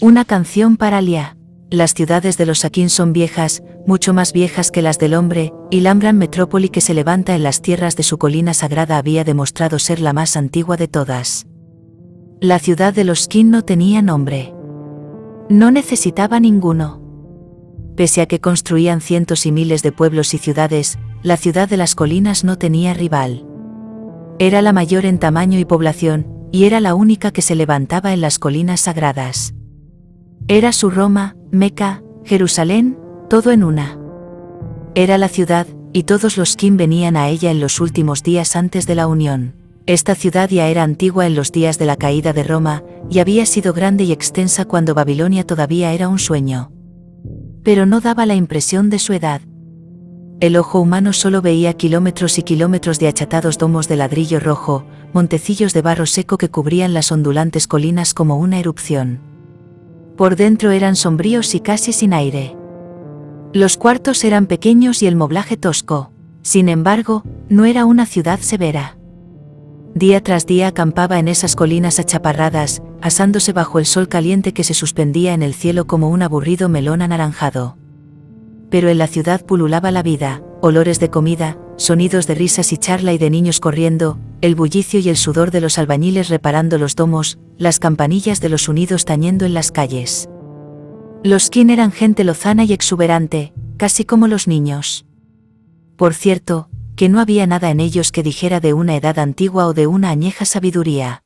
Una canción para Lia. Las ciudades de los aquín son viejas, mucho más viejas que las del hombre, y la gran metrópoli que se levanta en las tierras de su colina sagrada había demostrado ser la más antigua de todas. La ciudad de los Kin no tenía nombre. No necesitaba ninguno. Pese a que construían cientos y miles de pueblos y ciudades, la ciudad de las colinas no tenía rival. Era la mayor en tamaño y población, y era la única que se levantaba en las colinas sagradas. Era su Roma, Meca, Jerusalén, todo en una. Era la ciudad, y todos los Kim venían a ella en los últimos días antes de la unión. Esta ciudad ya era antigua en los días de la caída de Roma, y había sido grande y extensa cuando Babilonia todavía era un sueño. Pero no daba la impresión de su edad. El ojo humano solo veía kilómetros y kilómetros de achatados domos de ladrillo rojo, montecillos de barro seco que cubrían las ondulantes colinas como una erupción por dentro eran sombríos y casi sin aire. Los cuartos eran pequeños y el moblaje tosco. Sin embargo, no era una ciudad severa. Día tras día acampaba en esas colinas achaparradas, asándose bajo el sol caliente que se suspendía en el cielo como un aburrido melón anaranjado. Pero en la ciudad pululaba la vida, olores de comida, sonidos de risas y charla y de niños corriendo, el bullicio y el sudor de los albañiles reparando los domos, las campanillas de los unidos tañendo en las calles. Los Kin eran gente lozana y exuberante, casi como los niños. Por cierto, que no había nada en ellos que dijera de una edad antigua o de una añeja sabiduría.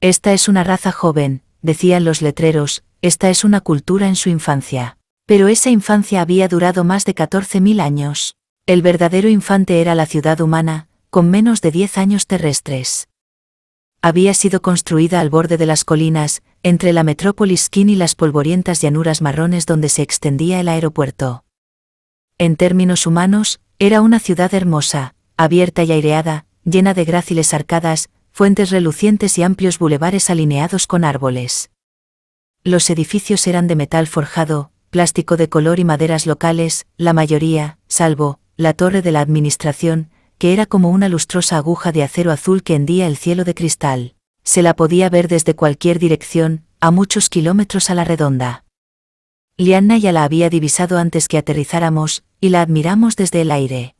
Esta es una raza joven, decían los letreros, esta es una cultura en su infancia. Pero esa infancia había durado más de 14.000 años. El verdadero infante era la ciudad humana, con menos de 10 años terrestres. Había sido construida al borde de las colinas, entre la metrópolis skin y las polvorientas llanuras marrones donde se extendía el aeropuerto. En términos humanos, era una ciudad hermosa, abierta y aireada, llena de gráciles arcadas, fuentes relucientes y amplios bulevares alineados con árboles. Los edificios eran de metal forjado, plástico de color y maderas locales, la mayoría, salvo, la torre de la administración, que era como una lustrosa aguja de acero azul que hendía el cielo de cristal. Se la podía ver desde cualquier dirección, a muchos kilómetros a la redonda. Lianna ya la había divisado antes que aterrizáramos, y la admiramos desde el aire.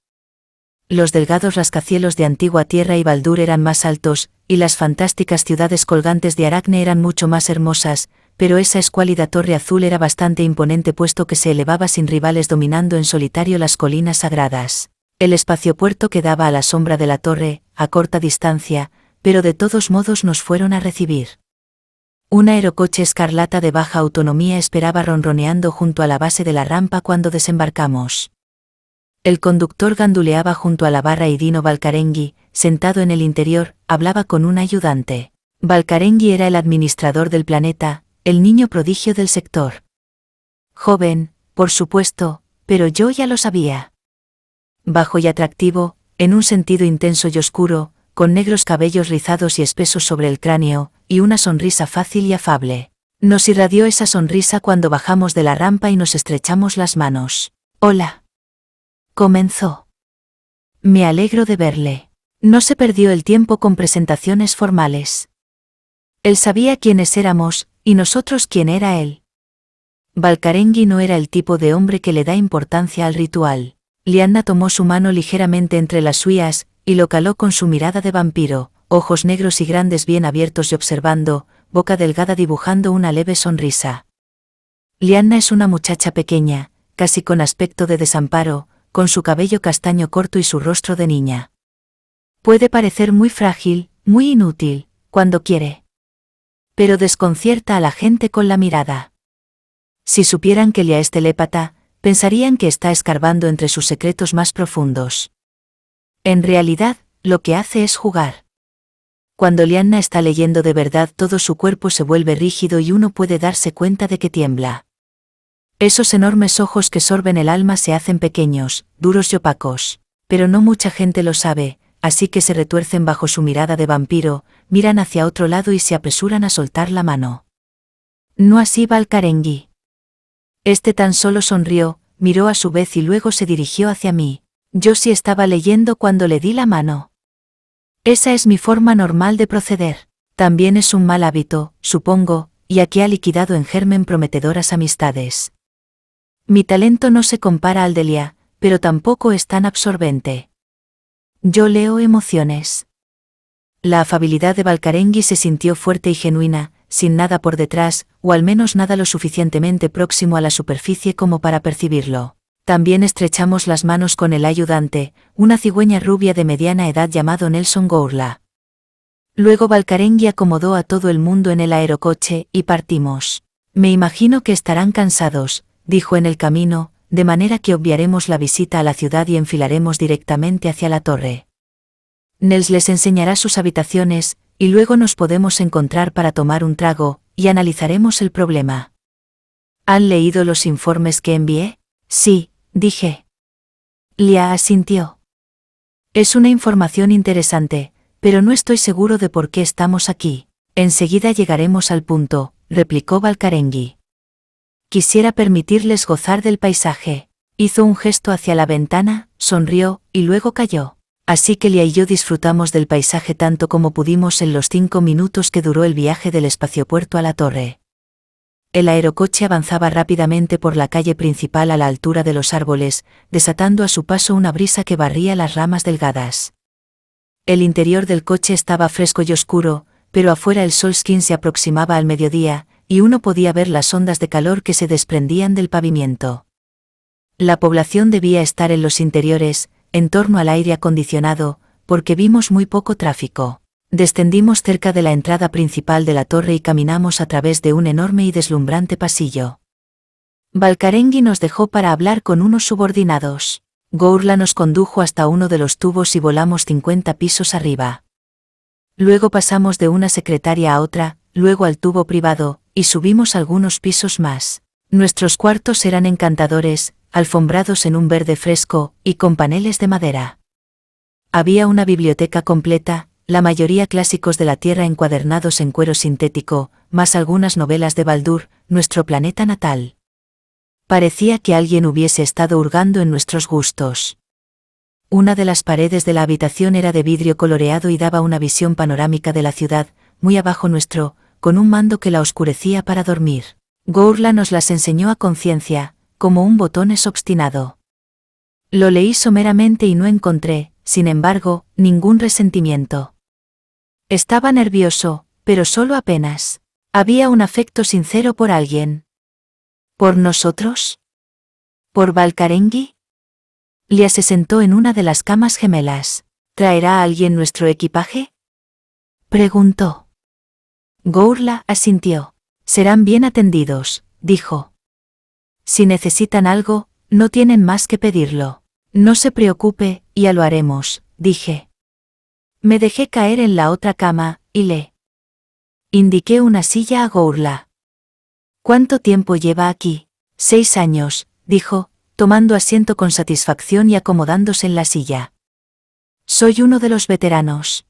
Los delgados rascacielos de antigua tierra y Baldur eran más altos, y las fantásticas ciudades colgantes de Aracne eran mucho más hermosas, pero esa escuálida torre azul era bastante imponente puesto que se elevaba sin rivales dominando en solitario las colinas sagradas. El espaciopuerto quedaba a la sombra de la torre, a corta distancia, pero de todos modos nos fueron a recibir. Un aerocoche escarlata de baja autonomía esperaba ronroneando junto a la base de la rampa cuando desembarcamos. El conductor ganduleaba junto a la barra y Dino Valcarenghi, sentado en el interior, hablaba con un ayudante. Valcarenghi era el administrador del planeta, el niño prodigio del sector. Joven, por supuesto, pero yo ya lo sabía. Bajo y atractivo, en un sentido intenso y oscuro, con negros cabellos rizados y espesos sobre el cráneo, y una sonrisa fácil y afable. Nos irradió esa sonrisa cuando bajamos de la rampa y nos estrechamos las manos. Hola. Comenzó. Me alegro de verle. No se perdió el tiempo con presentaciones formales. Él sabía quiénes éramos, ¿Y nosotros quién era él? Valkarengi no era el tipo de hombre que le da importancia al ritual. Lianna tomó su mano ligeramente entre las suyas, y lo caló con su mirada de vampiro, ojos negros y grandes bien abiertos y observando, boca delgada dibujando una leve sonrisa. Lianna es una muchacha pequeña, casi con aspecto de desamparo, con su cabello castaño corto y su rostro de niña. Puede parecer muy frágil, muy inútil, cuando quiere pero desconcierta a la gente con la mirada. Si supieran que Lia es telépata, pensarían que está escarbando entre sus secretos más profundos. En realidad, lo que hace es jugar. Cuando Lianna está leyendo de verdad todo su cuerpo se vuelve rígido y uno puede darse cuenta de que tiembla. Esos enormes ojos que sorben el alma se hacen pequeños, duros y opacos. Pero no mucha gente lo sabe, así que se retuercen bajo su mirada de vampiro, miran hacia otro lado y se apresuran a soltar la mano. No así Karengi. Este tan solo sonrió, miró a su vez y luego se dirigió hacia mí. Yo sí estaba leyendo cuando le di la mano. Esa es mi forma normal de proceder. También es un mal hábito, supongo, y aquí ha liquidado en germen prometedoras amistades. Mi talento no se compara al de Lia, pero tampoco es tan absorbente. Yo leo emociones. La afabilidad de Balcarengui se sintió fuerte y genuina, sin nada por detrás, o al menos nada lo suficientemente próximo a la superficie como para percibirlo. También estrechamos las manos con el ayudante, una cigüeña rubia de mediana edad llamado Nelson Gourla. Luego Valcarengui acomodó a todo el mundo en el aerocoche y partimos. Me imagino que estarán cansados, dijo en el camino, de manera que obviaremos la visita a la ciudad y enfilaremos directamente hacia la torre. Nels les enseñará sus habitaciones, y luego nos podemos encontrar para tomar un trago, y analizaremos el problema. ¿Han leído los informes que envié? Sí, dije. Lia asintió. Es una información interesante, pero no estoy seguro de por qué estamos aquí. Enseguida llegaremos al punto, replicó Valkarengi. Quisiera permitirles gozar del paisaje. Hizo un gesto hacia la ventana, sonrió, y luego cayó. Así que Lia y yo disfrutamos del paisaje tanto como pudimos en los cinco minutos que duró el viaje del espaciopuerto a la torre. El aerocoche avanzaba rápidamente por la calle principal a la altura de los árboles, desatando a su paso una brisa que barría las ramas delgadas. El interior del coche estaba fresco y oscuro, pero afuera el sol skin se aproximaba al mediodía, y uno podía ver las ondas de calor que se desprendían del pavimento. La población debía estar en los interiores, en torno al aire acondicionado, porque vimos muy poco tráfico. Descendimos cerca de la entrada principal de la torre y caminamos a través de un enorme y deslumbrante pasillo. Balcarengui nos dejó para hablar con unos subordinados. Gourla nos condujo hasta uno de los tubos y volamos 50 pisos arriba. Luego pasamos de una secretaria a otra, luego al tubo privado, y subimos algunos pisos más. Nuestros cuartos eran encantadores, alfombrados en un verde fresco y con paneles de madera. Había una biblioteca completa, la mayoría clásicos de la Tierra encuadernados en cuero sintético, más algunas novelas de Baldur, nuestro planeta natal. Parecía que alguien hubiese estado hurgando en nuestros gustos. Una de las paredes de la habitación era de vidrio coloreado y daba una visión panorámica de la ciudad, muy abajo nuestro, con un mando que la oscurecía para dormir. Gourla nos las enseñó a conciencia, como un botón es obstinado. Lo leí someramente y no encontré, sin embargo, ningún resentimiento. Estaba nervioso, pero solo apenas. Había un afecto sincero por alguien. ¿Por nosotros? ¿Por Valkarengui? Lia se sentó en una de las camas gemelas. ¿Traerá alguien nuestro equipaje? Preguntó. Gourla asintió. Serán bien atendidos, dijo, si necesitan algo, no tienen más que pedirlo. No se preocupe, ya lo haremos, dije. Me dejé caer en la otra cama, y le indiqué una silla a Gourla. ¿Cuánto tiempo lleva aquí? Seis años, dijo, tomando asiento con satisfacción y acomodándose en la silla. Soy uno de los veteranos.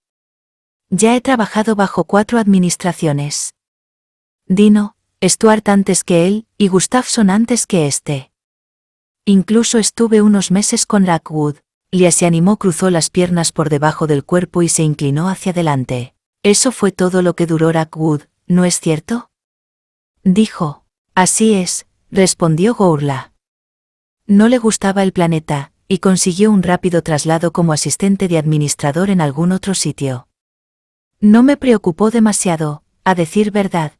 Ya he trabajado bajo cuatro administraciones. Dino, Stuart antes que él, y Gustafson antes que este. Incluso estuve unos meses con Rackwood, Lia se animó, cruzó las piernas por debajo del cuerpo y se inclinó hacia adelante. Eso fue todo lo que duró Rackwood, ¿no es cierto? Dijo. Así es, respondió Gourla. No le gustaba el planeta, y consiguió un rápido traslado como asistente de administrador en algún otro sitio. No me preocupó demasiado, a decir verdad,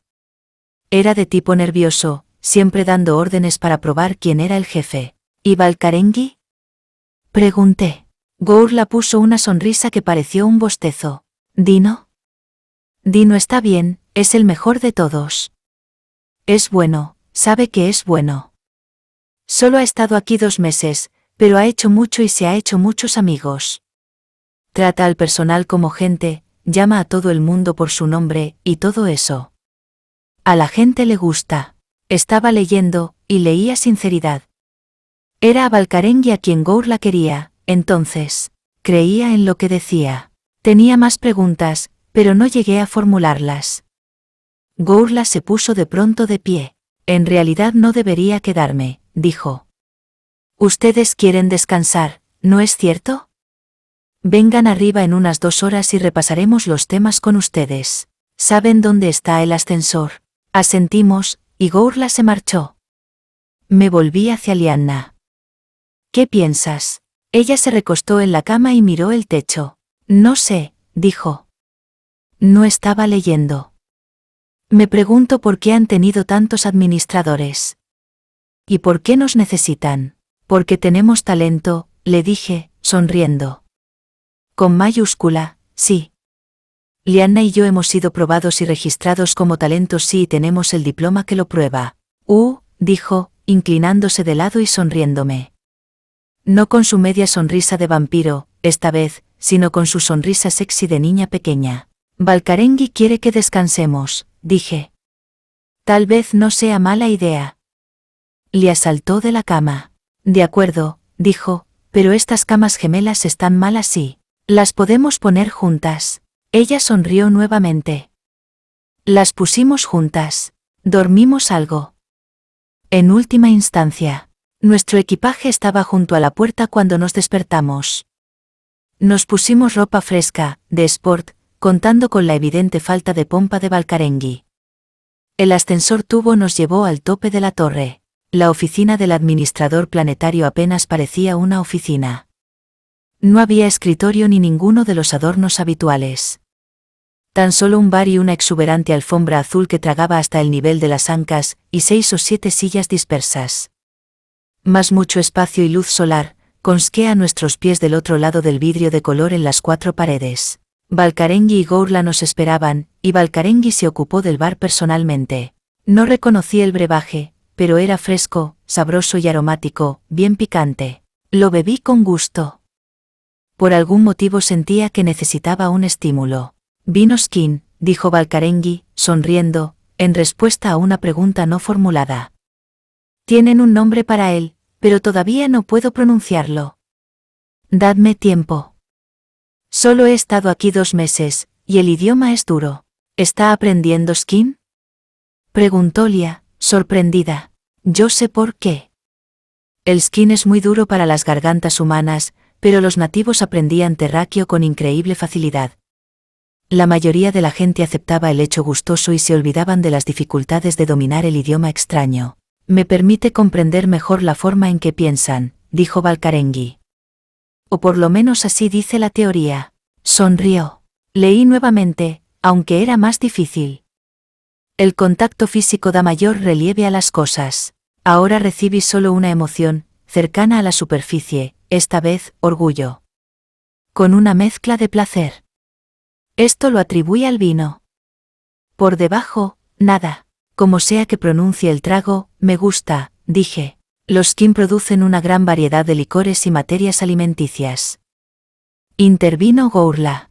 era de tipo nervioso, siempre dando órdenes para probar quién era el jefe. ¿Y Valkarengi? Pregunté. Gourla puso una sonrisa que pareció un bostezo. ¿Dino? Dino está bien, es el mejor de todos. Es bueno, sabe que es bueno. Solo ha estado aquí dos meses, pero ha hecho mucho y se ha hecho muchos amigos. Trata al personal como gente, llama a todo el mundo por su nombre, y todo eso. A la gente le gusta. Estaba leyendo, y leía sinceridad. Era a a quien Gourla quería, entonces, creía en lo que decía. Tenía más preguntas, pero no llegué a formularlas. Gourla se puso de pronto de pie. En realidad no debería quedarme, dijo. Ustedes quieren descansar, ¿no es cierto? Vengan arriba en unas dos horas y repasaremos los temas con ustedes. ¿Saben dónde está el ascensor? Asentimos, y Gourla se marchó. Me volví hacia Lianna. ¿Qué piensas? Ella se recostó en la cama y miró el techo. No sé, dijo. No estaba leyendo. Me pregunto por qué han tenido tantos administradores. ¿Y por qué nos necesitan? Porque tenemos talento, le dije, sonriendo. Con mayúscula, sí. Liana y yo hemos sido probados y registrados como talentos sí y tenemos el diploma que lo prueba. Uh, dijo, inclinándose de lado y sonriéndome. No con su media sonrisa de vampiro, esta vez, sino con su sonrisa sexy de niña pequeña. Valkarengi quiere que descansemos, dije. Tal vez no sea mala idea. Le asaltó de la cama. De acuerdo, dijo, pero estas camas gemelas están mal así. Las podemos poner juntas. Ella sonrió nuevamente. Las pusimos juntas. Dormimos algo. En última instancia, nuestro equipaje estaba junto a la puerta cuando nos despertamos. Nos pusimos ropa fresca, de sport, contando con la evidente falta de pompa de Balcarengui. El ascensor tubo nos llevó al tope de la torre. La oficina del administrador planetario apenas parecía una oficina. No había escritorio ni ninguno de los adornos habituales tan solo un bar y una exuberante alfombra azul que tragaba hasta el nivel de las ancas, y seis o siete sillas dispersas. Más mucho espacio y luz solar, consqué a nuestros pies del otro lado del vidrio de color en las cuatro paredes. Valkarengi y Gourla nos esperaban, y Valkarengi se ocupó del bar personalmente. No reconocí el brebaje, pero era fresco, sabroso y aromático, bien picante. Lo bebí con gusto. Por algún motivo sentía que necesitaba un estímulo. Vino Skin, dijo Valkarengi, sonriendo, en respuesta a una pregunta no formulada. Tienen un nombre para él, pero todavía no puedo pronunciarlo. Dadme tiempo. Solo he estado aquí dos meses, y el idioma es duro. ¿Está aprendiendo Skin? Preguntó Lia, sorprendida. Yo sé por qué. El Skin es muy duro para las gargantas humanas, pero los nativos aprendían terráqueo con increíble facilidad, la mayoría de la gente aceptaba el hecho gustoso y se olvidaban de las dificultades de dominar el idioma extraño. Me permite comprender mejor la forma en que piensan, dijo Valkarengui. O por lo menos así dice la teoría. Sonrió. Leí nuevamente, aunque era más difícil. El contacto físico da mayor relieve a las cosas. Ahora recibí solo una emoción, cercana a la superficie, esta vez orgullo. Con una mezcla de placer. Esto lo atribuye al vino. Por debajo, nada. Como sea que pronuncie el trago, me gusta, dije. Los Kim producen una gran variedad de licores y materias alimenticias. Intervino Gourla.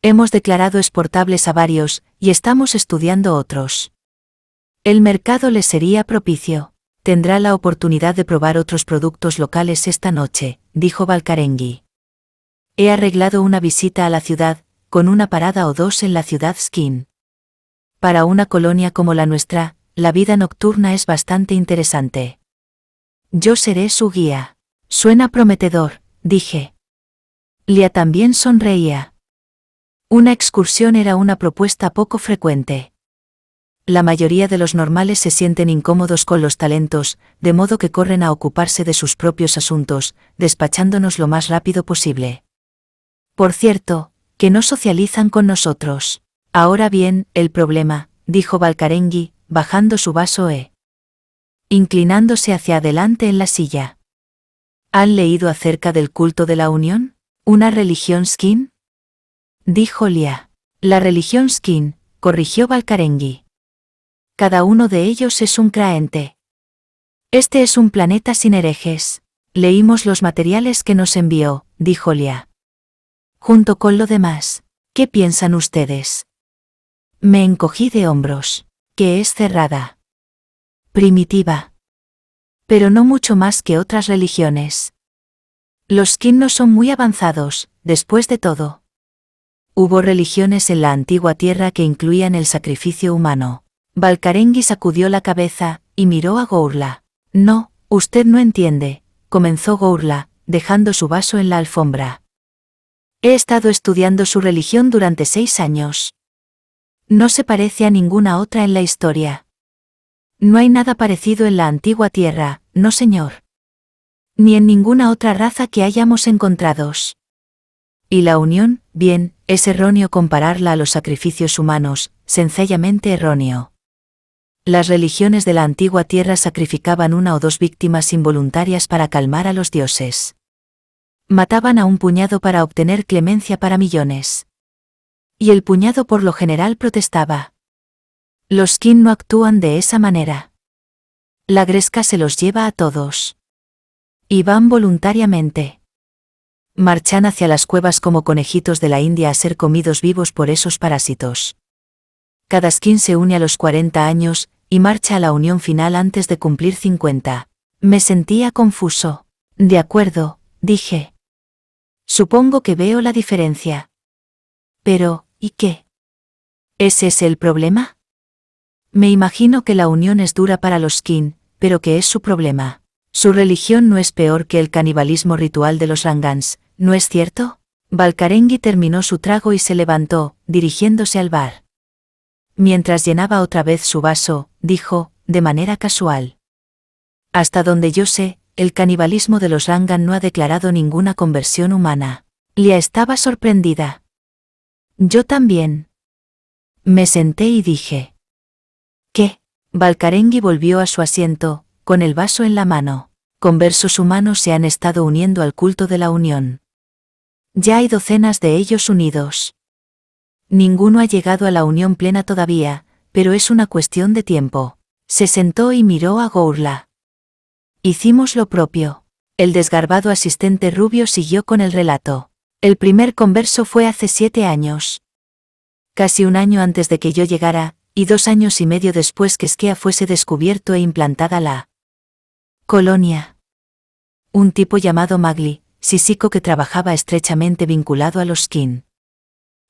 Hemos declarado exportables a varios, y estamos estudiando otros. El mercado les sería propicio. Tendrá la oportunidad de probar otros productos locales esta noche, dijo Valcarengui. He arreglado una visita a la ciudad, con una parada o dos en la ciudad Skin. Para una colonia como la nuestra, la vida nocturna es bastante interesante. Yo seré su guía. Suena prometedor, dije. Lia también sonreía. Una excursión era una propuesta poco frecuente. La mayoría de los normales se sienten incómodos con los talentos, de modo que corren a ocuparse de sus propios asuntos, despachándonos lo más rápido posible. Por cierto, que no socializan con nosotros. Ahora bien, el problema, dijo valcarengui bajando su vaso e inclinándose hacia adelante en la silla. ¿Han leído acerca del culto de la unión? ¿Una religión skin? Dijo Lia. La religión skin, corrigió Valcarengui. Cada uno de ellos es un craente. Este es un planeta sin herejes. Leímos los materiales que nos envió, dijo Lia junto con lo demás. ¿Qué piensan ustedes? Me encogí de hombros, que es cerrada. Primitiva. Pero no mucho más que otras religiones. Los no son muy avanzados, después de todo. Hubo religiones en la antigua tierra que incluían el sacrificio humano. Valkarengi sacudió la cabeza, y miró a Gourla. No, usted no entiende, comenzó Gourla, dejando su vaso en la alfombra. He estado estudiando su religión durante seis años. No se parece a ninguna otra en la historia. No hay nada parecido en la antigua tierra, no señor. Ni en ninguna otra raza que hayamos encontrados. Y la unión, bien, es erróneo compararla a los sacrificios humanos, sencillamente erróneo. Las religiones de la antigua tierra sacrificaban una o dos víctimas involuntarias para calmar a los dioses mataban a un puñado para obtener clemencia para millones. Y el puñado por lo general protestaba. Los Kin no actúan de esa manera. La gresca se los lleva a todos. Y van voluntariamente. Marchan hacia las cuevas como conejitos de la India a ser comidos vivos por esos parásitos. Cada skin se une a los 40 años, y marcha a la unión final antes de cumplir 50. Me sentía confuso. De acuerdo, dije. Supongo que veo la diferencia. Pero, ¿y qué? ¿Ese es el problema? Me imagino que la unión es dura para los kin, pero que es su problema. Su religión no es peor que el canibalismo ritual de los Rangans, ¿no es cierto? Valkarengi terminó su trago y se levantó, dirigiéndose al bar. Mientras llenaba otra vez su vaso, dijo, de manera casual. Hasta donde yo sé, el canibalismo de los Rangan no ha declarado ninguna conversión humana. Lia estaba sorprendida. Yo también. Me senté y dije. ¿Qué? Valkarengi volvió a su asiento, con el vaso en la mano. Conversos humanos se han estado uniendo al culto de la unión. Ya hay docenas de ellos unidos. Ninguno ha llegado a la unión plena todavía, pero es una cuestión de tiempo. Se sentó y miró a Gourla. Hicimos lo propio. El desgarbado asistente rubio siguió con el relato. El primer converso fue hace siete años. Casi un año antes de que yo llegara, y dos años y medio después que Skea fuese descubierto e implantada la colonia. Un tipo llamado Magli, sisico que trabajaba estrechamente vinculado a los Skin.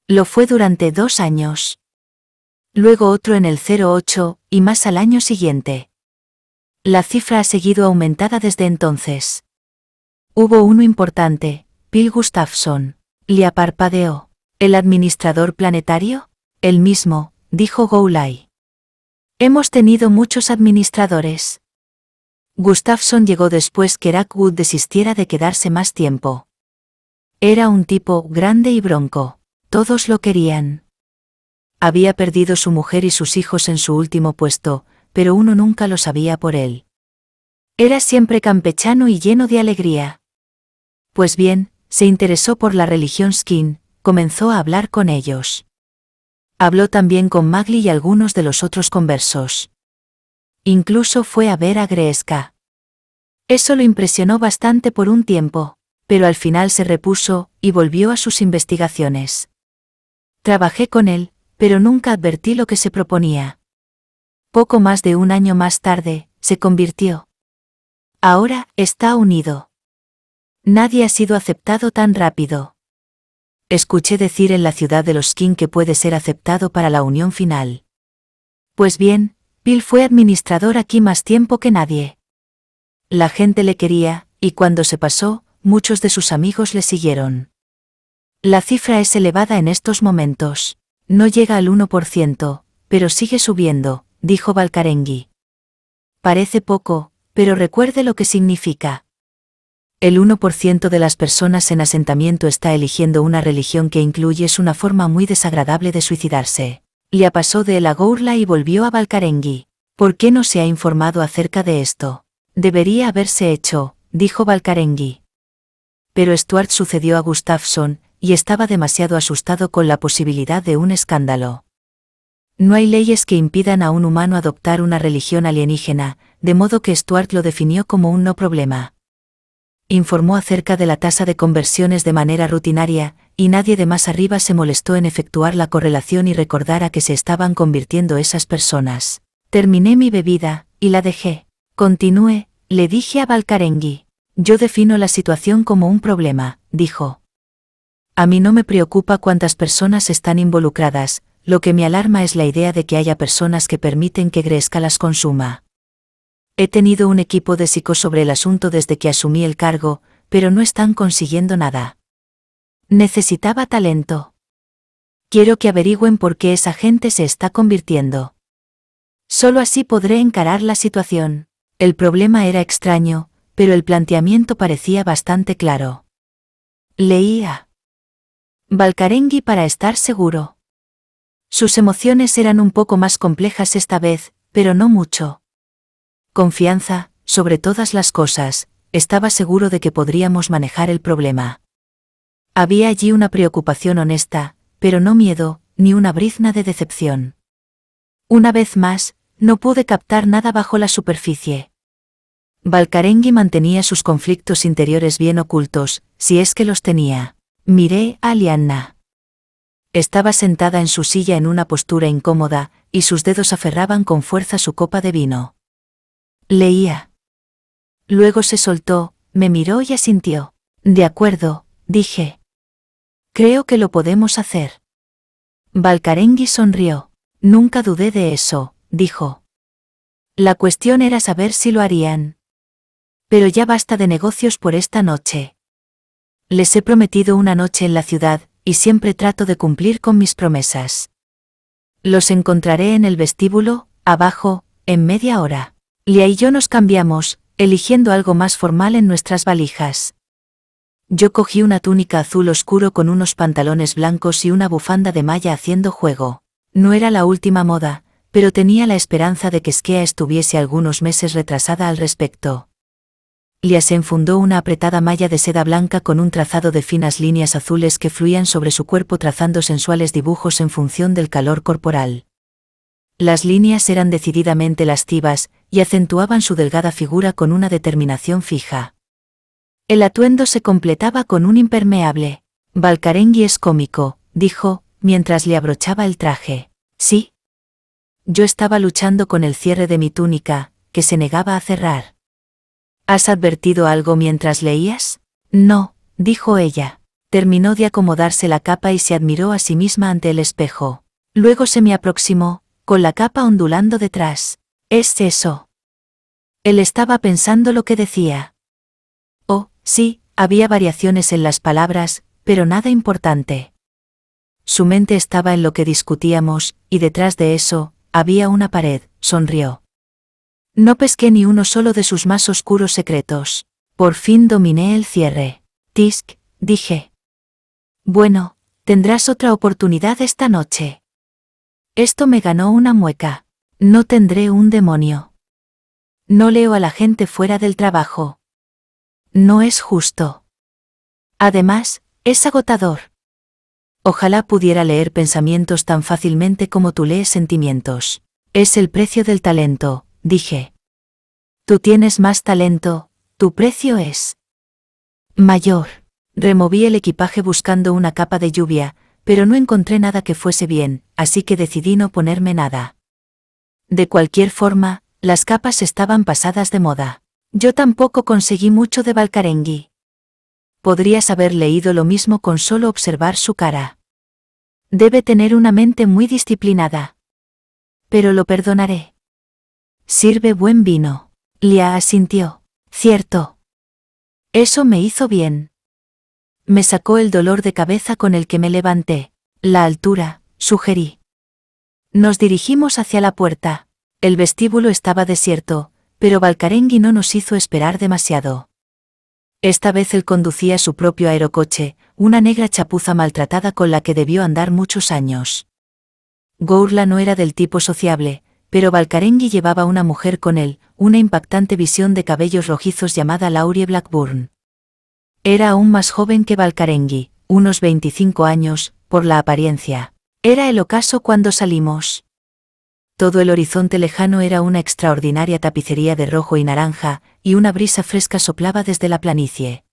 Lo fue durante dos años. Luego otro en el 08, y más al año siguiente la cifra ha seguido aumentada desde entonces. Hubo uno importante, Bill Gustafsson», Le aparpadeó. ¿El administrador planetario? El mismo, dijo Goulay. Hemos tenido muchos administradores. Gustafsson llegó después que Rackwood desistiera de quedarse más tiempo. Era un tipo grande y bronco. Todos lo querían. Había perdido su mujer y sus hijos en su último puesto, pero uno nunca lo sabía por él. Era siempre campechano y lleno de alegría. Pues bien, se interesó por la religión Skin, comenzó a hablar con ellos. Habló también con Magli y algunos de los otros conversos. Incluso fue a ver a Greesca. Eso lo impresionó bastante por un tiempo, pero al final se repuso y volvió a sus investigaciones. Trabajé con él, pero nunca advertí lo que se proponía, poco más de un año más tarde, se convirtió. Ahora, está unido. Nadie ha sido aceptado tan rápido. Escuché decir en la ciudad de los King que puede ser aceptado para la unión final. Pues bien, Bill fue administrador aquí más tiempo que nadie. La gente le quería, y cuando se pasó, muchos de sus amigos le siguieron. La cifra es elevada en estos momentos. No llega al 1%, pero sigue subiendo, dijo Valkarengui. Parece poco, pero recuerde lo que significa. El 1% de las personas en asentamiento está eligiendo una religión que incluye es una forma muy desagradable de suicidarse. Le pasó de la Gourla y volvió a balkarengui ¿Por qué no se ha informado acerca de esto? Debería haberse hecho, dijo balkarengui Pero Stuart sucedió a Gustafsson, y estaba demasiado asustado con la posibilidad de un escándalo. No hay leyes que impidan a un humano adoptar una religión alienígena, de modo que Stuart lo definió como un no problema. Informó acerca de la tasa de conversiones de manera rutinaria, y nadie de más arriba se molestó en efectuar la correlación y recordar a que se estaban convirtiendo esas personas. Terminé mi bebida, y la dejé. Continúe, le dije a Valkarengui. Yo defino la situación como un problema, dijo. A mí no me preocupa cuántas personas están involucradas, lo que me alarma es la idea de que haya personas que permiten que Gresca las consuma. He tenido un equipo de psicos sobre el asunto desde que asumí el cargo, pero no están consiguiendo nada. Necesitaba talento. Quiero que averigüen por qué esa gente se está convirtiendo. Solo así podré encarar la situación. El problema era extraño, pero el planteamiento parecía bastante claro. Leía. Balcarengui para estar seguro. Sus emociones eran un poco más complejas esta vez, pero no mucho. Confianza, sobre todas las cosas, estaba seguro de que podríamos manejar el problema. Había allí una preocupación honesta, pero no miedo, ni una brizna de decepción. Una vez más, no pude captar nada bajo la superficie. Valkarengi mantenía sus conflictos interiores bien ocultos, si es que los tenía. Miré a Lianna. Estaba sentada en su silla en una postura incómoda, y sus dedos aferraban con fuerza su copa de vino. Leía. Luego se soltó, me miró y asintió. De acuerdo, dije. Creo que lo podemos hacer. Valcarengui sonrió. Nunca dudé de eso, dijo. La cuestión era saber si lo harían. Pero ya basta de negocios por esta noche. Les he prometido una noche en la ciudad, y siempre trato de cumplir con mis promesas. Los encontraré en el vestíbulo, abajo, en media hora. Lia y yo nos cambiamos, eligiendo algo más formal en nuestras valijas. Yo cogí una túnica azul oscuro con unos pantalones blancos y una bufanda de malla haciendo juego. No era la última moda, pero tenía la esperanza de que Skea estuviese algunos meses retrasada al respecto. Lia se enfundó una apretada malla de seda blanca con un trazado de finas líneas azules que fluían sobre su cuerpo trazando sensuales dibujos en función del calor corporal. Las líneas eran decididamente lastivas, y acentuaban su delgada figura con una determinación fija. El atuendo se completaba con un impermeable. Valcarengui es cómico, dijo, mientras le abrochaba el traje. Sí. Yo estaba luchando con el cierre de mi túnica, que se negaba a cerrar. ¿Has advertido algo mientras leías? No, dijo ella. Terminó de acomodarse la capa y se admiró a sí misma ante el espejo. Luego se me aproximó, con la capa ondulando detrás. Es eso. Él estaba pensando lo que decía. Oh, sí, había variaciones en las palabras, pero nada importante. Su mente estaba en lo que discutíamos, y detrás de eso, había una pared, sonrió. No pesqué ni uno solo de sus más oscuros secretos. Por fin dominé el cierre. Tisk, dije. Bueno, tendrás otra oportunidad esta noche. Esto me ganó una mueca. No tendré un demonio. No leo a la gente fuera del trabajo. No es justo. Además, es agotador. Ojalá pudiera leer pensamientos tan fácilmente como tú lees sentimientos. Es el precio del talento, dije. Tú tienes más talento, tu precio es mayor. Removí el equipaje buscando una capa de lluvia, pero no encontré nada que fuese bien, así que decidí no ponerme nada. De cualquier forma, las capas estaban pasadas de moda. Yo tampoco conseguí mucho de Valcarengui. Podrías haber leído lo mismo con solo observar su cara. Debe tener una mente muy disciplinada. Pero lo perdonaré. Sirve buen vino. Lia asintió. Cierto. Eso me hizo bien. Me sacó el dolor de cabeza con el que me levanté. La altura, sugerí. Nos dirigimos hacia la puerta. El vestíbulo estaba desierto, pero Valcarengui no nos hizo esperar demasiado. Esta vez él conducía su propio aerocoche, una negra chapuza maltratada con la que debió andar muchos años. Gourla no era del tipo sociable, pero Valcarenghi llevaba una mujer con él, una impactante visión de cabellos rojizos llamada Laurie Blackburn. Era aún más joven que Valcarenghi, unos 25 años, por la apariencia. Era el ocaso cuando salimos. Todo el horizonte lejano era una extraordinaria tapicería de rojo y naranja, y una brisa fresca soplaba desde la planicie.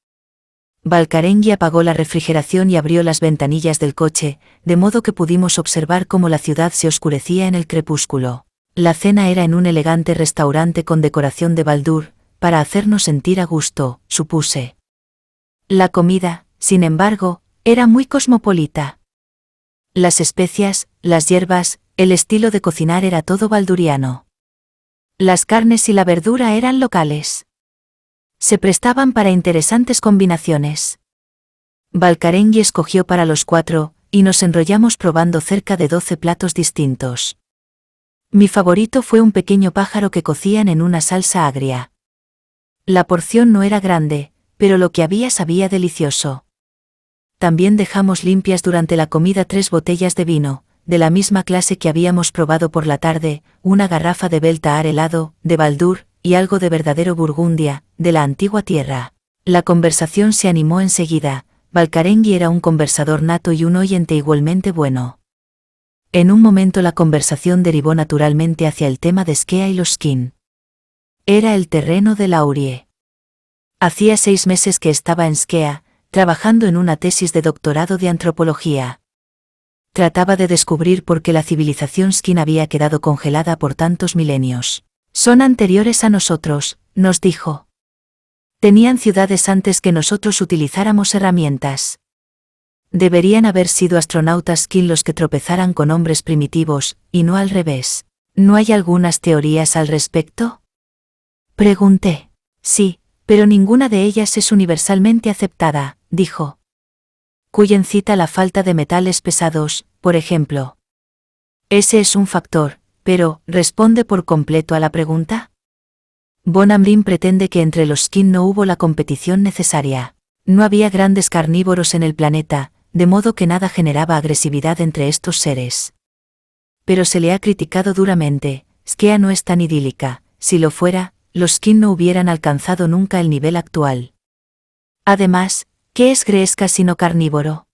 Valcarenghi apagó la refrigeración y abrió las ventanillas del coche, de modo que pudimos observar cómo la ciudad se oscurecía en el crepúsculo. La cena era en un elegante restaurante con decoración de baldur, para hacernos sentir a gusto, supuse. La comida, sin embargo, era muy cosmopolita. Las especias, las hierbas, el estilo de cocinar era todo balduriano. Las carnes y la verdura eran locales. Se prestaban para interesantes combinaciones. Balcarengui escogió para los cuatro, y nos enrollamos probando cerca de doce platos distintos. Mi favorito fue un pequeño pájaro que cocían en una salsa agria. La porción no era grande, pero lo que había sabía delicioso. También dejamos limpias durante la comida tres botellas de vino, de la misma clase que habíamos probado por la tarde, una garrafa de belta helado, de Baldur, y algo de verdadero Burgundia, de la antigua tierra. La conversación se animó enseguida, Balcarengui era un conversador nato y un oyente igualmente bueno. En un momento la conversación derivó naturalmente hacia el tema de Skea y los Skin. Era el terreno de Laurie. Hacía seis meses que estaba en Skea, trabajando en una tesis de doctorado de antropología. Trataba de descubrir por qué la civilización Skin había quedado congelada por tantos milenios. Son anteriores a nosotros, nos dijo. Tenían ciudades antes que nosotros utilizáramos herramientas. Deberían haber sido astronautas quien los que tropezaran con hombres primitivos, y no al revés. ¿No hay algunas teorías al respecto? Pregunté. Sí, pero ninguna de ellas es universalmente aceptada, dijo. Cuyen cita la falta de metales pesados, por ejemplo. Ese es un factor, pero ¿responde por completo a la pregunta? Bonambrin pretende que entre los Skin no hubo la competición necesaria. No había grandes carnívoros en el planeta, de modo que nada generaba agresividad entre estos seres. Pero se le ha criticado duramente, Skea no es tan idílica, si lo fuera, los Kin no hubieran alcanzado nunca el nivel actual. Además, ¿qué es Gresca sino carnívoro?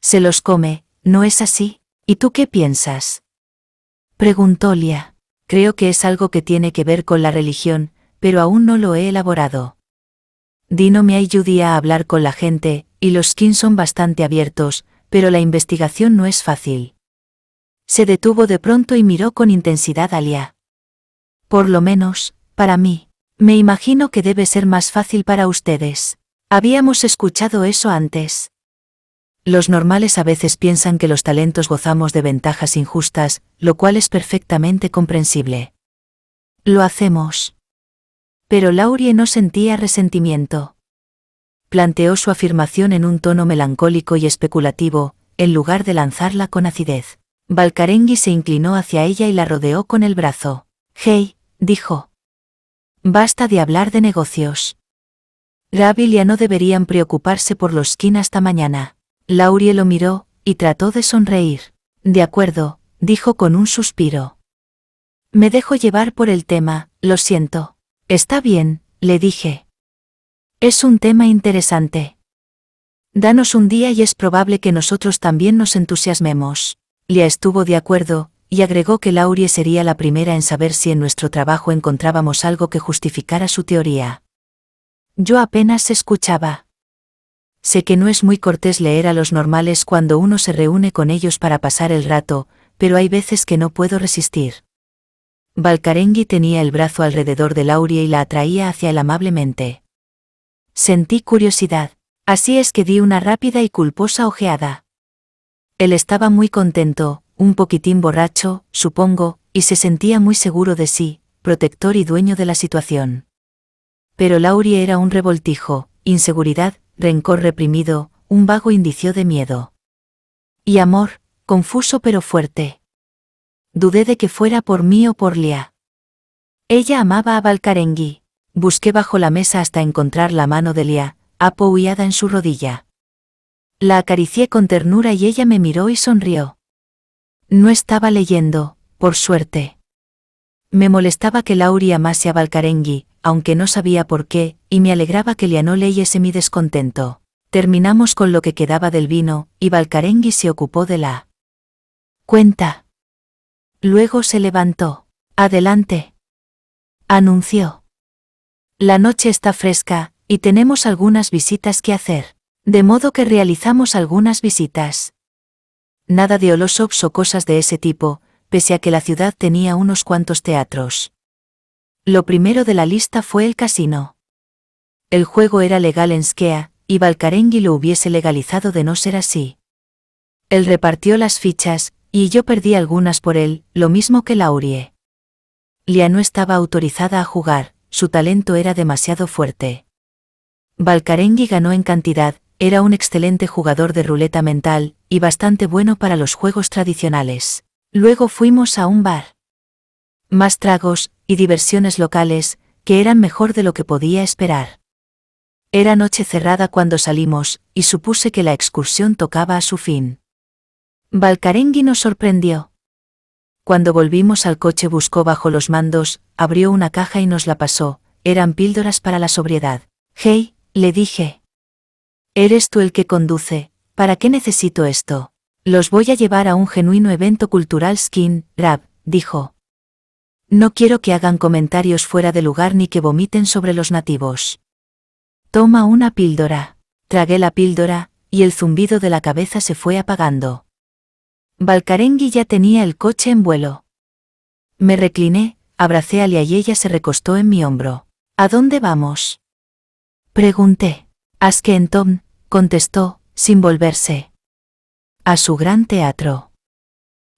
Se los come, ¿no es así? ¿Y tú qué piensas? Preguntó Lia. Creo que es algo que tiene que ver con la religión, pero aún no lo he elaborado. Dino me ayudía a hablar con la gente, y los skins son bastante abiertos, pero la investigación no es fácil. Se detuvo de pronto y miró con intensidad a Lia. Por lo menos, para mí. Me imagino que debe ser más fácil para ustedes. Habíamos escuchado eso antes. Los normales a veces piensan que los talentos gozamos de ventajas injustas, lo cual es perfectamente comprensible. Lo hacemos. Pero Laurie no sentía resentimiento. Planteó su afirmación en un tono melancólico y especulativo, en lugar de lanzarla con acidez. Valcarengui se inclinó hacia ella y la rodeó con el brazo. Hey, dijo. Basta de hablar de negocios. Rabilia no deberían preocuparse por los Kin hasta mañana. Laurie lo miró, y trató de sonreír. De acuerdo, dijo con un suspiro. Me dejo llevar por el tema, lo siento. Está bien, le dije. Es un tema interesante. Danos un día y es probable que nosotros también nos entusiasmemos. Lia estuvo de acuerdo, y agregó que Laurie sería la primera en saber si en nuestro trabajo encontrábamos algo que justificara su teoría. Yo apenas escuchaba. Sé que no es muy cortés leer a los normales cuando uno se reúne con ellos para pasar el rato, pero hay veces que no puedo resistir. Valcarengui tenía el brazo alrededor de Laurie y la atraía hacia él amablemente. Sentí curiosidad, así es que di una rápida y culposa ojeada. Él estaba muy contento, un poquitín borracho, supongo, y se sentía muy seguro de sí, protector y dueño de la situación. Pero Laurie era un revoltijo, inseguridad, rencor reprimido, un vago indicio de miedo. Y amor, confuso pero fuerte. Dudé de que fuera por mí o por Lia. Ella amaba a Valkarengui. Busqué bajo la mesa hasta encontrar la mano de Lia, apoyada en su rodilla. La acaricié con ternura y ella me miró y sonrió. No estaba leyendo, por suerte. Me molestaba que Lauri amase a Valkarengui, aunque no sabía por qué, y me alegraba que Lia no leyese mi descontento. Terminamos con lo que quedaba del vino, y Valkarengui se ocupó de la cuenta. Luego se levantó. Adelante. Anunció. La noche está fresca, y tenemos algunas visitas que hacer. De modo que realizamos algunas visitas. Nada de holosops o cosas de ese tipo, pese a que la ciudad tenía unos cuantos teatros. Lo primero de la lista fue el casino. El juego era legal en Skea, y Valkarengi lo hubiese legalizado de no ser así. Él repartió las fichas, y yo perdí algunas por él, lo mismo que Laurie. Lia no estaba autorizada a jugar, su talento era demasiado fuerte. Valkarengi ganó en cantidad, era un excelente jugador de ruleta mental, y bastante bueno para los juegos tradicionales. Luego fuimos a un bar. Más tragos, y diversiones locales, que eran mejor de lo que podía esperar. Era noche cerrada cuando salimos, y supuse que la excursión tocaba a su fin. Valcarengui nos sorprendió. Cuando volvimos al coche buscó bajo los mandos, abrió una caja y nos la pasó, eran píldoras para la sobriedad. Hey, le dije. Eres tú el que conduce, ¿para qué necesito esto? Los voy a llevar a un genuino evento cultural Skin rab dijo. No quiero que hagan comentarios fuera de lugar ni que vomiten sobre los nativos. Toma una píldora. Tragué la píldora, y el zumbido de la cabeza se fue apagando. Balcarengui ya tenía el coche en vuelo. Me recliné, abracé a Lia y ella se recostó en mi hombro. ¿A dónde vamos? Pregunté. Tom contestó, sin volverse. A su gran teatro.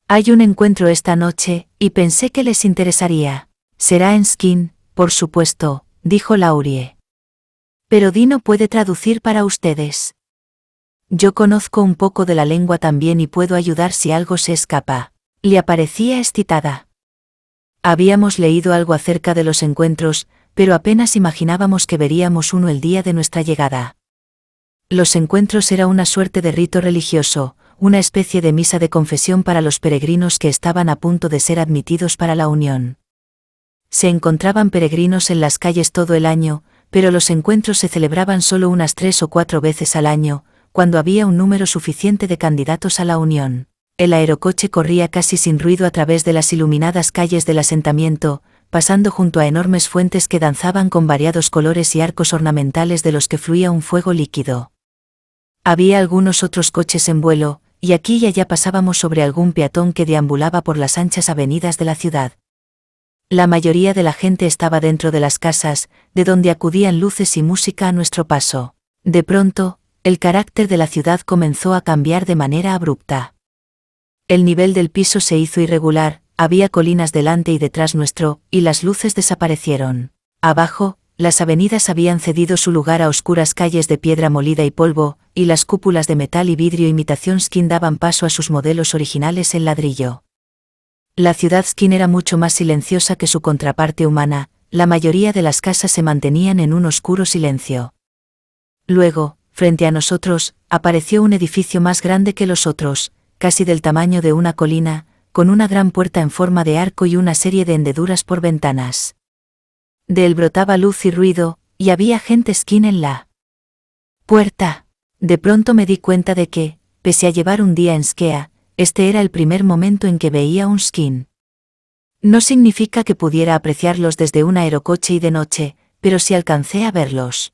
Hay un encuentro esta noche, y pensé que les interesaría. Será en Skin, por supuesto, dijo Laurie. Pero Dino puede traducir para ustedes. Yo conozco un poco de la lengua también y puedo ayudar si algo se escapa. Le aparecía excitada. Habíamos leído algo acerca de los encuentros, pero apenas imaginábamos que veríamos uno el día de nuestra llegada. Los encuentros era una suerte de rito religioso, una especie de misa de confesión para los peregrinos que estaban a punto de ser admitidos para la unión. Se encontraban peregrinos en las calles todo el año, pero los encuentros se celebraban solo unas tres o cuatro veces al año, cuando había un número suficiente de candidatos a la Unión. El aerocoche corría casi sin ruido a través de las iluminadas calles del asentamiento, pasando junto a enormes fuentes que danzaban con variados colores y arcos ornamentales de los que fluía un fuego líquido. Había algunos otros coches en vuelo, y aquí y allá pasábamos sobre algún peatón que deambulaba por las anchas avenidas de la ciudad. La mayoría de la gente estaba dentro de las casas, de donde acudían luces y música a nuestro paso. De pronto, el carácter de la ciudad comenzó a cambiar de manera abrupta. El nivel del piso se hizo irregular, había colinas delante y detrás nuestro, y las luces desaparecieron. Abajo, las avenidas habían cedido su lugar a oscuras calles de piedra molida y polvo, y las cúpulas de metal y vidrio imitación skin daban paso a sus modelos originales en ladrillo. La ciudad skin era mucho más silenciosa que su contraparte humana, la mayoría de las casas se mantenían en un oscuro silencio. Luego, frente a nosotros, apareció un edificio más grande que los otros, casi del tamaño de una colina, con una gran puerta en forma de arco y una serie de hendeduras por ventanas. De él brotaba luz y ruido, y había gente skin en la puerta. De pronto me di cuenta de que, pese a llevar un día en Skea, este era el primer momento en que veía un skin. No significa que pudiera apreciarlos desde un aerocoche y de noche, pero sí alcancé a verlos.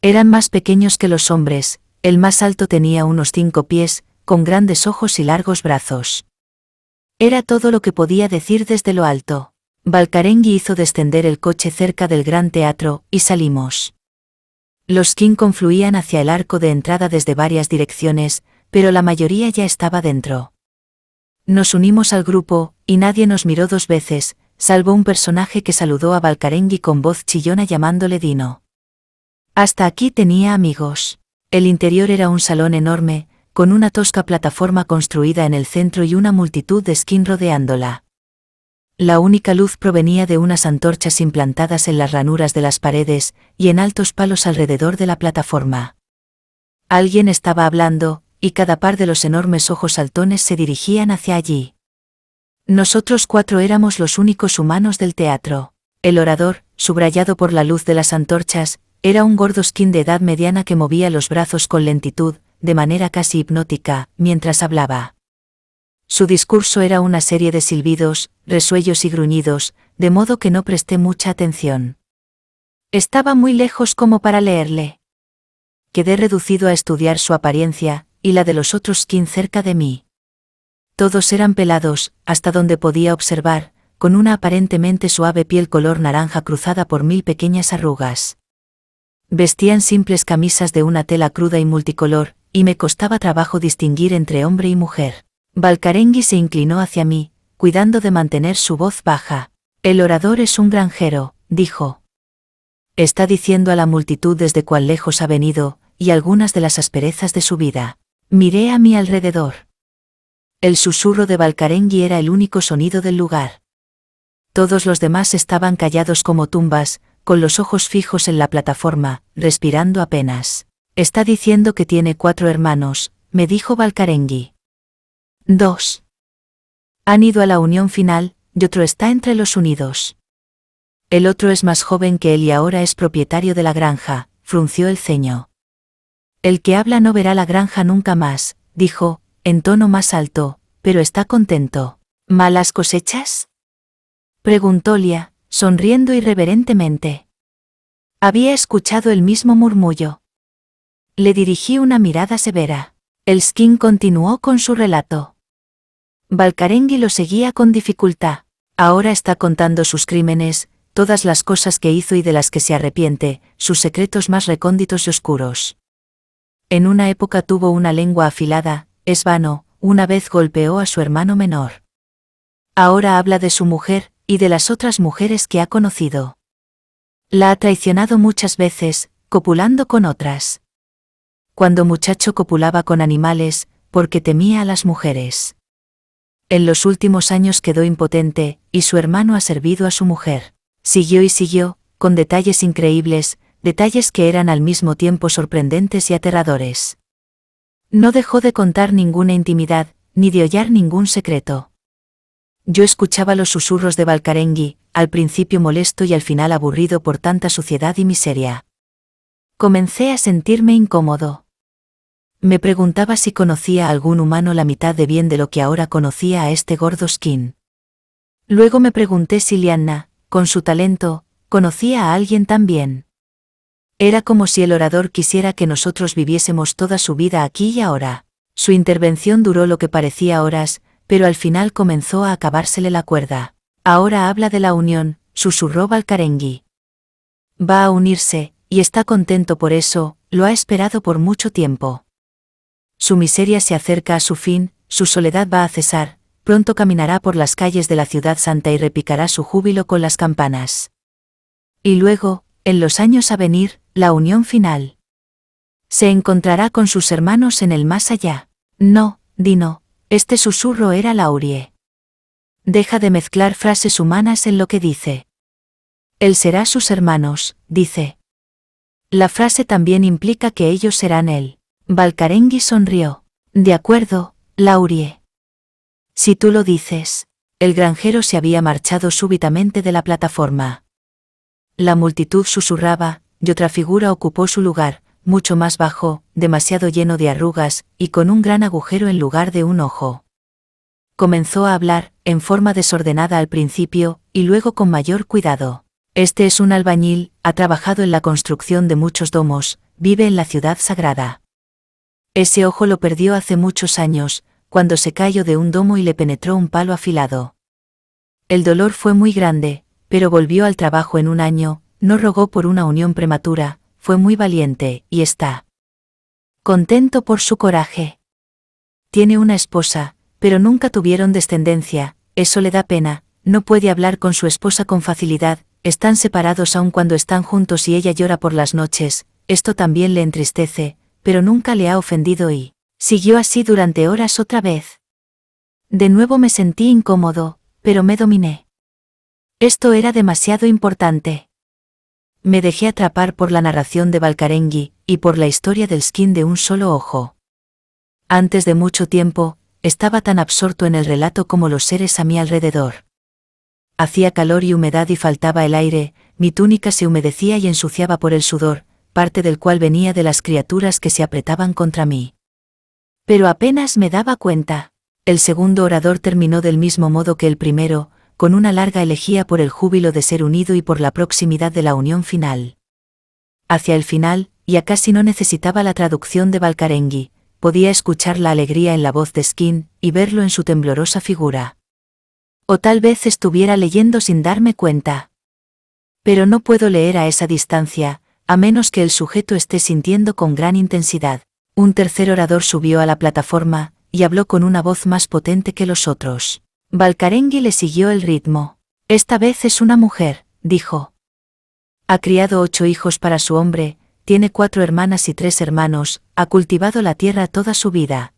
Eran más pequeños que los hombres, el más alto tenía unos cinco pies, con grandes ojos y largos brazos. Era todo lo que podía decir desde lo alto. Balcarengi hizo descender el coche cerca del gran teatro, y salimos. Los King confluían hacia el arco de entrada desde varias direcciones, pero la mayoría ya estaba dentro. Nos unimos al grupo, y nadie nos miró dos veces, salvo un personaje que saludó a Balcarengi con voz chillona llamándole Dino. Hasta aquí tenía amigos. El interior era un salón enorme, con una tosca plataforma construida en el centro y una multitud de skin rodeándola. La única luz provenía de unas antorchas implantadas en las ranuras de las paredes y en altos palos alrededor de la plataforma. Alguien estaba hablando, y cada par de los enormes ojos saltones se dirigían hacia allí. Nosotros cuatro éramos los únicos humanos del teatro. El orador, subrayado por la luz de las antorchas, era un gordo skin de edad mediana que movía los brazos con lentitud, de manera casi hipnótica, mientras hablaba. Su discurso era una serie de silbidos, resuellos y gruñidos, de modo que no presté mucha atención. Estaba muy lejos como para leerle. Quedé reducido a estudiar su apariencia, y la de los otros skin cerca de mí. Todos eran pelados, hasta donde podía observar, con una aparentemente suave piel color naranja cruzada por mil pequeñas arrugas. Vestían simples camisas de una tela cruda y multicolor, y me costaba trabajo distinguir entre hombre y mujer. Balcarengui se inclinó hacia mí, cuidando de mantener su voz baja. El orador es un granjero, dijo. Está diciendo a la multitud desde cuán lejos ha venido, y algunas de las asperezas de su vida. Miré a mi alrededor. El susurro de Balcarengui era el único sonido del lugar. Todos los demás estaban callados como tumbas, con los ojos fijos en la plataforma, respirando apenas. Está diciendo que tiene cuatro hermanos, me dijo balkarengui «Dos. Han ido a la unión final, y otro está entre los unidos. El otro es más joven que él y ahora es propietario de la granja, frunció el ceño. El que habla no verá la granja nunca más, dijo, en tono más alto, pero está contento. ¿Malas cosechas? Preguntó Lia, sonriendo irreverentemente. Había escuchado el mismo murmullo. Le dirigí una mirada severa. El skin continuó con su relato. Valkarengi lo seguía con dificultad. Ahora está contando sus crímenes, todas las cosas que hizo y de las que se arrepiente, sus secretos más recónditos y oscuros. En una época tuvo una lengua afilada, es vano, una vez golpeó a su hermano menor. Ahora habla de su mujer, y de las otras mujeres que ha conocido. La ha traicionado muchas veces, copulando con otras. Cuando muchacho copulaba con animales, porque temía a las mujeres. En los últimos años quedó impotente, y su hermano ha servido a su mujer. Siguió y siguió, con detalles increíbles, detalles que eran al mismo tiempo sorprendentes y aterradores. No dejó de contar ninguna intimidad, ni de hollar ningún secreto. Yo escuchaba los susurros de Valcarengui, al principio molesto y al final aburrido por tanta suciedad y miseria. Comencé a sentirme incómodo. Me preguntaba si conocía a algún humano la mitad de bien de lo que ahora conocía a este gordo skin. Luego me pregunté si Lianna, con su talento, conocía a alguien tan bien. Era como si el orador quisiera que nosotros viviésemos toda su vida aquí y ahora. Su intervención duró lo que parecía horas, pero al final comenzó a acabársele la cuerda. Ahora habla de la unión, susurró Balcarengui. Va a unirse, y está contento por eso, lo ha esperado por mucho tiempo. Su miseria se acerca a su fin, su soledad va a cesar, pronto caminará por las calles de la ciudad santa y repicará su júbilo con las campanas. Y luego, en los años a venir, la unión final. Se encontrará con sus hermanos en el más allá. No, Dino, este susurro era Laurie. Deja de mezclar frases humanas en lo que dice. Él será sus hermanos, dice. La frase también implica que ellos serán él. —Valkarengi sonrió. De acuerdo, Laurie. Si tú lo dices. El granjero se había marchado súbitamente de la plataforma. La multitud susurraba, y otra figura ocupó su lugar, mucho más bajo, demasiado lleno de arrugas, y con un gran agujero en lugar de un ojo. Comenzó a hablar, en forma desordenada al principio, y luego con mayor cuidado. Este es un albañil, ha trabajado en la construcción de muchos domos, vive en la ciudad sagrada. Ese ojo lo perdió hace muchos años, cuando se cayó de un domo y le penetró un palo afilado. El dolor fue muy grande, pero volvió al trabajo en un año, no rogó por una unión prematura, fue muy valiente, y está contento por su coraje. Tiene una esposa, pero nunca tuvieron descendencia, eso le da pena, no puede hablar con su esposa con facilidad, están separados aun cuando están juntos y ella llora por las noches, esto también le entristece, pero nunca le ha ofendido y siguió así durante horas otra vez. De nuevo me sentí incómodo, pero me dominé. Esto era demasiado importante. Me dejé atrapar por la narración de Valkarengi, y por la historia del skin de un solo ojo. Antes de mucho tiempo, estaba tan absorto en el relato como los seres a mi alrededor. Hacía calor y humedad y faltaba el aire, mi túnica se humedecía y ensuciaba por el sudor, parte del cual venía de las criaturas que se apretaban contra mí. Pero apenas me daba cuenta. El segundo orador terminó del mismo modo que el primero, con una larga elegía por el júbilo de ser unido y por la proximidad de la unión final. Hacia el final, ya casi no necesitaba la traducción de Valkarengui, podía escuchar la alegría en la voz de Skin y verlo en su temblorosa figura. O tal vez estuviera leyendo sin darme cuenta. Pero no puedo leer a esa distancia, a menos que el sujeto esté sintiendo con gran intensidad. Un tercer orador subió a la plataforma, y habló con una voz más potente que los otros. Balcarengui le siguió el ritmo. Esta vez es una mujer, dijo. Ha criado ocho hijos para su hombre, tiene cuatro hermanas y tres hermanos, ha cultivado la tierra toda su vida.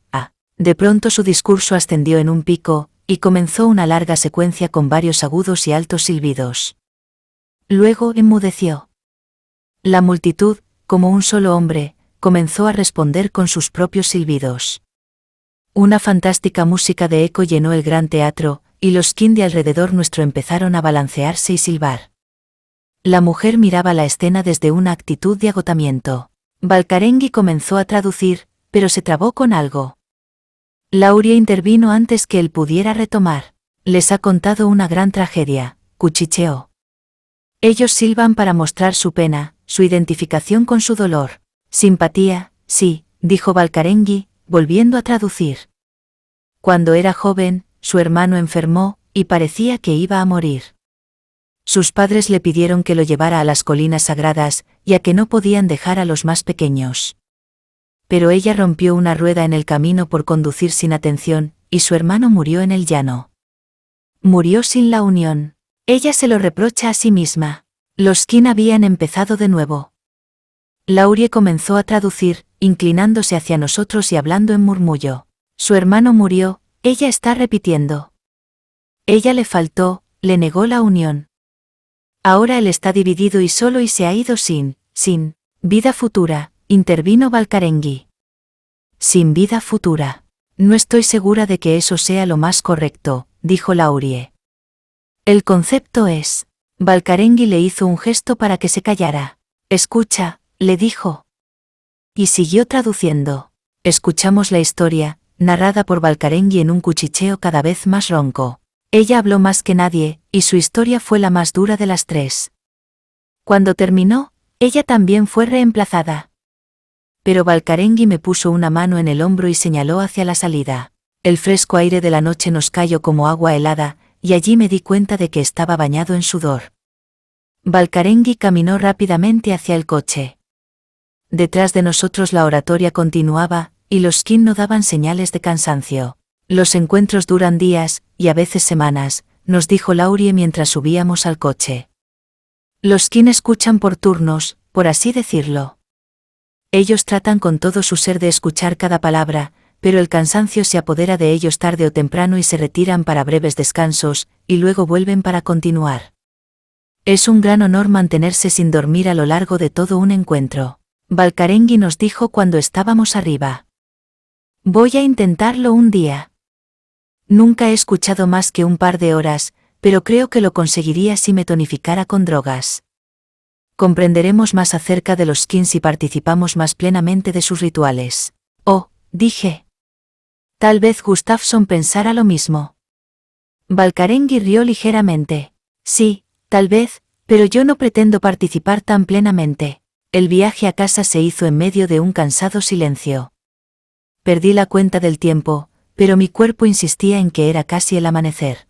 De pronto su discurso ascendió en un pico, y comenzó una larga secuencia con varios agudos y altos silbidos. Luego enmudeció. La multitud, como un solo hombre, comenzó a responder con sus propios silbidos. Una fantástica música de eco llenó el gran teatro, y los kin de alrededor nuestro empezaron a balancearse y silbar. La mujer miraba la escena desde una actitud de agotamiento. Valkarengi comenzó a traducir, pero se trabó con algo. Lauria intervino antes que él pudiera retomar. Les ha contado una gran tragedia, cuchicheó. Ellos silban para mostrar su pena, su identificación con su dolor. Simpatía, sí, dijo Valkarengi, volviendo a traducir. Cuando era joven, su hermano enfermó, y parecía que iba a morir. Sus padres le pidieron que lo llevara a las colinas sagradas, ya que no podían dejar a los más pequeños. Pero ella rompió una rueda en el camino por conducir sin atención, y su hermano murió en el llano. Murió sin la unión. Ella se lo reprocha a sí misma. Los Kin habían empezado de nuevo. Laurie comenzó a traducir, inclinándose hacia nosotros y hablando en murmullo. Su hermano murió, ella está repitiendo. Ella le faltó, le negó la unión. Ahora él está dividido y solo y se ha ido sin, sin, vida futura, intervino Valcarengui. Sin vida futura. No estoy segura de que eso sea lo más correcto, dijo Laurie. El concepto es. Valkarengui le hizo un gesto para que se callara. Escucha, le dijo. Y siguió traduciendo. Escuchamos la historia, narrada por Balkarengi en un cuchicheo cada vez más ronco. Ella habló más que nadie, y su historia fue la más dura de las tres. Cuando terminó, ella también fue reemplazada. Pero Valcarengui me puso una mano en el hombro y señaló hacia la salida. El fresco aire de la noche nos cayó como agua helada, y allí me di cuenta de que estaba bañado en sudor. Balkarengi caminó rápidamente hacia el coche. Detrás de nosotros la oratoria continuaba, y los kin no daban señales de cansancio. Los encuentros duran días, y a veces semanas, nos dijo Laurie mientras subíamos al coche. Los kin escuchan por turnos, por así decirlo. Ellos tratan con todo su ser de escuchar cada palabra, pero el cansancio se apodera de ellos tarde o temprano y se retiran para breves descansos, y luego vuelven para continuar. Es un gran honor mantenerse sin dormir a lo largo de todo un encuentro. valcarengui nos dijo cuando estábamos arriba. Voy a intentarlo un día. Nunca he escuchado más que un par de horas, pero creo que lo conseguiría si me tonificara con drogas. Comprenderemos más acerca de los skins si participamos más plenamente de sus rituales. Oh, dije. Tal vez Gustafsson pensara lo mismo. Valkarengi rió ligeramente. Sí, tal vez, pero yo no pretendo participar tan plenamente. El viaje a casa se hizo en medio de un cansado silencio. Perdí la cuenta del tiempo, pero mi cuerpo insistía en que era casi el amanecer.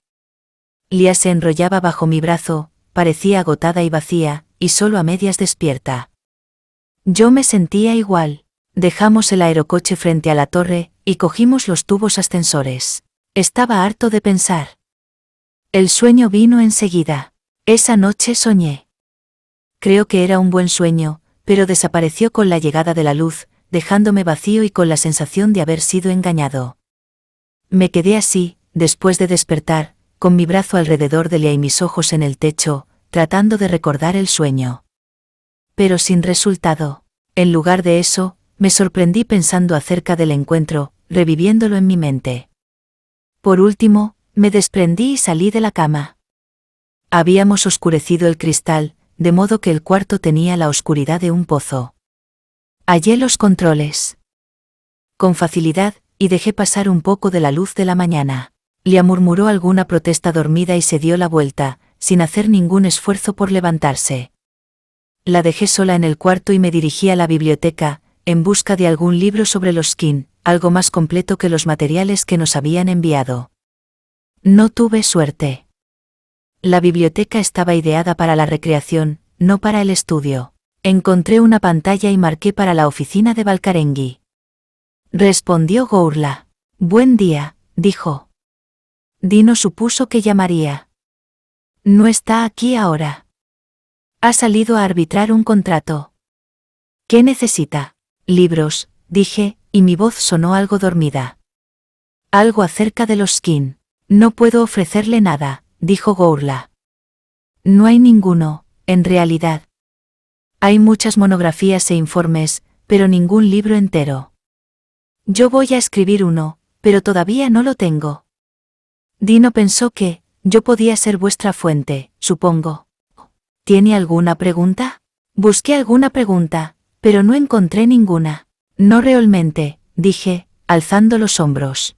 Lia se enrollaba bajo mi brazo, parecía agotada y vacía, y solo a medias despierta. Yo me sentía igual. Dejamos el aerocoche frente a la torre, y cogimos los tubos ascensores. Estaba harto de pensar. El sueño vino enseguida. Esa noche soñé. Creo que era un buen sueño, pero desapareció con la llegada de la luz, dejándome vacío y con la sensación de haber sido engañado. Me quedé así, después de despertar, con mi brazo alrededor de ella y mis ojos en el techo, tratando de recordar el sueño. Pero sin resultado. En lugar de eso, me sorprendí pensando acerca del encuentro, reviviéndolo en mi mente. Por último, me desprendí y salí de la cama. Habíamos oscurecido el cristal, de modo que el cuarto tenía la oscuridad de un pozo. Hallé los controles. Con facilidad, y dejé pasar un poco de la luz de la mañana. Le murmuró alguna protesta dormida y se dio la vuelta, sin hacer ningún esfuerzo por levantarse. La dejé sola en el cuarto y me dirigí a la biblioteca, en busca de algún libro sobre los skin, algo más completo que los materiales que nos habían enviado. No tuve suerte. La biblioteca estaba ideada para la recreación, no para el estudio. Encontré una pantalla y marqué para la oficina de balkarengui Respondió Gourla. Buen día, dijo. Dino supuso que llamaría. No está aquí ahora. Ha salido a arbitrar un contrato. ¿Qué necesita? Libros, dije, y mi voz sonó algo dormida. Algo acerca de los skin. No puedo ofrecerle nada, dijo Gourla. No hay ninguno, en realidad, hay muchas monografías e informes, pero ningún libro entero. Yo voy a escribir uno, pero todavía no lo tengo. Dino pensó que, yo podía ser vuestra fuente, supongo. ¿Tiene alguna pregunta? Busqué alguna pregunta, pero no encontré ninguna. No realmente, dije, alzando los hombros.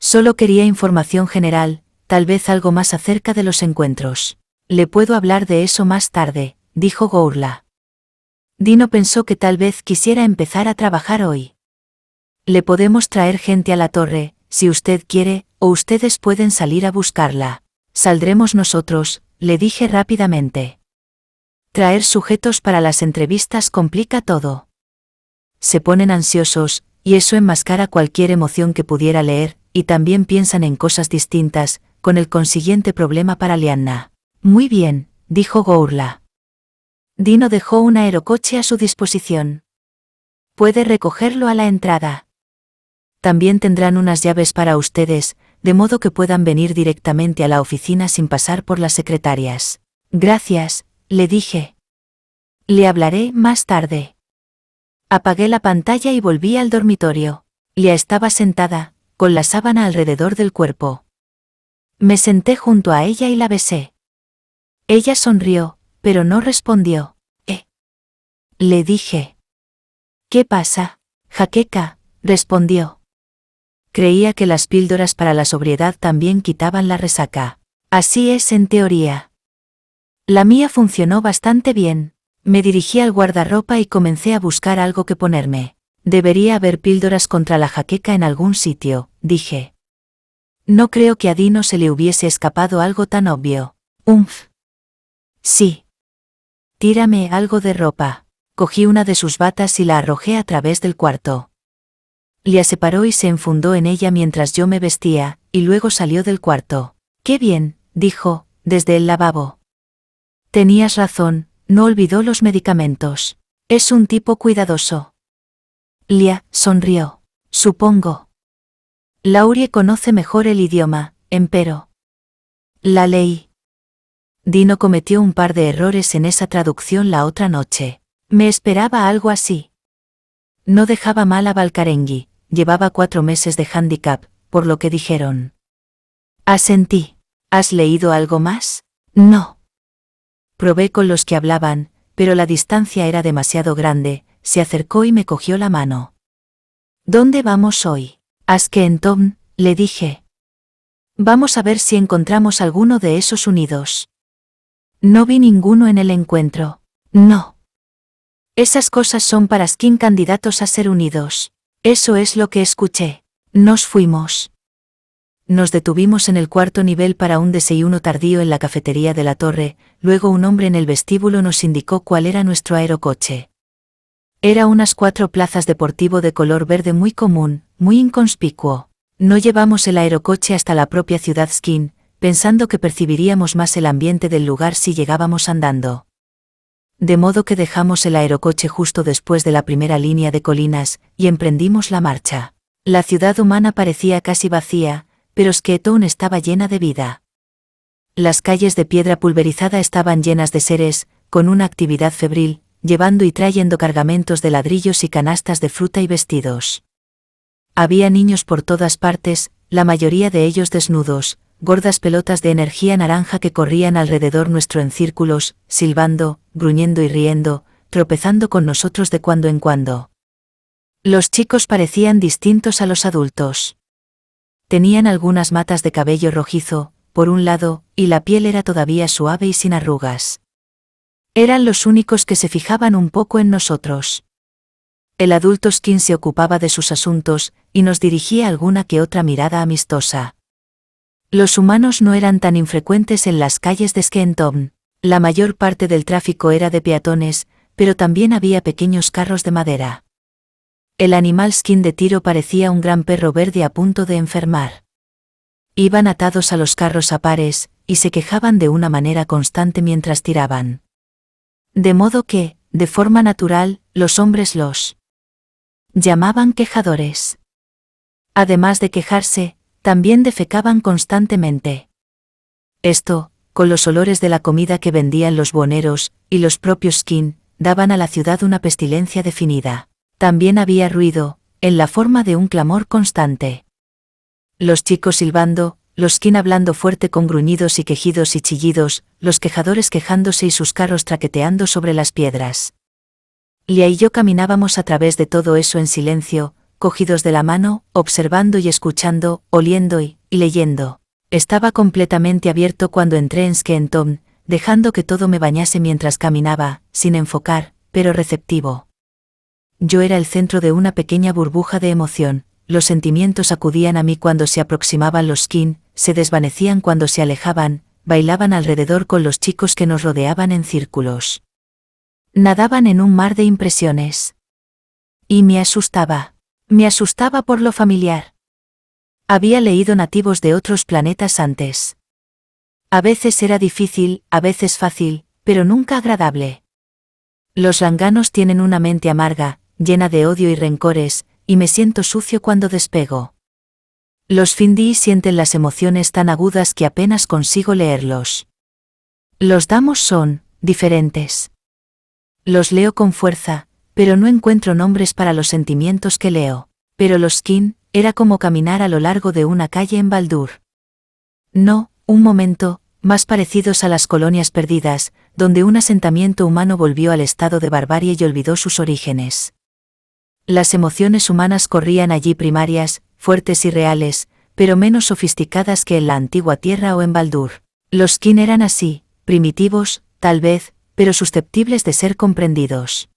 Solo quería información general, tal vez algo más acerca de los encuentros. Le puedo hablar de eso más tarde, dijo Gourla. Dino pensó que tal vez quisiera empezar a trabajar hoy. Le podemos traer gente a la torre, si usted quiere, o ustedes pueden salir a buscarla. Saldremos nosotros, le dije rápidamente. Traer sujetos para las entrevistas complica todo. Se ponen ansiosos, y eso enmascara cualquier emoción que pudiera leer, y también piensan en cosas distintas, con el consiguiente problema para Lianna. Muy bien, dijo Gourla. Dino dejó un aerocoche a su disposición. Puede recogerlo a la entrada. También tendrán unas llaves para ustedes, de modo que puedan venir directamente a la oficina sin pasar por las secretarias. Gracias, le dije. Le hablaré más tarde. Apagué la pantalla y volví al dormitorio. Lia estaba sentada, con la sábana alrededor del cuerpo. Me senté junto a ella y la besé. Ella sonrió, pero no respondió. ¿Eh? Le dije. ¿Qué pasa? Jaqueca, respondió. Creía que las píldoras para la sobriedad también quitaban la resaca. Así es en teoría. La mía funcionó bastante bien. Me dirigí al guardarropa y comencé a buscar algo que ponerme. Debería haber píldoras contra la jaqueca en algún sitio, dije. No creo que a Dino se le hubiese escapado algo tan obvio. Umf. Sí, Tírame algo de ropa. Cogí una de sus batas y la arrojé a través del cuarto. Lia se paró y se enfundó en ella mientras yo me vestía, y luego salió del cuarto. Qué bien, dijo, desde el lavabo. Tenías razón, no olvidó los medicamentos. Es un tipo cuidadoso. Lia sonrió. Supongo. Laurie conoce mejor el idioma, empero. La ley. Dino cometió un par de errores en esa traducción la otra noche. Me esperaba algo así. No dejaba mal a Valkarengi, llevaba cuatro meses de handicap, por lo que dijeron. Asentí. ¿Has leído algo más? No. Probé con los que hablaban, pero la distancia era demasiado grande, se acercó y me cogió la mano. ¿Dónde vamos hoy? Tom le dije. Vamos a ver si encontramos alguno de esos unidos. No vi ninguno en el encuentro. No. Esas cosas son para skin candidatos a ser unidos. Eso es lo que escuché. Nos fuimos. Nos detuvimos en el cuarto nivel para un desayuno tardío en la cafetería de la torre, luego un hombre en el vestíbulo nos indicó cuál era nuestro aerocoche. Era unas cuatro plazas deportivo de color verde muy común, muy inconspicuo. No llevamos el aerocoche hasta la propia ciudad Skin, pensando que percibiríamos más el ambiente del lugar si llegábamos andando. De modo que dejamos el aerocoche justo después de la primera línea de colinas, y emprendimos la marcha. La ciudad humana parecía casi vacía, pero Skeetown estaba llena de vida. Las calles de piedra pulverizada estaban llenas de seres, con una actividad febril, llevando y trayendo cargamentos de ladrillos y canastas de fruta y vestidos. Había niños por todas partes, la mayoría de ellos desnudos, gordas pelotas de energía naranja que corrían alrededor nuestro en círculos, silbando, gruñendo y riendo, tropezando con nosotros de cuando en cuando. Los chicos parecían distintos a los adultos. Tenían algunas matas de cabello rojizo, por un lado, y la piel era todavía suave y sin arrugas. Eran los únicos que se fijaban un poco en nosotros. El adulto Skin se ocupaba de sus asuntos, y nos dirigía alguna que otra mirada amistosa. Los humanos no eran tan infrecuentes en las calles de Skentown, La mayor parte del tráfico era de peatones, pero también había pequeños carros de madera. El animal skin de tiro parecía un gran perro verde a punto de enfermar. Iban atados a los carros a pares, y se quejaban de una manera constante mientras tiraban. De modo que, de forma natural, los hombres los llamaban quejadores. Además de quejarse, también defecaban constantemente. Esto, con los olores de la comida que vendían los boneros, y los propios skin, daban a la ciudad una pestilencia definida. También había ruido, en la forma de un clamor constante. Los chicos silbando, los skin hablando fuerte con gruñidos y quejidos y chillidos, los quejadores quejándose y sus carros traqueteando sobre las piedras. Lia y yo caminábamos a través de todo eso en silencio, cogidos de la mano, observando y escuchando, oliendo y, leyendo. Estaba completamente abierto cuando entré en Skentom, dejando que todo me bañase mientras caminaba, sin enfocar, pero receptivo. Yo era el centro de una pequeña burbuja de emoción, los sentimientos acudían a mí cuando se aproximaban los skin, se desvanecían cuando se alejaban, bailaban alrededor con los chicos que nos rodeaban en círculos. Nadaban en un mar de impresiones. Y me asustaba. Me asustaba por lo familiar. Había leído nativos de otros planetas antes. A veces era difícil, a veces fácil, pero nunca agradable. Los ranganos tienen una mente amarga, llena de odio y rencores, y me siento sucio cuando despego. Los Findi sienten las emociones tan agudas que apenas consigo leerlos. Los damos son, diferentes. Los leo con fuerza, pero no encuentro nombres para los sentimientos que leo. Pero los kin, era como caminar a lo largo de una calle en Baldur. No, un momento, más parecidos a las colonias perdidas, donde un asentamiento humano volvió al estado de barbarie y olvidó sus orígenes. Las emociones humanas corrían allí primarias, fuertes y reales, pero menos sofisticadas que en la antigua tierra o en Baldur. Los kin eran así, primitivos, tal vez, pero susceptibles de ser comprendidos.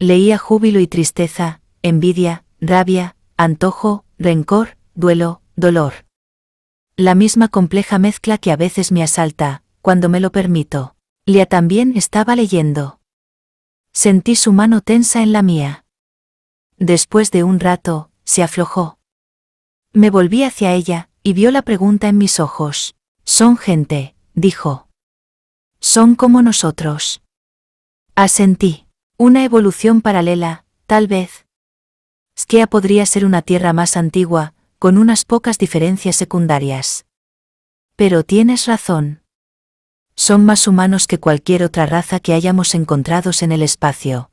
Leía júbilo y tristeza, envidia, rabia, antojo, rencor, duelo, dolor. La misma compleja mezcla que a veces me asalta, cuando me lo permito. Lea también estaba leyendo. Sentí su mano tensa en la mía. Después de un rato, se aflojó. Me volví hacia ella, y vio la pregunta en mis ojos. Son gente, dijo. Son como nosotros. Asentí. Una evolución paralela, tal vez. Skea podría ser una tierra más antigua, con unas pocas diferencias secundarias. Pero tienes razón. Son más humanos que cualquier otra raza que hayamos encontrado en el espacio.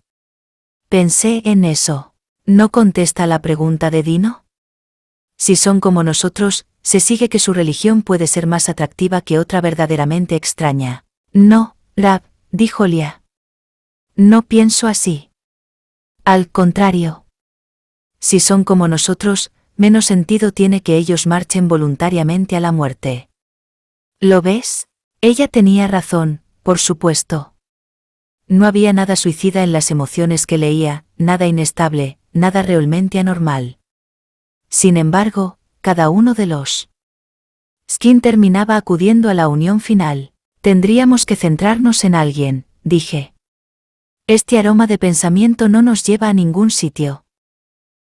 Pensé en eso. ¿No contesta la pregunta de Dino? Si son como nosotros, se sigue que su religión puede ser más atractiva que otra verdaderamente extraña. No, Rab, dijo Lia. No pienso así. Al contrario. Si son como nosotros, menos sentido tiene que ellos marchen voluntariamente a la muerte. ¿Lo ves? Ella tenía razón, por supuesto. No había nada suicida en las emociones que leía, nada inestable, nada realmente anormal. Sin embargo, cada uno de los Skin terminaba acudiendo a la unión final. Tendríamos que centrarnos en alguien, dije. Este aroma de pensamiento no nos lleva a ningún sitio.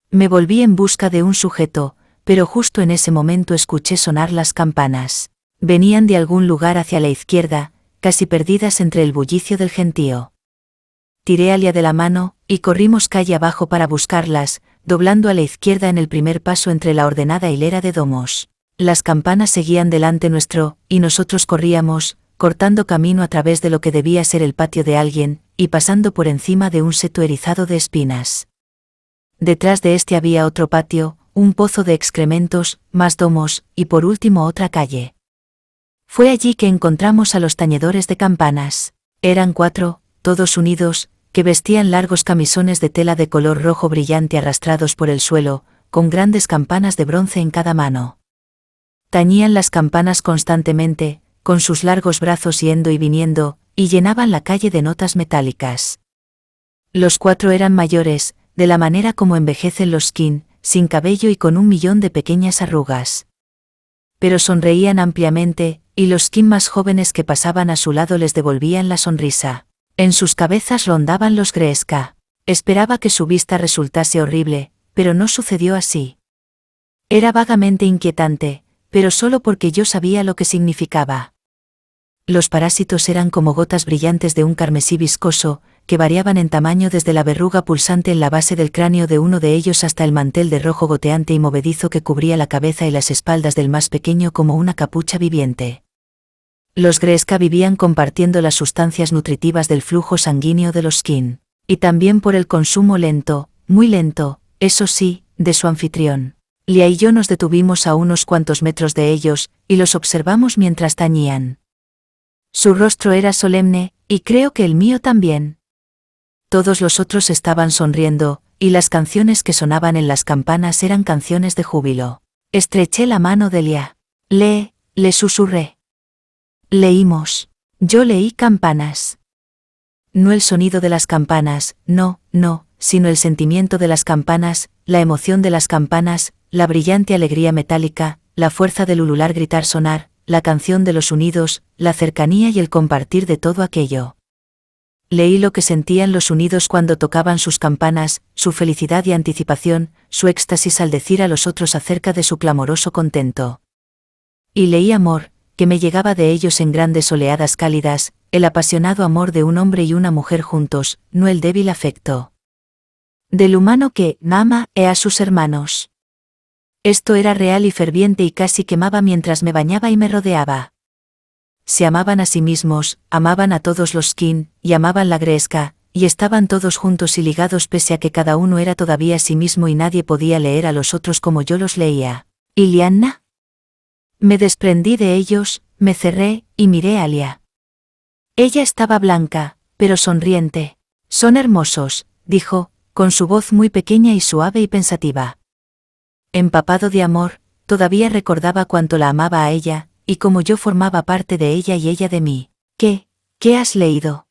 Me volví en busca de un sujeto, pero justo en ese momento escuché sonar las campanas. Venían de algún lugar hacia la izquierda, casi perdidas entre el bullicio del gentío. Tiré a de la mano, y corrimos calle abajo para buscarlas, doblando a la izquierda en el primer paso entre la ordenada hilera de domos. Las campanas seguían delante nuestro, y nosotros corríamos, cortando camino a través de lo que debía ser el patio de alguien, y pasando por encima de un seto erizado de espinas. Detrás de este había otro patio, un pozo de excrementos, más domos, y por último otra calle. Fue allí que encontramos a los tañedores de campanas. Eran cuatro, todos unidos, que vestían largos camisones de tela de color rojo brillante arrastrados por el suelo, con grandes campanas de bronce en cada mano. Tañían las campanas constantemente, con sus largos brazos yendo y viniendo, y llenaban la calle de notas metálicas. Los cuatro eran mayores, de la manera como envejecen los skin, sin cabello y con un millón de pequeñas arrugas. Pero sonreían ampliamente, y los skin más jóvenes que pasaban a su lado les devolvían la sonrisa. En sus cabezas rondaban los Greesca. Esperaba que su vista resultase horrible, pero no sucedió así. Era vagamente inquietante, pero solo porque yo sabía lo que significaba. Los parásitos eran como gotas brillantes de un carmesí viscoso, que variaban en tamaño desde la verruga pulsante en la base del cráneo de uno de ellos hasta el mantel de rojo goteante y movedizo que cubría la cabeza y las espaldas del más pequeño como una capucha viviente. Los Gresca vivían compartiendo las sustancias nutritivas del flujo sanguíneo de los Skin, y también por el consumo lento, muy lento, eso sí, de su anfitrión. Lia y yo nos detuvimos a unos cuantos metros de ellos, y los observamos mientras tañían. Su rostro era solemne, y creo que el mío también. Todos los otros estaban sonriendo, y las canciones que sonaban en las campanas eran canciones de júbilo. Estreché la mano de Lia. Le, le susurré. Leímos. Yo leí campanas. No el sonido de las campanas, no, no, sino el sentimiento de las campanas, la emoción de las campanas, la brillante alegría metálica, la fuerza del ulular gritar sonar, la canción de los unidos, la cercanía y el compartir de todo aquello. Leí lo que sentían los unidos cuando tocaban sus campanas, su felicidad y anticipación, su éxtasis al decir a los otros acerca de su clamoroso contento. Y leí amor, que me llegaba de ellos en grandes oleadas cálidas, el apasionado amor de un hombre y una mujer juntos, no el débil afecto. Del humano que, Nama, e a sus hermanos. Esto era real y ferviente y casi quemaba mientras me bañaba y me rodeaba. Se amaban a sí mismos, amaban a todos los kin, y amaban la gresca, y estaban todos juntos y ligados pese a que cada uno era todavía sí mismo y nadie podía leer a los otros como yo los leía. ¿Y Me desprendí de ellos, me cerré, y miré a Lia. Ella estaba blanca, pero sonriente. Son hermosos, dijo, con su voz muy pequeña y suave y pensativa. Empapado de amor, todavía recordaba cuánto la amaba a ella, y cómo yo formaba parte de ella y ella de mí. ¿Qué? ¿Qué has leído?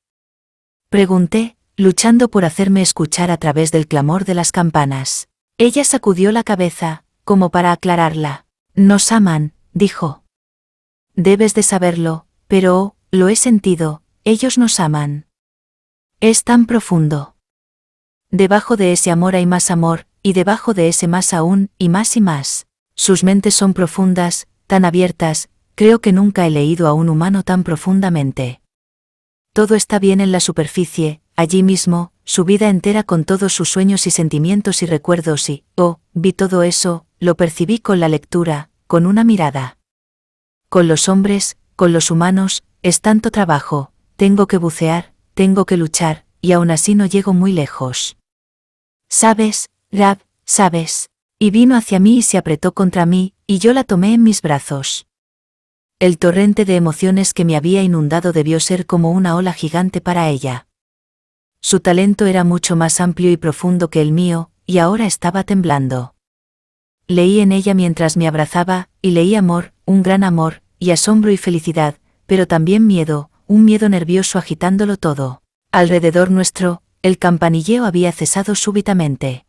Pregunté, luchando por hacerme escuchar a través del clamor de las campanas. Ella sacudió la cabeza, como para aclararla. Nos aman, dijo. Debes de saberlo, pero, lo he sentido, ellos nos aman. Es tan profundo. Debajo de ese amor hay más amor, y debajo de ese más aún, y más y más. Sus mentes son profundas, tan abiertas, creo que nunca he leído a un humano tan profundamente. Todo está bien en la superficie, allí mismo, su vida entera con todos sus sueños y sentimientos y recuerdos y, oh, vi todo eso, lo percibí con la lectura, con una mirada. Con los hombres, con los humanos, es tanto trabajo, tengo que bucear, tengo que luchar, y aún así no llego muy lejos. Sabes, Rab, ¿sabes? Y vino hacia mí y se apretó contra mí, y yo la tomé en mis brazos. El torrente de emociones que me había inundado debió ser como una ola gigante para ella. Su talento era mucho más amplio y profundo que el mío, y ahora estaba temblando. Leí en ella mientras me abrazaba, y leí amor, un gran amor, y asombro y felicidad, pero también miedo, un miedo nervioso agitándolo todo. Alrededor nuestro, el campanilleo había cesado súbitamente.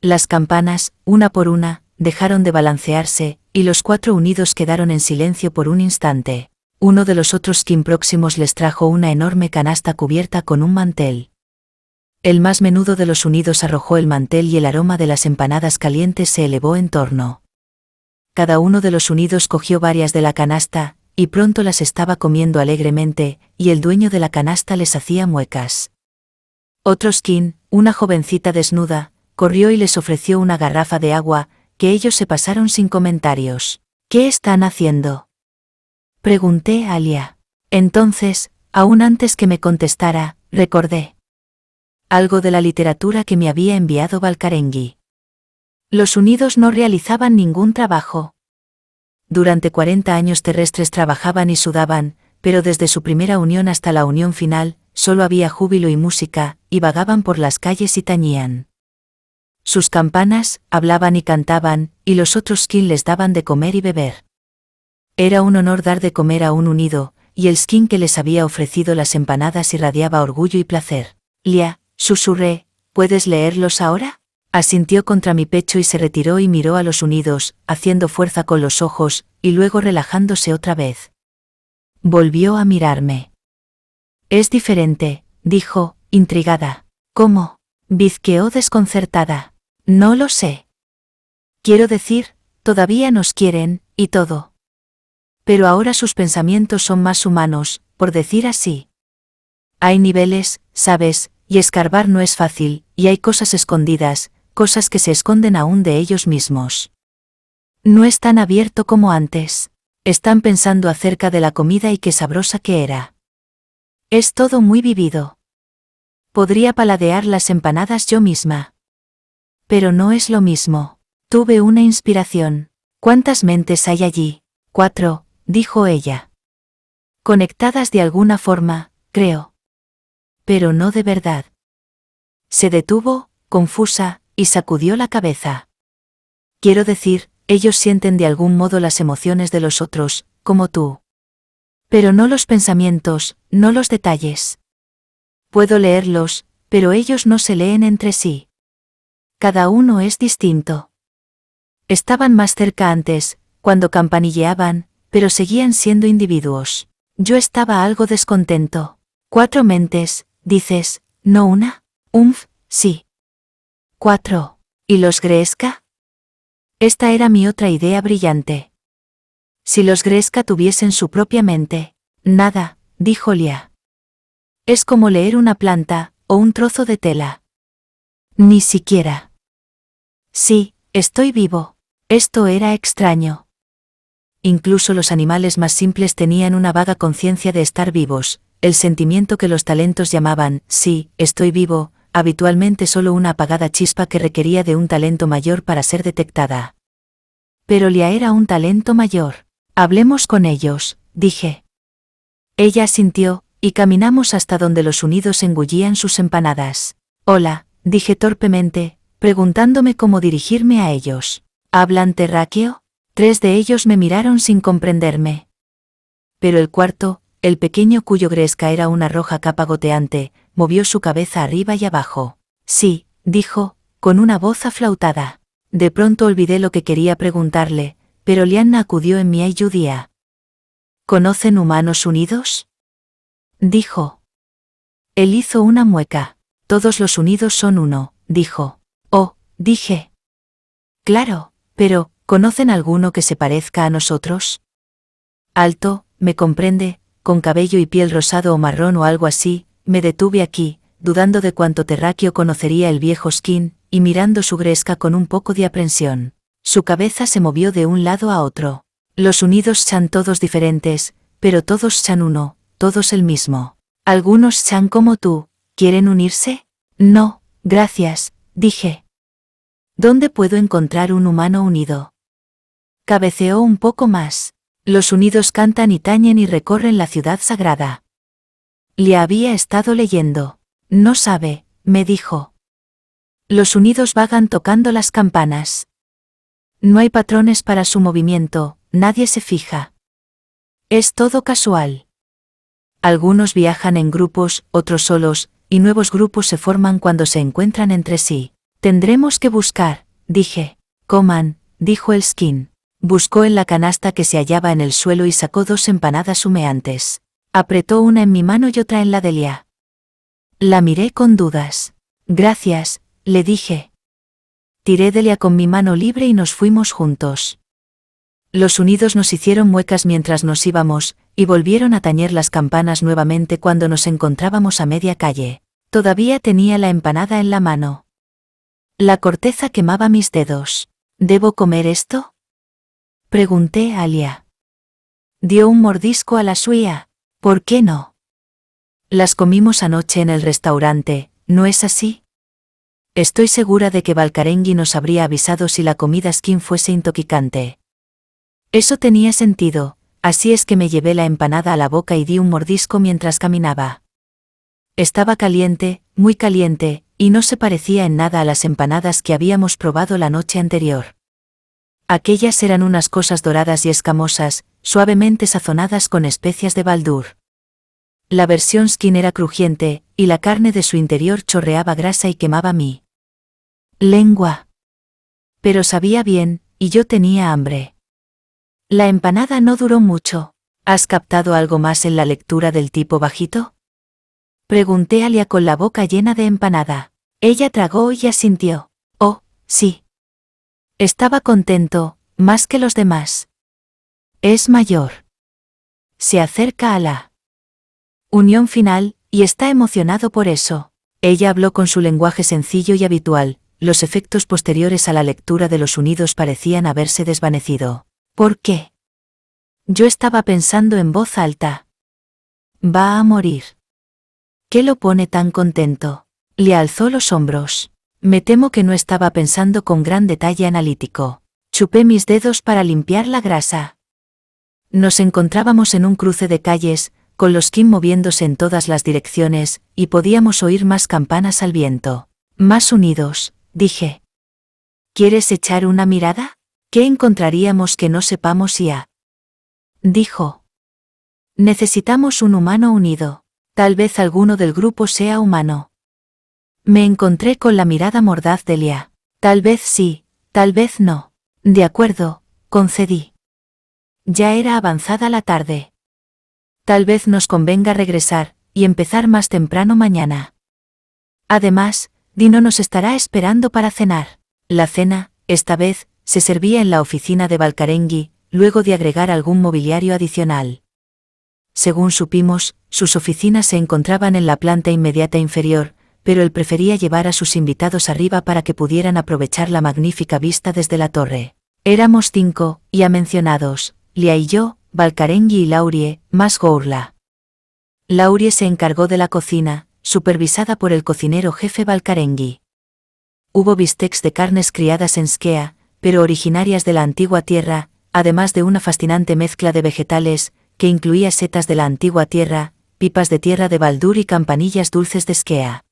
Las campanas, una por una, dejaron de balancearse, y los cuatro unidos quedaron en silencio por un instante. Uno de los otros kin próximos les trajo una enorme canasta cubierta con un mantel. El más menudo de los unidos arrojó el mantel y el aroma de las empanadas calientes se elevó en torno. Cada uno de los unidos cogió varias de la canasta, y pronto las estaba comiendo alegremente, y el dueño de la canasta les hacía muecas. Otro skin, una jovencita desnuda, corrió y les ofreció una garrafa de agua, que ellos se pasaron sin comentarios. ¿Qué están haciendo? Pregunté a Alia. Entonces, aún antes que me contestara, recordé algo de la literatura que me había enviado valcarengui Los unidos no realizaban ningún trabajo. Durante 40 años terrestres trabajaban y sudaban, pero desde su primera unión hasta la unión final, solo había júbilo y música, y vagaban por las calles y tañían. Sus campanas hablaban y cantaban, y los otros skin les daban de comer y beber. Era un honor dar de comer a un unido, y el skin que les había ofrecido las empanadas irradiaba orgullo y placer. Lia, susurré, ¿puedes leerlos ahora? Asintió contra mi pecho y se retiró y miró a los unidos, haciendo fuerza con los ojos, y luego relajándose otra vez. Volvió a mirarme. Es diferente, dijo, intrigada. ¿Cómo? Bizqueó desconcertada. No lo sé. Quiero decir, todavía nos quieren, y todo. Pero ahora sus pensamientos son más humanos, por decir así. Hay niveles, sabes, y escarbar no es fácil, y hay cosas escondidas, cosas que se esconden aún de ellos mismos. No es tan abierto como antes. Están pensando acerca de la comida y qué sabrosa que era. Es todo muy vivido. Podría paladear las empanadas yo misma. Pero no es lo mismo. Tuve una inspiración. ¿Cuántas mentes hay allí? Cuatro, dijo ella. Conectadas de alguna forma, creo. Pero no de verdad. Se detuvo, confusa, y sacudió la cabeza. Quiero decir, ellos sienten de algún modo las emociones de los otros, como tú. Pero no los pensamientos, no los detalles. Puedo leerlos, pero ellos no se leen entre sí cada uno es distinto. Estaban más cerca antes, cuando campanilleaban, pero seguían siendo individuos. Yo estaba algo descontento. Cuatro mentes, dices, ¿no una? Umf, sí. Cuatro. ¿Y los Gresca? Esta era mi otra idea brillante. Si los Gresca tuviesen su propia mente. Nada, dijo Lia. Es como leer una planta, o un trozo de tela. Ni siquiera. Sí, estoy vivo. Esto era extraño. Incluso los animales más simples tenían una vaga conciencia de estar vivos, el sentimiento que los talentos llamaban, sí, estoy vivo, habitualmente solo una apagada chispa que requería de un talento mayor para ser detectada. Pero Lia era un talento mayor. Hablemos con ellos, dije. Ella sintió, y caminamos hasta donde los unidos engullían sus empanadas. Hola, dije torpemente, preguntándome cómo dirigirme a ellos. ¿Hablan terráqueo? Tres de ellos me miraron sin comprenderme. Pero el cuarto, el pequeño cuyo gresca era una roja capa goteante, movió su cabeza arriba y abajo. Sí, dijo, con una voz aflautada. De pronto olvidé lo que quería preguntarle, pero Lianna acudió en mi ayudía. ¿Conocen humanos unidos? Dijo. Él hizo una mueca. Todos los unidos son uno, dijo. Dije. Claro, pero, ¿conocen alguno que se parezca a nosotros? Alto, me comprende, con cabello y piel rosado o marrón o algo así, me detuve aquí, dudando de cuánto terráqueo conocería el viejo Skin, y mirando su gresca con un poco de aprensión. Su cabeza se movió de un lado a otro. Los unidos sean todos diferentes, pero todos sean uno, todos el mismo. Algunos sean como tú, ¿quieren unirse? No, gracias, dije. ¿Dónde puedo encontrar un humano unido? Cabeceó un poco más. Los unidos cantan y tañen y recorren la ciudad sagrada. Le había estado leyendo. No sabe, me dijo. Los unidos vagan tocando las campanas. No hay patrones para su movimiento, nadie se fija. Es todo casual. Algunos viajan en grupos, otros solos, y nuevos grupos se forman cuando se encuentran entre sí. Tendremos que buscar, dije. Coman, dijo el skin. Buscó en la canasta que se hallaba en el suelo y sacó dos empanadas humeantes. Apretó una en mi mano y otra en la de Lia. La miré con dudas. Gracias, le dije. Tiré de Lia con mi mano libre y nos fuimos juntos. Los unidos nos hicieron muecas mientras nos íbamos, y volvieron a tañer las campanas nuevamente cuando nos encontrábamos a media calle. Todavía tenía la empanada en la mano. La corteza quemaba mis dedos. ¿Debo comer esto? Pregunté a Alia. Dio un mordisco a la suya. ¿Por qué no? Las comimos anoche en el restaurante, ¿no es así? Estoy segura de que Valkarengi nos habría avisado si la comida skin fuese intoquicante. Eso tenía sentido, así es que me llevé la empanada a la boca y di un mordisco mientras caminaba. Estaba caliente, muy caliente, y no se parecía en nada a las empanadas que habíamos probado la noche anterior. Aquellas eran unas cosas doradas y escamosas, suavemente sazonadas con especias de baldur. La versión skin era crujiente, y la carne de su interior chorreaba grasa y quemaba mi lengua. Pero sabía bien, y yo tenía hambre. La empanada no duró mucho. ¿Has captado algo más en la lectura del tipo bajito? Pregunté a Lia con la boca llena de empanada. Ella tragó y asintió. Oh, sí. Estaba contento, más que los demás. Es mayor. Se acerca a la unión final, y está emocionado por eso. Ella habló con su lenguaje sencillo y habitual, los efectos posteriores a la lectura de los unidos parecían haberse desvanecido. ¿Por qué? Yo estaba pensando en voz alta. Va a morir. ¿Qué lo pone tan contento? Le alzó los hombros. Me temo que no estaba pensando con gran detalle analítico. Chupé mis dedos para limpiar la grasa. Nos encontrábamos en un cruce de calles, con los Kim moviéndose en todas las direcciones, y podíamos oír más campanas al viento. Más unidos, dije. ¿Quieres echar una mirada? ¿Qué encontraríamos que no sepamos ya? Dijo. Necesitamos un humano unido. Tal vez alguno del grupo sea humano. Me encontré con la mirada mordaz de Lia. Tal vez sí, tal vez no. De acuerdo, concedí. Ya era avanzada la tarde. Tal vez nos convenga regresar, y empezar más temprano mañana. Además, Dino nos estará esperando para cenar. La cena, esta vez, se servía en la oficina de Balcarengui, luego de agregar algún mobiliario adicional. Según supimos, sus oficinas se encontraban en la planta inmediata inferior, pero él prefería llevar a sus invitados arriba para que pudieran aprovechar la magnífica vista desde la torre. Éramos cinco, ya mencionados, Lia y yo, Valcarengi y Laurie, más Gourla. Laurie se encargó de la cocina, supervisada por el cocinero jefe Valcarengi. Hubo bistecs de carnes criadas en Skea, pero originarias de la antigua tierra, además de una fascinante mezcla de vegetales, que incluía setas de la antigua tierra, pipas de tierra de baldur y campanillas dulces de Skea.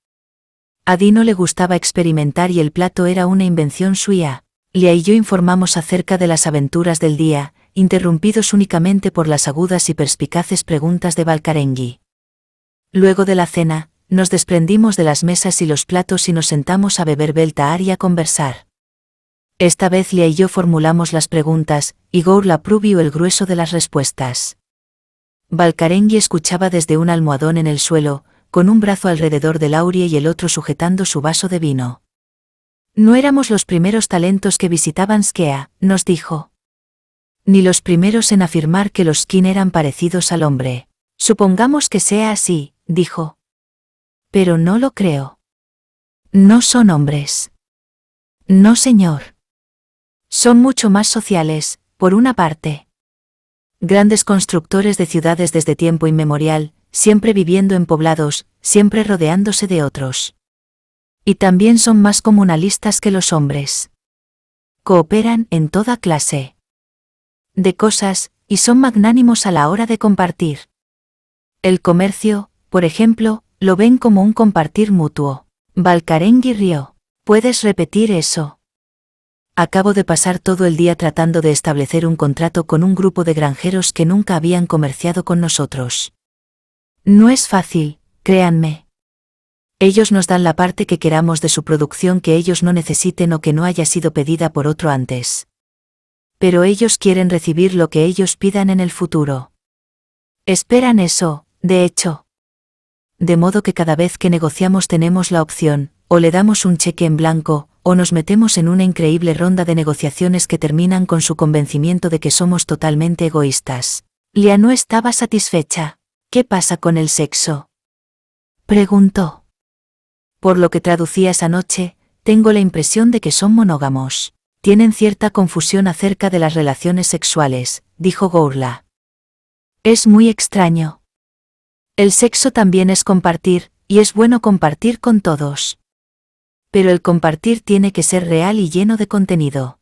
A Dino le gustaba experimentar y el plato era una invención suya. Lea y yo informamos acerca de las aventuras del día, interrumpidos únicamente por las agudas y perspicaces preguntas de Valcarengui. Luego de la cena, nos desprendimos de las mesas y los platos y nos sentamos a beber Beltaar y a conversar. Esta vez Lea y yo formulamos las preguntas, y Gourla Prubio el grueso de las respuestas. Valkarengi escuchaba desde un almohadón en el suelo, con un brazo alrededor de Laurie y el otro sujetando su vaso de vino. No éramos los primeros talentos que visitaban Skea, nos dijo. Ni los primeros en afirmar que los Skin eran parecidos al hombre. Supongamos que sea así, dijo. Pero no lo creo. No son hombres. No, señor. Son mucho más sociales, por una parte grandes constructores de ciudades desde tiempo inmemorial, siempre viviendo en poblados, siempre rodeándose de otros. Y también son más comunalistas que los hombres. Cooperan en toda clase de cosas, y son magnánimos a la hora de compartir. El comercio, por ejemplo, lo ven como un compartir mutuo. Valcarengui rió. Puedes repetir eso. Acabo de pasar todo el día tratando de establecer un contrato con un grupo de granjeros que nunca habían comerciado con nosotros. No es fácil, créanme. Ellos nos dan la parte que queramos de su producción que ellos no necesiten o que no haya sido pedida por otro antes. Pero ellos quieren recibir lo que ellos pidan en el futuro. Esperan eso, de hecho. De modo que cada vez que negociamos tenemos la opción, o le damos un cheque en blanco, o nos metemos en una increíble ronda de negociaciones que terminan con su convencimiento de que somos totalmente egoístas. Lia no estaba satisfecha. ¿Qué pasa con el sexo? Preguntó. Por lo que traducía esa noche, tengo la impresión de que son monógamos. Tienen cierta confusión acerca de las relaciones sexuales, dijo Gourla. Es muy extraño. El sexo también es compartir, y es bueno compartir con todos pero el compartir tiene que ser real y lleno de contenido.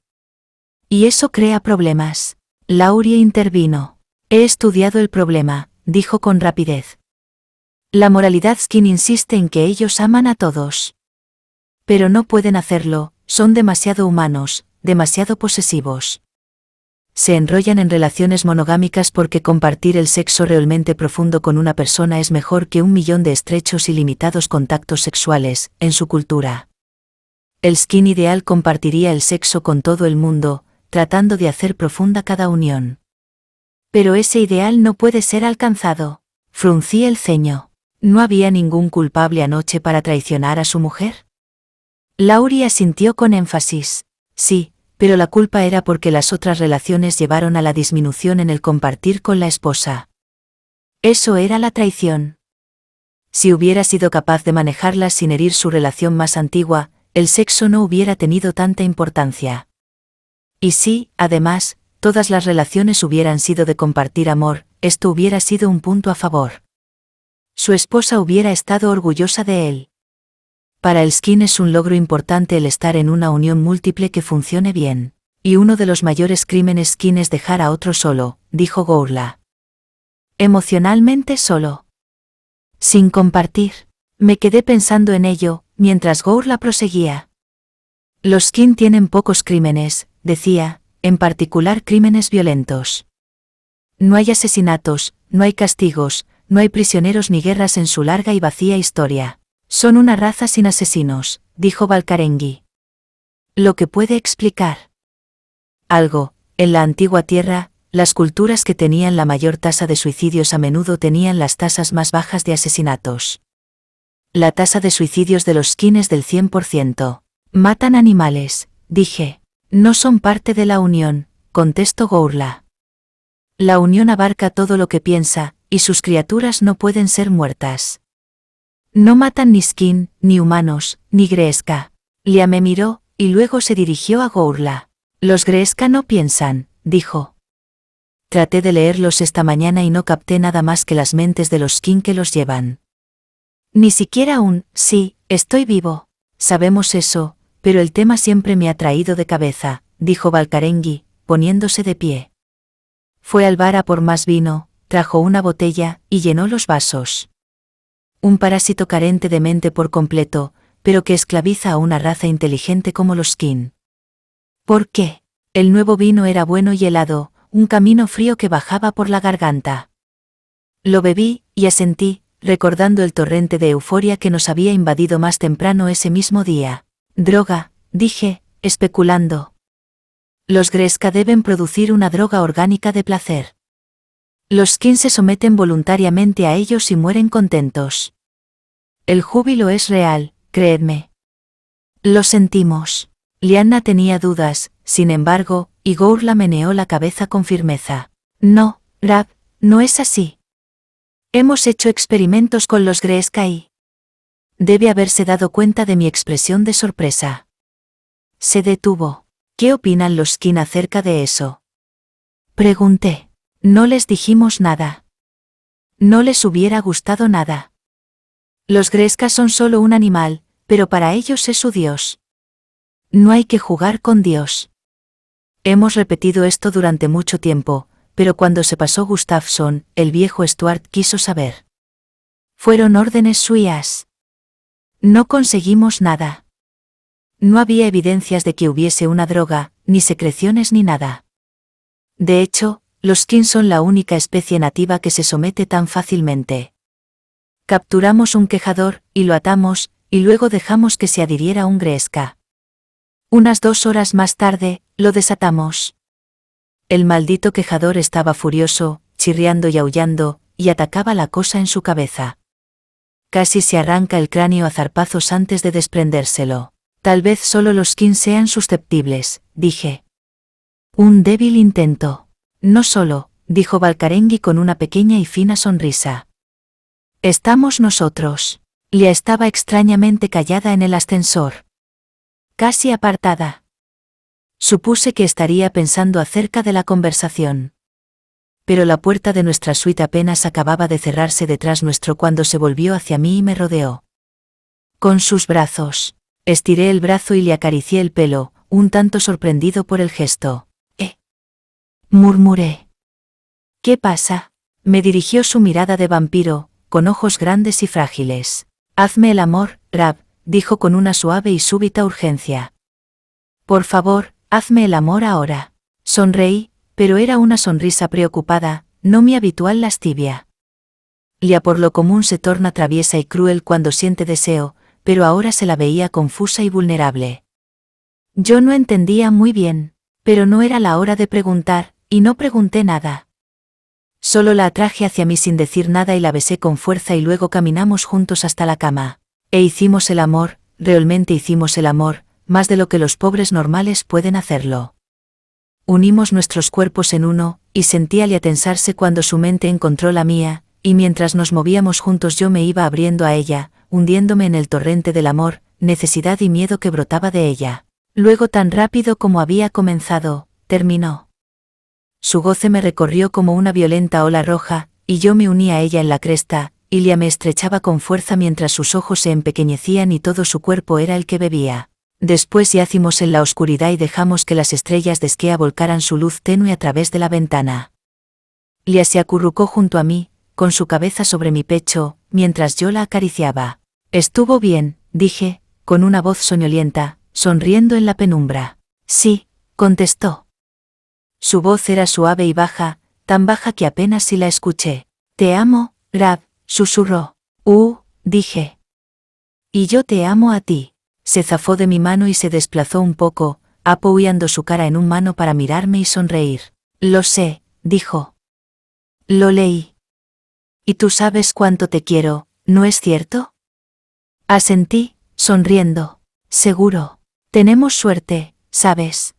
Y eso crea problemas. Laurie intervino. He estudiado el problema, dijo con rapidez. La moralidad skin insiste en que ellos aman a todos. Pero no pueden hacerlo, son demasiado humanos, demasiado posesivos. Se enrollan en relaciones monogámicas porque compartir el sexo realmente profundo con una persona es mejor que un millón de estrechos y limitados contactos sexuales, en su cultura. El skin ideal compartiría el sexo con todo el mundo, tratando de hacer profunda cada unión. Pero ese ideal no puede ser alcanzado. Fruncí el ceño. ¿No había ningún culpable anoche para traicionar a su mujer? Lauria sintió con énfasis. Sí, pero la culpa era porque las otras relaciones llevaron a la disminución en el compartir con la esposa. Eso era la traición. Si hubiera sido capaz de manejarla sin herir su relación más antigua, el sexo no hubiera tenido tanta importancia. Y si, además, todas las relaciones hubieran sido de compartir amor, esto hubiera sido un punto a favor. Su esposa hubiera estado orgullosa de él. Para el skin es un logro importante el estar en una unión múltiple que funcione bien. Y uno de los mayores crímenes skin es dejar a otro solo, dijo Gourla. Emocionalmente solo. Sin compartir. Me quedé pensando en ello, mientras la proseguía. Los kin tienen pocos crímenes, decía, en particular crímenes violentos. No hay asesinatos, no hay castigos, no hay prisioneros ni guerras en su larga y vacía historia. Son una raza sin asesinos, dijo Valkarengui. Lo que puede explicar. Algo, en la antigua tierra, las culturas que tenían la mayor tasa de suicidios a menudo tenían las tasas más bajas de asesinatos la tasa de suicidios de los skins es del 100%. Matan animales, dije. No son parte de la Unión, contestó Gourla. La Unión abarca todo lo que piensa, y sus criaturas no pueden ser muertas. No matan ni skin, ni humanos, ni Greska. Liam me miró, y luego se dirigió a Gourla. Los Greska no piensan, dijo. Traté de leerlos esta mañana y no capté nada más que las mentes de los skin que los llevan. Ni siquiera aún, sí, estoy vivo. Sabemos eso, pero el tema siempre me ha traído de cabeza, dijo Valcarengui, poniéndose de pie. Fue al bar por más vino, trajo una botella y llenó los vasos. Un parásito carente de mente por completo, pero que esclaviza a una raza inteligente como los Skin. ¿Por qué? El nuevo vino era bueno y helado, un camino frío que bajaba por la garganta. Lo bebí, y asentí, recordando el torrente de euforia que nos había invadido más temprano ese mismo día. Droga, dije, especulando. Los Gresca deben producir una droga orgánica de placer. Los Kin se someten voluntariamente a ellos y mueren contentos. El júbilo es real, creedme. Lo sentimos. Lianna tenía dudas, sin embargo, y Gourla meneó la cabeza con firmeza. No, Rab, no es así. Hemos hecho experimentos con los Greska y... Debe haberse dado cuenta de mi expresión de sorpresa. Se detuvo. ¿Qué opinan los Skin acerca de eso? Pregunté. No les dijimos nada. No les hubiera gustado nada. Los Greska son solo un animal, pero para ellos es su Dios. No hay que jugar con Dios. Hemos repetido esto durante mucho tiempo, pero cuando se pasó Gustafsson, el viejo Stuart quiso saber. Fueron órdenes suyas. No conseguimos nada. No había evidencias de que hubiese una droga, ni secreciones ni nada. De hecho, los skins son la única especie nativa que se somete tan fácilmente. Capturamos un quejador, y lo atamos, y luego dejamos que se adhiriera un gresca. Unas dos horas más tarde, lo desatamos. El maldito quejador estaba furioso, chirriando y aullando, y atacaba la cosa en su cabeza. Casi se arranca el cráneo a zarpazos antes de desprendérselo. Tal vez solo los Kin sean susceptibles, dije. Un débil intento. No solo, dijo Valcarengui con una pequeña y fina sonrisa. Estamos nosotros. Lia estaba extrañamente callada en el ascensor. Casi apartada. Supuse que estaría pensando acerca de la conversación. Pero la puerta de nuestra suite apenas acababa de cerrarse detrás nuestro cuando se volvió hacia mí y me rodeó. Con sus brazos. Estiré el brazo y le acaricié el pelo, un tanto sorprendido por el gesto. ¿Eh? Murmuré. ¿Qué pasa? Me dirigió su mirada de vampiro, con ojos grandes y frágiles. Hazme el amor, Rab, dijo con una suave y súbita urgencia. Por favor, Hazme el amor ahora. Sonreí, pero era una sonrisa preocupada, no mi habitual lascivia. Lia por lo común se torna traviesa y cruel cuando siente deseo, pero ahora se la veía confusa y vulnerable. Yo no entendía muy bien, pero no era la hora de preguntar, y no pregunté nada. Solo la atraje hacia mí sin decir nada y la besé con fuerza y luego caminamos juntos hasta la cama. E hicimos el amor, realmente hicimos el amor, más de lo que los pobres normales pueden hacerlo. Unimos nuestros cuerpos en uno, y sentí a tensarse cuando su mente encontró la mía, y mientras nos movíamos juntos yo me iba abriendo a ella, hundiéndome en el torrente del amor, necesidad y miedo que brotaba de ella. Luego tan rápido como había comenzado, terminó. Su goce me recorrió como una violenta ola roja, y yo me uní a ella en la cresta, Ilia me estrechaba con fuerza mientras sus ojos se empequeñecían y todo su cuerpo era el que bebía. Después yacimos en la oscuridad y dejamos que las estrellas de volcaran su luz tenue a través de la ventana. Lia se acurrucó junto a mí, con su cabeza sobre mi pecho, mientras yo la acariciaba. Estuvo bien, dije, con una voz soñolienta, sonriendo en la penumbra. Sí, contestó. Su voz era suave y baja, tan baja que apenas si la escuché. Te amo, Rab, susurró. Uh, dije. Y yo te amo a ti se zafó de mi mano y se desplazó un poco, apoyando su cara en un mano para mirarme y sonreír. Lo sé, dijo. Lo leí. Y tú sabes cuánto te quiero, ¿no es cierto? Asentí, sonriendo. Seguro. Tenemos suerte, ¿sabes?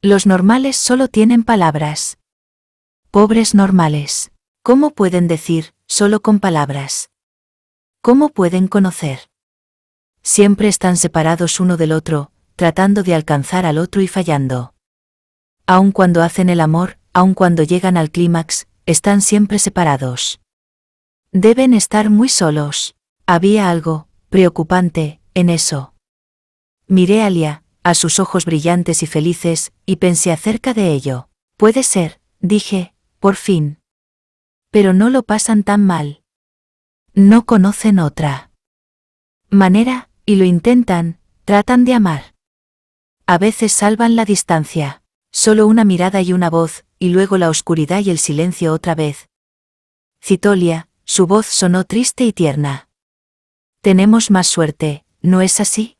Los normales solo tienen palabras. Pobres normales. ¿Cómo pueden decir, solo con palabras? ¿Cómo pueden conocer? siempre están separados uno del otro, tratando de alcanzar al otro y fallando. Aun cuando hacen el amor, aun cuando llegan al clímax, están siempre separados. Deben estar muy solos. Había algo, preocupante, en eso. Miré a Lia, a sus ojos brillantes y felices, y pensé acerca de ello. Puede ser, dije, por fin. Pero no lo pasan tan mal. No conocen otra manera, y lo intentan, tratan de amar. A veces salvan la distancia, solo una mirada y una voz, y luego la oscuridad y el silencio otra vez. Citolia, su voz sonó triste y tierna. Tenemos más suerte, ¿no es así?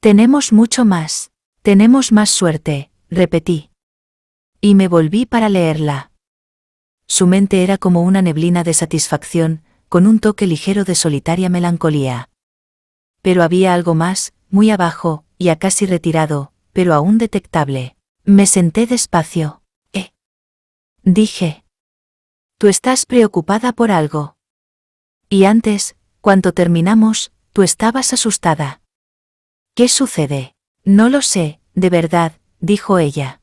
Tenemos mucho más, tenemos más suerte, repetí. Y me volví para leerla. Su mente era como una neblina de satisfacción, con un toque ligero de solitaria melancolía. Pero había algo más, muy abajo, ya casi retirado, pero aún detectable. Me senté despacio. Eh. Dije. Tú estás preocupada por algo. Y antes, cuando terminamos, tú estabas asustada. ¿Qué sucede? No lo sé, de verdad, dijo ella.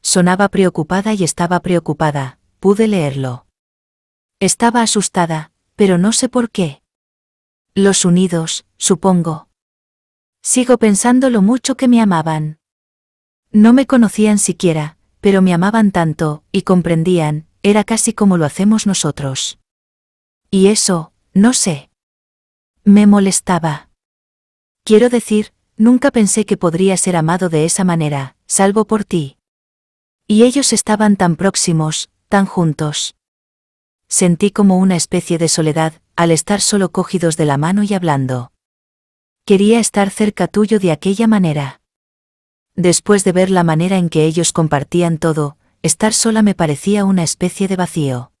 Sonaba preocupada y estaba preocupada, pude leerlo. Estaba asustada, pero no sé por qué. Los unidos, supongo. Sigo pensando lo mucho que me amaban. No me conocían siquiera, pero me amaban tanto, y comprendían, era casi como lo hacemos nosotros. Y eso, no sé. Me molestaba. Quiero decir, nunca pensé que podría ser amado de esa manera, salvo por ti. Y ellos estaban tan próximos, tan juntos sentí como una especie de soledad, al estar solo cogidos de la mano y hablando. Quería estar cerca tuyo de aquella manera. Después de ver la manera en que ellos compartían todo, estar sola me parecía una especie de vacío.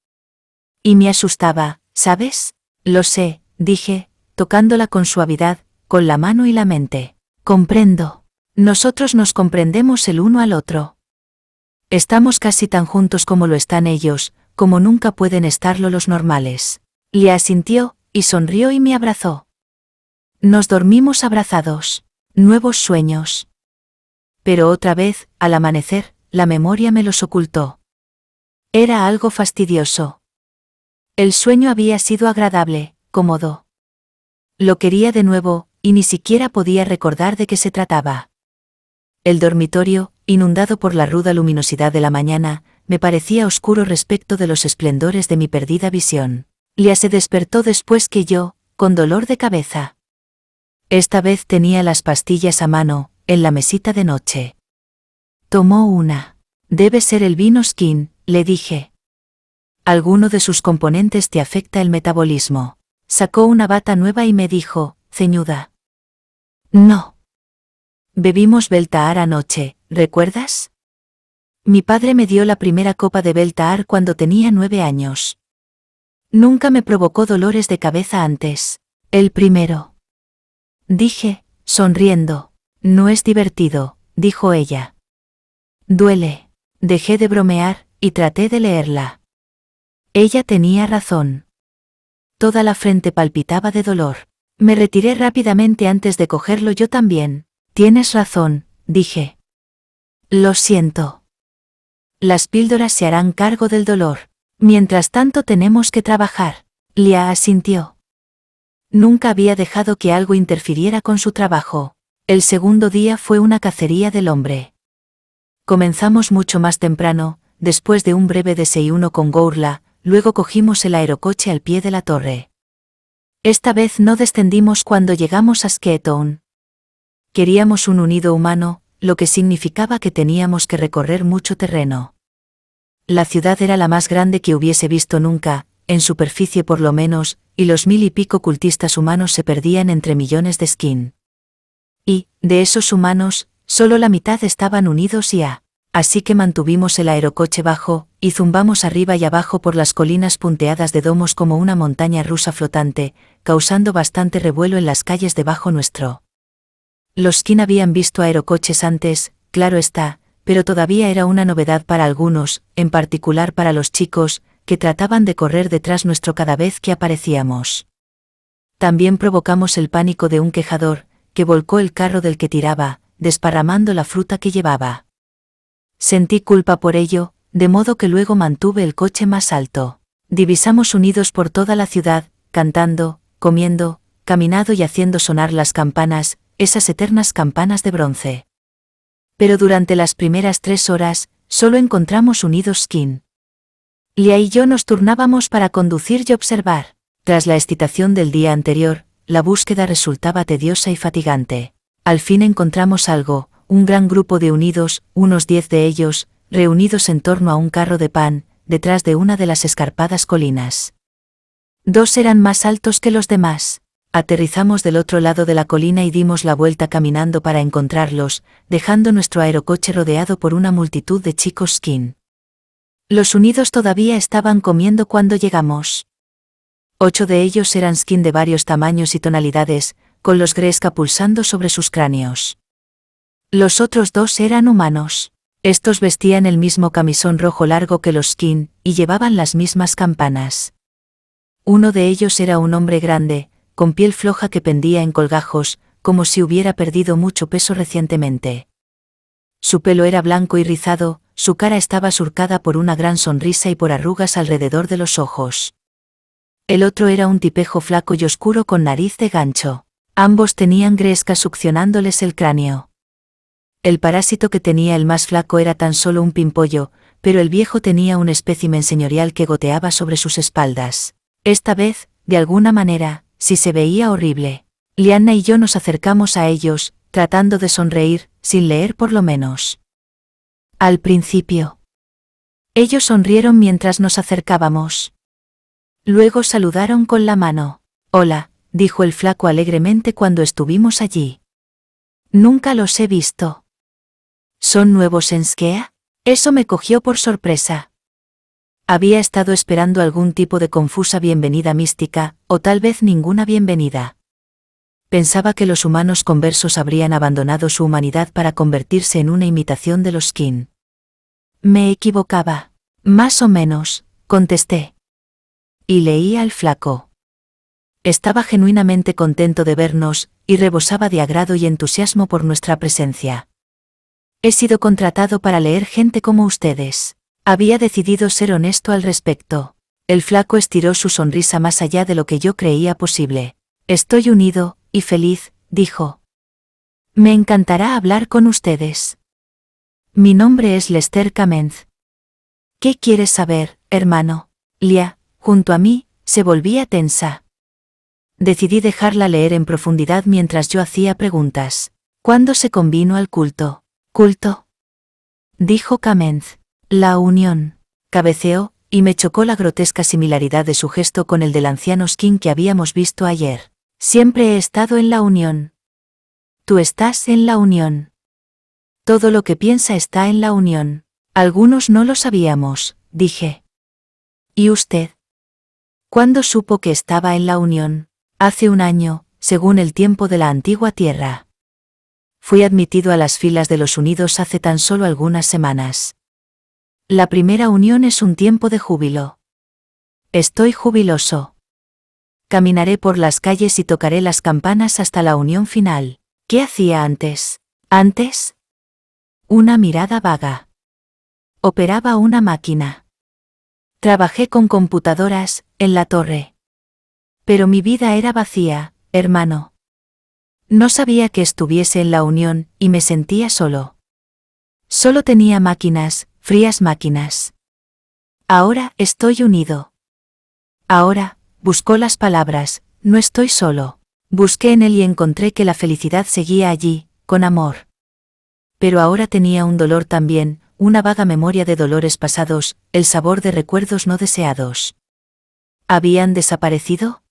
Y me asustaba, ¿sabes? Lo sé, dije, tocándola con suavidad, con la mano y la mente. Comprendo. Nosotros nos comprendemos el uno al otro. Estamos casi tan juntos como lo están ellos, como nunca pueden estarlo los normales. Le asintió, y sonrió y me abrazó. Nos dormimos abrazados. Nuevos sueños. Pero otra vez, al amanecer, la memoria me los ocultó. Era algo fastidioso. El sueño había sido agradable, cómodo. Lo quería de nuevo, y ni siquiera podía recordar de qué se trataba. El dormitorio, inundado por la ruda luminosidad de la mañana, me parecía oscuro respecto de los esplendores de mi perdida visión. Lia se despertó después que yo, con dolor de cabeza. Esta vez tenía las pastillas a mano, en la mesita de noche. Tomó una. Debe ser el vino skin, le dije. Alguno de sus componentes te afecta el metabolismo. Sacó una bata nueva y me dijo, ceñuda. No. Bebimos Beltaar anoche, ¿recuerdas? Mi padre me dio la primera copa de Beltaar cuando tenía nueve años. Nunca me provocó dolores de cabeza antes. El primero. Dije, sonriendo. No es divertido, dijo ella. Duele. Dejé de bromear, y traté de leerla. Ella tenía razón. Toda la frente palpitaba de dolor. Me retiré rápidamente antes de cogerlo yo también. Tienes razón, dije. Lo siento. Las píldoras se harán cargo del dolor. Mientras tanto tenemos que trabajar. Lia asintió. Nunca había dejado que algo interfiriera con su trabajo. El segundo día fue una cacería del hombre. Comenzamos mucho más temprano, después de un breve desayuno con Gourla, luego cogimos el aerocoche al pie de la torre. Esta vez no descendimos cuando llegamos a Sketon. Queríamos un unido humano, lo que significaba que teníamos que recorrer mucho terreno. La ciudad era la más grande que hubiese visto nunca, en superficie por lo menos, y los mil y pico cultistas humanos se perdían entre millones de skin. Y, de esos humanos, solo la mitad estaban unidos y a. Así que mantuvimos el aerocoche bajo, y zumbamos arriba y abajo por las colinas punteadas de domos como una montaña rusa flotante, causando bastante revuelo en las calles debajo nuestro. Los quien habían visto aerocoches antes, claro está, pero todavía era una novedad para algunos, en particular para los chicos, que trataban de correr detrás nuestro cada vez que aparecíamos. También provocamos el pánico de un quejador, que volcó el carro del que tiraba, desparramando la fruta que llevaba. Sentí culpa por ello, de modo que luego mantuve el coche más alto. Divisamos unidos por toda la ciudad, cantando, comiendo, caminando y haciendo sonar las campanas, esas eternas campanas de bronce. Pero durante las primeras tres horas, solo encontramos unidos Skin. Lia y yo nos turnábamos para conducir y observar. Tras la excitación del día anterior, la búsqueda resultaba tediosa y fatigante. Al fin encontramos algo, un gran grupo de unidos, unos diez de ellos, reunidos en torno a un carro de pan, detrás de una de las escarpadas colinas. Dos eran más altos que los demás. Aterrizamos del otro lado de la colina y dimos la vuelta caminando para encontrarlos, dejando nuestro aerocoche rodeado por una multitud de chicos skin. Los unidos todavía estaban comiendo cuando llegamos. Ocho de ellos eran skin de varios tamaños y tonalidades, con los gresca pulsando sobre sus cráneos. Los otros dos eran humanos. Estos vestían el mismo camisón rojo largo que los skin, y llevaban las mismas campanas. Uno de ellos era un hombre grande, con piel floja que pendía en colgajos, como si hubiera perdido mucho peso recientemente. Su pelo era blanco y rizado, su cara estaba surcada por una gran sonrisa y por arrugas alrededor de los ojos. El otro era un tipejo flaco y oscuro con nariz de gancho. Ambos tenían gresca succionándoles el cráneo. El parásito que tenía el más flaco era tan solo un pimpollo, pero el viejo tenía un espécimen señorial que goteaba sobre sus espaldas. Esta vez, de alguna manera, si se veía horrible. Liana y yo nos acercamos a ellos, tratando de sonreír, sin leer por lo menos. Al principio. Ellos sonrieron mientras nos acercábamos. Luego saludaron con la mano. Hola, dijo el flaco alegremente cuando estuvimos allí. Nunca los he visto. ¿Son nuevos en Skea? Eso me cogió por sorpresa. Había estado esperando algún tipo de confusa bienvenida mística, o tal vez ninguna bienvenida. Pensaba que los humanos conversos habrían abandonado su humanidad para convertirse en una imitación de los Kin. Me equivocaba. Más o menos, contesté. Y leí al flaco. Estaba genuinamente contento de vernos, y rebosaba de agrado y entusiasmo por nuestra presencia. He sido contratado para leer gente como ustedes. Había decidido ser honesto al respecto. El flaco estiró su sonrisa más allá de lo que yo creía posible. Estoy unido, y feliz, dijo. Me encantará hablar con ustedes. Mi nombre es Lester Camenz. ¿Qué quieres saber, hermano? Lia, junto a mí, se volvía tensa. Decidí dejarla leer en profundidad mientras yo hacía preguntas. ¿Cuándo se convino al culto? ¿Culto? Dijo Camenz. La unión. Cabeceó, y me chocó la grotesca similaridad de su gesto con el del anciano Skin que habíamos visto ayer. Siempre he estado en la unión. Tú estás en la unión. Todo lo que piensa está en la unión. Algunos no lo sabíamos, dije. ¿Y usted? ¿Cuándo supo que estaba en la unión? Hace un año, según el tiempo de la antigua tierra. Fui admitido a las filas de los unidos hace tan solo algunas semanas. La primera unión es un tiempo de júbilo. Estoy jubiloso. Caminaré por las calles y tocaré las campanas hasta la unión final. ¿Qué hacía antes? ¿Antes? Una mirada vaga. Operaba una máquina. Trabajé con computadoras, en la torre. Pero mi vida era vacía, hermano. No sabía que estuviese en la unión, y me sentía solo. Solo tenía máquinas, frías máquinas. Ahora estoy unido. Ahora, buscó las palabras, no estoy solo. Busqué en él y encontré que la felicidad seguía allí, con amor. Pero ahora tenía un dolor también, una vaga memoria de dolores pasados, el sabor de recuerdos no deseados. ¿Habían desaparecido?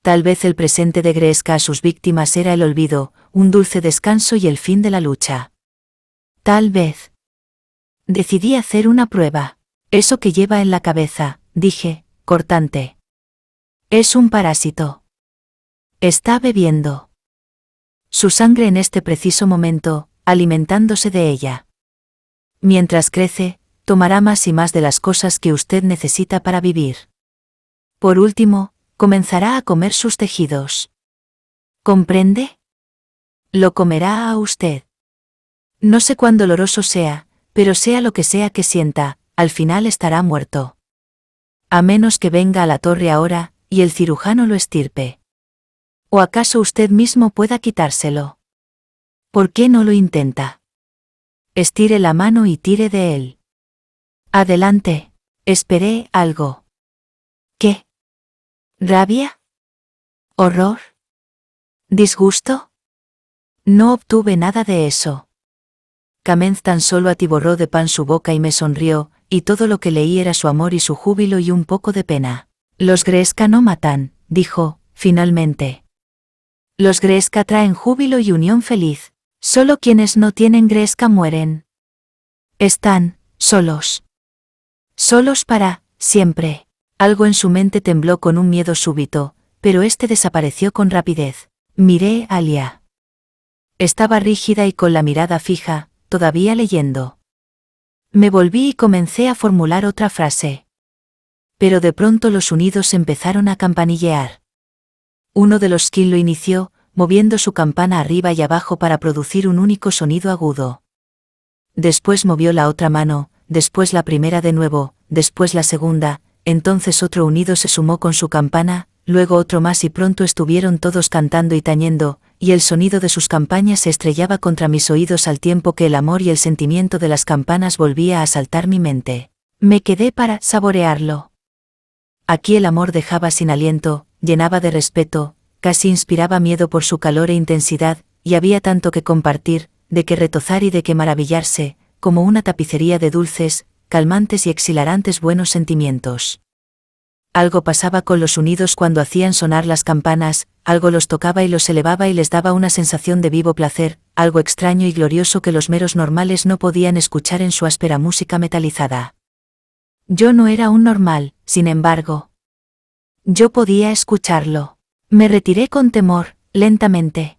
Tal vez el presente de Gresca a sus víctimas era el olvido, un dulce descanso y el fin de la lucha. Tal vez. Decidí hacer una prueba. Eso que lleva en la cabeza, dije, cortante. Es un parásito. Está bebiendo. Su sangre en este preciso momento, alimentándose de ella. Mientras crece, tomará más y más de las cosas que usted necesita para vivir. Por último, comenzará a comer sus tejidos. ¿Comprende? Lo comerá a usted. No sé cuán doloroso sea, pero sea lo que sea que sienta, al final estará muerto. A menos que venga a la torre ahora, y el cirujano lo estirpe. ¿O acaso usted mismo pueda quitárselo? ¿Por qué no lo intenta? Estire la mano y tire de él. Adelante. Esperé algo. ¿Qué? ¿Rabia? ¿Horror? ¿Disgusto? No obtuve nada de eso. Kamenz tan solo atiborró de pan su boca y me sonrió, y todo lo que leí era su amor y su júbilo y un poco de pena. Los gresca no matan, dijo, finalmente. Los gresca traen júbilo y unión feliz. Solo quienes no tienen gresca mueren. Están, solos. Solos para, siempre. Algo en su mente tembló con un miedo súbito, pero este desapareció con rapidez. Miré a Alia. Estaba rígida y con la mirada fija, todavía leyendo. Me volví y comencé a formular otra frase. Pero de pronto los unidos empezaron a campanillear. Uno de los Kin lo inició, moviendo su campana arriba y abajo para producir un único sonido agudo. Después movió la otra mano, después la primera de nuevo, después la segunda, entonces otro unido se sumó con su campana, luego otro más y pronto estuvieron todos cantando y tañendo, y el sonido de sus campañas se estrellaba contra mis oídos al tiempo que el amor y el sentimiento de las campanas volvía a asaltar mi mente. Me quedé para saborearlo. Aquí el amor dejaba sin aliento, llenaba de respeto, casi inspiraba miedo por su calor e intensidad, y había tanto que compartir, de que retozar y de que maravillarse, como una tapicería de dulces, calmantes y exhilarantes buenos sentimientos. Algo pasaba con los unidos cuando hacían sonar las campanas, algo los tocaba y los elevaba y les daba una sensación de vivo placer, algo extraño y glorioso que los meros normales no podían escuchar en su áspera música metalizada. Yo no era un normal, sin embargo. Yo podía escucharlo. Me retiré con temor, lentamente.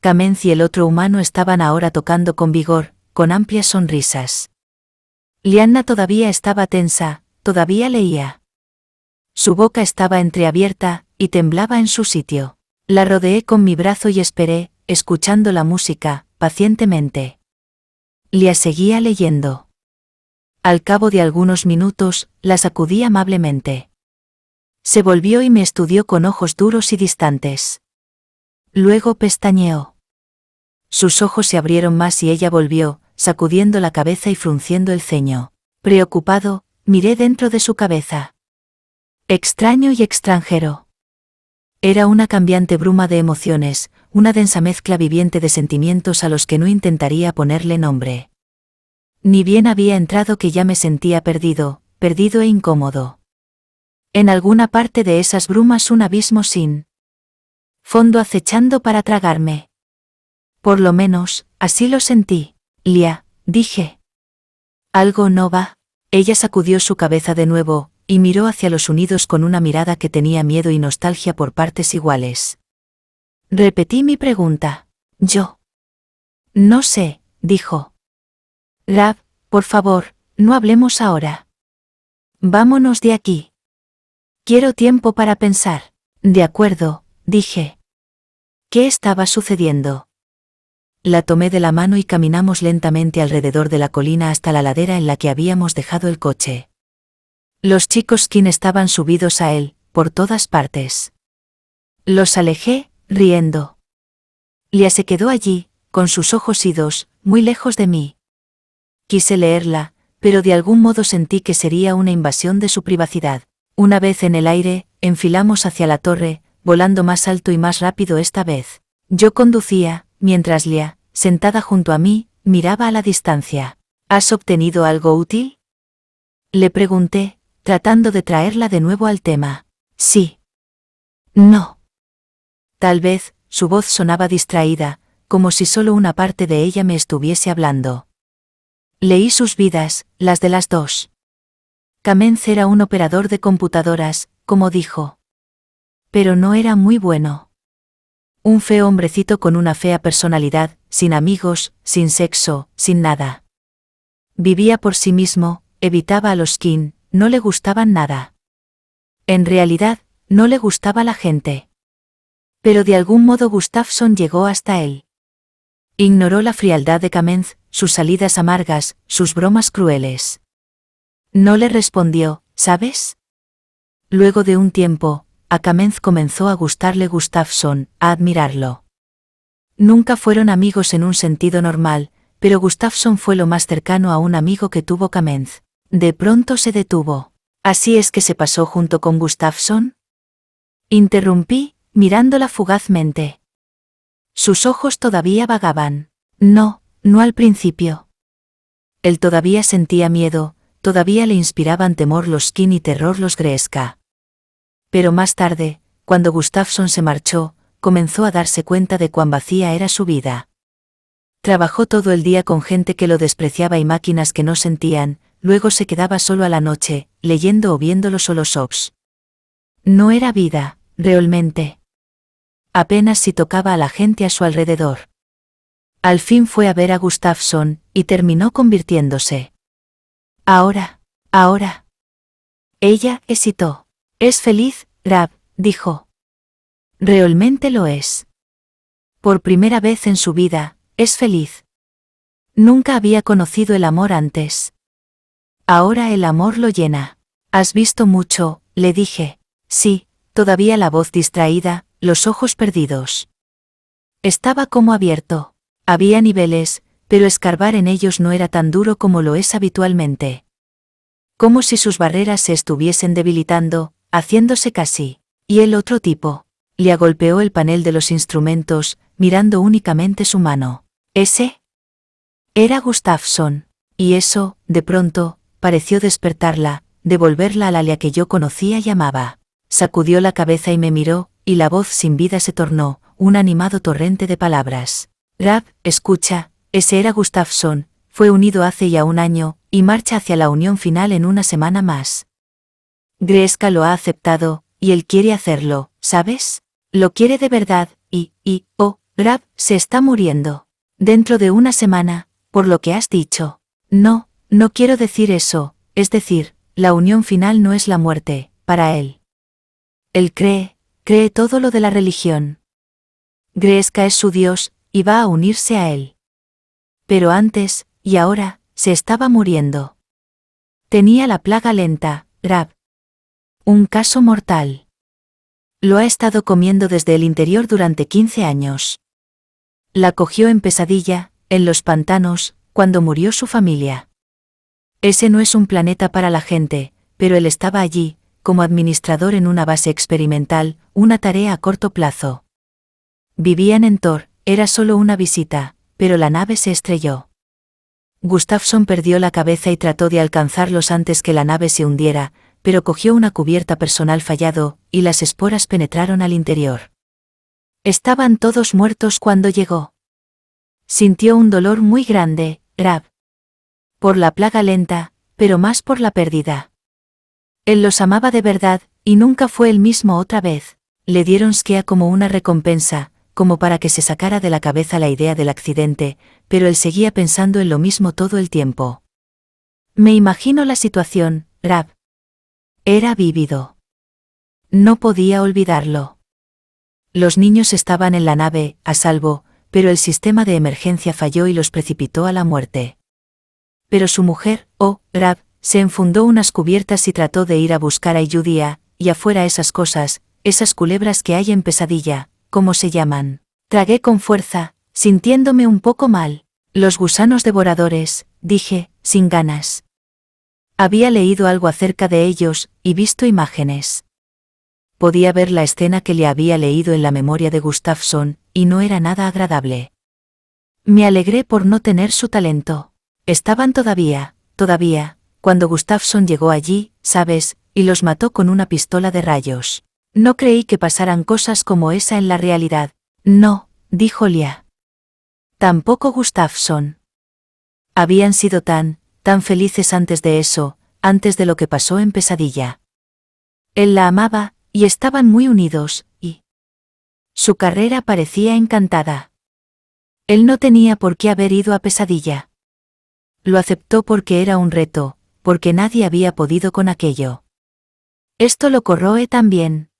Camenz y el otro humano estaban ahora tocando con vigor, con amplias sonrisas. Lianna todavía estaba tensa, todavía leía. Su boca estaba entreabierta, y temblaba en su sitio. La rodeé con mi brazo y esperé, escuchando la música, pacientemente. Le seguía leyendo. Al cabo de algunos minutos, la sacudí amablemente. Se volvió y me estudió con ojos duros y distantes. Luego pestañeó. Sus ojos se abrieron más y ella volvió, sacudiendo la cabeza y frunciendo el ceño. Preocupado, miré dentro de su cabeza. Extraño y extranjero. Era una cambiante bruma de emociones, una densa mezcla viviente de sentimientos a los que no intentaría ponerle nombre. Ni bien había entrado que ya me sentía perdido, perdido e incómodo. En alguna parte de esas brumas un abismo sin fondo acechando para tragarme. Por lo menos, así lo sentí. Lia, dije. Algo no va. Ella sacudió su cabeza de nuevo, y miró hacia los unidos con una mirada que tenía miedo y nostalgia por partes iguales. Repetí mi pregunta. Yo. No sé, dijo. Rab, por favor, no hablemos ahora. Vámonos de aquí. Quiero tiempo para pensar. De acuerdo, dije. ¿Qué estaba sucediendo? La tomé de la mano y caminamos lentamente alrededor de la colina hasta la ladera en la que habíamos dejado el coche. Los chicos quien estaban subidos a él, por todas partes. Los alejé, riendo. Lia se quedó allí, con sus ojos idos, muy lejos de mí. Quise leerla, pero de algún modo sentí que sería una invasión de su privacidad. Una vez en el aire, enfilamos hacia la torre, volando más alto y más rápido esta vez. Yo conducía, mientras Lia, sentada junto a mí, miraba a la distancia. ¿Has obtenido algo útil? Le pregunté, tratando de traerla de nuevo al tema. Sí. No. Tal vez, su voz sonaba distraída, como si solo una parte de ella me estuviese hablando. Leí sus vidas, las de las dos. Camenz era un operador de computadoras, como dijo. Pero no era muy bueno. Un feo hombrecito con una fea personalidad, sin amigos, sin sexo, sin nada. Vivía por sí mismo, evitaba a los kin, no le gustaban nada. En realidad, no le gustaba la gente. Pero de algún modo Gustafsson llegó hasta él. Ignoró la frialdad de Kamenz, sus salidas amargas, sus bromas crueles. No le respondió, ¿sabes? Luego de un tiempo, a Kamenz comenzó a gustarle Gustafsson, a admirarlo. Nunca fueron amigos en un sentido normal, pero Gustafsson fue lo más cercano a un amigo que tuvo Kamenz. De pronto se detuvo. ¿Así es que se pasó junto con Gustafsson? Interrumpí, mirándola fugazmente. Sus ojos todavía vagaban. No, no al principio. Él todavía sentía miedo, todavía le inspiraban temor los skin y terror los greska. Pero más tarde, cuando Gustafsson se marchó, comenzó a darse cuenta de cuán vacía era su vida. Trabajó todo el día con gente que lo despreciaba y máquinas que no sentían, luego se quedaba solo a la noche, leyendo o viendo los holosops. No era vida, realmente. Apenas si tocaba a la gente a su alrededor. Al fin fue a ver a Gustafsson, y terminó convirtiéndose. Ahora, ahora. Ella hesitó. Es feliz, Rab, dijo. Realmente lo es. Por primera vez en su vida, es feliz. Nunca había conocido el amor antes. Ahora el amor lo llena. Has visto mucho, le dije. Sí, todavía la voz distraída, los ojos perdidos. Estaba como abierto. Había niveles, pero escarbar en ellos no era tan duro como lo es habitualmente. Como si sus barreras se estuviesen debilitando, haciéndose casi. Y el otro tipo. Le agolpeó el panel de los instrumentos, mirando únicamente su mano. ¿Ese? Era Gustafsson. Y eso, de pronto, pareció despertarla, devolverla a la Alia que yo conocía y amaba. Sacudió la cabeza y me miró, y la voz sin vida se tornó, un animado torrente de palabras. Rab, escucha, ese era Gustafsson, fue unido hace ya un año, y marcha hacia la unión final en una semana más. Greska lo ha aceptado, y él quiere hacerlo, ¿sabes? Lo quiere de verdad, y, y, oh, Rab, se está muriendo. Dentro de una semana, por lo que has dicho. No, no quiero decir eso, es decir, la unión final no es la muerte, para él. Él cree, cree todo lo de la religión. Gresca es su Dios, y va a unirse a él. Pero antes, y ahora, se estaba muriendo. Tenía la plaga lenta, Rab. Un caso mortal. Lo ha estado comiendo desde el interior durante 15 años. La cogió en pesadilla, en los pantanos, cuando murió su familia. Ese no es un planeta para la gente, pero él estaba allí, como administrador en una base experimental, una tarea a corto plazo. Vivían en Thor, era solo una visita, pero la nave se estrelló. Gustafsson perdió la cabeza y trató de alcanzarlos antes que la nave se hundiera, pero cogió una cubierta personal fallado, y las esporas penetraron al interior. Estaban todos muertos cuando llegó. Sintió un dolor muy grande, grave por la plaga lenta, pero más por la pérdida. Él los amaba de verdad, y nunca fue el mismo otra vez. Le dieron skea como una recompensa, como para que se sacara de la cabeza la idea del accidente, pero él seguía pensando en lo mismo todo el tiempo. Me imagino la situación, Rab. Era vívido. No podía olvidarlo. Los niños estaban en la nave, a salvo, pero el sistema de emergencia falló y los precipitó a la muerte. Pero su mujer, oh, Rab, se enfundó unas cubiertas y trató de ir a buscar a Yudía, y afuera esas cosas, esas culebras que hay en pesadilla, como se llaman? Tragué con fuerza, sintiéndome un poco mal. Los gusanos devoradores, dije, sin ganas. Había leído algo acerca de ellos, y visto imágenes. Podía ver la escena que le había leído en la memoria de Gustafsson, y no era nada agradable. Me alegré por no tener su talento. Estaban todavía, todavía, cuando Gustafsson llegó allí, sabes, y los mató con una pistola de rayos. No creí que pasaran cosas como esa en la realidad. No, dijo Lia. Tampoco Gustafsson. Habían sido tan, tan felices antes de eso, antes de lo que pasó en pesadilla. Él la amaba, y estaban muy unidos, y... Su carrera parecía encantada. Él no tenía por qué haber ido a pesadilla. Lo aceptó porque era un reto, porque nadie había podido con aquello. Esto lo corroe también.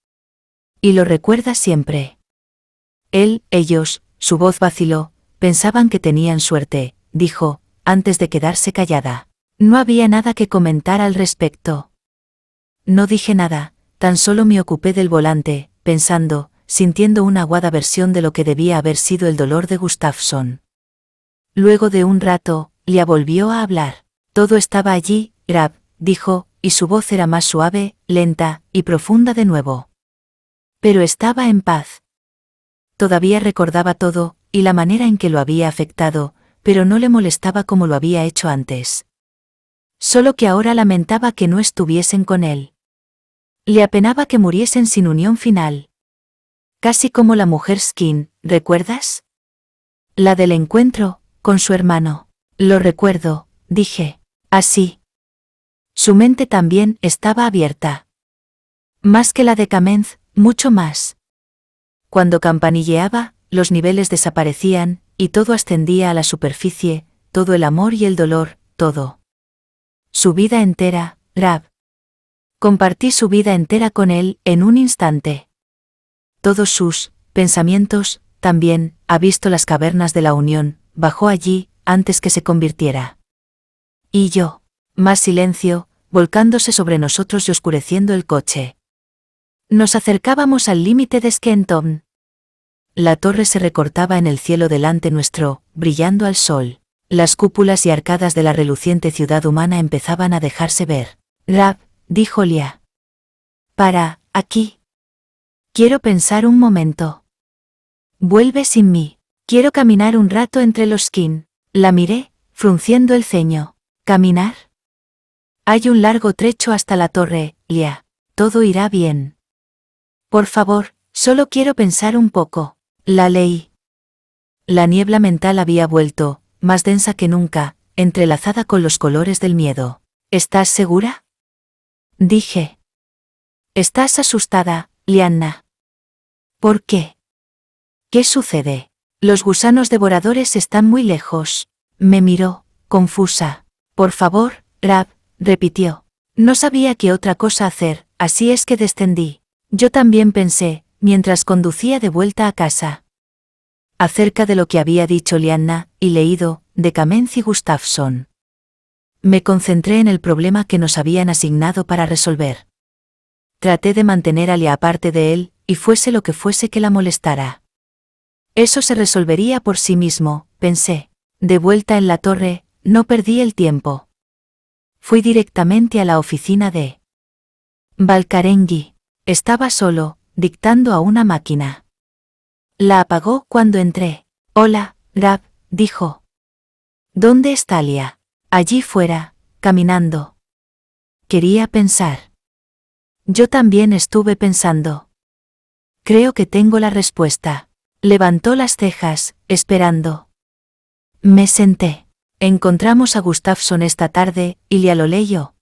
Y lo recuerda siempre. Él, ellos, su voz vaciló, pensaban que tenían suerte, dijo, antes de quedarse callada. No había nada que comentar al respecto. No dije nada, tan solo me ocupé del volante, pensando, sintiendo una aguada versión de lo que debía haber sido el dolor de Gustafsson. Luego de un rato, volvió a hablar. Todo estaba allí, Grab, dijo, y su voz era más suave, lenta, y profunda de nuevo. Pero estaba en paz. Todavía recordaba todo, y la manera en que lo había afectado, pero no le molestaba como lo había hecho antes. Solo que ahora lamentaba que no estuviesen con él. Le apenaba que muriesen sin unión final. Casi como la mujer Skin, ¿recuerdas? La del encuentro, con su hermano. Lo recuerdo, dije. Así. Su mente también estaba abierta. Más que la de Camenz, mucho más. Cuando campanilleaba, los niveles desaparecían, y todo ascendía a la superficie, todo el amor y el dolor, todo. Su vida entera, Rab. Compartí su vida entera con él en un instante. Todos sus pensamientos, también, ha visto las cavernas de la Unión, bajó allí, antes que se convirtiera. Y yo. Más silencio, volcándose sobre nosotros y oscureciendo el coche. Nos acercábamos al límite de Skenton. La torre se recortaba en el cielo delante nuestro, brillando al sol. Las cúpulas y arcadas de la reluciente ciudad humana empezaban a dejarse ver. Rab, dijo Lia. Para, aquí. Quiero pensar un momento. Vuelve sin mí. Quiero caminar un rato entre los skin. La miré, frunciendo el ceño. ¿Caminar? Hay un largo trecho hasta la torre, Lia. Todo irá bien. Por favor, solo quiero pensar un poco. La ley. La niebla mental había vuelto, más densa que nunca, entrelazada con los colores del miedo. ¿Estás segura? Dije. Estás asustada, Lianna. ¿Por qué? ¿Qué sucede? Los gusanos devoradores están muy lejos. Me miró, confusa. Por favor, Rab, repitió. No sabía qué otra cosa hacer, así es que descendí. Yo también pensé, mientras conducía de vuelta a casa. Acerca de lo que había dicho Lianna, y leído, de y Gustafsson. Me concentré en el problema que nos habían asignado para resolver. Traté de mantener a Lia aparte de él, y fuese lo que fuese que la molestara. Eso se resolvería por sí mismo, pensé. De vuelta en la torre, no perdí el tiempo. Fui directamente a la oficina de Valcarenghi. Estaba solo, dictando a una máquina. La apagó cuando entré. Hola, Rab, dijo. ¿Dónde está Lia? Allí fuera, caminando. Quería pensar. Yo también estuve pensando. Creo que tengo la respuesta. Levantó las cejas, esperando. Me senté. Encontramos a Gustafsson esta tarde, y le lo leyó.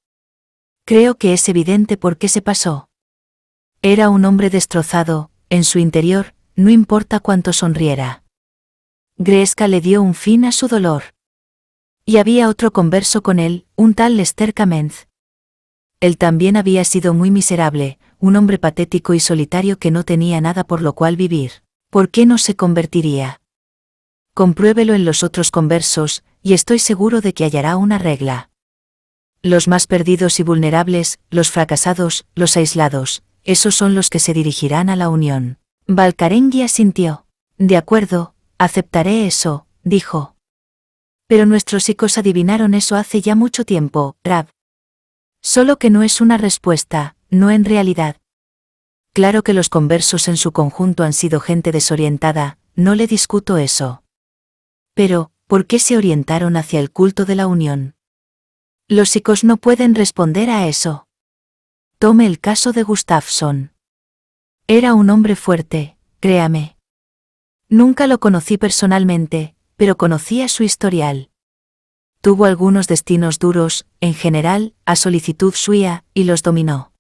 Creo que es evidente por qué se pasó. Era un hombre destrozado, en su interior, no importa cuánto sonriera. Greska le dio un fin a su dolor. Y había otro converso con él, un tal Lester Camenz. Él también había sido muy miserable, un hombre patético y solitario que no tenía nada por lo cual vivir. ¿por qué no se convertiría? Compruébelo en los otros conversos, y estoy seguro de que hallará una regla. Los más perdidos y vulnerables, los fracasados, los aislados, esos son los que se dirigirán a la unión. Valkarengia asintió. De acuerdo, aceptaré eso, dijo. Pero nuestros hijos adivinaron eso hace ya mucho tiempo, Rab. Solo que no es una respuesta, no en realidad. Claro que los conversos en su conjunto han sido gente desorientada, no le discuto eso. Pero, ¿por qué se orientaron hacia el culto de la unión? Los psicos no pueden responder a eso. Tome el caso de Gustafsson. Era un hombre fuerte, créame. Nunca lo conocí personalmente, pero conocía su historial. Tuvo algunos destinos duros, en general, a solicitud suya, y los dominó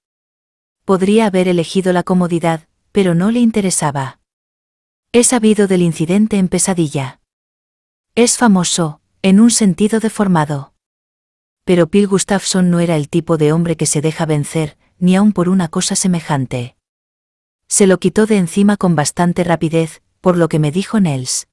podría haber elegido la comodidad, pero no le interesaba. He sabido del incidente en pesadilla. Es famoso, en un sentido deformado. Pero Pil Gustafsson no era el tipo de hombre que se deja vencer, ni aun por una cosa semejante. Se lo quitó de encima con bastante rapidez, por lo que me dijo Nels.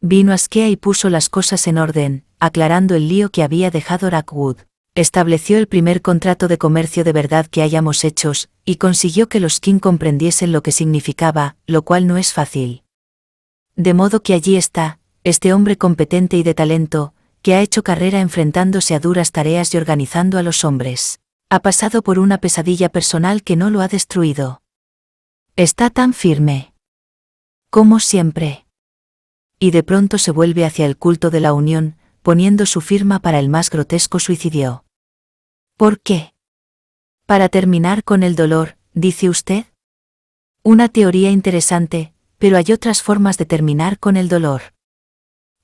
Vino a Skea y puso las cosas en orden, aclarando el lío que había dejado Rackwood estableció el primer contrato de comercio de verdad que hayamos hechos, y consiguió que los King comprendiesen lo que significaba, lo cual no es fácil. De modo que allí está, este hombre competente y de talento, que ha hecho carrera enfrentándose a duras tareas y organizando a los hombres. Ha pasado por una pesadilla personal que no lo ha destruido. Está tan firme. Como siempre. Y de pronto se vuelve hacia el culto de la unión, poniendo su firma para el más grotesco suicidio. ¿Por qué? Para terminar con el dolor, dice usted. Una teoría interesante, pero hay otras formas de terminar con el dolor.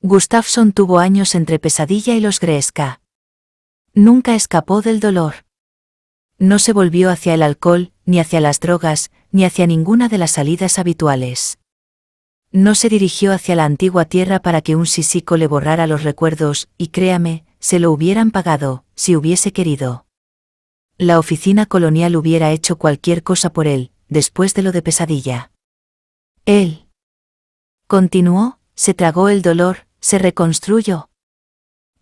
Gustafsson tuvo años entre pesadilla y los gresca. Nunca escapó del dolor. No se volvió hacia el alcohol, ni hacia las drogas, ni hacia ninguna de las salidas habituales. No se dirigió hacia la antigua tierra para que un sisico le borrara los recuerdos, y créame, se lo hubieran pagado, si hubiese querido. La oficina colonial hubiera hecho cualquier cosa por él, después de lo de pesadilla. Él. Continuó, se tragó el dolor, se reconstruyó.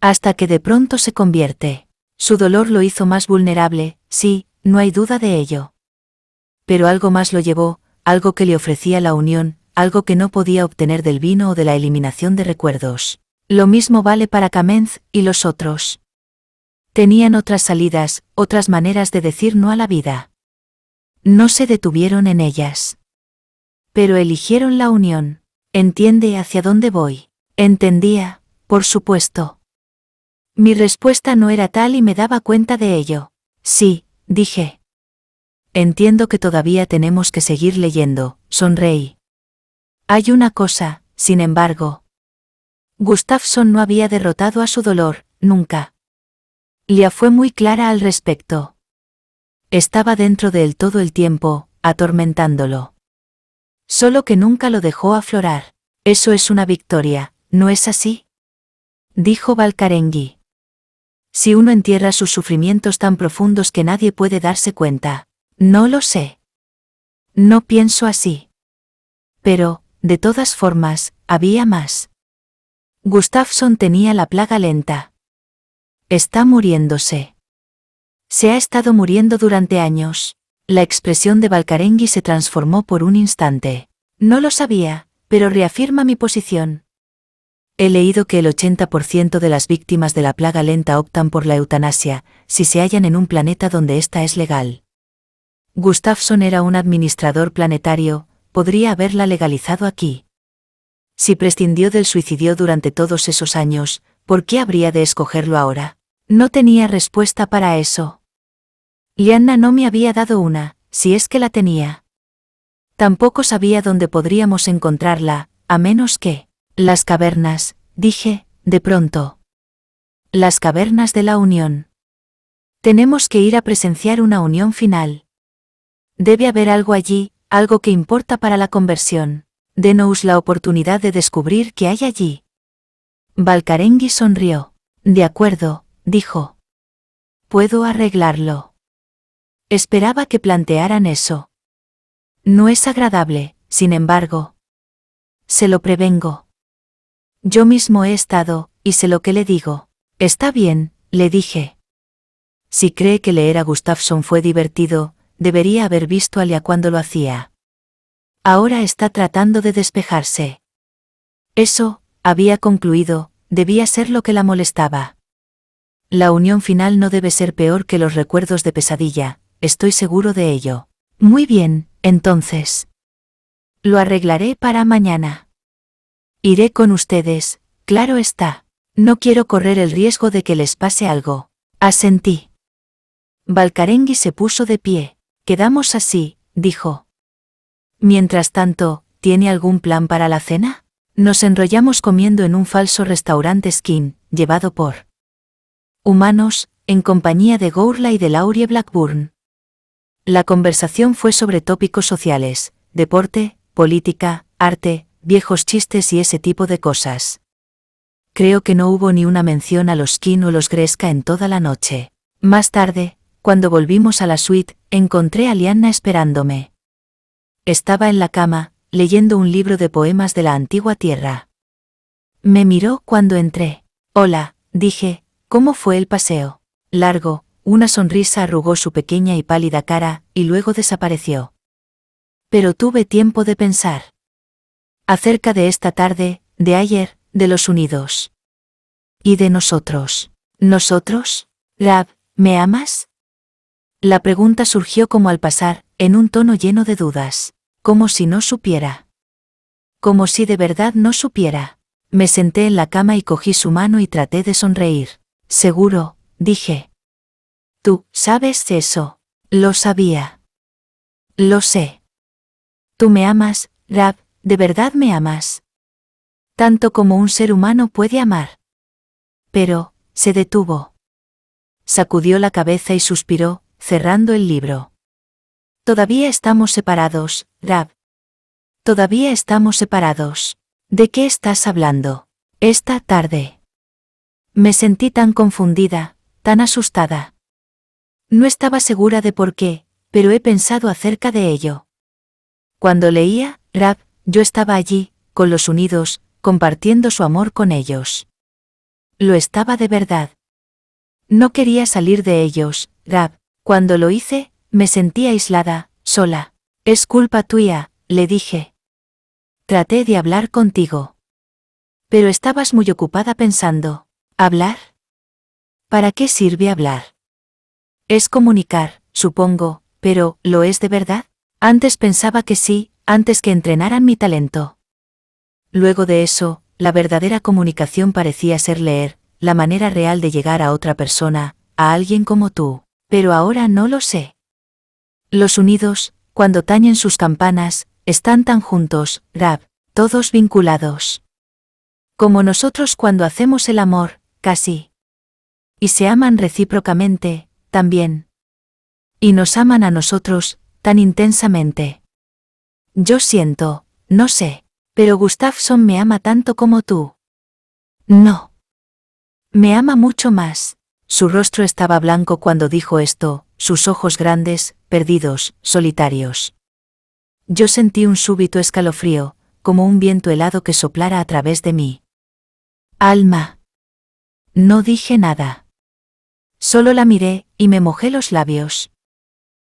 Hasta que de pronto se convierte. Su dolor lo hizo más vulnerable, sí, no hay duda de ello. Pero algo más lo llevó, algo que le ofrecía la unión, algo que no podía obtener del vino o de la eliminación de recuerdos. Lo mismo vale para Kamenz y los otros. Tenían otras salidas, otras maneras de decir no a la vida. No se detuvieron en ellas. Pero eligieron la unión. Entiende hacia dónde voy. Entendía, por supuesto. Mi respuesta no era tal y me daba cuenta de ello. Sí, dije. Entiendo que todavía tenemos que seguir leyendo, sonreí. Hay una cosa, sin embargo, Gustafsson no había derrotado a su dolor, nunca. Lia fue muy clara al respecto. Estaba dentro de él todo el tiempo, atormentándolo. Solo que nunca lo dejó aflorar. Eso es una victoria, ¿no es así? Dijo Valkarengi. Si uno entierra sus sufrimientos tan profundos que nadie puede darse cuenta. No lo sé. No pienso así. Pero, de todas formas, había más. Gustafsson tenía la plaga lenta. Está muriéndose. Se ha estado muriendo durante años. La expresión de Valcarengui se transformó por un instante. No lo sabía, pero reafirma mi posición. He leído que el 80% de las víctimas de la plaga lenta optan por la eutanasia, si se hallan en un planeta donde esta es legal. Gustafsson era un administrador planetario, podría haberla legalizado aquí. Si prescindió del suicidio durante todos esos años, ¿por qué habría de escogerlo ahora? No tenía respuesta para eso. Lianna no me había dado una, si es que la tenía. Tampoco sabía dónde podríamos encontrarla, a menos que... Las cavernas, dije, de pronto. Las cavernas de la unión. Tenemos que ir a presenciar una unión final. Debe haber algo allí, algo que importa para la conversión. Denos la oportunidad de descubrir qué hay allí. Valkarengi sonrió. De acuerdo, dijo. Puedo arreglarlo. Esperaba que plantearan eso. No es agradable, sin embargo. Se lo prevengo. Yo mismo he estado, y sé lo que le digo. Está bien, le dije. Si cree que leer a Gustafsson fue divertido, debería haber visto a Lea cuando lo hacía. Ahora está tratando de despejarse. Eso, había concluido, debía ser lo que la molestaba. La unión final no debe ser peor que los recuerdos de pesadilla, estoy seguro de ello. Muy bien, entonces. Lo arreglaré para mañana. Iré con ustedes, claro está. No quiero correr el riesgo de que les pase algo. Asentí. Balcarengui se puso de pie. Quedamos así, dijo. Mientras tanto, ¿tiene algún plan para la cena? Nos enrollamos comiendo en un falso restaurante skin, llevado por humanos, en compañía de Gourla y de Laurie Blackburn. La conversación fue sobre tópicos sociales, deporte, política, arte, viejos chistes y ese tipo de cosas. Creo que no hubo ni una mención a los skin o los Gresca en toda la noche. Más tarde, cuando volvimos a la suite, encontré a Lianna esperándome. Estaba en la cama, leyendo un libro de poemas de la antigua tierra. Me miró cuando entré. Hola, dije, ¿cómo fue el paseo? Largo, una sonrisa arrugó su pequeña y pálida cara, y luego desapareció. Pero tuve tiempo de pensar. Acerca de esta tarde, de ayer, de los unidos. Y de nosotros. ¿Nosotros? Rab, ¿me amas? La pregunta surgió como al pasar, en un tono lleno de dudas, como si no supiera. Como si de verdad no supiera. Me senté en la cama y cogí su mano y traté de sonreír. Seguro, dije. Tú, ¿sabes eso? Lo sabía. Lo sé. Tú me amas, Rab, ¿de verdad me amas? Tanto como un ser humano puede amar. Pero, se detuvo. Sacudió la cabeza y suspiró, cerrando el libro. Todavía estamos separados, Rab. Todavía estamos separados. ¿De qué estás hablando? Esta tarde. Me sentí tan confundida, tan asustada. No estaba segura de por qué, pero he pensado acerca de ello. Cuando leía, Rab, yo estaba allí, con los unidos, compartiendo su amor con ellos. Lo estaba de verdad. No quería salir de ellos, Rab, cuando lo hice, me sentí aislada, sola. Es culpa tuya, le dije. Traté de hablar contigo. Pero estabas muy ocupada pensando. ¿Hablar? ¿Para qué sirve hablar? Es comunicar, supongo, pero ¿lo es de verdad? Antes pensaba que sí, antes que entrenaran mi talento. Luego de eso, la verdadera comunicación parecía ser leer, la manera real de llegar a otra persona, a alguien como tú pero ahora no lo sé. Los unidos, cuando tañen sus campanas, están tan juntos, Rab, todos vinculados. Como nosotros cuando hacemos el amor, casi. Y se aman recíprocamente, también. Y nos aman a nosotros, tan intensamente. Yo siento, no sé, pero Gustafsson me ama tanto como tú. No. Me ama mucho más. Su rostro estaba blanco cuando dijo esto, sus ojos grandes, perdidos, solitarios. Yo sentí un súbito escalofrío, como un viento helado que soplara a través de mí. Alma. No dije nada. Solo la miré, y me mojé los labios.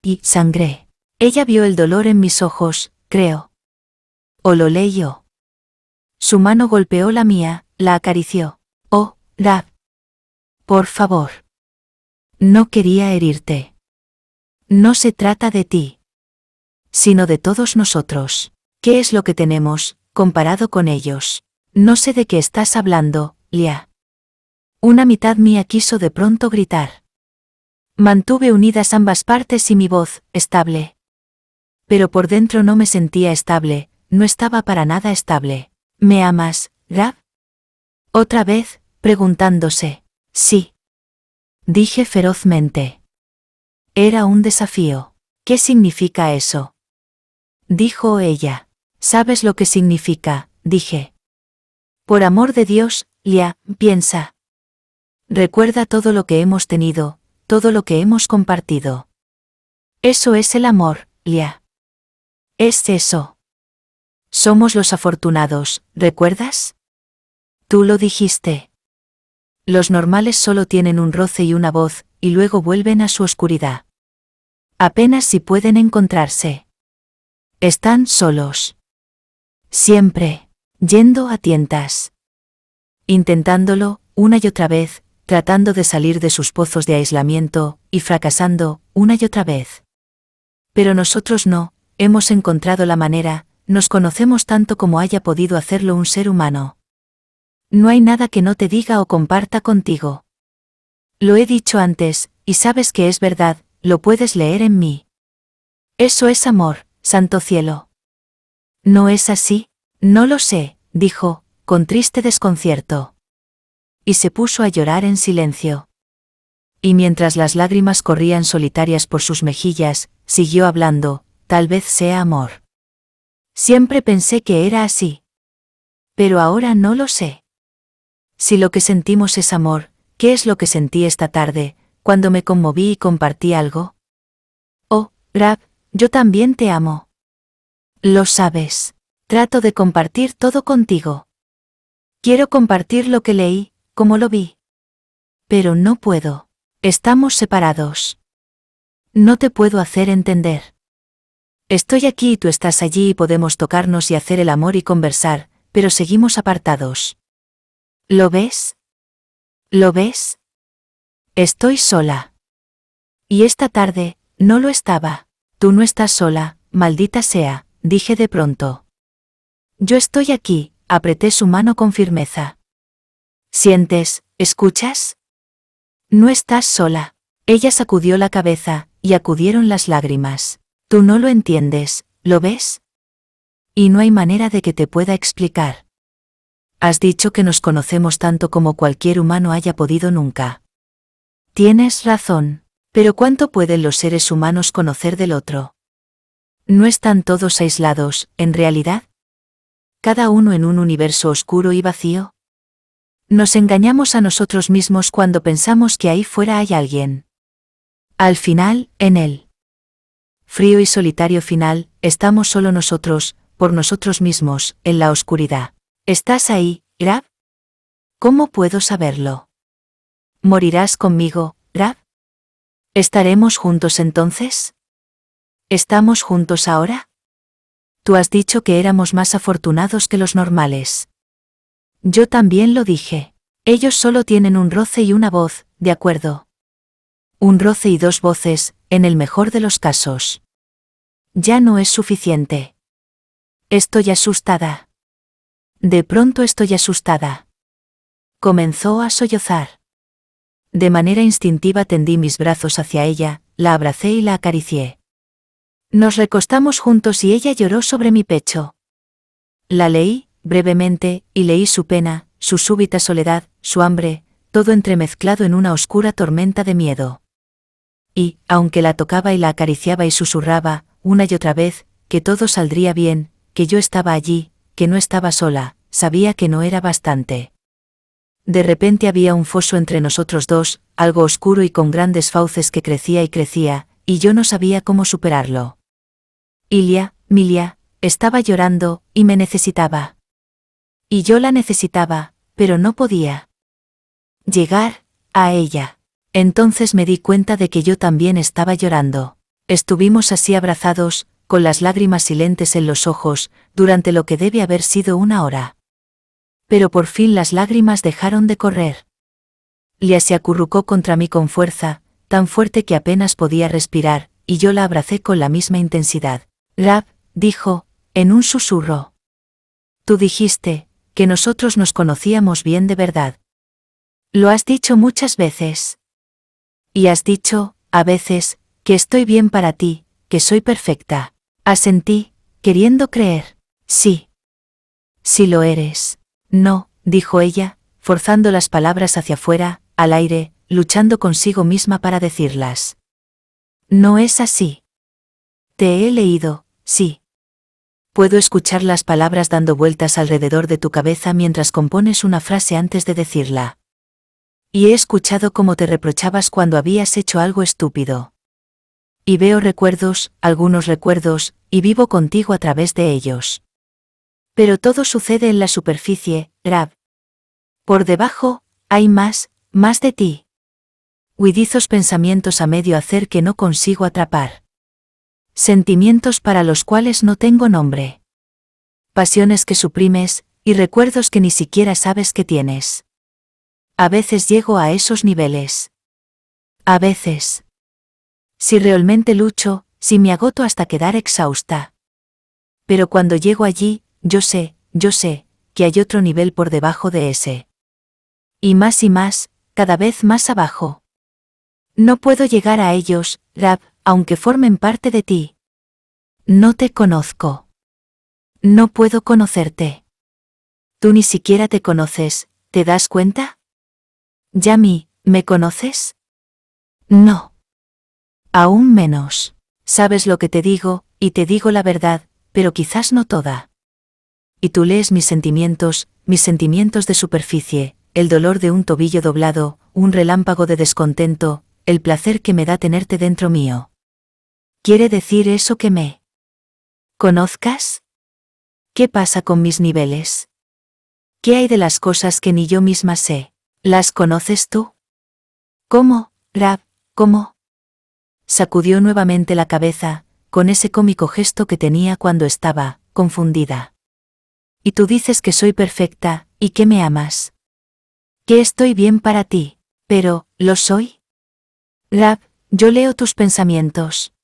Y sangré. Ella vio el dolor en mis ojos, creo. O lo leyó. Su mano golpeó la mía, la acarició. Oh, la. Por favor. No quería herirte. No se trata de ti. Sino de todos nosotros. ¿Qué es lo que tenemos, comparado con ellos? No sé de qué estás hablando, Lia. Una mitad mía quiso de pronto gritar. Mantuve unidas ambas partes y mi voz, estable. Pero por dentro no me sentía estable, no estaba para nada estable. ¿Me amas, Gab? Otra vez, preguntándose. Sí. Dije ferozmente. Era un desafío. ¿Qué significa eso? Dijo ella. ¿Sabes lo que significa? dije. Por amor de Dios, Lia, piensa. Recuerda todo lo que hemos tenido, todo lo que hemos compartido. Eso es el amor, Lia. Es eso. Somos los afortunados, ¿recuerdas? Tú lo dijiste. Los normales solo tienen un roce y una voz, y luego vuelven a su oscuridad. Apenas si pueden encontrarse. Están solos. Siempre, yendo a tientas. Intentándolo, una y otra vez, tratando de salir de sus pozos de aislamiento, y fracasando, una y otra vez. Pero nosotros no, hemos encontrado la manera, nos conocemos tanto como haya podido hacerlo un ser humano. No hay nada que no te diga o comparta contigo. Lo he dicho antes, y sabes que es verdad, lo puedes leer en mí. Eso es amor, santo cielo. ¿No es así? No lo sé, dijo, con triste desconcierto. Y se puso a llorar en silencio. Y mientras las lágrimas corrían solitarias por sus mejillas, siguió hablando, tal vez sea amor. Siempre pensé que era así. Pero ahora no lo sé. Si lo que sentimos es amor, ¿qué es lo que sentí esta tarde, cuando me conmoví y compartí algo? Oh, Grab, yo también te amo. Lo sabes. Trato de compartir todo contigo. Quiero compartir lo que leí, como lo vi. Pero no puedo. Estamos separados. No te puedo hacer entender. Estoy aquí y tú estás allí y podemos tocarnos y hacer el amor y conversar, pero seguimos apartados. ¿Lo ves? ¿Lo ves? Estoy sola. Y esta tarde, no lo estaba. Tú no estás sola, maldita sea, dije de pronto. Yo estoy aquí, apreté su mano con firmeza. ¿Sientes, escuchas? No estás sola. Ella sacudió la cabeza, y acudieron las lágrimas. Tú no lo entiendes, ¿lo ves? Y no hay manera de que te pueda explicar. Has dicho que nos conocemos tanto como cualquier humano haya podido nunca. Tienes razón, pero ¿cuánto pueden los seres humanos conocer del otro? ¿No están todos aislados, en realidad? ¿Cada uno en un universo oscuro y vacío? Nos engañamos a nosotros mismos cuando pensamos que ahí fuera hay alguien. Al final, en él. frío y solitario final, estamos solo nosotros, por nosotros mismos, en la oscuridad. ¿Estás ahí, Grab? ¿Cómo puedo saberlo? ¿Morirás conmigo, Grab? ¿Estaremos juntos entonces? ¿Estamos juntos ahora? Tú has dicho que éramos más afortunados que los normales. Yo también lo dije. Ellos solo tienen un roce y una voz, de acuerdo. Un roce y dos voces, en el mejor de los casos. Ya no es suficiente. Estoy asustada. De pronto estoy asustada. Comenzó a sollozar. De manera instintiva tendí mis brazos hacia ella, la abracé y la acaricié. Nos recostamos juntos y ella lloró sobre mi pecho. La leí, brevemente, y leí su pena, su súbita soledad, su hambre, todo entremezclado en una oscura tormenta de miedo. Y, aunque la tocaba y la acariciaba y susurraba, una y otra vez, que todo saldría bien, que yo estaba allí, que no estaba sola, sabía que no era bastante. De repente había un foso entre nosotros dos, algo oscuro y con grandes fauces que crecía y crecía, y yo no sabía cómo superarlo. Ilia, Milia, estaba llorando, y me necesitaba. Y yo la necesitaba, pero no podía. Llegar, a ella. Entonces me di cuenta de que yo también estaba llorando. Estuvimos así abrazados, con las lágrimas silentes en los ojos, durante lo que debe haber sido una hora. Pero por fin las lágrimas dejaron de correr. Lia se acurrucó contra mí con fuerza, tan fuerte que apenas podía respirar, y yo la abracé con la misma intensidad. Rab, dijo, en un susurro. Tú dijiste, que nosotros nos conocíamos bien de verdad. Lo has dicho muchas veces. Y has dicho, a veces, que estoy bien para ti, que soy perfecta. Asentí, queriendo creer. Sí. Si sí lo eres. No, dijo ella, forzando las palabras hacia afuera, al aire, luchando consigo misma para decirlas. No es así. Te he leído, sí. Puedo escuchar las palabras dando vueltas alrededor de tu cabeza mientras compones una frase antes de decirla. Y he escuchado cómo te reprochabas cuando habías hecho algo estúpido. Y veo recuerdos, algunos recuerdos, y vivo contigo a través de ellos. Pero todo sucede en la superficie, Grab. Por debajo, hay más, más de ti. Huidizos pensamientos a medio hacer que no consigo atrapar. Sentimientos para los cuales no tengo nombre. Pasiones que suprimes, y recuerdos que ni siquiera sabes que tienes. A veces llego a esos niveles. A veces. Si realmente lucho, si me agoto hasta quedar exhausta. Pero cuando llego allí, yo sé, yo sé, que hay otro nivel por debajo de ese. Y más y más, cada vez más abajo. No puedo llegar a ellos, Rab, aunque formen parte de ti. No te conozco. No puedo conocerte. Tú ni siquiera te conoces, ¿te das cuenta? Yami, ¿me conoces? No. Aún menos. Sabes lo que te digo, y te digo la verdad, pero quizás no toda y tú lees mis sentimientos, mis sentimientos de superficie, el dolor de un tobillo doblado, un relámpago de descontento, el placer que me da tenerte dentro mío. ¿Quiere decir eso que me conozcas? ¿Qué pasa con mis niveles? ¿Qué hay de las cosas que ni yo misma sé? ¿Las conoces tú? ¿Cómo, Rab, cómo? Sacudió nuevamente la cabeza, con ese cómico gesto que tenía cuando estaba, confundida y tú dices que soy perfecta, y que me amas. Que estoy bien para ti, pero, ¿lo soy? Lab, yo leo tus pensamientos.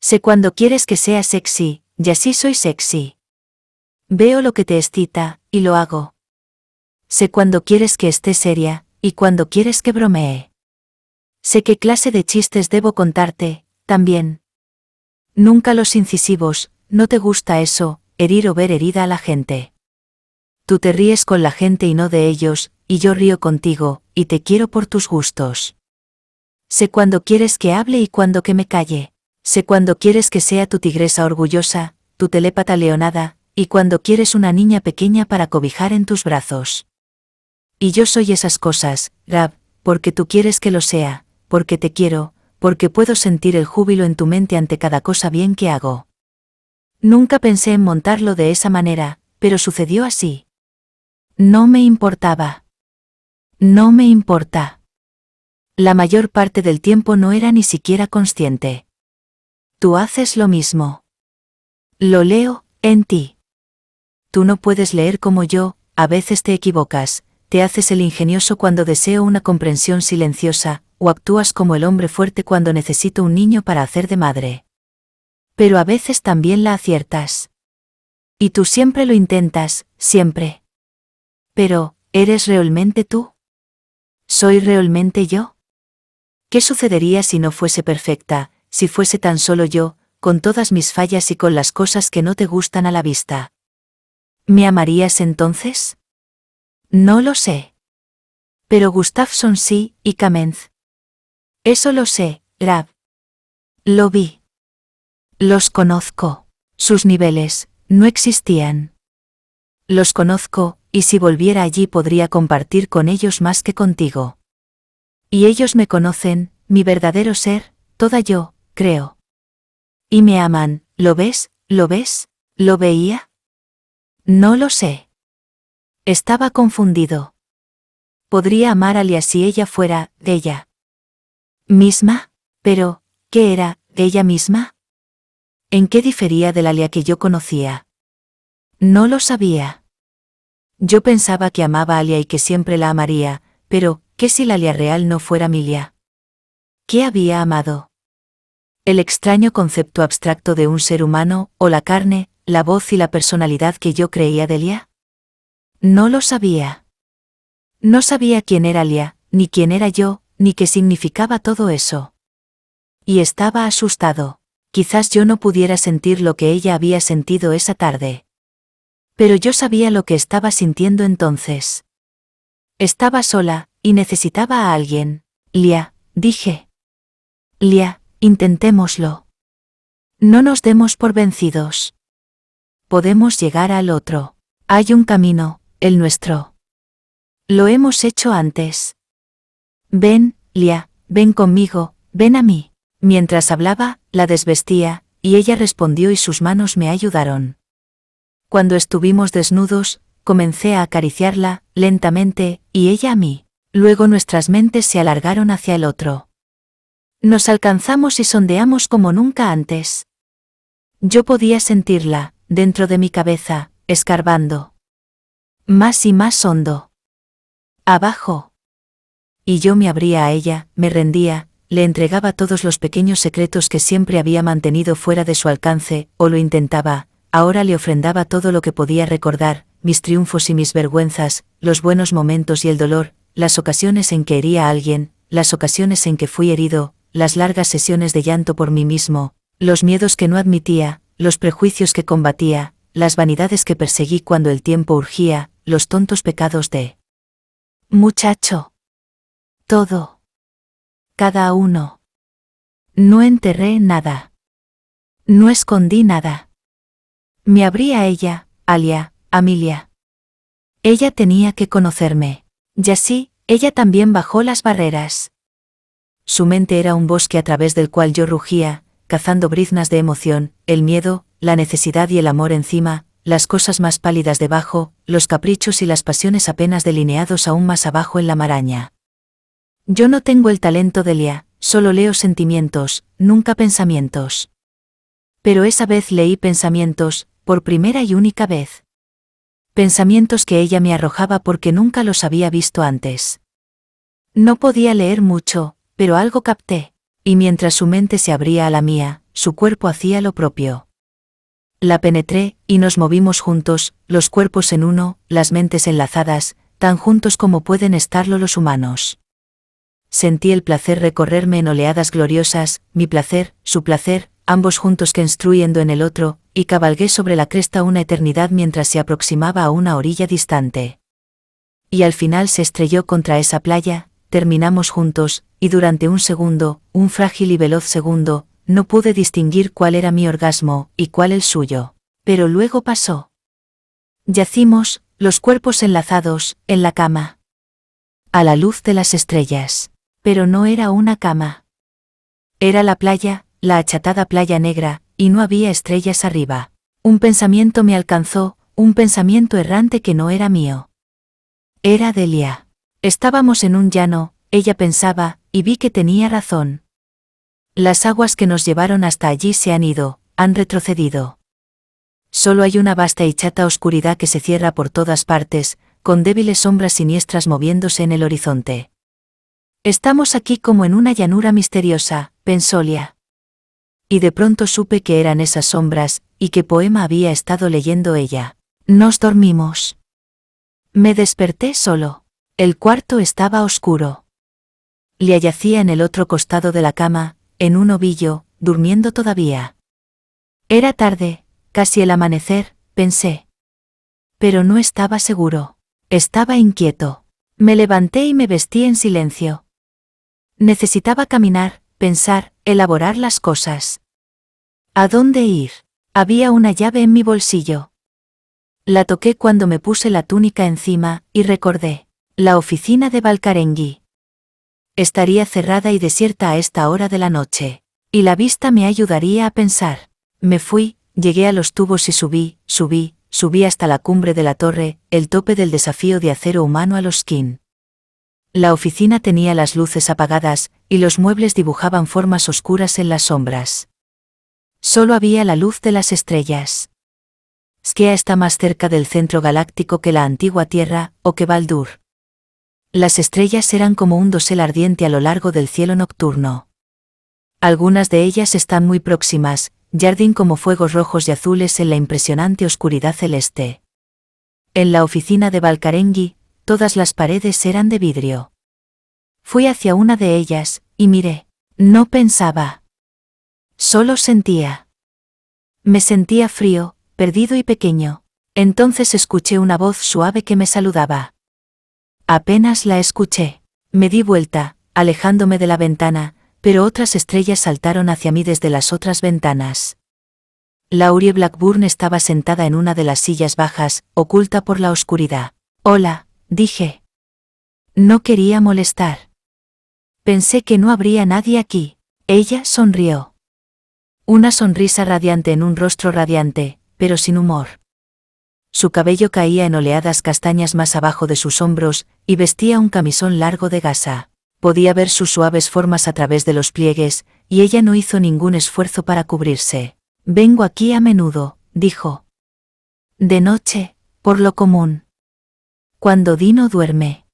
Sé cuando quieres que sea sexy, y así soy sexy. Veo lo que te excita, y lo hago. Sé cuando quieres que esté seria, y cuando quieres que bromee. Sé qué clase de chistes debo contarte, también. Nunca los incisivos, no te gusta eso, herir o ver herida a la gente. Tú te ríes con la gente y no de ellos, y yo río contigo, y te quiero por tus gustos. Sé cuando quieres que hable y cuando que me calle. Sé cuando quieres que sea tu tigresa orgullosa, tu telépata leonada, y cuando quieres una niña pequeña para cobijar en tus brazos. Y yo soy esas cosas, Rab, porque tú quieres que lo sea, porque te quiero, porque puedo sentir el júbilo en tu mente ante cada cosa bien que hago. Nunca pensé en montarlo de esa manera, pero sucedió así. No me importaba. No me importa. La mayor parte del tiempo no era ni siquiera consciente. Tú haces lo mismo. Lo leo, en ti. Tú no puedes leer como yo, a veces te equivocas, te haces el ingenioso cuando deseo una comprensión silenciosa, o actúas como el hombre fuerte cuando necesito un niño para hacer de madre pero a veces también la aciertas. Y tú siempre lo intentas, siempre. Pero, ¿eres realmente tú? ¿Soy realmente yo? ¿Qué sucedería si no fuese perfecta, si fuese tan solo yo, con todas mis fallas y con las cosas que no te gustan a la vista? ¿Me amarías entonces? No lo sé. Pero Gustafsson sí, y Kamenz. Eso lo sé, Rab. Lo vi. Los conozco. Sus niveles, no existían. Los conozco, y si volviera allí podría compartir con ellos más que contigo. Y ellos me conocen, mi verdadero ser, toda yo, creo. Y me aman, ¿lo ves? ¿Lo ves? ¿Lo veía? No lo sé. Estaba confundido. Podría amar a Lia si ella fuera, de ella. ¿Misma? Pero, ¿qué era, de ella misma? ¿En qué difería de la que yo conocía? No lo sabía. Yo pensaba que amaba a Lia y que siempre la amaría, pero, ¿qué si la Lia real no fuera mi ¿Qué había amado? El extraño concepto abstracto de un ser humano, o la carne, la voz y la personalidad que yo creía de Lia? No lo sabía. No sabía quién era Lia, ni quién era yo, ni qué significaba todo eso. Y estaba asustado quizás yo no pudiera sentir lo que ella había sentido esa tarde. Pero yo sabía lo que estaba sintiendo entonces. Estaba sola, y necesitaba a alguien. Lia, dije. Lia, intentémoslo. No nos demos por vencidos. Podemos llegar al otro. Hay un camino, el nuestro. Lo hemos hecho antes. Ven, Lia, ven conmigo, ven a mí. Mientras hablaba, la desvestía, y ella respondió y sus manos me ayudaron. Cuando estuvimos desnudos, comencé a acariciarla, lentamente, y ella a mí. Luego nuestras mentes se alargaron hacia el otro. Nos alcanzamos y sondeamos como nunca antes. Yo podía sentirla, dentro de mi cabeza, escarbando. Más y más hondo. Abajo. Y yo me abría a ella, me rendía, le entregaba todos los pequeños secretos que siempre había mantenido fuera de su alcance, o lo intentaba, ahora le ofrendaba todo lo que podía recordar, mis triunfos y mis vergüenzas, los buenos momentos y el dolor, las ocasiones en que hería a alguien, las ocasiones en que fui herido, las largas sesiones de llanto por mí mismo, los miedos que no admitía, los prejuicios que combatía, las vanidades que perseguí cuando el tiempo urgía, los tontos pecados de muchacho. Todo cada uno. No enterré nada. No escondí nada. Me abrí a ella, Alia, Amelia. Ella tenía que conocerme. Y así, ella también bajó las barreras. Su mente era un bosque a través del cual yo rugía, cazando briznas de emoción, el miedo, la necesidad y el amor encima, las cosas más pálidas debajo, los caprichos y las pasiones apenas delineados aún más abajo en la maraña. Yo no tengo el talento de Lea, solo leo sentimientos, nunca pensamientos. Pero esa vez leí pensamientos, por primera y única vez. Pensamientos que ella me arrojaba porque nunca los había visto antes. No podía leer mucho, pero algo capté, y mientras su mente se abría a la mía, su cuerpo hacía lo propio. La penetré, y nos movimos juntos, los cuerpos en uno, las mentes enlazadas, tan juntos como pueden estarlo los humanos sentí el placer recorrerme en oleadas gloriosas, mi placer, su placer, ambos juntos que instruyendo en el otro, y cabalgué sobre la cresta una eternidad mientras se aproximaba a una orilla distante. Y al final se estrelló contra esa playa, terminamos juntos, y durante un segundo, un frágil y veloz segundo, no pude distinguir cuál era mi orgasmo y cuál el suyo. Pero luego pasó. Yacimos, los cuerpos enlazados, en la cama. A la luz de las estrellas pero no era una cama. Era la playa, la achatada playa negra, y no había estrellas arriba. Un pensamiento me alcanzó, un pensamiento errante que no era mío. Era Delia. Estábamos en un llano, ella pensaba, y vi que tenía razón. Las aguas que nos llevaron hasta allí se han ido, han retrocedido. Solo hay una vasta y chata oscuridad que se cierra por todas partes, con débiles sombras siniestras moviéndose en el horizonte. Estamos aquí como en una llanura misteriosa, pensó Lia. Y de pronto supe que eran esas sombras, y qué poema había estado leyendo ella. Nos dormimos. Me desperté solo. El cuarto estaba oscuro. Le yacía en el otro costado de la cama, en un ovillo, durmiendo todavía. Era tarde, casi el amanecer, pensé. Pero no estaba seguro. Estaba inquieto. Me levanté y me vestí en silencio. Necesitaba caminar, pensar, elaborar las cosas. ¿A dónde ir? Había una llave en mi bolsillo. La toqué cuando me puse la túnica encima, y recordé. La oficina de Balcarengui. Estaría cerrada y desierta a esta hora de la noche. Y la vista me ayudaría a pensar. Me fui, llegué a los tubos y subí, subí, subí hasta la cumbre de la torre, el tope del desafío de acero humano a los Kin. La oficina tenía las luces apagadas, y los muebles dibujaban formas oscuras en las sombras. Solo había la luz de las estrellas. Skea está más cerca del centro galáctico que la antigua Tierra, o que Baldur. Las estrellas eran como un dosel ardiente a lo largo del cielo nocturno. Algunas de ellas están muy próximas, jardín como fuegos rojos y azules en la impresionante oscuridad celeste. En la oficina de Valkarengi, todas las paredes eran de vidrio. Fui hacia una de ellas, y miré. No pensaba. Solo sentía. Me sentía frío, perdido y pequeño. Entonces escuché una voz suave que me saludaba. Apenas la escuché. Me di vuelta, alejándome de la ventana, pero otras estrellas saltaron hacia mí desde las otras ventanas. Laurie Blackburn estaba sentada en una de las sillas bajas, oculta por la oscuridad. Hola, dije. No quería molestar. Pensé que no habría nadie aquí. Ella sonrió. Una sonrisa radiante en un rostro radiante, pero sin humor. Su cabello caía en oleadas castañas más abajo de sus hombros, y vestía un camisón largo de gasa. Podía ver sus suaves formas a través de los pliegues, y ella no hizo ningún esfuerzo para cubrirse. Vengo aquí a menudo, dijo. De noche, por lo común cuando Dino duerme.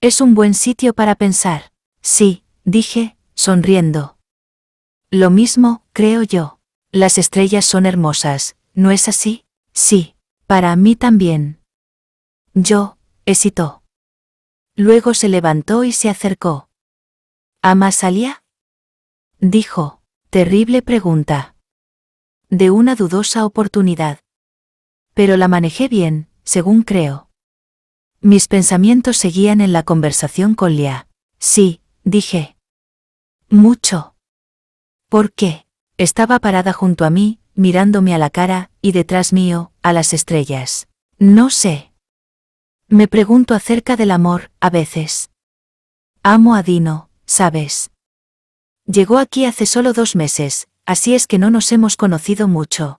Es un buen sitio para pensar. Sí, dije, sonriendo. Lo mismo, creo yo. Las estrellas son hermosas, ¿no es así? Sí, para mí también. Yo, hesitó. Luego se levantó y se acercó. ¿Amasalia? Dijo, terrible pregunta. De una dudosa oportunidad. Pero la manejé bien, según creo. Mis pensamientos seguían en la conversación con Lia. Sí, dije. Mucho. ¿Por qué? Estaba parada junto a mí, mirándome a la cara, y detrás mío, a las estrellas. No sé. Me pregunto acerca del amor, a veces. Amo a Dino, ¿sabes? Llegó aquí hace solo dos meses, así es que no nos hemos conocido mucho.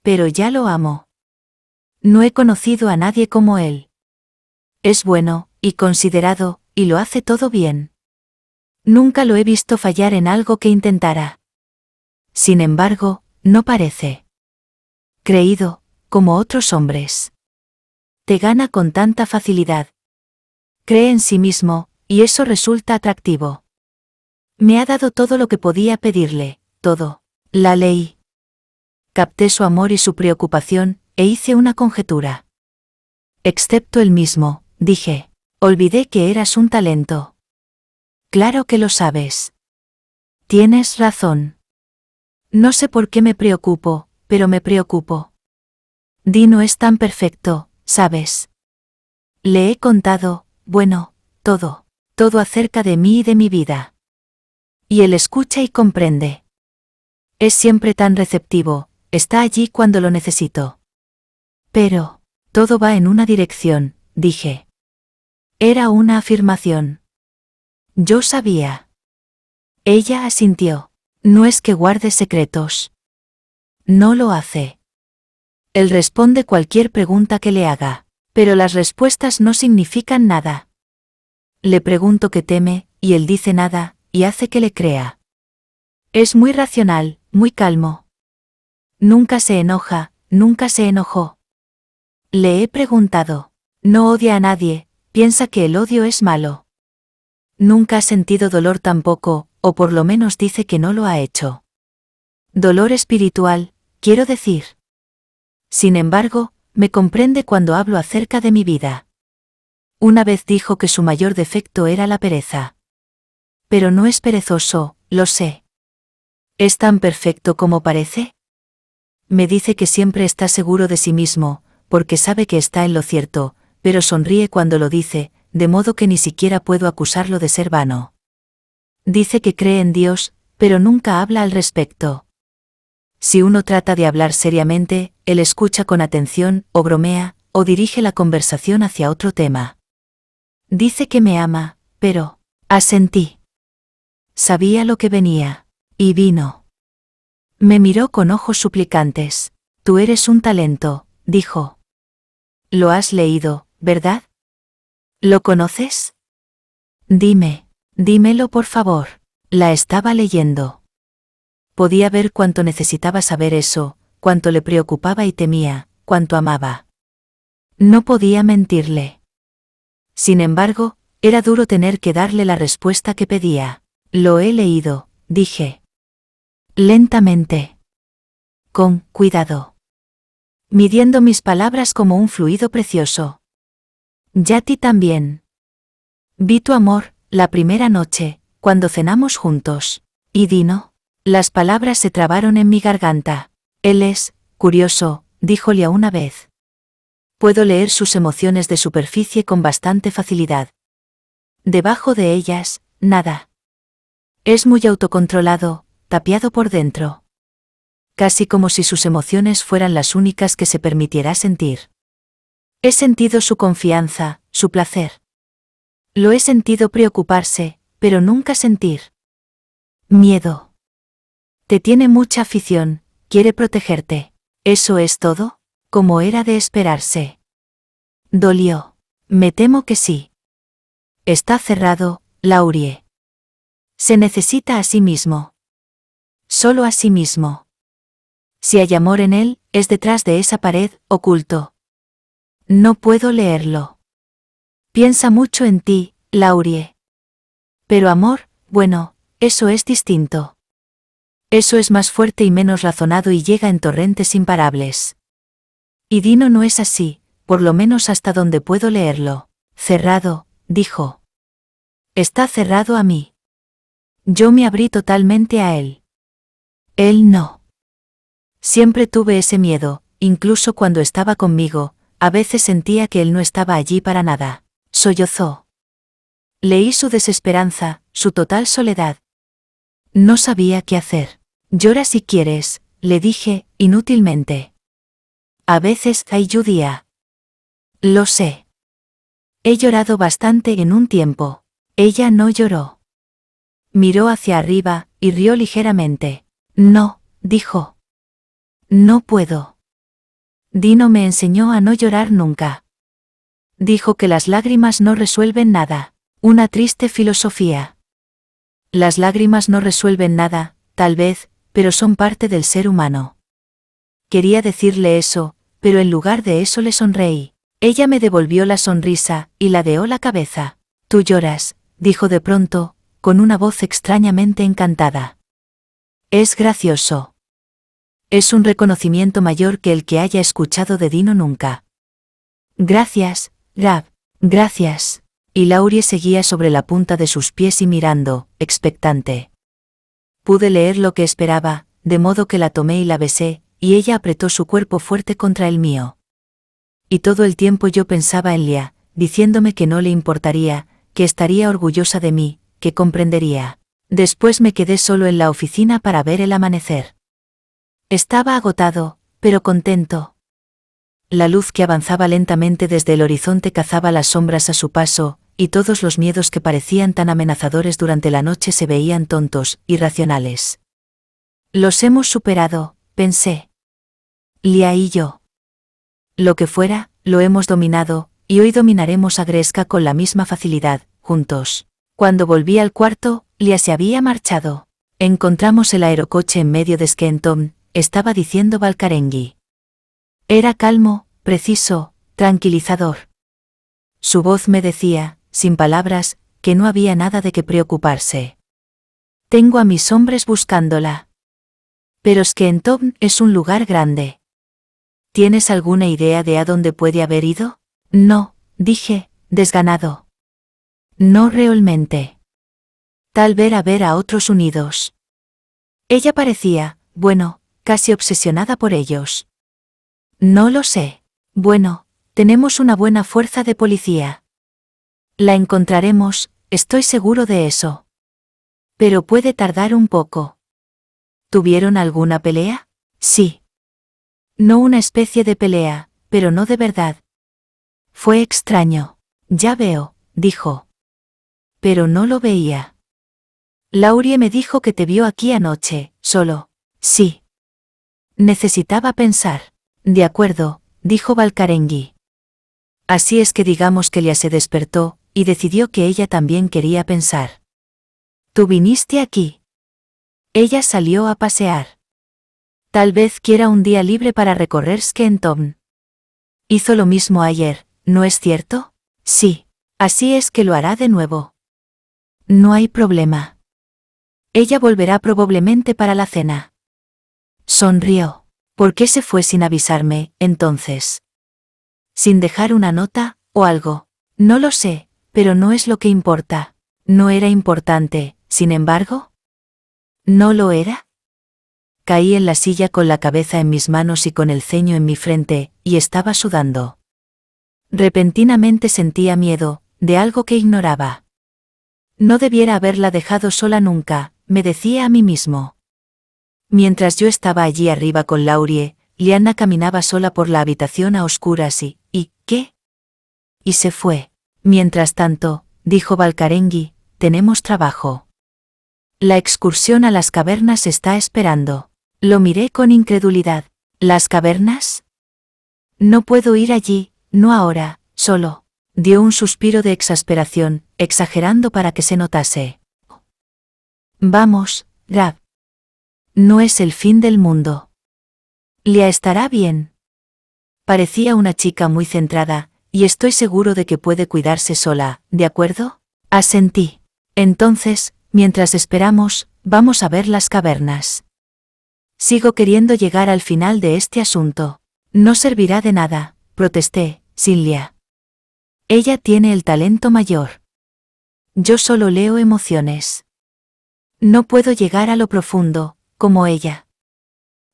Pero ya lo amo. No he conocido a nadie como él es bueno, y considerado, y lo hace todo bien. Nunca lo he visto fallar en algo que intentara. Sin embargo, no parece. Creído, como otros hombres. Te gana con tanta facilidad. Cree en sí mismo, y eso resulta atractivo. Me ha dado todo lo que podía pedirle, todo. La ley. Capté su amor y su preocupación, e hice una conjetura. Excepto el mismo, Dije. Olvidé que eras un talento. Claro que lo sabes. Tienes razón. No sé por qué me preocupo, pero me preocupo. Dino es tan perfecto, ¿sabes? Le he contado, bueno, todo, todo acerca de mí y de mi vida. Y él escucha y comprende. Es siempre tan receptivo, está allí cuando lo necesito. Pero, todo va en una dirección, dije. Era una afirmación. Yo sabía. Ella asintió. No es que guarde secretos. No lo hace. Él responde cualquier pregunta que le haga, pero las respuestas no significan nada. Le pregunto qué teme, y él dice nada, y hace que le crea. Es muy racional, muy calmo. Nunca se enoja, nunca se enojó. Le he preguntado. No odia a nadie, piensa que el odio es malo. Nunca ha sentido dolor tampoco, o por lo menos dice que no lo ha hecho. Dolor espiritual, quiero decir. Sin embargo, me comprende cuando hablo acerca de mi vida. Una vez dijo que su mayor defecto era la pereza. Pero no es perezoso, lo sé. ¿Es tan perfecto como parece? Me dice que siempre está seguro de sí mismo, porque sabe que está en lo cierto, pero sonríe cuando lo dice, de modo que ni siquiera puedo acusarlo de ser vano. Dice que cree en Dios, pero nunca habla al respecto. Si uno trata de hablar seriamente, él escucha con atención, o bromea, o dirige la conversación hacia otro tema. Dice que me ama, pero, asentí. Sabía lo que venía, y vino. Me miró con ojos suplicantes. Tú eres un talento, dijo. Lo has leído, ¿verdad? ¿Lo conoces? Dime, dímelo por favor. La estaba leyendo. Podía ver cuánto necesitaba saber eso, cuánto le preocupaba y temía, cuánto amaba. No podía mentirle. Sin embargo, era duro tener que darle la respuesta que pedía. Lo he leído, dije. Lentamente. Con cuidado. Midiendo mis palabras como un fluido precioso ti también. Vi tu amor, la primera noche, cuando cenamos juntos. Y Dino. Las palabras se trabaron en mi garganta. Él es, curioso, díjole a una vez. Puedo leer sus emociones de superficie con bastante facilidad. Debajo de ellas, nada. Es muy autocontrolado, tapiado por dentro. Casi como si sus emociones fueran las únicas que se permitiera sentir. He sentido su confianza, su placer. Lo he sentido preocuparse, pero nunca sentir. Miedo. Te tiene mucha afición, quiere protegerte. ¿Eso es todo? Como era de esperarse. Dolió. Me temo que sí. Está cerrado, Laurie. Se necesita a sí mismo. Solo a sí mismo. Si hay amor en él, es detrás de esa pared, oculto. No puedo leerlo. Piensa mucho en ti, Laurie. Pero amor, bueno, eso es distinto. Eso es más fuerte y menos razonado y llega en torrentes imparables. Y Dino no es así, por lo menos hasta donde puedo leerlo. Cerrado, dijo. Está cerrado a mí. Yo me abrí totalmente a él. Él no. Siempre tuve ese miedo, incluso cuando estaba conmigo, a veces sentía que él no estaba allí para nada. Sollozó. Leí su desesperanza, su total soledad. No sabía qué hacer. Llora si quieres, le dije, inútilmente. A veces hay lluvia. Lo sé. He llorado bastante en un tiempo. Ella no lloró. Miró hacia arriba, y rió ligeramente. No, dijo. No puedo. Dino me enseñó a no llorar nunca. Dijo que las lágrimas no resuelven nada. Una triste filosofía. Las lágrimas no resuelven nada, tal vez, pero son parte del ser humano. Quería decirle eso, pero en lugar de eso le sonreí. Ella me devolvió la sonrisa, y ladeó la cabeza. Tú lloras, dijo de pronto, con una voz extrañamente encantada. Es gracioso. Es un reconocimiento mayor que el que haya escuchado de Dino nunca. Gracias, Rab, gracias. Y Laurie seguía sobre la punta de sus pies y mirando, expectante. Pude leer lo que esperaba, de modo que la tomé y la besé, y ella apretó su cuerpo fuerte contra el mío. Y todo el tiempo yo pensaba en Lia, diciéndome que no le importaría, que estaría orgullosa de mí, que comprendería. Después me quedé solo en la oficina para ver el amanecer. Estaba agotado, pero contento. La luz que avanzaba lentamente desde el horizonte cazaba las sombras a su paso, y todos los miedos que parecían tan amenazadores durante la noche se veían tontos, irracionales. Los hemos superado, pensé. Lia y yo. Lo que fuera, lo hemos dominado, y hoy dominaremos a Greska con la misma facilidad, juntos. Cuando volví al cuarto, Lia se había marchado. Encontramos el aerocoche en medio de Skenton, estaba diciendo Valcarengui. Era calmo, preciso, tranquilizador. Su voz me decía, sin palabras, que no había nada de qué preocuparse. Tengo a mis hombres buscándola. Pero es que Enton es un lugar grande. ¿Tienes alguna idea de a dónde puede haber ido? No, dije, desganado. No realmente. Tal vez a ver a otros unidos. Ella parecía, bueno, casi obsesionada por ellos. No lo sé. Bueno, tenemos una buena fuerza de policía. La encontraremos, estoy seguro de eso. Pero puede tardar un poco. ¿Tuvieron alguna pelea? Sí. No una especie de pelea, pero no de verdad. Fue extraño. Ya veo, dijo. Pero no lo veía. Laurie me dijo que te vio aquí anoche, solo. Sí. Necesitaba pensar. De acuerdo, dijo Valkarengui. Así es que digamos que ella se despertó, y decidió que ella también quería pensar. Tú viniste aquí. Ella salió a pasear. Tal vez quiera un día libre para recorrer Skenton. Hizo lo mismo ayer, ¿no es cierto? Sí, así es que lo hará de nuevo. No hay problema. Ella volverá probablemente para la cena. Sonrió. ¿Por qué se fue sin avisarme, entonces? ¿Sin dejar una nota, o algo? No lo sé, pero no es lo que importa. No era importante, sin embargo. ¿No lo era? Caí en la silla con la cabeza en mis manos y con el ceño en mi frente, y estaba sudando. Repentinamente sentía miedo, de algo que ignoraba. No debiera haberla dejado sola nunca, me decía a mí mismo. Mientras yo estaba allí arriba con Laurie, Liana caminaba sola por la habitación a oscuras y, ¿y qué? Y se fue. Mientras tanto, dijo Valkarengui, tenemos trabajo. La excursión a las cavernas está esperando. Lo miré con incredulidad. ¿Las cavernas? No puedo ir allí, no ahora, solo. Dio un suspiro de exasperación, exagerando para que se notase. Vamos, Grab. No es el fin del mundo. Lia estará bien. Parecía una chica muy centrada, y estoy seguro de que puede cuidarse sola, ¿de acuerdo? Asentí. Entonces, mientras esperamos, vamos a ver las cavernas. Sigo queriendo llegar al final de este asunto. No servirá de nada, protesté, Silvia. Ella tiene el talento mayor. Yo solo leo emociones. No puedo llegar a lo profundo, como ella.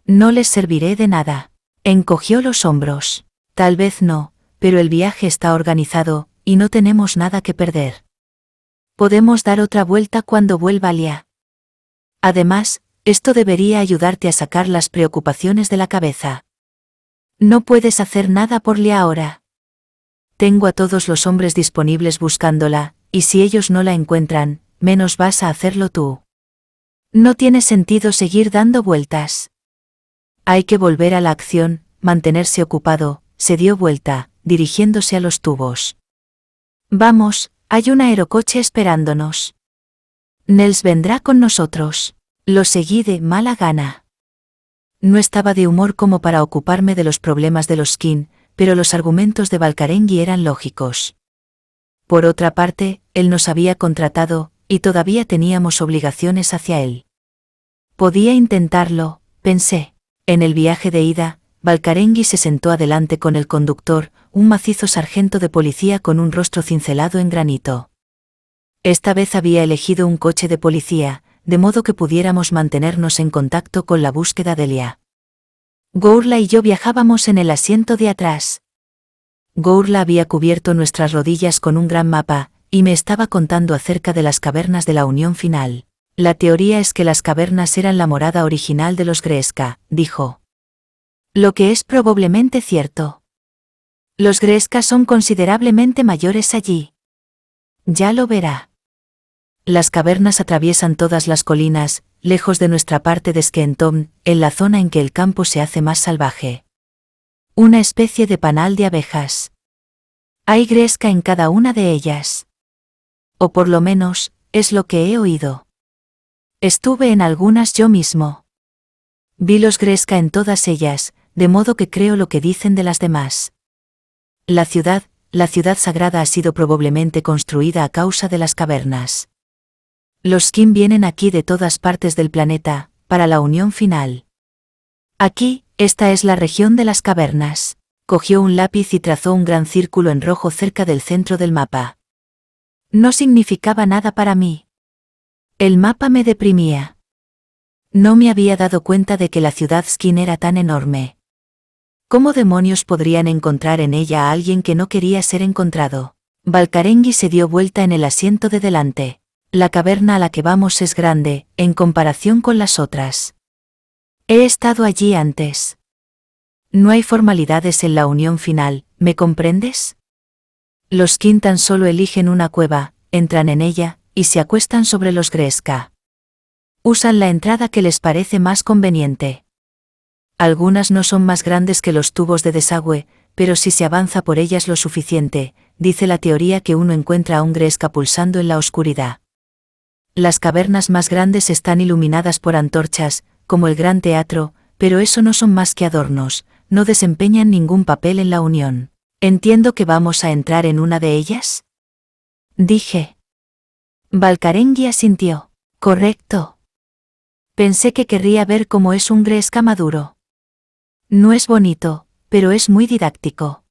No les serviré de nada. Encogió los hombros. Tal vez no, pero el viaje está organizado, y no tenemos nada que perder. Podemos dar otra vuelta cuando vuelva Lia. Además, esto debería ayudarte a sacar las preocupaciones de la cabeza. No puedes hacer nada por Lia ahora. Tengo a todos los hombres disponibles buscándola, y si ellos no la encuentran, menos vas a hacerlo tú. No tiene sentido seguir dando vueltas. Hay que volver a la acción, mantenerse ocupado, se dio vuelta, dirigiéndose a los tubos. Vamos, hay un aerocoche esperándonos. Nels vendrá con nosotros. Lo seguí de mala gana. No estaba de humor como para ocuparme de los problemas de los Skin, pero los argumentos de Valkarengi eran lógicos. Por otra parte, él nos había contratado, y todavía teníamos obligaciones hacia él. Podía intentarlo, pensé. En el viaje de ida, Valcarengui se sentó adelante con el conductor, un macizo sargento de policía con un rostro cincelado en granito. Esta vez había elegido un coche de policía, de modo que pudiéramos mantenernos en contacto con la búsqueda de Lia. Gourla y yo viajábamos en el asiento de atrás. Gourla había cubierto nuestras rodillas con un gran mapa, y me estaba contando acerca de las cavernas de la Unión Final. La teoría es que las cavernas eran la morada original de los Greska, dijo. Lo que es probablemente cierto. Los Greska son considerablemente mayores allí. Ya lo verá. Las cavernas atraviesan todas las colinas, lejos de nuestra parte de Skentom, en la zona en que el campo se hace más salvaje. Una especie de panal de abejas. Hay gresca en cada una de ellas o por lo menos, es lo que he oído. Estuve en algunas yo mismo. Vi los Gresca en todas ellas, de modo que creo lo que dicen de las demás. La ciudad, la ciudad sagrada ha sido probablemente construida a causa de las cavernas. Los Kim vienen aquí de todas partes del planeta, para la unión final. Aquí, esta es la región de las cavernas. Cogió un lápiz y trazó un gran círculo en rojo cerca del centro del mapa. No significaba nada para mí. El mapa me deprimía. No me había dado cuenta de que la ciudad Skin era tan enorme. ¿Cómo demonios podrían encontrar en ella a alguien que no quería ser encontrado? Valkarengi se dio vuelta en el asiento de delante. La caverna a la que vamos es grande, en comparación con las otras. He estado allí antes. No hay formalidades en la unión final, ¿me comprendes? Los Kin tan solo eligen una cueva, entran en ella, y se acuestan sobre los Greska. Usan la entrada que les parece más conveniente. Algunas no son más grandes que los tubos de desagüe, pero si se avanza por ellas lo suficiente, dice la teoría que uno encuentra a un Gresca pulsando en la oscuridad. Las cavernas más grandes están iluminadas por antorchas, como el gran teatro, pero eso no son más que adornos, no desempeñan ningún papel en la unión. Entiendo que vamos a entrar en una de ellas. Dije. Valkarengi asintió. Correcto. Pensé que querría ver cómo es un Greska maduro. No es bonito, pero es muy didáctico.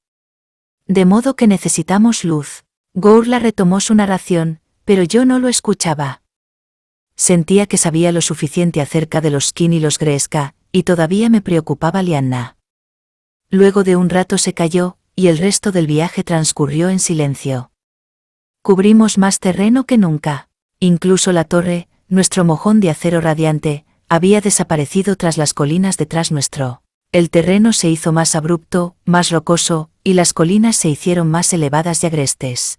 De modo que necesitamos luz. Gourla retomó su narración, pero yo no lo escuchaba. Sentía que sabía lo suficiente acerca de los Kin y los Greska, y todavía me preocupaba Lianna. Luego de un rato se cayó, y el resto del viaje transcurrió en silencio. Cubrimos más terreno que nunca. Incluso la torre, nuestro mojón de acero radiante, había desaparecido tras las colinas detrás nuestro. El terreno se hizo más abrupto, más rocoso, y las colinas se hicieron más elevadas y agrestes.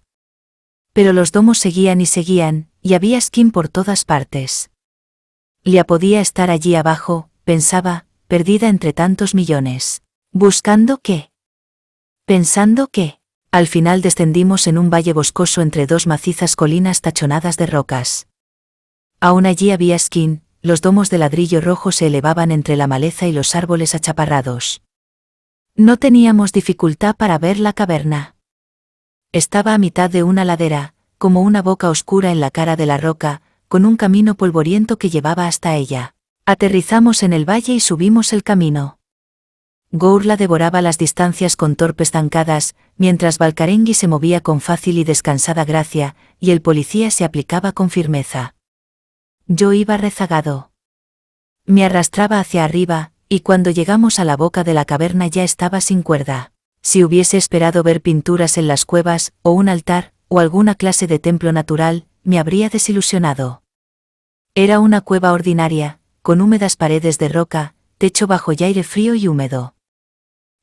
Pero los domos seguían y seguían, y había skin por todas partes. Lia podía estar allí abajo, pensaba, perdida entre tantos millones. ¿Buscando qué? pensando que, al final descendimos en un valle boscoso entre dos macizas colinas tachonadas de rocas. Aún allí había skin, los domos de ladrillo rojo se elevaban entre la maleza y los árboles achaparrados. No teníamos dificultad para ver la caverna. Estaba a mitad de una ladera, como una boca oscura en la cara de la roca, con un camino polvoriento que llevaba hasta ella. Aterrizamos en el valle y subimos el camino. Gourla devoraba las distancias con torpes zancadas, mientras valcarengui se movía con fácil y descansada gracia, y el policía se aplicaba con firmeza. Yo iba rezagado. Me arrastraba hacia arriba, y cuando llegamos a la boca de la caverna ya estaba sin cuerda. Si hubiese esperado ver pinturas en las cuevas, o un altar, o alguna clase de templo natural, me habría desilusionado. Era una cueva ordinaria, con húmedas paredes de roca, techo bajo y aire frío y húmedo.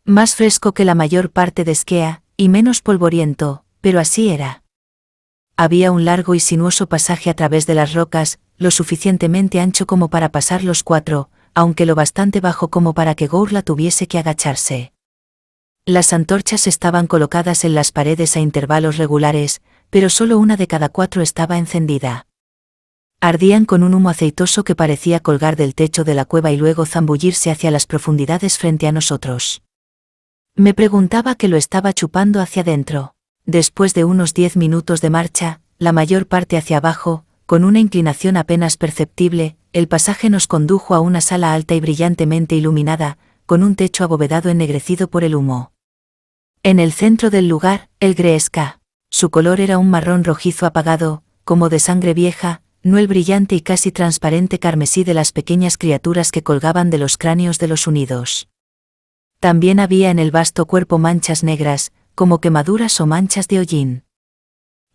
Más fresco que la mayor parte de Esquea, y menos polvoriento, pero así era. Había un largo y sinuoso pasaje a través de las rocas, lo suficientemente ancho como para pasar los cuatro, aunque lo bastante bajo como para que Gourla tuviese que agacharse. Las antorchas estaban colocadas en las paredes a intervalos regulares, pero solo una de cada cuatro estaba encendida. Ardían con un humo aceitoso que parecía colgar del techo de la cueva y luego zambullirse hacia las profundidades frente a nosotros. Me preguntaba que lo estaba chupando hacia adentro. Después de unos diez minutos de marcha, la mayor parte hacia abajo, con una inclinación apenas perceptible, el pasaje nos condujo a una sala alta y brillantemente iluminada, con un techo abovedado ennegrecido por el humo. En el centro del lugar, el Greesca. Su color era un marrón rojizo apagado, como de sangre vieja, no el brillante y casi transparente carmesí de las pequeñas criaturas que colgaban de los cráneos de los unidos. También había en el vasto cuerpo manchas negras, como quemaduras o manchas de hollín.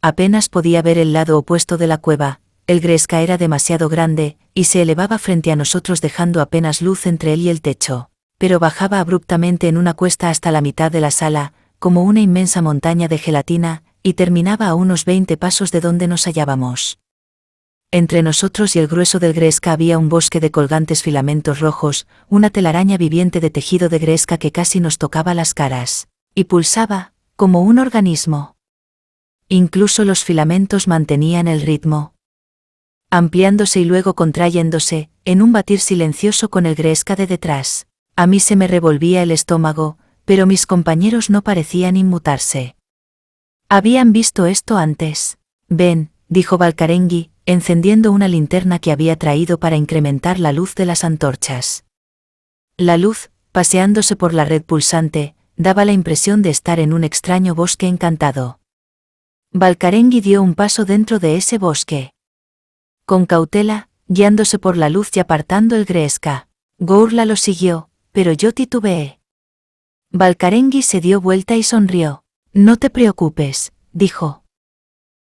Apenas podía ver el lado opuesto de la cueva, el gresca era demasiado grande, y se elevaba frente a nosotros dejando apenas luz entre él y el techo, pero bajaba abruptamente en una cuesta hasta la mitad de la sala, como una inmensa montaña de gelatina, y terminaba a unos 20 pasos de donde nos hallábamos. Entre nosotros y el grueso del gresca había un bosque de colgantes filamentos rojos, una telaraña viviente de tejido de gresca que casi nos tocaba las caras, y pulsaba, como un organismo. Incluso los filamentos mantenían el ritmo. Ampliándose y luego contrayéndose, en un batir silencioso con el gresca de detrás. A mí se me revolvía el estómago, pero mis compañeros no parecían inmutarse. Habían visto esto antes. Ven, dijo Valcarengui, encendiendo una linterna que había traído para incrementar la luz de las antorchas. La luz, paseándose por la red pulsante, daba la impresión de estar en un extraño bosque encantado. balcarengui dio un paso dentro de ese bosque. Con cautela, guiándose por la luz y apartando el Gresca, Gourla lo siguió, pero yo titubeé. Valkarengi se dio vuelta y sonrió. No te preocupes, dijo.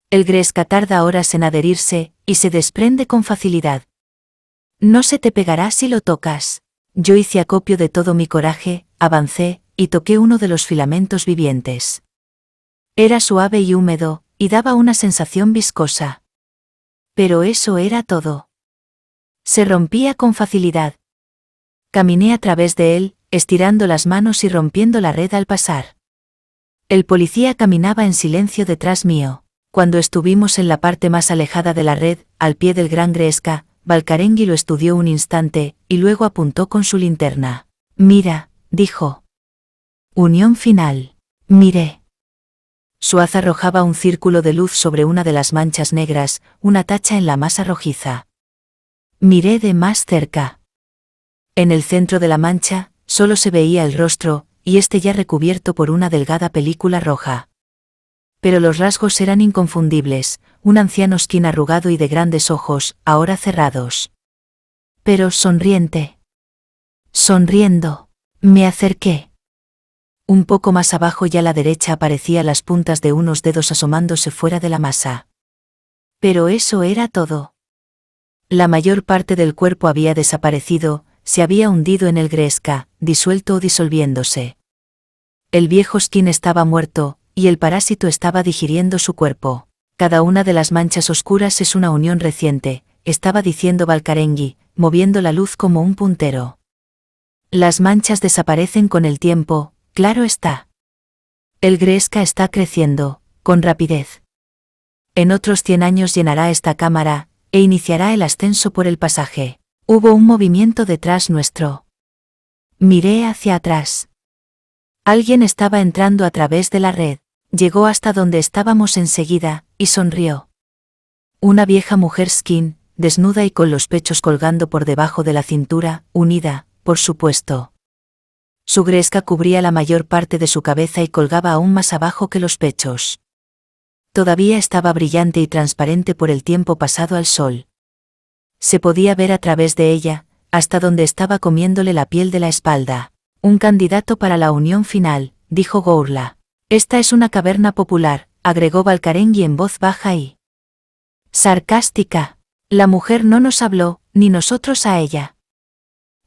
El gresca tarda horas en adherirse y se desprende con facilidad. No se te pegará si lo tocas. Yo hice acopio de todo mi coraje, avancé y toqué uno de los filamentos vivientes. Era suave y húmedo, y daba una sensación viscosa. Pero eso era todo. Se rompía con facilidad. Caminé a través de él, estirando las manos y rompiendo la red al pasar. El policía caminaba en silencio detrás mío cuando estuvimos en la parte más alejada de la red, al pie del gran Gresca, Valcarengui lo estudió un instante, y luego apuntó con su linterna. Mira, dijo. Unión final. Miré. Su arrojaba un círculo de luz sobre una de las manchas negras, una tacha en la masa rojiza. Miré de más cerca. En el centro de la mancha, solo se veía el rostro, y este ya recubierto por una delgada película roja pero los rasgos eran inconfundibles, un anciano skin arrugado y de grandes ojos, ahora cerrados. Pero sonriente. Sonriendo, me acerqué. Un poco más abajo y a la derecha aparecían las puntas de unos dedos asomándose fuera de la masa. Pero eso era todo. La mayor parte del cuerpo había desaparecido, se había hundido en el gresca, disuelto o disolviéndose. El viejo skin estaba muerto, y el parásito estaba digiriendo su cuerpo. Cada una de las manchas oscuras es una unión reciente, estaba diciendo Valkarengi, moviendo la luz como un puntero. Las manchas desaparecen con el tiempo, claro está. El Greska está creciendo, con rapidez. En otros 100 años llenará esta cámara, e iniciará el ascenso por el pasaje. Hubo un movimiento detrás nuestro. Miré hacia atrás. Alguien estaba entrando a través de la red. Llegó hasta donde estábamos enseguida, y sonrió. Una vieja mujer skin, desnuda y con los pechos colgando por debajo de la cintura, unida, por supuesto. Su gresca cubría la mayor parte de su cabeza y colgaba aún más abajo que los pechos. Todavía estaba brillante y transparente por el tiempo pasado al sol. Se podía ver a través de ella, hasta donde estaba comiéndole la piel de la espalda. Un candidato para la unión final, dijo Gourla. Esta es una caverna popular, agregó Valkarengui en voz baja y sarcástica. La mujer no nos habló, ni nosotros a ella.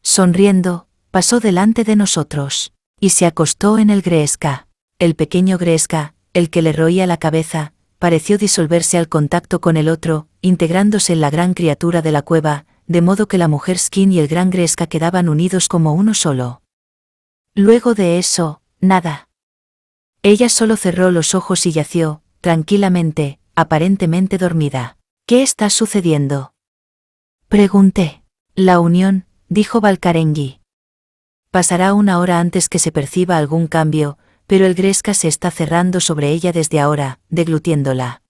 Sonriendo, pasó delante de nosotros, y se acostó en el Gresca. El pequeño Gresca, el que le roía la cabeza, pareció disolverse al contacto con el otro, integrándose en la gran criatura de la cueva, de modo que la mujer Skin y el gran Gresca quedaban unidos como uno solo. Luego de eso, nada. Ella solo cerró los ojos y yació, tranquilamente, aparentemente dormida. ¿Qué está sucediendo? Pregunté. La unión, dijo Valkarengi. Pasará una hora antes que se perciba algún cambio, pero el Gresca se está cerrando sobre ella desde ahora, deglutiéndola.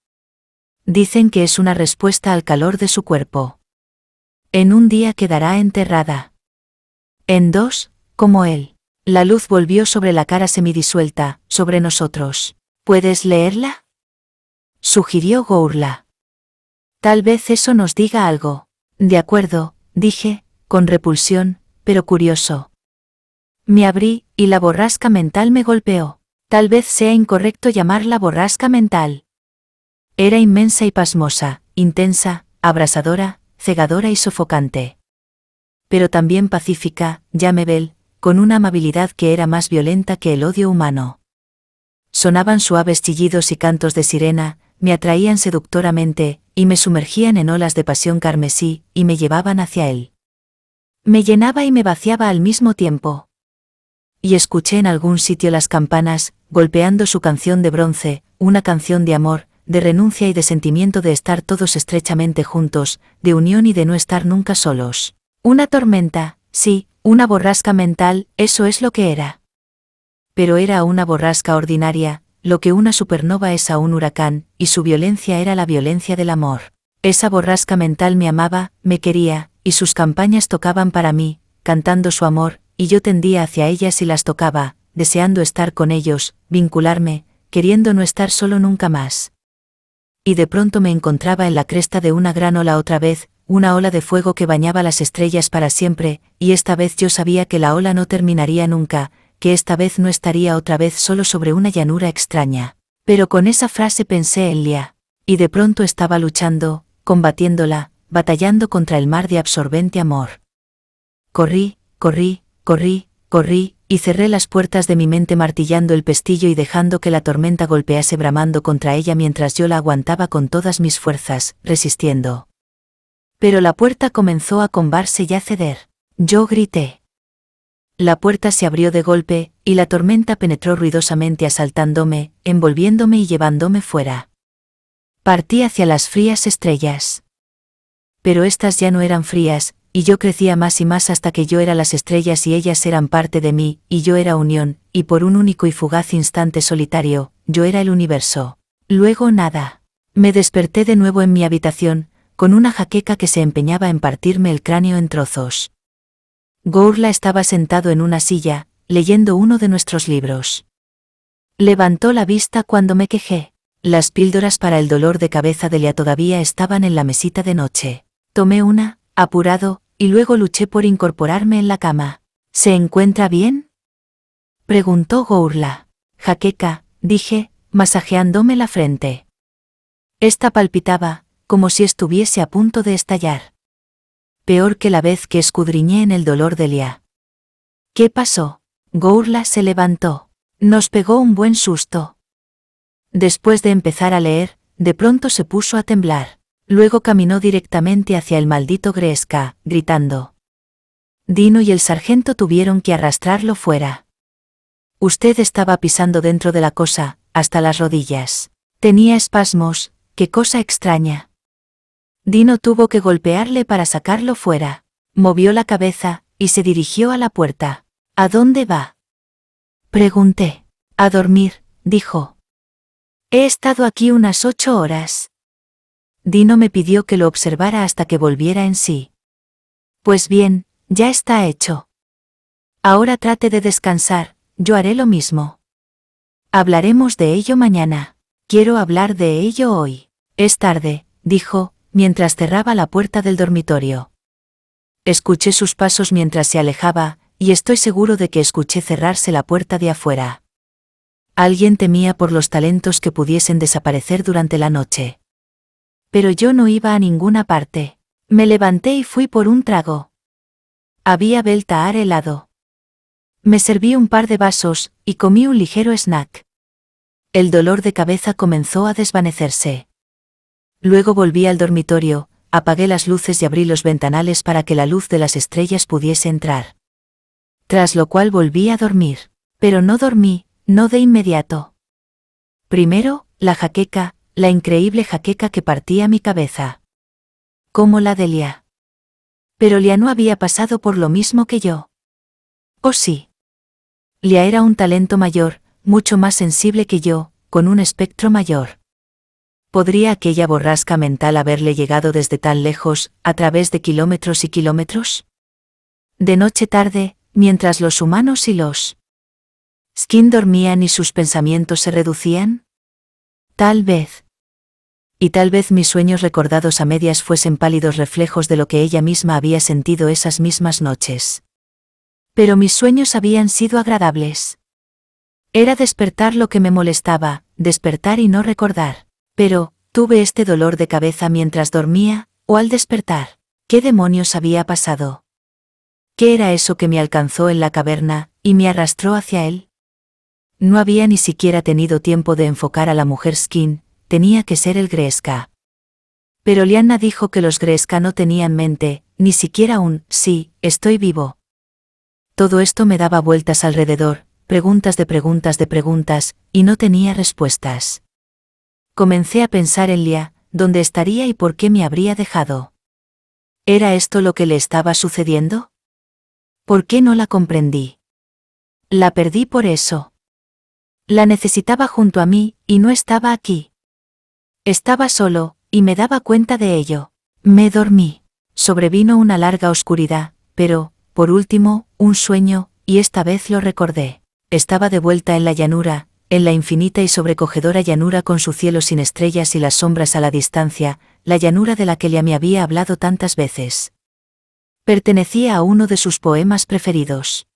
Dicen que es una respuesta al calor de su cuerpo. En un día quedará enterrada. En dos, como él. La luz volvió sobre la cara semidisuelta, sobre nosotros. ¿Puedes leerla? sugirió Gourla. Tal vez eso nos diga algo. De acuerdo, dije, con repulsión, pero curioso. Me abrí, y la borrasca mental me golpeó. Tal vez sea incorrecto llamarla borrasca mental. Era inmensa y pasmosa, intensa, abrasadora, cegadora y sofocante. Pero también pacífica, el con una amabilidad que era más violenta que el odio humano. Sonaban suaves chillidos y cantos de sirena, me atraían seductoramente, y me sumergían en olas de pasión carmesí, y me llevaban hacia él. Me llenaba y me vaciaba al mismo tiempo. Y escuché en algún sitio las campanas, golpeando su canción de bronce, una canción de amor, de renuncia y de sentimiento de estar todos estrechamente juntos, de unión y de no estar nunca solos. Una tormenta, sí, una borrasca mental, eso es lo que era. Pero era una borrasca ordinaria, lo que una supernova es a un huracán, y su violencia era la violencia del amor. Esa borrasca mental me amaba, me quería, y sus campañas tocaban para mí, cantando su amor, y yo tendía hacia ellas y las tocaba, deseando estar con ellos, vincularme, queriendo no estar solo nunca más. Y de pronto me encontraba en la cresta de una gran ola otra vez, una ola de fuego que bañaba las estrellas para siempre, y esta vez yo sabía que la ola no terminaría nunca, que esta vez no estaría otra vez solo sobre una llanura extraña. Pero con esa frase pensé en Lia, y de pronto estaba luchando, combatiéndola, batallando contra el mar de absorbente amor. Corrí, corrí, corrí, corrí, y cerré las puertas de mi mente martillando el pestillo y dejando que la tormenta golpease bramando contra ella mientras yo la aguantaba con todas mis fuerzas, resistiendo. Pero la puerta comenzó a combarse y a ceder. Yo grité. La puerta se abrió de golpe, y la tormenta penetró ruidosamente asaltándome, envolviéndome y llevándome fuera. Partí hacia las frías estrellas. Pero estas ya no eran frías, y yo crecía más y más hasta que yo era las estrellas y ellas eran parte de mí, y yo era unión, y por un único y fugaz instante solitario, yo era el universo. Luego nada. Me desperté de nuevo en mi habitación, con una jaqueca que se empeñaba en partirme el cráneo en trozos. Gourla estaba sentado en una silla, leyendo uno de nuestros libros. Levantó la vista cuando me quejé. Las píldoras para el dolor de cabeza de Lea todavía estaban en la mesita de noche. Tomé una, apurado, y luego luché por incorporarme en la cama. ¿Se encuentra bien? Preguntó Gourla. Jaqueca, dije, masajeándome la frente. Esta palpitaba, como si estuviese a punto de estallar. Peor que la vez que escudriñé en el dolor de Lia. ¿Qué pasó? Gourla se levantó. Nos pegó un buen susto. Después de empezar a leer, de pronto se puso a temblar. Luego caminó directamente hacia el maldito Gresca, gritando. Dino y el sargento tuvieron que arrastrarlo fuera. Usted estaba pisando dentro de la cosa, hasta las rodillas. Tenía espasmos, qué cosa extraña. Dino tuvo que golpearle para sacarlo fuera. Movió la cabeza, y se dirigió a la puerta. ¿A dónde va? Pregunté. A dormir, dijo. He estado aquí unas ocho horas. Dino me pidió que lo observara hasta que volviera en sí. Pues bien, ya está hecho. Ahora trate de descansar, yo haré lo mismo. Hablaremos de ello mañana. Quiero hablar de ello hoy. Es tarde, dijo, mientras cerraba la puerta del dormitorio. Escuché sus pasos mientras se alejaba, y estoy seguro de que escuché cerrarse la puerta de afuera. Alguien temía por los talentos que pudiesen desaparecer durante la noche. Pero yo no iba a ninguna parte. Me levanté y fui por un trago. Había Beltaar helado. Me serví un par de vasos y comí un ligero snack. El dolor de cabeza comenzó a desvanecerse. Luego volví al dormitorio, apagué las luces y abrí los ventanales para que la luz de las estrellas pudiese entrar. Tras lo cual volví a dormir. Pero no dormí, no de inmediato. Primero, la jaqueca, la increíble jaqueca que partía mi cabeza. Como la de Lia. Pero Lia no había pasado por lo mismo que yo. ¿O oh, sí? Lia era un talento mayor, mucho más sensible que yo, con un espectro mayor. ¿podría aquella borrasca mental haberle llegado desde tan lejos, a través de kilómetros y kilómetros? De noche tarde, mientras los humanos y los Skin dormían y sus pensamientos se reducían? Tal vez. Y tal vez mis sueños recordados a medias fuesen pálidos reflejos de lo que ella misma había sentido esas mismas noches. Pero mis sueños habían sido agradables. Era despertar lo que me molestaba, despertar y no recordar. Pero, tuve este dolor de cabeza mientras dormía, o al despertar. ¿Qué demonios había pasado? ¿Qué era eso que me alcanzó en la caverna, y me arrastró hacia él? No había ni siquiera tenido tiempo de enfocar a la mujer Skin, tenía que ser el Greska. Pero Liana dijo que los Greska no tenían mente, ni siquiera un, sí, estoy vivo. Todo esto me daba vueltas alrededor, preguntas de preguntas de preguntas, y no tenía respuestas. Comencé a pensar en Lia, dónde estaría y por qué me habría dejado. ¿Era esto lo que le estaba sucediendo? ¿Por qué no la comprendí? La perdí por eso. La necesitaba junto a mí, y no estaba aquí. Estaba solo, y me daba cuenta de ello. Me dormí. Sobrevino una larga oscuridad, pero, por último, un sueño, y esta vez lo recordé. Estaba de vuelta en la llanura, en la infinita y sobrecogedora llanura con su cielo sin estrellas y las sombras a la distancia, la llanura de la que Lea me había hablado tantas veces. Pertenecía a uno de sus poemas preferidos.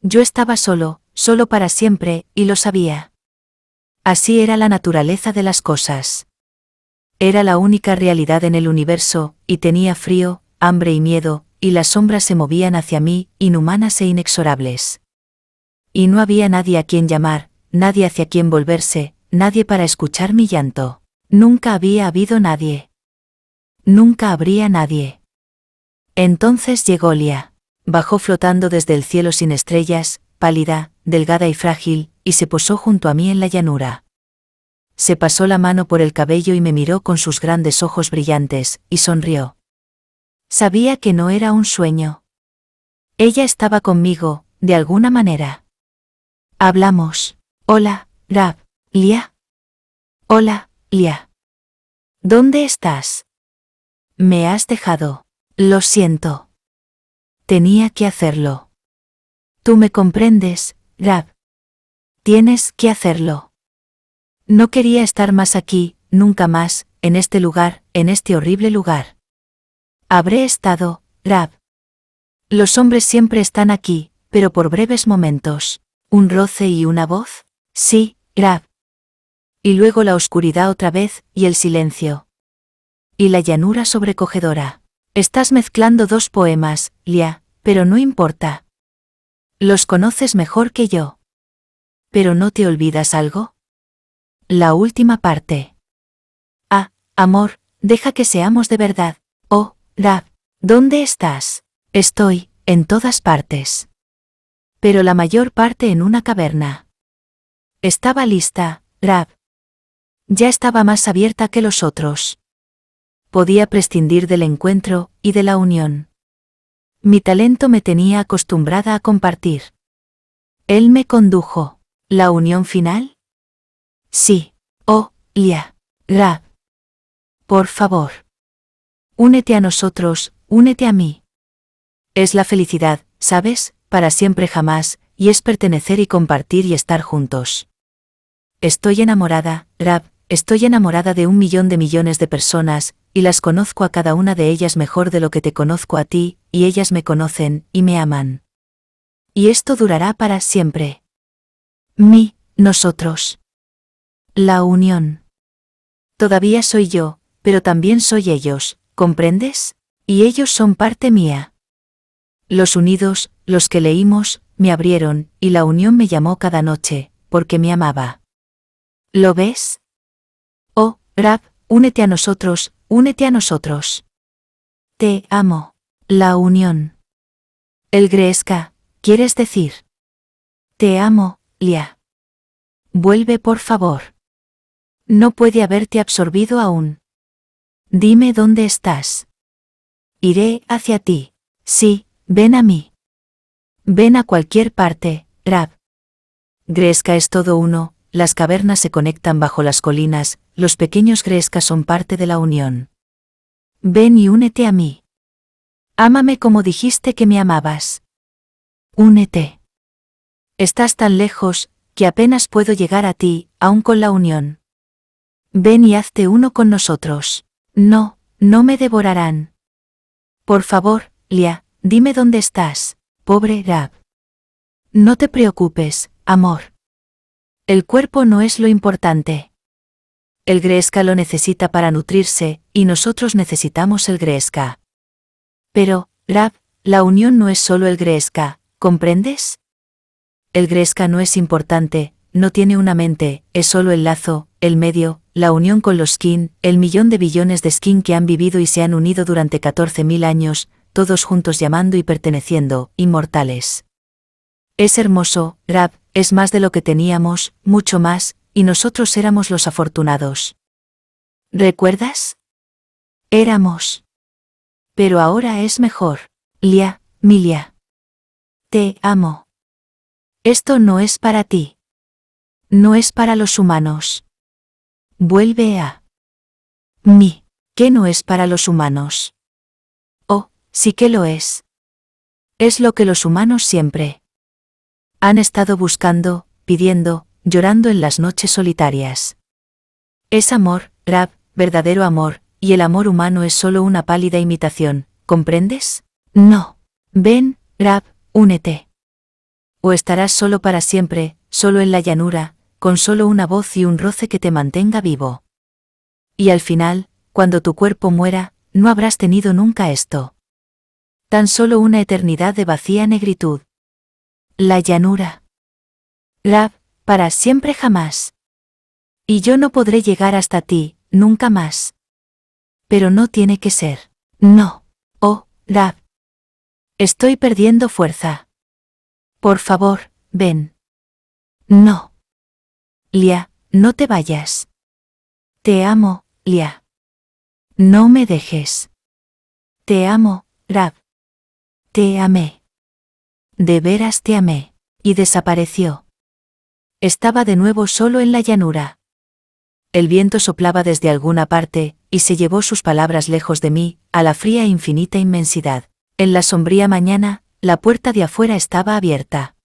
Yo estaba solo, solo para siempre, y lo sabía. Así era la naturaleza de las cosas. Era la única realidad en el universo, y tenía frío, hambre y miedo, y las sombras se movían hacia mí, inhumanas e inexorables. Y no había nadie a quien llamar, nadie hacia quien volverse, nadie para escuchar mi llanto. Nunca había habido nadie. Nunca habría nadie. Entonces llegó Lia. Bajó flotando desde el cielo sin estrellas, pálida, delgada y frágil, y se posó junto a mí en la llanura. Se pasó la mano por el cabello y me miró con sus grandes ojos brillantes, y sonrió. Sabía que no era un sueño. Ella estaba conmigo, de alguna manera. Hablamos. Hola, Rab, Lia. Hola, Lia. ¿Dónde estás? Me has dejado. Lo siento. Tenía que hacerlo. Tú me comprendes, Rab. Tienes que hacerlo. No quería estar más aquí, nunca más, en este lugar, en este horrible lugar. Habré estado, Rab. Los hombres siempre están aquí, pero por breves momentos. Un roce y una voz. Sí, Grab. Y luego la oscuridad otra vez, y el silencio. Y la llanura sobrecogedora. Estás mezclando dos poemas, Lia, pero no importa. Los conoces mejor que yo. Pero no te olvidas algo. La última parte. Ah, amor, deja que seamos de verdad. Oh, Grav, ¿dónde estás? Estoy, en todas partes. Pero la mayor parte en una caverna. Estaba lista, Grab. Ya estaba más abierta que los otros. Podía prescindir del encuentro y de la unión. Mi talento me tenía acostumbrada a compartir. Él me condujo. ¿La unión final? Sí. Oh, Lia, Grab. Por favor. Únete a nosotros, únete a mí. Es la felicidad, ¿sabes? Para siempre jamás, y es pertenecer y compartir y estar juntos. Estoy enamorada, Rab, estoy enamorada de un millón de millones de personas, y las conozco a cada una de ellas mejor de lo que te conozco a ti, y ellas me conocen, y me aman. Y esto durará para siempre. Mi, nosotros. La unión. Todavía soy yo, pero también soy ellos, ¿comprendes? Y ellos son parte mía. Los unidos, los que leímos, me abrieron, y la unión me llamó cada noche, porque me amaba. ¿Lo ves? Oh, Rab, únete a nosotros, únete a nosotros. Te amo. La unión. El Gresca, quieres decir. Te amo, Lia. Vuelve por favor. No puede haberte absorbido aún. Dime dónde estás. Iré hacia ti. Sí, ven a mí. Ven a cualquier parte, Rab. Gresca es todo uno, las cavernas se conectan bajo las colinas, los pequeños grescas son parte de la unión. Ven y únete a mí. Ámame como dijiste que me amabas. Únete. Estás tan lejos, que apenas puedo llegar a ti, aun con la unión. Ven y hazte uno con nosotros. No, no me devorarán. Por favor, Lia, dime dónde estás, pobre Rab. No te preocupes, amor. El cuerpo no es lo importante. El Greska lo necesita para nutrirse, y nosotros necesitamos el Greska. Pero, Rab, la unión no es solo el Greska, ¿comprendes? El Greska no es importante, no tiene una mente, es solo el lazo, el medio, la unión con los skin, el millón de billones de skin que han vivido y se han unido durante 14.000 años, todos juntos llamando y perteneciendo, inmortales. Es hermoso, Rab, es más de lo que teníamos, mucho más, y nosotros éramos los afortunados. ¿Recuerdas? Éramos. Pero ahora es mejor. Lia, Milia. Te amo. Esto no es para ti. No es para los humanos. Vuelve a... Mi. ¿Qué no es para los humanos? Oh, sí que lo es. Es lo que los humanos siempre. Han estado buscando, pidiendo, llorando en las noches solitarias. Es amor, Rab, verdadero amor, y el amor humano es solo una pálida imitación, ¿comprendes? No. Ven, Rab, únete. O estarás solo para siempre, solo en la llanura, con solo una voz y un roce que te mantenga vivo. Y al final, cuando tu cuerpo muera, no habrás tenido nunca esto. Tan solo una eternidad de vacía negritud la llanura. Lab, para siempre jamás. Y yo no podré llegar hasta ti, nunca más. Pero no tiene que ser. No. Oh, Lab. Estoy perdiendo fuerza. Por favor, ven. No. Lia, no te vayas. Te amo, Lia. No me dejes. Te amo, Rab. Te amé de veras te amé, y desapareció. Estaba de nuevo solo en la llanura. El viento soplaba desde alguna parte, y se llevó sus palabras lejos de mí, a la fría e infinita inmensidad. En la sombría mañana, la puerta de afuera estaba abierta.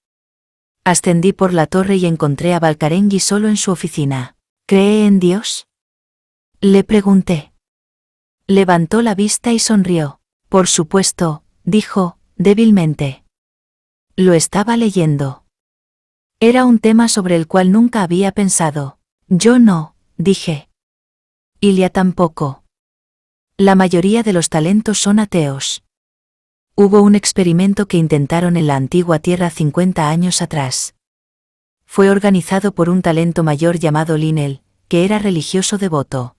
Ascendí por la torre y encontré a Balcarengui solo en su oficina. ¿Cree en Dios? Le pregunté. Levantó la vista y sonrió. Por supuesto, dijo, débilmente. Lo estaba leyendo. Era un tema sobre el cual nunca había pensado. Yo no, dije. Ilia tampoco. La mayoría de los talentos son ateos. Hubo un experimento que intentaron en la antigua Tierra 50 años atrás. Fue organizado por un talento mayor llamado Linel, que era religioso devoto.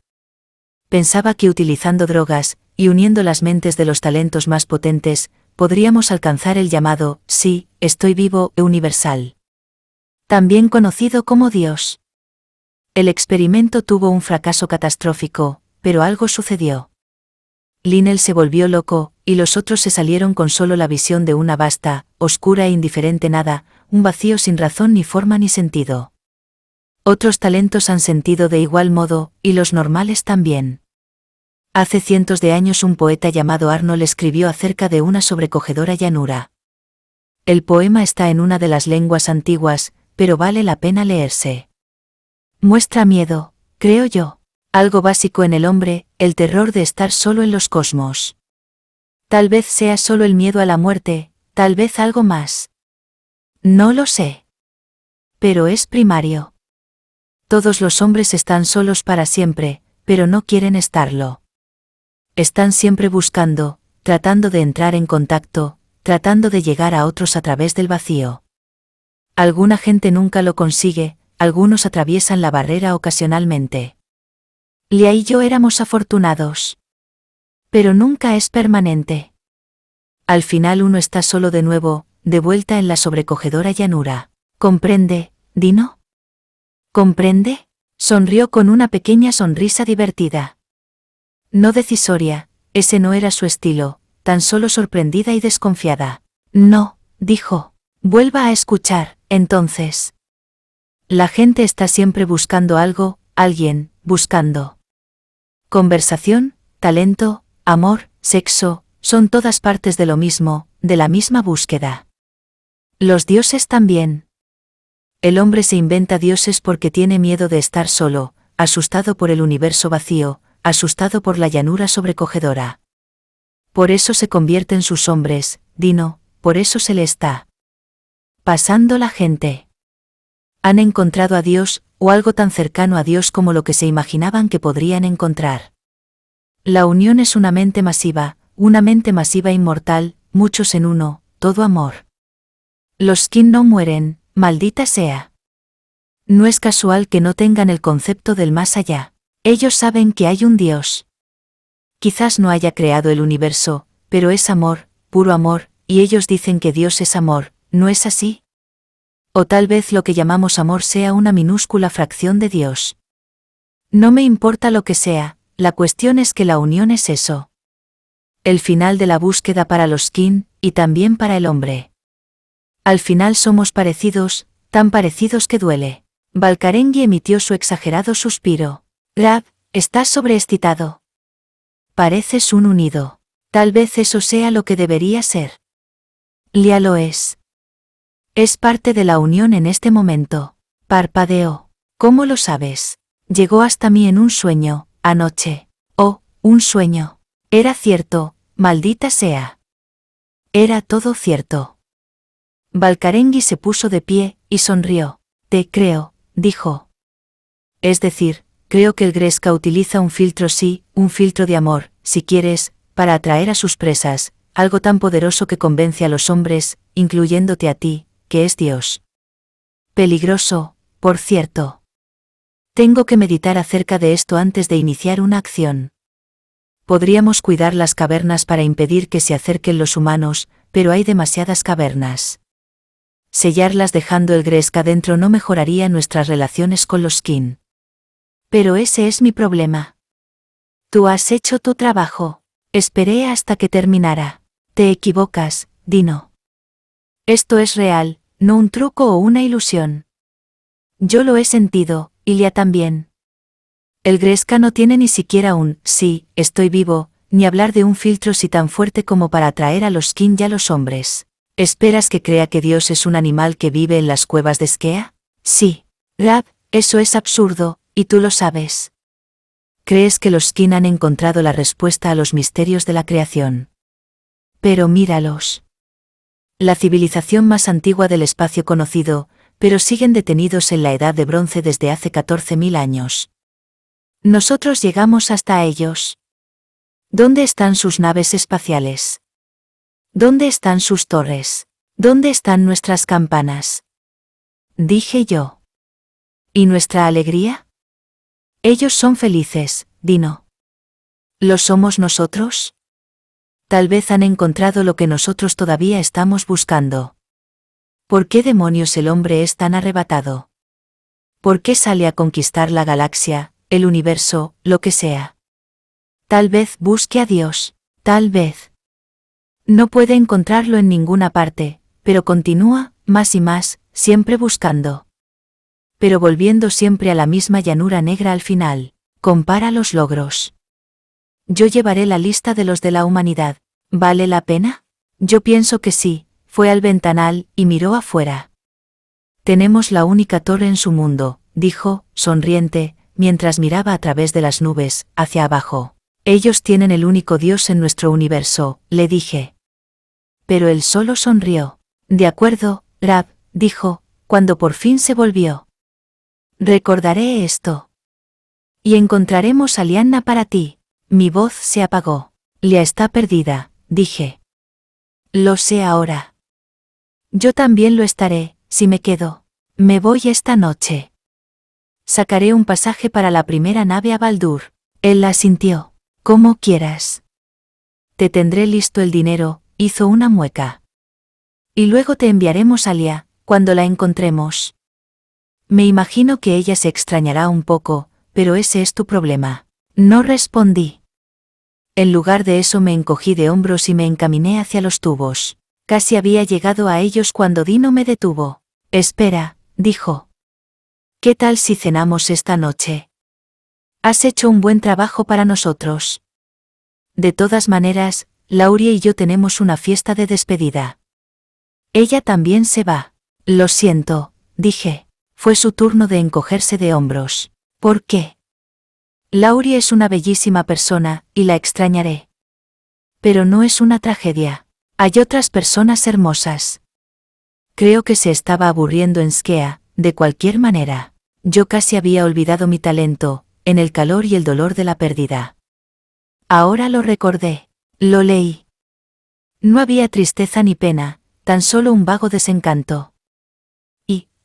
Pensaba que utilizando drogas, y uniendo las mentes de los talentos más potentes, podríamos alcanzar el llamado, sí, estoy vivo, e universal. También conocido como Dios. El experimento tuvo un fracaso catastrófico, pero algo sucedió. Linel se volvió loco, y los otros se salieron con solo la visión de una vasta, oscura e indiferente nada, un vacío sin razón ni forma ni sentido. Otros talentos han sentido de igual modo, y los normales también. Hace cientos de años un poeta llamado Arnold escribió acerca de una sobrecogedora llanura. El poema está en una de las lenguas antiguas, pero vale la pena leerse. Muestra miedo, creo yo, algo básico en el hombre, el terror de estar solo en los cosmos. Tal vez sea solo el miedo a la muerte, tal vez algo más. No lo sé. Pero es primario. Todos los hombres están solos para siempre, pero no quieren estarlo. Están siempre buscando, tratando de entrar en contacto, tratando de llegar a otros a través del vacío. Alguna gente nunca lo consigue, algunos atraviesan la barrera ocasionalmente. Lia y yo éramos afortunados. Pero nunca es permanente. Al final uno está solo de nuevo, de vuelta en la sobrecogedora llanura. ¿Comprende, Dino? ¿Comprende? Sonrió con una pequeña sonrisa divertida. No decisoria, ese no era su estilo, tan solo sorprendida y desconfiada. No, dijo. Vuelva a escuchar, entonces. La gente está siempre buscando algo, alguien, buscando. Conversación, talento, amor, sexo, son todas partes de lo mismo, de la misma búsqueda. Los dioses también. El hombre se inventa dioses porque tiene miedo de estar solo, asustado por el universo vacío, asustado por la llanura sobrecogedora. Por eso se convierten sus hombres, Dino, por eso se le está pasando la gente. Han encontrado a Dios, o algo tan cercano a Dios como lo que se imaginaban que podrían encontrar. La unión es una mente masiva, una mente masiva inmortal, muchos en uno, todo amor. Los Kin no mueren, maldita sea. No es casual que no tengan el concepto del más allá. Ellos saben que hay un Dios. Quizás no haya creado el universo, pero es amor, puro amor, y ellos dicen que Dios es amor, ¿no es así? O tal vez lo que llamamos amor sea una minúscula fracción de Dios. No me importa lo que sea, la cuestión es que la unión es eso. El final de la búsqueda para los kin, y también para el hombre. Al final somos parecidos, tan parecidos que duele. Valkarengi emitió su exagerado suspiro. —Rab, estás sobreexcitado. Pareces un unido. Tal vez eso sea lo que debería ser. Lia lo es. Es parte de la unión en este momento. Parpadeó. ¿Cómo lo sabes? Llegó hasta mí en un sueño, anoche. Oh, un sueño. Era cierto, maldita sea. Era todo cierto. valcarengui se puso de pie y sonrió. Te creo, dijo. Es decir, creo que el Gresca utiliza un filtro sí, un filtro de amor, si quieres, para atraer a sus presas, algo tan poderoso que convence a los hombres, incluyéndote a ti, que es Dios. Peligroso, por cierto. Tengo que meditar acerca de esto antes de iniciar una acción. Podríamos cuidar las cavernas para impedir que se acerquen los humanos, pero hay demasiadas cavernas. Sellarlas dejando el Gresca dentro no mejoraría nuestras relaciones con los Skin. Pero ese es mi problema. Tú has hecho tu trabajo. Esperé hasta que terminara. Te equivocas, Dino. Esto es real, no un truco o una ilusión. Yo lo he sentido, Ilia también. El Gresca no tiene ni siquiera un sí, estoy vivo, ni hablar de un filtro si tan fuerte como para atraer a los kin y a los hombres. ¿Esperas que crea que Dios es un animal que vive en las cuevas de Skea? Sí. Rab, eso es absurdo, y tú lo sabes. Crees que los Skin han encontrado la respuesta a los misterios de la creación. Pero míralos. La civilización más antigua del espacio conocido, pero siguen detenidos en la edad de bronce desde hace 14.000 años. Nosotros llegamos hasta ellos. ¿Dónde están sus naves espaciales? ¿Dónde están sus torres? ¿Dónde están nuestras campanas? Dije yo. ¿Y nuestra alegría? Ellos son felices, Dino. ¿Lo somos nosotros? Tal vez han encontrado lo que nosotros todavía estamos buscando. ¿Por qué demonios el hombre es tan arrebatado? ¿Por qué sale a conquistar la galaxia, el universo, lo que sea? Tal vez busque a Dios, tal vez. No puede encontrarlo en ninguna parte, pero continúa, más y más, siempre buscando pero volviendo siempre a la misma llanura negra al final. Compara los logros. Yo llevaré la lista de los de la humanidad. ¿Vale la pena? Yo pienso que sí, fue al ventanal y miró afuera. Tenemos la única torre en su mundo, dijo, sonriente, mientras miraba a través de las nubes, hacia abajo. Ellos tienen el único Dios en nuestro universo, le dije. Pero él solo sonrió. De acuerdo, Rab, dijo, cuando por fin se volvió. Recordaré esto. Y encontraremos a Lianna para ti. Mi voz se apagó. Lia está perdida, dije. Lo sé ahora. Yo también lo estaré, si me quedo. Me voy esta noche. Sacaré un pasaje para la primera nave a Baldur. Él la sintió. Como quieras. Te tendré listo el dinero, hizo una mueca. Y luego te enviaremos a Lia, cuando la encontremos. Me imagino que ella se extrañará un poco, pero ese es tu problema. No respondí. En lugar de eso me encogí de hombros y me encaminé hacia los tubos. Casi había llegado a ellos cuando Dino me detuvo. Espera, dijo. ¿Qué tal si cenamos esta noche? Has hecho un buen trabajo para nosotros. De todas maneras, Laurie y yo tenemos una fiesta de despedida. Ella también se va. Lo siento, dije fue su turno de encogerse de hombros. ¿Por qué? Laurie es una bellísima persona, y la extrañaré. Pero no es una tragedia. Hay otras personas hermosas. Creo que se estaba aburriendo en Skea, de cualquier manera. Yo casi había olvidado mi talento, en el calor y el dolor de la pérdida. Ahora lo recordé. Lo leí. No había tristeza ni pena, tan solo un vago desencanto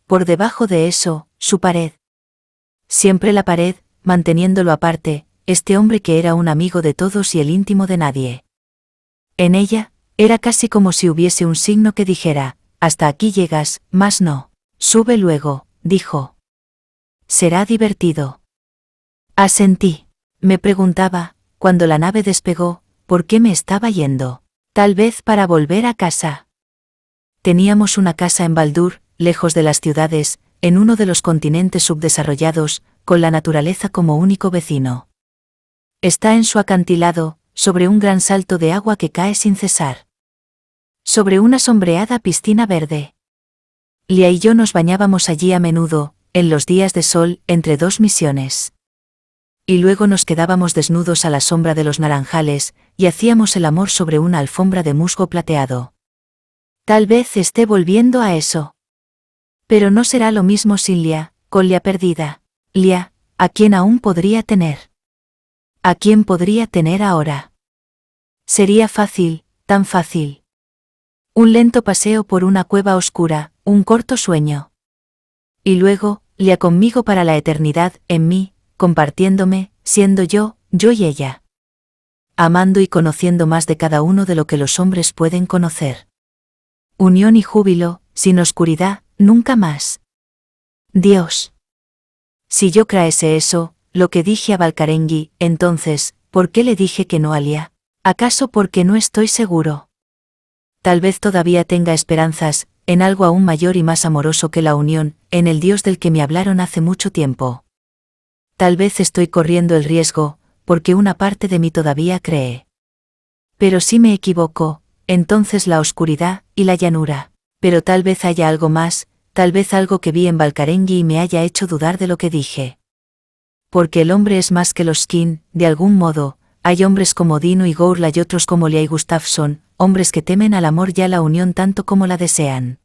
por debajo de eso, su pared. Siempre la pared, manteniéndolo aparte, este hombre que era un amigo de todos y el íntimo de nadie. En ella, era casi como si hubiese un signo que dijera, hasta aquí llegas, más no, sube luego, dijo. Será divertido. Asentí. Me preguntaba, cuando la nave despegó, por qué me estaba yendo. Tal vez para volver a casa. Teníamos una casa en Baldur, lejos de las ciudades, en uno de los continentes subdesarrollados, con la naturaleza como único vecino. Está en su acantilado, sobre un gran salto de agua que cae sin cesar. Sobre una sombreada piscina verde. Lia y yo nos bañábamos allí a menudo, en los días de sol, entre dos misiones. Y luego nos quedábamos desnudos a la sombra de los naranjales, y hacíamos el amor sobre una alfombra de musgo plateado. Tal vez esté volviendo a eso. Pero no será lo mismo sin Lia, con Lia perdida. Lia, ¿a quién aún podría tener? ¿A quién podría tener ahora? Sería fácil, tan fácil. Un lento paseo por una cueva oscura, un corto sueño. Y luego, Lia conmigo para la eternidad, en mí, compartiéndome, siendo yo, yo y ella. Amando y conociendo más de cada uno de lo que los hombres pueden conocer. Unión y júbilo, sin oscuridad, nunca más. Dios. Si yo creese eso, lo que dije a Valkarengui, entonces, ¿por qué le dije que no alía? ¿Acaso porque no estoy seguro? Tal vez todavía tenga esperanzas, en algo aún mayor y más amoroso que la unión, en el Dios del que me hablaron hace mucho tiempo. Tal vez estoy corriendo el riesgo, porque una parte de mí todavía cree. Pero si me equivoco, entonces la oscuridad y la llanura. Pero tal vez haya algo más, tal vez algo que vi en balkarengui y me haya hecho dudar de lo que dije. Porque el hombre es más que los Kin, de algún modo, hay hombres como Dino y Gourla y otros como Lea y Gustafsson, hombres que temen al amor y a la unión tanto como la desean.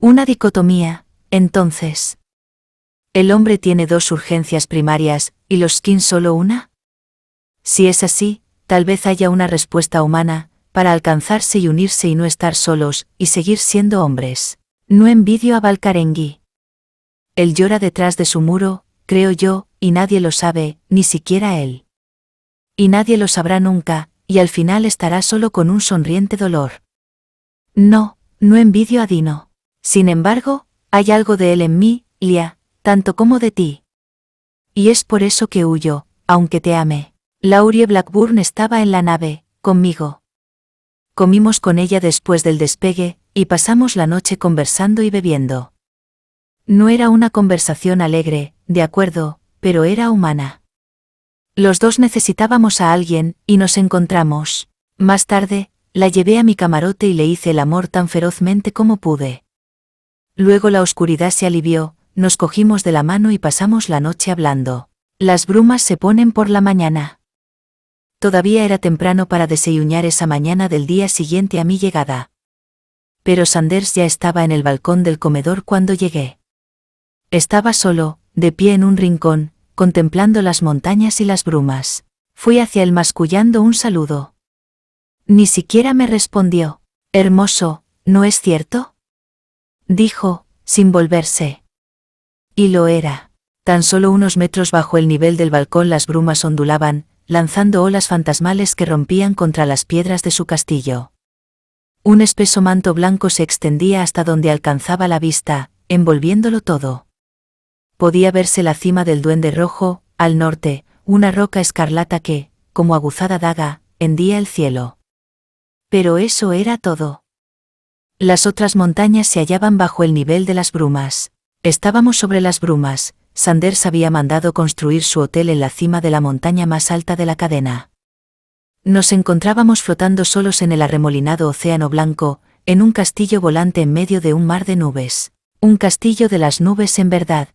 Una dicotomía, entonces. ¿El hombre tiene dos urgencias primarias, y los Kin solo una? Si es así, tal vez haya una respuesta humana, para alcanzarse y unirse y no estar solos, y seguir siendo hombres. No envidio a Valcarengui. Él llora detrás de su muro, creo yo, y nadie lo sabe, ni siquiera él. Y nadie lo sabrá nunca, y al final estará solo con un sonriente dolor. No, no envidio a Dino. Sin embargo, hay algo de él en mí, Lia, tanto como de ti. Y es por eso que huyo, aunque te ame. Laurie Blackburn estaba en la nave, conmigo. Comimos con ella después del despegue, y pasamos la noche conversando y bebiendo. No era una conversación alegre, de acuerdo, pero era humana. Los dos necesitábamos a alguien, y nos encontramos. Más tarde, la llevé a mi camarote y le hice el amor tan ferozmente como pude. Luego la oscuridad se alivió, nos cogimos de la mano y pasamos la noche hablando. Las brumas se ponen por la mañana. Todavía era temprano para desayunar esa mañana del día siguiente a mi llegada pero Sanders ya estaba en el balcón del comedor cuando llegué. Estaba solo, de pie en un rincón, contemplando las montañas y las brumas. Fui hacia él mascullando un saludo. Ni siquiera me respondió. Hermoso, ¿no es cierto? Dijo, sin volverse. Y lo era. Tan solo unos metros bajo el nivel del balcón las brumas ondulaban, lanzando olas fantasmales que rompían contra las piedras de su castillo. Un espeso manto blanco se extendía hasta donde alcanzaba la vista, envolviéndolo todo. Podía verse la cima del duende rojo, al norte, una roca escarlata que, como aguzada daga, hendía el cielo. Pero eso era todo. Las otras montañas se hallaban bajo el nivel de las brumas. Estábamos sobre las brumas, Sanders había mandado construir su hotel en la cima de la montaña más alta de la cadena. Nos encontrábamos flotando solos en el arremolinado océano blanco, en un castillo volante en medio de un mar de nubes. Un castillo de las nubes en verdad.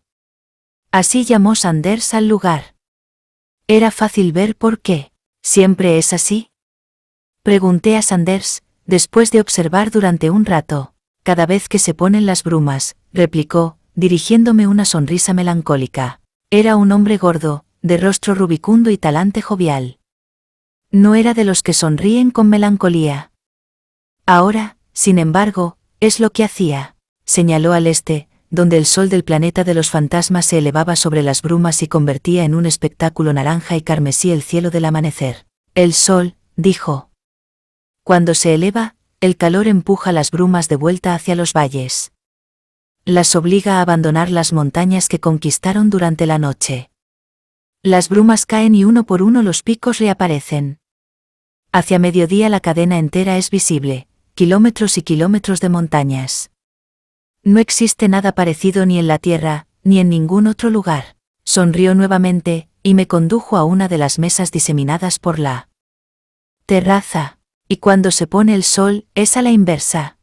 Así llamó Sanders al lugar. Era fácil ver por qué. ¿Siempre es así? Pregunté a Sanders, después de observar durante un rato. Cada vez que se ponen las brumas, replicó, dirigiéndome una sonrisa melancólica. Era un hombre gordo, de rostro rubicundo y talante jovial no era de los que sonríen con melancolía. Ahora, sin embargo, es lo que hacía, señaló al este, donde el sol del planeta de los fantasmas se elevaba sobre las brumas y convertía en un espectáculo naranja y carmesí el cielo del amanecer. El sol, dijo. Cuando se eleva, el calor empuja las brumas de vuelta hacia los valles. Las obliga a abandonar las montañas que conquistaron durante la noche. Las brumas caen y uno por uno los picos reaparecen. Hacia mediodía la cadena entera es visible, kilómetros y kilómetros de montañas. No existe nada parecido ni en la Tierra, ni en ningún otro lugar. Sonrió nuevamente, y me condujo a una de las mesas diseminadas por la terraza. Y cuando se pone el sol, es a la inversa.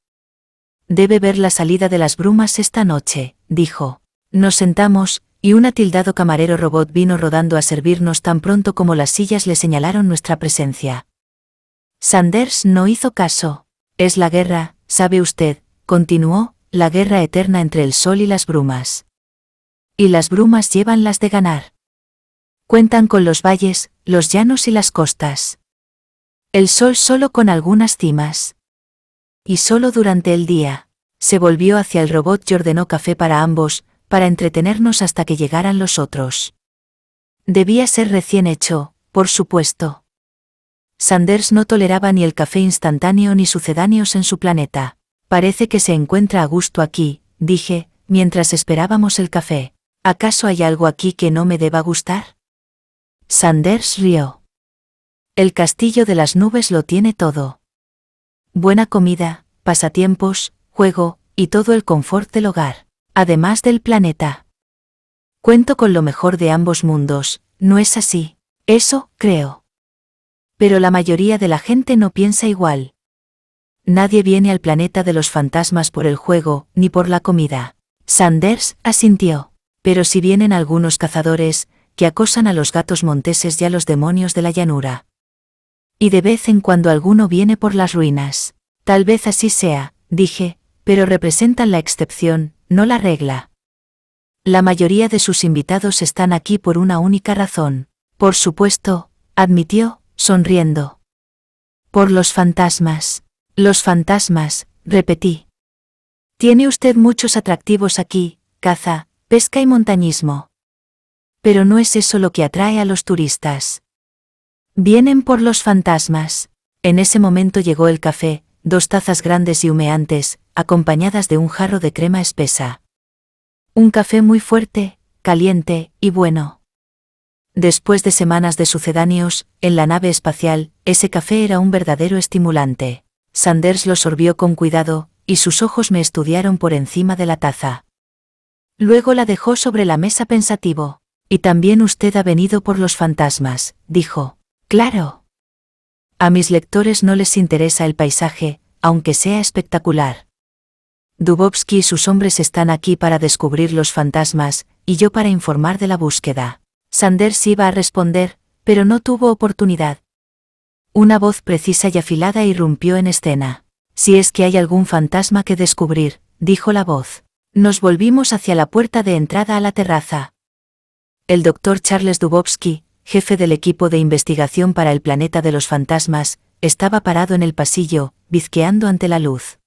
Debe ver la salida de las brumas esta noche, dijo. Nos sentamos, y un atildado camarero robot vino rodando a servirnos tan pronto como las sillas le señalaron nuestra presencia. Sanders no hizo caso. Es la guerra, sabe usted, continuó, la guerra eterna entre el sol y las brumas. Y las brumas llevan las de ganar. Cuentan con los valles, los llanos y las costas. El sol solo con algunas cimas. Y solo durante el día. Se volvió hacia el robot y ordenó café para ambos, para entretenernos hasta que llegaran los otros. Debía ser recién hecho, por supuesto. Sanders no toleraba ni el café instantáneo ni sucedáneos en su planeta. Parece que se encuentra a gusto aquí, dije, mientras esperábamos el café. ¿Acaso hay algo aquí que no me deba gustar? Sanders rió. El castillo de las nubes lo tiene todo. Buena comida, pasatiempos, juego, y todo el confort del hogar, además del planeta. Cuento con lo mejor de ambos mundos, ¿no es así? Eso, creo. Pero la mayoría de la gente no piensa igual. Nadie viene al planeta de los fantasmas por el juego, ni por la comida. Sanders asintió. Pero si vienen algunos cazadores, que acosan a los gatos monteses y a los demonios de la llanura. Y de vez en cuando alguno viene por las ruinas. Tal vez así sea, dije, pero representan la excepción, no la regla. La mayoría de sus invitados están aquí por una única razón. Por supuesto, admitió, sonriendo. Por los fantasmas, los fantasmas, repetí. Tiene usted muchos atractivos aquí, caza, pesca y montañismo. Pero no es eso lo que atrae a los turistas. Vienen por los fantasmas. En ese momento llegó el café, dos tazas grandes y humeantes, acompañadas de un jarro de crema espesa. Un café muy fuerte, caliente y bueno. Después de semanas de sucedáneos, en la nave espacial, ese café era un verdadero estimulante. Sanders lo sorbió con cuidado, y sus ojos me estudiaron por encima de la taza. Luego la dejó sobre la mesa pensativo. Y también usted ha venido por los fantasmas, dijo. Claro. A mis lectores no les interesa el paisaje, aunque sea espectacular. Dubovsky y sus hombres están aquí para descubrir los fantasmas, y yo para informar de la búsqueda. Sanders iba a responder, pero no tuvo oportunidad. Una voz precisa y afilada irrumpió en escena. Si es que hay algún fantasma que descubrir, dijo la voz. Nos volvimos hacia la puerta de entrada a la terraza. El doctor Charles Dubovsky, jefe del equipo de investigación para el planeta de los fantasmas, estaba parado en el pasillo, bizqueando ante la luz.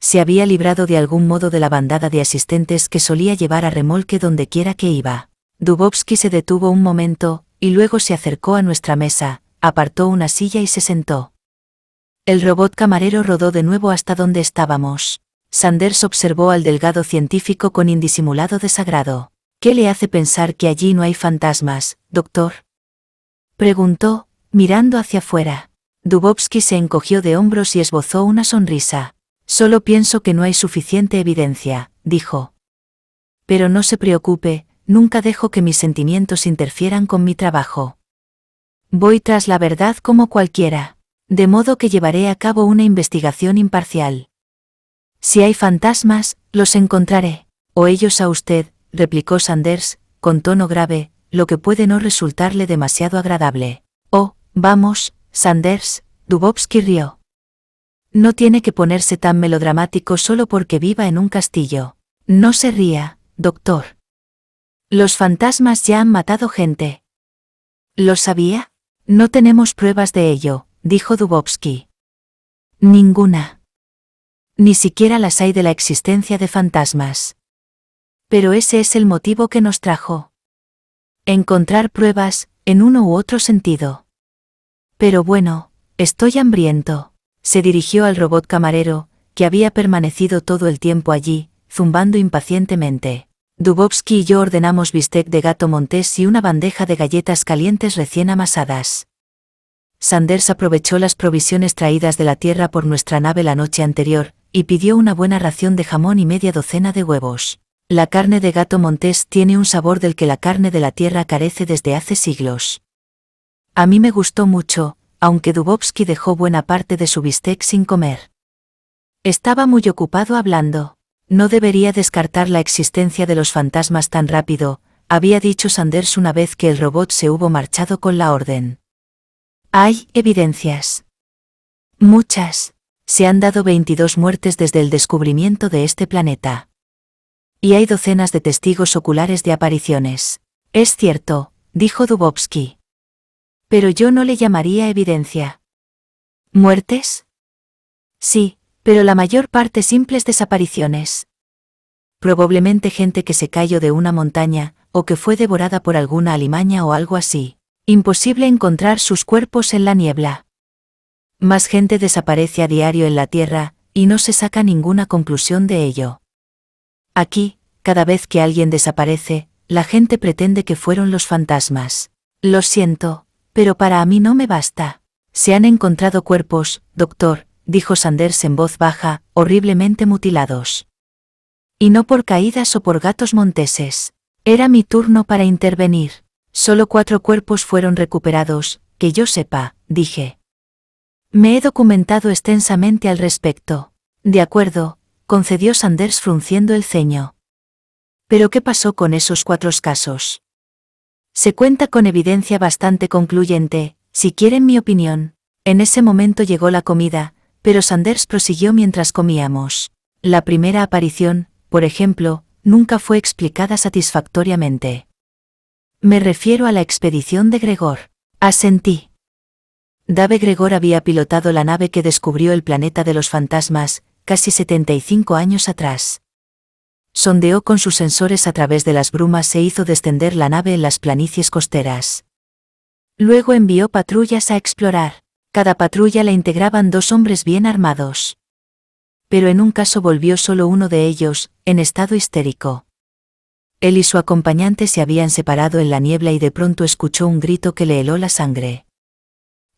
Se había librado de algún modo de la bandada de asistentes que solía llevar a remolque dondequiera que iba. Dubovsky se detuvo un momento, y luego se acercó a nuestra mesa, apartó una silla y se sentó. El robot camarero rodó de nuevo hasta donde estábamos. Sanders observó al delgado científico con indisimulado desagrado. ¿Qué le hace pensar que allí no hay fantasmas, doctor? Preguntó, mirando hacia afuera. Dubovsky se encogió de hombros y esbozó una sonrisa. Solo pienso que no hay suficiente evidencia, dijo. Pero no se preocupe, nunca dejo que mis sentimientos interfieran con mi trabajo. Voy tras la verdad como cualquiera, de modo que llevaré a cabo una investigación imparcial. Si hay fantasmas, los encontraré, o ellos a usted, replicó Sanders, con tono grave, lo que puede no resultarle demasiado agradable. Oh, vamos, Sanders, Dubovsky rió. No tiene que ponerse tan melodramático solo porque viva en un castillo. No se ría, doctor. Los fantasmas ya han matado gente. ¿Lo sabía? No tenemos pruebas de ello, dijo Dubovsky. Ninguna. Ni siquiera las hay de la existencia de fantasmas. Pero ese es el motivo que nos trajo. Encontrar pruebas, en uno u otro sentido. Pero bueno, estoy hambriento. Se dirigió al robot camarero, que había permanecido todo el tiempo allí, zumbando impacientemente. Dubovsky y yo ordenamos bistec de gato montés y una bandeja de galletas calientes recién amasadas. Sanders aprovechó las provisiones traídas de la tierra por nuestra nave la noche anterior, y pidió una buena ración de jamón y media docena de huevos. La carne de gato montés tiene un sabor del que la carne de la tierra carece desde hace siglos. A mí me gustó mucho, aunque Dubovsky dejó buena parte de su bistec sin comer. Estaba muy ocupado hablando. No debería descartar la existencia de los fantasmas tan rápido, había dicho Sanders una vez que el robot se hubo marchado con la orden. Hay evidencias. Muchas. Se han dado 22 muertes desde el descubrimiento de este planeta. Y hay docenas de testigos oculares de apariciones. Es cierto, dijo Dubovsky. Pero yo no le llamaría evidencia. ¿Muertes? Sí, pero la mayor parte simples desapariciones. Probablemente gente que se cayó de una montaña, o que fue devorada por alguna alimaña o algo así. Imposible encontrar sus cuerpos en la niebla. Más gente desaparece a diario en la Tierra, y no se saca ninguna conclusión de ello. Aquí, cada vez que alguien desaparece, la gente pretende que fueron los fantasmas. Lo siento, pero para mí no me basta. Se han encontrado cuerpos, doctor, dijo Sanders en voz baja, horriblemente mutilados. Y no por caídas o por gatos monteses. Era mi turno para intervenir. Solo cuatro cuerpos fueron recuperados, que yo sepa, dije. Me he documentado extensamente al respecto. De acuerdo, concedió Sanders frunciendo el ceño. Pero ¿qué pasó con esos cuatro casos? Se cuenta con evidencia bastante concluyente, si quieren mi opinión. En ese momento llegó la comida, pero Sanders prosiguió mientras comíamos. La primera aparición, por ejemplo, nunca fue explicada satisfactoriamente. Me refiero a la expedición de Gregor. Asentí. Dave Gregor había pilotado la nave que descubrió el planeta de los fantasmas, casi 75 años atrás. Sondeó con sus sensores a través de las brumas e hizo descender la nave en las planicies costeras. Luego envió patrullas a explorar. Cada patrulla la integraban dos hombres bien armados. Pero en un caso volvió solo uno de ellos, en estado histérico. Él y su acompañante se habían separado en la niebla y de pronto escuchó un grito que le heló la sangre.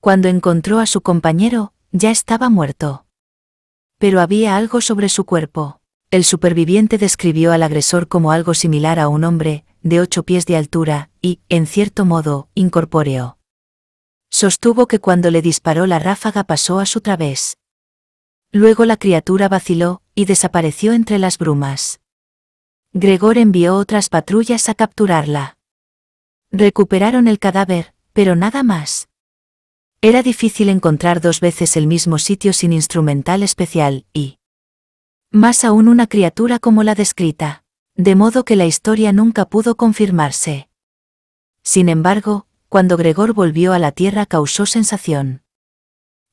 Cuando encontró a su compañero, ya estaba muerto. Pero había algo sobre su cuerpo. El superviviente describió al agresor como algo similar a un hombre, de ocho pies de altura, y, en cierto modo, incorpóreo. Sostuvo que cuando le disparó la ráfaga pasó a su través. Luego la criatura vaciló, y desapareció entre las brumas. Gregor envió otras patrullas a capturarla. Recuperaron el cadáver, pero nada más. Era difícil encontrar dos veces el mismo sitio sin instrumental especial, y más aún una criatura como la descrita, de modo que la historia nunca pudo confirmarse. Sin embargo, cuando Gregor volvió a la Tierra causó sensación.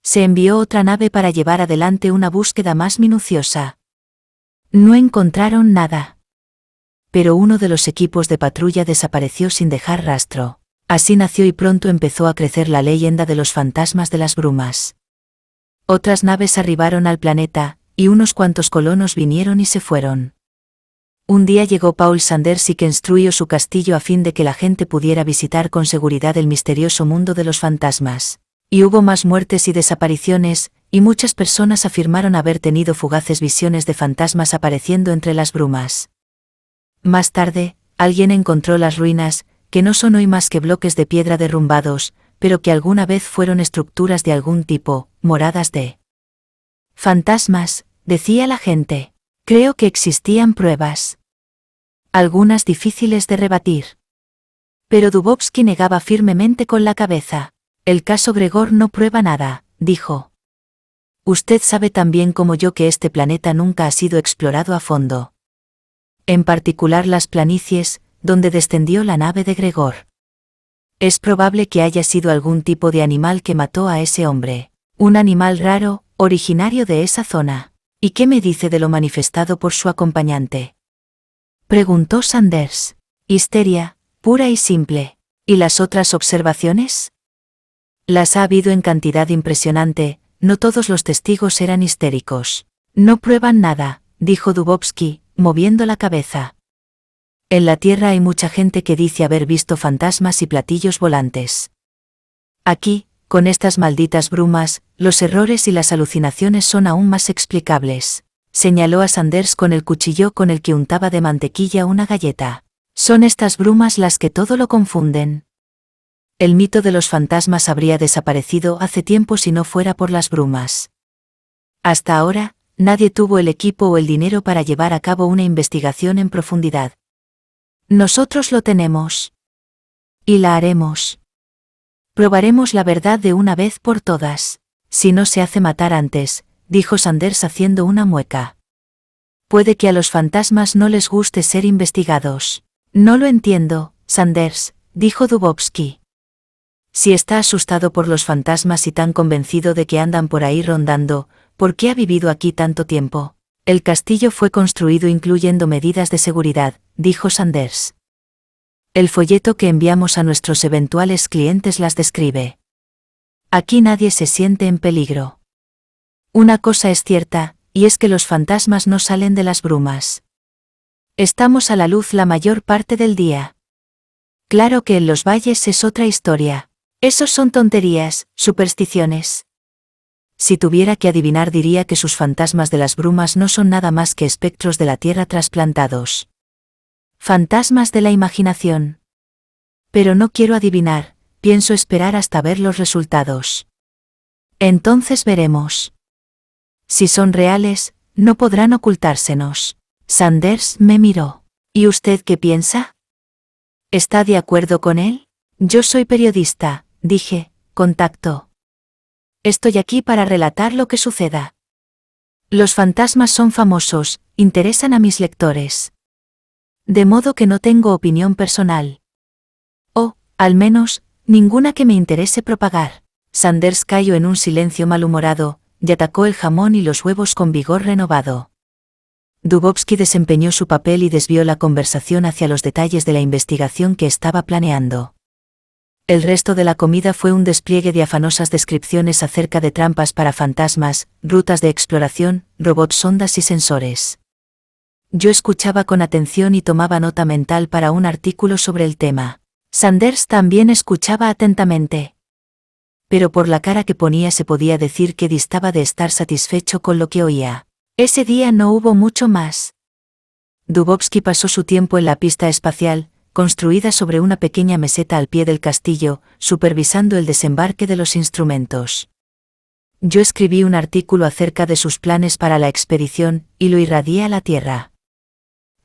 Se envió otra nave para llevar adelante una búsqueda más minuciosa. No encontraron nada. Pero uno de los equipos de patrulla desapareció sin dejar rastro. Así nació y pronto empezó a crecer la leyenda de los fantasmas de las brumas. Otras naves arribaron al planeta, y unos cuantos colonos vinieron y se fueron. Un día llegó Paul Sanders y que instruyó su castillo a fin de que la gente pudiera visitar con seguridad el misterioso mundo de los fantasmas. Y hubo más muertes y desapariciones, y muchas personas afirmaron haber tenido fugaces visiones de fantasmas apareciendo entre las brumas. Más tarde, alguien encontró las ruinas, que no son hoy más que bloques de piedra derrumbados, pero que alguna vez fueron estructuras de algún tipo, moradas de fantasmas, decía la gente. Creo que existían pruebas. Algunas difíciles de rebatir. Pero Dubovsky negaba firmemente con la cabeza. El caso Gregor no prueba nada, dijo. Usted sabe tan bien como yo que este planeta nunca ha sido explorado a fondo. En particular las planicies, donde descendió la nave de Gregor. Es probable que haya sido algún tipo de animal que mató a ese hombre. Un animal raro, originario de esa zona. ¿Y qué me dice de lo manifestado por su acompañante? Preguntó Sanders. Histeria, pura y simple. ¿Y las otras observaciones? Las ha habido en cantidad impresionante, no todos los testigos eran histéricos. No prueban nada, dijo Dubovsky, moviendo la cabeza. En la Tierra hay mucha gente que dice haber visto fantasmas y platillos volantes. Aquí, con estas malditas brumas, los errores y las alucinaciones son aún más explicables. Señaló a Sanders con el cuchillo con el que untaba de mantequilla una galleta. Son estas brumas las que todo lo confunden. El mito de los fantasmas habría desaparecido hace tiempo si no fuera por las brumas. Hasta ahora, nadie tuvo el equipo o el dinero para llevar a cabo una investigación en profundidad. Nosotros lo tenemos. Y la haremos. Probaremos la verdad de una vez por todas. Si no se hace matar antes, dijo Sanders haciendo una mueca. Puede que a los fantasmas no les guste ser investigados. No lo entiendo, Sanders, dijo Dubovsky. Si está asustado por los fantasmas y tan convencido de que andan por ahí rondando, ¿por qué ha vivido aquí tanto tiempo? El castillo fue construido incluyendo medidas de seguridad, dijo Sanders. El folleto que enviamos a nuestros eventuales clientes las describe. Aquí nadie se siente en peligro. Una cosa es cierta, y es que los fantasmas no salen de las brumas. Estamos a la luz la mayor parte del día. Claro que en los valles es otra historia. Esos son tonterías, supersticiones. Si tuviera que adivinar diría que sus fantasmas de las brumas no son nada más que espectros de la tierra trasplantados. Fantasmas de la imaginación. Pero no quiero adivinar, pienso esperar hasta ver los resultados. Entonces veremos. Si son reales, no podrán ocultársenos. Sanders me miró. ¿Y usted qué piensa? ¿Está de acuerdo con él? Yo soy periodista, dije, contacto. Estoy aquí para relatar lo que suceda. Los fantasmas son famosos, interesan a mis lectores de modo que no tengo opinión personal. O, al menos, ninguna que me interese propagar. Sanders cayó en un silencio malhumorado, y atacó el jamón y los huevos con vigor renovado. Dubovsky desempeñó su papel y desvió la conversación hacia los detalles de la investigación que estaba planeando. El resto de la comida fue un despliegue de afanosas descripciones acerca de trampas para fantasmas, rutas de exploración, robots sondas y sensores. Yo escuchaba con atención y tomaba nota mental para un artículo sobre el tema. Sanders también escuchaba atentamente. Pero por la cara que ponía se podía decir que distaba de estar satisfecho con lo que oía. Ese día no hubo mucho más. Dubovsky pasó su tiempo en la pista espacial, construida sobre una pequeña meseta al pie del castillo, supervisando el desembarque de los instrumentos. Yo escribí un artículo acerca de sus planes para la expedición, y lo irradié a la Tierra.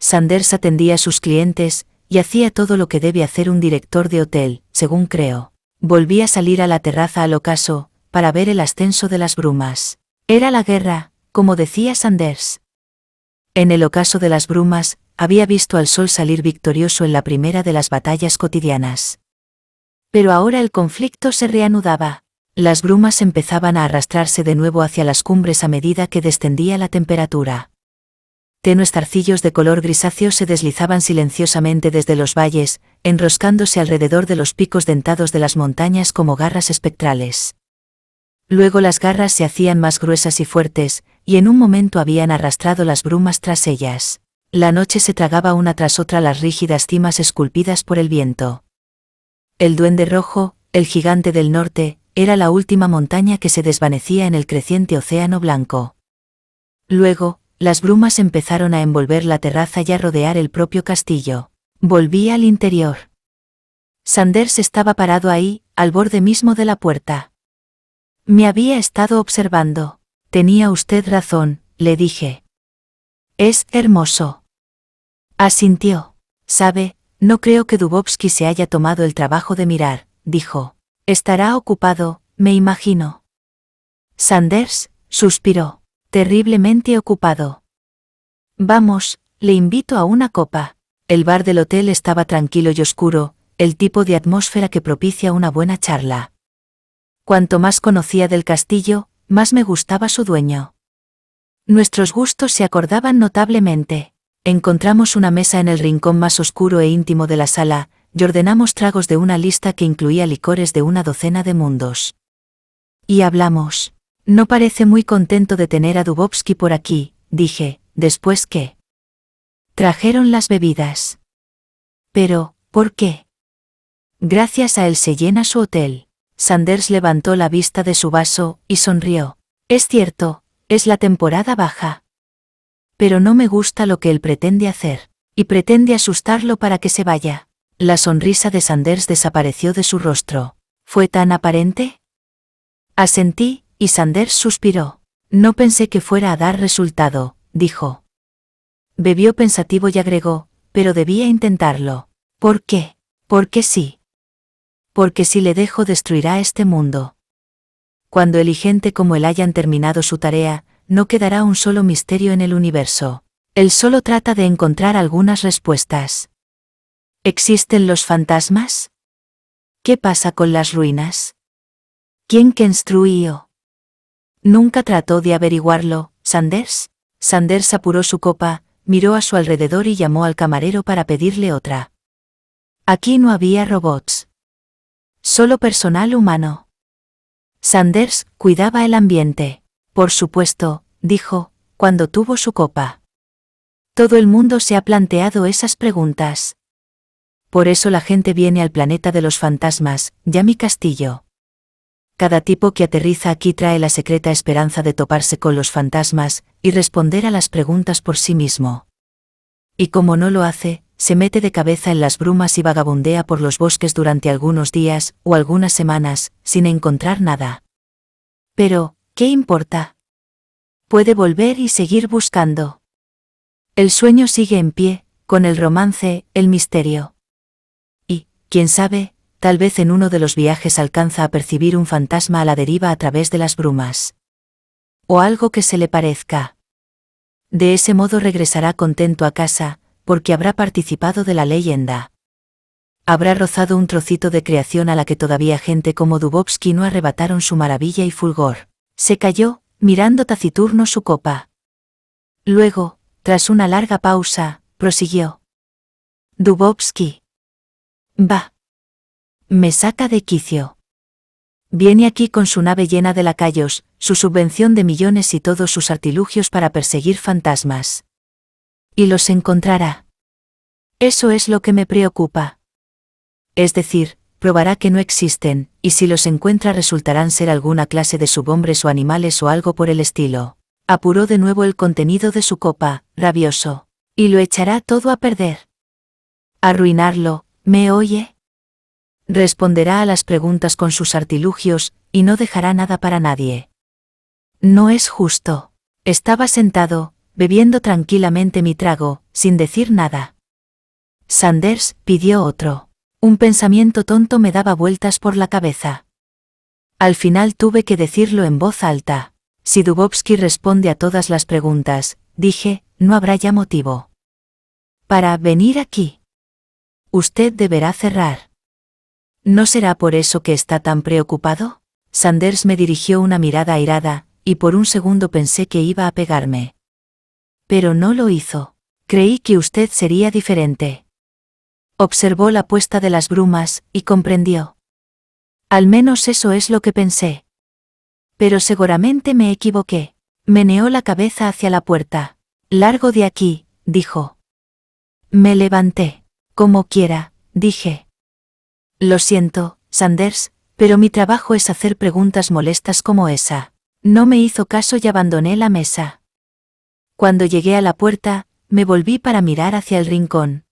Sanders atendía a sus clientes, y hacía todo lo que debe hacer un director de hotel, según creo. Volvía a salir a la terraza al ocaso, para ver el ascenso de las brumas. Era la guerra, como decía Sanders. En el ocaso de las brumas, había visto al sol salir victorioso en la primera de las batallas cotidianas. Pero ahora el conflicto se reanudaba. Las brumas empezaban a arrastrarse de nuevo hacia las cumbres a medida que descendía la temperatura tenues zarcillos de color grisáceo se deslizaban silenciosamente desde los valles, enroscándose alrededor de los picos dentados de las montañas como garras espectrales. Luego las garras se hacían más gruesas y fuertes, y en un momento habían arrastrado las brumas tras ellas. La noche se tragaba una tras otra las rígidas cimas esculpidas por el viento. El duende rojo, el gigante del norte, era la última montaña que se desvanecía en el creciente océano blanco. Luego, las brumas empezaron a envolver la terraza y a rodear el propio castillo. Volví al interior. Sanders estaba parado ahí, al borde mismo de la puerta. Me había estado observando. Tenía usted razón, le dije. Es hermoso. Asintió. Sabe, no creo que Dubovsky se haya tomado el trabajo de mirar, dijo. Estará ocupado, me imagino. Sanders, suspiró terriblemente ocupado. Vamos, le invito a una copa. El bar del hotel estaba tranquilo y oscuro, el tipo de atmósfera que propicia una buena charla. Cuanto más conocía del castillo, más me gustaba su dueño. Nuestros gustos se acordaban notablemente. Encontramos una mesa en el rincón más oscuro e íntimo de la sala, y ordenamos tragos de una lista que incluía licores de una docena de mundos. Y hablamos. No parece muy contento de tener a Dubovsky por aquí, dije, después que... Trajeron las bebidas. Pero, ¿por qué? Gracias a él se llena su hotel. Sanders levantó la vista de su vaso, y sonrió. Es cierto, es la temporada baja. Pero no me gusta lo que él pretende hacer, y pretende asustarlo para que se vaya. La sonrisa de Sanders desapareció de su rostro. ¿Fue tan aparente? Asentí, y Sanders suspiró. No pensé que fuera a dar resultado, dijo. Bebió pensativo y agregó, pero debía intentarlo. ¿Por qué? ¿Por qué sí. Porque si le dejo destruirá este mundo. Cuando el y como él hayan terminado su tarea, no quedará un solo misterio en el universo. Él solo trata de encontrar algunas respuestas. ¿Existen los fantasmas? ¿Qué pasa con las ruinas? ¿Quién construyó? Nunca trató de averiguarlo, Sanders. Sanders apuró su copa, miró a su alrededor y llamó al camarero para pedirle otra. Aquí no había robots. Solo personal humano. Sanders cuidaba el ambiente. Por supuesto, dijo, cuando tuvo su copa. Todo el mundo se ha planteado esas preguntas. Por eso la gente viene al planeta de los fantasmas, ya mi castillo. Cada tipo que aterriza aquí trae la secreta esperanza de toparse con los fantasmas y responder a las preguntas por sí mismo. Y como no lo hace, se mete de cabeza en las brumas y vagabundea por los bosques durante algunos días o algunas semanas, sin encontrar nada. Pero, ¿qué importa? Puede volver y seguir buscando. El sueño sigue en pie, con el romance, el misterio. Y, quién sabe, tal vez en uno de los viajes alcanza a percibir un fantasma a la deriva a través de las brumas. O algo que se le parezca. De ese modo regresará contento a casa, porque habrá participado de la leyenda. Habrá rozado un trocito de creación a la que todavía gente como Dubovsky no arrebataron su maravilla y fulgor. Se cayó, mirando taciturno su copa. Luego, tras una larga pausa, prosiguió. Dubovsky. Va. Me saca de quicio. Viene aquí con su nave llena de lacayos, su subvención de millones y todos sus artilugios para perseguir fantasmas. Y los encontrará. Eso es lo que me preocupa. Es decir, probará que no existen, y si los encuentra resultarán ser alguna clase de subhombres o animales o algo por el estilo. Apuró de nuevo el contenido de su copa, rabioso. Y lo echará todo a perder. Arruinarlo, ¿me oye? Responderá a las preguntas con sus artilugios, y no dejará nada para nadie. No es justo. Estaba sentado, bebiendo tranquilamente mi trago, sin decir nada. Sanders pidió otro. Un pensamiento tonto me daba vueltas por la cabeza. Al final tuve que decirlo en voz alta. Si Dubovsky responde a todas las preguntas, dije, no habrá ya motivo. Para venir aquí. Usted deberá cerrar. ¿No será por eso que está tan preocupado? Sanders me dirigió una mirada airada, y por un segundo pensé que iba a pegarme. Pero no lo hizo. Creí que usted sería diferente. Observó la puesta de las brumas, y comprendió. Al menos eso es lo que pensé. Pero seguramente me equivoqué. Meneó la cabeza hacia la puerta. Largo de aquí, dijo. Me levanté. Como quiera, dije. Lo siento, Sanders, pero mi trabajo es hacer preguntas molestas como esa. No me hizo caso y abandoné la mesa. Cuando llegué a la puerta, me volví para mirar hacia el rincón.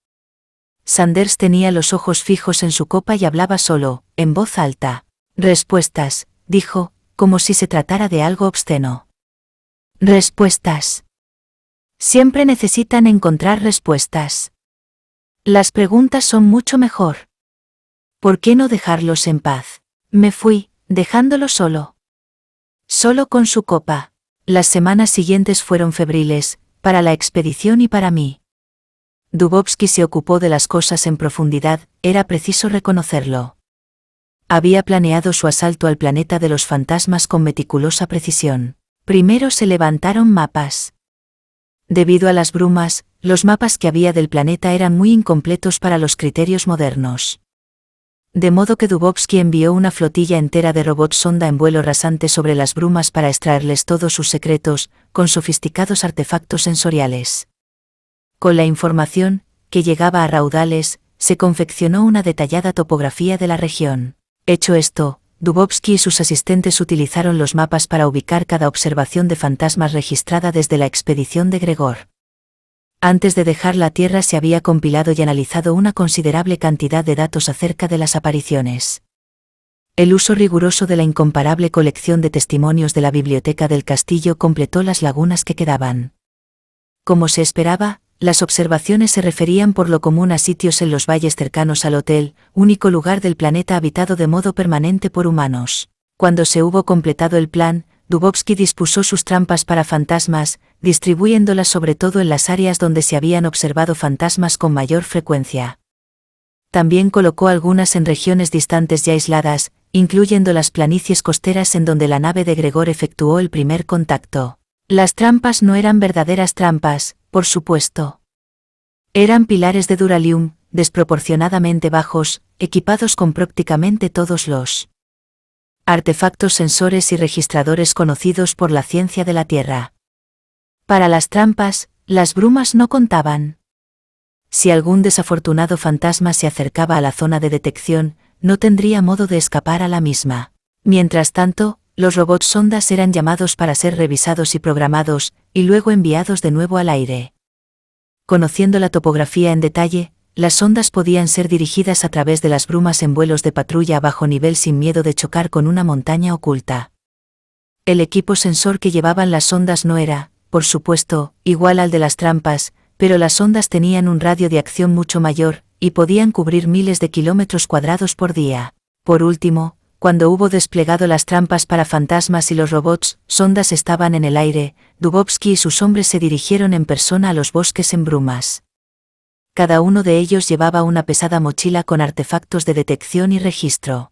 Sanders tenía los ojos fijos en su copa y hablaba solo, en voz alta. Respuestas, dijo, como si se tratara de algo obsceno. Respuestas. Siempre necesitan encontrar respuestas. Las preguntas son mucho mejor. ¿por qué no dejarlos en paz? Me fui, dejándolo solo. Solo con su copa. Las semanas siguientes fueron febriles, para la expedición y para mí. Dubovsky se ocupó de las cosas en profundidad, era preciso reconocerlo. Había planeado su asalto al planeta de los fantasmas con meticulosa precisión. Primero se levantaron mapas. Debido a las brumas, los mapas que había del planeta eran muy incompletos para los criterios modernos. De modo que Dubovsky envió una flotilla entera de robots sonda en vuelo rasante sobre las brumas para extraerles todos sus secretos, con sofisticados artefactos sensoriales. Con la información, que llegaba a raudales, se confeccionó una detallada topografía de la región. Hecho esto, Dubovsky y sus asistentes utilizaron los mapas para ubicar cada observación de fantasmas registrada desde la expedición de Gregor. Antes de dejar la Tierra se había compilado y analizado una considerable cantidad de datos acerca de las apariciones. El uso riguroso de la incomparable colección de testimonios de la biblioteca del castillo completó las lagunas que quedaban. Como se esperaba, las observaciones se referían por lo común a sitios en los valles cercanos al hotel, único lugar del planeta habitado de modo permanente por humanos. Cuando se hubo completado el plan, Dubovsky dispuso sus trampas para fantasmas, distribuyéndolas sobre todo en las áreas donde se habían observado fantasmas con mayor frecuencia. También colocó algunas en regiones distantes y aisladas, incluyendo las planicies costeras en donde la nave de Gregor efectuó el primer contacto. Las trampas no eran verdaderas trampas, por supuesto. Eran pilares de Duralium, desproporcionadamente bajos, equipados con prácticamente todos los artefactos sensores y registradores conocidos por la ciencia de la Tierra. Para las trampas, las brumas no contaban. Si algún desafortunado fantasma se acercaba a la zona de detección, no tendría modo de escapar a la misma. Mientras tanto, los robots sondas eran llamados para ser revisados y programados, y luego enviados de nuevo al aire. Conociendo la topografía en detalle, las ondas podían ser dirigidas a través de las brumas en vuelos de patrulla a bajo nivel sin miedo de chocar con una montaña oculta. El equipo sensor que llevaban las ondas no era, por supuesto, igual al de las trampas, pero las ondas tenían un radio de acción mucho mayor, y podían cubrir miles de kilómetros cuadrados por día. Por último, cuando hubo desplegado las trampas para fantasmas y los robots, sondas estaban en el aire, Dubovsky y sus hombres se dirigieron en persona a los bosques en brumas. Cada uno de ellos llevaba una pesada mochila con artefactos de detección y registro.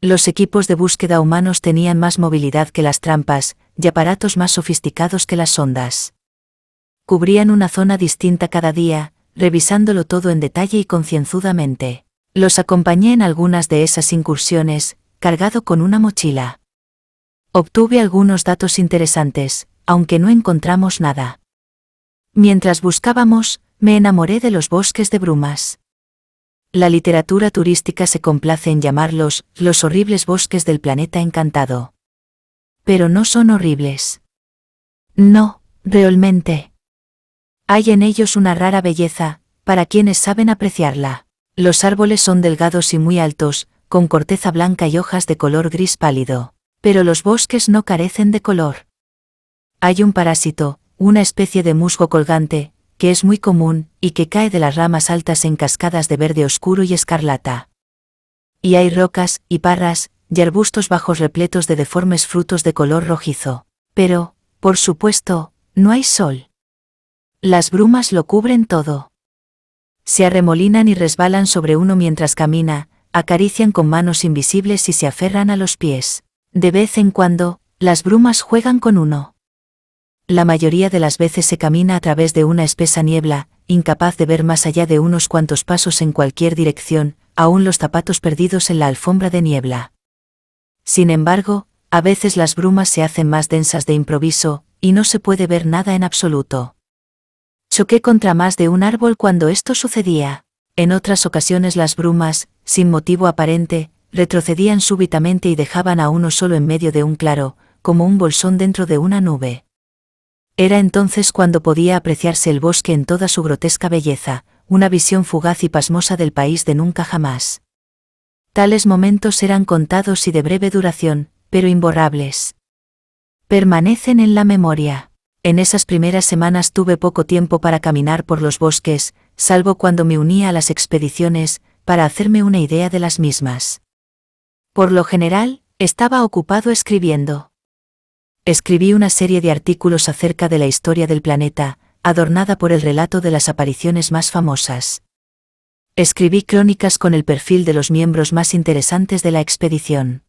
Los equipos de búsqueda humanos tenían más movilidad que las trampas, y aparatos más sofisticados que las sondas. Cubrían una zona distinta cada día, revisándolo todo en detalle y concienzudamente. Los acompañé en algunas de esas incursiones, cargado con una mochila. Obtuve algunos datos interesantes, aunque no encontramos nada. Mientras buscábamos, me enamoré de los bosques de brumas. La literatura turística se complace en llamarlos los horribles bosques del planeta encantado. Pero no son horribles. No, realmente. Hay en ellos una rara belleza, para quienes saben apreciarla. Los árboles son delgados y muy altos, con corteza blanca y hojas de color gris pálido. Pero los bosques no carecen de color. Hay un parásito, una especie de musgo colgante, que es muy común, y que cae de las ramas altas en cascadas de verde oscuro y escarlata. Y hay rocas, y parras, y arbustos bajos repletos de deformes frutos de color rojizo. Pero, por supuesto, no hay sol. Las brumas lo cubren todo. Se arremolinan y resbalan sobre uno mientras camina, acarician con manos invisibles y se aferran a los pies. De vez en cuando, las brumas juegan con uno. La mayoría de las veces se camina a través de una espesa niebla, incapaz de ver más allá de unos cuantos pasos en cualquier dirección, aún los zapatos perdidos en la alfombra de niebla. Sin embargo, a veces las brumas se hacen más densas de improviso, y no se puede ver nada en absoluto. Choqué contra más de un árbol cuando esto sucedía. En otras ocasiones las brumas, sin motivo aparente, retrocedían súbitamente y dejaban a uno solo en medio de un claro, como un bolsón dentro de una nube. Era entonces cuando podía apreciarse el bosque en toda su grotesca belleza, una visión fugaz y pasmosa del país de nunca jamás. Tales momentos eran contados y de breve duración, pero imborrables. Permanecen en la memoria. En esas primeras semanas tuve poco tiempo para caminar por los bosques, salvo cuando me unía a las expediciones, para hacerme una idea de las mismas. Por lo general, estaba ocupado escribiendo escribí una serie de artículos acerca de la historia del planeta, adornada por el relato de las apariciones más famosas. Escribí crónicas con el perfil de los miembros más interesantes de la expedición.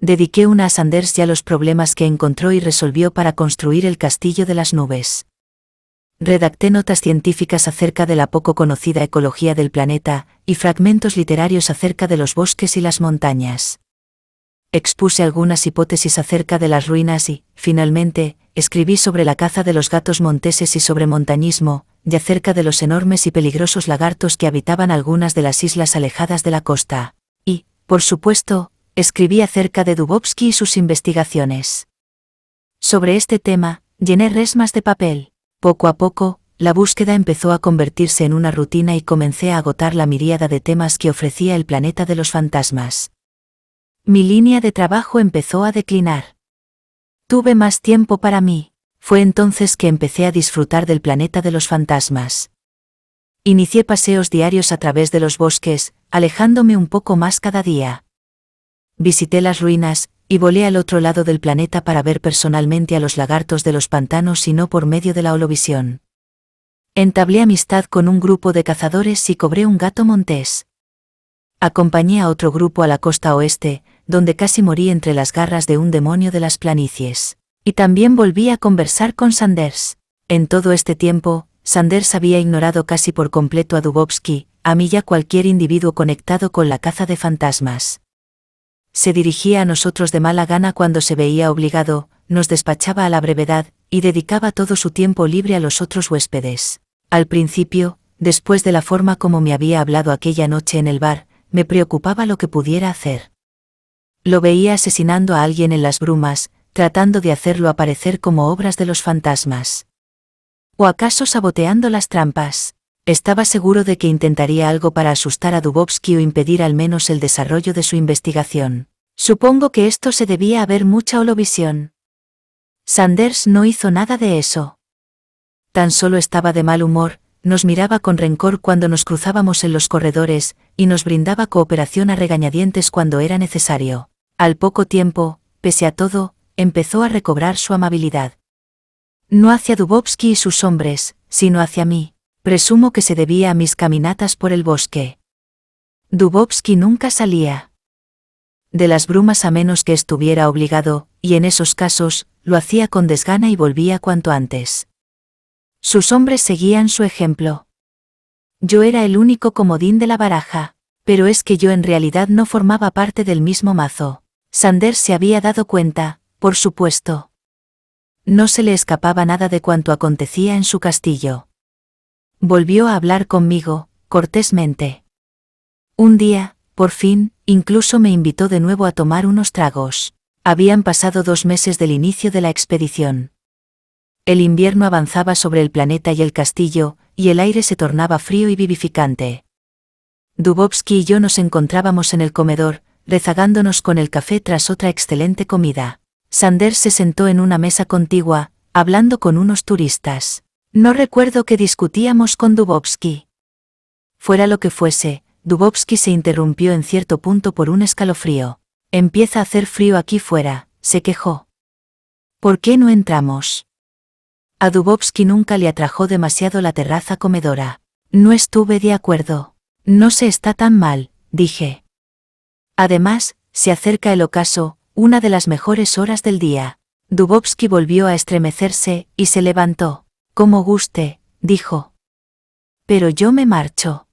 Dediqué una a Sanders y a los problemas que encontró y resolvió para construir el castillo de las nubes. Redacté notas científicas acerca de la poco conocida ecología del planeta, y fragmentos literarios acerca de los bosques y las montañas expuse algunas hipótesis acerca de las ruinas y, finalmente, escribí sobre la caza de los gatos monteses y sobre montañismo, y acerca de los enormes y peligrosos lagartos que habitaban algunas de las islas alejadas de la costa. Y, por supuesto, escribí acerca de Dubovsky y sus investigaciones. Sobre este tema, llené resmas de papel. Poco a poco, la búsqueda empezó a convertirse en una rutina y comencé a agotar la miríada de temas que ofrecía el planeta de los fantasmas mi línea de trabajo empezó a declinar. Tuve más tiempo para mí, fue entonces que empecé a disfrutar del planeta de los fantasmas. Inicié paseos diarios a través de los bosques, alejándome un poco más cada día. Visité las ruinas, y volé al otro lado del planeta para ver personalmente a los lagartos de los pantanos y no por medio de la holovisión. Entablé amistad con un grupo de cazadores y cobré un gato montés. Acompañé a otro grupo a la costa oeste, donde casi morí entre las garras de un demonio de las planicies. Y también volví a conversar con Sanders. En todo este tiempo, Sanders había ignorado casi por completo a Dubovsky, a mí ya cualquier individuo conectado con la caza de fantasmas. Se dirigía a nosotros de mala gana cuando se veía obligado, nos despachaba a la brevedad, y dedicaba todo su tiempo libre a los otros huéspedes. Al principio, después de la forma como me había hablado aquella noche en el bar, me preocupaba lo que pudiera hacer. Lo veía asesinando a alguien en las brumas, tratando de hacerlo aparecer como obras de los fantasmas. ¿O acaso saboteando las trampas? Estaba seguro de que intentaría algo para asustar a Dubovsky o impedir al menos el desarrollo de su investigación. Supongo que esto se debía haber mucha holovisión. Sanders no hizo nada de eso. Tan solo estaba de mal humor, nos miraba con rencor cuando nos cruzábamos en los corredores, y nos brindaba cooperación a regañadientes cuando era necesario. Al poco tiempo, pese a todo, empezó a recobrar su amabilidad. No hacia Dubovsky y sus hombres, sino hacia mí. Presumo que se debía a mis caminatas por el bosque. Dubovsky nunca salía. De las brumas a menos que estuviera obligado, y en esos casos, lo hacía con desgana y volvía cuanto antes. Sus hombres seguían su ejemplo. Yo era el único comodín de la baraja, pero es que yo en realidad no formaba parte del mismo mazo. Sander se había dado cuenta, por supuesto. No se le escapaba nada de cuanto acontecía en su castillo. Volvió a hablar conmigo, cortésmente. Un día, por fin, incluso me invitó de nuevo a tomar unos tragos. Habían pasado dos meses del inicio de la expedición. El invierno avanzaba sobre el planeta y el castillo, y el aire se tornaba frío y vivificante. Dubovsky y yo nos encontrábamos en el comedor, rezagándonos con el café tras otra excelente comida. Sander se sentó en una mesa contigua, hablando con unos turistas. No recuerdo que discutíamos con Dubovsky. Fuera lo que fuese, Dubovsky se interrumpió en cierto punto por un escalofrío. Empieza a hacer frío aquí fuera, se quejó. ¿Por qué no entramos? A Dubovsky nunca le atrajo demasiado la terraza comedora. No estuve de acuerdo. No se está tan mal, dije. Además, se acerca el ocaso, una de las mejores horas del día. Dubovsky volvió a estremecerse, y se levantó. Como guste, dijo. Pero yo me marcho.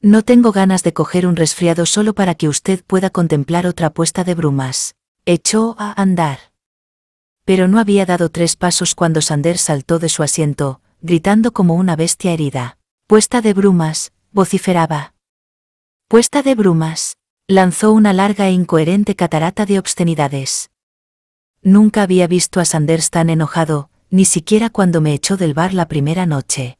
No tengo ganas de coger un resfriado solo para que usted pueda contemplar otra puesta de brumas. Echó a andar. Pero no había dado tres pasos cuando Sander saltó de su asiento, gritando como una bestia herida. Puesta de brumas, vociferaba. Puesta de brumas lanzó una larga e incoherente catarata de obscenidades. Nunca había visto a Sanders tan enojado, ni siquiera cuando me echó del bar la primera noche.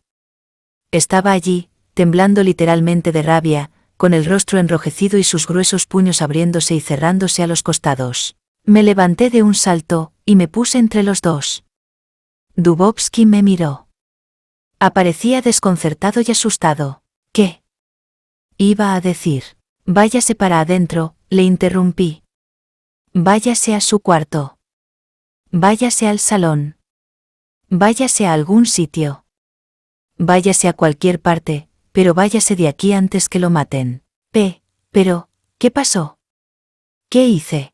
Estaba allí, temblando literalmente de rabia, con el rostro enrojecido y sus gruesos puños abriéndose y cerrándose a los costados. Me levanté de un salto, y me puse entre los dos. Dubovsky me miró. Aparecía desconcertado y asustado. ¿Qué? Iba a decir. Váyase para adentro, le interrumpí. Váyase a su cuarto. Váyase al salón. Váyase a algún sitio. Váyase a cualquier parte, pero váyase de aquí antes que lo maten. P. Pero, ¿qué pasó? ¿Qué hice?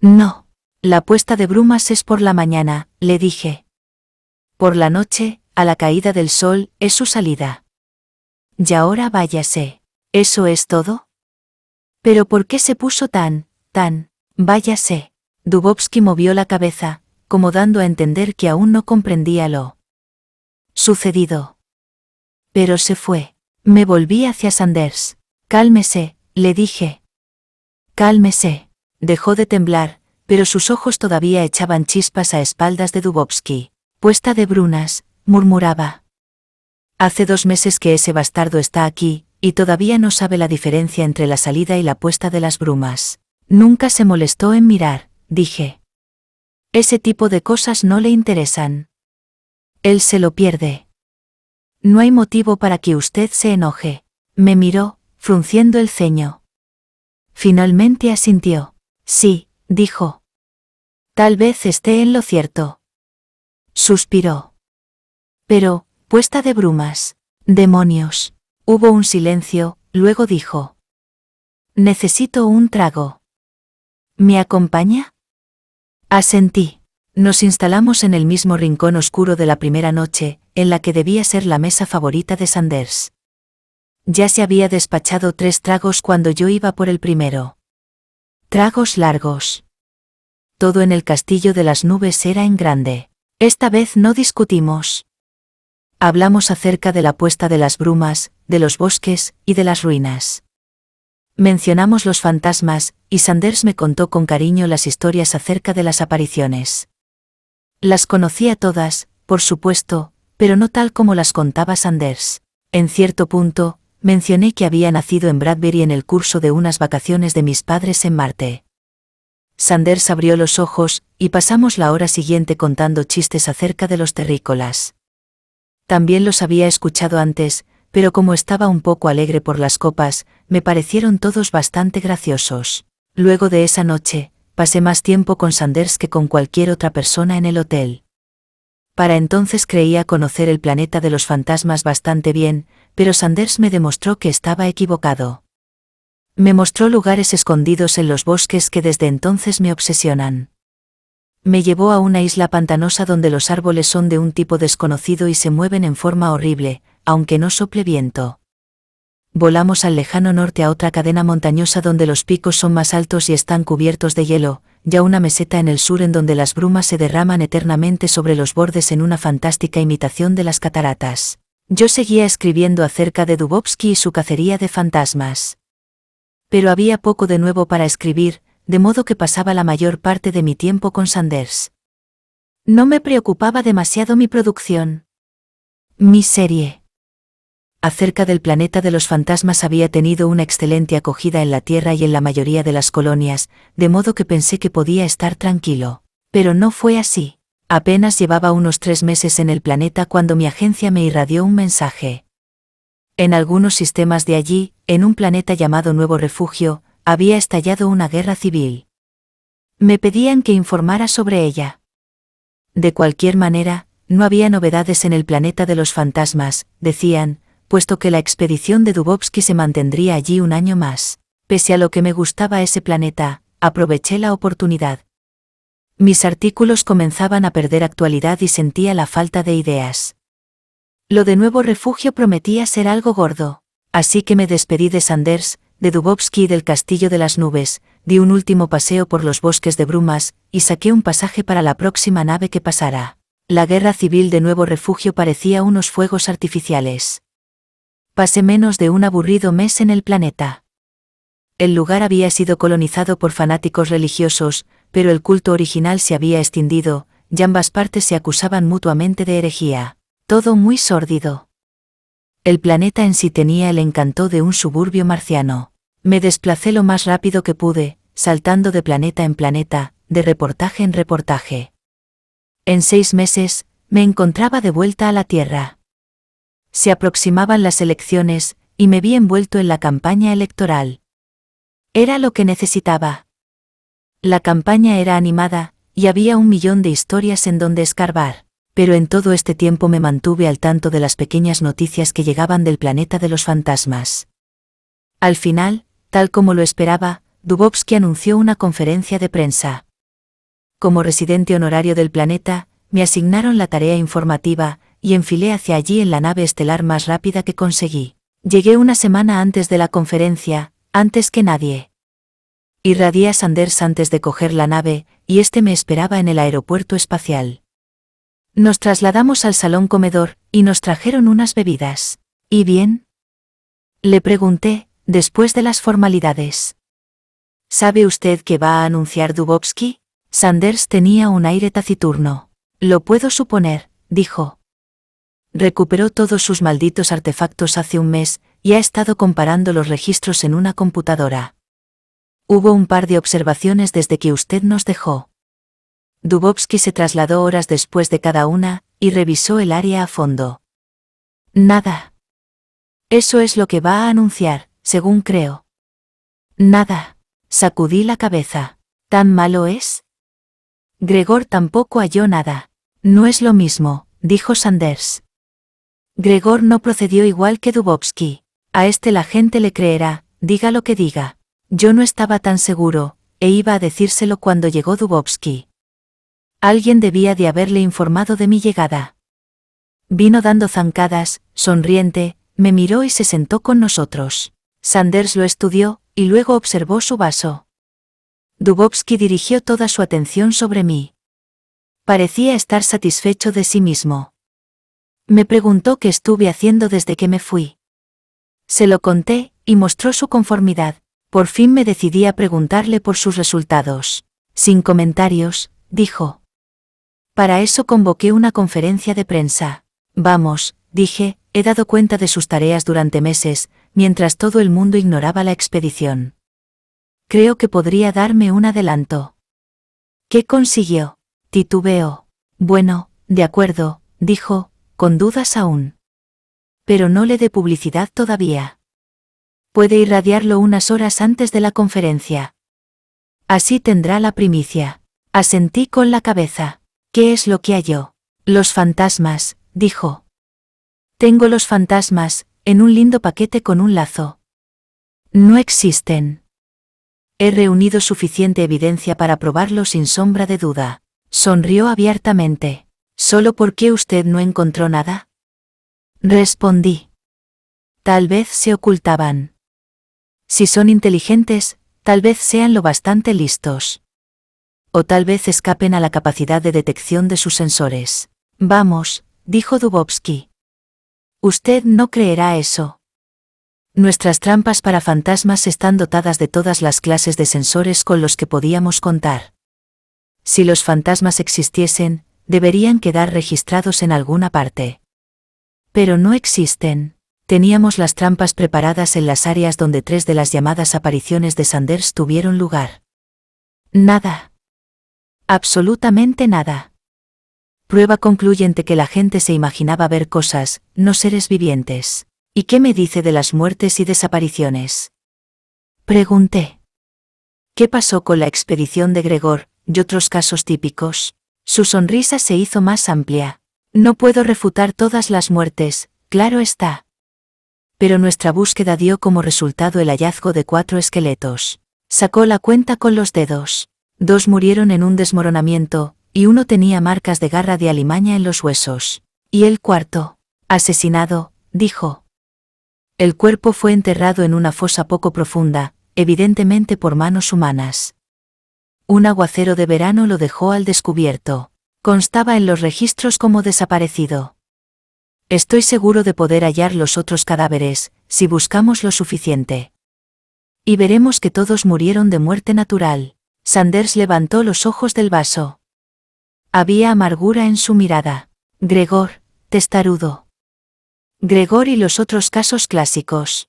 No. La puesta de brumas es por la mañana, le dije. Por la noche, a la caída del sol, es su salida. Y ahora váyase. ¿Eso es todo? Pero ¿por qué se puso tan, tan? Váyase. Dubovsky movió la cabeza, como dando a entender que aún no comprendía lo sucedido. Pero se fue. Me volví hacia Sanders. Cálmese, le dije. Cálmese. Dejó de temblar, pero sus ojos todavía echaban chispas a espaldas de Dubovsky. Puesta de brunas, murmuraba. Hace dos meses que ese bastardo está aquí, y todavía no sabe la diferencia entre la salida y la puesta de las brumas. Nunca se molestó en mirar, dije. Ese tipo de cosas no le interesan. Él se lo pierde. No hay motivo para que usted se enoje. Me miró, frunciendo el ceño. Finalmente asintió. Sí, dijo. Tal vez esté en lo cierto. Suspiró. Pero, puesta de brumas. Demonios. Hubo un silencio, luego dijo. Necesito un trago. ¿Me acompaña? Asentí. Nos instalamos en el mismo rincón oscuro de la primera noche, en la que debía ser la mesa favorita de Sanders. Ya se había despachado tres tragos cuando yo iba por el primero. Tragos largos. Todo en el castillo de las nubes era en grande. Esta vez no discutimos hablamos acerca de la puesta de las brumas, de los bosques y de las ruinas. Mencionamos los fantasmas, y Sanders me contó con cariño las historias acerca de las apariciones. Las conocía todas, por supuesto, pero no tal como las contaba Sanders. En cierto punto, mencioné que había nacido en Bradbury en el curso de unas vacaciones de mis padres en Marte. Sanders abrió los ojos, y pasamos la hora siguiente contando chistes acerca de los terrícolas. También los había escuchado antes, pero como estaba un poco alegre por las copas, me parecieron todos bastante graciosos. Luego de esa noche, pasé más tiempo con Sanders que con cualquier otra persona en el hotel. Para entonces creía conocer el planeta de los fantasmas bastante bien, pero Sanders me demostró que estaba equivocado. Me mostró lugares escondidos en los bosques que desde entonces me obsesionan. Me llevó a una isla pantanosa donde los árboles son de un tipo desconocido y se mueven en forma horrible, aunque no sople viento. Volamos al lejano norte a otra cadena montañosa donde los picos son más altos y están cubiertos de hielo, ya una meseta en el sur en donde las brumas se derraman eternamente sobre los bordes en una fantástica imitación de las cataratas. Yo seguía escribiendo acerca de Dubovsky y su cacería de fantasmas. Pero había poco de nuevo para escribir, de modo que pasaba la mayor parte de mi tiempo con Sanders. No me preocupaba demasiado mi producción. Mi serie. Acerca del planeta de los fantasmas había tenido una excelente acogida en la Tierra y en la mayoría de las colonias, de modo que pensé que podía estar tranquilo. Pero no fue así. Apenas llevaba unos tres meses en el planeta cuando mi agencia me irradió un mensaje. En algunos sistemas de allí, en un planeta llamado Nuevo Refugio, había estallado una guerra civil. Me pedían que informara sobre ella. De cualquier manera, no había novedades en el planeta de los fantasmas, decían, puesto que la expedición de Dubovsky se mantendría allí un año más. Pese a lo que me gustaba ese planeta, aproveché la oportunidad. Mis artículos comenzaban a perder actualidad y sentía la falta de ideas. Lo de nuevo refugio prometía ser algo gordo, así que me despedí de Sanders, de Dubovsky y del Castillo de las Nubes, di un último paseo por los bosques de brumas, y saqué un pasaje para la próxima nave que pasara. La guerra civil de nuevo refugio parecía unos fuegos artificiales. Pasé menos de un aburrido mes en el planeta. El lugar había sido colonizado por fanáticos religiosos, pero el culto original se había extendido, y ambas partes se acusaban mutuamente de herejía. Todo muy sórdido. El planeta en sí tenía el encanto de un suburbio marciano. Me desplacé lo más rápido que pude, saltando de planeta en planeta, de reportaje en reportaje. En seis meses, me encontraba de vuelta a la Tierra. Se aproximaban las elecciones, y me vi envuelto en la campaña electoral. Era lo que necesitaba. La campaña era animada, y había un millón de historias en donde escarbar, pero en todo este tiempo me mantuve al tanto de las pequeñas noticias que llegaban del planeta de los fantasmas. Al final, Tal como lo esperaba, Dubovsky anunció una conferencia de prensa. Como residente honorario del planeta, me asignaron la tarea informativa, y enfilé hacia allí en la nave estelar más rápida que conseguí. Llegué una semana antes de la conferencia, antes que nadie. Irradié a Sanders antes de coger la nave, y este me esperaba en el aeropuerto espacial. Nos trasladamos al salón comedor, y nos trajeron unas bebidas. ¿Y bien? Le pregunté, después de las formalidades. ¿Sabe usted que va a anunciar Dubovsky? Sanders tenía un aire taciturno. Lo puedo suponer, dijo. Recuperó todos sus malditos artefactos hace un mes y ha estado comparando los registros en una computadora. Hubo un par de observaciones desde que usted nos dejó. Dubovsky se trasladó horas después de cada una y revisó el área a fondo. Nada. Eso es lo que va a anunciar, según creo. Nada, sacudí la cabeza. ¿Tan malo es? Gregor tampoco halló nada. No es lo mismo, dijo Sanders. Gregor no procedió igual que Dubovsky. A este la gente le creerá, diga lo que diga. Yo no estaba tan seguro, e iba a decírselo cuando llegó Dubovsky. Alguien debía de haberle informado de mi llegada. Vino dando zancadas, sonriente, me miró y se sentó con nosotros. Sanders lo estudió, y luego observó su vaso. Dubovsky dirigió toda su atención sobre mí. Parecía estar satisfecho de sí mismo. Me preguntó qué estuve haciendo desde que me fui. Se lo conté, y mostró su conformidad. Por fin me decidí a preguntarle por sus resultados. Sin comentarios, dijo. Para eso convoqué una conferencia de prensa. Vamos, dije, he dado cuenta de sus tareas durante meses, mientras todo el mundo ignoraba la expedición. Creo que podría darme un adelanto. ¿Qué consiguió? titubeo? Bueno, de acuerdo, dijo, con dudas aún. Pero no le dé publicidad todavía. Puede irradiarlo unas horas antes de la conferencia. Así tendrá la primicia. Asentí con la cabeza. ¿Qué es lo que halló? Los fantasmas, dijo. Tengo los fantasmas, en un lindo paquete con un lazo. No existen. He reunido suficiente evidencia para probarlo sin sombra de duda. Sonrió abiertamente. ¿Solo porque usted no encontró nada? Respondí. Tal vez se ocultaban. Si son inteligentes, tal vez sean lo bastante listos. O tal vez escapen a la capacidad de detección de sus sensores. Vamos, dijo Dubovsky. Usted no creerá eso. Nuestras trampas para fantasmas están dotadas de todas las clases de sensores con los que podíamos contar. Si los fantasmas existiesen, deberían quedar registrados en alguna parte. Pero no existen. Teníamos las trampas preparadas en las áreas donde tres de las llamadas apariciones de Sanders tuvieron lugar. Nada. Absolutamente nada prueba concluyente que la gente se imaginaba ver cosas, no seres vivientes. ¿Y qué me dice de las muertes y desapariciones? Pregunté. ¿Qué pasó con la expedición de Gregor y otros casos típicos? Su sonrisa se hizo más amplia. No puedo refutar todas las muertes, claro está. Pero nuestra búsqueda dio como resultado el hallazgo de cuatro esqueletos. Sacó la cuenta con los dedos. Dos murieron en un desmoronamiento, y uno tenía marcas de garra de alimaña en los huesos. Y el cuarto, asesinado, dijo. El cuerpo fue enterrado en una fosa poco profunda, evidentemente por manos humanas. Un aguacero de verano lo dejó al descubierto. Constaba en los registros como desaparecido. Estoy seguro de poder hallar los otros cadáveres, si buscamos lo suficiente. Y veremos que todos murieron de muerte natural. Sanders levantó los ojos del vaso. Había amargura en su mirada. Gregor, testarudo. Gregor y los otros casos clásicos.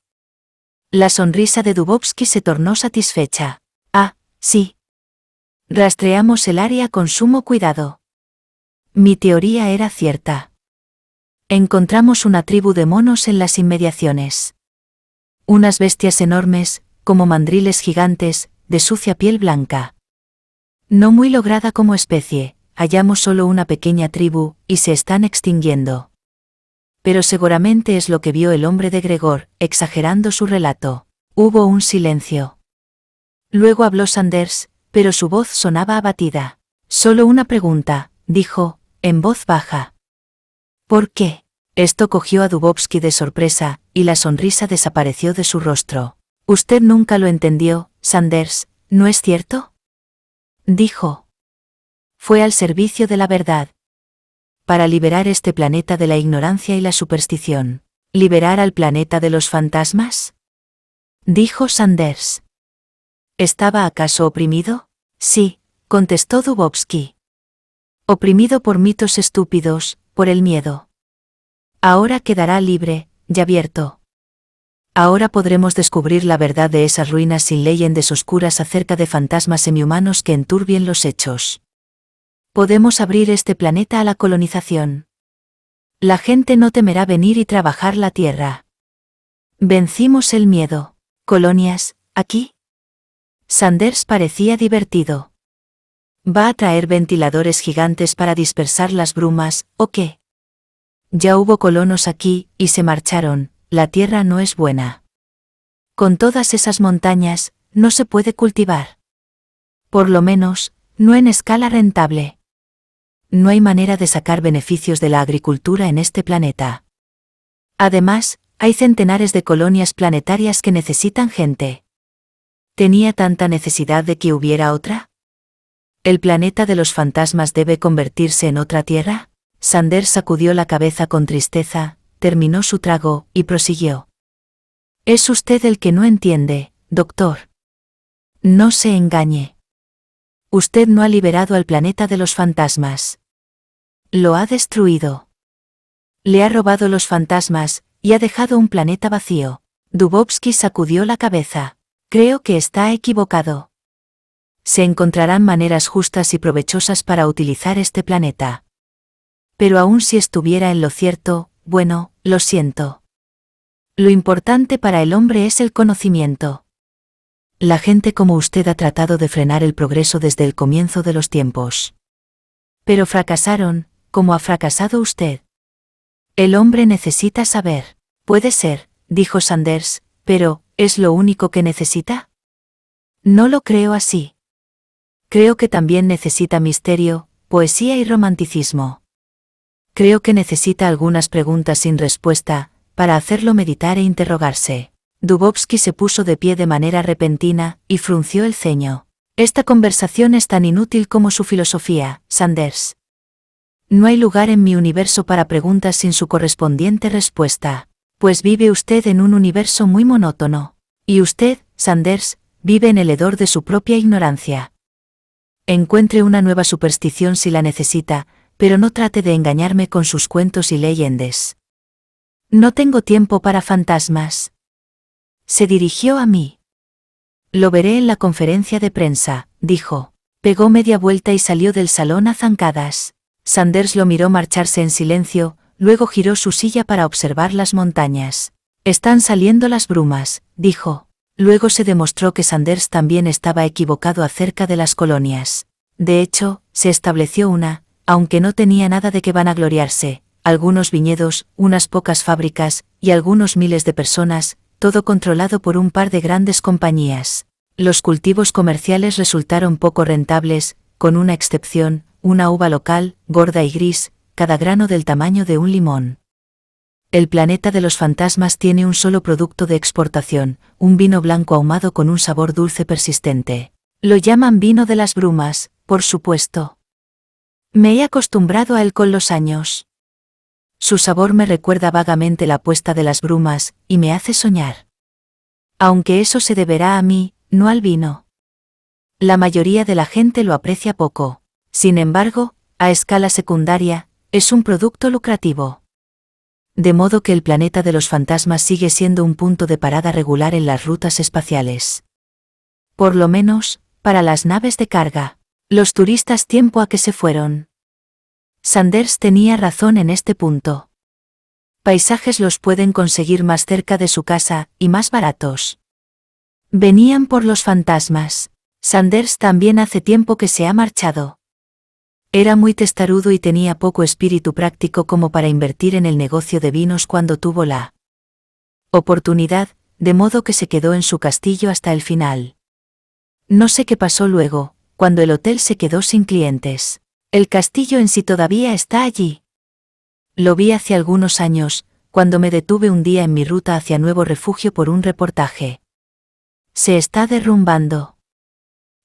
La sonrisa de Dubovsky se tornó satisfecha. Ah, sí. Rastreamos el área con sumo cuidado. Mi teoría era cierta. Encontramos una tribu de monos en las inmediaciones. Unas bestias enormes, como mandriles gigantes, de sucia piel blanca. No muy lograda como especie, hallamos solo una pequeña tribu, y se están extinguiendo. Pero seguramente es lo que vio el hombre de Gregor, exagerando su relato. Hubo un silencio. Luego habló Sanders, pero su voz sonaba abatida. Solo una pregunta, dijo, en voz baja. ¿Por qué? Esto cogió a Dubovsky de sorpresa, y la sonrisa desapareció de su rostro. Usted nunca lo entendió, Sanders, ¿no es cierto? Dijo fue al servicio de la verdad. Para liberar este planeta de la ignorancia y la superstición. ¿Liberar al planeta de los fantasmas? Dijo Sanders. ¿Estaba acaso oprimido? Sí, contestó Dubovsky. Oprimido por mitos estúpidos, por el miedo. Ahora quedará libre, ya abierto. Ahora podremos descubrir la verdad de esas ruinas sin leyendas oscuras acerca de fantasmas semihumanos que enturbien los hechos podemos abrir este planeta a la colonización. La gente no temerá venir y trabajar la Tierra. Vencimos el miedo. Colonias, aquí. Sanders parecía divertido. ¿Va a traer ventiladores gigantes para dispersar las brumas, o qué? Ya hubo colonos aquí, y se marcharon, la tierra no es buena. Con todas esas montañas, no se puede cultivar. Por lo menos, no en escala rentable no hay manera de sacar beneficios de la agricultura en este planeta. Además, hay centenares de colonias planetarias que necesitan gente. ¿Tenía tanta necesidad de que hubiera otra? ¿El planeta de los fantasmas debe convertirse en otra tierra? Sander sacudió la cabeza con tristeza, terminó su trago y prosiguió. Es usted el que no entiende, doctor. No se engañe. Usted no ha liberado al planeta de los fantasmas lo ha destruido. Le ha robado los fantasmas, y ha dejado un planeta vacío. Dubovsky sacudió la cabeza. Creo que está equivocado. Se encontrarán maneras justas y provechosas para utilizar este planeta. Pero aun si estuviera en lo cierto, bueno, lo siento. Lo importante para el hombre es el conocimiento. La gente como usted ha tratado de frenar el progreso desde el comienzo de los tiempos. Pero fracasaron, como ha fracasado usted. El hombre necesita saber. Puede ser, dijo Sanders, pero, ¿es lo único que necesita? No lo creo así. Creo que también necesita misterio, poesía y romanticismo. Creo que necesita algunas preguntas sin respuesta, para hacerlo meditar e interrogarse. Dubovsky se puso de pie de manera repentina, y frunció el ceño. Esta conversación es tan inútil como su filosofía, Sanders. No hay lugar en mi universo para preguntas sin su correspondiente respuesta, pues vive usted en un universo muy monótono. Y usted, Sanders, vive en el hedor de su propia ignorancia. Encuentre una nueva superstición si la necesita, pero no trate de engañarme con sus cuentos y leyendas. No tengo tiempo para fantasmas. Se dirigió a mí. Lo veré en la conferencia de prensa, dijo. Pegó media vuelta y salió del salón a zancadas. Sanders lo miró marcharse en silencio, luego giró su silla para observar las montañas. Están saliendo las brumas, dijo. Luego se demostró que Sanders también estaba equivocado acerca de las colonias. De hecho, se estableció una, aunque no tenía nada de que vanagloriarse, algunos viñedos, unas pocas fábricas, y algunos miles de personas, todo controlado por un par de grandes compañías. Los cultivos comerciales resultaron poco rentables, con una excepción, una uva local, gorda y gris, cada grano del tamaño de un limón. El planeta de los fantasmas tiene un solo producto de exportación, un vino blanco ahumado con un sabor dulce persistente. Lo llaman vino de las brumas, por supuesto. Me he acostumbrado a él con los años. Su sabor me recuerda vagamente la puesta de las brumas, y me hace soñar. Aunque eso se deberá a mí, no al vino. La mayoría de la gente lo aprecia poco. Sin embargo, a escala secundaria, es un producto lucrativo. De modo que el planeta de los fantasmas sigue siendo un punto de parada regular en las rutas espaciales. Por lo menos, para las naves de carga, los turistas tiempo a que se fueron. Sanders tenía razón en este punto. Paisajes los pueden conseguir más cerca de su casa, y más baratos. Venían por los fantasmas. Sanders también hace tiempo que se ha marchado. Era muy testarudo y tenía poco espíritu práctico como para invertir en el negocio de vinos cuando tuvo la oportunidad, de modo que se quedó en su castillo hasta el final. No sé qué pasó luego, cuando el hotel se quedó sin clientes. El castillo en sí todavía está allí. Lo vi hace algunos años, cuando me detuve un día en mi ruta hacia Nuevo Refugio por un reportaje. Se está derrumbando.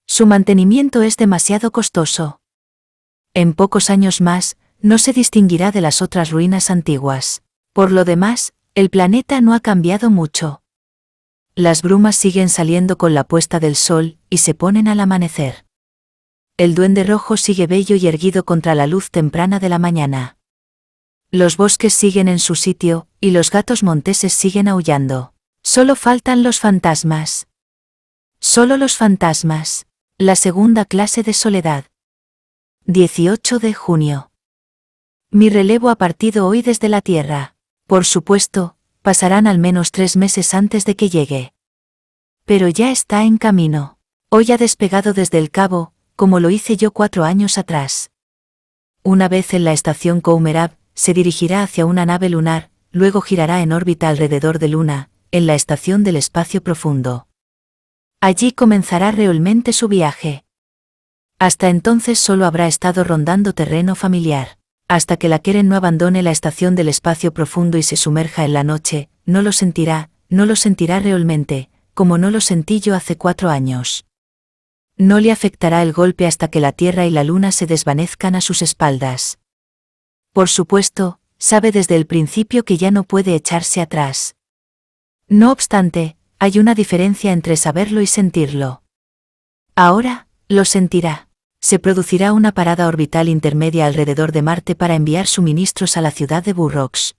Su mantenimiento es demasiado costoso en pocos años más, no se distinguirá de las otras ruinas antiguas. Por lo demás, el planeta no ha cambiado mucho. Las brumas siguen saliendo con la puesta del sol y se ponen al amanecer. El duende rojo sigue bello y erguido contra la luz temprana de la mañana. Los bosques siguen en su sitio y los gatos monteses siguen aullando. Solo faltan los fantasmas. Solo los fantasmas. La segunda clase de soledad. 18 de junio. Mi relevo ha partido hoy desde la Tierra. Por supuesto, pasarán al menos tres meses antes de que llegue. Pero ya está en camino. Hoy ha despegado desde el cabo, como lo hice yo cuatro años atrás. Una vez en la estación Koumerab, se dirigirá hacia una nave lunar, luego girará en órbita alrededor de Luna, en la estación del espacio profundo. Allí comenzará realmente su viaje. Hasta entonces solo habrá estado rondando terreno familiar. Hasta que la Keren no abandone la estación del espacio profundo y se sumerja en la noche, no lo sentirá, no lo sentirá realmente, como no lo sentí yo hace cuatro años. No le afectará el golpe hasta que la Tierra y la Luna se desvanezcan a sus espaldas. Por supuesto, sabe desde el principio que ya no puede echarse atrás. No obstante, hay una diferencia entre saberlo y sentirlo. Ahora, lo sentirá se producirá una parada orbital intermedia alrededor de Marte para enviar suministros a la ciudad de Burrocks.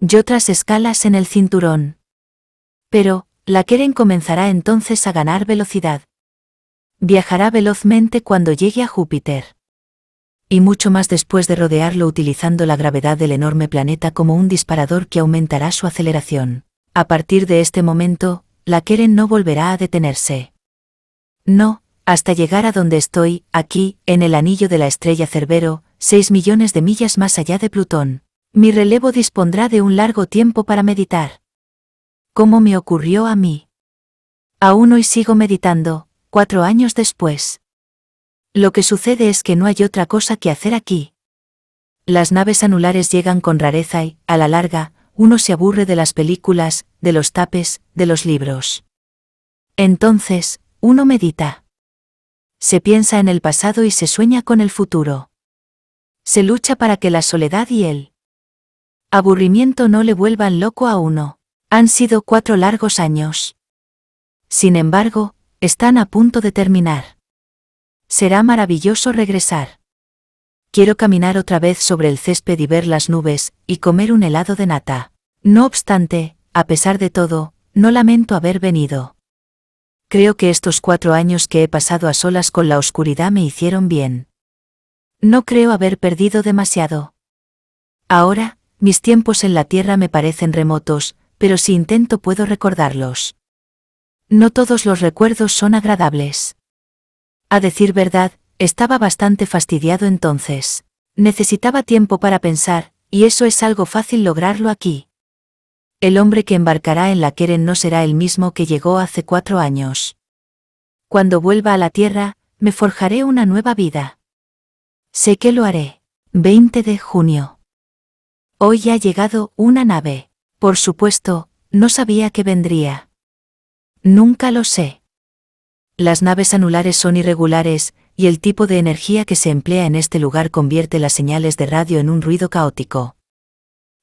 Y otras escalas en el cinturón. Pero, la Keren comenzará entonces a ganar velocidad. Viajará velozmente cuando llegue a Júpiter. Y mucho más después de rodearlo utilizando la gravedad del enorme planeta como un disparador que aumentará su aceleración. A partir de este momento, la Keren no volverá a detenerse. No, hasta llegar a donde estoy, aquí, en el anillo de la estrella Cerbero, seis millones de millas más allá de Plutón. Mi relevo dispondrá de un largo tiempo para meditar. ¿Cómo me ocurrió a mí? Aún hoy sigo meditando, cuatro años después. Lo que sucede es que no hay otra cosa que hacer aquí. Las naves anulares llegan con rareza y, a la larga, uno se aburre de las películas, de los tapes, de los libros. Entonces, uno medita se piensa en el pasado y se sueña con el futuro. Se lucha para que la soledad y el aburrimiento no le vuelvan loco a uno. Han sido cuatro largos años. Sin embargo, están a punto de terminar. Será maravilloso regresar. Quiero caminar otra vez sobre el césped y ver las nubes, y comer un helado de nata. No obstante, a pesar de todo, no lamento haber venido creo que estos cuatro años que he pasado a solas con la oscuridad me hicieron bien. No creo haber perdido demasiado. Ahora, mis tiempos en la Tierra me parecen remotos, pero si intento puedo recordarlos. No todos los recuerdos son agradables. A decir verdad, estaba bastante fastidiado entonces. Necesitaba tiempo para pensar, y eso es algo fácil lograrlo aquí. El hombre que embarcará en la Keren no será el mismo que llegó hace cuatro años. Cuando vuelva a la tierra, me forjaré una nueva vida. Sé que lo haré. 20 de junio. Hoy ha llegado una nave. Por supuesto, no sabía que vendría. Nunca lo sé. Las naves anulares son irregulares, y el tipo de energía que se emplea en este lugar convierte las señales de radio en un ruido caótico.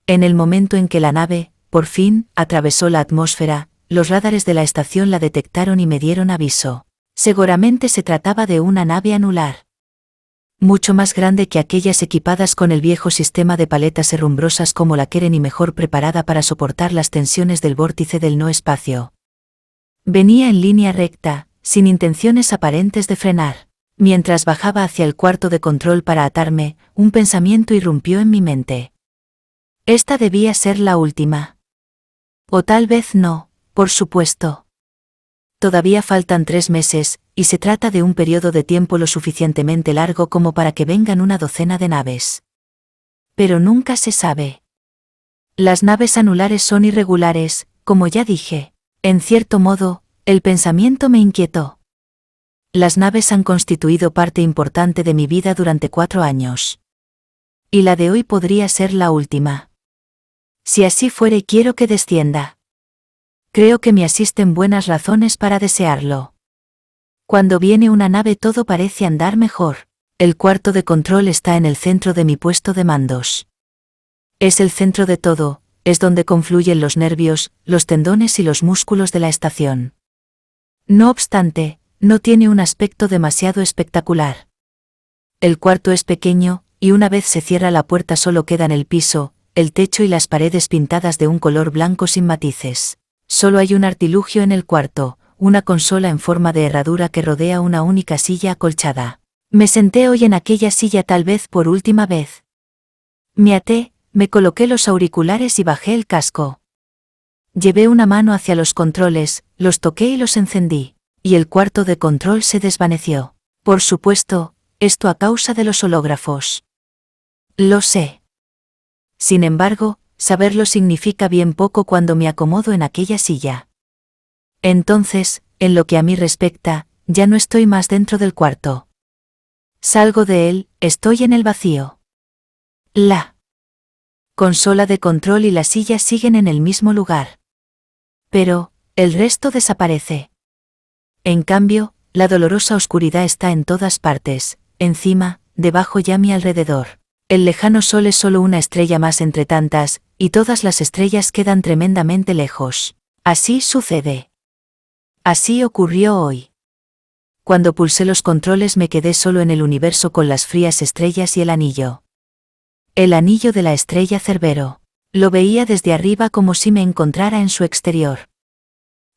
En el momento en que la nave, por fin, atravesó la atmósfera, los radares de la estación la detectaron y me dieron aviso. Seguramente se trataba de una nave anular. Mucho más grande que aquellas equipadas con el viejo sistema de paletas herrumbrosas como la Keren y mejor preparada para soportar las tensiones del vórtice del no espacio. Venía en línea recta, sin intenciones aparentes de frenar. Mientras bajaba hacia el cuarto de control para atarme, un pensamiento irrumpió en mi mente. Esta debía ser la última. O tal vez no, por supuesto. Todavía faltan tres meses, y se trata de un periodo de tiempo lo suficientemente largo como para que vengan una docena de naves. Pero nunca se sabe. Las naves anulares son irregulares, como ya dije. En cierto modo, el pensamiento me inquietó. Las naves han constituido parte importante de mi vida durante cuatro años. Y la de hoy podría ser la última. Si así fuere quiero que descienda. Creo que me asisten buenas razones para desearlo. Cuando viene una nave todo parece andar mejor. El cuarto de control está en el centro de mi puesto de mandos. Es el centro de todo, es donde confluyen los nervios, los tendones y los músculos de la estación. No obstante, no tiene un aspecto demasiado espectacular. El cuarto es pequeño, y una vez se cierra la puerta solo queda en el piso, el techo y las paredes pintadas de un color blanco sin matices. Solo hay un artilugio en el cuarto, una consola en forma de herradura que rodea una única silla acolchada. Me senté hoy en aquella silla tal vez por última vez. Me até, me coloqué los auriculares y bajé el casco. Llevé una mano hacia los controles, los toqué y los encendí, y el cuarto de control se desvaneció. Por supuesto, esto a causa de los hológrafos. Lo sé. Sin embargo, saberlo significa bien poco cuando me acomodo en aquella silla. Entonces, en lo que a mí respecta, ya no estoy más dentro del cuarto. Salgo de él, estoy en el vacío. La consola de control y la silla siguen en el mismo lugar. Pero, el resto desaparece. En cambio, la dolorosa oscuridad está en todas partes, encima, debajo y a mi alrededor. El lejano sol es solo una estrella más entre tantas, y todas las estrellas quedan tremendamente lejos. Así sucede. Así ocurrió hoy. Cuando pulsé los controles me quedé solo en el universo con las frías estrellas y el anillo. El anillo de la estrella Cerbero. Lo veía desde arriba como si me encontrara en su exterior.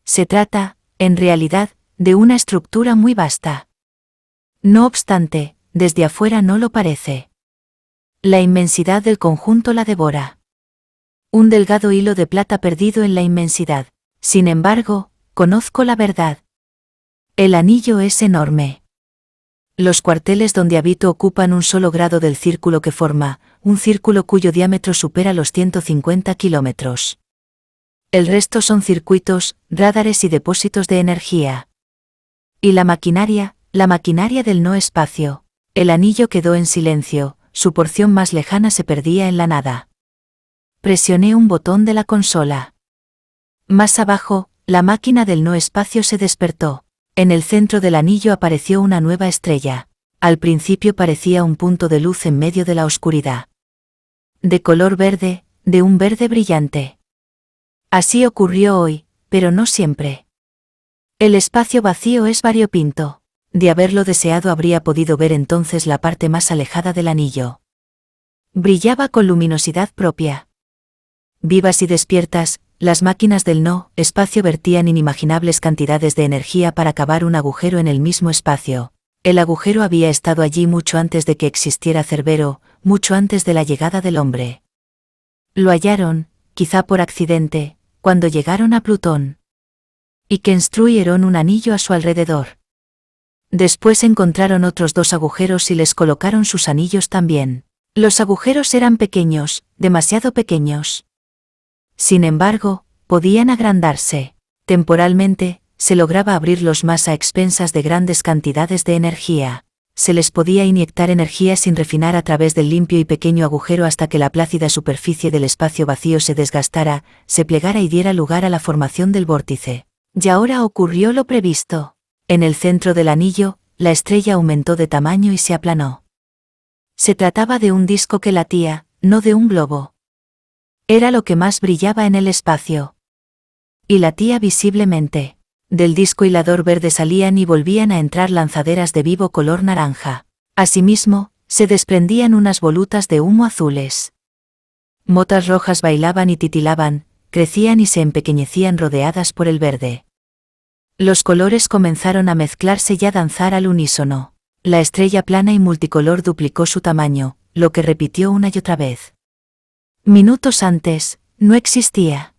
Se trata, en realidad, de una estructura muy vasta. No obstante, desde afuera no lo parece. La inmensidad del conjunto la devora. Un delgado hilo de plata perdido en la inmensidad. Sin embargo, conozco la verdad. El anillo es enorme. Los cuarteles donde habito ocupan un solo grado del círculo que forma, un círculo cuyo diámetro supera los 150 kilómetros. El resto son circuitos, radares y depósitos de energía. Y la maquinaria, la maquinaria del no espacio. El anillo quedó en silencio, su porción más lejana se perdía en la nada. Presioné un botón de la consola. Más abajo, la máquina del no espacio se despertó. En el centro del anillo apareció una nueva estrella. Al principio parecía un punto de luz en medio de la oscuridad. De color verde, de un verde brillante. Así ocurrió hoy, pero no siempre. El espacio vacío es variopinto. De haberlo deseado habría podido ver entonces la parte más alejada del anillo. Brillaba con luminosidad propia. Vivas y despiertas, las máquinas del no espacio vertían inimaginables cantidades de energía para cavar un agujero en el mismo espacio. El agujero había estado allí mucho antes de que existiera Cerbero, mucho antes de la llegada del hombre. Lo hallaron, quizá por accidente, cuando llegaron a Plutón. Y que construyeron un anillo a su alrededor. Después encontraron otros dos agujeros y les colocaron sus anillos también. Los agujeros eran pequeños, demasiado pequeños. Sin embargo, podían agrandarse. Temporalmente, se lograba abrirlos más a expensas de grandes cantidades de energía. Se les podía inyectar energía sin refinar a través del limpio y pequeño agujero hasta que la plácida superficie del espacio vacío se desgastara, se plegara y diera lugar a la formación del vórtice. Y ahora ocurrió lo previsto. En el centro del anillo, la estrella aumentó de tamaño y se aplanó. Se trataba de un disco que latía, no de un globo. Era lo que más brillaba en el espacio. Y latía visiblemente. Del disco hilador verde salían y volvían a entrar lanzaderas de vivo color naranja. Asimismo, se desprendían unas volutas de humo azules. Motas rojas bailaban y titilaban, crecían y se empequeñecían rodeadas por el verde. Los colores comenzaron a mezclarse y a danzar al unísono. La estrella plana y multicolor duplicó su tamaño, lo que repitió una y otra vez. Minutos antes, no existía.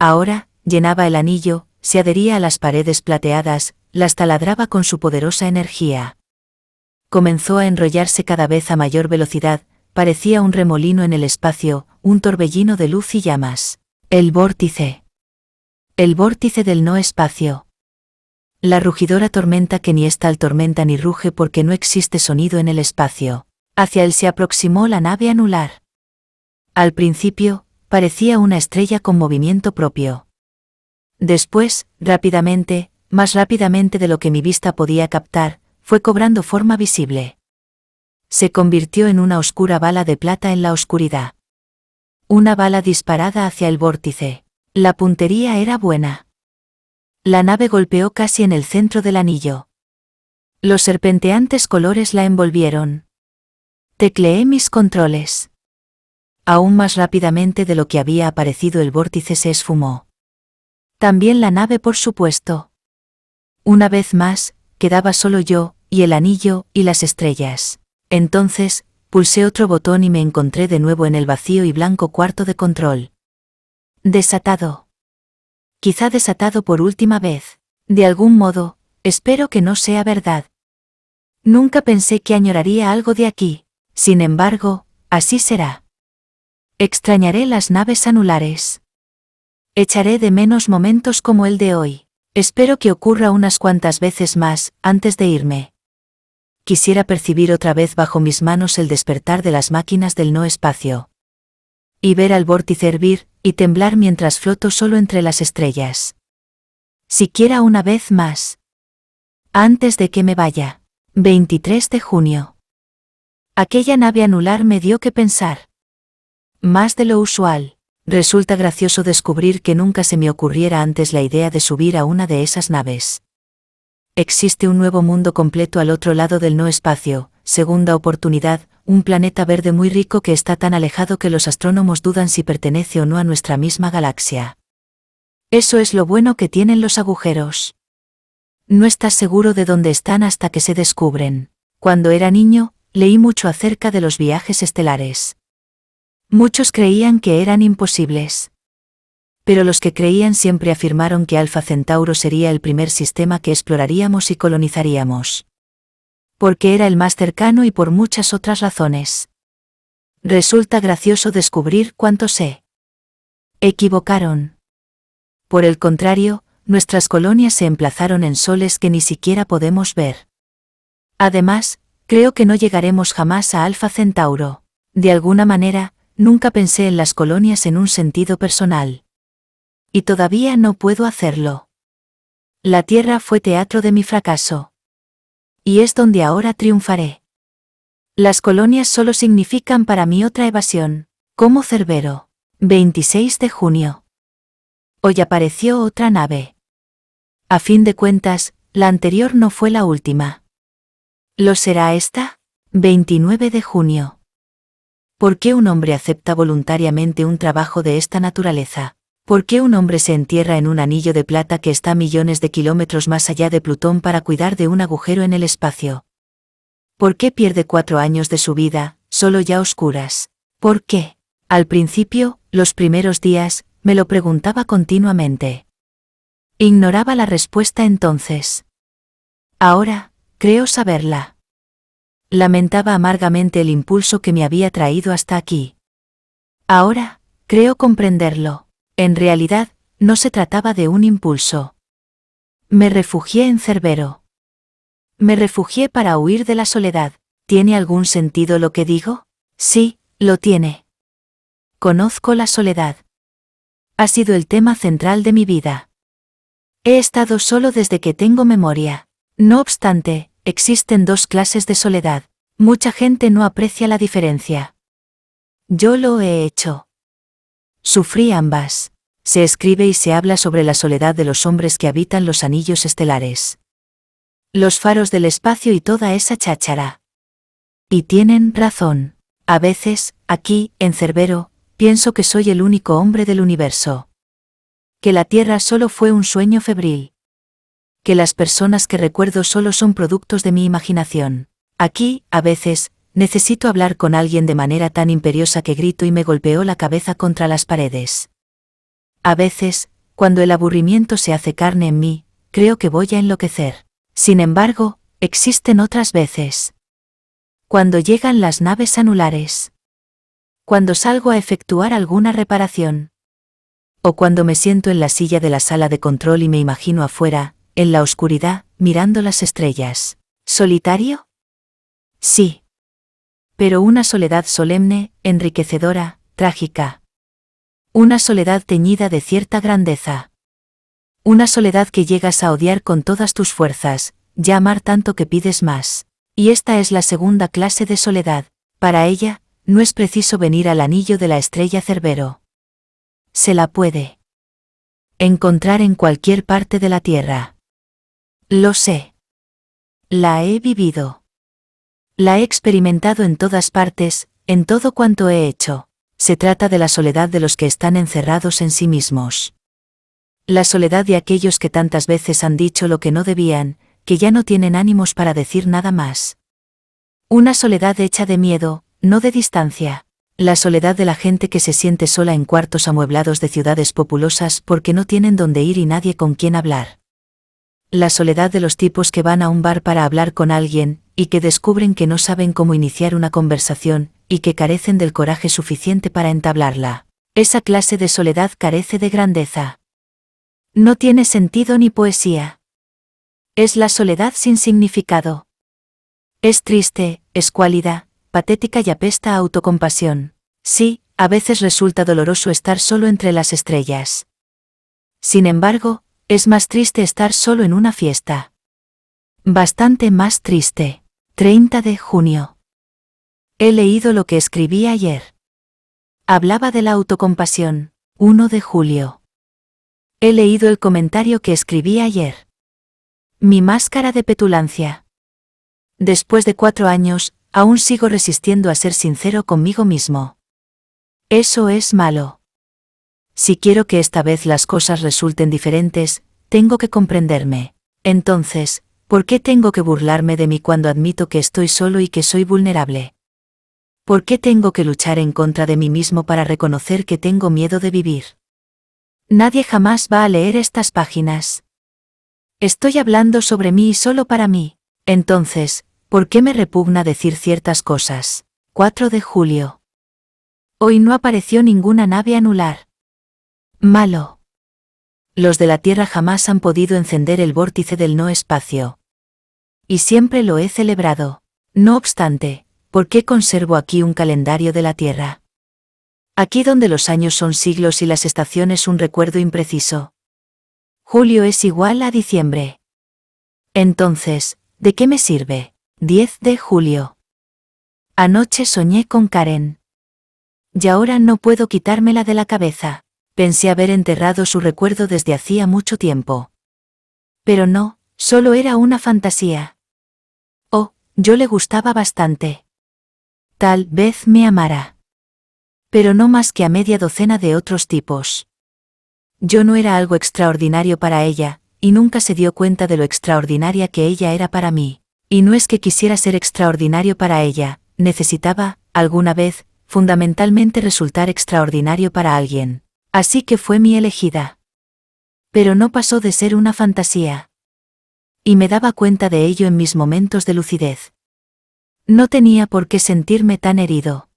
Ahora, llenaba el anillo, se adhería a las paredes plateadas, las taladraba con su poderosa energía. Comenzó a enrollarse cada vez a mayor velocidad, parecía un remolino en el espacio, un torbellino de luz y llamas. El vórtice. El vórtice del no espacio. La rugidora tormenta que ni es al tormenta ni ruge porque no existe sonido en el espacio. Hacia él se aproximó la nave anular. Al principio, parecía una estrella con movimiento propio. Después, rápidamente, más rápidamente de lo que mi vista podía captar, fue cobrando forma visible. Se convirtió en una oscura bala de plata en la oscuridad. Una bala disparada hacia el vórtice. La puntería era buena. La nave golpeó casi en el centro del anillo. Los serpenteantes colores la envolvieron. Tecleé mis controles. Aún más rápidamente de lo que había aparecido el vórtice se esfumó. También la nave, por supuesto. Una vez más, quedaba solo yo, y el anillo, y las estrellas. Entonces, pulsé otro botón y me encontré de nuevo en el vacío y blanco cuarto de control. Desatado. Quizá desatado por última vez. De algún modo, espero que no sea verdad. Nunca pensé que añoraría algo de aquí. Sin embargo, así será. Extrañaré las naves anulares. Echaré de menos momentos como el de hoy. Espero que ocurra unas cuantas veces más, antes de irme. Quisiera percibir otra vez bajo mis manos el despertar de las máquinas del no espacio y ver al vórtice hervir, y temblar mientras floto solo entre las estrellas. Siquiera una vez más. Antes de que me vaya. 23 de junio. Aquella nave anular me dio que pensar. Más de lo usual. Resulta gracioso descubrir que nunca se me ocurriera antes la idea de subir a una de esas naves. Existe un nuevo mundo completo al otro lado del no espacio, segunda oportunidad, un planeta verde muy rico que está tan alejado que los astrónomos dudan si pertenece o no a nuestra misma galaxia. Eso es lo bueno que tienen los agujeros. No estás seguro de dónde están hasta que se descubren. Cuando era niño, leí mucho acerca de los viajes estelares. Muchos creían que eran imposibles. Pero los que creían siempre afirmaron que Alfa Centauro sería el primer sistema que exploraríamos y colonizaríamos porque era el más cercano y por muchas otras razones. Resulta gracioso descubrir cuánto sé. equivocaron. Por el contrario, nuestras colonias se emplazaron en soles que ni siquiera podemos ver. Además, creo que no llegaremos jamás a Alfa Centauro. De alguna manera, nunca pensé en las colonias en un sentido personal. Y todavía no puedo hacerlo. La Tierra fue teatro de mi fracaso y es donde ahora triunfaré. Las colonias solo significan para mí otra evasión, como Cerbero. 26 de junio. Hoy apareció otra nave. A fin de cuentas, la anterior no fue la última. ¿Lo será esta? 29 de junio. ¿Por qué un hombre acepta voluntariamente un trabajo de esta naturaleza? ¿Por qué un hombre se entierra en un anillo de plata que está millones de kilómetros más allá de Plutón para cuidar de un agujero en el espacio? ¿Por qué pierde cuatro años de su vida, solo ya oscuras? ¿Por qué? Al principio, los primeros días, me lo preguntaba continuamente. Ignoraba la respuesta entonces. Ahora, creo saberla. Lamentaba amargamente el impulso que me había traído hasta aquí. Ahora, creo comprenderlo. En realidad, no se trataba de un impulso. Me refugié en Cerbero. Me refugié para huir de la soledad. ¿Tiene algún sentido lo que digo? Sí, lo tiene. Conozco la soledad. Ha sido el tema central de mi vida. He estado solo desde que tengo memoria. No obstante, existen dos clases de soledad. Mucha gente no aprecia la diferencia. Yo lo he hecho. Sufrí ambas. Se escribe y se habla sobre la soledad de los hombres que habitan los anillos estelares. Los faros del espacio y toda esa cháchara. Y tienen razón. A veces, aquí, en Cerbero, pienso que soy el único hombre del universo. Que la Tierra solo fue un sueño febril. Que las personas que recuerdo solo son productos de mi imaginación. Aquí, a veces, Necesito hablar con alguien de manera tan imperiosa que grito y me golpeó la cabeza contra las paredes. A veces, cuando el aburrimiento se hace carne en mí, creo que voy a enloquecer. Sin embargo, existen otras veces. Cuando llegan las naves anulares. Cuando salgo a efectuar alguna reparación. O cuando me siento en la silla de la sala de control y me imagino afuera, en la oscuridad, mirando las estrellas. ¿Solitario? Sí, pero una soledad solemne, enriquecedora, trágica. Una soledad teñida de cierta grandeza. Una soledad que llegas a odiar con todas tus fuerzas, ya amar tanto que pides más. Y esta es la segunda clase de soledad. Para ella, no es preciso venir al anillo de la estrella Cerbero. Se la puede encontrar en cualquier parte de la Tierra. Lo sé. La he vivido. La he experimentado en todas partes, en todo cuanto he hecho. Se trata de la soledad de los que están encerrados en sí mismos. La soledad de aquellos que tantas veces han dicho lo que no debían, que ya no tienen ánimos para decir nada más. Una soledad hecha de miedo, no de distancia. La soledad de la gente que se siente sola en cuartos amueblados de ciudades populosas porque no tienen dónde ir y nadie con quien hablar la soledad de los tipos que van a un bar para hablar con alguien, y que descubren que no saben cómo iniciar una conversación, y que carecen del coraje suficiente para entablarla. Esa clase de soledad carece de grandeza. No tiene sentido ni poesía. Es la soledad sin significado. Es triste, escuálida, patética y apesta a autocompasión. Sí, a veces resulta doloroso estar solo entre las estrellas. Sin embargo, es más triste estar solo en una fiesta. Bastante más triste. 30 de junio. He leído lo que escribí ayer. Hablaba de la autocompasión. 1 de julio. He leído el comentario que escribí ayer. Mi máscara de petulancia. Después de cuatro años, aún sigo resistiendo a ser sincero conmigo mismo. Eso es malo. Si quiero que esta vez las cosas resulten diferentes, tengo que comprenderme. Entonces, ¿por qué tengo que burlarme de mí cuando admito que estoy solo y que soy vulnerable? ¿Por qué tengo que luchar en contra de mí mismo para reconocer que tengo miedo de vivir? Nadie jamás va a leer estas páginas. Estoy hablando sobre mí y solo para mí. Entonces, ¿por qué me repugna decir ciertas cosas? 4 de julio. Hoy no apareció ninguna nave anular. Malo. Los de la Tierra jamás han podido encender el vórtice del no espacio. Y siempre lo he celebrado. No obstante, ¿por qué conservo aquí un calendario de la Tierra? Aquí donde los años son siglos y las estaciones un recuerdo impreciso. Julio es igual a diciembre. Entonces, ¿de qué me sirve? 10 de julio. Anoche soñé con Karen. Y ahora no puedo quitármela de la cabeza pensé haber enterrado su recuerdo desde hacía mucho tiempo. Pero no, solo era una fantasía. Oh, yo le gustaba bastante. Tal vez me amara. Pero no más que a media docena de otros tipos. Yo no era algo extraordinario para ella, y nunca se dio cuenta de lo extraordinaria que ella era para mí. Y no es que quisiera ser extraordinario para ella, necesitaba, alguna vez, fundamentalmente resultar extraordinario para alguien. Así que fue mi elegida. Pero no pasó de ser una fantasía. Y me daba cuenta de ello en mis momentos de lucidez. No tenía por qué sentirme tan herido.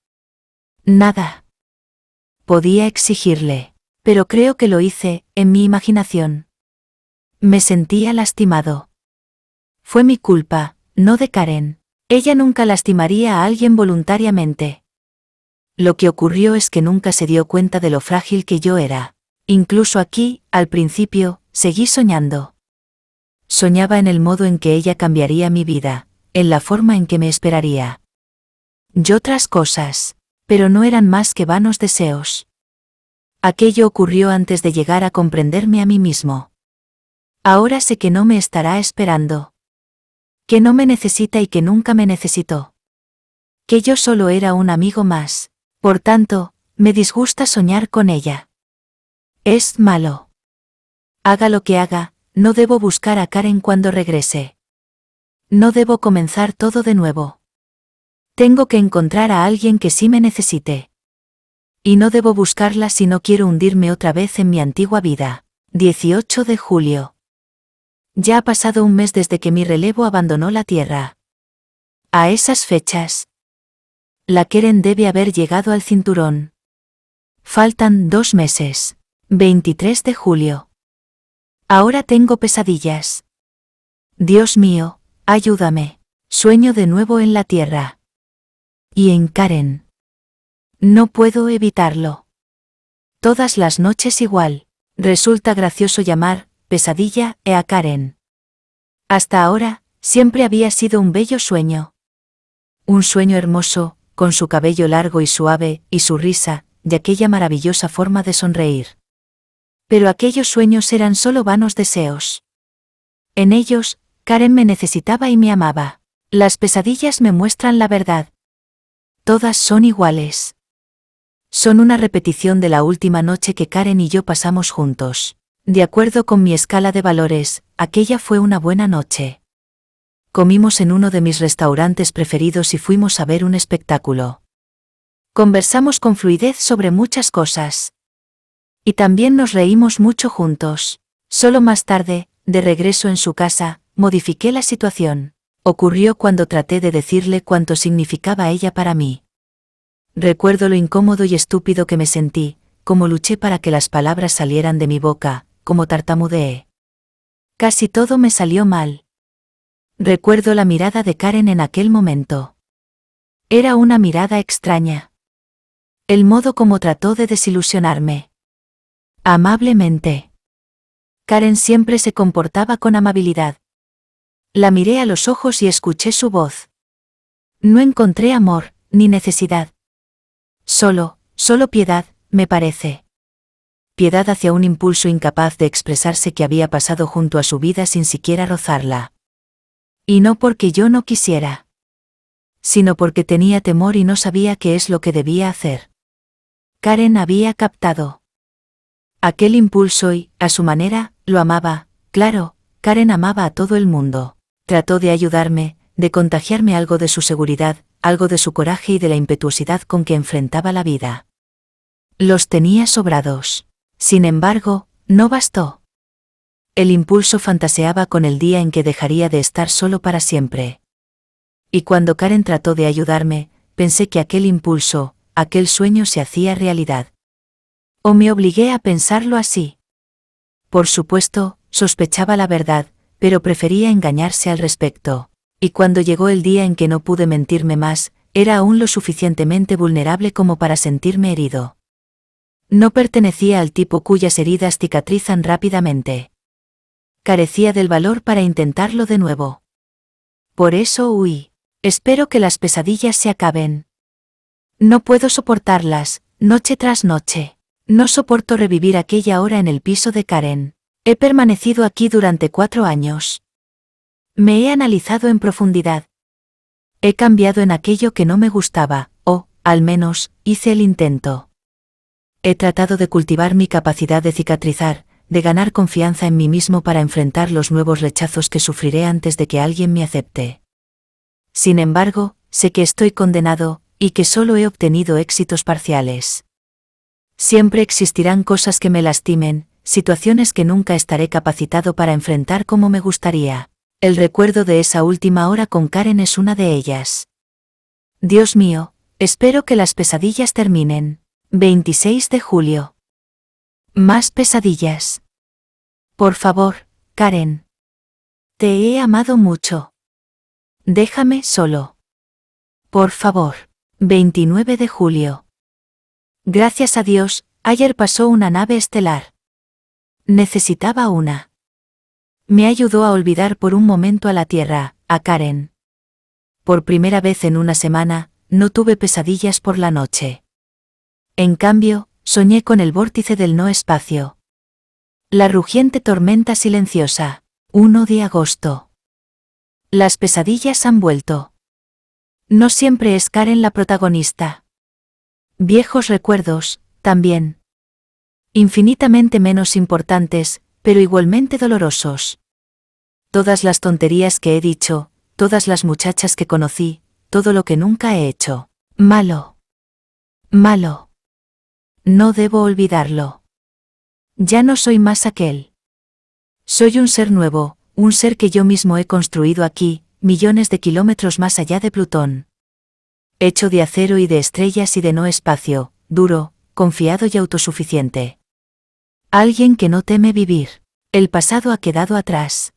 Nada. Podía exigirle, pero creo que lo hice, en mi imaginación. Me sentía lastimado. Fue mi culpa, no de Karen. Ella nunca lastimaría a alguien voluntariamente. Lo que ocurrió es que nunca se dio cuenta de lo frágil que yo era. Incluso aquí, al principio, seguí soñando. Soñaba en el modo en que ella cambiaría mi vida, en la forma en que me esperaría. Y otras cosas, pero no eran más que vanos deseos. Aquello ocurrió antes de llegar a comprenderme a mí mismo. Ahora sé que no me estará esperando. Que no me necesita y que nunca me necesitó. Que yo solo era un amigo más, por tanto, me disgusta soñar con ella. Es malo. Haga lo que haga, no debo buscar a Karen cuando regrese. No debo comenzar todo de nuevo. Tengo que encontrar a alguien que sí me necesite. Y no debo buscarla si no quiero hundirme otra vez en mi antigua vida. 18 de julio. Ya ha pasado un mes desde que mi relevo abandonó la Tierra. A esas fechas, la Keren debe haber llegado al cinturón. Faltan dos meses. 23 de julio. Ahora tengo pesadillas. Dios mío, ayúdame. Sueño de nuevo en la tierra. Y en Karen. No puedo evitarlo. Todas las noches igual. Resulta gracioso llamar, pesadilla, e a Karen. Hasta ahora, siempre había sido un bello sueño. Un sueño hermoso, con su cabello largo y suave, y su risa, de aquella maravillosa forma de sonreír. Pero aquellos sueños eran solo vanos deseos. En ellos, Karen me necesitaba y me amaba. Las pesadillas me muestran la verdad. Todas son iguales. Son una repetición de la última noche que Karen y yo pasamos juntos. De acuerdo con mi escala de valores, aquella fue una buena noche comimos en uno de mis restaurantes preferidos y fuimos a ver un espectáculo. Conversamos con fluidez sobre muchas cosas. Y también nos reímos mucho juntos. Solo más tarde, de regreso en su casa, modifiqué la situación. Ocurrió cuando traté de decirle cuánto significaba ella para mí. Recuerdo lo incómodo y estúpido que me sentí, como luché para que las palabras salieran de mi boca, como tartamudeé. Casi todo me salió mal. Recuerdo la mirada de Karen en aquel momento. Era una mirada extraña. El modo como trató de desilusionarme. Amablemente. Karen siempre se comportaba con amabilidad. La miré a los ojos y escuché su voz. No encontré amor, ni necesidad. Solo, solo piedad, me parece. Piedad hacia un impulso incapaz de expresarse que había pasado junto a su vida sin siquiera rozarla. Y no porque yo no quisiera. Sino porque tenía temor y no sabía qué es lo que debía hacer. Karen había captado. Aquel impulso y, a su manera, lo amaba, claro, Karen amaba a todo el mundo. Trató de ayudarme, de contagiarme algo de su seguridad, algo de su coraje y de la impetuosidad con que enfrentaba la vida. Los tenía sobrados. Sin embargo, no bastó. El impulso fantaseaba con el día en que dejaría de estar solo para siempre. Y cuando Karen trató de ayudarme, pensé que aquel impulso, aquel sueño se hacía realidad. O me obligué a pensarlo así. Por supuesto, sospechaba la verdad, pero prefería engañarse al respecto. Y cuando llegó el día en que no pude mentirme más, era aún lo suficientemente vulnerable como para sentirme herido. No pertenecía al tipo cuyas heridas cicatrizan rápidamente carecía del valor para intentarlo de nuevo. Por eso huí. Espero que las pesadillas se acaben. No puedo soportarlas, noche tras noche. No soporto revivir aquella hora en el piso de Karen. He permanecido aquí durante cuatro años. Me he analizado en profundidad. He cambiado en aquello que no me gustaba, o, al menos, hice el intento. He tratado de cultivar mi capacidad de cicatrizar, de ganar confianza en mí mismo para enfrentar los nuevos rechazos que sufriré antes de que alguien me acepte. Sin embargo, sé que estoy condenado, y que solo he obtenido éxitos parciales. Siempre existirán cosas que me lastimen, situaciones que nunca estaré capacitado para enfrentar como me gustaría. El recuerdo de esa última hora con Karen es una de ellas. Dios mío, espero que las pesadillas terminen. 26 de julio. Más pesadillas. Por favor, Karen. Te he amado mucho. Déjame solo. Por favor. 29 de julio. Gracias a Dios, ayer pasó una nave estelar. Necesitaba una. Me ayudó a olvidar por un momento a la Tierra, a Karen. Por primera vez en una semana, no tuve pesadillas por la noche. En cambio, soñé con el vórtice del no espacio. La rugiente tormenta silenciosa. 1 de agosto. Las pesadillas han vuelto. No siempre es Karen la protagonista. Viejos recuerdos, también. Infinitamente menos importantes, pero igualmente dolorosos. Todas las tonterías que he dicho, todas las muchachas que conocí, todo lo que nunca he hecho. Malo. Malo. No debo olvidarlo. Ya no soy más aquel. Soy un ser nuevo, un ser que yo mismo he construido aquí, millones de kilómetros más allá de Plutón. Hecho de acero y de estrellas y de no espacio, duro, confiado y autosuficiente. Alguien que no teme vivir. El pasado ha quedado atrás.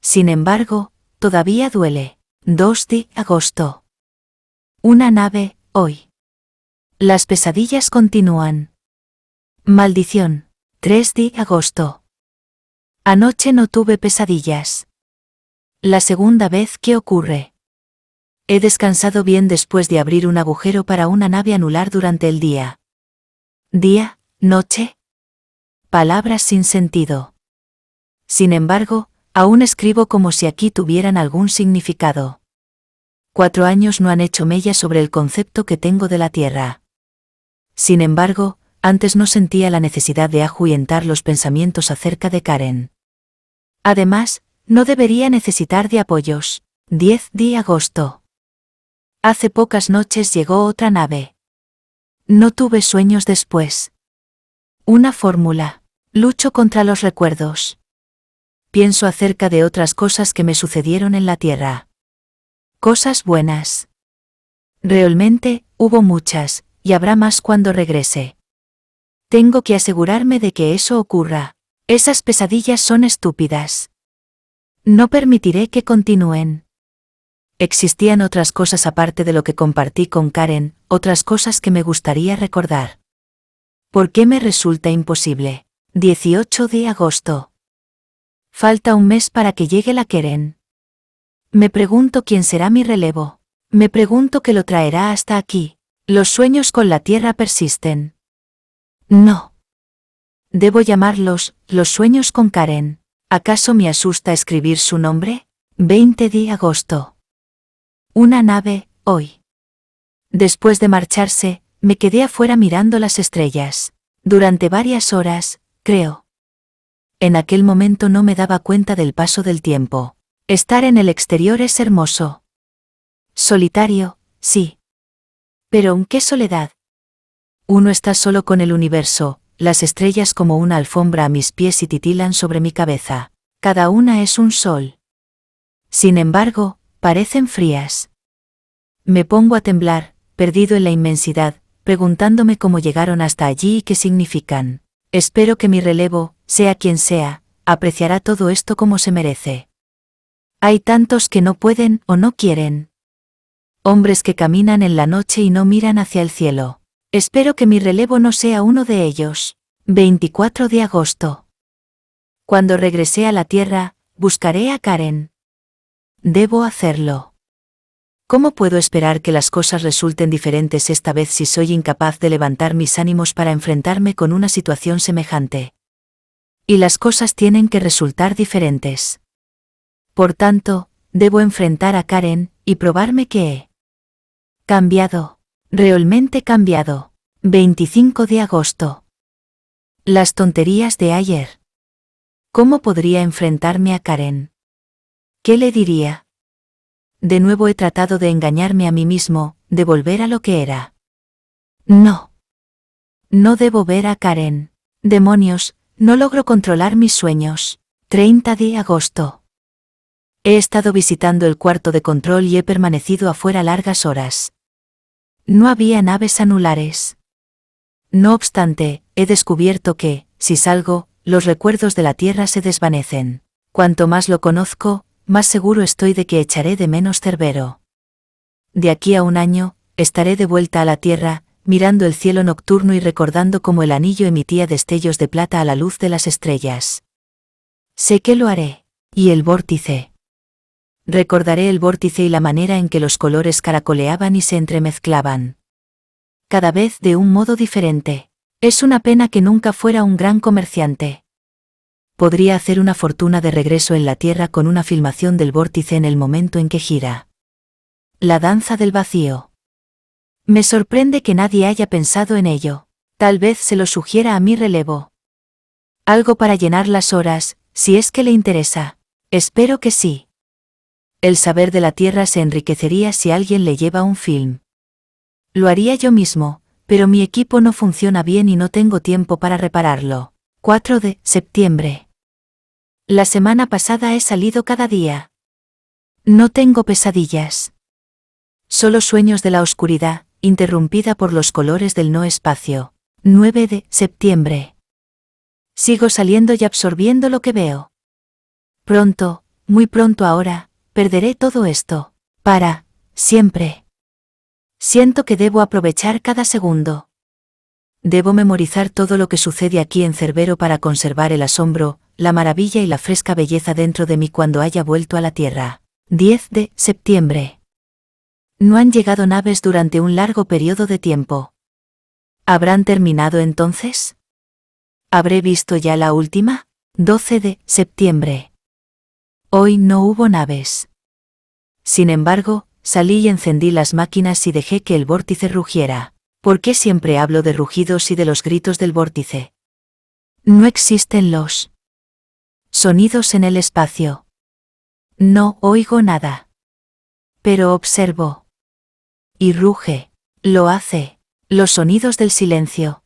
Sin embargo, todavía duele. 2 de agosto. Una nave, hoy. Las pesadillas continúan. Maldición. 3 de agosto. Anoche no tuve pesadillas. La segunda vez que ocurre. He descansado bien después de abrir un agujero para una nave anular durante el día. Día, noche. Palabras sin sentido. Sin embargo, aún escribo como si aquí tuvieran algún significado. Cuatro años no han hecho mella sobre el concepto que tengo de la Tierra. Sin embargo, antes no sentía la necesidad de ahuyentar los pensamientos acerca de Karen. Además, no debería necesitar de apoyos. 10 de agosto. Hace pocas noches llegó otra nave. No tuve sueños después. Una fórmula. Lucho contra los recuerdos. Pienso acerca de otras cosas que me sucedieron en la Tierra. Cosas buenas. Realmente, hubo muchas, y habrá más cuando regrese. Tengo que asegurarme de que eso ocurra. Esas pesadillas son estúpidas. No permitiré que continúen. Existían otras cosas aparte de lo que compartí con Karen, otras cosas que me gustaría recordar. ¿Por qué me resulta imposible? 18 de agosto. Falta un mes para que llegue la Karen. Me pregunto quién será mi relevo. Me pregunto qué lo traerá hasta aquí. Los sueños con la tierra persisten. No. Debo llamarlos, los sueños con Karen. ¿Acaso me asusta escribir su nombre? 20 de agosto. Una nave, hoy. Después de marcharse, me quedé afuera mirando las estrellas. Durante varias horas, creo. En aquel momento no me daba cuenta del paso del tiempo. Estar en el exterior es hermoso. Solitario, sí, pero ¿en qué soledad? Uno está solo con el universo, las estrellas como una alfombra a mis pies y titilan sobre mi cabeza. Cada una es un sol. Sin embargo, parecen frías. Me pongo a temblar, perdido en la inmensidad, preguntándome cómo llegaron hasta allí y qué significan. Espero que mi relevo, sea quien sea, apreciará todo esto como se merece. Hay tantos que no pueden o no quieren hombres que caminan en la noche y no miran hacia el cielo. Espero que mi relevo no sea uno de ellos. 24 de agosto. Cuando regresé a la Tierra, buscaré a Karen. Debo hacerlo. ¿Cómo puedo esperar que las cosas resulten diferentes esta vez si soy incapaz de levantar mis ánimos para enfrentarme con una situación semejante? Y las cosas tienen que resultar diferentes. Por tanto, debo enfrentar a Karen, y probarme que he Cambiado. Realmente cambiado. 25 de agosto. Las tonterías de ayer. ¿Cómo podría enfrentarme a Karen? ¿Qué le diría? De nuevo he tratado de engañarme a mí mismo, de volver a lo que era. No. No debo ver a Karen. Demonios, no logro controlar mis sueños. 30 de agosto. He estado visitando el cuarto de control y he permanecido afuera largas horas. No había naves anulares. No obstante, he descubierto que, si salgo, los recuerdos de la Tierra se desvanecen. Cuanto más lo conozco, más seguro estoy de que echaré de menos Cerbero. De aquí a un año, estaré de vuelta a la Tierra, mirando el cielo nocturno y recordando cómo el anillo emitía destellos de plata a la luz de las estrellas. Sé que lo haré. Y el vórtice. Recordaré el vórtice y la manera en que los colores caracoleaban y se entremezclaban. Cada vez de un modo diferente. Es una pena que nunca fuera un gran comerciante. Podría hacer una fortuna de regreso en la Tierra con una filmación del vórtice en el momento en que gira. La danza del vacío. Me sorprende que nadie haya pensado en ello. Tal vez se lo sugiera a mi relevo. Algo para llenar las horas, si es que le interesa. Espero que sí el saber de la tierra se enriquecería si alguien le lleva un film. Lo haría yo mismo, pero mi equipo no funciona bien y no tengo tiempo para repararlo. 4 de septiembre. La semana pasada he salido cada día. No tengo pesadillas. Solo sueños de la oscuridad, interrumpida por los colores del no espacio. 9 de septiembre. Sigo saliendo y absorbiendo lo que veo. Pronto, muy pronto ahora, perderé todo esto, para, siempre. Siento que debo aprovechar cada segundo. Debo memorizar todo lo que sucede aquí en Cerbero para conservar el asombro, la maravilla y la fresca belleza dentro de mí cuando haya vuelto a la Tierra. 10 de septiembre. No han llegado naves durante un largo periodo de tiempo. ¿Habrán terminado entonces? ¿Habré visto ya la última? 12 de septiembre. Hoy no hubo naves. Sin embargo, salí y encendí las máquinas y dejé que el vórtice rugiera. ¿Por qué siempre hablo de rugidos y de los gritos del vórtice? No existen los sonidos en el espacio. No oigo nada. Pero observo. Y ruge. Lo hace. Los sonidos del silencio.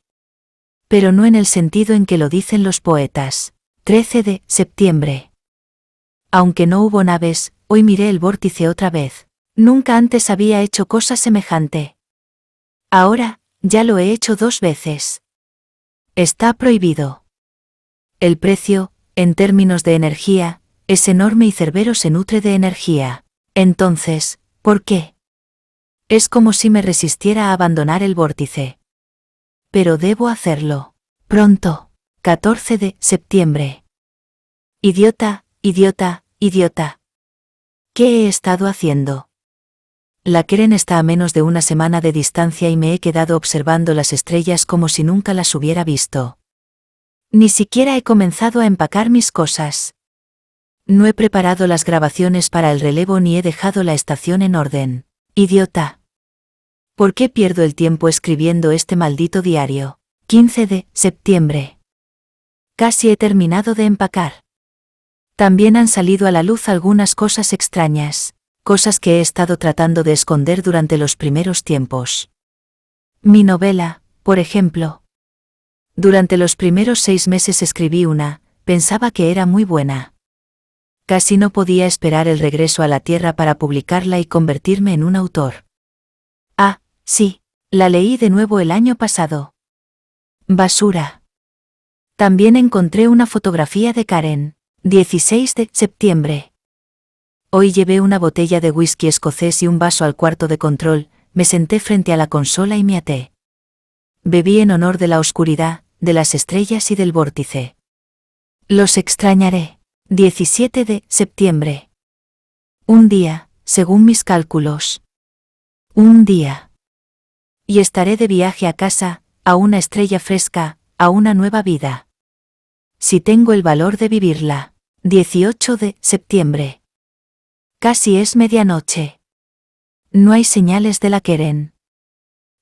Pero no en el sentido en que lo dicen los poetas. 13 de septiembre. Aunque no hubo naves, hoy miré el vórtice otra vez. Nunca antes había hecho cosa semejante. Ahora, ya lo he hecho dos veces. Está prohibido. El precio, en términos de energía, es enorme y Cerbero se nutre de energía. Entonces, ¿por qué? Es como si me resistiera a abandonar el vórtice. Pero debo hacerlo. Pronto. 14 de septiembre. Idiota, idiota, idiota. ¿Qué he estado haciendo? La Keren está a menos de una semana de distancia y me he quedado observando las estrellas como si nunca las hubiera visto. Ni siquiera he comenzado a empacar mis cosas. No he preparado las grabaciones para el relevo ni he dejado la estación en orden. Idiota. ¿Por qué pierdo el tiempo escribiendo este maldito diario? 15 de septiembre. Casi he terminado de empacar. También han salido a la luz algunas cosas extrañas, cosas que he estado tratando de esconder durante los primeros tiempos. Mi novela, por ejemplo. Durante los primeros seis meses escribí una, pensaba que era muy buena. Casi no podía esperar el regreso a la Tierra para publicarla y convertirme en un autor. Ah, sí, la leí de nuevo el año pasado. Basura. También encontré una fotografía de Karen. 16 de septiembre. Hoy llevé una botella de whisky escocés y un vaso al cuarto de control, me senté frente a la consola y me até. Bebí en honor de la oscuridad, de las estrellas y del vórtice. Los extrañaré. 17 de septiembre. Un día, según mis cálculos. Un día. Y estaré de viaje a casa, a una estrella fresca, a una nueva vida. Si tengo el valor de vivirla. 18 de septiembre. Casi es medianoche. No hay señales de la Keren.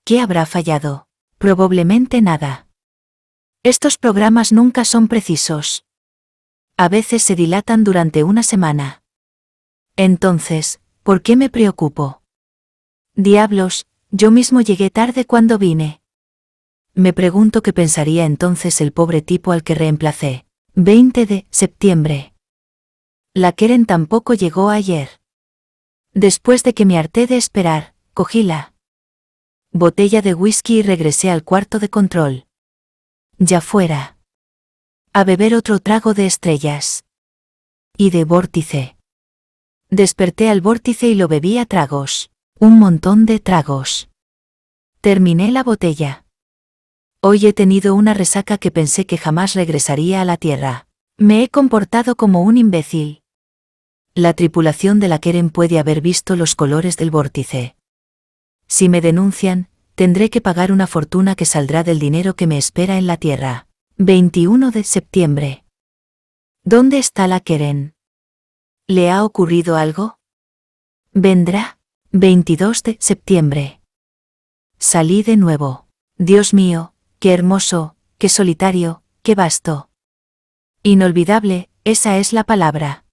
¿Qué habrá fallado? Probablemente nada. Estos programas nunca son precisos. A veces se dilatan durante una semana. Entonces, ¿por qué me preocupo? Diablos, yo mismo llegué tarde cuando vine. Me pregunto qué pensaría entonces el pobre tipo al que reemplacé. 20 de septiembre. La Keren tampoco llegó ayer. Después de que me harté de esperar, cogí la botella de whisky y regresé al cuarto de control. Ya fuera. A beber otro trago de estrellas. Y de vórtice. Desperté al vórtice y lo bebí a tragos. Un montón de tragos. Terminé la botella. Hoy he tenido una resaca que pensé que jamás regresaría a la tierra. Me he comportado como un imbécil. La tripulación de la Keren puede haber visto los colores del vórtice. Si me denuncian, tendré que pagar una fortuna que saldrá del dinero que me espera en la Tierra. 21 de septiembre. ¿Dónde está la Keren? ¿Le ha ocurrido algo? Vendrá. 22 de septiembre. Salí de nuevo. Dios mío, qué hermoso, qué solitario, qué vasto. Inolvidable, esa es la palabra.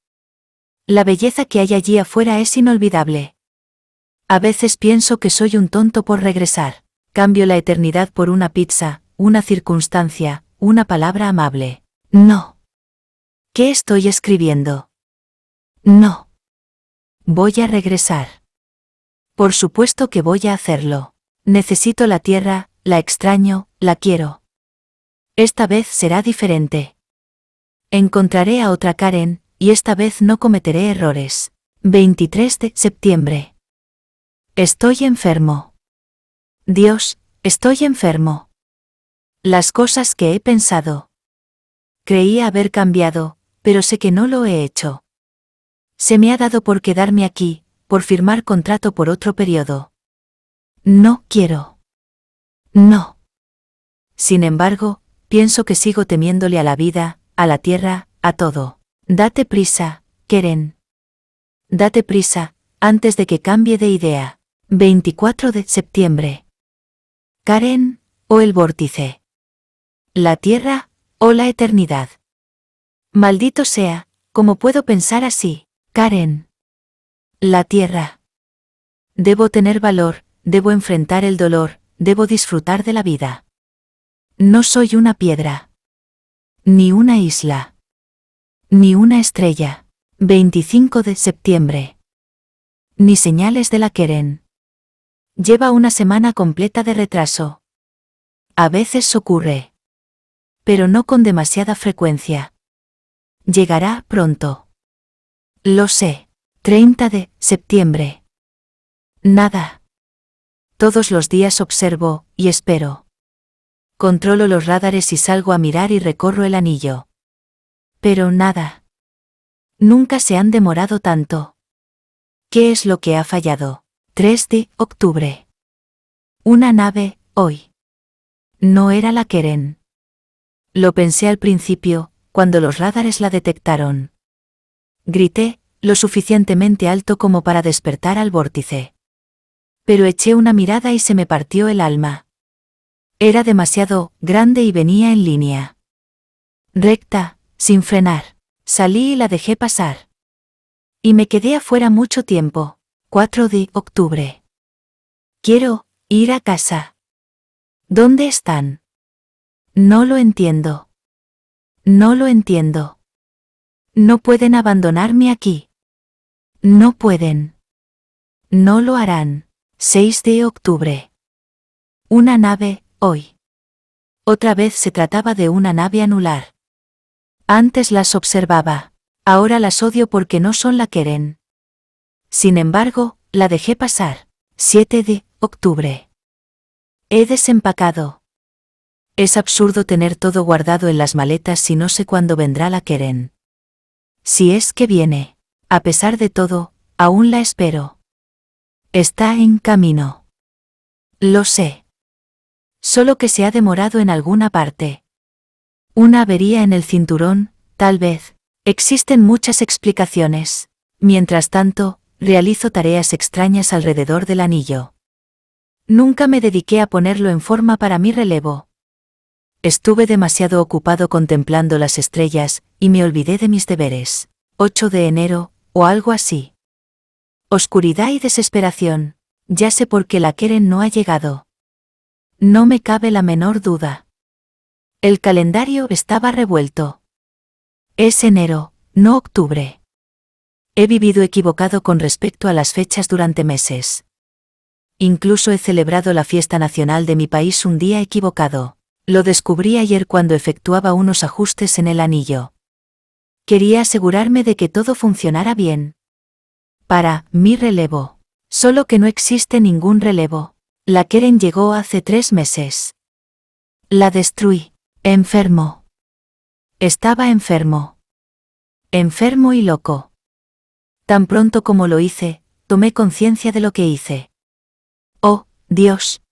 La belleza que hay allí afuera es inolvidable. A veces pienso que soy un tonto por regresar. Cambio la eternidad por una pizza, una circunstancia, una palabra amable. No. ¿Qué estoy escribiendo? No. Voy a regresar. Por supuesto que voy a hacerlo. Necesito la tierra, la extraño, la quiero. Esta vez será diferente. Encontraré a otra Karen, y esta vez no cometeré errores. 23 de septiembre. Estoy enfermo. Dios, estoy enfermo. Las cosas que he pensado. Creía haber cambiado, pero sé que no lo he hecho. Se me ha dado por quedarme aquí, por firmar contrato por otro periodo. No quiero. No. Sin embargo, pienso que sigo temiéndole a la vida, a la tierra, a todo. Date prisa, Keren. Date prisa, antes de que cambie de idea. 24 de septiembre. Karen, o el vórtice. La tierra, o la eternidad. Maldito sea, ¿cómo puedo pensar así, Karen? La tierra. Debo tener valor, debo enfrentar el dolor, debo disfrutar de la vida. No soy una piedra. Ni una isla. Ni una estrella. 25 de septiembre. Ni señales de la Keren. Lleva una semana completa de retraso. A veces ocurre. Pero no con demasiada frecuencia. Llegará pronto. Lo sé. 30 de septiembre. Nada. Todos los días observo y espero. Controlo los radares y salgo a mirar y recorro el anillo. Pero nada. Nunca se han demorado tanto. ¿Qué es lo que ha fallado? 3 de octubre. Una nave, hoy. No era la Keren. Lo pensé al principio, cuando los radares la detectaron. Grité, lo suficientemente alto como para despertar al vórtice. Pero eché una mirada y se me partió el alma. Era demasiado grande y venía en línea. Recta, sin frenar. Salí y la dejé pasar. Y me quedé afuera mucho tiempo. 4 de octubre. Quiero ir a casa. ¿Dónde están? No lo entiendo. No lo entiendo. No pueden abandonarme aquí. No pueden. No lo harán. 6 de octubre. Una nave, hoy. Otra vez se trataba de una nave anular. Antes las observaba. Ahora las odio porque no son la queren. Sin embargo, la dejé pasar. 7 de octubre. He desempacado. Es absurdo tener todo guardado en las maletas si no sé cuándo vendrá la queren. Si es que viene. A pesar de todo, aún la espero. Está en camino. Lo sé. Solo que se ha demorado en alguna parte. Una avería en el cinturón, tal vez. Existen muchas explicaciones. Mientras tanto, realizo tareas extrañas alrededor del anillo. Nunca me dediqué a ponerlo en forma para mi relevo. Estuve demasiado ocupado contemplando las estrellas, y me olvidé de mis deberes. 8 de enero, o algo así. Oscuridad y desesperación. Ya sé por qué la Keren no ha llegado. No me cabe la menor duda. El calendario estaba revuelto. Es enero, no octubre. He vivido equivocado con respecto a las fechas durante meses. Incluso he celebrado la fiesta nacional de mi país un día equivocado. Lo descubrí ayer cuando efectuaba unos ajustes en el anillo. Quería asegurarme de que todo funcionara bien. Para, mi relevo. Solo que no existe ningún relevo. La Keren llegó hace tres meses. La destruí. Enfermo. Estaba enfermo. Enfermo y loco. Tan pronto como lo hice, tomé conciencia de lo que hice. Oh, Dios.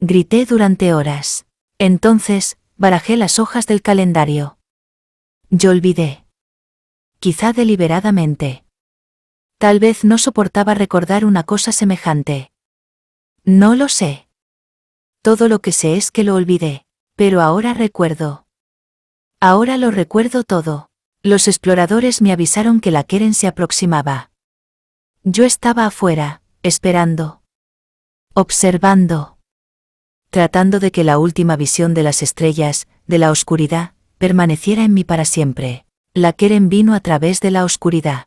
Grité durante horas. Entonces, barajé las hojas del calendario. Yo olvidé. Quizá deliberadamente. Tal vez no soportaba recordar una cosa semejante. No lo sé. Todo lo que sé es que lo olvidé. Pero ahora recuerdo. Ahora lo recuerdo todo. Los exploradores me avisaron que la Keren se aproximaba. Yo estaba afuera, esperando. Observando. Tratando de que la última visión de las estrellas, de la oscuridad, permaneciera en mí para siempre. La Keren vino a través de la oscuridad.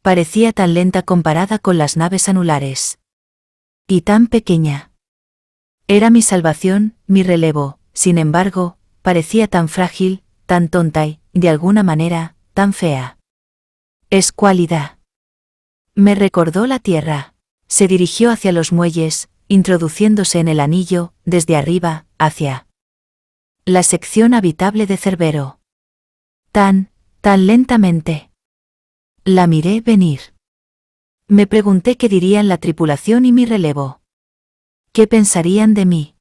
Parecía tan lenta comparada con las naves anulares. Y tan pequeña. Era mi salvación, mi relevo, sin embargo, parecía tan frágil, tan tonta y, de alguna manera, tan fea. Es cualidad. Me recordó la tierra. Se dirigió hacia los muelles, introduciéndose en el anillo, desde arriba, hacia la sección habitable de Cerbero. Tan, tan lentamente. La miré venir. Me pregunté qué dirían la tripulación y mi relevo. ¿Qué pensarían de mí?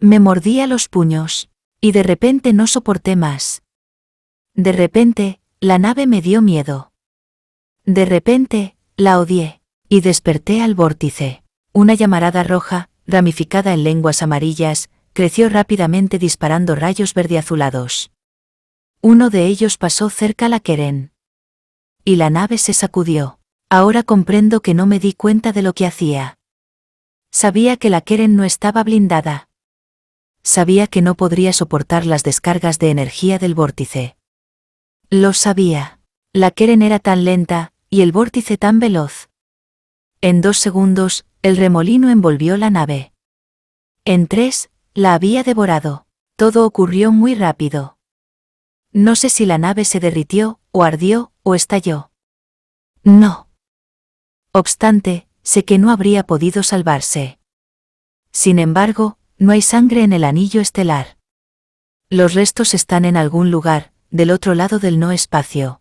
Me mordía los puños, y de repente no soporté más. De repente, la nave me dio miedo. De repente, la odié, y desperté al vórtice. Una llamarada roja, ramificada en lenguas amarillas, creció rápidamente disparando rayos verdeazulados. Uno de ellos pasó cerca a la Keren. Y la nave se sacudió. Ahora comprendo que no me di cuenta de lo que hacía. Sabía que la Keren no estaba blindada, sabía que no podría soportar las descargas de energía del vórtice. Lo sabía. La Keren era tan lenta, y el vórtice tan veloz. En dos segundos, el remolino envolvió la nave. En tres, la había devorado. Todo ocurrió muy rápido. No sé si la nave se derritió, o ardió, o estalló. No. Obstante, sé que no habría podido salvarse. Sin embargo, no hay sangre en el anillo estelar. Los restos están en algún lugar, del otro lado del no espacio.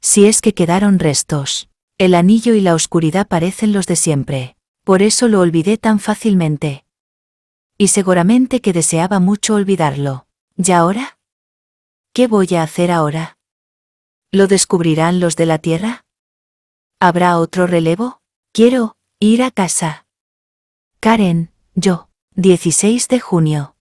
Si es que quedaron restos, el anillo y la oscuridad parecen los de siempre. Por eso lo olvidé tan fácilmente. Y seguramente que deseaba mucho olvidarlo. ¿Y ahora? ¿Qué voy a hacer ahora? ¿Lo descubrirán los de la Tierra? ¿Habrá otro relevo? Quiero ir a casa. Karen, yo. 16 de junio.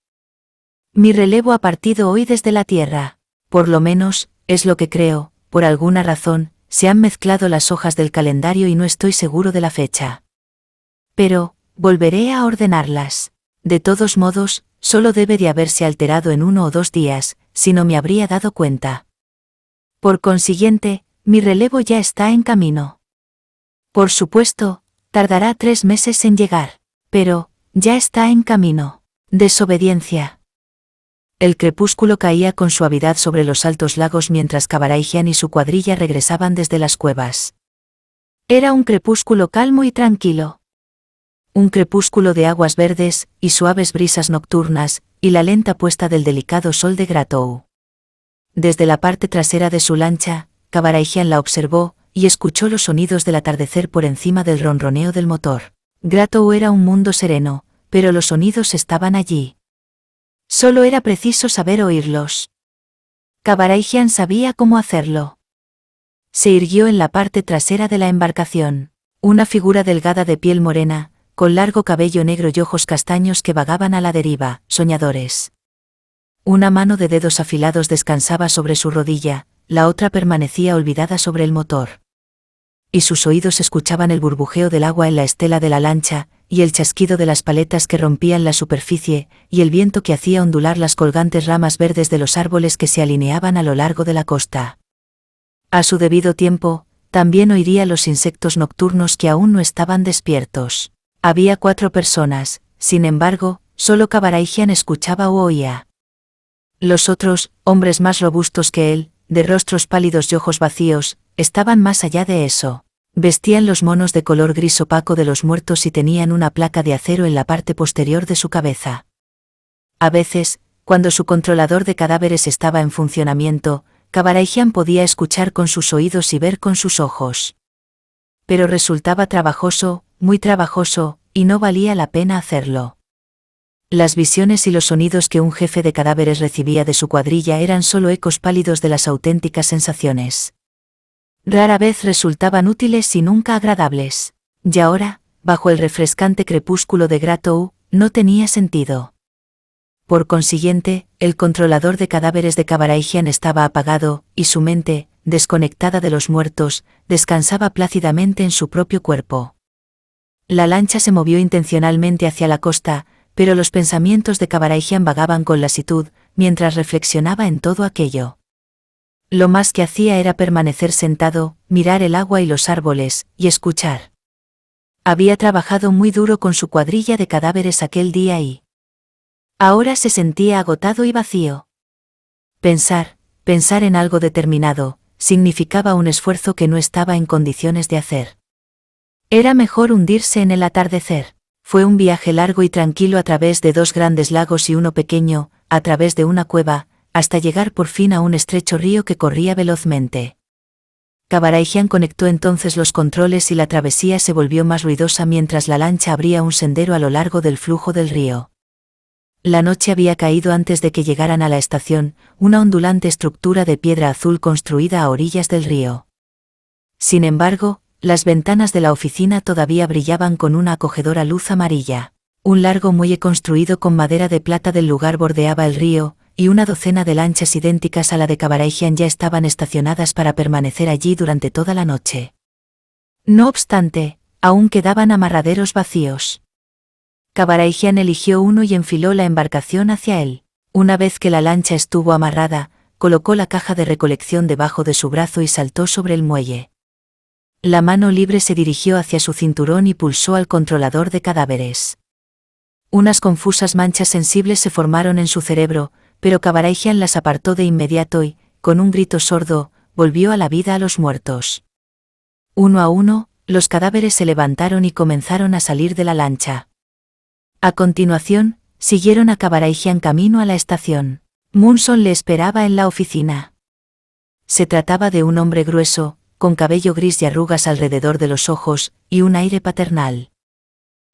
Mi relevo ha partido hoy desde la Tierra. Por lo menos, es lo que creo, por alguna razón, se han mezclado las hojas del calendario y no estoy seguro de la fecha. Pero, volveré a ordenarlas. De todos modos, solo debe de haberse alterado en uno o dos días, si no me habría dado cuenta. Por consiguiente, mi relevo ya está en camino. Por supuesto, tardará tres meses en llegar, pero, ya está en camino. Desobediencia. El crepúsculo caía con suavidad sobre los altos lagos mientras Cabaraigian y su cuadrilla regresaban desde las cuevas. Era un crepúsculo calmo y tranquilo. Un crepúsculo de aguas verdes, y suaves brisas nocturnas, y la lenta puesta del delicado sol de Gratou. Desde la parte trasera de su lancha, Cabaraigian la observó, y escuchó los sonidos del atardecer por encima del ronroneo del motor. Grato era un mundo sereno, pero los sonidos estaban allí. Solo era preciso saber oírlos. Kabaraijian sabía cómo hacerlo. Se irguió en la parte trasera de la embarcación. Una figura delgada de piel morena, con largo cabello negro y ojos castaños que vagaban a la deriva, soñadores. Una mano de dedos afilados descansaba sobre su rodilla, la otra permanecía olvidada sobre el motor y sus oídos escuchaban el burbujeo del agua en la estela de la lancha, y el chasquido de las paletas que rompían la superficie, y el viento que hacía ondular las colgantes ramas verdes de los árboles que se alineaban a lo largo de la costa. A su debido tiempo, también oiría los insectos nocturnos que aún no estaban despiertos. Había cuatro personas, sin embargo, solo Cabaraigian escuchaba o oía. Los otros, hombres más robustos que él, de rostros pálidos y ojos vacíos, estaban más allá de eso. Vestían los monos de color gris opaco de los muertos y tenían una placa de acero en la parte posterior de su cabeza. A veces, cuando su controlador de cadáveres estaba en funcionamiento, Kabaraijian podía escuchar con sus oídos y ver con sus ojos. Pero resultaba trabajoso, muy trabajoso, y no valía la pena hacerlo. Las visiones y los sonidos que un jefe de cadáveres recibía de su cuadrilla eran solo ecos pálidos de las auténticas sensaciones. Rara vez resultaban útiles y nunca agradables. Y ahora, bajo el refrescante crepúsculo de Gratou, no tenía sentido. Por consiguiente, el controlador de cadáveres de Cabaraigian estaba apagado, y su mente, desconectada de los muertos, descansaba plácidamente en su propio cuerpo. La lancha se movió intencionalmente hacia la costa, pero los pensamientos de Kabaraijian vagaban con lasitud, mientras reflexionaba en todo aquello. Lo más que hacía era permanecer sentado, mirar el agua y los árboles, y escuchar. Había trabajado muy duro con su cuadrilla de cadáveres aquel día y... Ahora se sentía agotado y vacío. Pensar, pensar en algo determinado, significaba un esfuerzo que no estaba en condiciones de hacer. Era mejor hundirse en el atardecer. Fue un viaje largo y tranquilo a través de dos grandes lagos y uno pequeño, a través de una cueva, hasta llegar por fin a un estrecho río que corría velozmente. Kabaraijian conectó entonces los controles y la travesía se volvió más ruidosa mientras la lancha abría un sendero a lo largo del flujo del río. La noche había caído antes de que llegaran a la estación, una ondulante estructura de piedra azul construida a orillas del río. Sin embargo, las ventanas de la oficina todavía brillaban con una acogedora luz amarilla. Un largo muelle construido con madera de plata del lugar bordeaba el río, y una docena de lanchas idénticas a la de Cabaregian ya estaban estacionadas para permanecer allí durante toda la noche. No obstante, aún quedaban amarraderos vacíos. Cabaraigian eligió uno y enfiló la embarcación hacia él. Una vez que la lancha estuvo amarrada, colocó la caja de recolección debajo de su brazo y saltó sobre el muelle. La mano libre se dirigió hacia su cinturón y pulsó al controlador de cadáveres. Unas confusas manchas sensibles se formaron en su cerebro, pero Kabaraijian las apartó de inmediato y, con un grito sordo, volvió a la vida a los muertos. Uno a uno, los cadáveres se levantaron y comenzaron a salir de la lancha. A continuación, siguieron a Kabaraijian camino a la estación. Munson le esperaba en la oficina. Se trataba de un hombre grueso, con cabello gris y arrugas alrededor de los ojos, y un aire paternal.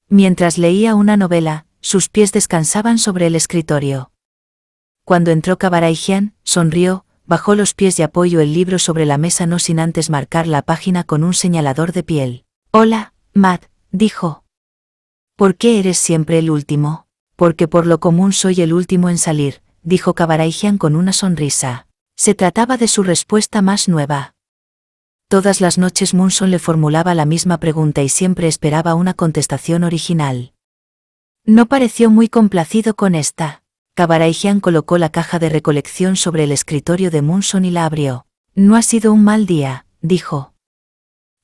Mientras leía una novela, sus pies descansaban sobre el escritorio. Cuando entró Kabaraijian, sonrió, bajó los pies y apoyó el libro sobre la mesa no sin antes marcar la página con un señalador de piel. Hola, Matt, dijo. ¿Por qué eres siempre el último? Porque por lo común soy el último en salir, dijo Kabaraijian con una sonrisa. Se trataba de su respuesta más nueva. Todas las noches Munson le formulaba la misma pregunta y siempre esperaba una contestación original. No pareció muy complacido con esta. Cabaraigian colocó la caja de recolección sobre el escritorio de Munson y la abrió. No ha sido un mal día, dijo.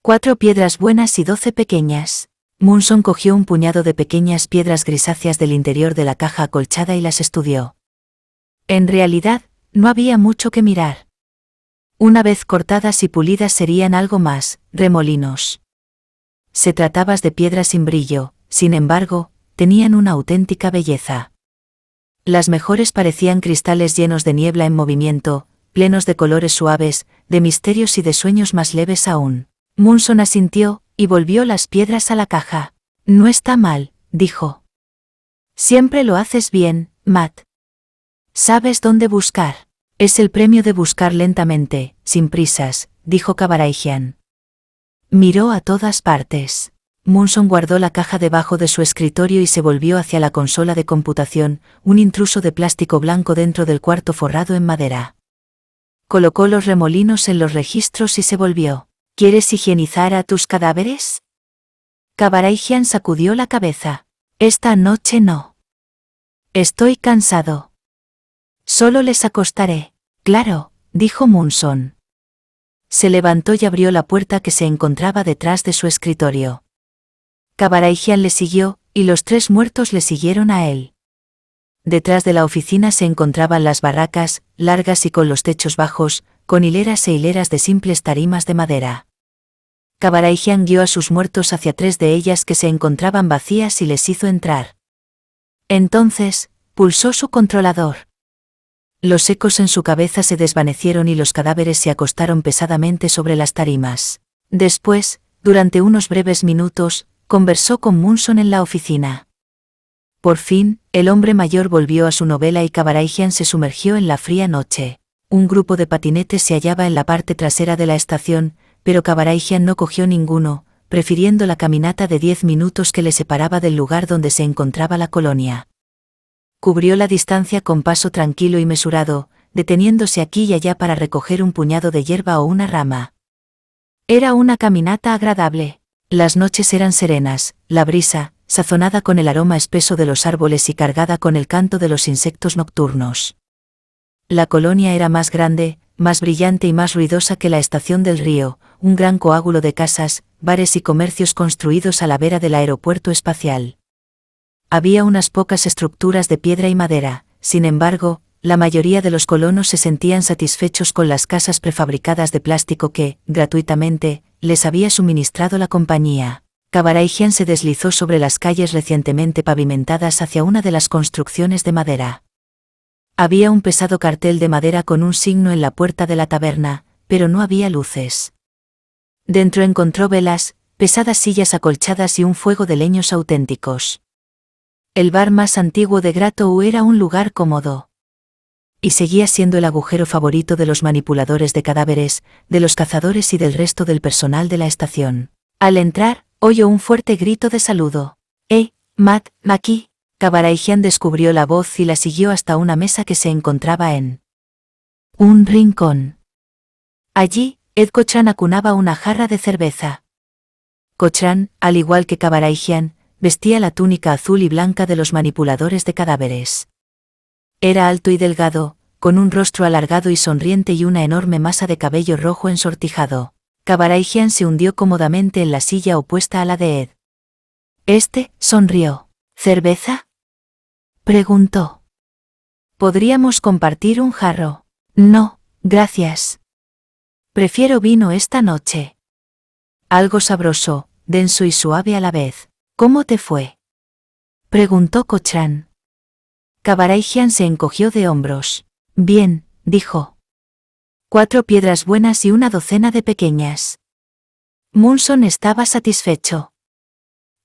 Cuatro piedras buenas y doce pequeñas. Munson cogió un puñado de pequeñas piedras grisáceas del interior de la caja acolchada y las estudió. En realidad, no había mucho que mirar una vez cortadas y pulidas serían algo más, remolinos. Se tratabas de piedras sin brillo, sin embargo, tenían una auténtica belleza. Las mejores parecían cristales llenos de niebla en movimiento, plenos de colores suaves, de misterios y de sueños más leves aún. Munson asintió, y volvió las piedras a la caja. No está mal, dijo. Siempre lo haces bien, Matt. Sabes dónde buscar. Es el premio de buscar lentamente, sin prisas, dijo Kabaraijian. Miró a todas partes. Munson guardó la caja debajo de su escritorio y se volvió hacia la consola de computación, un intruso de plástico blanco dentro del cuarto forrado en madera. Colocó los remolinos en los registros y se volvió. ¿Quieres higienizar a tus cadáveres? Kabaraijian sacudió la cabeza. Esta noche no. Estoy cansado. Solo les acostaré. Claro, dijo Munson. Se levantó y abrió la puerta que se encontraba detrás de su escritorio. Cabaraigian le siguió, y los tres muertos le siguieron a él. Detrás de la oficina se encontraban las barracas, largas y con los techos bajos, con hileras e hileras de simples tarimas de madera. Cabaraigian guió a sus muertos hacia tres de ellas que se encontraban vacías y les hizo entrar. Entonces, pulsó su controlador. Los ecos en su cabeza se desvanecieron y los cadáveres se acostaron pesadamente sobre las tarimas. Después, durante unos breves minutos, conversó con Munson en la oficina. Por fin, el hombre mayor volvió a su novela y Cabaraigian se sumergió en la fría noche. Un grupo de patinetes se hallaba en la parte trasera de la estación, pero Cabaraigian no cogió ninguno, prefiriendo la caminata de diez minutos que le separaba del lugar donde se encontraba la colonia cubrió la distancia con paso tranquilo y mesurado, deteniéndose aquí y allá para recoger un puñado de hierba o una rama. Era una caminata agradable. Las noches eran serenas, la brisa, sazonada con el aroma espeso de los árboles y cargada con el canto de los insectos nocturnos. La colonia era más grande, más brillante y más ruidosa que la estación del río, un gran coágulo de casas, bares y comercios construidos a la vera del aeropuerto espacial había unas pocas estructuras de piedra y madera, sin embargo, la mayoría de los colonos se sentían satisfechos con las casas prefabricadas de plástico que, gratuitamente, les había suministrado la compañía. Cabaraigian se deslizó sobre las calles recientemente pavimentadas hacia una de las construcciones de madera. Había un pesado cartel de madera con un signo en la puerta de la taberna, pero no había luces. Dentro encontró velas, pesadas sillas acolchadas y un fuego de leños auténticos. El bar más antiguo de Gratou era un lugar cómodo. Y seguía siendo el agujero favorito de los manipuladores de cadáveres, de los cazadores y del resto del personal de la estación. Al entrar, oyó un fuerte grito de saludo. «¡Eh, Matt, Maki! Kabaraijian descubrió la voz y la siguió hasta una mesa que se encontraba en un rincón. Allí, Ed Cochran acunaba una jarra de cerveza. Cochran, al igual que Kabaraijian, vestía la túnica azul y blanca de los manipuladores de cadáveres. Era alto y delgado, con un rostro alargado y sonriente y una enorme masa de cabello rojo ensortijado. Cabarayjian se hundió cómodamente en la silla opuesta a la de Ed. Este, sonrió. ¿Cerveza? Preguntó. ¿Podríamos compartir un jarro? No, gracias. Prefiero vino esta noche. Algo sabroso, denso y suave a la vez. ¿Cómo te fue? Preguntó Cochran. Kabaraijian se encogió de hombros. Bien, dijo. Cuatro piedras buenas y una docena de pequeñas. Munson estaba satisfecho.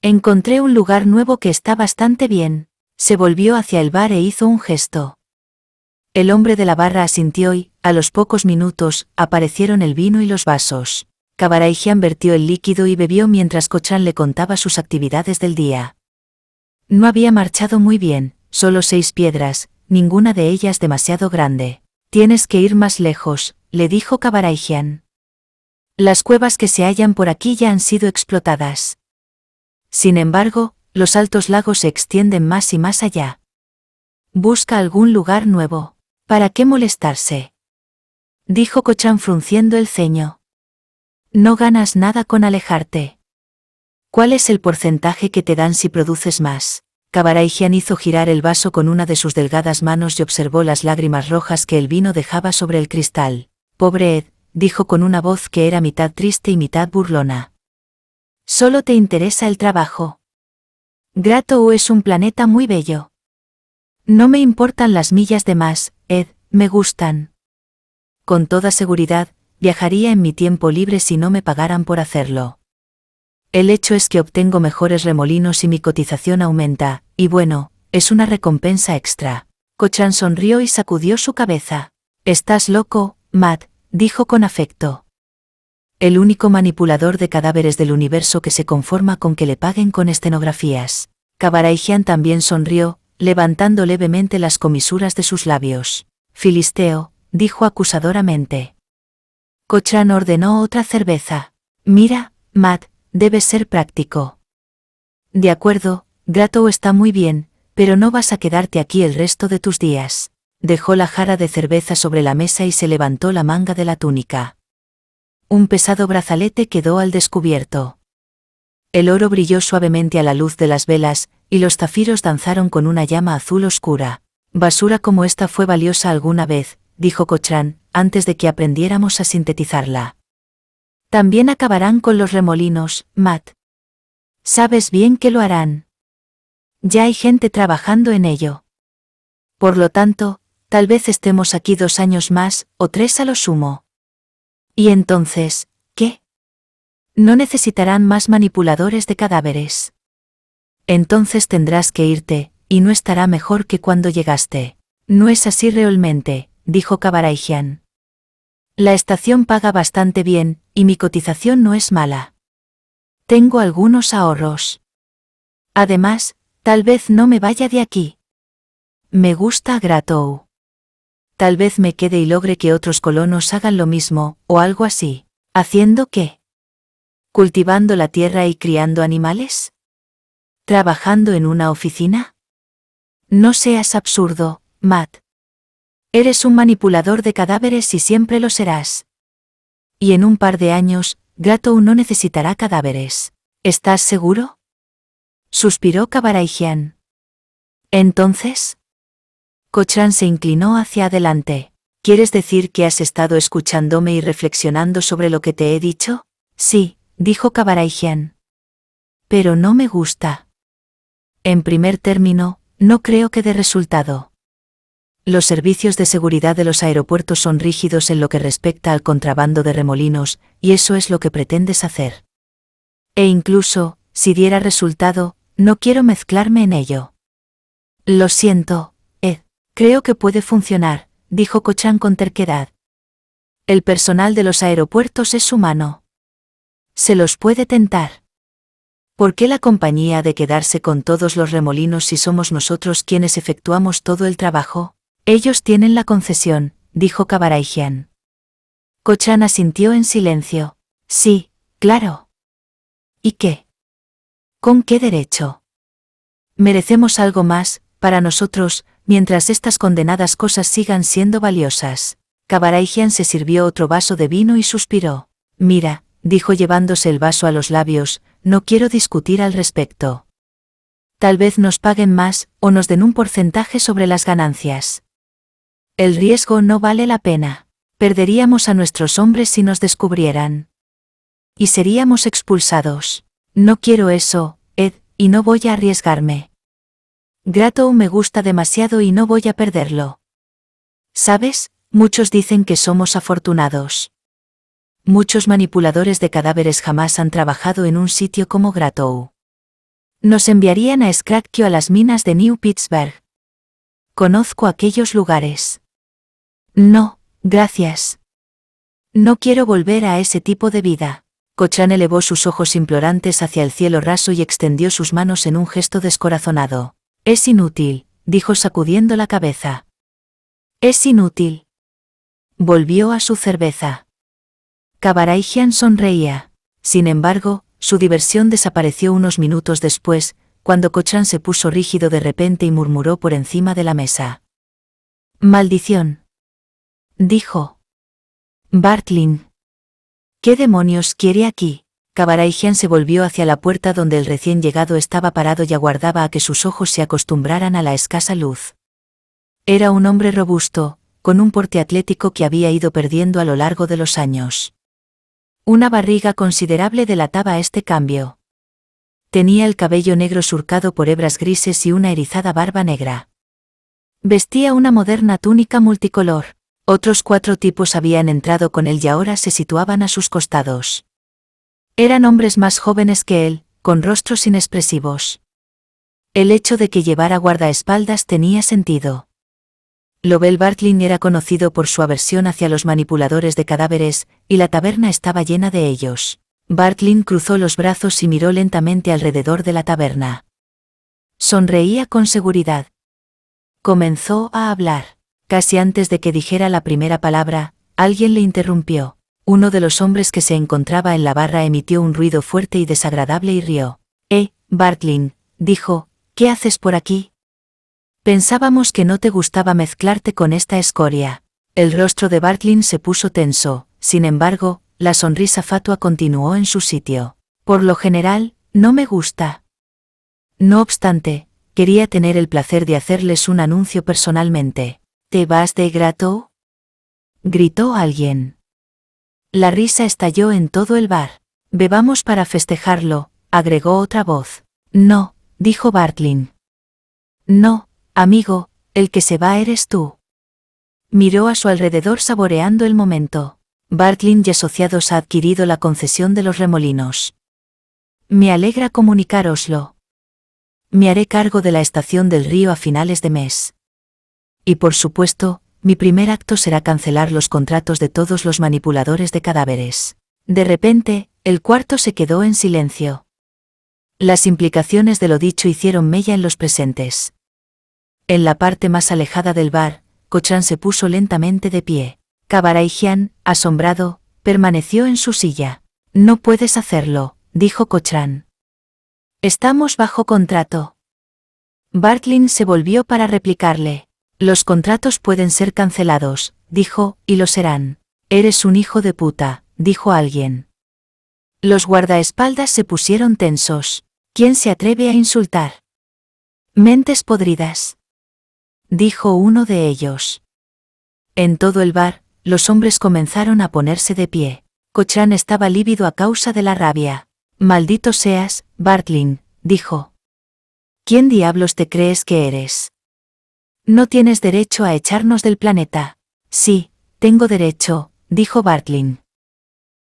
Encontré un lugar nuevo que está bastante bien. Se volvió hacia el bar e hizo un gesto. El hombre de la barra asintió y, a los pocos minutos, aparecieron el vino y los vasos. Kabaraijian vertió el líquido y bebió mientras Cochán le contaba sus actividades del día. No había marchado muy bien, solo seis piedras, ninguna de ellas demasiado grande. Tienes que ir más lejos, le dijo Kabaraijian. Las cuevas que se hallan por aquí ya han sido explotadas. Sin embargo, los altos lagos se extienden más y más allá. Busca algún lugar nuevo. ¿Para qué molestarse? Dijo Cochán frunciendo el ceño. No ganas nada con alejarte. ¿Cuál es el porcentaje que te dan si produces más? Kabaraijian hizo girar el vaso con una de sus delgadas manos y observó las lágrimas rojas que el vino dejaba sobre el cristal. Pobre Ed, dijo con una voz que era mitad triste y mitad burlona. Solo te interesa el trabajo. Grato es un planeta muy bello. No me importan las millas de más, Ed, me gustan. Con toda seguridad, Viajaría en mi tiempo libre si no me pagaran por hacerlo. El hecho es que obtengo mejores remolinos y mi cotización aumenta, y bueno, es una recompensa extra. Cochán sonrió y sacudió su cabeza. Estás loco, Matt, dijo con afecto. El único manipulador de cadáveres del universo que se conforma con que le paguen con escenografías. Kabaraijian también sonrió, levantando levemente las comisuras de sus labios. Filisteo, dijo acusadoramente. Cochran ordenó otra cerveza. Mira, Matt, debes ser práctico. De acuerdo, Grato está muy bien, pero no vas a quedarte aquí el resto de tus días. Dejó la jara de cerveza sobre la mesa y se levantó la manga de la túnica. Un pesado brazalete quedó al descubierto. El oro brilló suavemente a la luz de las velas, y los zafiros danzaron con una llama azul oscura. Basura como esta fue valiosa alguna vez, dijo Cochran, antes de que aprendiéramos a sintetizarla. También acabarán con los remolinos, Matt. Sabes bien que lo harán. Ya hay gente trabajando en ello. Por lo tanto, tal vez estemos aquí dos años más, o tres a lo sumo. Y entonces, ¿qué? No necesitarán más manipuladores de cadáveres. Entonces tendrás que irte, y no estará mejor que cuando llegaste. No es así realmente dijo Kabaraijian. La estación paga bastante bien, y mi cotización no es mala. Tengo algunos ahorros. Además, tal vez no me vaya de aquí. Me gusta Gratou. Tal vez me quede y logre que otros colonos hagan lo mismo, o algo así. ¿Haciendo qué? ¿Cultivando la tierra y criando animales? ¿Trabajando en una oficina? No seas absurdo, Matt. Eres un manipulador de cadáveres y siempre lo serás. Y en un par de años, Grato no necesitará cadáveres. ¿Estás seguro? Suspiró Kabaraijian. Entonces. Cochran se inclinó hacia adelante. ¿Quieres decir que has estado escuchándome y reflexionando sobre lo que te he dicho? Sí, dijo Kabaraijian. Pero no me gusta. En primer término, no creo que dé resultado. Los servicios de seguridad de los aeropuertos son rígidos en lo que respecta al contrabando de remolinos, y eso es lo que pretendes hacer. E incluso, si diera resultado, no quiero mezclarme en ello. Lo siento, Ed. Eh, creo que puede funcionar, dijo Cochán con terquedad. El personal de los aeropuertos es humano. Se los puede tentar. ¿Por qué la compañía ha de quedarse con todos los remolinos si somos nosotros quienes efectuamos todo el trabajo? Ellos tienen la concesión, dijo Cabarayjian. Cochana sintió en silencio. Sí, claro. ¿Y qué? ¿Con qué derecho? Merecemos algo más, para nosotros, mientras estas condenadas cosas sigan siendo valiosas. Cabarayjian se sirvió otro vaso de vino y suspiró. Mira, dijo llevándose el vaso a los labios, no quiero discutir al respecto. Tal vez nos paguen más, o nos den un porcentaje sobre las ganancias. El riesgo no vale la pena. Perderíamos a nuestros hombres si nos descubrieran. Y seríamos expulsados. No quiero eso, Ed, y no voy a arriesgarme. Grato me gusta demasiado y no voy a perderlo. ¿Sabes? Muchos dicen que somos afortunados. Muchos manipuladores de cadáveres jamás han trabajado en un sitio como Gratow. Nos enviarían a Skrakio a las minas de New Pittsburgh. Conozco aquellos lugares. No, gracias. No quiero volver a ese tipo de vida. Cochán elevó sus ojos implorantes hacia el cielo raso y extendió sus manos en un gesto descorazonado. Es inútil, dijo sacudiendo la cabeza. Es inútil. Volvió a su cerveza. Kabaraijian sonreía. Sin embargo, su diversión desapareció unos minutos después, cuando Cochán se puso rígido de repente y murmuró por encima de la mesa. Maldición dijo. Bartlin. ¿Qué demonios quiere aquí? Kabaraijian se volvió hacia la puerta donde el recién llegado estaba parado y aguardaba a que sus ojos se acostumbraran a la escasa luz. Era un hombre robusto, con un porte atlético que había ido perdiendo a lo largo de los años. Una barriga considerable delataba este cambio. Tenía el cabello negro surcado por hebras grises y una erizada barba negra. Vestía una moderna túnica multicolor, otros cuatro tipos habían entrado con él y ahora se situaban a sus costados. Eran hombres más jóvenes que él, con rostros inexpresivos. El hecho de que llevara guardaespaldas tenía sentido. Lobel Bartling era conocido por su aversión hacia los manipuladores de cadáveres, y la taberna estaba llena de ellos. Bartling cruzó los brazos y miró lentamente alrededor de la taberna. Sonreía con seguridad. Comenzó a hablar. Casi antes de que dijera la primera palabra, alguien le interrumpió. Uno de los hombres que se encontraba en la barra emitió un ruido fuerte y desagradable y rió. Eh, Bartlin, dijo, ¿qué haces por aquí? Pensábamos que no te gustaba mezclarte con esta escoria. El rostro de Bartlin se puso tenso, sin embargo, la sonrisa fatua continuó en su sitio. Por lo general, no me gusta. No obstante, quería tener el placer de hacerles un anuncio personalmente. ¿Te vas de grato? gritó alguien. La risa estalló en todo el bar. Bebamos para festejarlo, agregó otra voz. No, dijo Bartlin. No, amigo, el que se va eres tú. Miró a su alrededor saboreando el momento. Bartlin y Asociados ha adquirido la concesión de los remolinos. Me alegra comunicároslo. Me haré cargo de la estación del río a finales de mes y por supuesto, mi primer acto será cancelar los contratos de todos los manipuladores de cadáveres. De repente, el cuarto se quedó en silencio. Las implicaciones de lo dicho hicieron mella en los presentes. En la parte más alejada del bar, Cochran se puso lentamente de pie. Cabaraijian, asombrado, permaneció en su silla. No puedes hacerlo, dijo Cochran. Estamos bajo contrato. Bartlin se volvió para replicarle. Los contratos pueden ser cancelados, dijo, y lo serán. Eres un hijo de puta, dijo alguien. Los guardaespaldas se pusieron tensos. ¿Quién se atreve a insultar? Mentes podridas. Dijo uno de ellos. En todo el bar, los hombres comenzaron a ponerse de pie. Cochran estaba lívido a causa de la rabia. Maldito seas, Bartling, dijo. ¿Quién diablos te crees que eres? No tienes derecho a echarnos del planeta. Sí, tengo derecho, dijo Bartlin.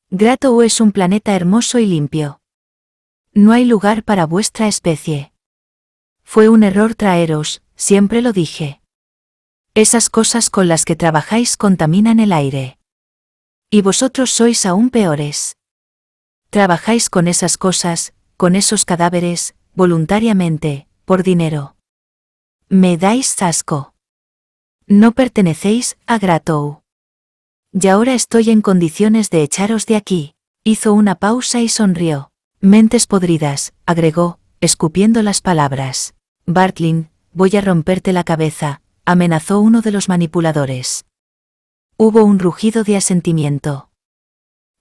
Grato es un planeta hermoso y limpio. No hay lugar para vuestra especie. Fue un error traeros, siempre lo dije. Esas cosas con las que trabajáis contaminan el aire. Y vosotros sois aún peores. Trabajáis con esas cosas, con esos cadáveres, voluntariamente, por dinero. Me dais asco. No pertenecéis a Gratou. Y ahora estoy en condiciones de echaros de aquí. Hizo una pausa y sonrió. Mentes podridas, agregó, escupiendo las palabras. Bartlin, voy a romperte la cabeza, amenazó uno de los manipuladores. Hubo un rugido de asentimiento.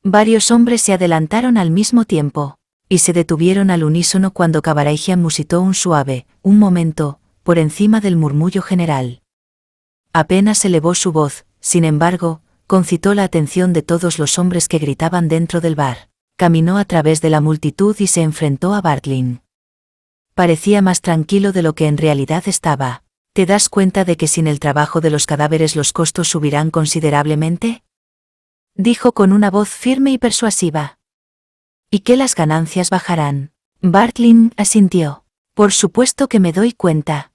Varios hombres se adelantaron al mismo tiempo, y se detuvieron al unísono cuando Kabaraijian musitó un suave, un momento, por encima del murmullo general. Apenas elevó su voz, sin embargo, concitó la atención de todos los hombres que gritaban dentro del bar. Caminó a través de la multitud y se enfrentó a Bartling. Parecía más tranquilo de lo que en realidad estaba. ¿Te das cuenta de que sin el trabajo de los cadáveres los costos subirán considerablemente? Dijo con una voz firme y persuasiva. ¿Y que las ganancias bajarán? Bartling asintió. Por supuesto que me doy cuenta.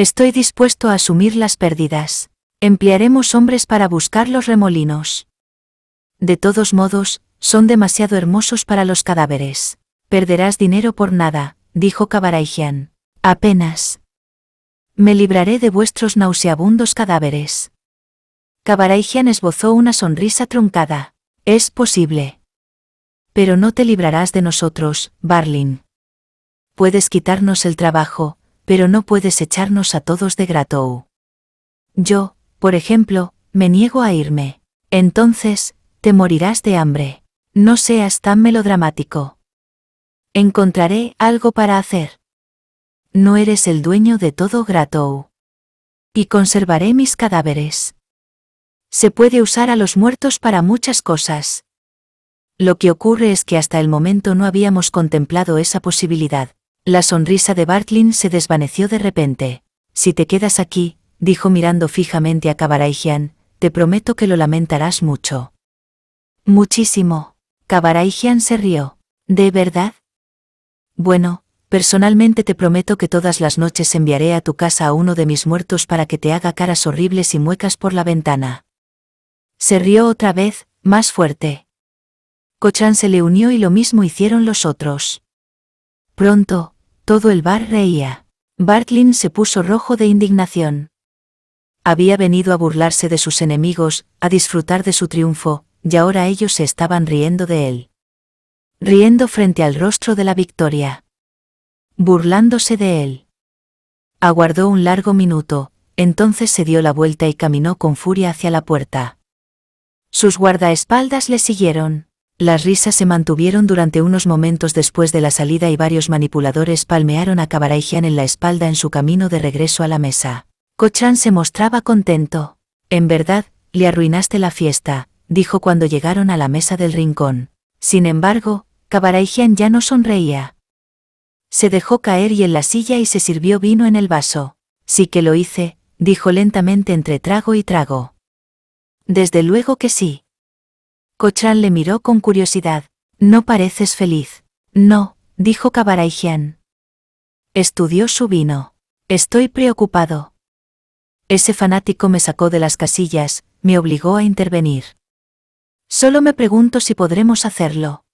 Estoy dispuesto a asumir las pérdidas. Emplearemos hombres para buscar los remolinos. De todos modos, son demasiado hermosos para los cadáveres. Perderás dinero por nada, dijo Kabaraijian. Apenas. Me libraré de vuestros nauseabundos cadáveres. Kabaraijian esbozó una sonrisa truncada. Es posible. Pero no te librarás de nosotros, Barlin. Puedes quitarnos el trabajo, pero no puedes echarnos a todos de gratou. Yo, por ejemplo, me niego a irme. Entonces, te morirás de hambre. No seas tan melodramático. Encontraré algo para hacer. No eres el dueño de todo Gratou. Y conservaré mis cadáveres. Se puede usar a los muertos para muchas cosas. Lo que ocurre es que hasta el momento no habíamos contemplado esa posibilidad, la sonrisa de Bartlin se desvaneció de repente. Si te quedas aquí, dijo mirando fijamente a Kabaraijian, te prometo que lo lamentarás mucho. Muchísimo. Kabaraijian se rió. ¿De verdad? Bueno, personalmente te prometo que todas las noches enviaré a tu casa a uno de mis muertos para que te haga caras horribles y muecas por la ventana. Se rió otra vez, más fuerte. Cochán se le unió y lo mismo hicieron los otros. Pronto, todo el bar reía. Bartlin se puso rojo de indignación. Había venido a burlarse de sus enemigos, a disfrutar de su triunfo, y ahora ellos se estaban riendo de él. Riendo frente al rostro de la victoria. Burlándose de él. Aguardó un largo minuto, entonces se dio la vuelta y caminó con furia hacia la puerta. Sus guardaespaldas le siguieron. Las risas se mantuvieron durante unos momentos después de la salida y varios manipuladores palmearon a Kabaraijian en la espalda en su camino de regreso a la mesa. Cochán se mostraba contento. En verdad, le arruinaste la fiesta, dijo cuando llegaron a la mesa del rincón. Sin embargo, Kabaraijian ya no sonreía. Se dejó caer y en la silla y se sirvió vino en el vaso. Sí que lo hice, dijo lentamente entre trago y trago. Desde luego que sí. Cochran le miró con curiosidad. No pareces feliz. No, dijo Cabaraigian. Estudió su vino. Estoy preocupado. Ese fanático me sacó de las casillas, me obligó a intervenir. Solo me pregunto si podremos hacerlo.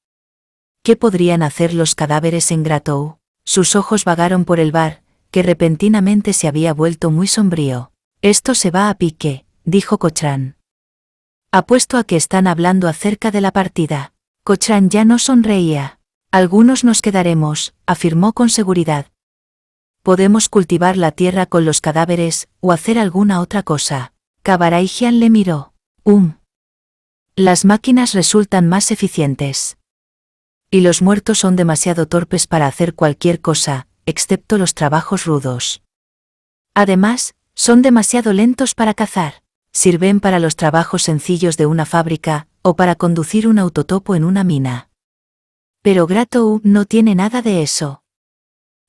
¿Qué podrían hacer los cadáveres en Gratou? Sus ojos vagaron por el bar, que repentinamente se había vuelto muy sombrío. Esto se va a pique, dijo Cochran. Apuesto a que están hablando acerca de la partida. Cochran ya no sonreía. Algunos nos quedaremos, afirmó con seguridad. Podemos cultivar la tierra con los cadáveres, o hacer alguna otra cosa. Kabaraijian le miró. Um. Las máquinas resultan más eficientes. Y los muertos son demasiado torpes para hacer cualquier cosa, excepto los trabajos rudos. Además, son demasiado lentos para cazar sirven para los trabajos sencillos de una fábrica, o para conducir un autotopo en una mina. Pero Gratou no tiene nada de eso.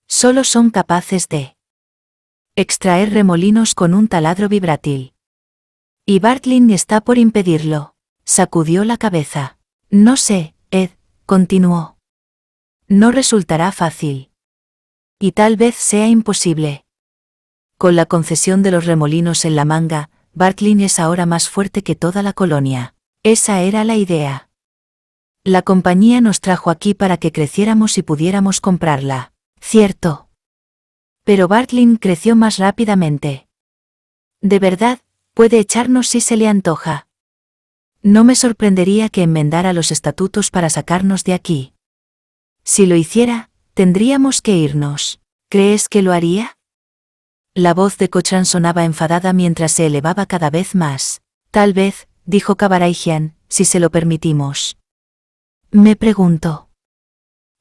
Solo son capaces de extraer remolinos con un taladro vibrátil. Y Bartling está por impedirlo. Sacudió la cabeza. No sé, Ed, continuó. No resultará fácil. Y tal vez sea imposible. Con la concesión de los remolinos en la manga, Bartling es ahora más fuerte que toda la colonia. Esa era la idea. La compañía nos trajo aquí para que creciéramos y pudiéramos comprarla. Cierto. Pero Bartlin creció más rápidamente. De verdad, puede echarnos si se le antoja. No me sorprendería que enmendara los estatutos para sacarnos de aquí. Si lo hiciera, tendríamos que irnos. ¿Crees que lo haría? La voz de Cochran sonaba enfadada mientras se elevaba cada vez más. Tal vez, dijo Cabarayjian, si se lo permitimos. Me pregunto.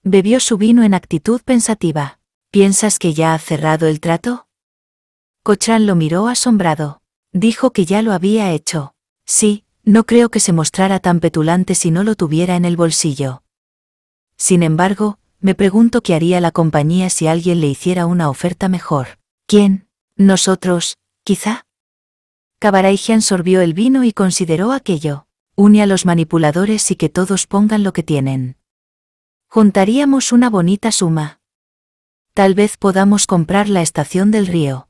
Bebió su vino en actitud pensativa. ¿Piensas que ya ha cerrado el trato? Cochran lo miró asombrado. Dijo que ya lo había hecho. Sí, no creo que se mostrara tan petulante si no lo tuviera en el bolsillo. Sin embargo, me pregunto qué haría la compañía si alguien le hiciera una oferta mejor. ¿Quién? Nosotros, quizá. Kabaraijian sorbió el vino y consideró aquello. Une a los manipuladores y que todos pongan lo que tienen. Juntaríamos una bonita suma. Tal vez podamos comprar la estación del río.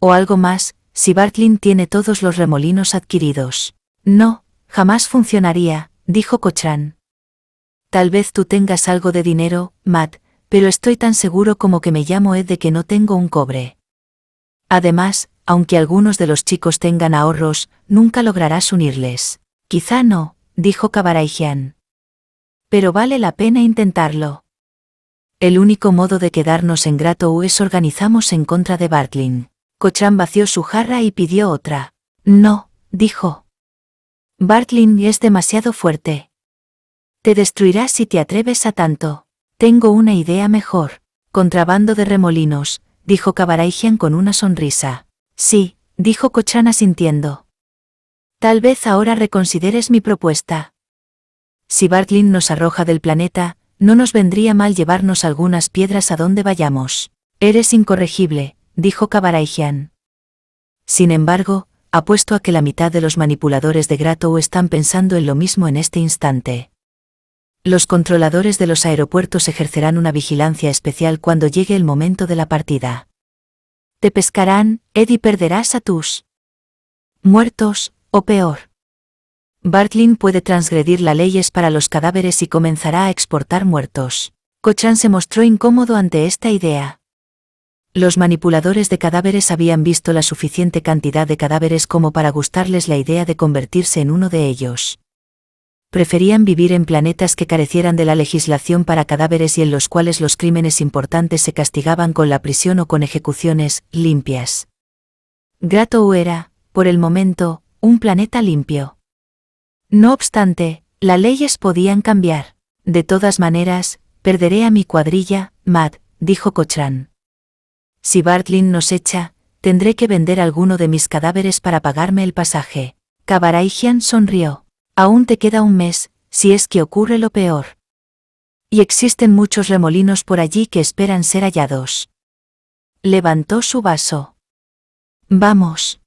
O algo más, si Bartlin tiene todos los remolinos adquiridos. No, jamás funcionaría, dijo Cochran. Tal vez tú tengas algo de dinero, Matt, pero estoy tan seguro como que me llamo Ed de que no tengo un cobre. Además, aunque algunos de los chicos tengan ahorros, nunca lograrás unirles. Quizá no, dijo Kabaraijian. Pero vale la pena intentarlo. El único modo de quedarnos en grato es organizamos en contra de Bartlin. Cochran vació su jarra y pidió otra. No, dijo. Bartlin es demasiado fuerte. Te destruirás si te atreves a tanto. Tengo una idea mejor. Contrabando de remolinos, dijo Kabaraijian con una sonrisa. Sí, dijo Cochana sintiendo. Tal vez ahora reconsideres mi propuesta. Si Bartlin nos arroja del planeta, no nos vendría mal llevarnos algunas piedras a donde vayamos. Eres incorregible, dijo Kabaraijian. Sin embargo, apuesto a que la mitad de los manipuladores de Grato están pensando en lo mismo en este instante. Los controladores de los aeropuertos ejercerán una vigilancia especial cuando llegue el momento de la partida. Te pescarán, Eddie perderás a tus muertos, o peor. Bartlin puede transgredir las leyes para los cadáveres y comenzará a exportar muertos. Cochán se mostró incómodo ante esta idea. Los manipuladores de cadáveres habían visto la suficiente cantidad de cadáveres como para gustarles la idea de convertirse en uno de ellos preferían vivir en planetas que carecieran de la legislación para cadáveres y en los cuales los crímenes importantes se castigaban con la prisión o con ejecuciones limpias. Grato era, por el momento, un planeta limpio. No obstante, las leyes podían cambiar. De todas maneras, perderé a mi cuadrilla, Matt, dijo Cochran. Si Bartlin nos echa, tendré que vender alguno de mis cadáveres para pagarme el pasaje. Cabaraigian sonrió. Aún te queda un mes, si es que ocurre lo peor. Y existen muchos remolinos por allí que esperan ser hallados. Levantó su vaso. Vamos.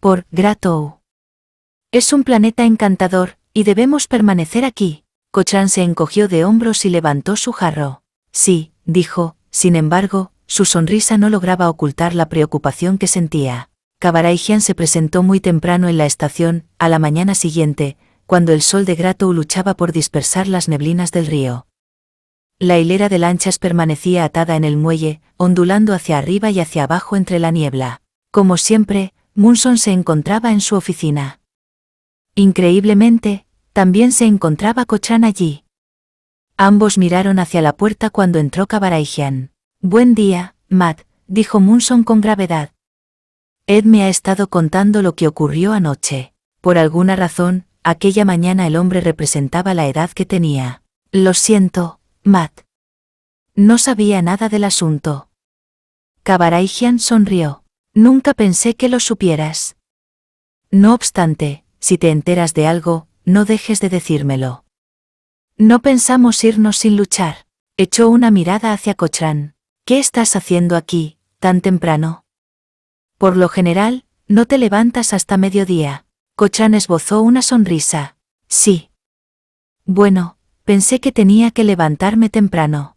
Por Gratou. Es un planeta encantador, y debemos permanecer aquí. Cochán se encogió de hombros y levantó su jarro. Sí, dijo, sin embargo, su sonrisa no lograba ocultar la preocupación que sentía. Kabaraijian se presentó muy temprano en la estación, a la mañana siguiente, cuando el sol de Grato luchaba por dispersar las neblinas del río. La hilera de lanchas permanecía atada en el muelle, ondulando hacia arriba y hacia abajo entre la niebla. Como siempre, Munson se encontraba en su oficina. Increíblemente, también se encontraba Cochán allí. Ambos miraron hacia la puerta cuando entró Kabaraijian. Buen día, Matt, dijo Munson con gravedad. Ed me ha estado contando lo que ocurrió anoche. Por alguna razón, aquella mañana el hombre representaba la edad que tenía. Lo siento, Matt. No sabía nada del asunto. Kabaraijian sonrió. Nunca pensé que lo supieras. No obstante, si te enteras de algo, no dejes de decírmelo. No pensamos irnos sin luchar. Echó una mirada hacia Cochran. ¿Qué estás haciendo aquí, tan temprano? Por lo general, no te levantas hasta mediodía. Cochrane esbozó una sonrisa. Sí. Bueno, pensé que tenía que levantarme temprano.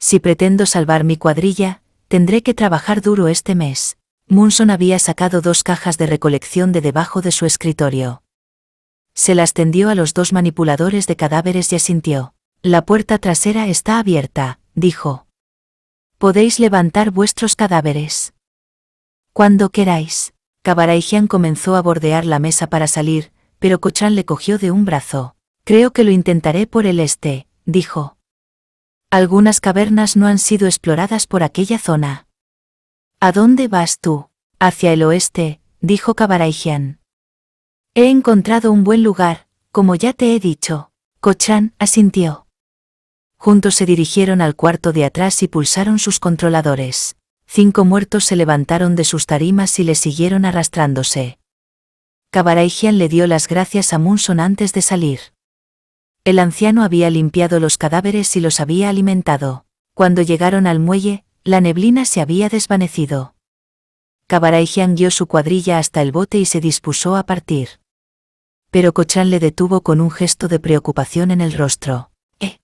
Si pretendo salvar mi cuadrilla, tendré que trabajar duro este mes. Munson había sacado dos cajas de recolección de debajo de su escritorio. Se las tendió a los dos manipuladores de cadáveres y asintió. La puerta trasera está abierta, dijo. Podéis levantar vuestros cadáveres. Cuando queráis. Kabaraijian comenzó a bordear la mesa para salir, pero Cochán le cogió de un brazo. Creo que lo intentaré por el este, dijo. Algunas cavernas no han sido exploradas por aquella zona. ¿A dónde vas tú? Hacia el oeste, dijo Kabaraijian. He encontrado un buen lugar, como ya te he dicho. Cochán asintió. Juntos se dirigieron al cuarto de atrás y pulsaron sus controladores cinco muertos se levantaron de sus tarimas y le siguieron arrastrándose. Kabaraijian le dio las gracias a Munson antes de salir. El anciano había limpiado los cadáveres y los había alimentado. Cuando llegaron al muelle, la neblina se había desvanecido. Kabaraijian guió su cuadrilla hasta el bote y se dispuso a partir. Pero Cochán le detuvo con un gesto de preocupación en el rostro. Eh.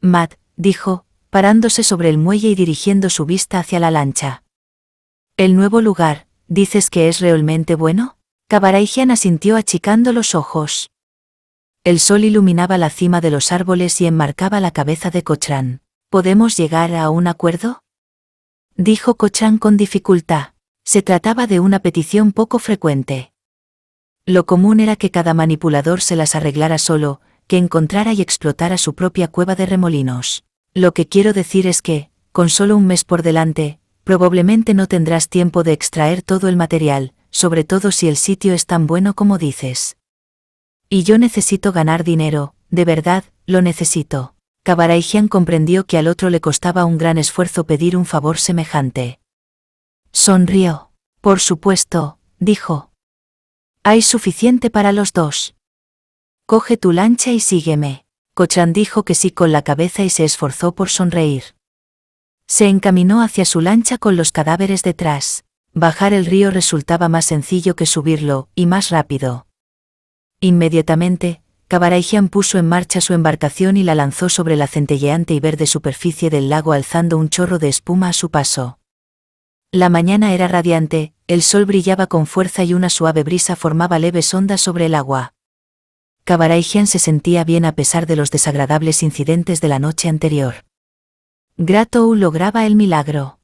Matt, dijo, parándose sobre el muelle y dirigiendo su vista hacia la lancha. El nuevo lugar, ¿dices que es realmente bueno? Cabaraigian asintió achicando los ojos. El sol iluminaba la cima de los árboles y enmarcaba la cabeza de Cochran. ¿Podemos llegar a un acuerdo? Dijo Cochran con dificultad. Se trataba de una petición poco frecuente. Lo común era que cada manipulador se las arreglara solo, que encontrara y explotara su propia cueva de remolinos. Lo que quiero decir es que, con solo un mes por delante, probablemente no tendrás tiempo de extraer todo el material, sobre todo si el sitio es tan bueno como dices. Y yo necesito ganar dinero, de verdad, lo necesito. Kabaraijian comprendió que al otro le costaba un gran esfuerzo pedir un favor semejante. Sonrió. Por supuesto, dijo. Hay suficiente para los dos. Coge tu lancha y sígueme. Cochran dijo que sí con la cabeza y se esforzó por sonreír. Se encaminó hacia su lancha con los cadáveres detrás. Bajar el río resultaba más sencillo que subirlo, y más rápido. Inmediatamente, Cabaraijian puso en marcha su embarcación y la lanzó sobre la centelleante y verde superficie del lago alzando un chorro de espuma a su paso. La mañana era radiante, el sol brillaba con fuerza y una suave brisa formaba leves ondas sobre el agua. Kavaraijian se sentía bien a pesar de los desagradables incidentes de la noche anterior. Gratou lograba el milagro.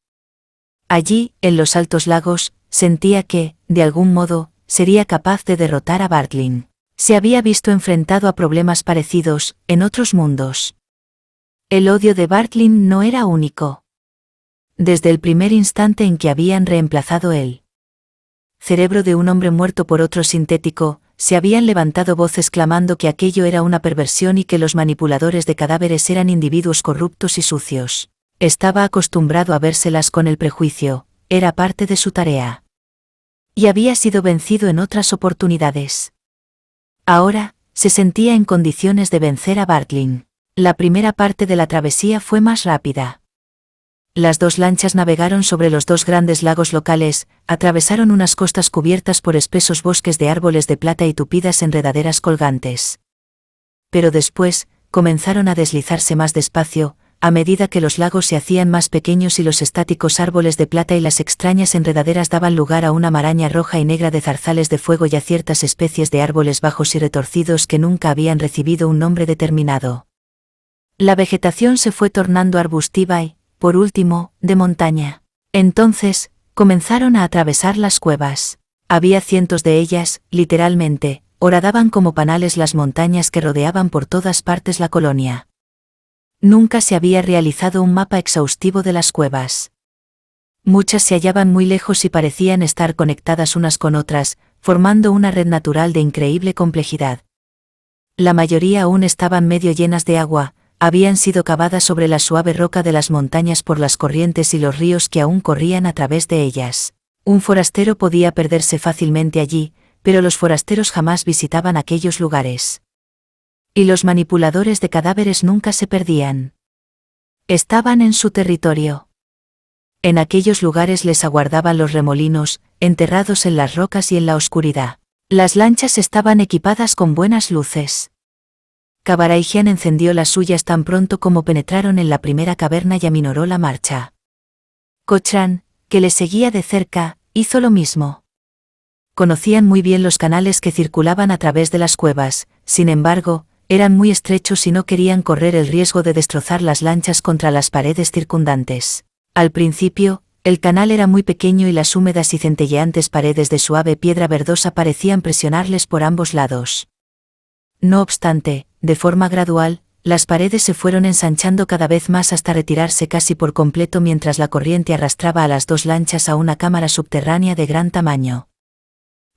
Allí, en los altos lagos, sentía que, de algún modo, sería capaz de derrotar a Bartlin. Se había visto enfrentado a problemas parecidos, en otros mundos. El odio de Bartlin no era único. Desde el primer instante en que habían reemplazado el cerebro de un hombre muerto por otro sintético, se habían levantado voces clamando que aquello era una perversión y que los manipuladores de cadáveres eran individuos corruptos y sucios. Estaba acostumbrado a vérselas con el prejuicio, era parte de su tarea. Y había sido vencido en otras oportunidades. Ahora, se sentía en condiciones de vencer a Bartlin. La primera parte de la travesía fue más rápida las dos lanchas navegaron sobre los dos grandes lagos locales, atravesaron unas costas cubiertas por espesos bosques de árboles de plata y tupidas enredaderas colgantes. Pero después, comenzaron a deslizarse más despacio, a medida que los lagos se hacían más pequeños y los estáticos árboles de plata y las extrañas enredaderas daban lugar a una maraña roja y negra de zarzales de fuego y a ciertas especies de árboles bajos y retorcidos que nunca habían recibido un nombre determinado. La vegetación se fue tornando arbustiva y, por último, de montaña. Entonces, comenzaron a atravesar las cuevas. Había cientos de ellas, literalmente, horadaban como panales las montañas que rodeaban por todas partes la colonia. Nunca se había realizado un mapa exhaustivo de las cuevas. Muchas se hallaban muy lejos y parecían estar conectadas unas con otras, formando una red natural de increíble complejidad. La mayoría aún estaban medio llenas de agua, habían sido cavadas sobre la suave roca de las montañas por las corrientes y los ríos que aún corrían a través de ellas. Un forastero podía perderse fácilmente allí, pero los forasteros jamás visitaban aquellos lugares. Y los manipuladores de cadáveres nunca se perdían. Estaban en su territorio. En aquellos lugares les aguardaban los remolinos, enterrados en las rocas y en la oscuridad. Las lanchas estaban equipadas con buenas luces. Kabaraijian encendió las suyas tan pronto como penetraron en la primera caverna y aminoró la marcha. Cochran, que le seguía de cerca, hizo lo mismo. Conocían muy bien los canales que circulaban a través de las cuevas, sin embargo, eran muy estrechos y no querían correr el riesgo de destrozar las lanchas contra las paredes circundantes. Al principio, el canal era muy pequeño y las húmedas y centelleantes paredes de suave piedra verdosa parecían presionarles por ambos lados. No obstante, de forma gradual, las paredes se fueron ensanchando cada vez más hasta retirarse casi por completo mientras la corriente arrastraba a las dos lanchas a una cámara subterránea de gran tamaño.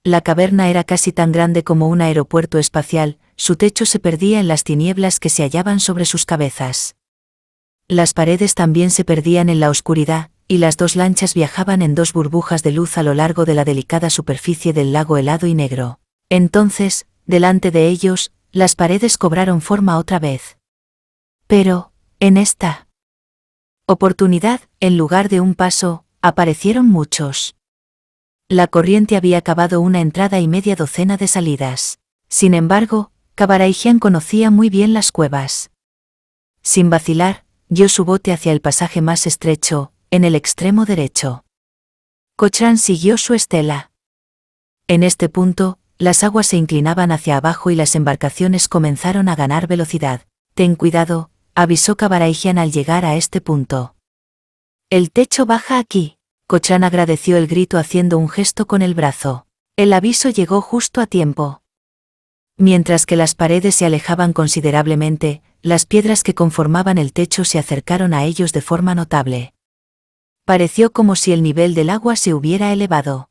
La caverna era casi tan grande como un aeropuerto espacial, su techo se perdía en las tinieblas que se hallaban sobre sus cabezas. Las paredes también se perdían en la oscuridad, y las dos lanchas viajaban en dos burbujas de luz a lo largo de la delicada superficie del lago helado y negro. Entonces, delante de ellos, las paredes cobraron forma otra vez. Pero, en esta oportunidad, en lugar de un paso, aparecieron muchos. La corriente había acabado una entrada y media docena de salidas. Sin embargo, Cabaraigian conocía muy bien las cuevas. Sin vacilar, dio su bote hacia el pasaje más estrecho, en el extremo derecho. Cochran siguió su estela. En este punto, las aguas se inclinaban hacia abajo y las embarcaciones comenzaron a ganar velocidad. Ten cuidado, avisó Kabaraijian al llegar a este punto. El techo baja aquí. Cochán agradeció el grito haciendo un gesto con el brazo. El aviso llegó justo a tiempo. Mientras que las paredes se alejaban considerablemente, las piedras que conformaban el techo se acercaron a ellos de forma notable. Pareció como si el nivel del agua se hubiera elevado.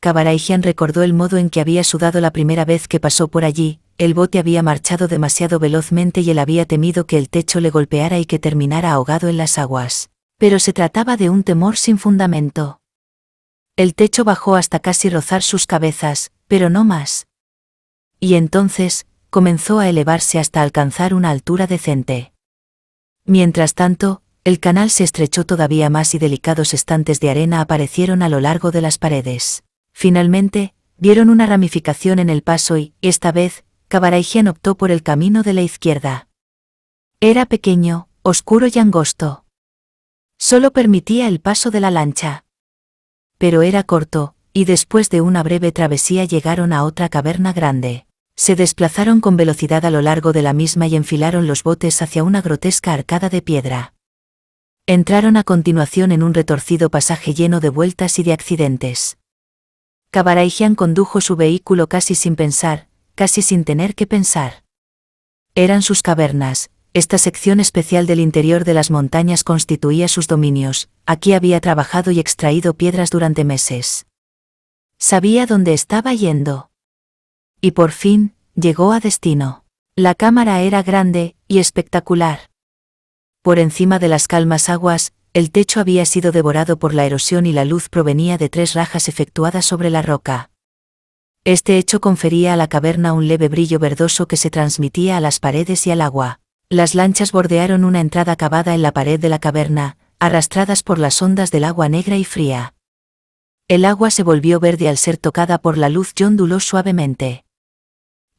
Kabaraijian recordó el modo en que había sudado la primera vez que pasó por allí, el bote había marchado demasiado velozmente y él había temido que el techo le golpeara y que terminara ahogado en las aguas. Pero se trataba de un temor sin fundamento. El techo bajó hasta casi rozar sus cabezas, pero no más. Y entonces, comenzó a elevarse hasta alcanzar una altura decente. Mientras tanto, el canal se estrechó todavía más y delicados estantes de arena aparecieron a lo largo de las paredes. Finalmente, vieron una ramificación en el paso y, esta vez, Cabaraigian optó por el camino de la izquierda. Era pequeño, oscuro y angosto. Solo permitía el paso de la lancha. Pero era corto, y después de una breve travesía llegaron a otra caverna grande. Se desplazaron con velocidad a lo largo de la misma y enfilaron los botes hacia una grotesca arcada de piedra. Entraron a continuación en un retorcido pasaje lleno de vueltas y de accidentes. Kabaraijian condujo su vehículo casi sin pensar, casi sin tener que pensar. Eran sus cavernas, esta sección especial del interior de las montañas constituía sus dominios, aquí había trabajado y extraído piedras durante meses. Sabía dónde estaba yendo. Y por fin, llegó a destino. La cámara era grande y espectacular. Por encima de las calmas aguas, el techo había sido devorado por la erosión y la luz provenía de tres rajas efectuadas sobre la roca. Este hecho confería a la caverna un leve brillo verdoso que se transmitía a las paredes y al agua. Las lanchas bordearon una entrada cavada en la pared de la caverna, arrastradas por las ondas del agua negra y fría. El agua se volvió verde al ser tocada por la luz y onduló suavemente.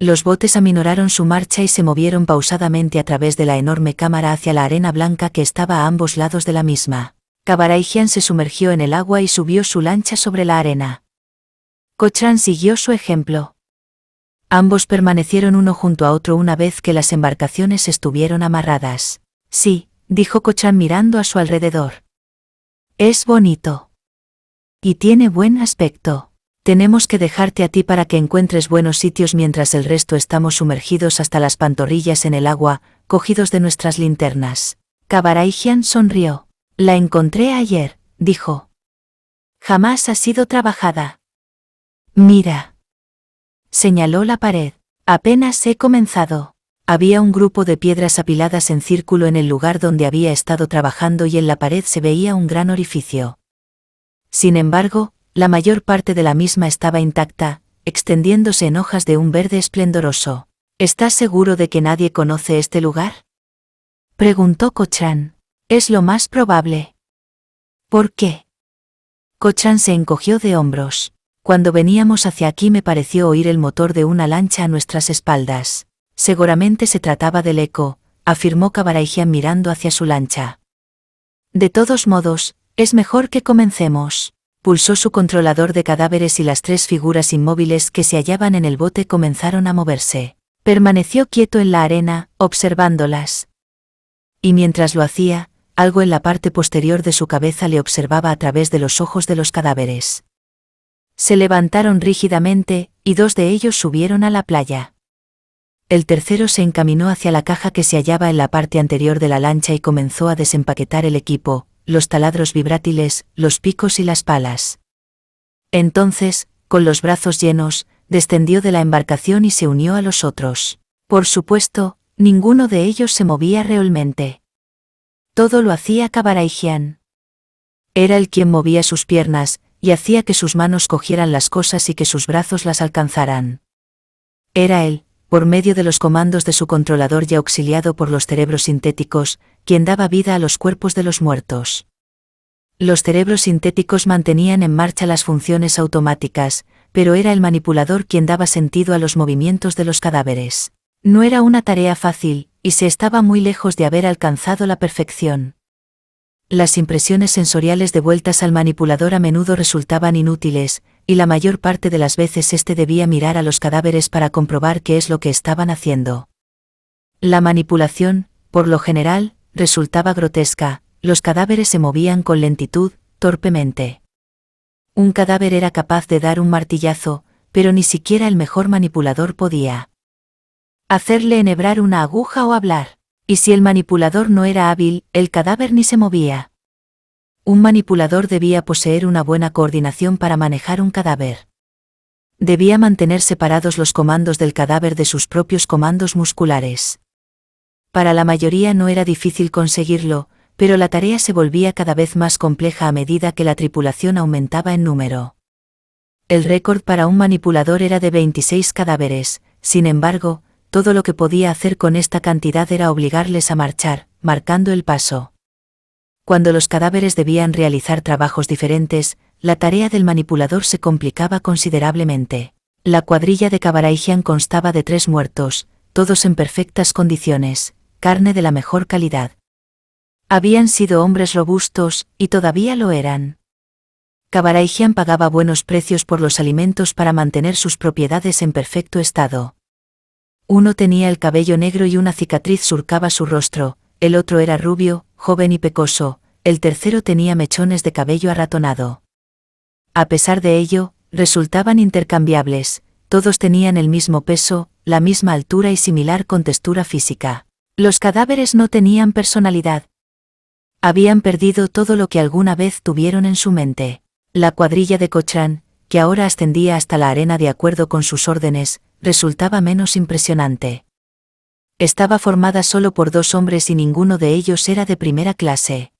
Los botes aminoraron su marcha y se movieron pausadamente a través de la enorme cámara hacia la arena blanca que estaba a ambos lados de la misma. Kabaraijian se sumergió en el agua y subió su lancha sobre la arena. Cochran siguió su ejemplo. Ambos permanecieron uno junto a otro una vez que las embarcaciones estuvieron amarradas. Sí, dijo Cochran mirando a su alrededor. Es bonito. Y tiene buen aspecto. Tenemos que dejarte a ti para que encuentres buenos sitios mientras el resto estamos sumergidos hasta las pantorrillas en el agua, cogidos de nuestras linternas. Kabaraijian sonrió. La encontré ayer, dijo. Jamás ha sido trabajada. Mira. Señaló la pared. Apenas he comenzado. Había un grupo de piedras apiladas en círculo en el lugar donde había estado trabajando y en la pared se veía un gran orificio. Sin embargo, la mayor parte de la misma estaba intacta, extendiéndose en hojas de un verde esplendoroso. ¿Estás seguro de que nadie conoce este lugar? Preguntó Cochran. Es lo más probable. ¿Por qué? Cochran se encogió de hombros. Cuando veníamos hacia aquí me pareció oír el motor de una lancha a nuestras espaldas. Seguramente se trataba del eco, afirmó Kabarajian mirando hacia su lancha. De todos modos, es mejor que comencemos pulsó su controlador de cadáveres y las tres figuras inmóviles que se hallaban en el bote comenzaron a moverse. Permaneció quieto en la arena, observándolas. Y mientras lo hacía, algo en la parte posterior de su cabeza le observaba a través de los ojos de los cadáveres. Se levantaron rígidamente, y dos de ellos subieron a la playa. El tercero se encaminó hacia la caja que se hallaba en la parte anterior de la lancha y comenzó a desempaquetar el equipo, los taladros vibrátiles, los picos y las palas. Entonces, con los brazos llenos, descendió de la embarcación y se unió a los otros. Por supuesto, ninguno de ellos se movía realmente. Todo lo hacía Kabaraijian. Era él quien movía sus piernas, y hacía que sus manos cogieran las cosas y que sus brazos las alcanzaran. Era él, por medio de los comandos de su controlador y auxiliado por los cerebros sintéticos, quien daba vida a los cuerpos de los muertos. Los cerebros sintéticos mantenían en marcha las funciones automáticas, pero era el manipulador quien daba sentido a los movimientos de los cadáveres. No era una tarea fácil, y se estaba muy lejos de haber alcanzado la perfección. Las impresiones sensoriales devueltas al manipulador a menudo resultaban inútiles, y la mayor parte de las veces éste debía mirar a los cadáveres para comprobar qué es lo que estaban haciendo. La manipulación, por lo general, resultaba grotesca, los cadáveres se movían con lentitud, torpemente. Un cadáver era capaz de dar un martillazo, pero ni siquiera el mejor manipulador podía hacerle enhebrar una aguja o hablar, y si el manipulador no era hábil, el cadáver ni se movía. Un manipulador debía poseer una buena coordinación para manejar un cadáver. Debía mantener separados los comandos del cadáver de sus propios comandos musculares. Para la mayoría no era difícil conseguirlo, pero la tarea se volvía cada vez más compleja a medida que la tripulación aumentaba en número. El récord para un manipulador era de 26 cadáveres, sin embargo, todo lo que podía hacer con esta cantidad era obligarles a marchar, marcando el paso cuando los cadáveres debían realizar trabajos diferentes, la tarea del manipulador se complicaba considerablemente. La cuadrilla de Cabaraigian constaba de tres muertos, todos en perfectas condiciones, carne de la mejor calidad. Habían sido hombres robustos, y todavía lo eran. Cabaraigian pagaba buenos precios por los alimentos para mantener sus propiedades en perfecto estado. Uno tenía el cabello negro y una cicatriz surcaba su rostro, el otro era rubio, joven y pecoso, el tercero tenía mechones de cabello arratonado. A pesar de ello, resultaban intercambiables, todos tenían el mismo peso, la misma altura y similar contextura física. Los cadáveres no tenían personalidad. Habían perdido todo lo que alguna vez tuvieron en su mente. La cuadrilla de Cochran, que ahora ascendía hasta la arena de acuerdo con sus órdenes, resultaba menos impresionante estaba formada solo por dos hombres y ninguno de ellos era de primera clase.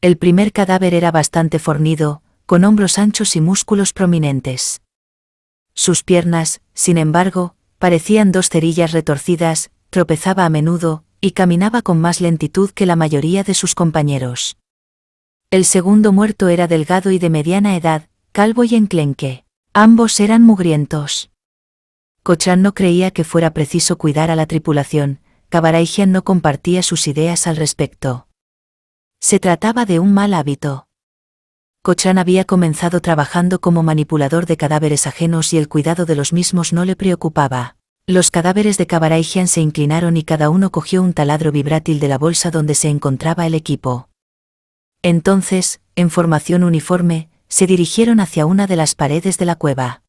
El primer cadáver era bastante fornido, con hombros anchos y músculos prominentes. Sus piernas, sin embargo, parecían dos cerillas retorcidas, tropezaba a menudo, y caminaba con más lentitud que la mayoría de sus compañeros. El segundo muerto era delgado y de mediana edad, calvo y enclenque. Ambos eran mugrientos. Cochán no creía que fuera preciso cuidar a la tripulación, Kavaraigian no compartía sus ideas al respecto. Se trataba de un mal hábito. Cochán había comenzado trabajando como manipulador de cadáveres ajenos y el cuidado de los mismos no le preocupaba. Los cadáveres de Kavaraigian se inclinaron y cada uno cogió un taladro vibrátil de la bolsa donde se encontraba el equipo. Entonces, en formación uniforme, se dirigieron hacia una de las paredes de la cueva.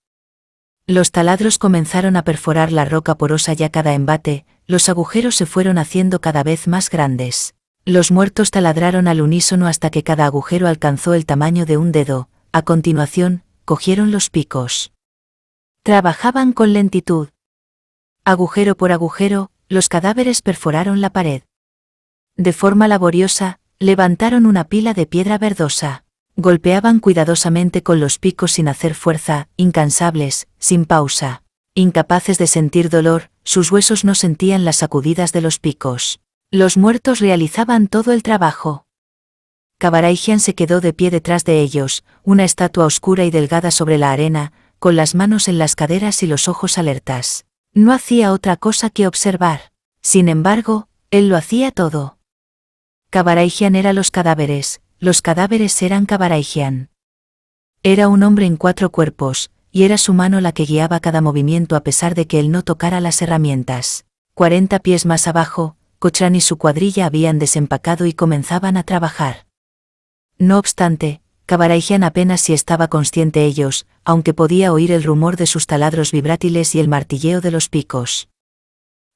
Los taladros comenzaron a perforar la roca porosa ya cada embate, los agujeros se fueron haciendo cada vez más grandes. Los muertos taladraron al unísono hasta que cada agujero alcanzó el tamaño de un dedo, a continuación, cogieron los picos. Trabajaban con lentitud. Agujero por agujero, los cadáveres perforaron la pared. De forma laboriosa, levantaron una pila de piedra verdosa. Golpeaban cuidadosamente con los picos sin hacer fuerza, incansables, sin pausa. Incapaces de sentir dolor, sus huesos no sentían las sacudidas de los picos. Los muertos realizaban todo el trabajo. Kabaraijian se quedó de pie detrás de ellos, una estatua oscura y delgada sobre la arena, con las manos en las caderas y los ojos alertas. No hacía otra cosa que observar. Sin embargo, él lo hacía todo. Kabaraijian era los cadáveres, los cadáveres eran Kabaraijian. Era un hombre en cuatro cuerpos, y era su mano la que guiaba cada movimiento a pesar de que él no tocara las herramientas. Cuarenta pies más abajo, Cochran y su cuadrilla habían desempacado y comenzaban a trabajar. No obstante, Kabaraijian apenas si estaba consciente ellos, aunque podía oír el rumor de sus taladros vibrátiles y el martilleo de los picos.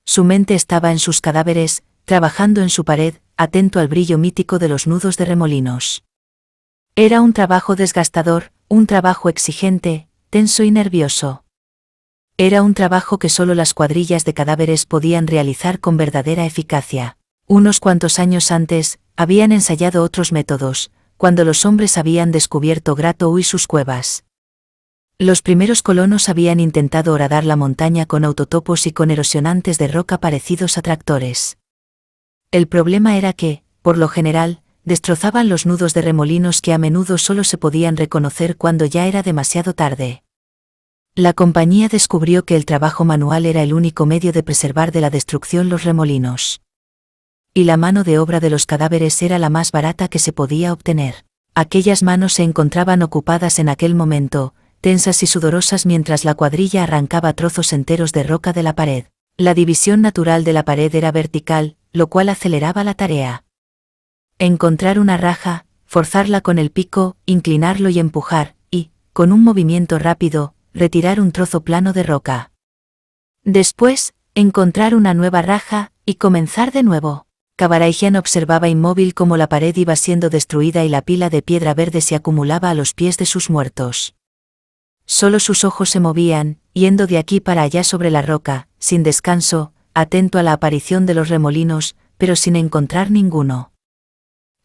Su mente estaba en sus cadáveres, trabajando en su pared, atento al brillo mítico de los nudos de remolinos. Era un trabajo desgastador, un trabajo exigente, tenso y nervioso. Era un trabajo que solo las cuadrillas de cadáveres podían realizar con verdadera eficacia. Unos cuantos años antes, habían ensayado otros métodos, cuando los hombres habían descubierto Grato y sus cuevas. Los primeros colonos habían intentado horadar la montaña con autotopos y con erosionantes de roca parecidos a tractores. El problema era que, por lo general, destrozaban los nudos de remolinos que a menudo solo se podían reconocer cuando ya era demasiado tarde. La compañía descubrió que el trabajo manual era el único medio de preservar de la destrucción los remolinos. Y la mano de obra de los cadáveres era la más barata que se podía obtener. Aquellas manos se encontraban ocupadas en aquel momento, tensas y sudorosas mientras la cuadrilla arrancaba trozos enteros de roca de la pared. La división natural de la pared era vertical, lo cual aceleraba la tarea. Encontrar una raja, forzarla con el pico, inclinarlo y empujar, y, con un movimiento rápido, retirar un trozo plano de roca. Después, encontrar una nueva raja, y comenzar de nuevo. Cabaraigian observaba inmóvil cómo la pared iba siendo destruida y la pila de piedra verde se acumulaba a los pies de sus muertos. Solo sus ojos se movían, yendo de aquí para allá sobre la roca, sin descanso, atento a la aparición de los remolinos, pero sin encontrar ninguno.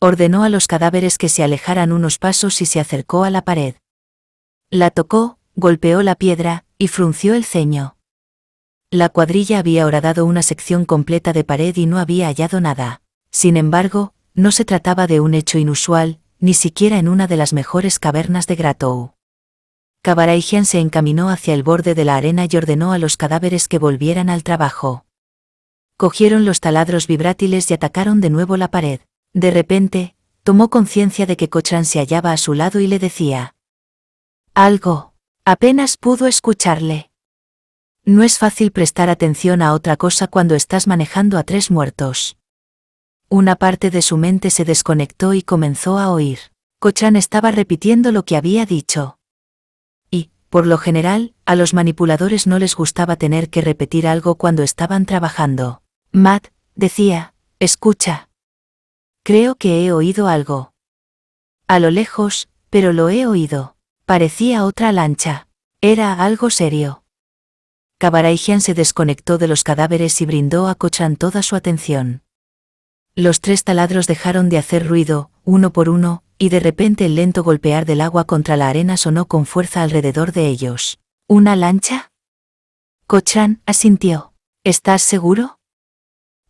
Ordenó a los cadáveres que se alejaran unos pasos y se acercó a la pared. La tocó, golpeó la piedra, y frunció el ceño. La cuadrilla había horadado una sección completa de pared y no había hallado nada. Sin embargo, no se trataba de un hecho inusual, ni siquiera en una de las mejores cavernas de Gratou. Kabaraigian se encaminó hacia el borde de la arena y ordenó a los cadáveres que volvieran al trabajo cogieron los taladros vibrátiles y atacaron de nuevo la pared. De repente, tomó conciencia de que Cochran se hallaba a su lado y le decía. Algo. Apenas pudo escucharle. No es fácil prestar atención a otra cosa cuando estás manejando a tres muertos. Una parte de su mente se desconectó y comenzó a oír. Cochran estaba repitiendo lo que había dicho. Y, por lo general, a los manipuladores no les gustaba tener que repetir algo cuando estaban trabajando. Matt, decía, escucha. Creo que he oído algo. A lo lejos, pero lo he oído. Parecía otra lancha. Era algo serio. Cabarayjian se desconectó de los cadáveres y brindó a Cochran toda su atención. Los tres taladros dejaron de hacer ruido, uno por uno, y de repente el lento golpear del agua contra la arena sonó con fuerza alrededor de ellos. ¿Una lancha? Cochran asintió. ¿Estás seguro?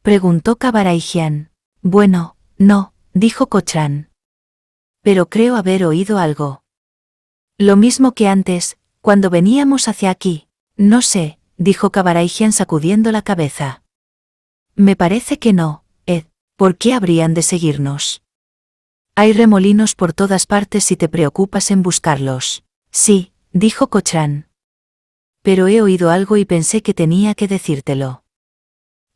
preguntó Cabarayjian. Bueno, no, dijo Cochran. Pero creo haber oído algo. Lo mismo que antes, cuando veníamos hacia aquí. No sé, dijo Cabarayjian sacudiendo la cabeza. Me parece que no, Ed. ¿Por qué habrían de seguirnos? Hay remolinos por todas partes si te preocupas en buscarlos. Sí, dijo Cochran. Pero he oído algo y pensé que tenía que decírtelo.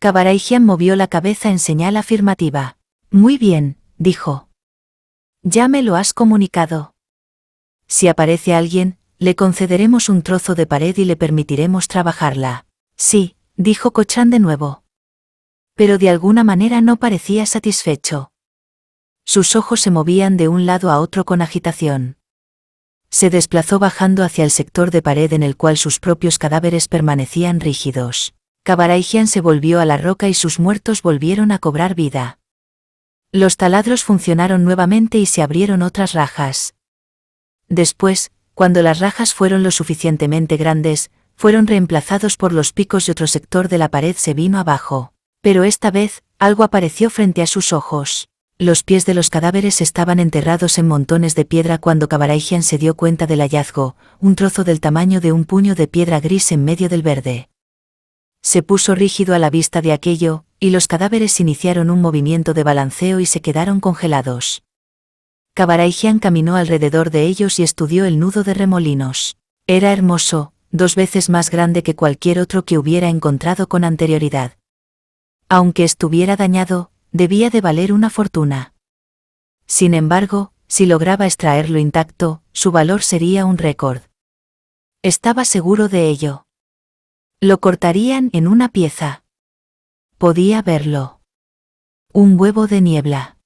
Kabaraijian movió la cabeza en señal afirmativa. Muy bien, dijo. Ya me lo has comunicado. Si aparece alguien, le concederemos un trozo de pared y le permitiremos trabajarla. Sí, dijo Cochán de nuevo. Pero de alguna manera no parecía satisfecho. Sus ojos se movían de un lado a otro con agitación se desplazó bajando hacia el sector de pared en el cual sus propios cadáveres permanecían rígidos. Kabaraijian se volvió a la roca y sus muertos volvieron a cobrar vida. Los taladros funcionaron nuevamente y se abrieron otras rajas. Después, cuando las rajas fueron lo suficientemente grandes, fueron reemplazados por los picos y otro sector de la pared se vino abajo. Pero esta vez, algo apareció frente a sus ojos. Los pies de los cadáveres estaban enterrados en montones de piedra cuando Kabaraijian se dio cuenta del hallazgo, un trozo del tamaño de un puño de piedra gris en medio del verde se puso rígido a la vista de aquello, y los cadáveres iniciaron un movimiento de balanceo y se quedaron congelados. Kabaraijian caminó alrededor de ellos y estudió el nudo de remolinos. Era hermoso, dos veces más grande que cualquier otro que hubiera encontrado con anterioridad. Aunque estuviera dañado, debía de valer una fortuna. Sin embargo, si lograba extraerlo intacto, su valor sería un récord. Estaba seguro de ello. Lo cortarían en una pieza. Podía verlo. Un huevo de niebla.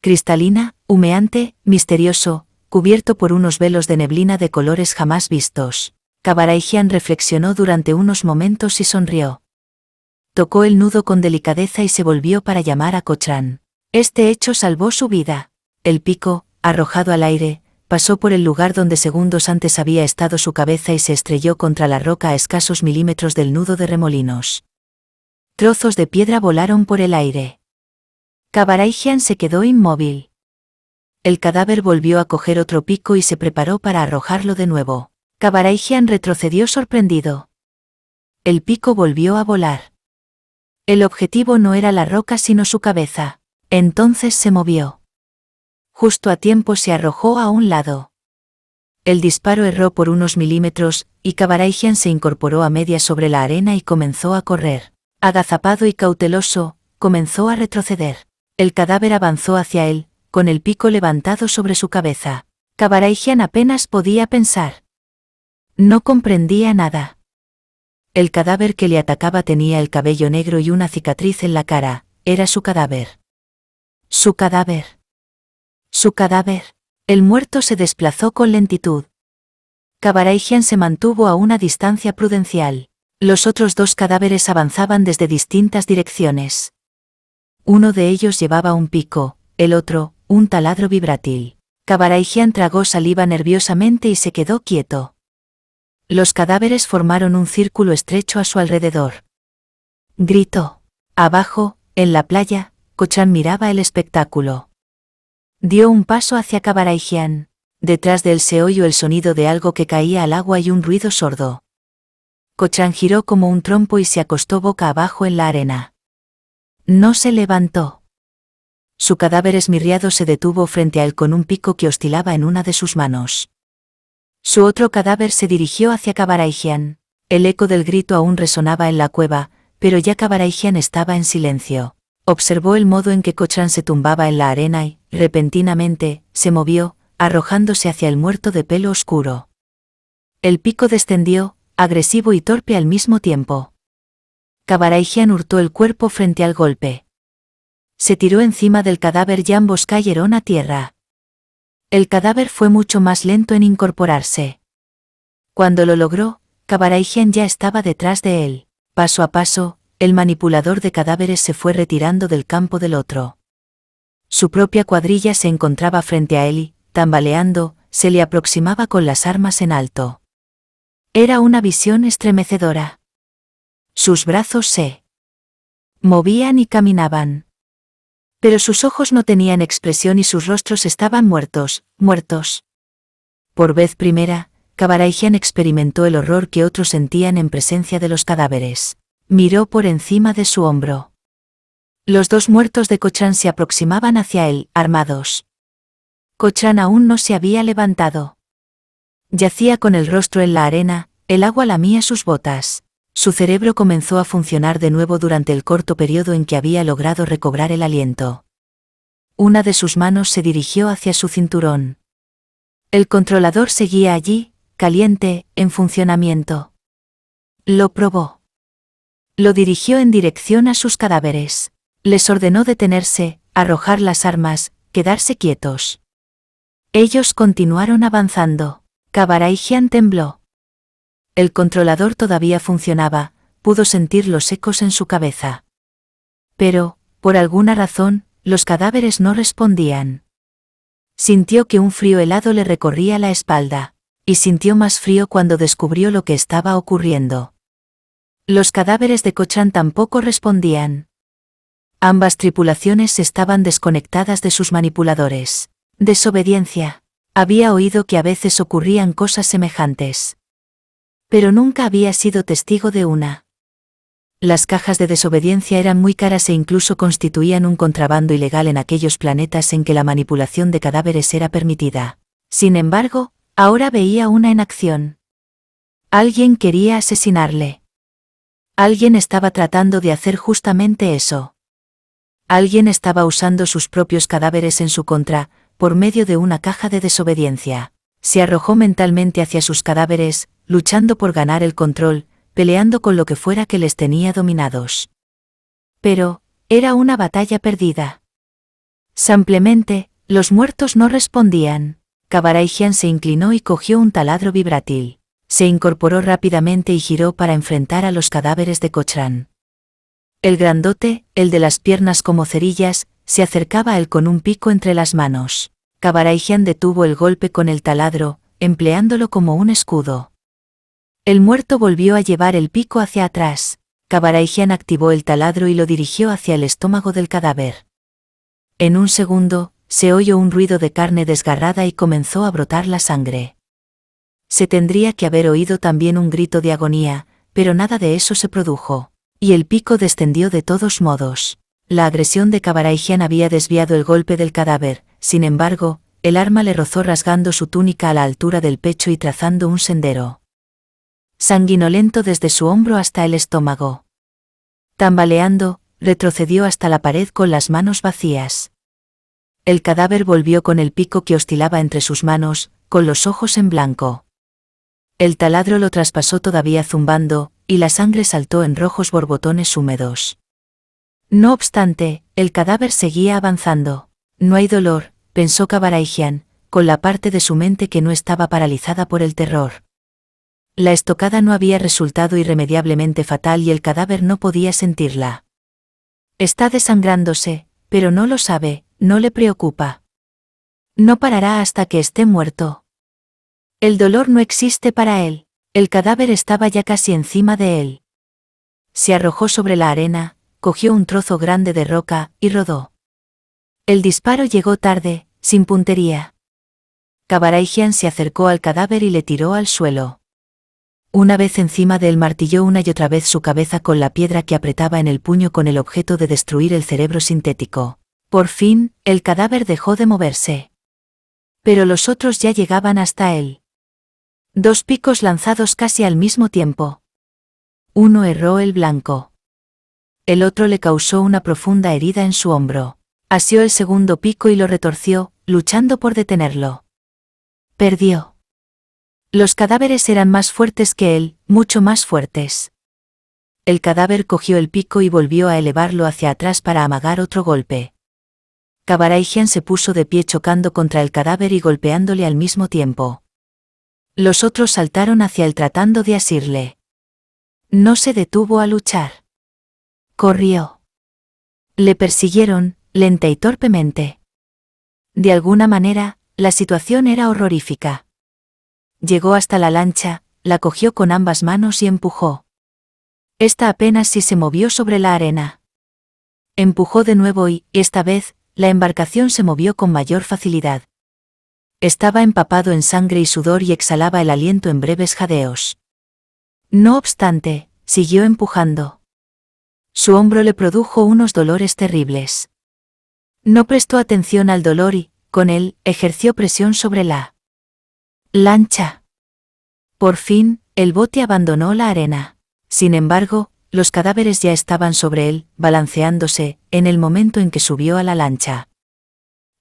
Cristalina, humeante, misterioso, cubierto por unos velos de neblina de colores jamás vistos. Cabarayjian reflexionó durante unos momentos y sonrió. Tocó el nudo con delicadeza y se volvió para llamar a Cochran. Este hecho salvó su vida. El pico, arrojado al aire, pasó por el lugar donde segundos antes había estado su cabeza y se estrelló contra la roca a escasos milímetros del nudo de remolinos. Trozos de piedra volaron por el aire. Kabaraijian se quedó inmóvil. El cadáver volvió a coger otro pico y se preparó para arrojarlo de nuevo. Kabaraijian retrocedió sorprendido. El pico volvió a volar. El objetivo no era la roca sino su cabeza. Entonces se movió justo a tiempo se arrojó a un lado. El disparo erró por unos milímetros, y Kavaraijian se incorporó a media sobre la arena y comenzó a correr. Agazapado y cauteloso, comenzó a retroceder. El cadáver avanzó hacia él, con el pico levantado sobre su cabeza. Kavaraijian apenas podía pensar. No comprendía nada. El cadáver que le atacaba tenía el cabello negro y una cicatriz en la cara, era su cadáver. Su cadáver. Su cadáver. El muerto se desplazó con lentitud. Kabaraijian se mantuvo a una distancia prudencial. Los otros dos cadáveres avanzaban desde distintas direcciones. Uno de ellos llevaba un pico, el otro, un taladro vibrátil. Kabaraijian tragó saliva nerviosamente y se quedó quieto. Los cadáveres formaron un círculo estrecho a su alrededor. Gritó. Abajo, en la playa, Cochán miraba el espectáculo. Dio un paso hacia Kabaraijian. Detrás de él se oyó el sonido de algo que caía al agua y un ruido sordo. Cochran giró como un trompo y se acostó boca abajo en la arena. No se levantó. Su cadáver esmirriado se detuvo frente a él con un pico que oscilaba en una de sus manos. Su otro cadáver se dirigió hacia Kabaraijian. El eco del grito aún resonaba en la cueva, pero ya Kabaraijian estaba en silencio. Observó el modo en que Cochran se tumbaba en la arena y, repentinamente, se movió, arrojándose hacia el muerto de pelo oscuro. El pico descendió, agresivo y torpe al mismo tiempo. Cabaraigian hurtó el cuerpo frente al golpe. Se tiró encima del cadáver y ambos cayeron a tierra. El cadáver fue mucho más lento en incorporarse. Cuando lo logró, Cabaraigian ya estaba detrás de él. Paso a paso, el manipulador de cadáveres se fue retirando del campo del otro. Su propia cuadrilla se encontraba frente a él y, tambaleando, se le aproximaba con las armas en alto. Era una visión estremecedora. Sus brazos se movían y caminaban. Pero sus ojos no tenían expresión y sus rostros estaban muertos, muertos. Por vez primera, Kabarajian experimentó el horror que otros sentían en presencia de los cadáveres miró por encima de su hombro. Los dos muertos de Cochán se aproximaban hacia él, armados. Cochán aún no se había levantado. Yacía con el rostro en la arena, el agua lamía sus botas. Su cerebro comenzó a funcionar de nuevo durante el corto periodo en que había logrado recobrar el aliento. Una de sus manos se dirigió hacia su cinturón. El controlador seguía allí, caliente, en funcionamiento. Lo probó. Lo dirigió en dirección a sus cadáveres. Les ordenó detenerse, arrojar las armas, quedarse quietos. Ellos continuaron avanzando. Kabarai-Hian tembló. El controlador todavía funcionaba, pudo sentir los ecos en su cabeza. Pero, por alguna razón, los cadáveres no respondían. Sintió que un frío helado le recorría la espalda, y sintió más frío cuando descubrió lo que estaba ocurriendo. Los cadáveres de Cochán tampoco respondían. Ambas tripulaciones estaban desconectadas de sus manipuladores. Desobediencia. Había oído que a veces ocurrían cosas semejantes. Pero nunca había sido testigo de una. Las cajas de desobediencia eran muy caras e incluso constituían un contrabando ilegal en aquellos planetas en que la manipulación de cadáveres era permitida. Sin embargo, ahora veía una en acción. Alguien quería asesinarle. Alguien estaba tratando de hacer justamente eso. Alguien estaba usando sus propios cadáveres en su contra, por medio de una caja de desobediencia. Se arrojó mentalmente hacia sus cadáveres, luchando por ganar el control, peleando con lo que fuera que les tenía dominados. Pero, era una batalla perdida. Simplemente, los muertos no respondían. Kabaraijian se inclinó y cogió un taladro vibrátil se incorporó rápidamente y giró para enfrentar a los cadáveres de Cochran. El grandote, el de las piernas como cerillas, se acercaba a él con un pico entre las manos. Cabaraigian detuvo el golpe con el taladro, empleándolo como un escudo. El muerto volvió a llevar el pico hacia atrás. Cabaraigian activó el taladro y lo dirigió hacia el estómago del cadáver. En un segundo, se oyó un ruido de carne desgarrada y comenzó a brotar la sangre se tendría que haber oído también un grito de agonía, pero nada de eso se produjo. Y el pico descendió de todos modos. La agresión de Kabaraigian había desviado el golpe del cadáver, sin embargo, el arma le rozó rasgando su túnica a la altura del pecho y trazando un sendero. Sanguinolento desde su hombro hasta el estómago. Tambaleando, retrocedió hasta la pared con las manos vacías. El cadáver volvió con el pico que oscilaba entre sus manos, con los ojos en blanco. El taladro lo traspasó todavía zumbando, y la sangre saltó en rojos borbotones húmedos. No obstante, el cadáver seguía avanzando. No hay dolor, pensó Kavaraigian, con la parte de su mente que no estaba paralizada por el terror. La estocada no había resultado irremediablemente fatal y el cadáver no podía sentirla. Está desangrándose, pero no lo sabe, no le preocupa. No parará hasta que esté muerto. El dolor no existe para él. El cadáver estaba ya casi encima de él. Se arrojó sobre la arena, cogió un trozo grande de roca, y rodó. El disparo llegó tarde, sin puntería. Kabaraijian se acercó al cadáver y le tiró al suelo. Una vez encima de él martilló una y otra vez su cabeza con la piedra que apretaba en el puño con el objeto de destruir el cerebro sintético. Por fin, el cadáver dejó de moverse. Pero los otros ya llegaban hasta él. Dos picos lanzados casi al mismo tiempo. Uno erró el blanco. El otro le causó una profunda herida en su hombro. Asió el segundo pico y lo retorció, luchando por detenerlo. Perdió. Los cadáveres eran más fuertes que él, mucho más fuertes. El cadáver cogió el pico y volvió a elevarlo hacia atrás para amagar otro golpe. Kabaraijian se puso de pie chocando contra el cadáver y golpeándole al mismo tiempo. Los otros saltaron hacia él tratando de asirle. No se detuvo a luchar. Corrió. Le persiguieron, lenta y torpemente. De alguna manera, la situación era horrorífica. Llegó hasta la lancha, la cogió con ambas manos y empujó. Esta apenas si se movió sobre la arena. Empujó de nuevo y, esta vez, la embarcación se movió con mayor facilidad. Estaba empapado en sangre y sudor y exhalaba el aliento en breves jadeos. No obstante, siguió empujando. Su hombro le produjo unos dolores terribles. No prestó atención al dolor y, con él, ejerció presión sobre la lancha. Por fin, el bote abandonó la arena. Sin embargo, los cadáveres ya estaban sobre él, balanceándose, en el momento en que subió a la lancha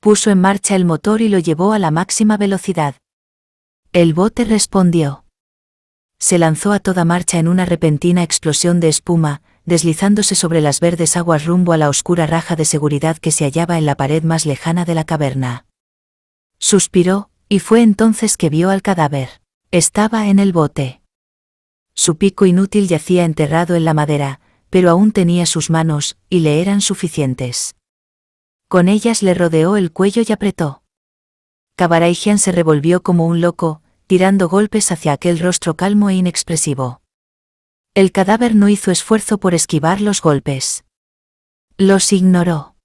puso en marcha el motor y lo llevó a la máxima velocidad. El bote respondió. Se lanzó a toda marcha en una repentina explosión de espuma, deslizándose sobre las verdes aguas rumbo a la oscura raja de seguridad que se hallaba en la pared más lejana de la caverna. Suspiró, y fue entonces que vio al cadáver. Estaba en el bote. Su pico inútil yacía enterrado en la madera, pero aún tenía sus manos, y le eran suficientes. Con ellas le rodeó el cuello y apretó. Kabaraigian se revolvió como un loco, tirando golpes hacia aquel rostro calmo e inexpresivo. El cadáver no hizo esfuerzo por esquivar los golpes. Los ignoró.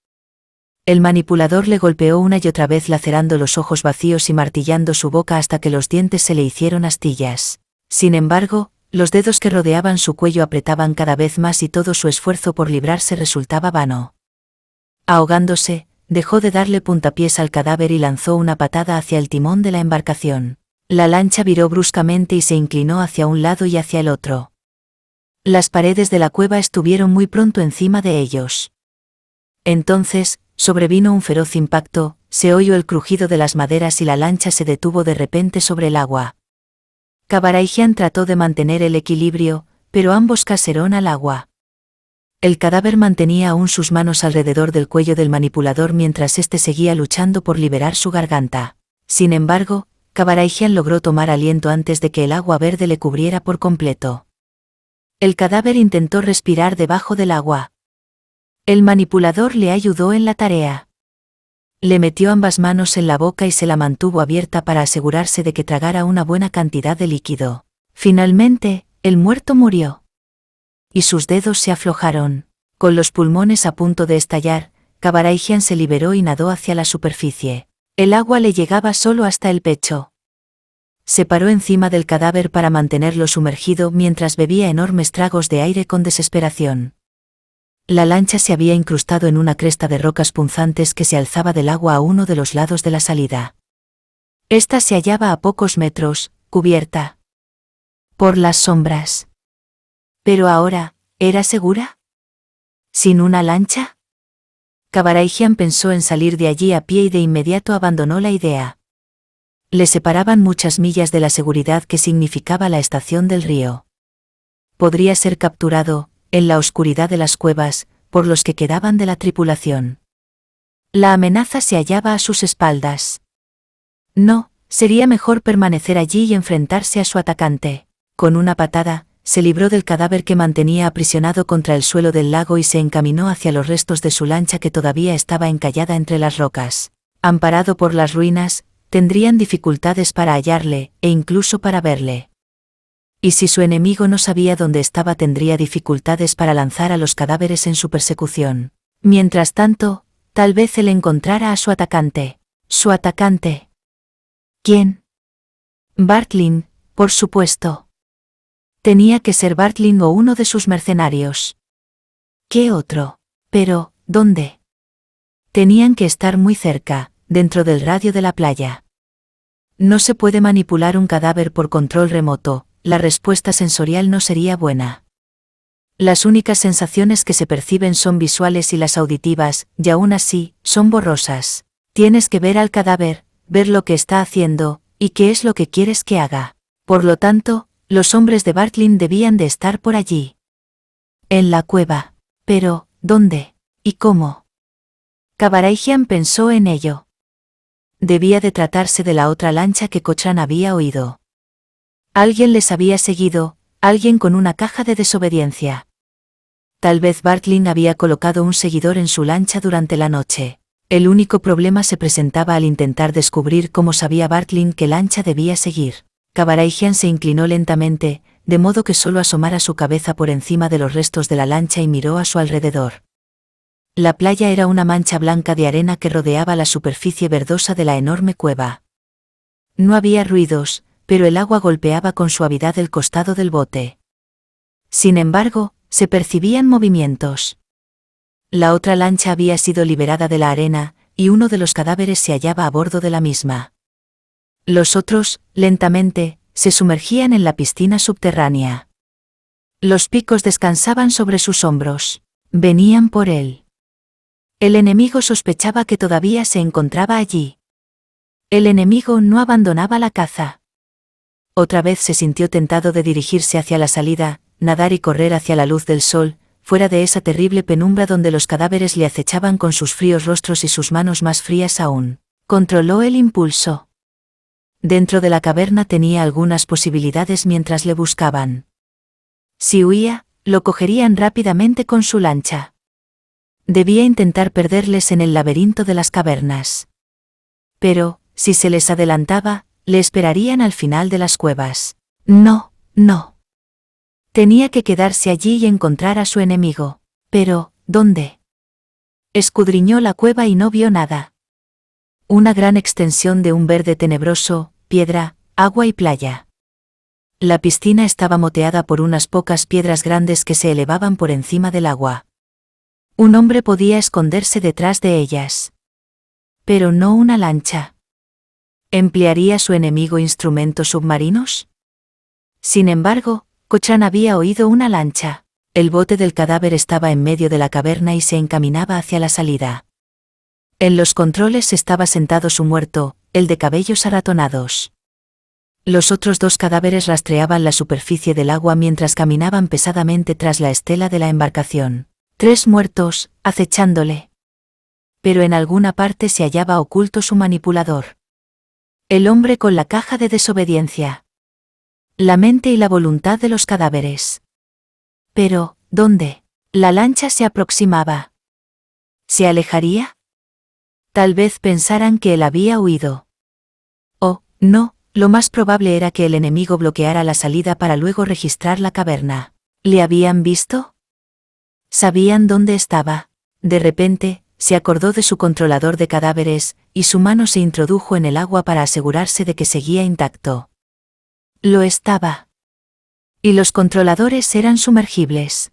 El manipulador le golpeó una y otra vez lacerando los ojos vacíos y martillando su boca hasta que los dientes se le hicieron astillas. Sin embargo, los dedos que rodeaban su cuello apretaban cada vez más y todo su esfuerzo por librarse resultaba vano. Ahogándose, dejó de darle puntapiés al cadáver y lanzó una patada hacia el timón de la embarcación. La lancha viró bruscamente y se inclinó hacia un lado y hacia el otro. Las paredes de la cueva estuvieron muy pronto encima de ellos. Entonces, sobrevino un feroz impacto, se oyó el crujido de las maderas y la lancha se detuvo de repente sobre el agua. Cabaraigian trató de mantener el equilibrio, pero ambos caseron al agua. El cadáver mantenía aún sus manos alrededor del cuello del manipulador mientras éste seguía luchando por liberar su garganta. Sin embargo, Kabaraijian logró tomar aliento antes de que el agua verde le cubriera por completo. El cadáver intentó respirar debajo del agua. El manipulador le ayudó en la tarea. Le metió ambas manos en la boca y se la mantuvo abierta para asegurarse de que tragara una buena cantidad de líquido. Finalmente, el muerto murió y sus dedos se aflojaron. Con los pulmones a punto de estallar, Kabaraijian se liberó y nadó hacia la superficie. El agua le llegaba solo hasta el pecho. Se paró encima del cadáver para mantenerlo sumergido mientras bebía enormes tragos de aire con desesperación. La lancha se había incrustado en una cresta de rocas punzantes que se alzaba del agua a uno de los lados de la salida. Esta se hallaba a pocos metros, cubierta por las sombras. Pero ahora, ¿era segura? ¿Sin una lancha? Kabaraijian pensó en salir de allí a pie y de inmediato abandonó la idea. Le separaban muchas millas de la seguridad que significaba la estación del río. Podría ser capturado, en la oscuridad de las cuevas, por los que quedaban de la tripulación. La amenaza se hallaba a sus espaldas. No, sería mejor permanecer allí y enfrentarse a su atacante. Con una patada, se libró del cadáver que mantenía aprisionado contra el suelo del lago y se encaminó hacia los restos de su lancha que todavía estaba encallada entre las rocas. Amparado por las ruinas, tendrían dificultades para hallarle, e incluso para verle. Y si su enemigo no sabía dónde estaba tendría dificultades para lanzar a los cadáveres en su persecución. Mientras tanto, tal vez él encontrara a su atacante. Su atacante. ¿Quién? Bartlin, por supuesto. Tenía que ser Bartling o uno de sus mercenarios. ¿Qué otro? Pero, ¿dónde? Tenían que estar muy cerca, dentro del radio de la playa. No se puede manipular un cadáver por control remoto, la respuesta sensorial no sería buena. Las únicas sensaciones que se perciben son visuales y las auditivas, y aún así, son borrosas. Tienes que ver al cadáver, ver lo que está haciendo, y qué es lo que quieres que haga. Por lo tanto, los hombres de Bartlin debían de estar por allí. En la cueva. Pero, ¿dónde? ¿Y cómo? Cabaraigian pensó en ello. Debía de tratarse de la otra lancha que Cochran había oído. Alguien les había seguido, alguien con una caja de desobediencia. Tal vez Bartlin había colocado un seguidor en su lancha durante la noche. El único problema se presentaba al intentar descubrir cómo sabía Bartlin qué lancha debía seguir. Cabaraigian se inclinó lentamente, de modo que solo asomara su cabeza por encima de los restos de la lancha y miró a su alrededor. La playa era una mancha blanca de arena que rodeaba la superficie verdosa de la enorme cueva. No había ruidos, pero el agua golpeaba con suavidad el costado del bote. Sin embargo, se percibían movimientos. La otra lancha había sido liberada de la arena, y uno de los cadáveres se hallaba a bordo de la misma. Los otros, lentamente, se sumergían en la piscina subterránea. Los picos descansaban sobre sus hombros. Venían por él. El enemigo sospechaba que todavía se encontraba allí. El enemigo no abandonaba la caza. Otra vez se sintió tentado de dirigirse hacia la salida, nadar y correr hacia la luz del sol, fuera de esa terrible penumbra donde los cadáveres le acechaban con sus fríos rostros y sus manos más frías aún. Controló el impulso. Dentro de la caverna tenía algunas posibilidades mientras le buscaban. Si huía, lo cogerían rápidamente con su lancha. Debía intentar perderles en el laberinto de las cavernas. Pero, si se les adelantaba, le esperarían al final de las cuevas. No, no. Tenía que quedarse allí y encontrar a su enemigo. Pero, ¿dónde? Escudriñó la cueva y no vio nada una gran extensión de un verde tenebroso, piedra, agua y playa. La piscina estaba moteada por unas pocas piedras grandes que se elevaban por encima del agua. Un hombre podía esconderse detrás de ellas. Pero no una lancha. ¿Emplearía su enemigo instrumentos submarinos? Sin embargo, Cochán había oído una lancha. El bote del cadáver estaba en medio de la caverna y se encaminaba hacia la salida. En los controles estaba sentado su muerto, el de cabellos aratonados. Los otros dos cadáveres rastreaban la superficie del agua mientras caminaban pesadamente tras la estela de la embarcación. Tres muertos, acechándole. Pero en alguna parte se hallaba oculto su manipulador. El hombre con la caja de desobediencia. La mente y la voluntad de los cadáveres. Pero, ¿dónde? La lancha se aproximaba. ¿Se alejaría? tal vez pensaran que él había huido. Oh, no, lo más probable era que el enemigo bloqueara la salida para luego registrar la caverna. ¿Le habían visto? Sabían dónde estaba. De repente, se acordó de su controlador de cadáveres, y su mano se introdujo en el agua para asegurarse de que seguía intacto. Lo estaba. Y los controladores eran sumergibles.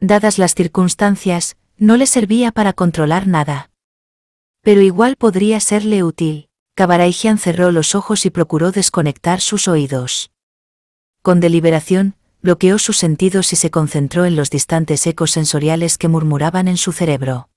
Dadas las circunstancias, no le servía para controlar nada. Pero igual podría serle útil. Kabaraijian cerró los ojos y procuró desconectar sus oídos. Con deliberación, bloqueó sus sentidos y se concentró en los distantes ecos sensoriales que murmuraban en su cerebro.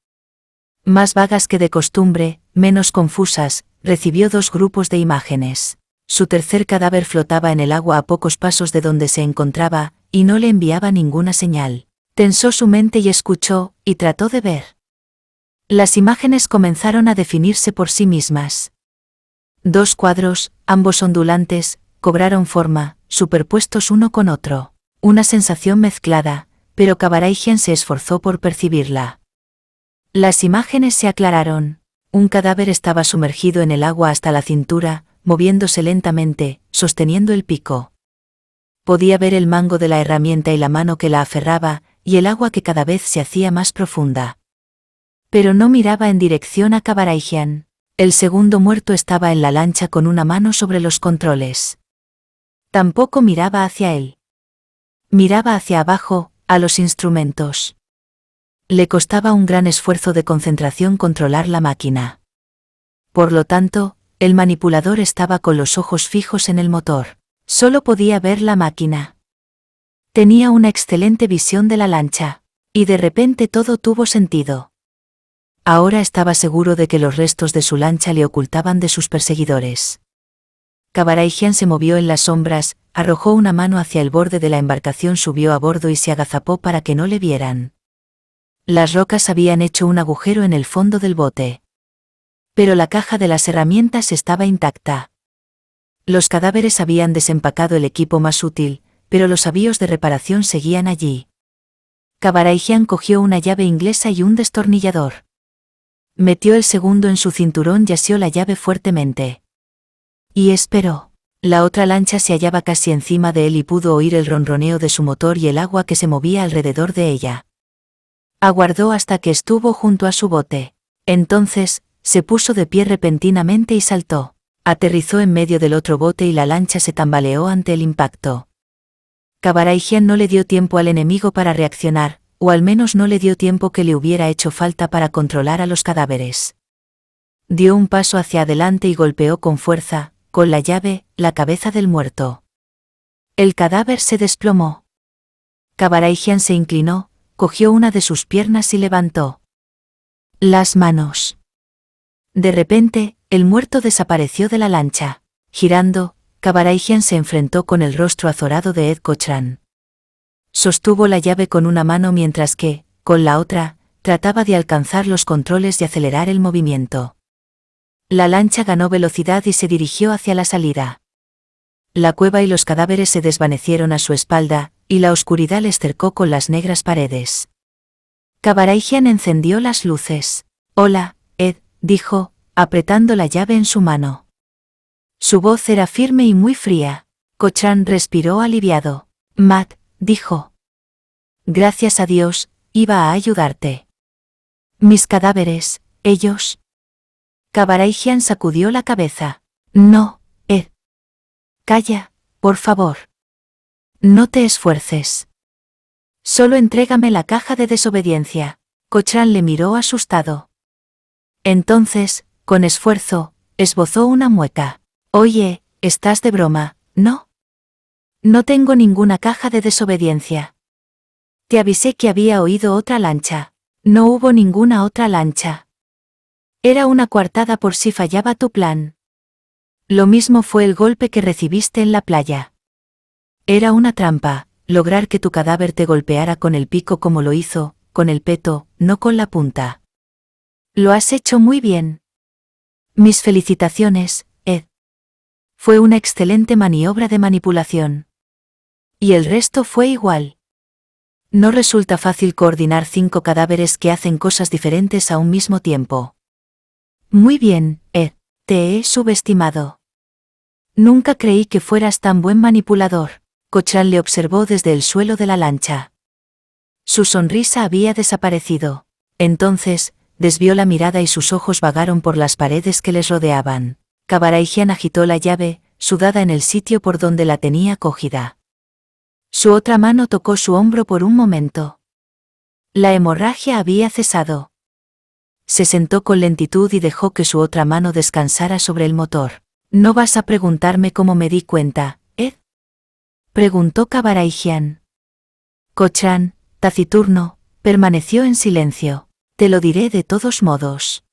Más vagas que de costumbre, menos confusas, recibió dos grupos de imágenes. Su tercer cadáver flotaba en el agua a pocos pasos de donde se encontraba, y no le enviaba ninguna señal. Tensó su mente y escuchó, y trató de ver. Las imágenes comenzaron a definirse por sí mismas. Dos cuadros, ambos ondulantes, cobraron forma, superpuestos uno con otro. Una sensación mezclada, pero Kabaraijian se esforzó por percibirla. Las imágenes se aclararon. Un cadáver estaba sumergido en el agua hasta la cintura, moviéndose lentamente, sosteniendo el pico. Podía ver el mango de la herramienta y la mano que la aferraba, y el agua que cada vez se hacía más profunda pero no miraba en dirección a Kabaraijian. El segundo muerto estaba en la lancha con una mano sobre los controles. Tampoco miraba hacia él. Miraba hacia abajo, a los instrumentos. Le costaba un gran esfuerzo de concentración controlar la máquina. Por lo tanto, el manipulador estaba con los ojos fijos en el motor. Solo podía ver la máquina. Tenía una excelente visión de la lancha, y de repente todo tuvo sentido. Ahora estaba seguro de que los restos de su lancha le ocultaban de sus perseguidores. Cabaraigian se movió en las sombras, arrojó una mano hacia el borde de la embarcación, subió a bordo y se agazapó para que no le vieran. Las rocas habían hecho un agujero en el fondo del bote. Pero la caja de las herramientas estaba intacta. Los cadáveres habían desempacado el equipo más útil, pero los avíos de reparación seguían allí. Cabaraigian cogió una llave inglesa y un destornillador. Metió el segundo en su cinturón y asió la llave fuertemente. Y esperó. La otra lancha se hallaba casi encima de él y pudo oír el ronroneo de su motor y el agua que se movía alrededor de ella. Aguardó hasta que estuvo junto a su bote. Entonces, se puso de pie repentinamente y saltó. Aterrizó en medio del otro bote y la lancha se tambaleó ante el impacto. Kabaraijian no le dio tiempo al enemigo para reaccionar, o al menos no le dio tiempo que le hubiera hecho falta para controlar a los cadáveres. Dio un paso hacia adelante y golpeó con fuerza, con la llave, la cabeza del muerto. El cadáver se desplomó. Cabaraigian se inclinó, cogió una de sus piernas y levantó las manos. De repente, el muerto desapareció de la lancha. Girando, Cabaraigian se enfrentó con el rostro azorado de Ed Cochran. Sostuvo la llave con una mano mientras que, con la otra, trataba de alcanzar los controles y acelerar el movimiento. La lancha ganó velocidad y se dirigió hacia la salida. La cueva y los cadáveres se desvanecieron a su espalda, y la oscuridad les cercó con las negras paredes. Kabaraijian encendió las luces. Hola, Ed, dijo, apretando la llave en su mano. Su voz era firme y muy fría. Cochran respiró aliviado. Matt, dijo. Gracias a Dios, iba a ayudarte. Mis cadáveres, ellos. cabarayjian sacudió la cabeza. No, Ed. Eh. Calla, por favor. No te esfuerces. Solo entrégame la caja de desobediencia. Cochran le miró asustado. Entonces, con esfuerzo, esbozó una mueca. Oye, estás de broma, ¿no? No tengo ninguna caja de desobediencia. Te avisé que había oído otra lancha. No hubo ninguna otra lancha. Era una coartada por si fallaba tu plan. Lo mismo fue el golpe que recibiste en la playa. Era una trampa, lograr que tu cadáver te golpeara con el pico como lo hizo, con el peto, no con la punta. Lo has hecho muy bien. Mis felicitaciones, Ed. Fue una excelente maniobra de manipulación y el resto fue igual. No resulta fácil coordinar cinco cadáveres que hacen cosas diferentes a un mismo tiempo. Muy bien, Ed, eh, te he subestimado. Nunca creí que fueras tan buen manipulador, Cochán le observó desde el suelo de la lancha. Su sonrisa había desaparecido. Entonces, desvió la mirada y sus ojos vagaron por las paredes que les rodeaban. Cabaraigian agitó la llave, sudada en el sitio por donde la tenía cogida. Su otra mano tocó su hombro por un momento. La hemorragia había cesado. Se sentó con lentitud y dejó que su otra mano descansara sobre el motor. No vas a preguntarme cómo me di cuenta, ¿eh? Preguntó Cabaraigian. Cochán, taciturno, permaneció en silencio. Te lo diré de todos modos.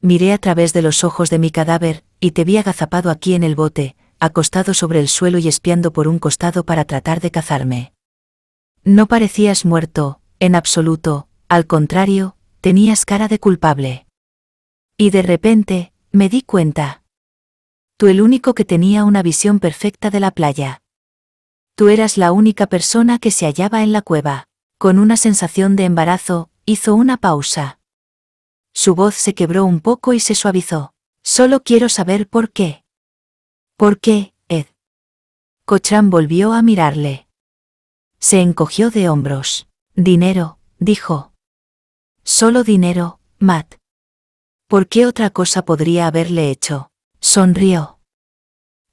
Miré a través de los ojos de mi cadáver, y te vi agazapado aquí en el bote, acostado sobre el suelo y espiando por un costado para tratar de cazarme. No parecías muerto, en absoluto, al contrario, tenías cara de culpable. Y de repente, me di cuenta. Tú el único que tenía una visión perfecta de la playa. Tú eras la única persona que se hallaba en la cueva. Con una sensación de embarazo, hizo una pausa. Su voz se quebró un poco y se suavizó. Solo quiero saber por qué. ¿Por qué, Ed? Cochran volvió a mirarle. Se encogió de hombros. Dinero, dijo. Solo dinero, Matt. ¿Por qué otra cosa podría haberle hecho? Sonrió.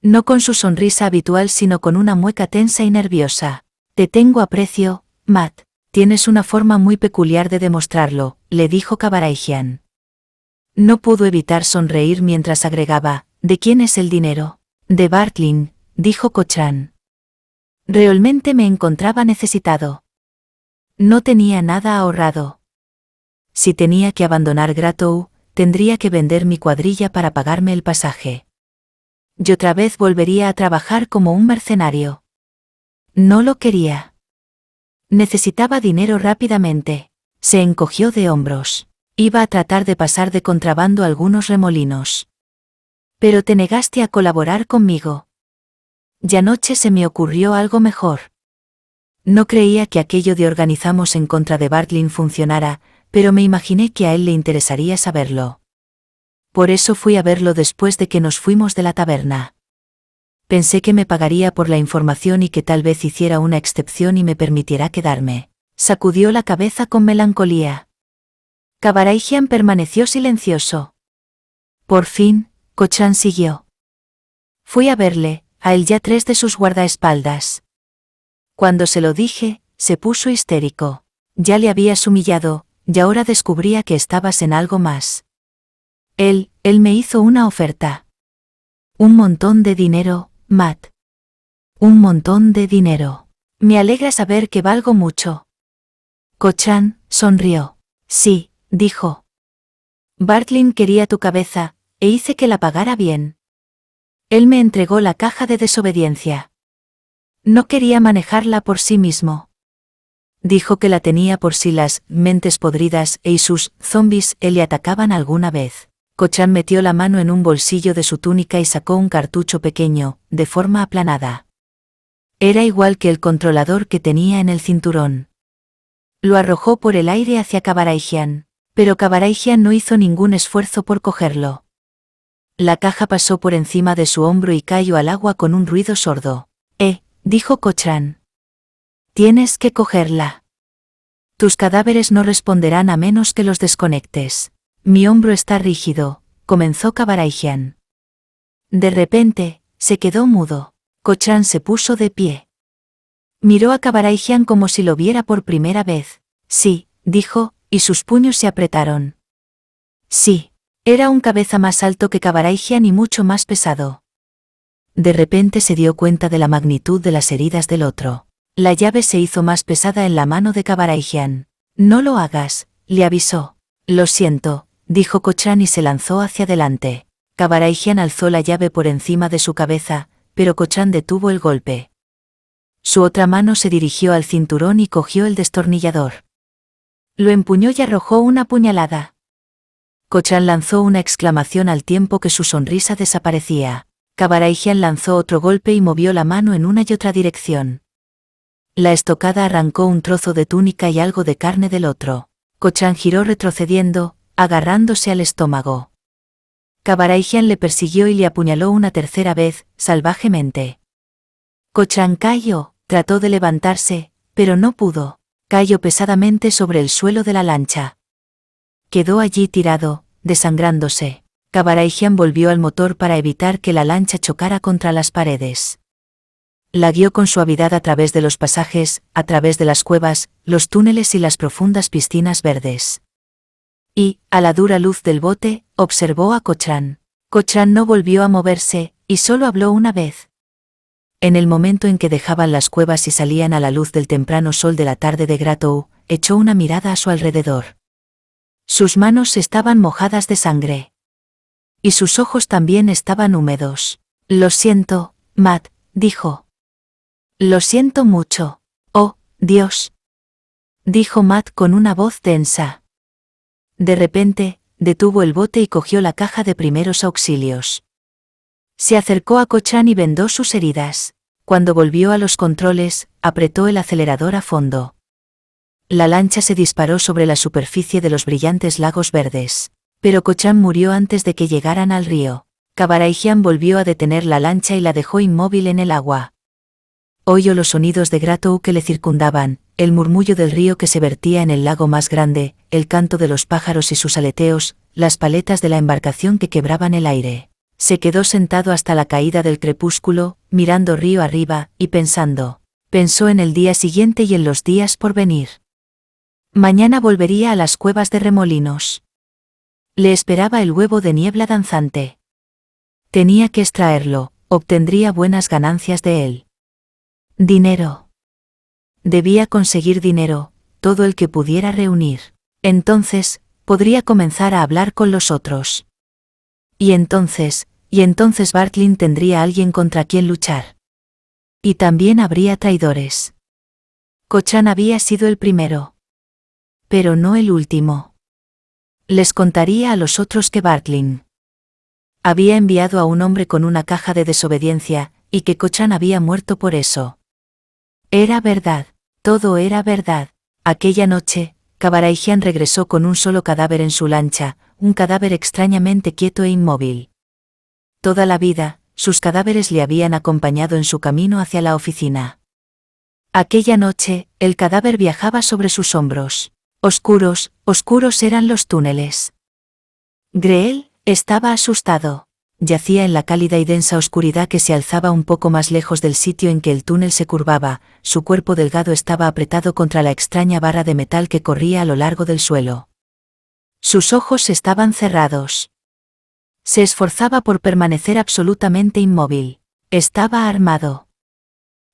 No con su sonrisa habitual, sino con una mueca tensa y nerviosa. Te tengo aprecio, Matt. Tienes una forma muy peculiar de demostrarlo, le dijo Cabarayjian. No pudo evitar sonreír mientras agregaba, ¿de quién es el dinero? De Bartling, dijo Cochran. Realmente me encontraba necesitado. No tenía nada ahorrado. Si tenía que abandonar Gratow, tendría que vender mi cuadrilla para pagarme el pasaje. Y otra vez volvería a trabajar como un mercenario. No lo quería. Necesitaba dinero rápidamente. Se encogió de hombros. Iba a tratar de pasar de contrabando algunos remolinos pero te negaste a colaborar conmigo. Ya anoche se me ocurrió algo mejor. No creía que aquello de organizamos en contra de Bartlin funcionara, pero me imaginé que a él le interesaría saberlo. Por eso fui a verlo después de que nos fuimos de la taberna. Pensé que me pagaría por la información y que tal vez hiciera una excepción y me permitiera quedarme. Sacudió la cabeza con melancolía. Cabarayjian permaneció silencioso. Por fin, Cochán siguió. Fui a verle, a él ya tres de sus guardaespaldas. Cuando se lo dije, se puso histérico. Ya le habías humillado, y ahora descubría que estabas en algo más. Él, él me hizo una oferta. Un montón de dinero, Matt. Un montón de dinero. Me alegra saber que valgo mucho. Cochán sonrió. Sí, dijo. Bartlin quería tu cabeza, e hice que la pagara bien. Él me entregó la caja de desobediencia. No quería manejarla por sí mismo. Dijo que la tenía por si sí las mentes podridas e y sus zombies e le atacaban alguna vez. Cochán metió la mano en un bolsillo de su túnica y sacó un cartucho pequeño, de forma aplanada. Era igual que el controlador que tenía en el cinturón. Lo arrojó por el aire hacia Kabaraijian, pero Kabaraijian no hizo ningún esfuerzo por cogerlo. La caja pasó por encima de su hombro y cayó al agua con un ruido sordo. Eh, dijo Cochran. Tienes que cogerla. Tus cadáveres no responderán a menos que los desconectes. Mi hombro está rígido, comenzó Cabarayjian. De repente, se quedó mudo. Cochran se puso de pie. Miró a Cabarayjian como si lo viera por primera vez. Sí, dijo, y sus puños se apretaron. Sí. Era un cabeza más alto que Cabaraigian y mucho más pesado. De repente se dio cuenta de la magnitud de las heridas del otro. La llave se hizo más pesada en la mano de Cabaraigian. No lo hagas, le avisó. Lo siento, dijo Cochán y se lanzó hacia adelante. Cabaraigian alzó la llave por encima de su cabeza, pero Cochán detuvo el golpe. Su otra mano se dirigió al cinturón y cogió el destornillador. Lo empuñó y arrojó una puñalada. Cochán lanzó una exclamación al tiempo que su sonrisa desaparecía. Cabaraigian lanzó otro golpe y movió la mano en una y otra dirección. La estocada arrancó un trozo de túnica y algo de carne del otro. Cochán giró retrocediendo, agarrándose al estómago. Cabaraigian le persiguió y le apuñaló una tercera vez, salvajemente. Cochán cayó, trató de levantarse, pero no pudo. Cayó pesadamente sobre el suelo de la lancha quedó allí tirado, desangrándose. Kabaraijian volvió al motor para evitar que la lancha chocara contra las paredes. La guió con suavidad a través de los pasajes, a través de las cuevas, los túneles y las profundas piscinas verdes. Y, a la dura luz del bote, observó a Cochran. Cochran no volvió a moverse, y solo habló una vez. En el momento en que dejaban las cuevas y salían a la luz del temprano sol de la tarde de Gratou, echó una mirada a su alrededor. Sus manos estaban mojadas de sangre. Y sus ojos también estaban húmedos. Lo siento, Matt, dijo. Lo siento mucho. Oh, Dios. Dijo Matt con una voz tensa. De repente, detuvo el bote y cogió la caja de primeros auxilios. Se acercó a Cochán y vendó sus heridas. Cuando volvió a los controles, apretó el acelerador a fondo la lancha se disparó sobre la superficie de los brillantes lagos verdes. Pero Cochán murió antes de que llegaran al río. Cabaraijian volvió a detener la lancha y la dejó inmóvil en el agua. Oyó los sonidos de Gratou que le circundaban, el murmullo del río que se vertía en el lago más grande, el canto de los pájaros y sus aleteos, las paletas de la embarcación que quebraban el aire. Se quedó sentado hasta la caída del crepúsculo, mirando río arriba, y pensando. Pensó en el día siguiente y en los días por venir. Mañana volvería a las cuevas de remolinos. Le esperaba el huevo de niebla danzante. Tenía que extraerlo, obtendría buenas ganancias de él. Dinero. Debía conseguir dinero, todo el que pudiera reunir. Entonces, podría comenzar a hablar con los otros. Y entonces, y entonces Bartlin tendría alguien contra quien luchar. Y también habría traidores. Cochán había sido el primero pero no el último. Les contaría a los otros que Bartlin había enviado a un hombre con una caja de desobediencia, y que Cochan había muerto por eso. Era verdad, todo era verdad. Aquella noche, Cabaraigian regresó con un solo cadáver en su lancha, un cadáver extrañamente quieto e inmóvil. Toda la vida, sus cadáveres le habían acompañado en su camino hacia la oficina. Aquella noche, el cadáver viajaba sobre sus hombros. Oscuros, oscuros eran los túneles. Greel estaba asustado. Yacía en la cálida y densa oscuridad que se alzaba un poco más lejos del sitio en que el túnel se curvaba, su cuerpo delgado estaba apretado contra la extraña barra de metal que corría a lo largo del suelo. Sus ojos estaban cerrados. Se esforzaba por permanecer absolutamente inmóvil. Estaba armado.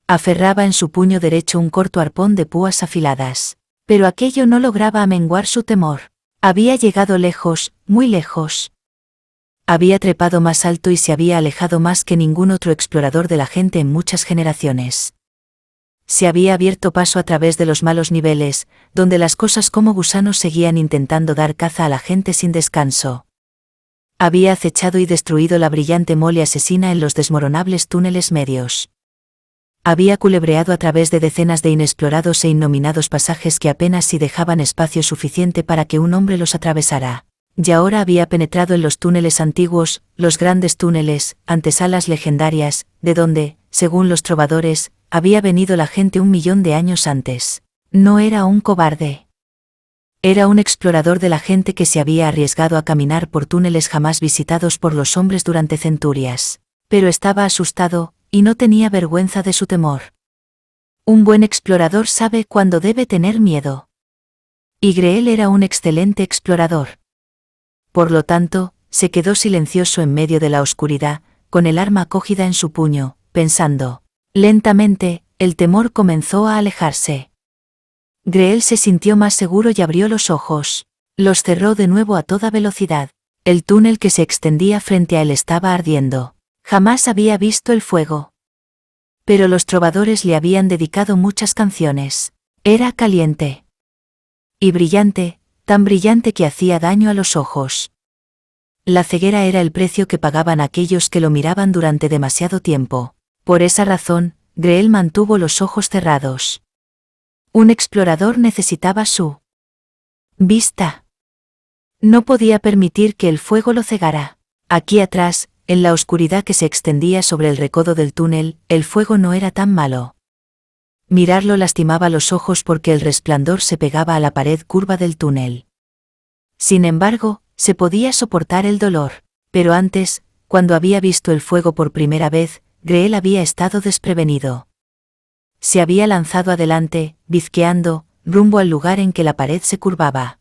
Aferraba en su puño derecho un corto arpón de púas afiladas. Pero aquello no lograba amenguar su temor. Había llegado lejos, muy lejos. Había trepado más alto y se había alejado más que ningún otro explorador de la gente en muchas generaciones. Se había abierto paso a través de los malos niveles, donde las cosas como gusanos seguían intentando dar caza a la gente sin descanso. Había acechado y destruido la brillante mole asesina en los desmoronables túneles medios había culebreado a través de decenas de inexplorados e innominados pasajes que apenas si dejaban espacio suficiente para que un hombre los atravesara. Y ahora había penetrado en los túneles antiguos, los grandes túneles, antesalas legendarias, de donde, según los trovadores, había venido la gente un millón de años antes. No era un cobarde. Era un explorador de la gente que se había arriesgado a caminar por túneles jamás visitados por los hombres durante centurias. Pero estaba asustado, y no tenía vergüenza de su temor. Un buen explorador sabe cuándo debe tener miedo. Y Greel era un excelente explorador. Por lo tanto, se quedó silencioso en medio de la oscuridad, con el arma cogida en su puño, pensando. Lentamente, el temor comenzó a alejarse. Greel se sintió más seguro y abrió los ojos. Los cerró de nuevo a toda velocidad. El túnel que se extendía frente a él estaba ardiendo. Jamás había visto el fuego. Pero los trovadores le habían dedicado muchas canciones. Era caliente. Y brillante, tan brillante que hacía daño a los ojos. La ceguera era el precio que pagaban aquellos que lo miraban durante demasiado tiempo. Por esa razón, Greel mantuvo los ojos cerrados. Un explorador necesitaba su vista. No podía permitir que el fuego lo cegara. Aquí atrás, en la oscuridad que se extendía sobre el recodo del túnel, el fuego no era tan malo. Mirarlo lastimaba los ojos porque el resplandor se pegaba a la pared curva del túnel. Sin embargo, se podía soportar el dolor. Pero antes, cuando había visto el fuego por primera vez, Greel había estado desprevenido. Se había lanzado adelante, bizqueando, rumbo al lugar en que la pared se curvaba.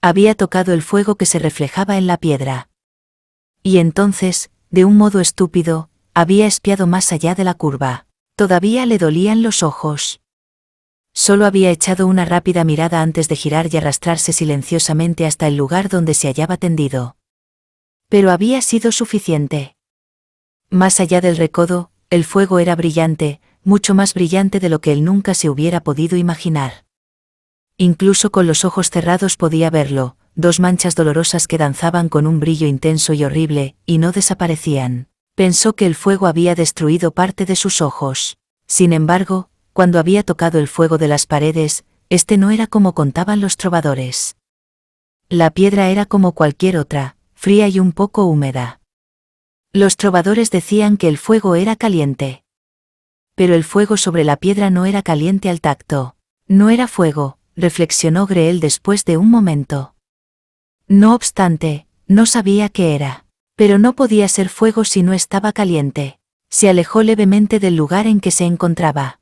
Había tocado el fuego que se reflejaba en la piedra. Y entonces, de un modo estúpido, había espiado más allá de la curva. Todavía le dolían los ojos. Solo había echado una rápida mirada antes de girar y arrastrarse silenciosamente hasta el lugar donde se hallaba tendido. Pero había sido suficiente. Más allá del recodo, el fuego era brillante, mucho más brillante de lo que él nunca se hubiera podido imaginar. Incluso con los ojos cerrados podía verlo, dos manchas dolorosas que danzaban con un brillo intenso y horrible, y no desaparecían. Pensó que el fuego había destruido parte de sus ojos. Sin embargo, cuando había tocado el fuego de las paredes, este no era como contaban los trovadores. La piedra era como cualquier otra, fría y un poco húmeda. Los trovadores decían que el fuego era caliente. Pero el fuego sobre la piedra no era caliente al tacto. No era fuego, reflexionó Greel después de un momento. No obstante, no sabía qué era. Pero no podía ser fuego si no estaba caliente. Se alejó levemente del lugar en que se encontraba.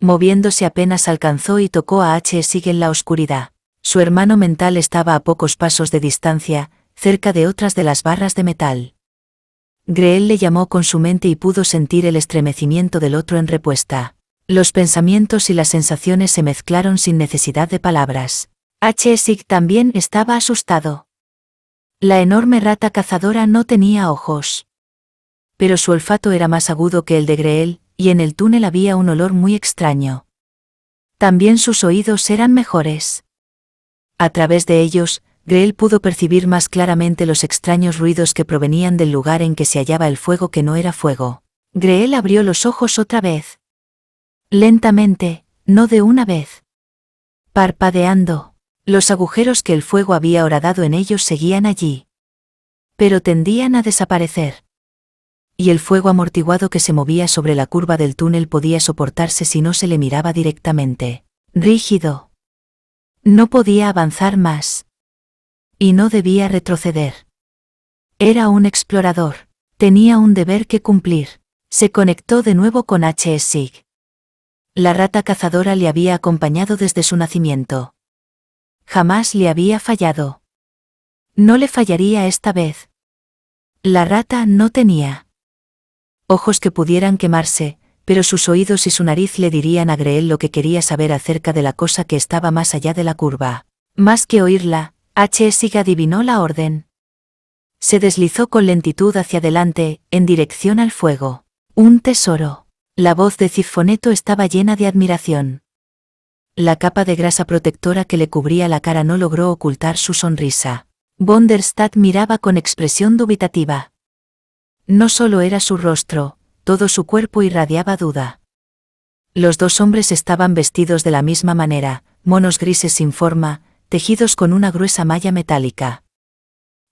Moviéndose apenas alcanzó y tocó a H. Sigue en la oscuridad. Su hermano mental estaba a pocos pasos de distancia, cerca de otras de las barras de metal. Greel le llamó con su mente y pudo sentir el estremecimiento del otro en respuesta. Los pensamientos y las sensaciones se mezclaron sin necesidad de palabras. H-Sig también estaba asustado. La enorme rata cazadora no tenía ojos. Pero su olfato era más agudo que el de Greel, y en el túnel había un olor muy extraño. También sus oídos eran mejores. A través de ellos, Greel pudo percibir más claramente los extraños ruidos que provenían del lugar en que se hallaba el fuego que no era fuego. Greel abrió los ojos otra vez. Lentamente, no de una vez. Parpadeando. Los agujeros que el fuego había horadado en ellos seguían allí. Pero tendían a desaparecer. Y el fuego amortiguado que se movía sobre la curva del túnel podía soportarse si no se le miraba directamente. Rígido. No podía avanzar más. Y no debía retroceder. Era un explorador. Tenía un deber que cumplir. Se conectó de nuevo con H.S. Sig. La rata cazadora le había acompañado desde su nacimiento. Jamás le había fallado. No le fallaría esta vez. La rata no tenía ojos que pudieran quemarse, pero sus oídos y su nariz le dirían a Greel lo que quería saber acerca de la cosa que estaba más allá de la curva. Más que oírla, H. adivinó la orden. Se deslizó con lentitud hacia adelante, en dirección al fuego. Un tesoro. La voz de Cifoneto estaba llena de admiración. La capa de grasa protectora que le cubría la cara no logró ocultar su sonrisa. Bonderstadt miraba con expresión dubitativa. No solo era su rostro, todo su cuerpo irradiaba duda. Los dos hombres estaban vestidos de la misma manera, monos grises sin forma, tejidos con una gruesa malla metálica.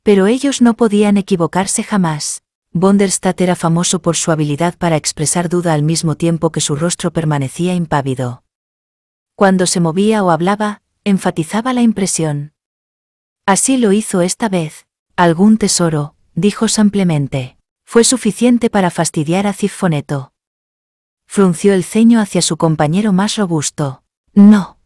Pero ellos no podían equivocarse jamás. Bonderstadt era famoso por su habilidad para expresar duda al mismo tiempo que su rostro permanecía impávido. Cuando se movía o hablaba, enfatizaba la impresión. Así lo hizo esta vez. Algún tesoro, dijo simplemente. Fue suficiente para fastidiar a Cifoneto. Frunció el ceño hacia su compañero más robusto. No.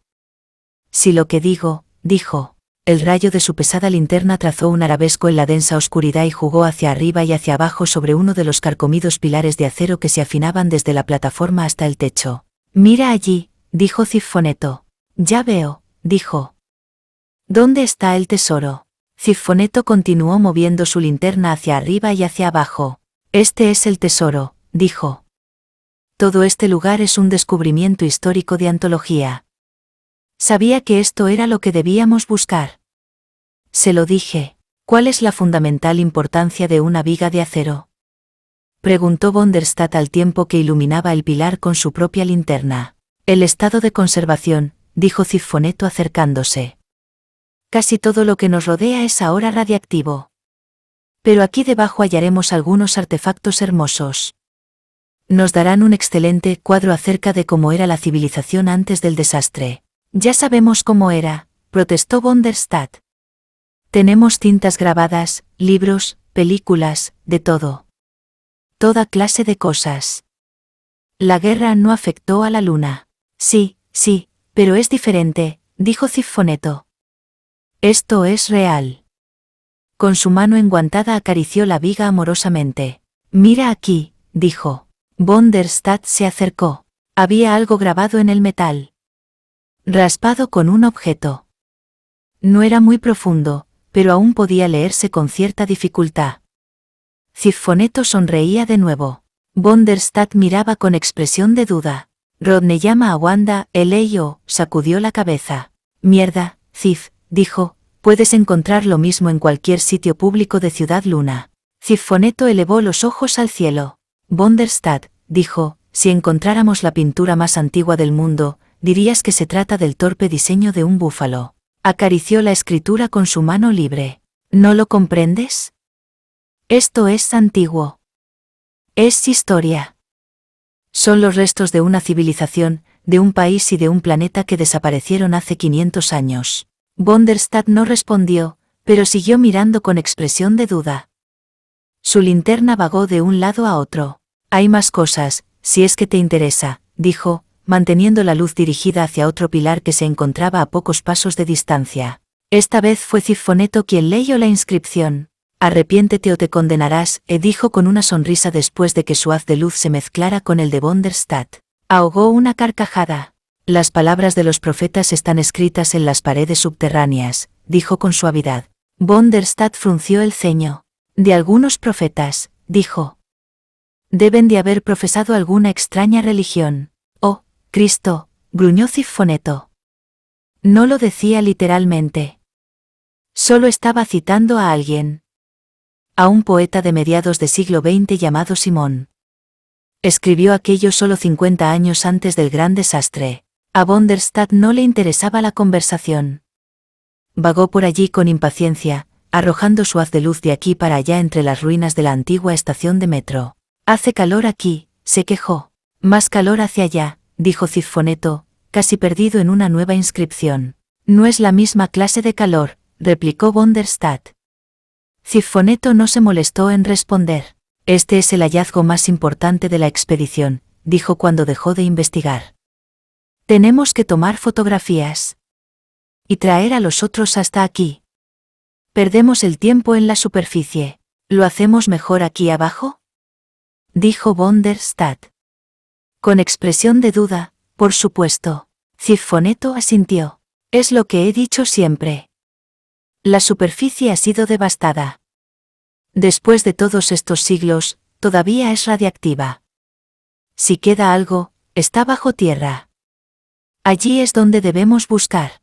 Si lo que digo, dijo. El rayo de su pesada linterna trazó un arabesco en la densa oscuridad y jugó hacia arriba y hacia abajo sobre uno de los carcomidos pilares de acero que se afinaban desde la plataforma hasta el techo. Mira allí, dijo Cifoneto. Ya veo, dijo. ¿Dónde está el tesoro? Cifoneto continuó moviendo su linterna hacia arriba y hacia abajo. Este es el tesoro, dijo. Todo este lugar es un descubrimiento histórico de antología. Sabía que esto era lo que debíamos buscar. Se lo dije. ¿Cuál es la fundamental importancia de una viga de acero? Preguntó Bonderstadt al tiempo que iluminaba el pilar con su propia linterna. El estado de conservación, dijo Cifoneto acercándose. Casi todo lo que nos rodea es ahora radiactivo. Pero aquí debajo hallaremos algunos artefactos hermosos. Nos darán un excelente cuadro acerca de cómo era la civilización antes del desastre. Ya sabemos cómo era, protestó von Tenemos cintas grabadas, libros, películas, de todo. Toda clase de cosas. La guerra no afectó a la luna. Sí, sí, pero es diferente, dijo Cifoneto. Esto es real. Con su mano enguantada acarició la viga amorosamente. Mira aquí, dijo. Bonderstadt se acercó. Había algo grabado en el metal. Raspado con un objeto. No era muy profundo, pero aún podía leerse con cierta dificultad. Cifoneto sonreía de nuevo. Bonderstadt miraba con expresión de duda. Rodney llama a Wanda, el Eyo, sacudió la cabeza. Mierda, Cif, dijo, puedes encontrar lo mismo en cualquier sitio público de Ciudad Luna. Cifoneto elevó los ojos al cielo. Bonderstad, dijo, si encontráramos la pintura más antigua del mundo, dirías que se trata del torpe diseño de un búfalo. Acarició la escritura con su mano libre. ¿No lo comprendes? Esto es antiguo. Es historia. Son los restos de una civilización, de un país y de un planeta que desaparecieron hace 500 años. Bonderstadt no respondió, pero siguió mirando con expresión de duda. Su linterna vagó de un lado a otro. Hay más cosas, si es que te interesa, dijo, manteniendo la luz dirigida hacia otro pilar que se encontraba a pocos pasos de distancia. Esta vez fue Cifoneto quien leyó la inscripción. Arrepiéntete o te condenarás, y e dijo con una sonrisa después de que su haz de luz se mezclara con el de Bonderstadt. Ahogó una carcajada. Las palabras de los profetas están escritas en las paredes subterráneas, dijo con suavidad. Bonderstadt frunció el ceño. De algunos profetas, dijo. Deben de haber profesado alguna extraña religión. Oh, Cristo, gruñó Cifoneto. No lo decía literalmente. Solo estaba citando a alguien a un poeta de mediados de siglo XX llamado Simón. Escribió aquello solo 50 años antes del gran desastre. A Bonderstadt no le interesaba la conversación. Vagó por allí con impaciencia, arrojando su haz de luz de aquí para allá entre las ruinas de la antigua estación de metro. Hace calor aquí, se quejó. Más calor hacia allá, dijo cifoneto, casi perdido en una nueva inscripción. No es la misma clase de calor, replicó Bonderstadt. Cifoneto no se molestó en responder. Este es el hallazgo más importante de la expedición, dijo cuando dejó de investigar. Tenemos que tomar fotografías. Y traer a los otros hasta aquí. Perdemos el tiempo en la superficie. ¿Lo hacemos mejor aquí abajo? Dijo von Con expresión de duda, por supuesto. Cifoneto asintió. Es lo que he dicho siempre. La superficie ha sido devastada. Después de todos estos siglos, todavía es radiactiva. Si queda algo, está bajo tierra. Allí es donde debemos buscar.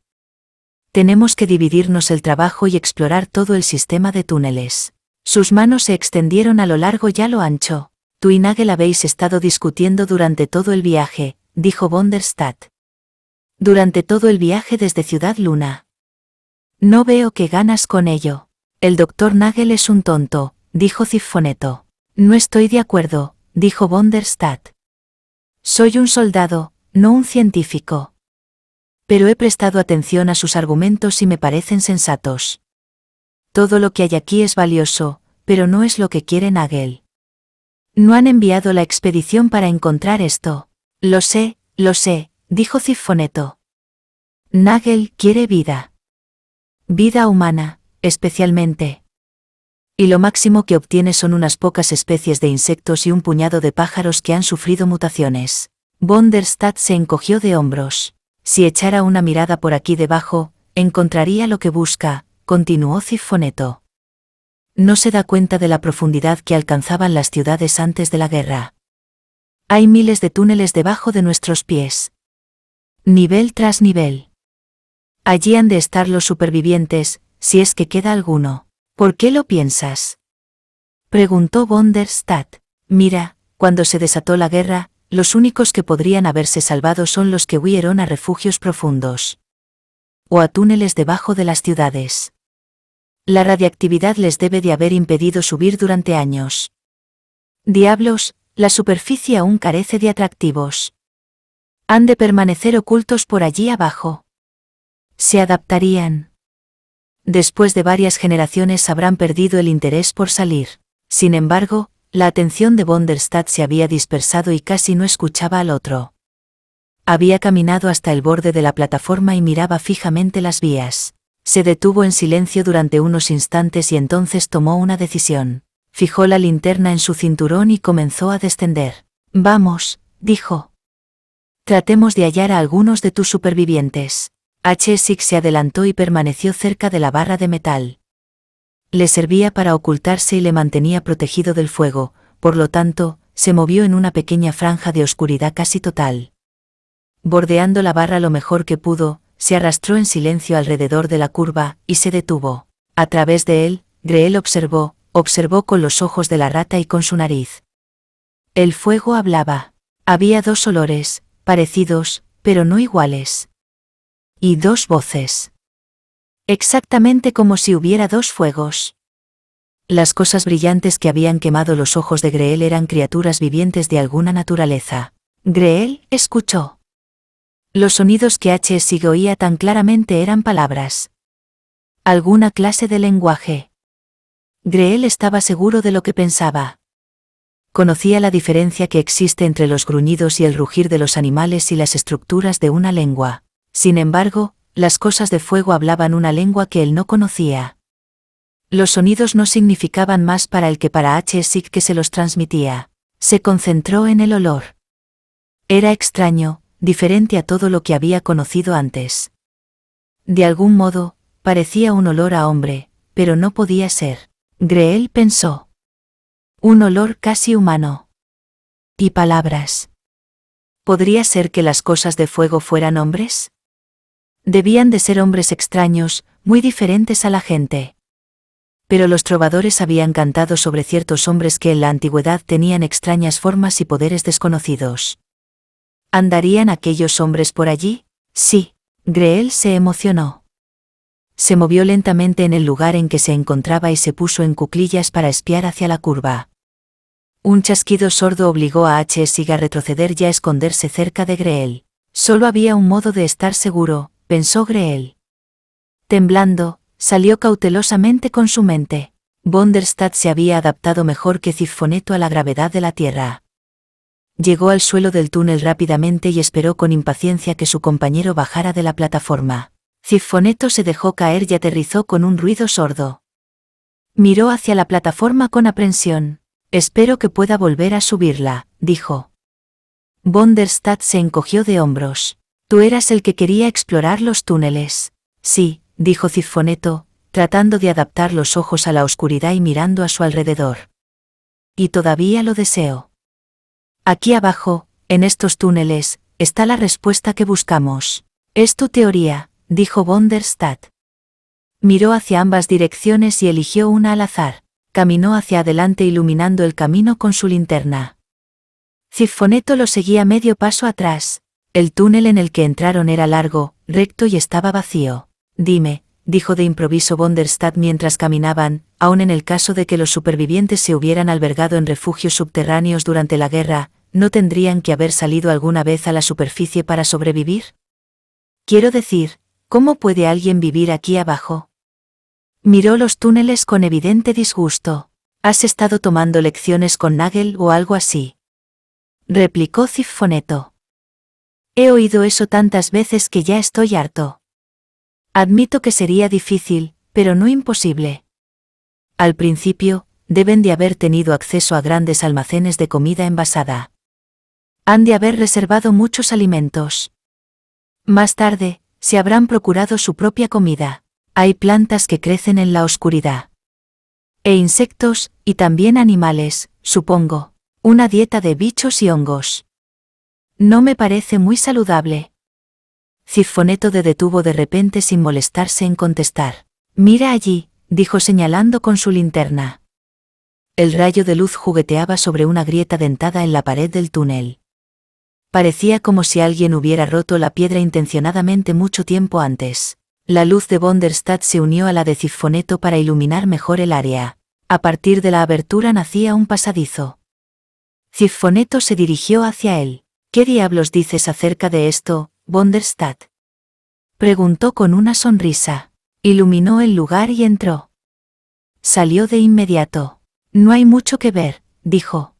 Tenemos que dividirnos el trabajo y explorar todo el sistema de túneles. Sus manos se extendieron a lo largo y a lo ancho. Tú y Nagel habéis estado discutiendo durante todo el viaje, dijo Bonderstadt. Durante todo el viaje desde Ciudad Luna. No veo qué ganas con ello. El doctor Nagel es un tonto, dijo Cifoneto. No estoy de acuerdo, dijo von Soy un soldado, no un científico. Pero he prestado atención a sus argumentos y me parecen sensatos. Todo lo que hay aquí es valioso, pero no es lo que quiere Nagel. No han enviado la expedición para encontrar esto. Lo sé, lo sé, dijo Cifoneto. Nagel quiere vida. Vida humana, especialmente. Y lo máximo que obtiene son unas pocas especies de insectos y un puñado de pájaros que han sufrido mutaciones. Bonderstadt se encogió de hombros. Si echara una mirada por aquí debajo, encontraría lo que busca, continuó Cifoneto. No se da cuenta de la profundidad que alcanzaban las ciudades antes de la guerra. Hay miles de túneles debajo de nuestros pies. Nivel tras nivel. Allí han de estar los supervivientes, si es que queda alguno. ¿Por qué lo piensas? Preguntó Stadt. Mira, cuando se desató la guerra, los únicos que podrían haberse salvado son los que huyeron a refugios profundos. O a túneles debajo de las ciudades. La radiactividad les debe de haber impedido subir durante años. Diablos, la superficie aún carece de atractivos. Han de permanecer ocultos por allí abajo. Se adaptarían. Después de varias generaciones habrán perdido el interés por salir. Sin embargo, la atención de Bonderstadt se había dispersado y casi no escuchaba al otro. Había caminado hasta el borde de la plataforma y miraba fijamente las vías. Se detuvo en silencio durante unos instantes y entonces tomó una decisión. Fijó la linterna en su cinturón y comenzó a descender. Vamos, dijo. Tratemos de hallar a algunos de tus supervivientes h se adelantó y permaneció cerca de la barra de metal. Le servía para ocultarse y le mantenía protegido del fuego, por lo tanto, se movió en una pequeña franja de oscuridad casi total. Bordeando la barra lo mejor que pudo, se arrastró en silencio alrededor de la curva, y se detuvo. A través de él, Greel observó, observó con los ojos de la rata y con su nariz. El fuego hablaba. Había dos olores, parecidos, pero no iguales y dos voces. Exactamente como si hubiera dos fuegos. Las cosas brillantes que habían quemado los ojos de Greel eran criaturas vivientes de alguna naturaleza. Greel escuchó. Los sonidos que H. Sig oía tan claramente eran palabras. Alguna clase de lenguaje. Greel estaba seguro de lo que pensaba. Conocía la diferencia que existe entre los gruñidos y el rugir de los animales y las estructuras de una lengua. Sin embargo, las cosas de fuego hablaban una lengua que él no conocía. Los sonidos no significaban más para el que para H. que se los transmitía. Se concentró en el olor. Era extraño, diferente a todo lo que había conocido antes. De algún modo, parecía un olor a hombre, pero no podía ser. Greel pensó. Un olor casi humano. Y palabras. ¿Podría ser que las cosas de fuego fueran hombres? Debían de ser hombres extraños, muy diferentes a la gente. Pero los trovadores habían cantado sobre ciertos hombres que en la antigüedad tenían extrañas formas y poderes desconocidos. ¿Andarían aquellos hombres por allí? Sí, Greel se emocionó. Se movió lentamente en el lugar en que se encontraba y se puso en cuclillas para espiar hacia la curva. Un chasquido sordo obligó a H. Sig a retroceder y a esconderse cerca de Greel. Solo había un modo de estar seguro, pensó Greel. Temblando, salió cautelosamente con su mente. Bonderstadt se había adaptado mejor que Cifoneto a la gravedad de la Tierra. Llegó al suelo del túnel rápidamente y esperó con impaciencia que su compañero bajara de la plataforma. Cifoneto se dejó caer y aterrizó con un ruido sordo. Miró hacia la plataforma con aprensión. Espero que pueda volver a subirla, dijo. Bonderstadt se encogió de hombros. Tú eras el que quería explorar los túneles. Sí, dijo Cifoneto, tratando de adaptar los ojos a la oscuridad y mirando a su alrededor. Y todavía lo deseo. Aquí abajo, en estos túneles, está la respuesta que buscamos. Es tu teoría, dijo von Miró hacia ambas direcciones y eligió una al azar. Caminó hacia adelante iluminando el camino con su linterna. Cifoneto lo seguía medio paso atrás, el túnel en el que entraron era largo, recto y estaba vacío. Dime, dijo de improviso Bonderstadt mientras caminaban, «aún en el caso de que los supervivientes se hubieran albergado en refugios subterráneos durante la guerra, ¿no tendrían que haber salido alguna vez a la superficie para sobrevivir? Quiero decir, ¿cómo puede alguien vivir aquí abajo? Miró los túneles con evidente disgusto. ¿Has estado tomando lecciones con Nagel o algo así? Replicó Cifoneto. He oído eso tantas veces que ya estoy harto. Admito que sería difícil, pero no imposible. Al principio, deben de haber tenido acceso a grandes almacenes de comida envasada. Han de haber reservado muchos alimentos. Más tarde, se habrán procurado su propia comida. Hay plantas que crecen en la oscuridad. E insectos, y también animales, supongo. Una dieta de bichos y hongos. No me parece muy saludable. Cifoneto de detuvo de repente sin molestarse en contestar. Mira allí, dijo señalando con su linterna. El rayo de luz jugueteaba sobre una grieta dentada en la pared del túnel. Parecía como si alguien hubiera roto la piedra intencionadamente mucho tiempo antes. La luz de Bonderstadt se unió a la de Cifoneto para iluminar mejor el área. A partir de la abertura nacía un pasadizo. Cifoneto se dirigió hacia él. ¿Qué diablos dices acerca de esto, Bonderstadt? Preguntó con una sonrisa. Iluminó el lugar y entró. Salió de inmediato. No hay mucho que ver, dijo.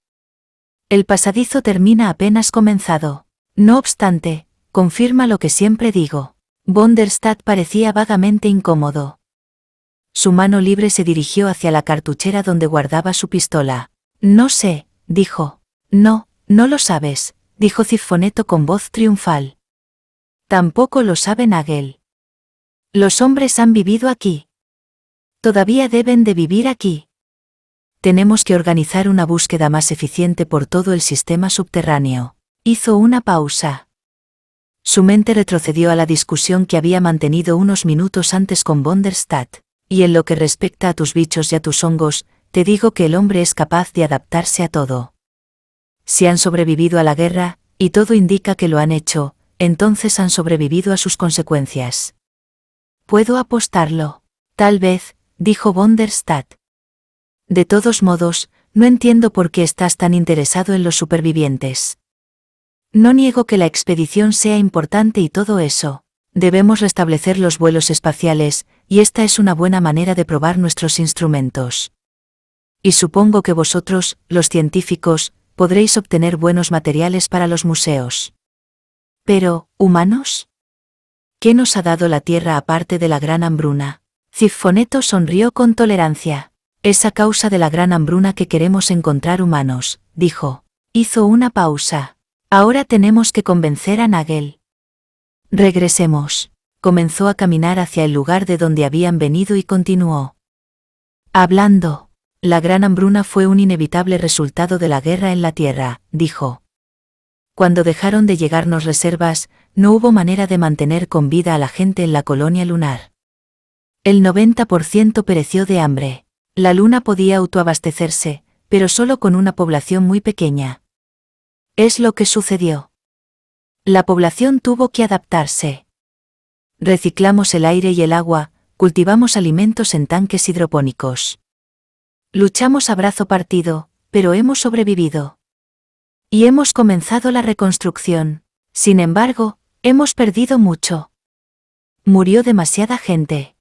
El pasadizo termina apenas comenzado. No obstante, confirma lo que siempre digo. Bonderstadt parecía vagamente incómodo. Su mano libre se dirigió hacia la cartuchera donde guardaba su pistola. No sé, dijo. No, no lo sabes, dijo Cifoneto con voz triunfal. Tampoco lo sabe Nagel. Los hombres han vivido aquí. Todavía deben de vivir aquí. Tenemos que organizar una búsqueda más eficiente por todo el sistema subterráneo. Hizo una pausa. Su mente retrocedió a la discusión que había mantenido unos minutos antes con Bonderstadt. Y en lo que respecta a tus bichos y a tus hongos, te digo que el hombre es capaz de adaptarse a todo. Si han sobrevivido a la guerra, y todo indica que lo han hecho, entonces han sobrevivido a sus consecuencias. Puedo apostarlo. Tal vez, dijo stadt De todos modos, no entiendo por qué estás tan interesado en los supervivientes. No niego que la expedición sea importante y todo eso. Debemos restablecer los vuelos espaciales, y esta es una buena manera de probar nuestros instrumentos. Y supongo que vosotros, los científicos, podréis obtener buenos materiales para los museos. Pero, ¿humanos? ¿Qué nos ha dado la Tierra aparte de la gran hambruna? Cifoneto sonrió con tolerancia. Es a causa de la gran hambruna que queremos encontrar humanos, dijo. Hizo una pausa. Ahora tenemos que convencer a Nagel. Regresemos. Comenzó a caminar hacia el lugar de donde habían venido y continuó. Hablando. La gran hambruna fue un inevitable resultado de la guerra en la Tierra, dijo. Cuando dejaron de llegarnos reservas, no hubo manera de mantener con vida a la gente en la colonia lunar. El 90% pereció de hambre. La luna podía autoabastecerse, pero solo con una población muy pequeña. Es lo que sucedió. La población tuvo que adaptarse. Reciclamos el aire y el agua, cultivamos alimentos en tanques hidropónicos. Luchamos a brazo partido, pero hemos sobrevivido. Y hemos comenzado la reconstrucción. Sin embargo, hemos perdido mucho. Murió demasiada gente.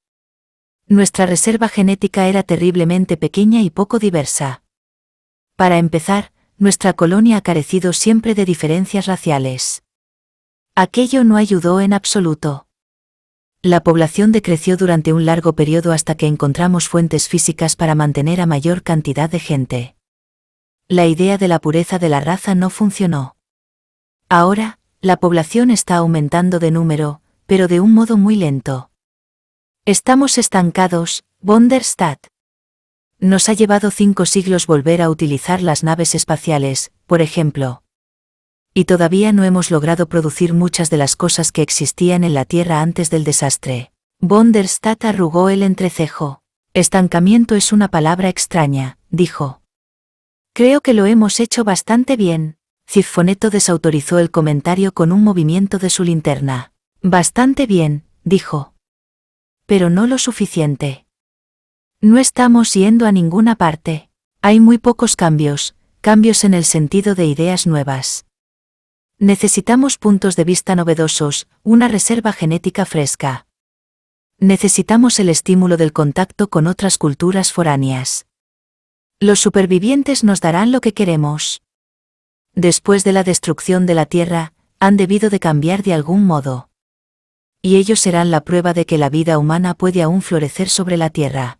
Nuestra reserva genética era terriblemente pequeña y poco diversa. Para empezar, nuestra colonia ha carecido siempre de diferencias raciales. Aquello no ayudó en absoluto. La población decreció durante un largo periodo hasta que encontramos fuentes físicas para mantener a mayor cantidad de gente. La idea de la pureza de la raza no funcionó. Ahora, la población está aumentando de número, pero de un modo muy lento. Estamos estancados, Bonderstadt. Nos ha llevado cinco siglos volver a utilizar las naves espaciales, por ejemplo y todavía no hemos logrado producir muchas de las cosas que existían en la Tierra antes del desastre. Bonderstadt arrugó el entrecejo. Estancamiento es una palabra extraña, dijo. Creo que lo hemos hecho bastante bien. Cifoneto desautorizó el comentario con un movimiento de su linterna. Bastante bien, dijo. Pero no lo suficiente. No estamos yendo a ninguna parte. Hay muy pocos cambios, cambios en el sentido de ideas nuevas. Necesitamos puntos de vista novedosos, una reserva genética fresca. Necesitamos el estímulo del contacto con otras culturas foráneas. Los supervivientes nos darán lo que queremos. Después de la destrucción de la Tierra, han debido de cambiar de algún modo. Y ellos serán la prueba de que la vida humana puede aún florecer sobre la Tierra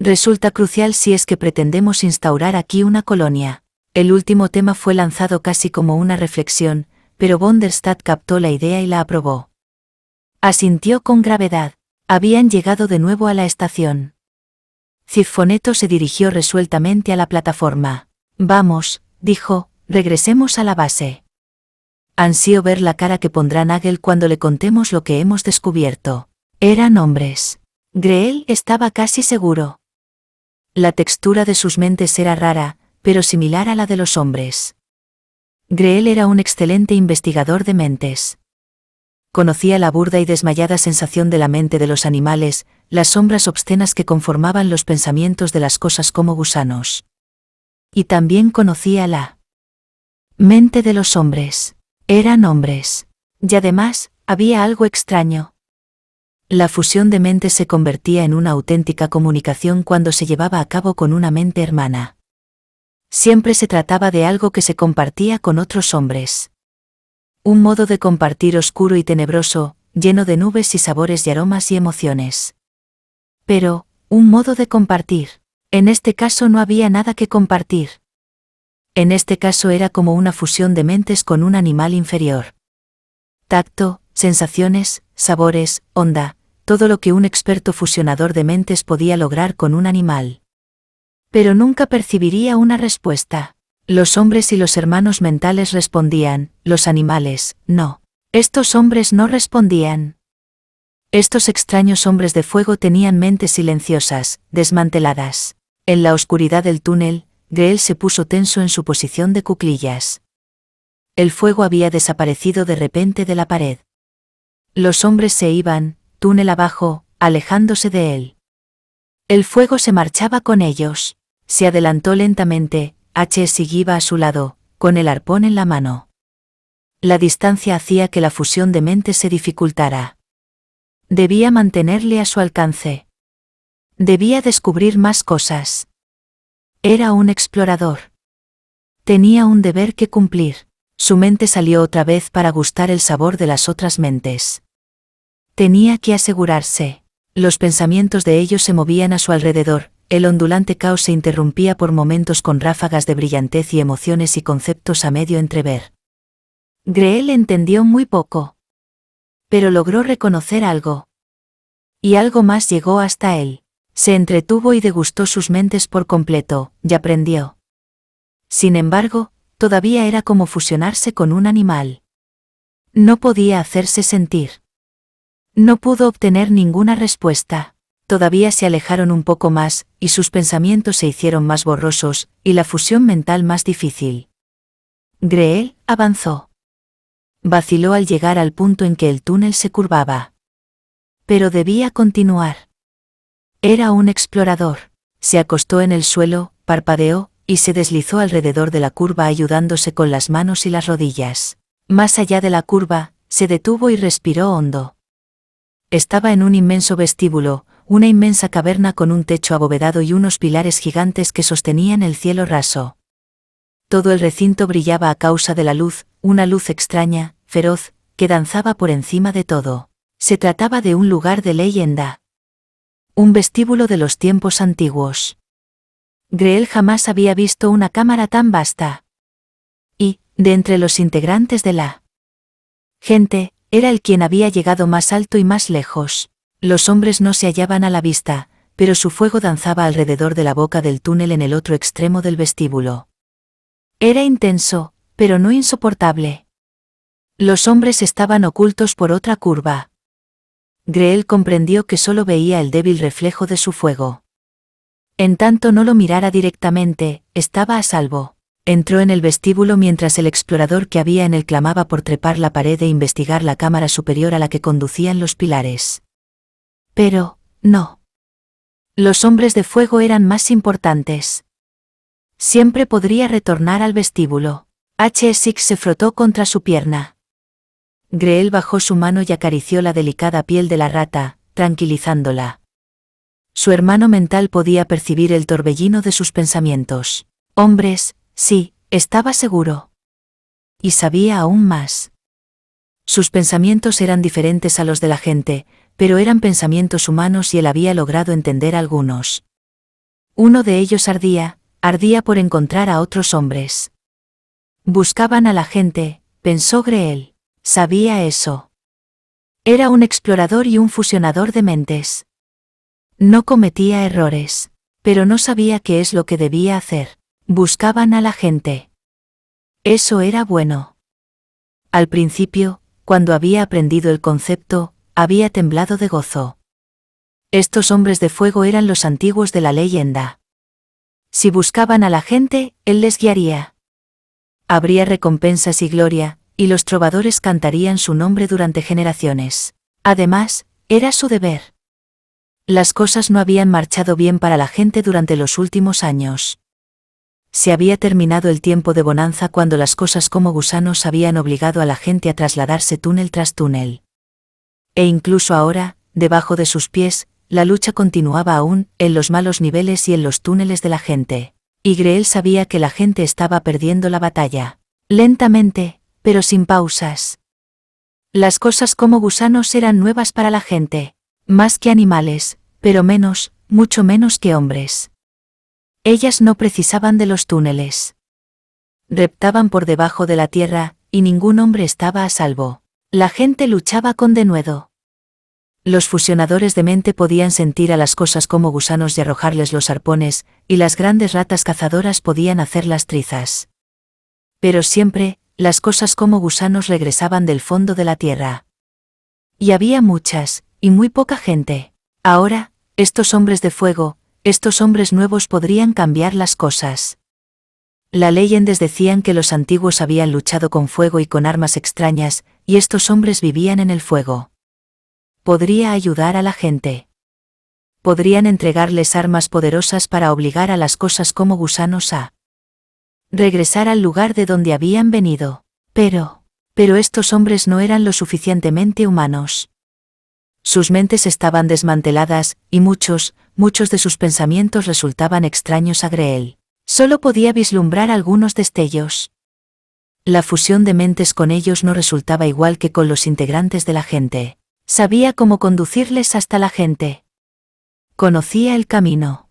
resulta crucial si es que pretendemos instaurar aquí una colonia. El último tema fue lanzado casi como una reflexión, pero Bonderstad captó la idea y la aprobó. Asintió con gravedad. Habían llegado de nuevo a la estación. Cifoneto se dirigió resueltamente a la plataforma. Vamos, dijo, regresemos a la base. Ansío ver la cara que pondrá Nagel cuando le contemos lo que hemos descubierto. Eran hombres. Greel estaba casi seguro. La textura de sus mentes era rara, pero similar a la de los hombres. Greel era un excelente investigador de mentes. Conocía la burda y desmayada sensación de la mente de los animales, las sombras obscenas que conformaban los pensamientos de las cosas como gusanos. Y también conocía la mente de los hombres. Eran hombres. Y además, había algo extraño. La fusión de mentes se convertía en una auténtica comunicación cuando se llevaba a cabo con una mente hermana. Siempre se trataba de algo que se compartía con otros hombres. Un modo de compartir oscuro y tenebroso, lleno de nubes y sabores y aromas y emociones. Pero, un modo de compartir. En este caso no había nada que compartir. En este caso era como una fusión de mentes con un animal inferior. Tacto, sensaciones, sabores, onda, todo lo que un experto fusionador de mentes podía lograr con un animal pero nunca percibiría una respuesta. Los hombres y los hermanos mentales respondían, los animales, no. Estos hombres no respondían. Estos extraños hombres de fuego tenían mentes silenciosas, desmanteladas. En la oscuridad del túnel, Greel se puso tenso en su posición de cuclillas. El fuego había desaparecido de repente de la pared. Los hombres se iban, túnel abajo, alejándose de él. El fuego se marchaba con ellos se adelantó lentamente, H seguía a su lado, con el arpón en la mano. La distancia hacía que la fusión de mentes se dificultara. Debía mantenerle a su alcance. Debía descubrir más cosas. Era un explorador. Tenía un deber que cumplir. Su mente salió otra vez para gustar el sabor de las otras mentes. Tenía que asegurarse. Los pensamientos de ellos se movían a su alrededor, el ondulante caos se interrumpía por momentos con ráfagas de brillantez y emociones y conceptos a medio entrever. Greel entendió muy poco. Pero logró reconocer algo. Y algo más llegó hasta él. Se entretuvo y degustó sus mentes por completo, y aprendió. Sin embargo, todavía era como fusionarse con un animal. No podía hacerse sentir. No pudo obtener ninguna respuesta todavía se alejaron un poco más, y sus pensamientos se hicieron más borrosos, y la fusión mental más difícil. Greel avanzó. Vaciló al llegar al punto en que el túnel se curvaba. Pero debía continuar. Era un explorador. Se acostó en el suelo, parpadeó, y se deslizó alrededor de la curva ayudándose con las manos y las rodillas. Más allá de la curva, se detuvo y respiró hondo. Estaba en un inmenso vestíbulo, una inmensa caverna con un techo abovedado y unos pilares gigantes que sostenían el cielo raso. Todo el recinto brillaba a causa de la luz, una luz extraña, feroz, que danzaba por encima de todo. Se trataba de un lugar de leyenda. Un vestíbulo de los tiempos antiguos. Greel jamás había visto una cámara tan vasta. Y, de entre los integrantes de la gente, era el quien había llegado más alto y más lejos. Los hombres no se hallaban a la vista, pero su fuego danzaba alrededor de la boca del túnel en el otro extremo del vestíbulo. Era intenso, pero no insoportable. Los hombres estaban ocultos por otra curva. Greel comprendió que solo veía el débil reflejo de su fuego. En tanto no lo mirara directamente, estaba a salvo. Entró en el vestíbulo mientras el explorador que había en él clamaba por trepar la pared e investigar la cámara superior a la que conducían los pilares. Pero, no. Los hombres de fuego eran más importantes. Siempre podría retornar al vestíbulo. H.S.X. se frotó contra su pierna. Greel bajó su mano y acarició la delicada piel de la rata, tranquilizándola. Su hermano mental podía percibir el torbellino de sus pensamientos. Hombres, sí, estaba seguro. Y sabía aún más. Sus pensamientos eran diferentes a los de la gente, pero eran pensamientos humanos y él había logrado entender algunos. Uno de ellos ardía, ardía por encontrar a otros hombres. Buscaban a la gente, pensó Greel. Sabía eso. Era un explorador y un fusionador de mentes. No cometía errores, pero no sabía qué es lo que debía hacer. Buscaban a la gente. Eso era bueno. Al principio, cuando había aprendido el concepto, había temblado de gozo. Estos hombres de fuego eran los antiguos de la leyenda. Si buscaban a la gente, él les guiaría. Habría recompensas y gloria, y los trovadores cantarían su nombre durante generaciones. Además, era su deber. Las cosas no habían marchado bien para la gente durante los últimos años. Se había terminado el tiempo de bonanza cuando las cosas como gusanos habían obligado a la gente a trasladarse túnel tras túnel e incluso ahora, debajo de sus pies, la lucha continuaba aún, en los malos niveles y en los túneles de la gente. Y Greel sabía que la gente estaba perdiendo la batalla. Lentamente, pero sin pausas. Las cosas como gusanos eran nuevas para la gente. Más que animales, pero menos, mucho menos que hombres. Ellas no precisaban de los túneles. Reptaban por debajo de la tierra, y ningún hombre estaba a salvo. La gente luchaba con denuedo. Los fusionadores de mente podían sentir a las cosas como gusanos y arrojarles los arpones, y las grandes ratas cazadoras podían hacer las trizas. Pero siempre, las cosas como gusanos regresaban del fondo de la tierra. Y había muchas, y muy poca gente. Ahora, estos hombres de fuego, estos hombres nuevos podrían cambiar las cosas. La leyendas decían que los antiguos habían luchado con fuego y con armas extrañas, y estos hombres vivían en el fuego podría ayudar a la gente. Podrían entregarles armas poderosas para obligar a las cosas como gusanos a regresar al lugar de donde habían venido. Pero, pero estos hombres no eran lo suficientemente humanos. Sus mentes estaban desmanteladas, y muchos, muchos de sus pensamientos resultaban extraños a Greel. Solo podía vislumbrar algunos destellos. La fusión de mentes con ellos no resultaba igual que con los integrantes de la gente. Sabía cómo conducirles hasta la gente. Conocía el camino.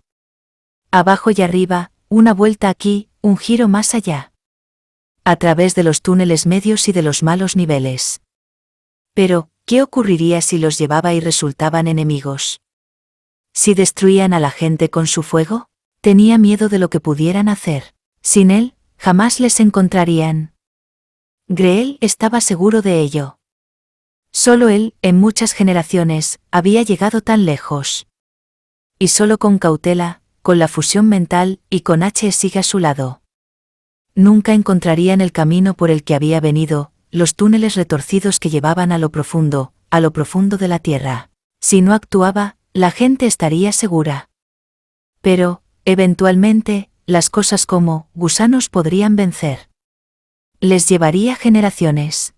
Abajo y arriba, una vuelta aquí, un giro más allá. A través de los túneles medios y de los malos niveles. Pero, ¿qué ocurriría si los llevaba y resultaban enemigos? Si destruían a la gente con su fuego, tenía miedo de lo que pudieran hacer. Sin él, jamás les encontrarían. Greel estaba seguro de ello. Solo él, en muchas generaciones, había llegado tan lejos. Y solo con cautela, con la fusión mental, y con H. sigue a su lado. Nunca encontrarían el camino por el que había venido, los túneles retorcidos que llevaban a lo profundo, a lo profundo de la tierra. Si no actuaba, la gente estaría segura. Pero, eventualmente, las cosas como gusanos podrían vencer. Les llevaría generaciones.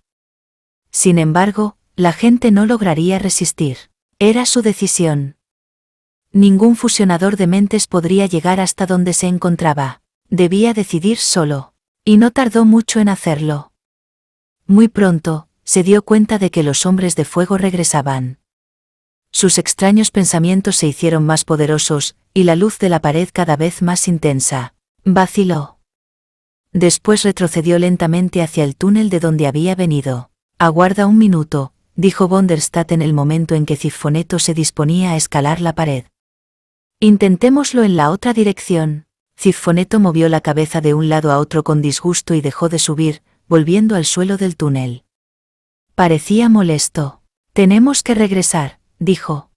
Sin embargo, la gente no lograría resistir. Era su decisión. Ningún fusionador de mentes podría llegar hasta donde se encontraba. Debía decidir solo. Y no tardó mucho en hacerlo. Muy pronto, se dio cuenta de que los hombres de fuego regresaban. Sus extraños pensamientos se hicieron más poderosos, y la luz de la pared cada vez más intensa. Vaciló. Después retrocedió lentamente hacia el túnel de donde había venido. Aguarda un minuto, dijo Bonderstadt en el momento en que Cifoneto se disponía a escalar la pared. Intentémoslo en la otra dirección. Cifoneto movió la cabeza de un lado a otro con disgusto y dejó de subir, volviendo al suelo del túnel. Parecía molesto. Tenemos que regresar, dijo.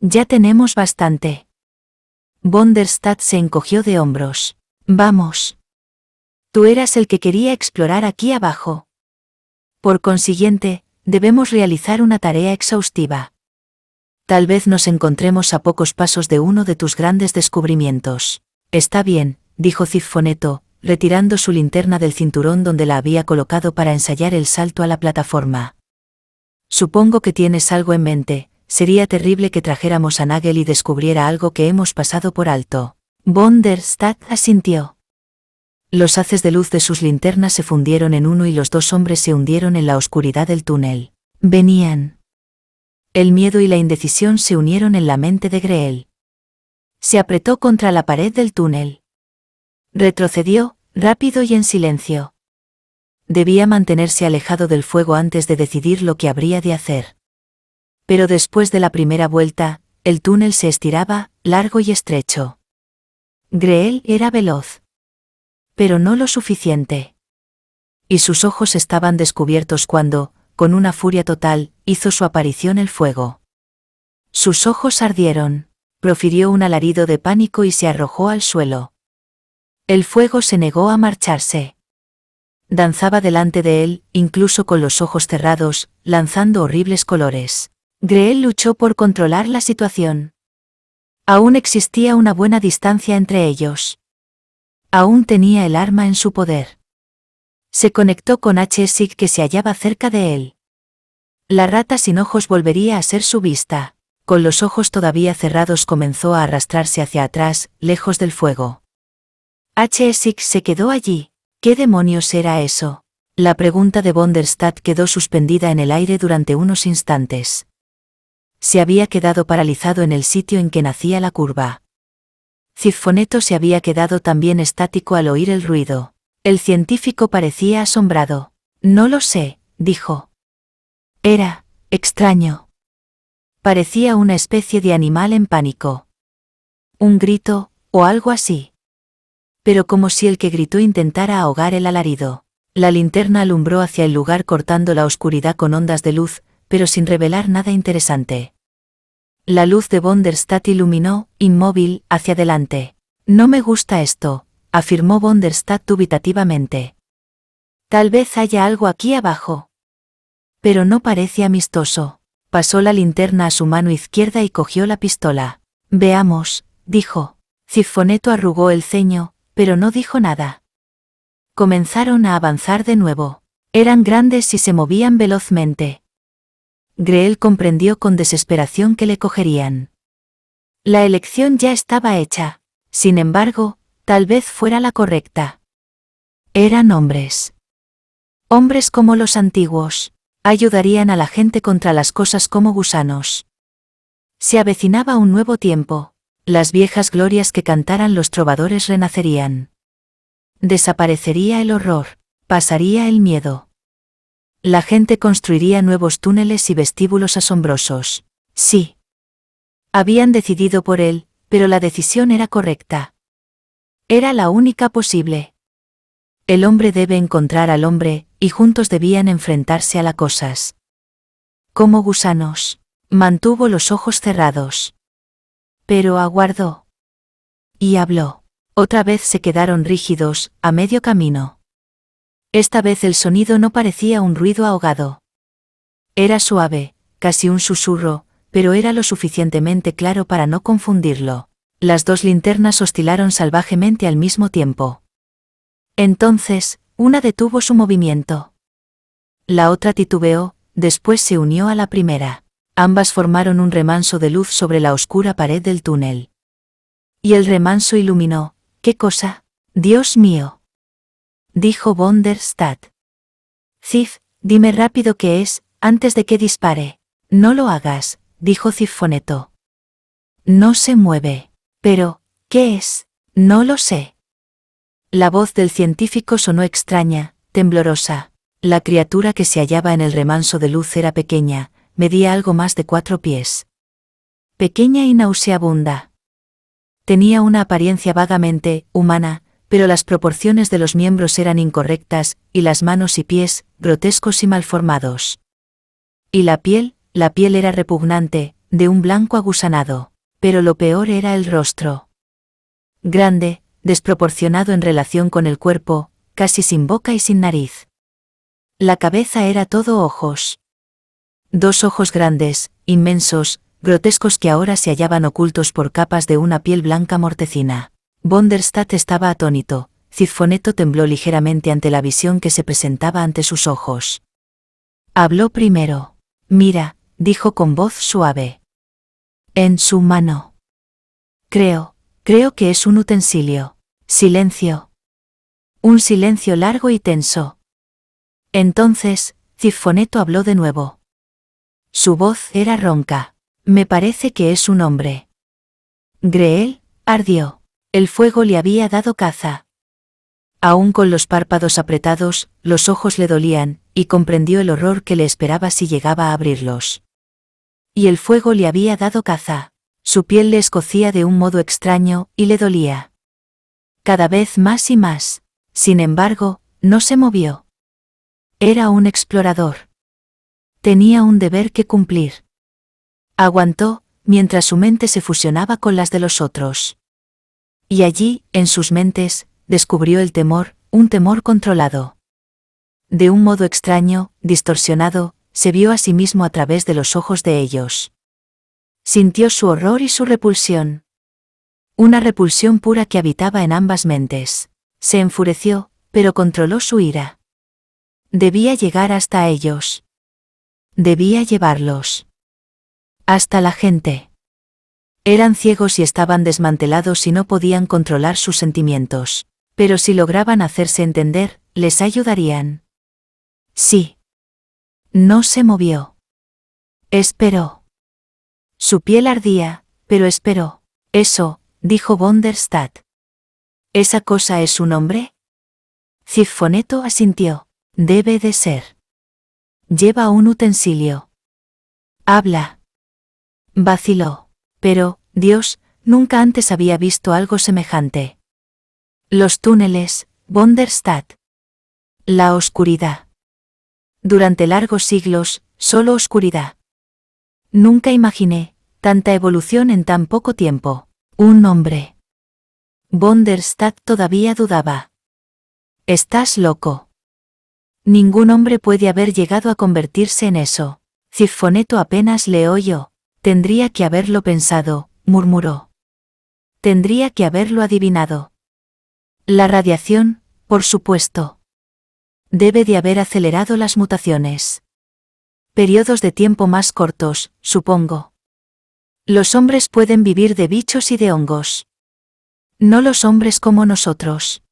Ya tenemos bastante. Bonderstadt se encogió de hombros. Vamos. Tú eras el que quería explorar aquí abajo. Por consiguiente, debemos realizar una tarea exhaustiva. Tal vez nos encontremos a pocos pasos de uno de tus grandes descubrimientos. Está bien, dijo Cifoneto, retirando su linterna del cinturón donde la había colocado para ensayar el salto a la plataforma. Supongo que tienes algo en mente, sería terrible que trajéramos a Nagel y descubriera algo que hemos pasado por alto. Stadt asintió. Los haces de luz de sus linternas se fundieron en uno y los dos hombres se hundieron en la oscuridad del túnel. Venían. El miedo y la indecisión se unieron en la mente de Greel. Se apretó contra la pared del túnel. Retrocedió, rápido y en silencio. Debía mantenerse alejado del fuego antes de decidir lo que habría de hacer. Pero después de la primera vuelta, el túnel se estiraba, largo y estrecho. Greel era veloz pero no lo suficiente. Y sus ojos estaban descubiertos cuando, con una furia total, hizo su aparición el fuego. Sus ojos ardieron, profirió un alarido de pánico y se arrojó al suelo. El fuego se negó a marcharse. Danzaba delante de él, incluso con los ojos cerrados, lanzando horribles colores. Greel luchó por controlar la situación. Aún existía una buena distancia entre ellos. Aún tenía el arma en su poder. Se conectó con h que se hallaba cerca de él. La rata sin ojos volvería a ser su vista. Con los ojos todavía cerrados comenzó a arrastrarse hacia atrás, lejos del fuego. h se quedó allí. ¿Qué demonios era eso? La pregunta de Bonderstad quedó suspendida en el aire durante unos instantes. Se había quedado paralizado en el sitio en que nacía la curva. Cifoneto se había quedado también estático al oír el ruido. El científico parecía asombrado. No lo sé, dijo. Era, extraño. Parecía una especie de animal en pánico. Un grito, o algo así. Pero como si el que gritó intentara ahogar el alarido. La linterna alumbró hacia el lugar cortando la oscuridad con ondas de luz, pero sin revelar nada interesante. La luz de Bonderstadt iluminó, inmóvil, hacia adelante. No me gusta esto, afirmó Bonderstadt dubitativamente. Tal vez haya algo aquí abajo. Pero no parece amistoso. Pasó la linterna a su mano izquierda y cogió la pistola. Veamos, dijo. Cifoneto arrugó el ceño, pero no dijo nada. Comenzaron a avanzar de nuevo. Eran grandes y se movían velozmente. Greel comprendió con desesperación que le cogerían. La elección ya estaba hecha, sin embargo, tal vez fuera la correcta. Eran hombres. Hombres como los antiguos, ayudarían a la gente contra las cosas como gusanos. Se avecinaba un nuevo tiempo, las viejas glorias que cantaran los trovadores renacerían. Desaparecería el horror, pasaría el miedo. La gente construiría nuevos túneles y vestíbulos asombrosos. Sí. Habían decidido por él, pero la decisión era correcta. Era la única posible. El hombre debe encontrar al hombre, y juntos debían enfrentarse a las cosas. Como gusanos, mantuvo los ojos cerrados. Pero aguardó. Y habló. Otra vez se quedaron rígidos, a medio camino. Esta vez el sonido no parecía un ruido ahogado. Era suave, casi un susurro, pero era lo suficientemente claro para no confundirlo. Las dos linternas oscilaron salvajemente al mismo tiempo. Entonces, una detuvo su movimiento. La otra titubeó, después se unió a la primera. Ambas formaron un remanso de luz sobre la oscura pared del túnel. Y el remanso iluminó. ¿Qué cosa? Dios mío dijo von der Stadt. Cif, dime rápido qué es, antes de que dispare. No lo hagas, dijo Cifoneto. No se mueve. Pero, ¿qué es? No lo sé. La voz del científico sonó extraña, temblorosa. La criatura que se hallaba en el remanso de luz era pequeña, medía algo más de cuatro pies. Pequeña y nauseabunda. Tenía una apariencia vagamente humana, pero las proporciones de los miembros eran incorrectas, y las manos y pies, grotescos y malformados. Y la piel, la piel era repugnante, de un blanco agusanado, pero lo peor era el rostro. Grande, desproporcionado en relación con el cuerpo, casi sin boca y sin nariz. La cabeza era todo ojos. Dos ojos grandes, inmensos, grotescos que ahora se hallaban ocultos por capas de una piel blanca mortecina. Bonderstadt estaba atónito, Cifoneto tembló ligeramente ante la visión que se presentaba ante sus ojos. Habló primero. Mira, dijo con voz suave. En su mano. Creo, creo que es un utensilio. Silencio. Un silencio largo y tenso. Entonces, Cifoneto habló de nuevo. Su voz era ronca. Me parece que es un hombre. Greel, ardió. El fuego le había dado caza. Aún con los párpados apretados, los ojos le dolían, y comprendió el horror que le esperaba si llegaba a abrirlos. Y el fuego le había dado caza. Su piel le escocía de un modo extraño, y le dolía. Cada vez más y más. Sin embargo, no se movió. Era un explorador. Tenía un deber que cumplir. Aguantó, mientras su mente se fusionaba con las de los otros. Y allí, en sus mentes, descubrió el temor, un temor controlado. De un modo extraño, distorsionado, se vio a sí mismo a través de los ojos de ellos. Sintió su horror y su repulsión. Una repulsión pura que habitaba en ambas mentes. Se enfureció, pero controló su ira. Debía llegar hasta ellos. Debía llevarlos. Hasta la gente. Eran ciegos y estaban desmantelados y no podían controlar sus sentimientos. Pero si lograban hacerse entender, les ayudarían. Sí. No se movió. Esperó. Su piel ardía, pero esperó. Eso, dijo von ¿Esa cosa es un hombre? Cifoneto asintió. Debe de ser. Lleva un utensilio. Habla. Vaciló. Pero, Dios, nunca antes había visto algo semejante. Los túneles, Bonderstadt. La oscuridad. Durante largos siglos, solo oscuridad. Nunca imaginé, tanta evolución en tan poco tiempo. Un hombre. Bonderstadt todavía dudaba. Estás loco. Ningún hombre puede haber llegado a convertirse en eso. Cifoneto apenas le oyó. Tendría que haberlo pensado, murmuró. Tendría que haberlo adivinado. La radiación, por supuesto. Debe de haber acelerado las mutaciones. Periodos de tiempo más cortos, supongo. Los hombres pueden vivir de bichos y de hongos. No los hombres como nosotros.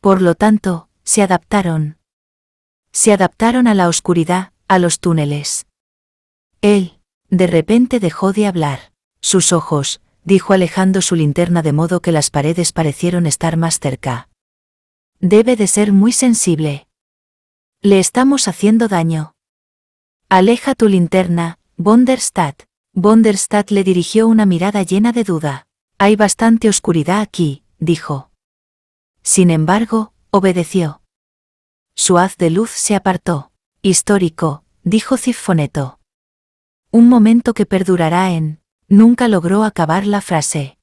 Por lo tanto, se adaptaron. Se adaptaron a la oscuridad, a los túneles. Él, de repente dejó de hablar. Sus ojos, dijo alejando su linterna de modo que las paredes parecieron estar más cerca. Debe de ser muy sensible. Le estamos haciendo daño. Aleja tu linterna, Bonderstadt. Bonderstadt le dirigió una mirada llena de duda. Hay bastante oscuridad aquí, dijo. Sin embargo, obedeció. Su haz de luz se apartó. Histórico, dijo Cifoneto. Un momento que perdurará en... Nunca logró acabar la frase.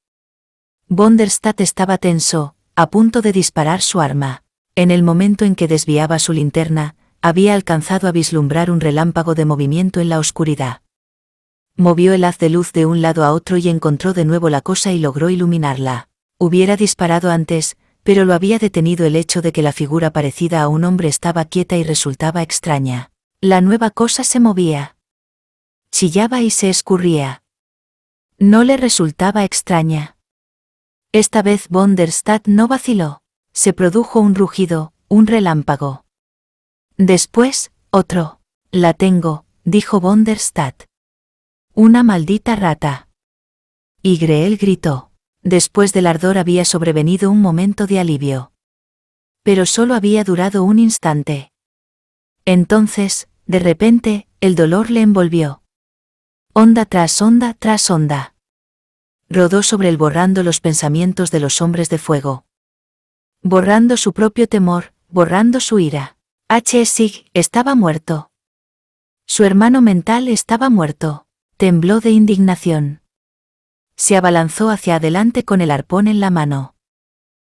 Bonderstadt estaba tenso, a punto de disparar su arma. En el momento en que desviaba su linterna, había alcanzado a vislumbrar un relámpago de movimiento en la oscuridad. Movió el haz de luz de un lado a otro y encontró de nuevo la cosa y logró iluminarla. Hubiera disparado antes, pero lo había detenido el hecho de que la figura parecida a un hombre estaba quieta y resultaba extraña. La nueva cosa se movía chillaba y se escurría. No le resultaba extraña. Esta vez Bonderstad no vaciló. Se produjo un rugido, un relámpago. Después, otro. La tengo, dijo Bonderstad. Una maldita rata. Y Greel gritó. Después del ardor había sobrevenido un momento de alivio. Pero solo había durado un instante. Entonces, de repente, el dolor le envolvió, onda tras onda tras onda. Rodó sobre él borrando los pensamientos de los hombres de fuego. Borrando su propio temor, borrando su ira. H.S.I.G. estaba muerto. Su hermano mental estaba muerto. Tembló de indignación. Se abalanzó hacia adelante con el arpón en la mano.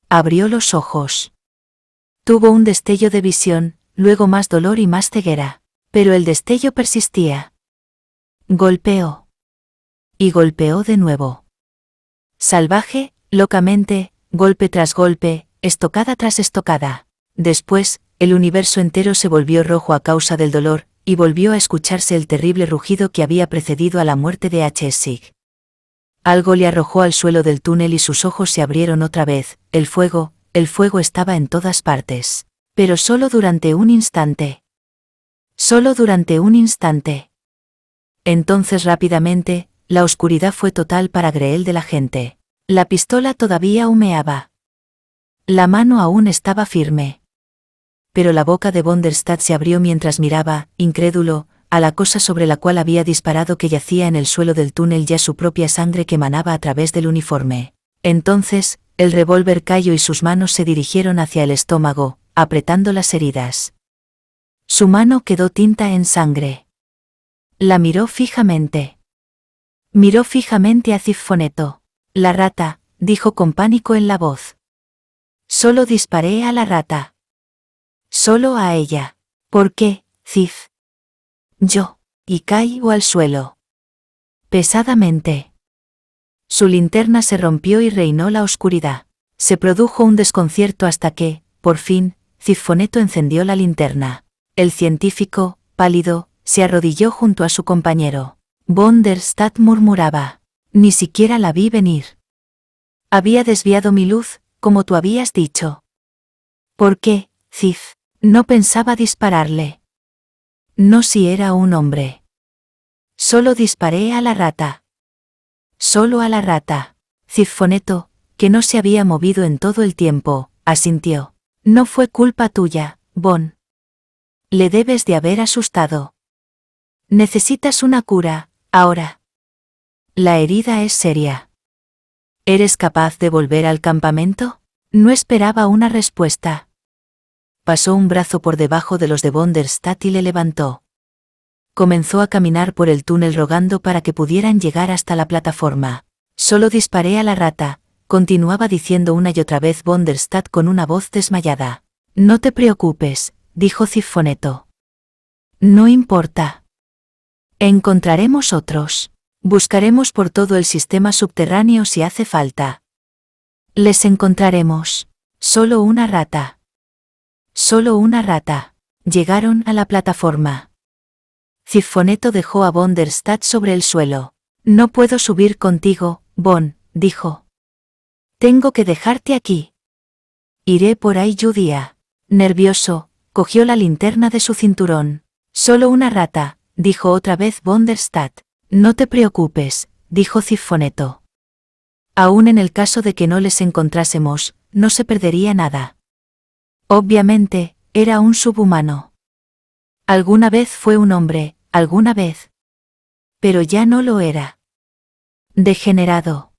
Abrió los ojos. Tuvo un destello de visión, luego más dolor y más ceguera. Pero el destello persistía. Golpeó. Y golpeó de nuevo. Salvaje, locamente, golpe tras golpe, estocada tras estocada. Después, el universo entero se volvió rojo a causa del dolor, y volvió a escucharse el terrible rugido que había precedido a la muerte de H. Sig. Algo le arrojó al suelo del túnel y sus ojos se abrieron otra vez, el fuego, el fuego estaba en todas partes. Pero solo durante un instante. Solo durante un instante. Entonces rápidamente, la oscuridad fue total para Greel de la gente. La pistola todavía humeaba. La mano aún estaba firme. Pero la boca de Bonderstadt se abrió mientras miraba, incrédulo, a la cosa sobre la cual había disparado que yacía en el suelo del túnel ya su propia sangre que manaba a través del uniforme. Entonces, el revólver cayó y sus manos se dirigieron hacia el estómago, apretando las heridas. Su mano quedó tinta en sangre. La miró fijamente. Miró fijamente a Cifoneto. La rata, dijo con pánico en la voz. Solo disparé a la rata. Solo a ella. ¿Por qué, Cif? Yo, y o al suelo. Pesadamente. Su linterna se rompió y reinó la oscuridad. Se produjo un desconcierto hasta que, por fin, Cifoneto encendió la linterna. El científico, pálido, se arrodilló junto a su compañero. Von der Stadt murmuraba. Ni siquiera la vi venir. Había desviado mi luz, como tú habías dicho. ¿Por qué, Cif? No pensaba dispararle. No si era un hombre. Solo disparé a la rata. Solo a la rata. Cifoneto, que no se había movido en todo el tiempo, asintió. No fue culpa tuya, Bon. Le debes de haber asustado. Necesitas una cura, ahora. La herida es seria. ¿Eres capaz de volver al campamento? No esperaba una respuesta. Pasó un brazo por debajo de los de Bonderstadt y le levantó. Comenzó a caminar por el túnel rogando para que pudieran llegar hasta la plataforma. Solo disparé a la rata, continuaba diciendo una y otra vez Bonderstadt con una voz desmayada. No te preocupes, dijo Cifoneto. No importa. Encontraremos otros. Buscaremos por todo el sistema subterráneo si hace falta. Les encontraremos. Solo una rata. Solo una rata. Llegaron a la plataforma. Cifoneto dejó a Von sobre el suelo. No puedo subir contigo, Von, dijo. Tengo que dejarte aquí. Iré por ahí Judía. Nervioso, cogió la linterna de su cinturón. Solo una rata, dijo otra vez Bonderstadt. No te preocupes, dijo Cifoneto. Aún en el caso de que no les encontrásemos, no se perdería nada. Obviamente, era un subhumano. Alguna vez fue un hombre, alguna vez. Pero ya no lo era. Degenerado.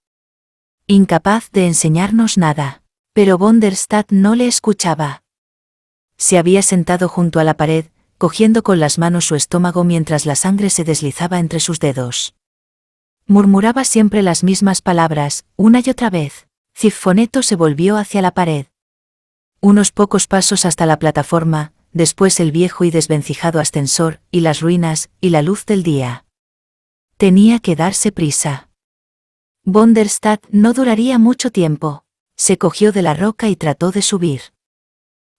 Incapaz de enseñarnos nada. Pero Bonderstadt no le escuchaba. Se había sentado junto a la pared, cogiendo con las manos su estómago mientras la sangre se deslizaba entre sus dedos. Murmuraba siempre las mismas palabras, una y otra vez. Cifoneto se volvió hacia la pared. Unos pocos pasos hasta la plataforma, después el viejo y desvencijado ascensor, y las ruinas, y la luz del día. Tenía que darse prisa. Bonderstadt no duraría mucho tiempo. Se cogió de la roca y trató de subir.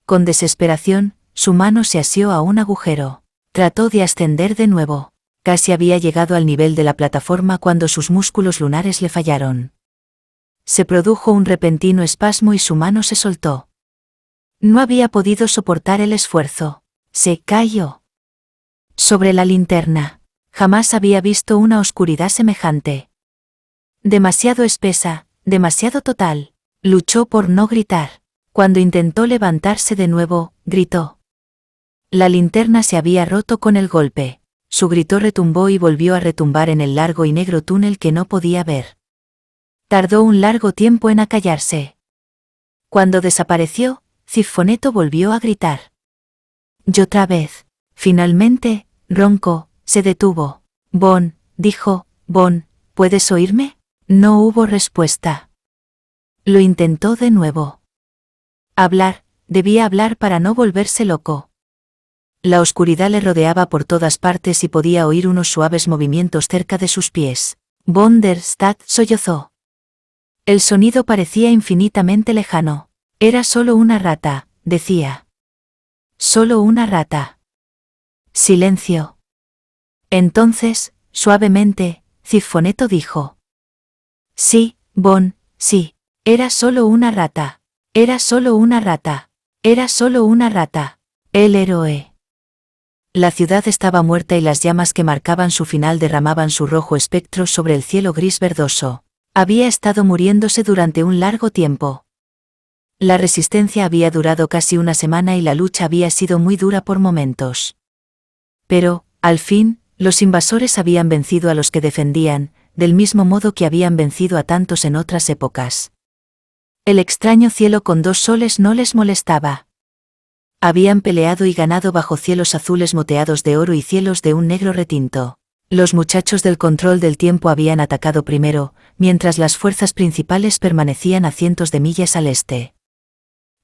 Con desesperación, su mano se asió a un agujero. Trató de ascender de nuevo. Casi había llegado al nivel de la plataforma cuando sus músculos lunares le fallaron. Se produjo un repentino espasmo y su mano se soltó. No había podido soportar el esfuerzo. Se cayó. Sobre la linterna. Jamás había visto una oscuridad semejante. Demasiado espesa, demasiado total. Luchó por no gritar. Cuando intentó levantarse de nuevo, gritó. La linterna se había roto con el golpe. Su grito retumbó y volvió a retumbar en el largo y negro túnel que no podía ver. Tardó un largo tiempo en acallarse. Cuando desapareció, Cifoneto volvió a gritar. Y otra vez. Finalmente, Ronco, se detuvo. Bon, dijo, Bon, ¿puedes oírme? No hubo respuesta. Lo intentó de nuevo. Hablar, debía hablar para no volverse loco. La oscuridad le rodeaba por todas partes y podía oír unos suaves movimientos cerca de sus pies. Stadt sollozó. El sonido parecía infinitamente lejano. Era solo una rata, decía. Solo una rata. Silencio. Entonces, suavemente, Cifoneto dijo. Sí, Bon, sí, era solo una rata. Era solo una rata. Era solo una rata. El héroe. La ciudad estaba muerta y las llamas que marcaban su final derramaban su rojo espectro sobre el cielo gris verdoso. Había estado muriéndose durante un largo tiempo. La resistencia había durado casi una semana y la lucha había sido muy dura por momentos. Pero, al fin, los invasores habían vencido a los que defendían, del mismo modo que habían vencido a tantos en otras épocas. El extraño cielo con dos soles no les molestaba. Habían peleado y ganado bajo cielos azules moteados de oro y cielos de un negro retinto. Los muchachos del control del tiempo habían atacado primero, mientras las fuerzas principales permanecían a cientos de millas al este.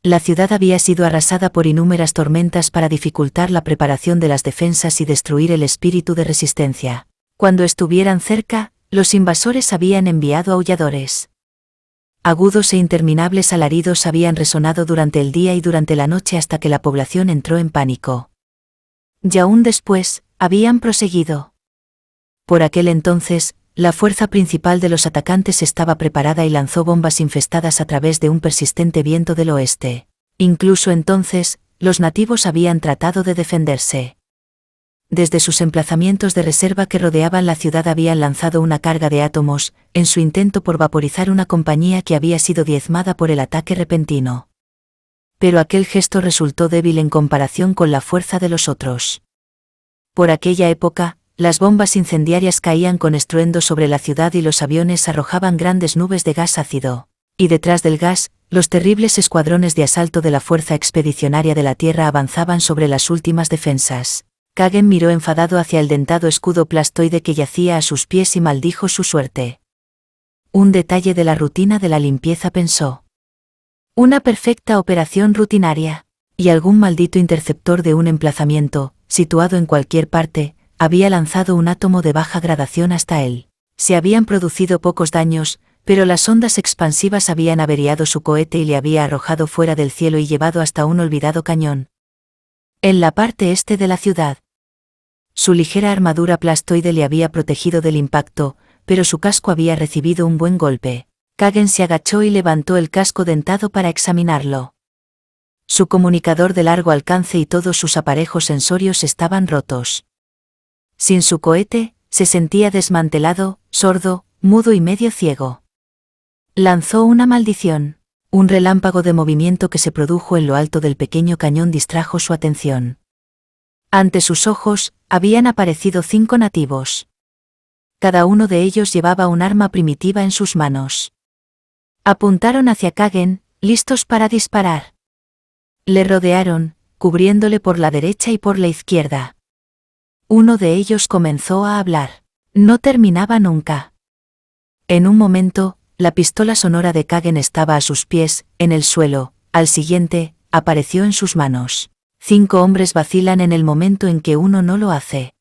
La ciudad había sido arrasada por inúmeras tormentas para dificultar la preparación de las defensas y destruir el espíritu de resistencia. Cuando estuvieran cerca, los invasores habían enviado aulladores agudos e interminables alaridos habían resonado durante el día y durante la noche hasta que la población entró en pánico. Y aún después, habían proseguido. Por aquel entonces, la fuerza principal de los atacantes estaba preparada y lanzó bombas infestadas a través de un persistente viento del oeste. Incluso entonces, los nativos habían tratado de defenderse desde sus emplazamientos de reserva que rodeaban la ciudad habían lanzado una carga de átomos, en su intento por vaporizar una compañía que había sido diezmada por el ataque repentino. Pero aquel gesto resultó débil en comparación con la fuerza de los otros. Por aquella época, las bombas incendiarias caían con estruendo sobre la ciudad y los aviones arrojaban grandes nubes de gas ácido. Y detrás del gas, los terribles escuadrones de asalto de la Fuerza Expedicionaria de la Tierra avanzaban sobre las últimas defensas Kagen miró enfadado hacia el dentado escudo plastoide que yacía a sus pies y maldijo su suerte. Un detalle de la rutina de la limpieza pensó. Una perfecta operación rutinaria, y algún maldito interceptor de un emplazamiento, situado en cualquier parte, había lanzado un átomo de baja gradación hasta él. Se habían producido pocos daños, pero las ondas expansivas habían averiado su cohete y le había arrojado fuera del cielo y llevado hasta un olvidado cañón. En la parte este de la ciudad, su ligera armadura plastoide le había protegido del impacto, pero su casco había recibido un buen golpe. Kagen se agachó y levantó el casco dentado para examinarlo. Su comunicador de largo alcance y todos sus aparejos sensorios estaban rotos. Sin su cohete, se sentía desmantelado, sordo, mudo y medio ciego. Lanzó una maldición. Un relámpago de movimiento que se produjo en lo alto del pequeño cañón distrajo su atención. Ante sus ojos, habían aparecido cinco nativos. Cada uno de ellos llevaba un arma primitiva en sus manos. Apuntaron hacia Kagen, listos para disparar. Le rodearon, cubriéndole por la derecha y por la izquierda. Uno de ellos comenzó a hablar. No terminaba nunca. En un momento, la pistola sonora de Kagen estaba a sus pies, en el suelo, al siguiente, apareció en sus manos. Cinco hombres vacilan en el momento en que uno no lo hace.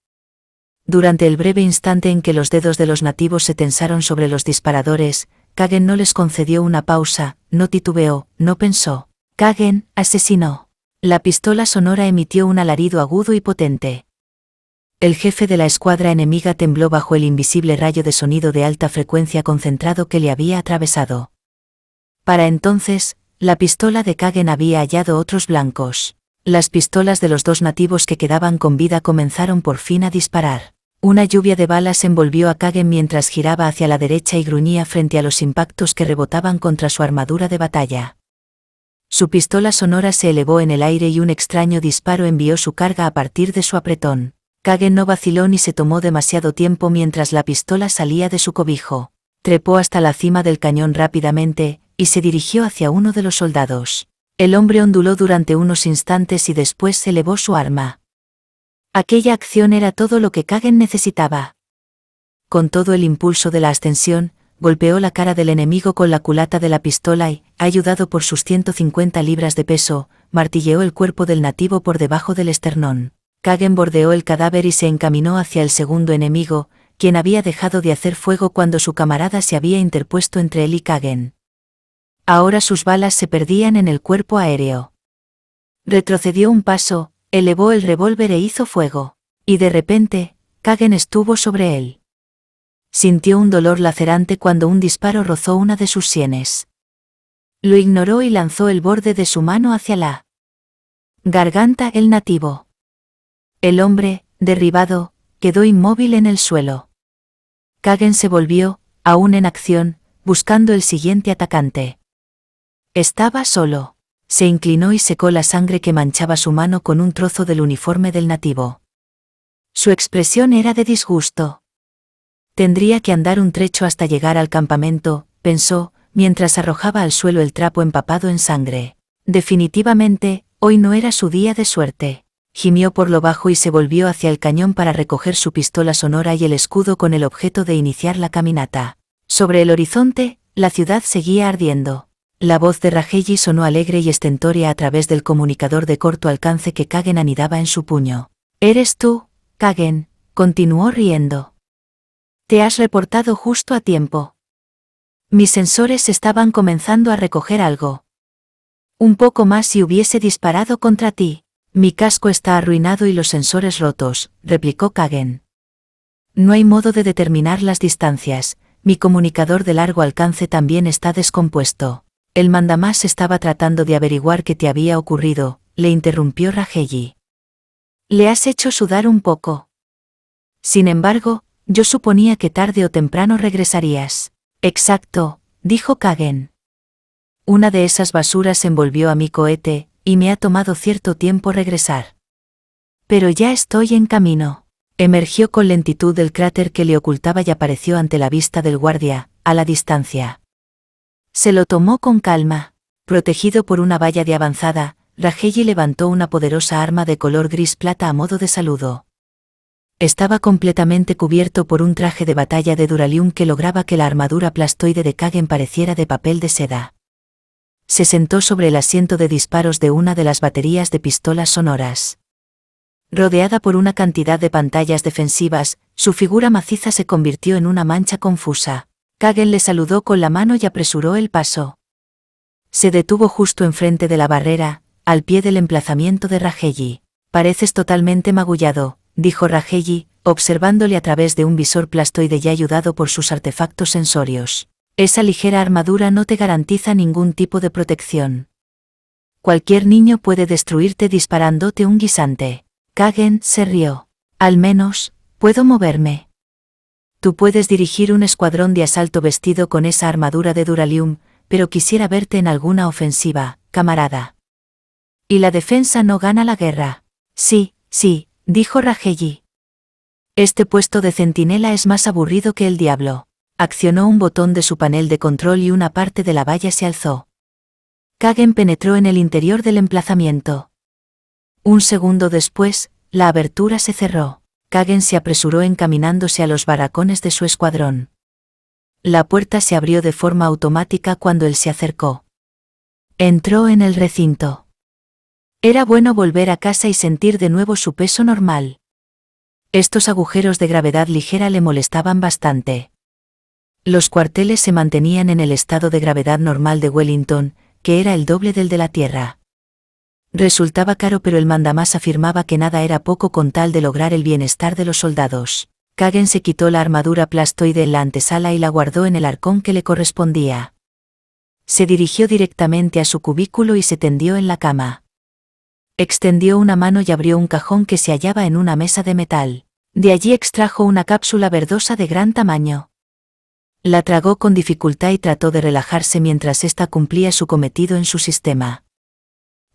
Durante el breve instante en que los dedos de los nativos se tensaron sobre los disparadores, Kagen no les concedió una pausa, no titubeó, no pensó. Kagen, asesinó. La pistola sonora emitió un alarido agudo y potente. El jefe de la escuadra enemiga tembló bajo el invisible rayo de sonido de alta frecuencia concentrado que le había atravesado. Para entonces, la pistola de Kagen había hallado otros blancos. Las pistolas de los dos nativos que quedaban con vida comenzaron por fin a disparar. Una lluvia de balas envolvió a Kagen mientras giraba hacia la derecha y gruñía frente a los impactos que rebotaban contra su armadura de batalla. Su pistola sonora se elevó en el aire y un extraño disparo envió su carga a partir de su apretón. Kagen no vaciló ni se tomó demasiado tiempo mientras la pistola salía de su cobijo. Trepó hasta la cima del cañón rápidamente, y se dirigió hacia uno de los soldados. El hombre onduló durante unos instantes y después elevó su arma. Aquella acción era todo lo que Kagen necesitaba. Con todo el impulso de la ascensión, golpeó la cara del enemigo con la culata de la pistola y, ayudado por sus 150 libras de peso, martilleó el cuerpo del nativo por debajo del esternón. Kagen bordeó el cadáver y se encaminó hacia el segundo enemigo, quien había dejado de hacer fuego cuando su camarada se había interpuesto entre él y Kagen. Ahora sus balas se perdían en el cuerpo aéreo. Retrocedió un paso, elevó el revólver e hizo fuego. Y de repente, Kagen estuvo sobre él. Sintió un dolor lacerante cuando un disparo rozó una de sus sienes. Lo ignoró y lanzó el borde de su mano hacia la garganta el nativo. El hombre, derribado, quedó inmóvil en el suelo. Kagen se volvió, aún en acción, buscando el siguiente atacante. Estaba solo. Se inclinó y secó la sangre que manchaba su mano con un trozo del uniforme del nativo. Su expresión era de disgusto. Tendría que andar un trecho hasta llegar al campamento, pensó, mientras arrojaba al suelo el trapo empapado en sangre. Definitivamente, hoy no era su día de suerte. Gimió por lo bajo y se volvió hacia el cañón para recoger su pistola sonora y el escudo con el objeto de iniciar la caminata. Sobre el horizonte, la ciudad seguía ardiendo. La voz de Rajelli sonó alegre y estentórea a través del comunicador de corto alcance que Kagen anidaba en su puño. Eres tú, Kagen, continuó riendo. Te has reportado justo a tiempo. Mis sensores estaban comenzando a recoger algo. Un poco más si hubiese disparado contra ti. Mi casco está arruinado y los sensores rotos, replicó Kagen. No hay modo de determinar las distancias, mi comunicador de largo alcance también está descompuesto. El mandamás estaba tratando de averiguar qué te había ocurrido, le interrumpió Rajelli. Le has hecho sudar un poco. Sin embargo, yo suponía que tarde o temprano regresarías. Exacto, dijo Kagen. Una de esas basuras envolvió a mi cohete, y me ha tomado cierto tiempo regresar. Pero ya estoy en camino. Emergió con lentitud del cráter que le ocultaba y apareció ante la vista del guardia, a la distancia. Se lo tomó con calma. Protegido por una valla de avanzada, Rajelli levantó una poderosa arma de color gris plata a modo de saludo. Estaba completamente cubierto por un traje de batalla de Duralium que lograba que la armadura plastoide de Kagen pareciera de papel de seda. Se sentó sobre el asiento de disparos de una de las baterías de pistolas sonoras. Rodeada por una cantidad de pantallas defensivas, su figura maciza se convirtió en una mancha confusa. Kagen le saludó con la mano y apresuró el paso. Se detuvo justo enfrente de la barrera, al pie del emplazamiento de Rajeyi. Pareces totalmente magullado, dijo Rajeyi, observándole a través de un visor plastoide ya ayudado por sus artefactos sensorios. Esa ligera armadura no te garantiza ningún tipo de protección. Cualquier niño puede destruirte disparándote un guisante. Kagen se rió. Al menos, puedo moverme. Tú puedes dirigir un escuadrón de asalto vestido con esa armadura de Duralium, pero quisiera verte en alguna ofensiva, camarada. Y la defensa no gana la guerra. Sí, sí, dijo Rajelli. Este puesto de centinela es más aburrido que el diablo. Accionó un botón de su panel de control y una parte de la valla se alzó. Kagen penetró en el interior del emplazamiento. Un segundo después, la abertura se cerró. Kagen se apresuró encaminándose a los baracones de su escuadrón. La puerta se abrió de forma automática cuando él se acercó. Entró en el recinto. Era bueno volver a casa y sentir de nuevo su peso normal. Estos agujeros de gravedad ligera le molestaban bastante. Los cuarteles se mantenían en el estado de gravedad normal de Wellington, que era el doble del de la Tierra. Resultaba caro pero el mandamás afirmaba que nada era poco con tal de lograr el bienestar de los soldados. Kagen se quitó la armadura plastoide en la antesala y la guardó en el arcón que le correspondía. Se dirigió directamente a su cubículo y se tendió en la cama. Extendió una mano y abrió un cajón que se hallaba en una mesa de metal. De allí extrajo una cápsula verdosa de gran tamaño. La tragó con dificultad y trató de relajarse mientras ésta cumplía su cometido en su sistema.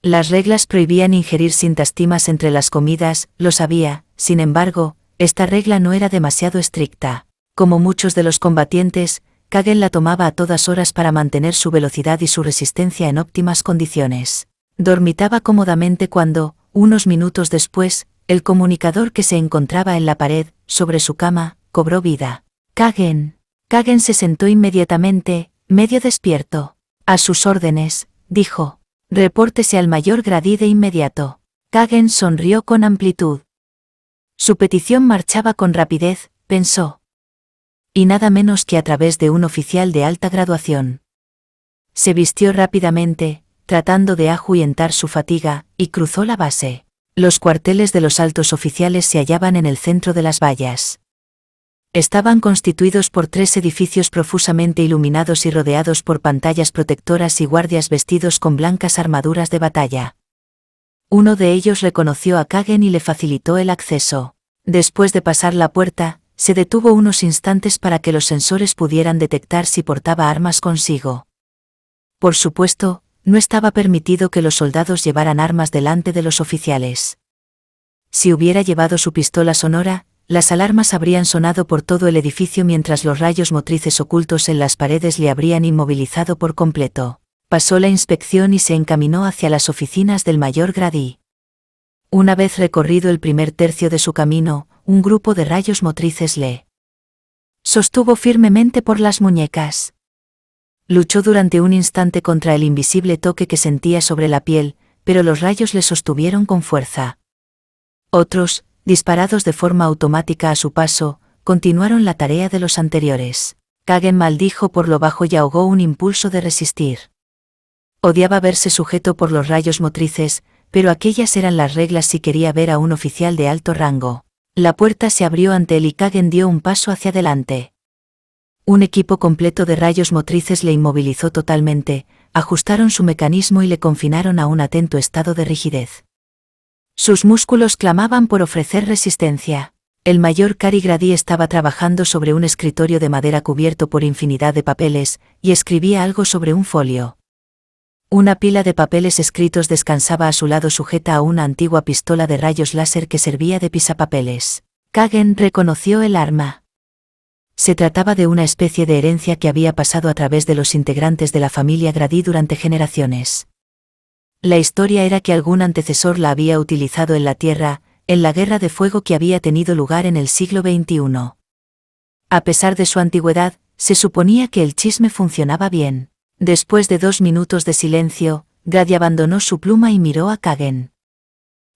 Las reglas prohibían ingerir sintastimas entre las comidas, lo sabía, sin embargo, esta regla no era demasiado estricta. Como muchos de los combatientes, Kagen la tomaba a todas horas para mantener su velocidad y su resistencia en óptimas condiciones. Dormitaba cómodamente cuando, unos minutos después, el comunicador que se encontraba en la pared, sobre su cama, cobró vida. Kagen. Kagen se sentó inmediatamente, medio despierto. A sus órdenes, dijo. Repórtese al mayor Gradí de inmediato. Kagen sonrió con amplitud. Su petición marchaba con rapidez, pensó. Y nada menos que a través de un oficial de alta graduación. Se vistió rápidamente, tratando de ahuyentar su fatiga, y cruzó la base. Los cuarteles de los altos oficiales se hallaban en el centro de las vallas estaban constituidos por tres edificios profusamente iluminados y rodeados por pantallas protectoras y guardias vestidos con blancas armaduras de batalla. Uno de ellos reconoció a Kagen y le facilitó el acceso. Después de pasar la puerta, se detuvo unos instantes para que los sensores pudieran detectar si portaba armas consigo. Por supuesto, no estaba permitido que los soldados llevaran armas delante de los oficiales. Si hubiera llevado su pistola sonora, las alarmas habrían sonado por todo el edificio mientras los rayos motrices ocultos en las paredes le habrían inmovilizado por completo. Pasó la inspección y se encaminó hacia las oficinas del mayor Gradí. Una vez recorrido el primer tercio de su camino, un grupo de rayos motrices le sostuvo firmemente por las muñecas. Luchó durante un instante contra el invisible toque que sentía sobre la piel, pero los rayos le sostuvieron con fuerza. Otros, disparados de forma automática a su paso, continuaron la tarea de los anteriores. Kagen maldijo por lo bajo y ahogó un impulso de resistir. Odiaba verse sujeto por los rayos motrices, pero aquellas eran las reglas si quería ver a un oficial de alto rango. La puerta se abrió ante él y Kagen dio un paso hacia adelante. Un equipo completo de rayos motrices le inmovilizó totalmente, ajustaron su mecanismo y le confinaron a un atento estado de rigidez. Sus músculos clamaban por ofrecer resistencia. El mayor Cari Grady estaba trabajando sobre un escritorio de madera cubierto por infinidad de papeles, y escribía algo sobre un folio. Una pila de papeles escritos descansaba a su lado sujeta a una antigua pistola de rayos láser que servía de pisapapeles. Kagen reconoció el arma. Se trataba de una especie de herencia que había pasado a través de los integrantes de la familia Grady durante generaciones. La historia era que algún antecesor la había utilizado en la Tierra, en la guerra de fuego que había tenido lugar en el siglo XXI. A pesar de su antigüedad, se suponía que el chisme funcionaba bien. Después de dos minutos de silencio, Grady abandonó su pluma y miró a Kagen.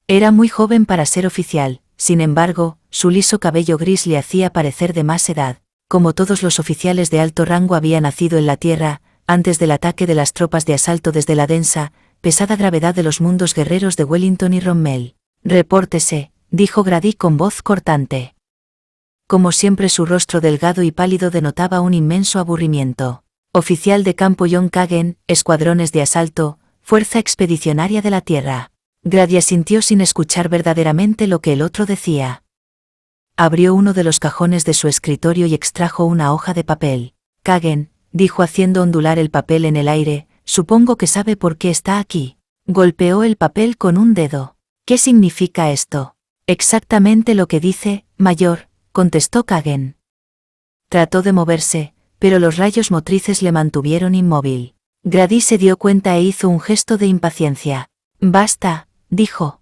Era muy joven para ser oficial, sin embargo, su liso cabello gris le hacía parecer de más edad. Como todos los oficiales de alto rango había nacido en la Tierra, antes del ataque de las tropas de asalto desde la densa, pesada gravedad de los mundos guerreros de Wellington y Rommel. Repórtese, dijo Grady con voz cortante. Como siempre su rostro delgado y pálido denotaba un inmenso aburrimiento. Oficial de campo John Kagen, escuadrones de asalto, Fuerza Expedicionaria de la Tierra. Grady asintió sin escuchar verdaderamente lo que el otro decía. Abrió uno de los cajones de su escritorio y extrajo una hoja de papel. Kagen, dijo haciendo ondular el papel en el aire, Supongo que sabe por qué está aquí. Golpeó el papel con un dedo. ¿Qué significa esto? Exactamente lo que dice, mayor, contestó Kagen. Trató de moverse, pero los rayos motrices le mantuvieron inmóvil. Grady se dio cuenta e hizo un gesto de impaciencia. Basta, dijo.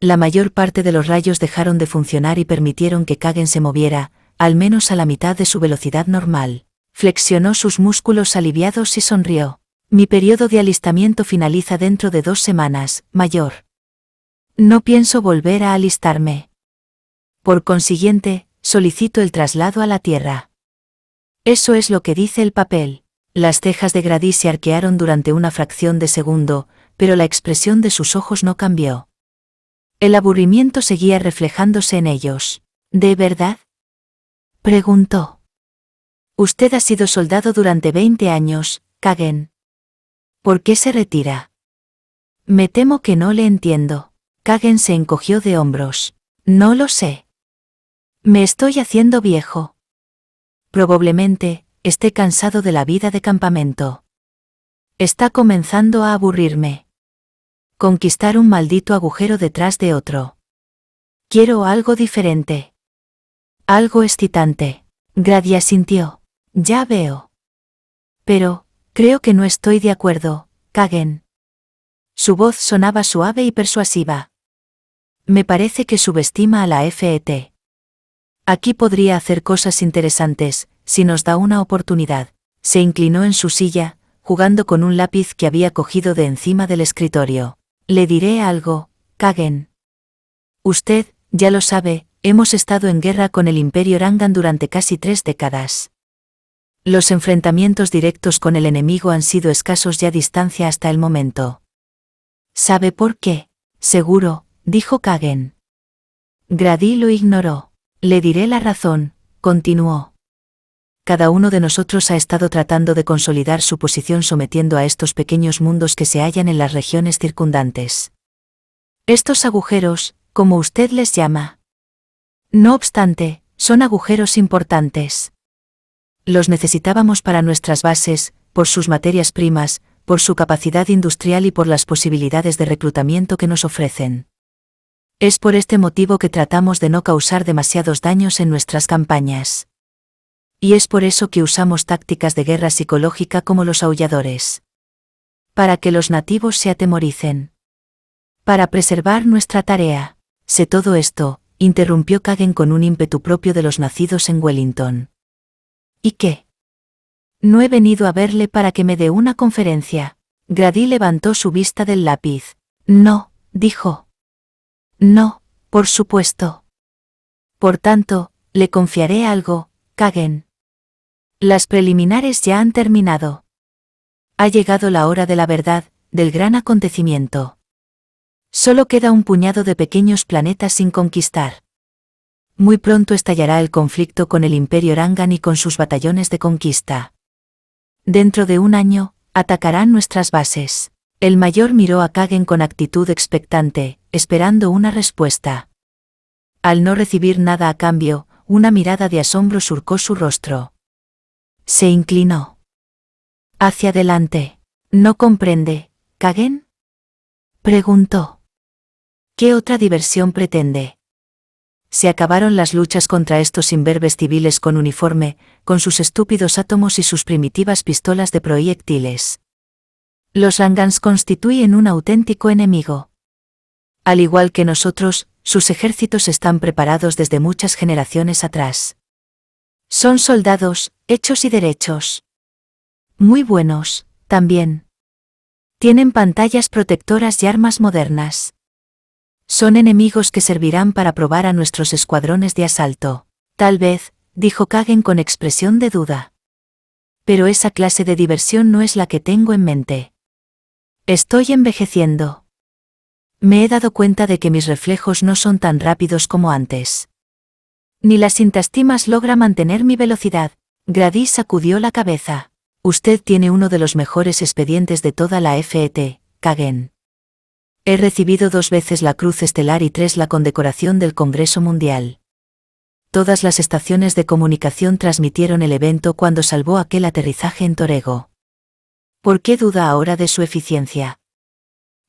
La mayor parte de los rayos dejaron de funcionar y permitieron que Kagen se moviera, al menos a la mitad de su velocidad normal. Flexionó sus músculos aliviados y sonrió. Mi periodo de alistamiento finaliza dentro de dos semanas, mayor. No pienso volver a alistarme. Por consiguiente, solicito el traslado a la Tierra. Eso es lo que dice el papel. Las cejas de Grady se arquearon durante una fracción de segundo, pero la expresión de sus ojos no cambió. El aburrimiento seguía reflejándose en ellos. ¿De verdad? preguntó. Usted ha sido soldado durante 20 años, Kagen. ¿Por qué se retira? Me temo que no le entiendo. Kagen se encogió de hombros. No lo sé. Me estoy haciendo viejo. Probablemente, esté cansado de la vida de campamento. Está comenzando a aburrirme. Conquistar un maldito agujero detrás de otro. Quiero algo diferente. Algo excitante. Gradia sintió. Ya veo. Pero, Creo que no estoy de acuerdo, Kagen. Su voz sonaba suave y persuasiva. Me parece que subestima a la FET. Aquí podría hacer cosas interesantes, si nos da una oportunidad. Se inclinó en su silla, jugando con un lápiz que había cogido de encima del escritorio. Le diré algo, Kagen. Usted, ya lo sabe, hemos estado en guerra con el Imperio Rangan durante casi tres décadas. Los enfrentamientos directos con el enemigo han sido escasos ya a distancia hasta el momento. ¿Sabe por qué? Seguro, dijo Kagen. Grady lo ignoró. Le diré la razón, continuó. Cada uno de nosotros ha estado tratando de consolidar su posición sometiendo a estos pequeños mundos que se hallan en las regiones circundantes. Estos agujeros, como usted les llama. No obstante, son agujeros importantes. Los necesitábamos para nuestras bases, por sus materias primas, por su capacidad industrial y por las posibilidades de reclutamiento que nos ofrecen. Es por este motivo que tratamos de no causar demasiados daños en nuestras campañas. Y es por eso que usamos tácticas de guerra psicológica como los aulladores. Para que los nativos se atemoricen. Para preservar nuestra tarea. Sé todo esto, interrumpió Kagen con un ímpetu propio de los nacidos en Wellington. ¿Y qué? No he venido a verle para que me dé una conferencia. Grady levantó su vista del lápiz. No, dijo. No, por supuesto. Por tanto, le confiaré algo, Kagen. Las preliminares ya han terminado. Ha llegado la hora de la verdad, del gran acontecimiento. Solo queda un puñado de pequeños planetas sin conquistar muy pronto estallará el conflicto con el imperio Rangan y con sus batallones de conquista. Dentro de un año, atacarán nuestras bases. El mayor miró a Kagen con actitud expectante, esperando una respuesta. Al no recibir nada a cambio, una mirada de asombro surcó su rostro. Se inclinó. Hacia adelante. ¿No comprende, Kagen? Preguntó. ¿Qué otra diversión pretende? se acabaron las luchas contra estos imberbes civiles con uniforme, con sus estúpidos átomos y sus primitivas pistolas de proyectiles. Los Rangans constituyen un auténtico enemigo. Al igual que nosotros, sus ejércitos están preparados desde muchas generaciones atrás. Son soldados, hechos y derechos. Muy buenos, también. Tienen pantallas protectoras y armas modernas. Son enemigos que servirán para probar a nuestros escuadrones de asalto. Tal vez, dijo Kagen con expresión de duda. Pero esa clase de diversión no es la que tengo en mente. Estoy envejeciendo. Me he dado cuenta de que mis reflejos no son tan rápidos como antes. Ni las sintastimas logra mantener mi velocidad. Grady sacudió la cabeza. Usted tiene uno de los mejores expedientes de toda la FET, Kagen. He recibido dos veces la Cruz Estelar y tres la condecoración del Congreso Mundial. Todas las estaciones de comunicación transmitieron el evento cuando salvó aquel aterrizaje en Torego. ¿Por qué duda ahora de su eficiencia?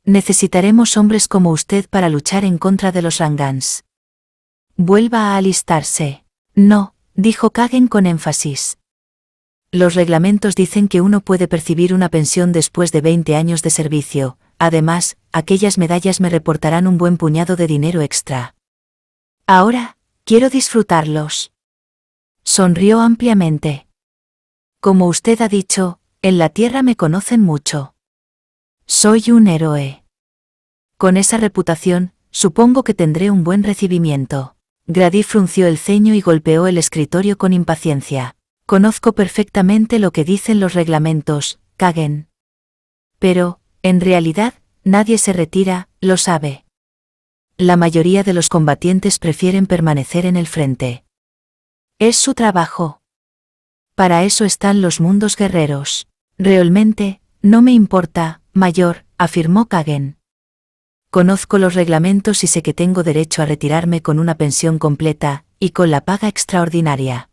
Necesitaremos hombres como usted para luchar en contra de los Rangans. Vuelva a alistarse. No, dijo Kagen con énfasis. Los reglamentos dicen que uno puede percibir una pensión después de 20 años de servicio, Además, aquellas medallas me reportarán un buen puñado de dinero extra. Ahora, quiero disfrutarlos. Sonrió ampliamente. Como usted ha dicho, en la Tierra me conocen mucho. Soy un héroe. Con esa reputación, supongo que tendré un buen recibimiento. Grady frunció el ceño y golpeó el escritorio con impaciencia. Conozco perfectamente lo que dicen los reglamentos, Kagen. Pero, en realidad, nadie se retira, lo sabe. La mayoría de los combatientes prefieren permanecer en el frente. Es su trabajo. Para eso están los mundos guerreros. Realmente, no me importa, mayor, afirmó Kagen. Conozco los reglamentos y sé que tengo derecho a retirarme con una pensión completa, y con la paga extraordinaria.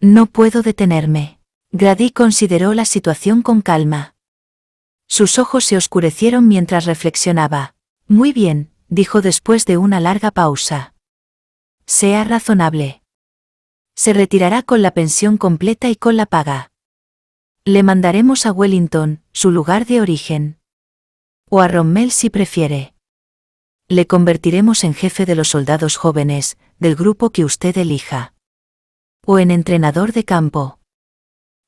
No puedo detenerme. Grady consideró la situación con calma. Sus ojos se oscurecieron mientras reflexionaba. Muy bien, dijo después de una larga pausa. Sea razonable. Se retirará con la pensión completa y con la paga. Le mandaremos a Wellington, su lugar de origen. O a Rommel si prefiere. Le convertiremos en jefe de los soldados jóvenes, del grupo que usted elija. O en entrenador de campo.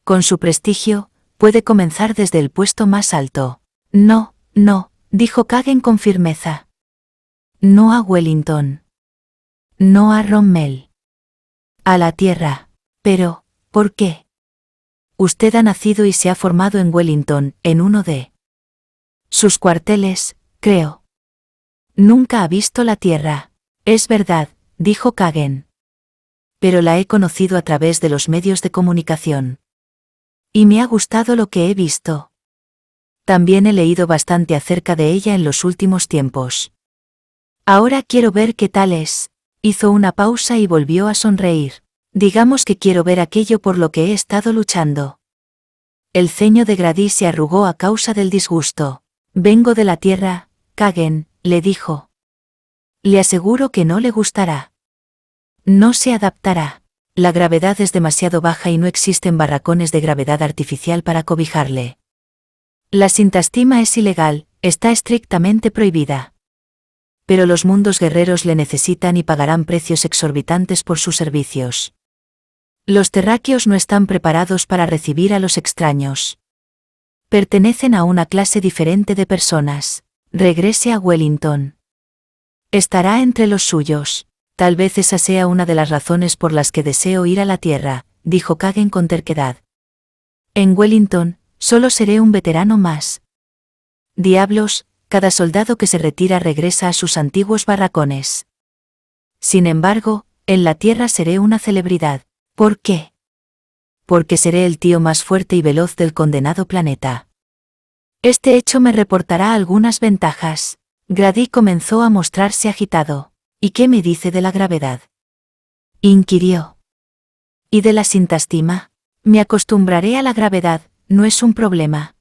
Con su prestigio, puede comenzar desde el puesto más alto. No, no, dijo Kagen con firmeza. No a Wellington. No a Rommel. A la tierra. Pero, ¿por qué? Usted ha nacido y se ha formado en Wellington, en uno de sus cuarteles, creo. Nunca ha visto la tierra. Es verdad, dijo Kagen. Pero la he conocido a través de los medios de comunicación. Y me ha gustado lo que he visto. También he leído bastante acerca de ella en los últimos tiempos. Ahora quiero ver qué tal es. Hizo una pausa y volvió a sonreír. Digamos que quiero ver aquello por lo que he estado luchando. El ceño de Gradí se arrugó a causa del disgusto. Vengo de la tierra, Kagen, le dijo. Le aseguro que no le gustará. No se adaptará. La gravedad es demasiado baja y no existen barracones de gravedad artificial para cobijarle. La sintastima es ilegal, está estrictamente prohibida. Pero los mundos guerreros le necesitan y pagarán precios exorbitantes por sus servicios. Los terráqueos no están preparados para recibir a los extraños. Pertenecen a una clase diferente de personas. Regrese a Wellington. Estará entre los suyos. Tal vez esa sea una de las razones por las que deseo ir a la Tierra, dijo Kagen con terquedad. En Wellington, solo seré un veterano más. Diablos, cada soldado que se retira regresa a sus antiguos barracones. Sin embargo, en la Tierra seré una celebridad. ¿Por qué? Porque seré el tío más fuerte y veloz del condenado planeta. Este hecho me reportará algunas ventajas. Grady comenzó a mostrarse agitado. ¿Y qué me dice de la gravedad? Inquirió. ¿Y de la sintastima? Me acostumbraré a la gravedad, no es un problema.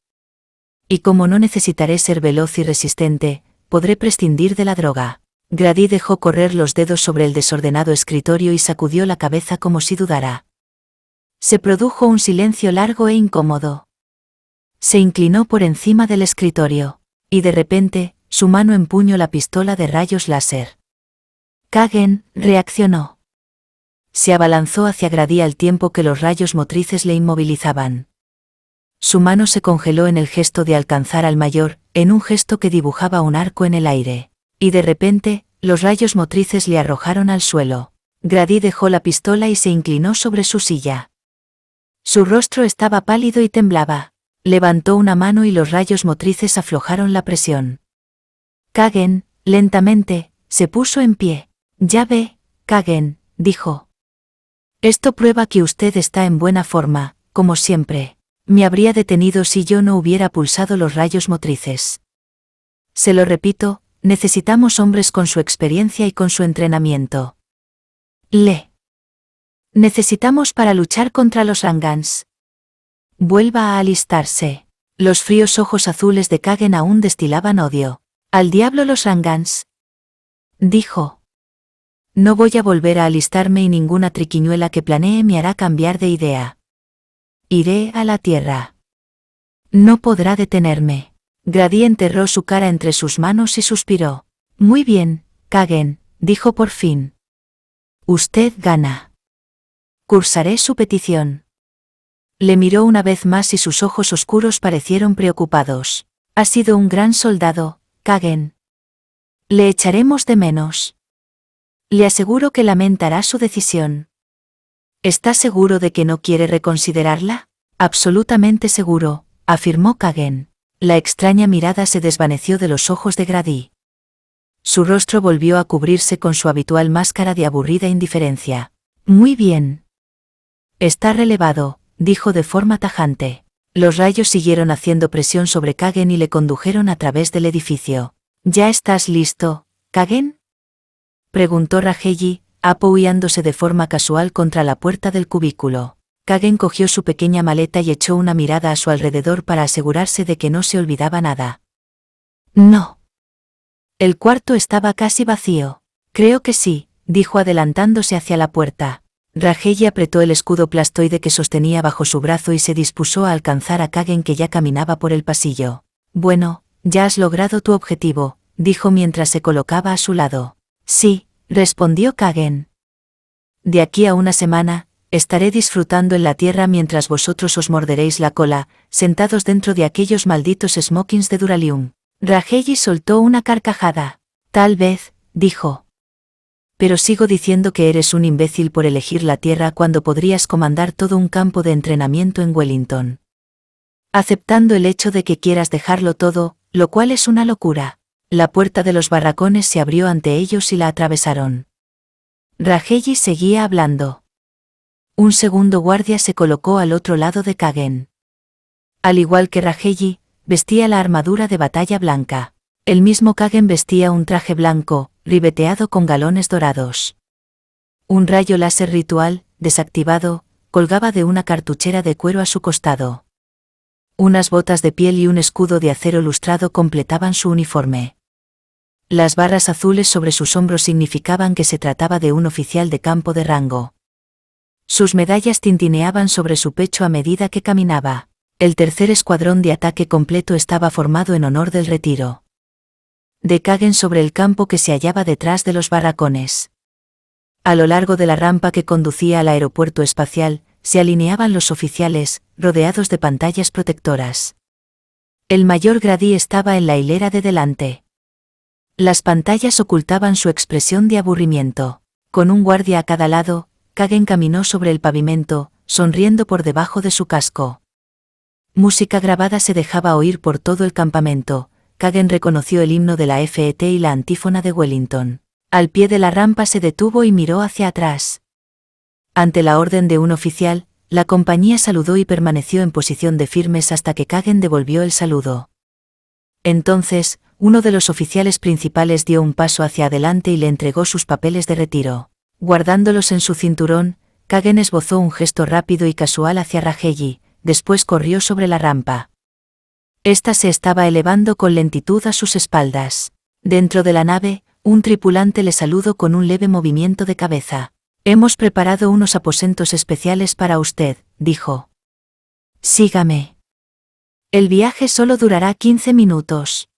Y como no necesitaré ser veloz y resistente, podré prescindir de la droga. Grady dejó correr los dedos sobre el desordenado escritorio y sacudió la cabeza como si dudara. Se produjo un silencio largo e incómodo. Se inclinó por encima del escritorio, y de repente, su mano empuñó la pistola de rayos láser. Kagen reaccionó. Se abalanzó hacia Grady al tiempo que los rayos motrices le inmovilizaban. Su mano se congeló en el gesto de alcanzar al mayor, en un gesto que dibujaba un arco en el aire. Y de repente, los rayos motrices le arrojaron al suelo. Grady dejó la pistola y se inclinó sobre su silla. Su rostro estaba pálido y temblaba. Levantó una mano y los rayos motrices aflojaron la presión. Kagen, lentamente, se puso en pie. Ya ve, Kagen, dijo. Esto prueba que usted está en buena forma, como siempre. Me habría detenido si yo no hubiera pulsado los rayos motrices. Se lo repito, necesitamos hombres con su experiencia y con su entrenamiento. Le. Necesitamos para luchar contra los Rangans. Vuelva a alistarse. Los fríos ojos azules de Kagen aún destilaban odio. Al diablo los Rangans. Dijo. No voy a volver a alistarme y ninguna triquiñuela que planee me hará cambiar de idea. Iré a la tierra. No podrá detenerme. Grady enterró su cara entre sus manos y suspiró. Muy bien, Kagen, dijo por fin. Usted gana. Cursaré su petición. Le miró una vez más y sus ojos oscuros parecieron preocupados. Ha sido un gran soldado, Kagen. Le echaremos de menos. Le aseguro que lamentará su decisión. ¿Está seguro de que no quiere reconsiderarla? Absolutamente seguro, afirmó Kagen. La extraña mirada se desvaneció de los ojos de Grady. Su rostro volvió a cubrirse con su habitual máscara de aburrida indiferencia. Muy bien. Está relevado, dijo de forma tajante. Los rayos siguieron haciendo presión sobre Kagen y le condujeron a través del edificio. ¿Ya estás listo, Kagen? preguntó Rajeji, apoyándose de forma casual contra la puerta del cubículo. Kagen cogió su pequeña maleta y echó una mirada a su alrededor para asegurarse de que no se olvidaba nada. No. El cuarto estaba casi vacío. Creo que sí, dijo adelantándose hacia la puerta. Rajeyi apretó el escudo plastoide que sostenía bajo su brazo y se dispuso a alcanzar a Kagen que ya caminaba por el pasillo. Bueno, ya has logrado tu objetivo, dijo mientras se colocaba a su lado. Sí, respondió Kagen. De aquí a una semana, estaré disfrutando en la tierra mientras vosotros os morderéis la cola, sentados dentro de aquellos malditos smokings de Duralium. Rajelli soltó una carcajada. Tal vez, dijo. Pero sigo diciendo que eres un imbécil por elegir la tierra cuando podrías comandar todo un campo de entrenamiento en Wellington. Aceptando el hecho de que quieras dejarlo todo, lo cual es una locura la puerta de los barracones se abrió ante ellos y la atravesaron. Rajelli seguía hablando. Un segundo guardia se colocó al otro lado de Kagen. Al igual que Rajelli, vestía la armadura de batalla blanca. El mismo Kagen vestía un traje blanco, ribeteado con galones dorados. Un rayo láser ritual, desactivado, colgaba de una cartuchera de cuero a su costado. Unas botas de piel y un escudo de acero lustrado completaban su uniforme. Las barras azules sobre sus hombros significaban que se trataba de un oficial de campo de rango. Sus medallas tintineaban sobre su pecho a medida que caminaba. El tercer escuadrón de ataque completo estaba formado en honor del retiro. De sobre el campo que se hallaba detrás de los barracones. A lo largo de la rampa que conducía al aeropuerto espacial, se alineaban los oficiales, rodeados de pantallas protectoras. El mayor Gradí estaba en la hilera de delante. Las pantallas ocultaban su expresión de aburrimiento. Con un guardia a cada lado, Kagen caminó sobre el pavimento, sonriendo por debajo de su casco. Música grabada se dejaba oír por todo el campamento. Kagen reconoció el himno de la FET y la antífona de Wellington. Al pie de la rampa se detuvo y miró hacia atrás. Ante la orden de un oficial, la compañía saludó y permaneció en posición de firmes hasta que Kagen devolvió el saludo. Entonces, uno de los oficiales principales dio un paso hacia adelante y le entregó sus papeles de retiro. Guardándolos en su cinturón, Kagen esbozó un gesto rápido y casual hacia Rajelli, después corrió sobre la rampa. Esta se estaba elevando con lentitud a sus espaldas. Dentro de la nave, un tripulante le saludó con un leve movimiento de cabeza. Hemos preparado unos aposentos especiales para usted, dijo. Sígame. El viaje solo durará 15 minutos.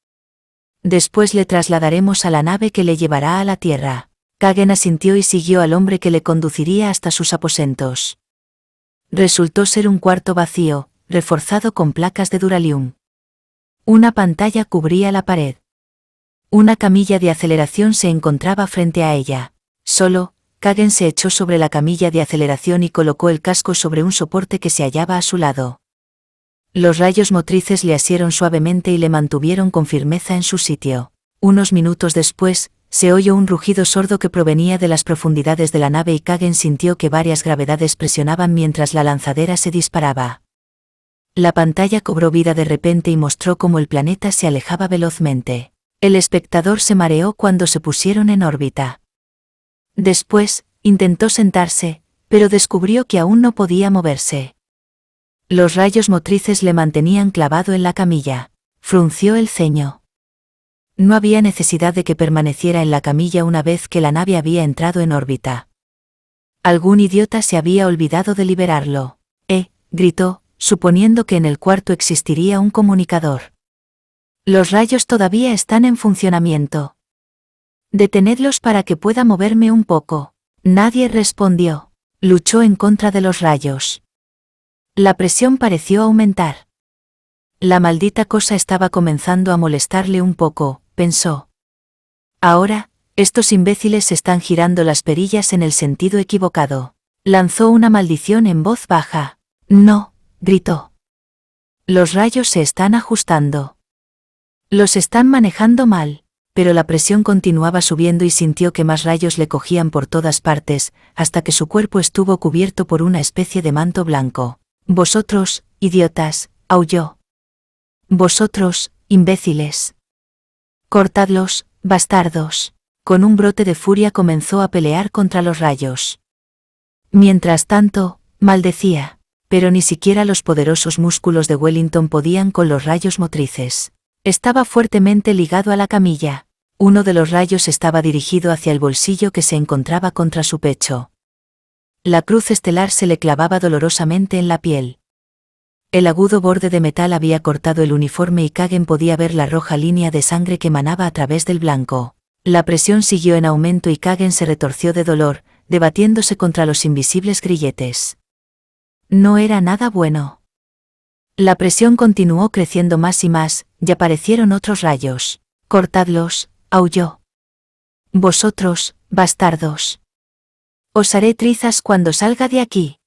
Después le trasladaremos a la nave que le llevará a la tierra. Kagen asintió y siguió al hombre que le conduciría hasta sus aposentos. Resultó ser un cuarto vacío, reforzado con placas de duralium. Una pantalla cubría la pared. Una camilla de aceleración se encontraba frente a ella. Solo, Kagen se echó sobre la camilla de aceleración y colocó el casco sobre un soporte que se hallaba a su lado. Los rayos motrices le asieron suavemente y le mantuvieron con firmeza en su sitio. Unos minutos después, se oyó un rugido sordo que provenía de las profundidades de la nave y Kagen sintió que varias gravedades presionaban mientras la lanzadera se disparaba. La pantalla cobró vida de repente y mostró cómo el planeta se alejaba velozmente. El espectador se mareó cuando se pusieron en órbita. Después, intentó sentarse, pero descubrió que aún no podía moverse. Los rayos motrices le mantenían clavado en la camilla. Frunció el ceño. No había necesidad de que permaneciera en la camilla una vez que la nave había entrado en órbita. Algún idiota se había olvidado de liberarlo. Eh, gritó, suponiendo que en el cuarto existiría un comunicador. Los rayos todavía están en funcionamiento. Detenedlos para que pueda moverme un poco. Nadie respondió. Luchó en contra de los rayos. La presión pareció aumentar. La maldita cosa estaba comenzando a molestarle un poco, pensó. Ahora, estos imbéciles están girando las perillas en el sentido equivocado. Lanzó una maldición en voz baja. No, gritó. Los rayos se están ajustando. Los están manejando mal pero la presión continuaba subiendo y sintió que más rayos le cogían por todas partes, hasta que su cuerpo estuvo cubierto por una especie de manto blanco. Vosotros, idiotas, aulló. Vosotros, imbéciles. Cortadlos, bastardos. Con un brote de furia comenzó a pelear contra los rayos. Mientras tanto, maldecía, pero ni siquiera los poderosos músculos de Wellington podían con los rayos motrices. Estaba fuertemente ligado a la camilla. Uno de los rayos estaba dirigido hacia el bolsillo que se encontraba contra su pecho la cruz estelar se le clavaba dolorosamente en la piel. El agudo borde de metal había cortado el uniforme y Kagen podía ver la roja línea de sangre que manaba a través del blanco. La presión siguió en aumento y Kagen se retorció de dolor, debatiéndose contra los invisibles grilletes. No era nada bueno. La presión continuó creciendo más y más, y aparecieron otros rayos. Cortadlos, aulló. Vosotros, bastardos os haré trizas cuando salga de aquí.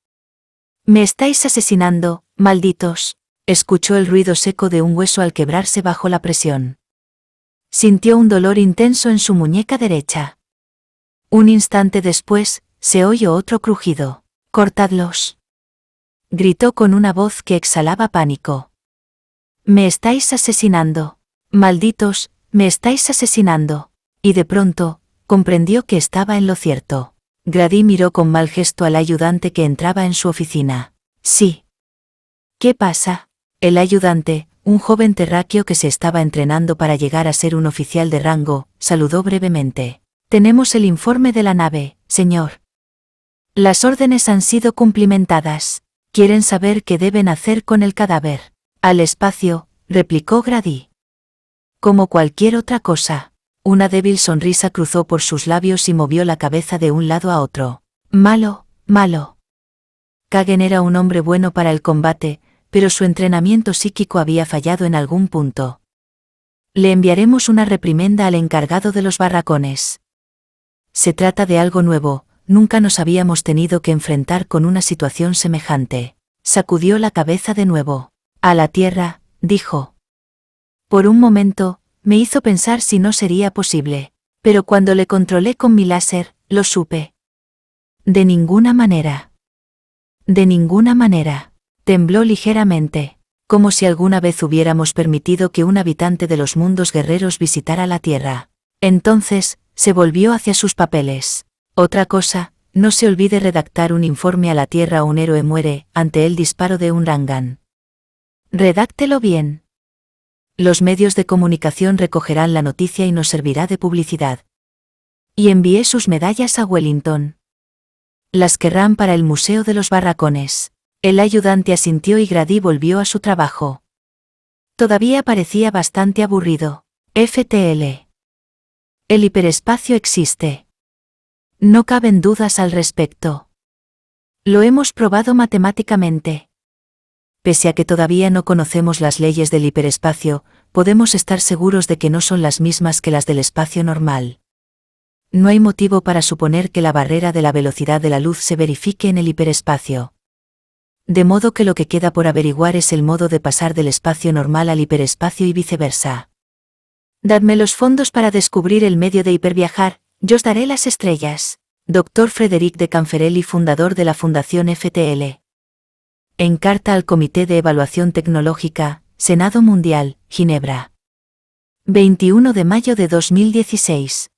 Me estáis asesinando, malditos. Escuchó el ruido seco de un hueso al quebrarse bajo la presión. Sintió un dolor intenso en su muñeca derecha. Un instante después, se oyó otro crujido. Cortadlos. Gritó con una voz que exhalaba pánico. Me estáis asesinando. Malditos, me estáis asesinando. Y de pronto, comprendió que estaba en lo cierto. Grady miró con mal gesto al ayudante que entraba en su oficina. Sí. ¿Qué pasa? El ayudante, un joven terráqueo que se estaba entrenando para llegar a ser un oficial de rango, saludó brevemente. Tenemos el informe de la nave, señor. Las órdenes han sido cumplimentadas. Quieren saber qué deben hacer con el cadáver. Al espacio, replicó Grady. Como cualquier otra cosa. Una débil sonrisa cruzó por sus labios y movió la cabeza de un lado a otro. Malo, malo. Kagen era un hombre bueno para el combate, pero su entrenamiento psíquico había fallado en algún punto. Le enviaremos una reprimenda al encargado de los barracones. Se trata de algo nuevo, nunca nos habíamos tenido que enfrentar con una situación semejante. Sacudió la cabeza de nuevo. A la tierra, dijo. Por un momento, me hizo pensar si no sería posible. Pero cuando le controlé con mi láser, lo supe. De ninguna manera. De ninguna manera. Tembló ligeramente, como si alguna vez hubiéramos permitido que un habitante de los mundos guerreros visitara la Tierra. Entonces, se volvió hacia sus papeles. Otra cosa, no se olvide redactar un informe a la Tierra o un héroe muere ante el disparo de un rangan. Redáctelo bien. Los medios de comunicación recogerán la noticia y nos servirá de publicidad. Y envié sus medallas a Wellington. Las querrán para el Museo de los Barracones. El ayudante asintió y Grady volvió a su trabajo. Todavía parecía bastante aburrido. FTL. El hiperespacio existe. No caben dudas al respecto. Lo hemos probado matemáticamente. Pese a que todavía no conocemos las leyes del hiperespacio, podemos estar seguros de que no son las mismas que las del espacio normal. No hay motivo para suponer que la barrera de la velocidad de la luz se verifique en el hiperespacio. De modo que lo que queda por averiguar es el modo de pasar del espacio normal al hiperespacio y viceversa. Dadme los fondos para descubrir el medio de hiperviajar, yo os daré las estrellas. Dr. Frederic de Canferelli, fundador de la Fundación FTL. En carta al Comité de Evaluación Tecnológica, Senado Mundial, Ginebra. 21 de mayo de 2016.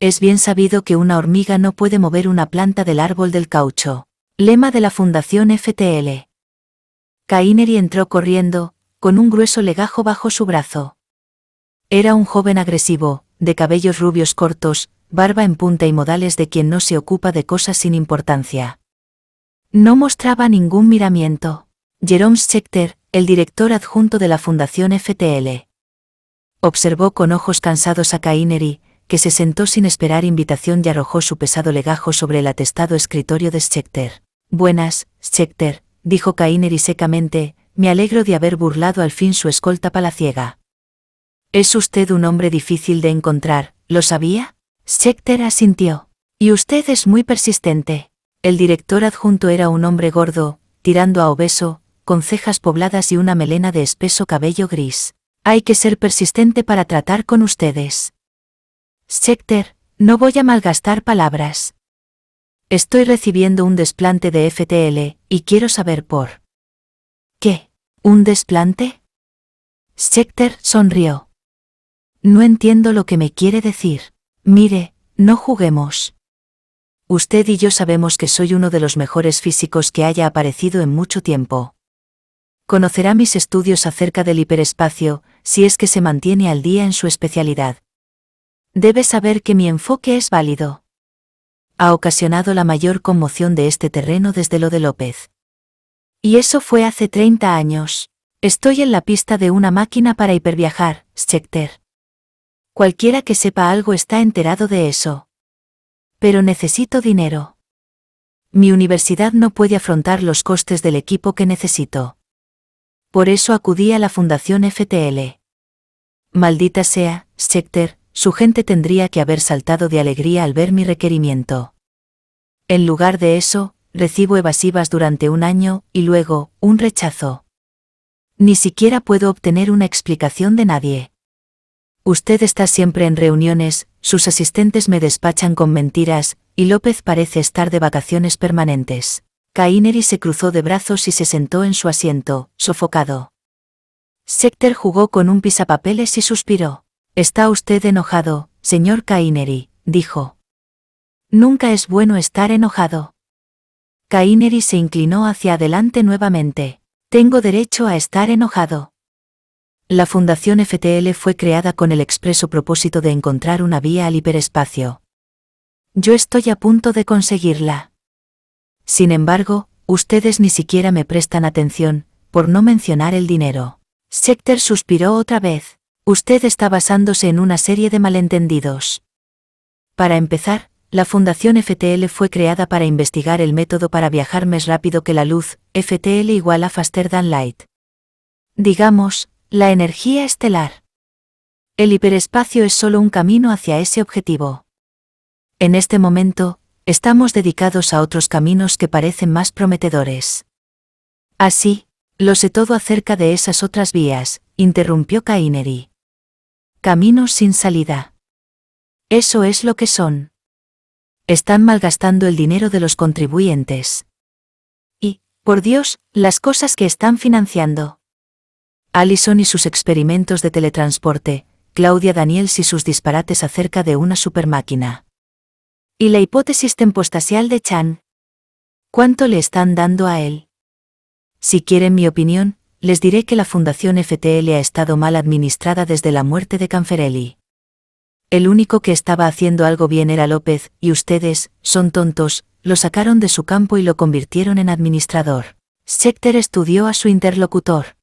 Es bien sabido que una hormiga no puede mover una planta del árbol del caucho. Lema de la Fundación FTL. Kaineri entró corriendo, con un grueso legajo bajo su brazo. Era un joven agresivo, de cabellos rubios cortos, barba en punta y modales de quien no se ocupa de cosas sin importancia. No mostraba ningún miramiento. Jerome Schechter, el director adjunto de la Fundación FTL. Observó con ojos cansados a Kainery, que se sentó sin esperar invitación y arrojó su pesado legajo sobre el atestado escritorio de Schechter. Buenas, Schechter, dijo Kainery secamente, me alegro de haber burlado al fin su escolta palaciega. Es usted un hombre difícil de encontrar, ¿lo sabía? Schechter asintió. Y usted es muy persistente. El director adjunto era un hombre gordo, tirando a obeso, con cejas pobladas y una melena de espeso cabello gris. Hay que ser persistente para tratar con ustedes. Schecter, no voy a malgastar palabras. Estoy recibiendo un desplante de FTL, y quiero saber por... ¿Qué? ¿Un desplante? Schecter sonrió. No entiendo lo que me quiere decir. Mire, no juguemos. Usted y yo sabemos que soy uno de los mejores físicos que haya aparecido en mucho tiempo. Conocerá mis estudios acerca del hiperespacio, si es que se mantiene al día en su especialidad. Debe saber que mi enfoque es válido. Ha ocasionado la mayor conmoción de este terreno desde lo de López. Y eso fue hace 30 años. Estoy en la pista de una máquina para hiperviajar, Schecter. Cualquiera que sepa algo está enterado de eso. Pero necesito dinero. Mi universidad no puede afrontar los costes del equipo que necesito. Por eso acudí a la Fundación FTL. Maldita sea, sector su gente tendría que haber saltado de alegría al ver mi requerimiento. En lugar de eso, recibo evasivas durante un año, y luego, un rechazo. Ni siquiera puedo obtener una explicación de nadie. Usted está siempre en reuniones, sus asistentes me despachan con mentiras, y López parece estar de vacaciones permanentes. Caineri se cruzó de brazos y se sentó en su asiento, sofocado. Sector jugó con un pisapapeles y suspiró. Está usted enojado, señor Caineri, dijo. Nunca es bueno estar enojado. Caineri se inclinó hacia adelante nuevamente. Tengo derecho a estar enojado. La Fundación FTL fue creada con el expreso propósito de encontrar una vía al hiperespacio. Yo estoy a punto de conseguirla. Sin embargo, ustedes ni siquiera me prestan atención, por no mencionar el dinero. Sector suspiró otra vez. Usted está basándose en una serie de malentendidos. Para empezar, la Fundación FTL fue creada para investigar el método para viajar más rápido que la luz, FTL igual a faster than light. Digamos, la energía estelar. El hiperespacio es solo un camino hacia ese objetivo. En este momento, estamos dedicados a otros caminos que parecen más prometedores. Así, lo sé todo acerca de esas otras vías, interrumpió Kaineri. Caminos sin salida. Eso es lo que son. Están malgastando el dinero de los contribuyentes. Y, por Dios, las cosas que están financiando. Allison y sus experimentos de teletransporte, Claudia Daniels y sus disparates acerca de una supermáquina. Y la hipótesis tempostasial de Chan. ¿Cuánto le están dando a él? Si quieren mi opinión, les diré que la Fundación FTL ha estado mal administrada desde la muerte de Canferelli. El único que estaba haciendo algo bien era López, y ustedes, son tontos, lo sacaron de su campo y lo convirtieron en administrador. Schechter estudió a su interlocutor.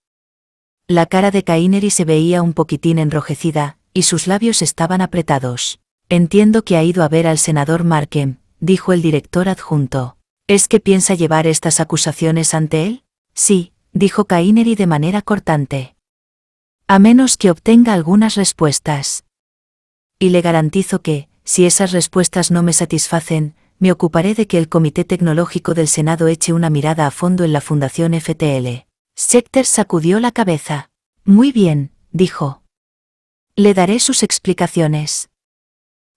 La cara de Kaineri se veía un poquitín enrojecida, y sus labios estaban apretados. Entiendo que ha ido a ver al senador Markem, dijo el director adjunto. ¿Es que piensa llevar estas acusaciones ante él? Sí, dijo Kaineri de manera cortante. A menos que obtenga algunas respuestas. Y le garantizo que, si esas respuestas no me satisfacen, me ocuparé de que el Comité Tecnológico del Senado eche una mirada a fondo en la Fundación FTL. Schecter sacudió la cabeza. Muy bien, dijo. Le daré sus explicaciones.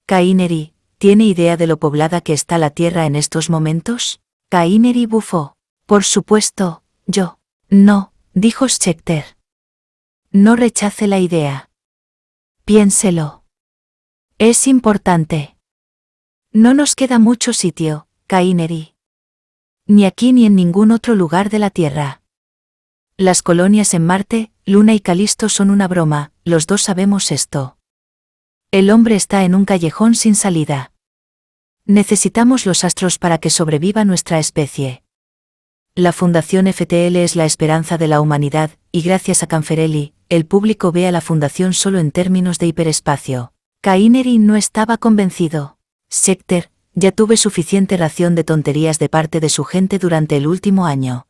Kaineri, ¿tiene idea de lo poblada que está la Tierra en estos momentos? Kaineri bufó. Por supuesto, yo. No, dijo Schechter. No rechace la idea. Piénselo. Es importante. No nos queda mucho sitio, Kaineri. Ni aquí ni en ningún otro lugar de la Tierra. Las colonias en Marte, Luna y Calisto son una broma, los dos sabemos esto. El hombre está en un callejón sin salida. Necesitamos los astros para que sobreviva nuestra especie. La Fundación FTL es la esperanza de la humanidad, y gracias a Canferelli, el público ve a la Fundación solo en términos de hiperespacio. Kaineri no estaba convencido. Sector, ya tuve suficiente ración de tonterías de parte de su gente durante el último año.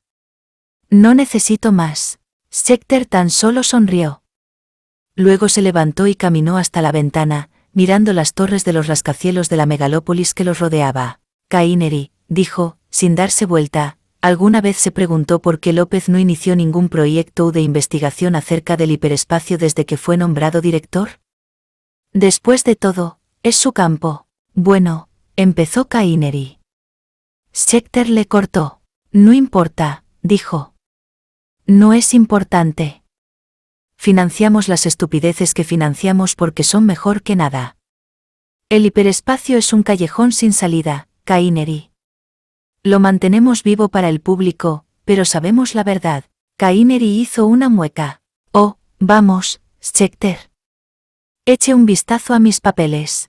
No necesito más. Sector tan solo sonrió. Luego se levantó y caminó hasta la ventana, mirando las torres de los rascacielos de la megalópolis que los rodeaba. kainery dijo, sin darse vuelta, alguna vez se preguntó por qué López no inició ningún proyecto de investigación acerca del hiperespacio desde que fue nombrado director. Después de todo, es su campo. Bueno, empezó Caineri. Sector le cortó. No importa, dijo. No es importante. Financiamos las estupideces que financiamos porque son mejor que nada. El hiperespacio es un callejón sin salida, Kaineri. Lo mantenemos vivo para el público, pero sabemos la verdad. Kaineri hizo una mueca. Oh, vamos, Schecter. Eche un vistazo a mis papeles.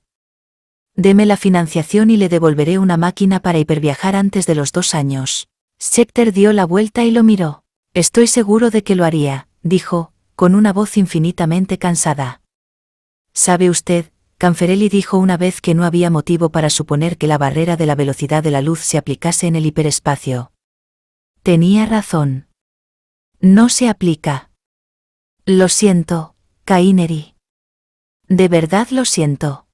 Deme la financiación y le devolveré una máquina para hiperviajar antes de los dos años. Schecter dio la vuelta y lo miró. Estoy seguro de que lo haría, dijo, con una voz infinitamente cansada. Sabe usted, Canferelli dijo una vez que no había motivo para suponer que la barrera de la velocidad de la luz se aplicase en el hiperespacio. Tenía razón. No se aplica. Lo siento, Caineri. De verdad lo siento.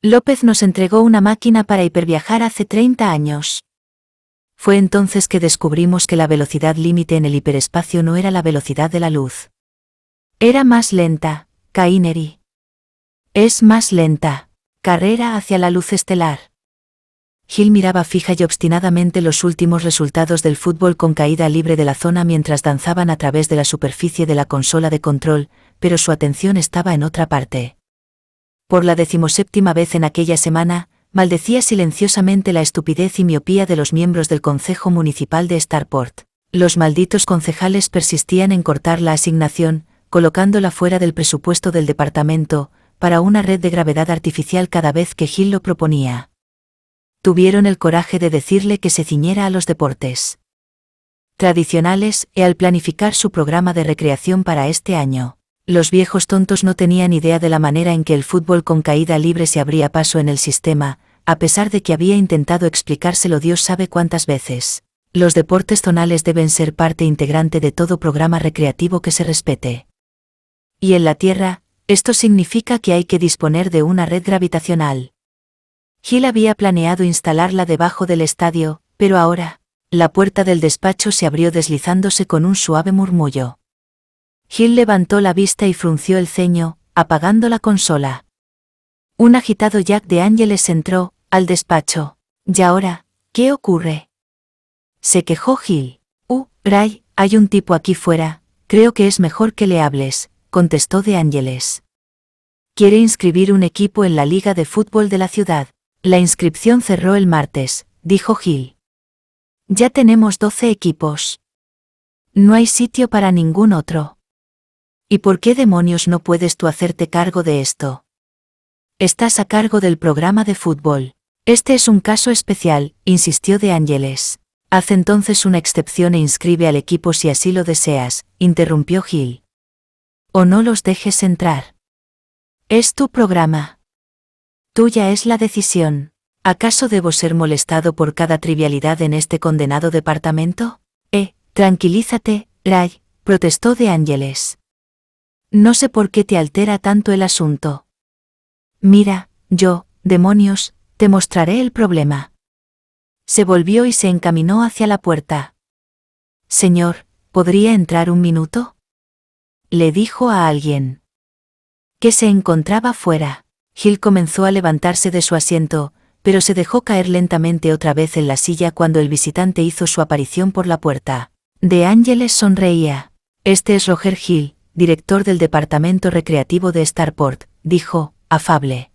López nos entregó una máquina para hiperviajar hace 30 años. Fue entonces que descubrimos que la velocidad límite en el hiperespacio no era la velocidad de la luz. Era más lenta, Kaineri. Es más lenta, carrera hacia la luz estelar. Gil miraba fija y obstinadamente los últimos resultados del fútbol con caída libre de la zona mientras danzaban a través de la superficie de la consola de control, pero su atención estaba en otra parte. Por la decimoséptima vez en aquella semana, maldecía silenciosamente la estupidez y miopía de los miembros del Consejo Municipal de Starport. Los malditos concejales persistían en cortar la asignación, colocándola fuera del presupuesto del departamento, para una red de gravedad artificial cada vez que Gil lo proponía. Tuvieron el coraje de decirle que se ciñera a los deportes tradicionales y e al planificar su programa de recreación para este año. Los viejos tontos no tenían idea de la manera en que el fútbol con caída libre se abría paso en el sistema, a pesar de que había intentado explicárselo Dios sabe cuántas veces. Los deportes zonales deben ser parte integrante de todo programa recreativo que se respete. Y en la Tierra, esto significa que hay que disponer de una red gravitacional. Gil había planeado instalarla debajo del estadio, pero ahora, la puerta del despacho se abrió deslizándose con un suave murmullo. Gil levantó la vista y frunció el ceño, apagando la consola. Un agitado Jack de Ángeles entró, al despacho. ¿Y ahora? ¿Qué ocurre? Se quejó Gil. Uh, Ray, hay un tipo aquí fuera, creo que es mejor que le hables, contestó de Ángeles. Quiere inscribir un equipo en la Liga de Fútbol de la ciudad. La inscripción cerró el martes, dijo Gil. Ya tenemos 12 equipos. No hay sitio para ningún otro. ¿Y por qué demonios no puedes tú hacerte cargo de esto? Estás a cargo del programa de fútbol. Este es un caso especial, insistió De Ángeles. Haz entonces una excepción e inscribe al equipo si así lo deseas, interrumpió Gil. O no los dejes entrar. Es tu programa. Tuya es la decisión. ¿Acaso debo ser molestado por cada trivialidad en este condenado departamento? Eh, tranquilízate, Ray, protestó De Ángeles. No sé por qué te altera tanto el asunto. Mira, yo, demonios, te mostraré el problema. Se volvió y se encaminó hacia la puerta. Señor, ¿podría entrar un minuto? Le dijo a alguien. Que se encontraba fuera. Gil comenzó a levantarse de su asiento, pero se dejó caer lentamente otra vez en la silla cuando el visitante hizo su aparición por la puerta. De Ángeles sonreía. Este es Roger Gil, director del departamento recreativo de Starport, dijo, afable.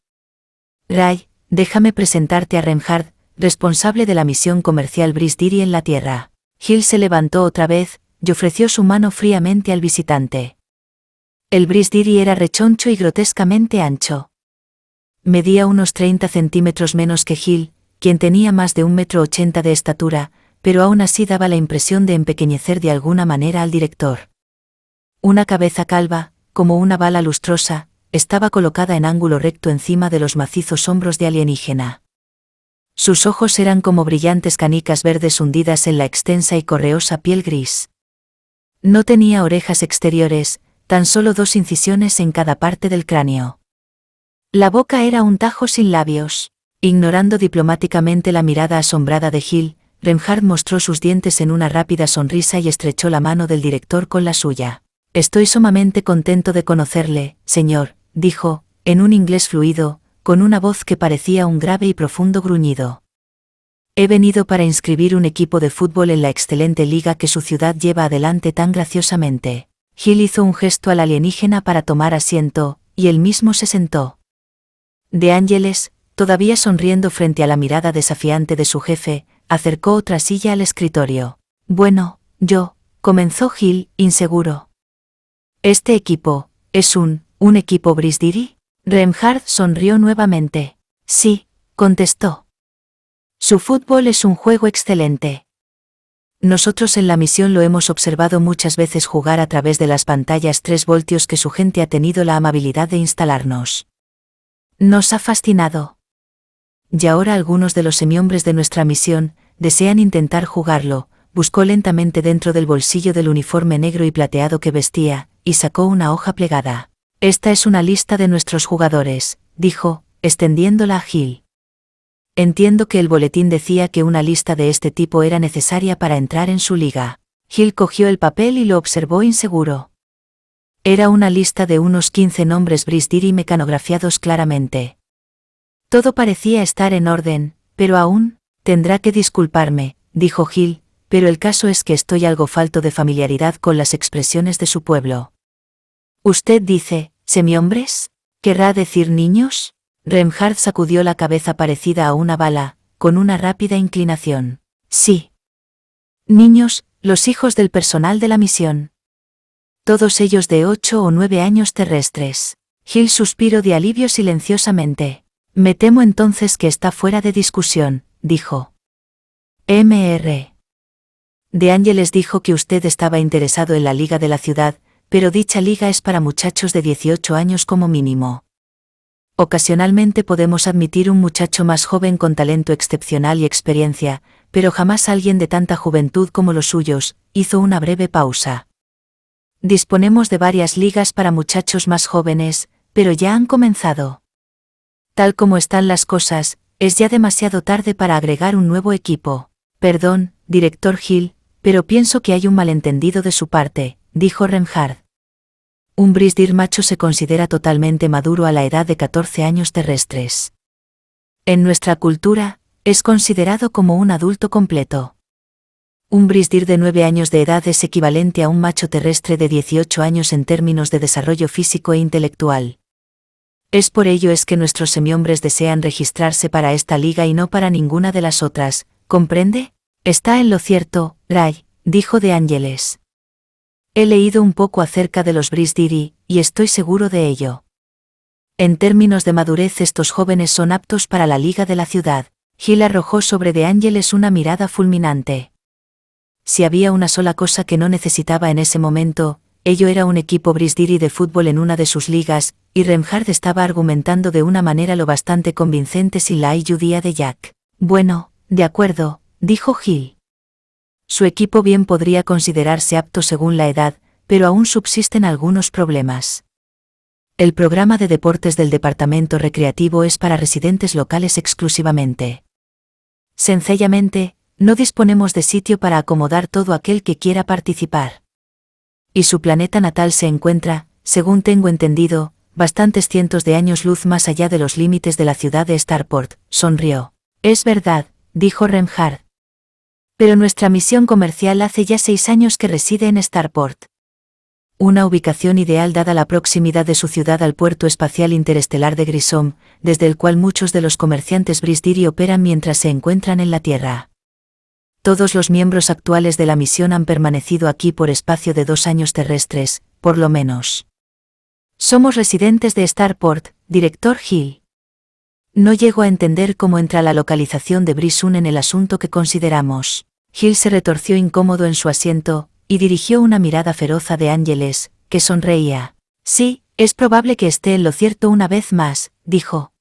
Ray, déjame presentarte a Remhard, responsable de la misión comercial Brisdiri en la Tierra. Gil se levantó otra vez y ofreció su mano fríamente al visitante. El Brisdiri era rechoncho y grotescamente ancho. Medía unos 30 centímetros menos que Gil, quien tenía más de un metro ochenta de estatura, pero aún así daba la impresión de empequeñecer de alguna manera al director. Una cabeza calva, como una bala lustrosa, estaba colocada en ángulo recto encima de los macizos hombros de alienígena. Sus ojos eran como brillantes canicas verdes hundidas en la extensa y correosa piel gris. No tenía orejas exteriores, tan solo dos incisiones en cada parte del cráneo. La boca era un tajo sin labios. Ignorando diplomáticamente la mirada asombrada de Gil, Remhard mostró sus dientes en una rápida sonrisa y estrechó la mano del director con la suya. Estoy sumamente contento de conocerle, señor, dijo, en un inglés fluido, con una voz que parecía un grave y profundo gruñido. He venido para inscribir un equipo de fútbol en la excelente liga que su ciudad lleva adelante tan graciosamente. Gil hizo un gesto al alienígena para tomar asiento, y él mismo se sentó. De Ángeles, todavía sonriendo frente a la mirada desafiante de su jefe, acercó otra silla al escritorio. Bueno, yo, comenzó Gil, inseguro. Este equipo, ¿es un, un equipo Brisdiri? Remhard sonrió nuevamente. Sí, contestó. Su fútbol es un juego excelente. Nosotros en la misión lo hemos observado muchas veces jugar a través de las pantallas 3 voltios que su gente ha tenido la amabilidad de instalarnos. Nos ha fascinado. Y ahora algunos de los hombres de nuestra misión desean intentar jugarlo, buscó lentamente dentro del bolsillo del uniforme negro y plateado que vestía, y sacó una hoja plegada. Esta es una lista de nuestros jugadores, dijo, extendiéndola a Gil. Entiendo que el boletín decía que una lista de este tipo era necesaria para entrar en su liga. Gil cogió el papel y lo observó inseguro. Era una lista de unos 15 nombres Brisdiri mecanografiados claramente. Todo parecía estar en orden, pero aún, tendrá que disculparme, dijo Gil, pero el caso es que estoy algo falto de familiaridad con las expresiones de su pueblo. Usted dice, ¿semihombres? ¿Querrá decir niños? Remhard sacudió la cabeza parecida a una bala, con una rápida inclinación. Sí. Niños, los hijos del personal de la misión. Todos ellos de ocho o nueve años terrestres. Gil suspiró de alivio silenciosamente. Me temo entonces que está fuera de discusión, dijo. MR. De Ángeles dijo que usted estaba interesado en la Liga de la Ciudad, pero dicha liga es para muchachos de 18 años como mínimo. Ocasionalmente podemos admitir un muchacho más joven con talento excepcional y experiencia, pero jamás alguien de tanta juventud como los suyos, hizo una breve pausa. Disponemos de varias ligas para muchachos más jóvenes, pero ya han comenzado. Tal como están las cosas, es ya demasiado tarde para agregar un nuevo equipo. Perdón, director Hill, pero pienso que hay un malentendido de su parte, dijo Remhardt. Un brisdir macho se considera totalmente maduro a la edad de 14 años terrestres. En nuestra cultura, es considerado como un adulto completo. Un brisdir de 9 años de edad es equivalente a un macho terrestre de 18 años en términos de desarrollo físico e intelectual. Es por ello es que nuestros semihombres desean registrarse para esta liga y no para ninguna de las otras, ¿comprende? Está en lo cierto, Ray, dijo De Ángeles. He leído un poco acerca de los Brisdiri, y estoy seguro de ello. En términos de madurez estos jóvenes son aptos para la liga de la ciudad. Gil arrojó sobre De Ángeles una mirada fulminante. Si había una sola cosa que no necesitaba en ese momento, ello era un equipo Brisdiri de fútbol en una de sus ligas, y Remhard estaba argumentando de una manera lo bastante convincente sin la ayudía de Jack. Bueno, de acuerdo, dijo Gil su equipo bien podría considerarse apto según la edad, pero aún subsisten algunos problemas. El programa de deportes del Departamento Recreativo es para residentes locales exclusivamente. Sencillamente, no disponemos de sitio para acomodar todo aquel que quiera participar. Y su planeta natal se encuentra, según tengo entendido, bastantes cientos de años luz más allá de los límites de la ciudad de Starport, sonrió. Es verdad, dijo Remhard pero nuestra misión comercial hace ya seis años que reside en Starport. Una ubicación ideal dada la proximidad de su ciudad al puerto espacial interestelar de Grissom, desde el cual muchos de los comerciantes Brisdiri operan mientras se encuentran en la Tierra. Todos los miembros actuales de la misión han permanecido aquí por espacio de dos años terrestres, por lo menos. Somos residentes de Starport, director Hill. No llego a entender cómo entra la localización de Brisun en el asunto que consideramos. Gil se retorció incómodo en su asiento, y dirigió una mirada feroz a de Ángeles, que sonreía. Sí, es probable que esté en lo cierto una vez más, dijo.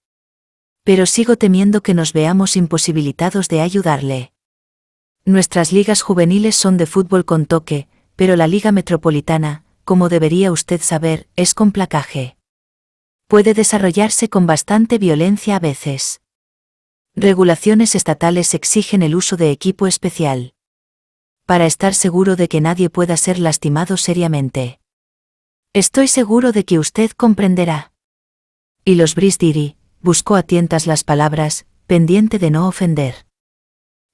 Pero sigo temiendo que nos veamos imposibilitados de ayudarle. Nuestras ligas juveniles son de fútbol con toque, pero la liga metropolitana, como debería usted saber, es con placaje puede desarrollarse con bastante violencia a veces. Regulaciones estatales exigen el uso de equipo especial. Para estar seguro de que nadie pueda ser lastimado seriamente. Estoy seguro de que usted comprenderá. Y los Brisdiri, buscó a tientas las palabras, pendiente de no ofender.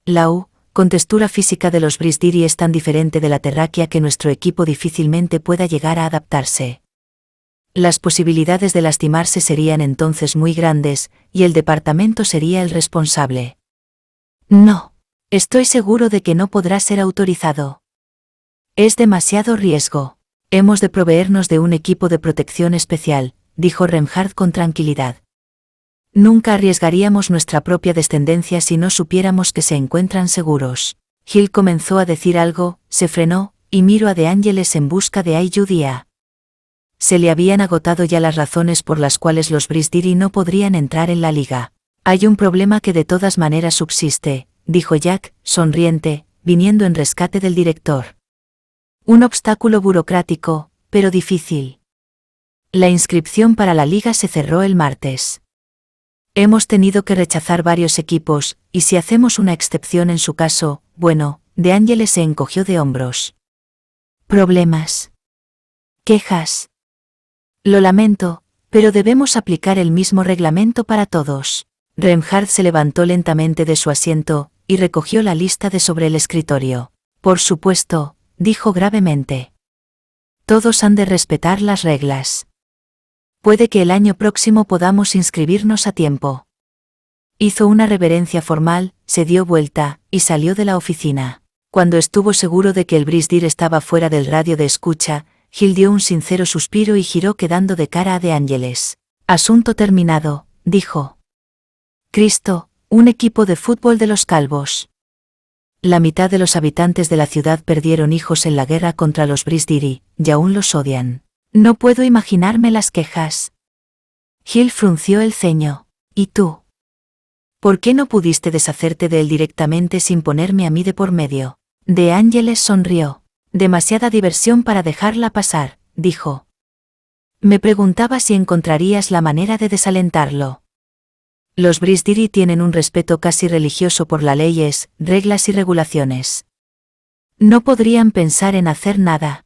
La U, con textura física de los Brisdiri es tan diferente de la terráquea que nuestro equipo difícilmente pueda llegar a adaptarse las posibilidades de lastimarse serían entonces muy grandes, y el departamento sería el responsable. No, estoy seguro de que no podrá ser autorizado. Es demasiado riesgo. Hemos de proveernos de un equipo de protección especial, dijo Remhardt con tranquilidad. Nunca arriesgaríamos nuestra propia descendencia si no supiéramos que se encuentran seguros. Gil comenzó a decir algo, se frenó, y miró a De Ángeles en busca de Ayudía se le habían agotado ya las razones por las cuales los Brisdiri no podrían entrar en la liga. Hay un problema que de todas maneras subsiste, dijo Jack, sonriente, viniendo en rescate del director. Un obstáculo burocrático, pero difícil. La inscripción para la liga se cerró el martes. Hemos tenido que rechazar varios equipos, y si hacemos una excepción en su caso, bueno, De Ángeles se encogió de hombros. Problemas. Quejas. Lo lamento, pero debemos aplicar el mismo reglamento para todos. Remhard se levantó lentamente de su asiento, y recogió la lista de sobre el escritorio. Por supuesto, dijo gravemente. Todos han de respetar las reglas. Puede que el año próximo podamos inscribirnos a tiempo. Hizo una reverencia formal, se dio vuelta, y salió de la oficina. Cuando estuvo seguro de que el Brisdir estaba fuera del radio de escucha, Gil dio un sincero suspiro y giró quedando de cara a De Ángeles. Asunto terminado, dijo. Cristo, un equipo de fútbol de los calvos. La mitad de los habitantes de la ciudad perdieron hijos en la guerra contra los Brisdiri, y aún los odian. No puedo imaginarme las quejas. Gil frunció el ceño. ¿Y tú? ¿Por qué no pudiste deshacerte de él directamente sin ponerme a mí de por medio? De Ángeles sonrió. Demasiada diversión para dejarla pasar, dijo. Me preguntaba si encontrarías la manera de desalentarlo. Los Brisdiri tienen un respeto casi religioso por las leyes, reglas y regulaciones. No podrían pensar en hacer nada.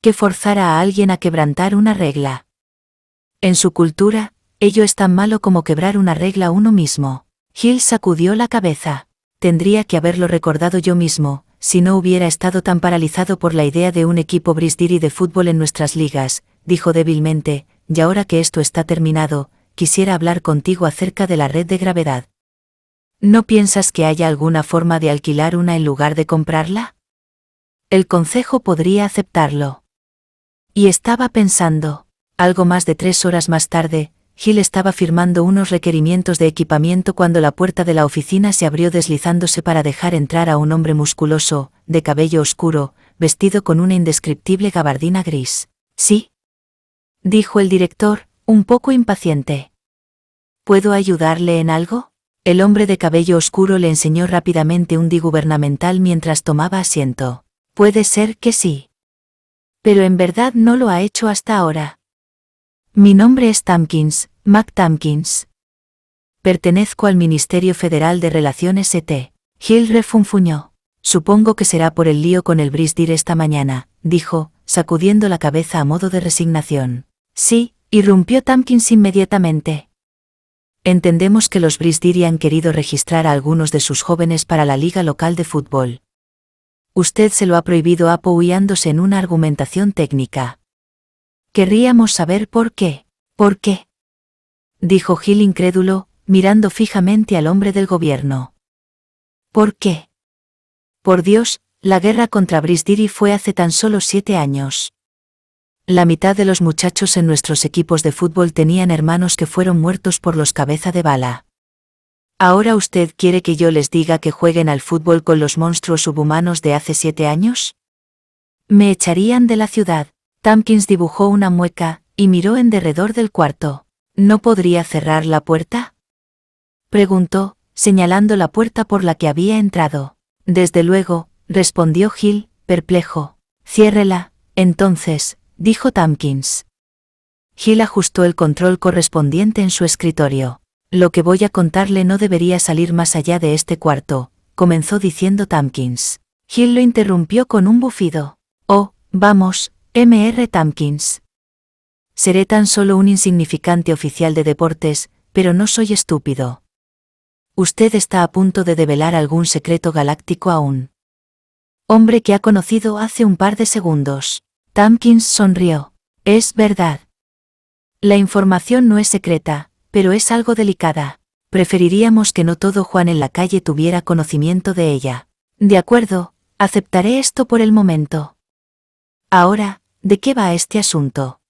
Que forzara a alguien a quebrantar una regla. En su cultura, ello es tan malo como quebrar una regla uno mismo. Gil sacudió la cabeza. Tendría que haberlo recordado yo mismo, si no hubiera estado tan paralizado por la idea de un equipo Brisdiri de fútbol en nuestras ligas, dijo débilmente, y ahora que esto está terminado, quisiera hablar contigo acerca de la red de gravedad. ¿No piensas que haya alguna forma de alquilar una en lugar de comprarla? El consejo podría aceptarlo. Y estaba pensando, algo más de tres horas más tarde, Gil estaba firmando unos requerimientos de equipamiento cuando la puerta de la oficina se abrió deslizándose para dejar entrar a un hombre musculoso, de cabello oscuro, vestido con una indescriptible gabardina gris. Sí. Dijo el director, un poco impaciente. ¿Puedo ayudarle en algo? El hombre de cabello oscuro le enseñó rápidamente un gubernamental mientras tomaba asiento. Puede ser que sí. Pero en verdad no lo ha hecho hasta ahora. Mi nombre es Tamkins, Mac Tamkins. Pertenezco al Ministerio Federal de Relaciones ET. Hill refunfuñó. Supongo que será por el lío con el Brisdir esta mañana, dijo, sacudiendo la cabeza a modo de resignación. Sí, irrumpió Tamkins inmediatamente. Entendemos que los Brisdir han querido registrar a algunos de sus jóvenes para la liga local de fútbol. Usted se lo ha prohibido apoyándose en una argumentación técnica. Querríamos saber por qué. ¿Por qué? dijo Gil incrédulo, mirando fijamente al hombre del gobierno. ¿Por qué? Por Dios, la guerra contra Brisdiri fue hace tan solo siete años. La mitad de los muchachos en nuestros equipos de fútbol tenían hermanos que fueron muertos por los cabeza de bala. ¿Ahora usted quiere que yo les diga que jueguen al fútbol con los monstruos subhumanos de hace siete años? Me echarían de la ciudad, Tompkins dibujó una mueca y miró en derredor del cuarto. ¿No podría cerrar la puerta? preguntó, señalando la puerta por la que había entrado. Desde luego, respondió Gil, perplejo. Ciérrela, entonces, dijo Tompkins. Gil ajustó el control correspondiente en su escritorio. Lo que voy a contarle no debería salir más allá de este cuarto, comenzó diciendo Tompkins. Gil lo interrumpió con un bufido. Oh, vamos, M.R. R. Tompkins. Seré tan solo un insignificante oficial de deportes, pero no soy estúpido. Usted está a punto de develar algún secreto galáctico aún. hombre que ha conocido hace un par de segundos. Tampkins sonrió. Es verdad. La información no es secreta, pero es algo delicada. Preferiríamos que no todo Juan en la calle tuviera conocimiento de ella. De acuerdo, aceptaré esto por el momento. Ahora, ¿De qué va este asunto?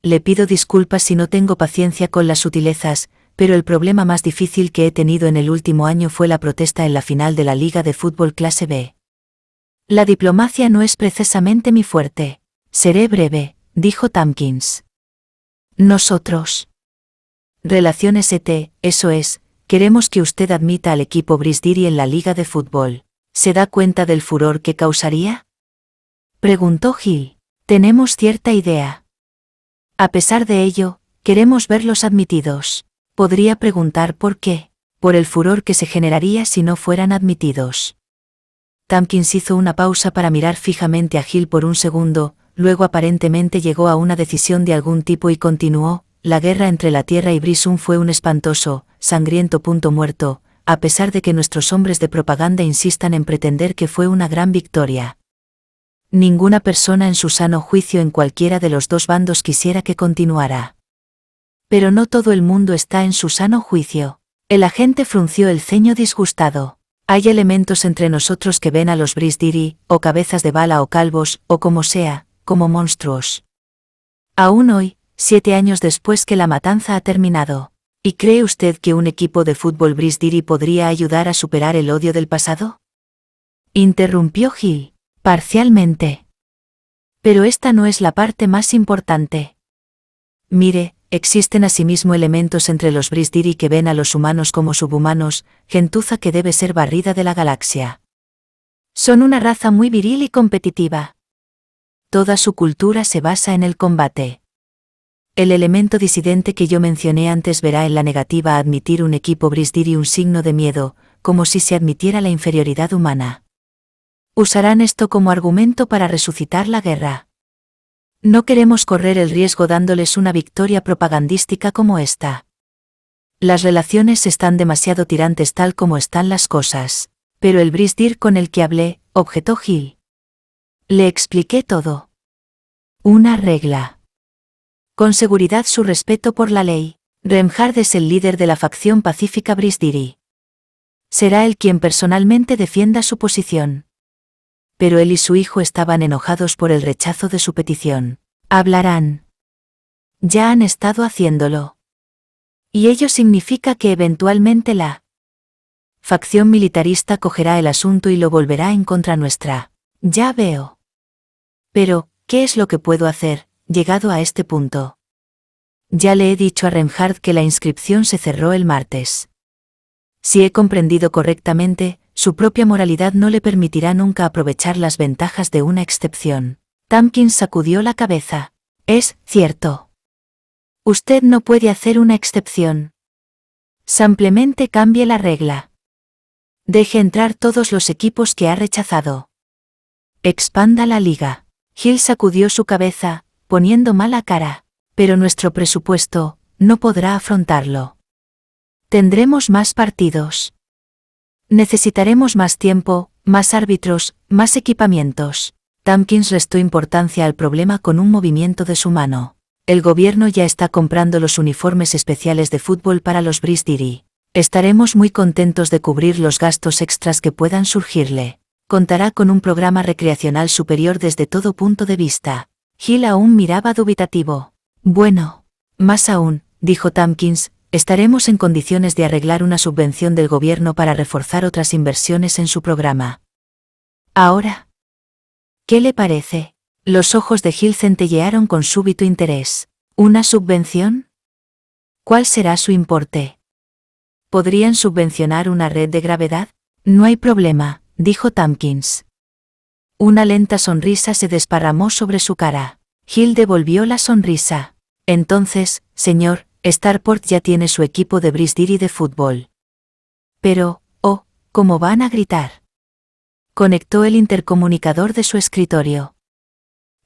Le pido disculpas si no tengo paciencia con las sutilezas, pero el problema más difícil que he tenido en el último año fue la protesta en la final de la Liga de Fútbol Clase B. La diplomacia no es precisamente mi fuerte. Seré breve, dijo Tompkins. Nosotros. Relaciones ET, eso es, queremos que usted admita al equipo Brisdiri en la Liga de Fútbol. ¿Se da cuenta del furor que causaría? Preguntó Gil. Tenemos cierta idea. A pesar de ello, queremos verlos admitidos. Podría preguntar por qué, por el furor que se generaría si no fueran admitidos. Tamkins hizo una pausa para mirar fijamente a Gil por un segundo, luego aparentemente llegó a una decisión de algún tipo y continuó, la guerra entre la Tierra y Brisum fue un espantoso, sangriento punto muerto, a pesar de que nuestros hombres de propaganda insistan en pretender que fue una gran victoria. Ninguna persona en su sano juicio en cualquiera de los dos bandos quisiera que continuara. Pero no todo el mundo está en su sano juicio. El agente frunció el ceño disgustado. Hay elementos entre nosotros que ven a los brisdiri, o cabezas de bala o calvos, o como sea, como monstruos. Aún hoy, siete años después que la matanza ha terminado. ¿Y cree usted que un equipo de fútbol brisdiri podría ayudar a superar el odio del pasado? Interrumpió Gil. Parcialmente. Pero esta no es la parte más importante. Mire, existen asimismo elementos entre los Brisdiri que ven a los humanos como subhumanos, gentuza que debe ser barrida de la galaxia. Son una raza muy viril y competitiva. Toda su cultura se basa en el combate. El elemento disidente que yo mencioné antes verá en la negativa admitir un equipo Brisdiri un signo de miedo, como si se admitiera la inferioridad humana usarán esto como argumento para resucitar la guerra. No queremos correr el riesgo dándoles una victoria propagandística como esta. Las relaciones están demasiado tirantes tal como están las cosas, pero el brisdir con el que hablé, objetó Gil. Le expliqué todo. Una regla. Con seguridad su respeto por la ley, Remhard es el líder de la facción pacífica Brisdiri. Será él quien personalmente defienda su posición pero él y su hijo estaban enojados por el rechazo de su petición. Hablarán. Ya han estado haciéndolo. Y ello significa que eventualmente la facción militarista cogerá el asunto y lo volverá en contra nuestra. Ya veo. Pero, ¿qué es lo que puedo hacer, llegado a este punto? Ya le he dicho a Remhardt que la inscripción se cerró el martes. Si he comprendido correctamente, su propia moralidad no le permitirá nunca aprovechar las ventajas de una excepción. Tompkins sacudió la cabeza. Es cierto. Usted no puede hacer una excepción. Simplemente cambie la regla. Deje entrar todos los equipos que ha rechazado. Expanda la liga. Hill sacudió su cabeza, poniendo mala cara. Pero nuestro presupuesto no podrá afrontarlo. Tendremos más partidos. Necesitaremos más tiempo, más árbitros, más equipamientos. Tompkins restó importancia al problema con un movimiento de su mano. El gobierno ya está comprando los uniformes especiales de fútbol para los Diri. Estaremos muy contentos de cubrir los gastos extras que puedan surgirle. Contará con un programa recreacional superior desde todo punto de vista. Gil aún miraba dubitativo. Bueno, más aún, dijo Tamkins, estaremos en condiciones de arreglar una subvención del gobierno para reforzar otras inversiones en su programa. Ahora. ¿Qué le parece? Los ojos de Gil centellearon con súbito interés. ¿Una subvención? ¿Cuál será su importe? ¿Podrían subvencionar una red de gravedad? No hay problema, dijo Tompkins. Una lenta sonrisa se desparramó sobre su cara. Gil devolvió la sonrisa. Entonces, señor, Starport ya tiene su equipo de y de fútbol. Pero, oh, cómo van a gritar. Conectó el intercomunicador de su escritorio.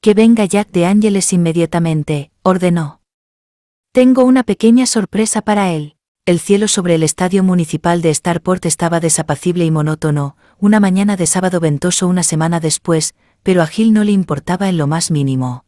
Que venga Jack de Ángeles inmediatamente, ordenó. Tengo una pequeña sorpresa para él. El cielo sobre el estadio municipal de Starport estaba desapacible y monótono, una mañana de sábado ventoso una semana después, pero a Gil no le importaba en lo más mínimo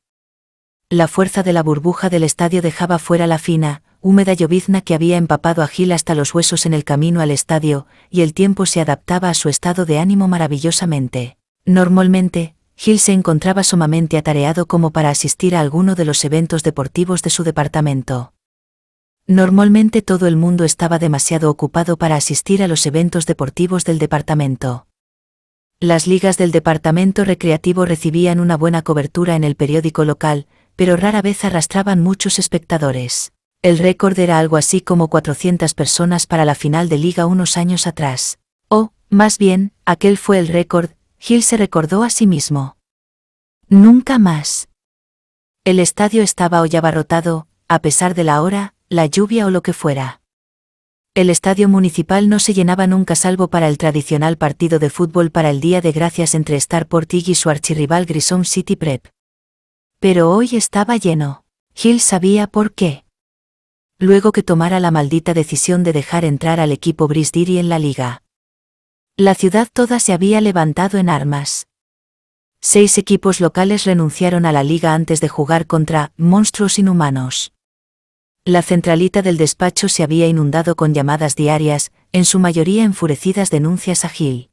la fuerza de la burbuja del estadio dejaba fuera la fina, húmeda llovizna que había empapado a Gil hasta los huesos en el camino al estadio, y el tiempo se adaptaba a su estado de ánimo maravillosamente. Normalmente, Gil se encontraba sumamente atareado como para asistir a alguno de los eventos deportivos de su departamento. Normalmente todo el mundo estaba demasiado ocupado para asistir a los eventos deportivos del departamento. Las ligas del departamento recreativo recibían una buena cobertura en el periódico local, pero rara vez arrastraban muchos espectadores. El récord era algo así como 400 personas para la final de liga unos años atrás. O, más bien, aquel fue el récord, Gil se recordó a sí mismo. Nunca más. El estadio estaba hoy abarrotado, a pesar de la hora, la lluvia o lo que fuera. El estadio municipal no se llenaba nunca salvo para el tradicional partido de fútbol para el Día de Gracias entre Starport y su archirrival Grisom City Prep. Pero hoy estaba lleno. Gil sabía por qué. Luego que tomara la maldita decisión de dejar entrar al equipo Brisdiri en la liga. La ciudad toda se había levantado en armas. Seis equipos locales renunciaron a la liga antes de jugar contra monstruos inhumanos. La centralita del despacho se había inundado con llamadas diarias, en su mayoría enfurecidas denuncias a Gil.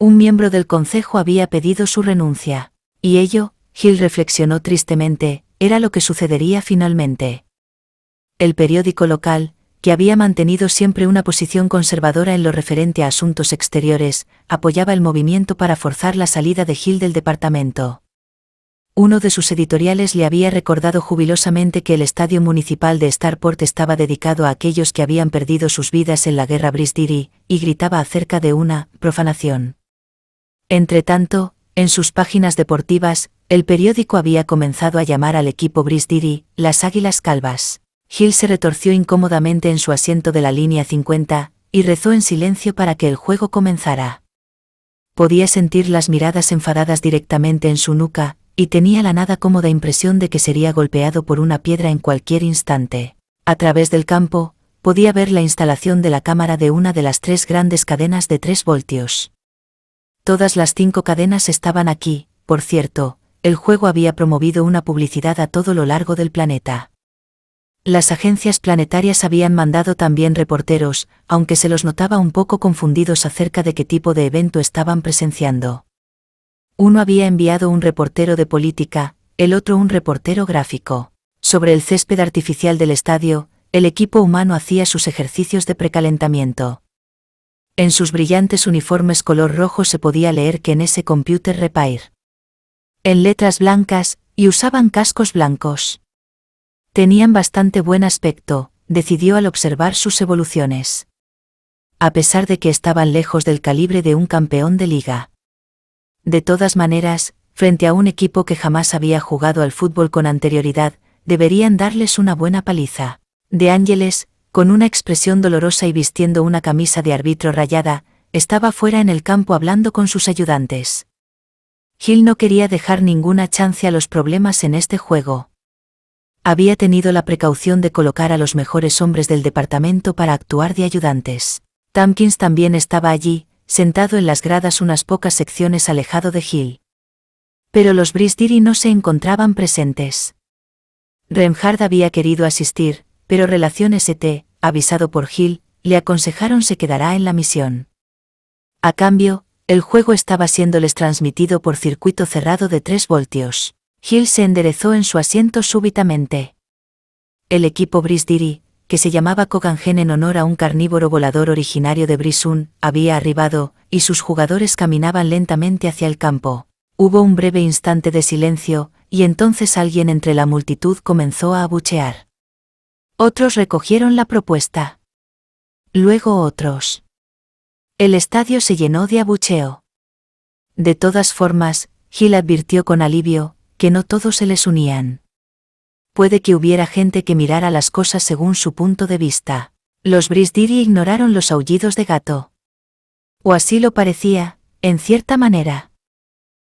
Un miembro del consejo había pedido su renuncia, y ello, Gil reflexionó tristemente, era lo que sucedería finalmente. El periódico local, que había mantenido siempre una posición conservadora en lo referente a asuntos exteriores, apoyaba el movimiento para forzar la salida de Gil del departamento. Uno de sus editoriales le había recordado jubilosamente que el estadio municipal de Starport estaba dedicado a aquellos que habían perdido sus vidas en la guerra Brisdiri, y gritaba acerca de una profanación. Entretanto, en sus páginas deportivas, el periódico había comenzado a llamar al equipo Brisdiri, las Águilas Calvas. Gil se retorció incómodamente en su asiento de la línea 50, y rezó en silencio para que el juego comenzara. Podía sentir las miradas enfadadas directamente en su nuca, y tenía la nada cómoda impresión de que sería golpeado por una piedra en cualquier instante. A través del campo, podía ver la instalación de la cámara de una de las tres grandes cadenas de 3 voltios. Todas las cinco cadenas estaban aquí, por cierto, el juego había promovido una publicidad a todo lo largo del planeta. Las agencias planetarias habían mandado también reporteros, aunque se los notaba un poco confundidos acerca de qué tipo de evento estaban presenciando. Uno había enviado un reportero de política, el otro un reportero gráfico. Sobre el césped artificial del estadio, el equipo humano hacía sus ejercicios de precalentamiento. En sus brillantes uniformes color rojo se podía leer que en ese computer repair. En letras blancas, y usaban cascos blancos. Tenían bastante buen aspecto, decidió al observar sus evoluciones. A pesar de que estaban lejos del calibre de un campeón de liga. De todas maneras, frente a un equipo que jamás había jugado al fútbol con anterioridad, deberían darles una buena paliza. De Ángeles, con una expresión dolorosa y vistiendo una camisa de árbitro rayada, estaba fuera en el campo hablando con sus ayudantes. Gil no quería dejar ninguna chance a los problemas en este juego. Había tenido la precaución de colocar a los mejores hombres del departamento para actuar de ayudantes. Tompkins también estaba allí, sentado en las gradas unas pocas secciones alejado de Gil Pero los Brisdiri no se encontraban presentes. Remhard había querido asistir, pero Relación ST, avisado por Gil, le aconsejaron se quedará en la misión. A cambio, el juego estaba siéndoles transmitido por circuito cerrado de 3 voltios. Gil se enderezó en su asiento súbitamente. El equipo Brisdiri, que se llamaba Kogangen en honor a un carnívoro volador originario de Brisun, había arribado, y sus jugadores caminaban lentamente hacia el campo. Hubo un breve instante de silencio, y entonces alguien entre la multitud comenzó a abuchear. Otros recogieron la propuesta. Luego otros. El estadio se llenó de abucheo. De todas formas, Gil advirtió con alivio, que no todos se les unían. Puede que hubiera gente que mirara las cosas según su punto de vista. Los Brisdiri ignoraron los aullidos de gato. O así lo parecía, en cierta manera.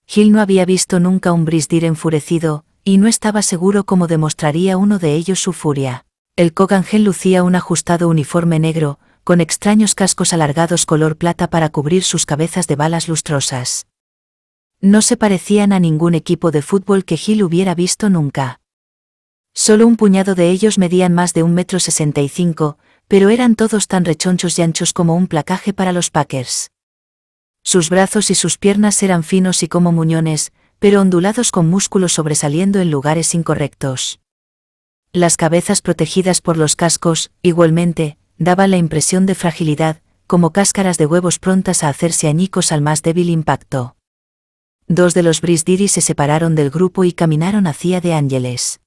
Gil no había visto nunca un Brisdir enfurecido, y no estaba seguro cómo demostraría uno de ellos su furia. El Kogangel lucía un ajustado uniforme negro, con extraños cascos alargados color plata para cubrir sus cabezas de balas lustrosas. No se parecían a ningún equipo de fútbol que Gil hubiera visto nunca. Solo un puñado de ellos medían más de un metro sesenta y cinco, pero eran todos tan rechonchos y anchos como un placaje para los Packers. Sus brazos y sus piernas eran finos y como muñones, pero ondulados con músculos sobresaliendo en lugares incorrectos. Las cabezas protegidas por los cascos, igualmente, daban la impresión de fragilidad, como cáscaras de huevos prontas a hacerse añicos al más débil impacto. Dos de los Brisdiri se separaron del grupo y caminaron hacia De Ángeles.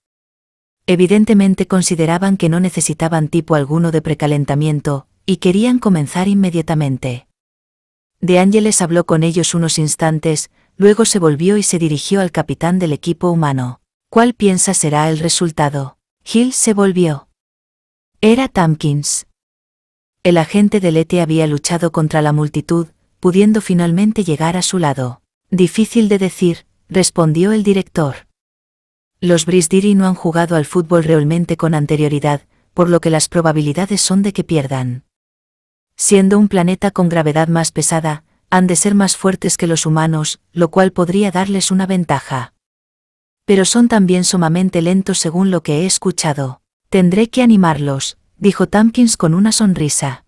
Evidentemente consideraban que no necesitaban tipo alguno de precalentamiento, y querían comenzar inmediatamente. De Ángeles habló con ellos unos instantes, luego se volvió y se dirigió al capitán del equipo humano. ¿Cuál piensa será el resultado? Hill se volvió. Era Tompkins. El agente de Lete había luchado contra la multitud, pudiendo finalmente llegar a su lado. Difícil de decir, respondió el director. Los Brisdiri no han jugado al fútbol realmente con anterioridad, por lo que las probabilidades son de que pierdan. Siendo un planeta con gravedad más pesada, han de ser más fuertes que los humanos, lo cual podría darles una ventaja pero son también sumamente lentos según lo que he escuchado. Tendré que animarlos, dijo Tompkins con una sonrisa.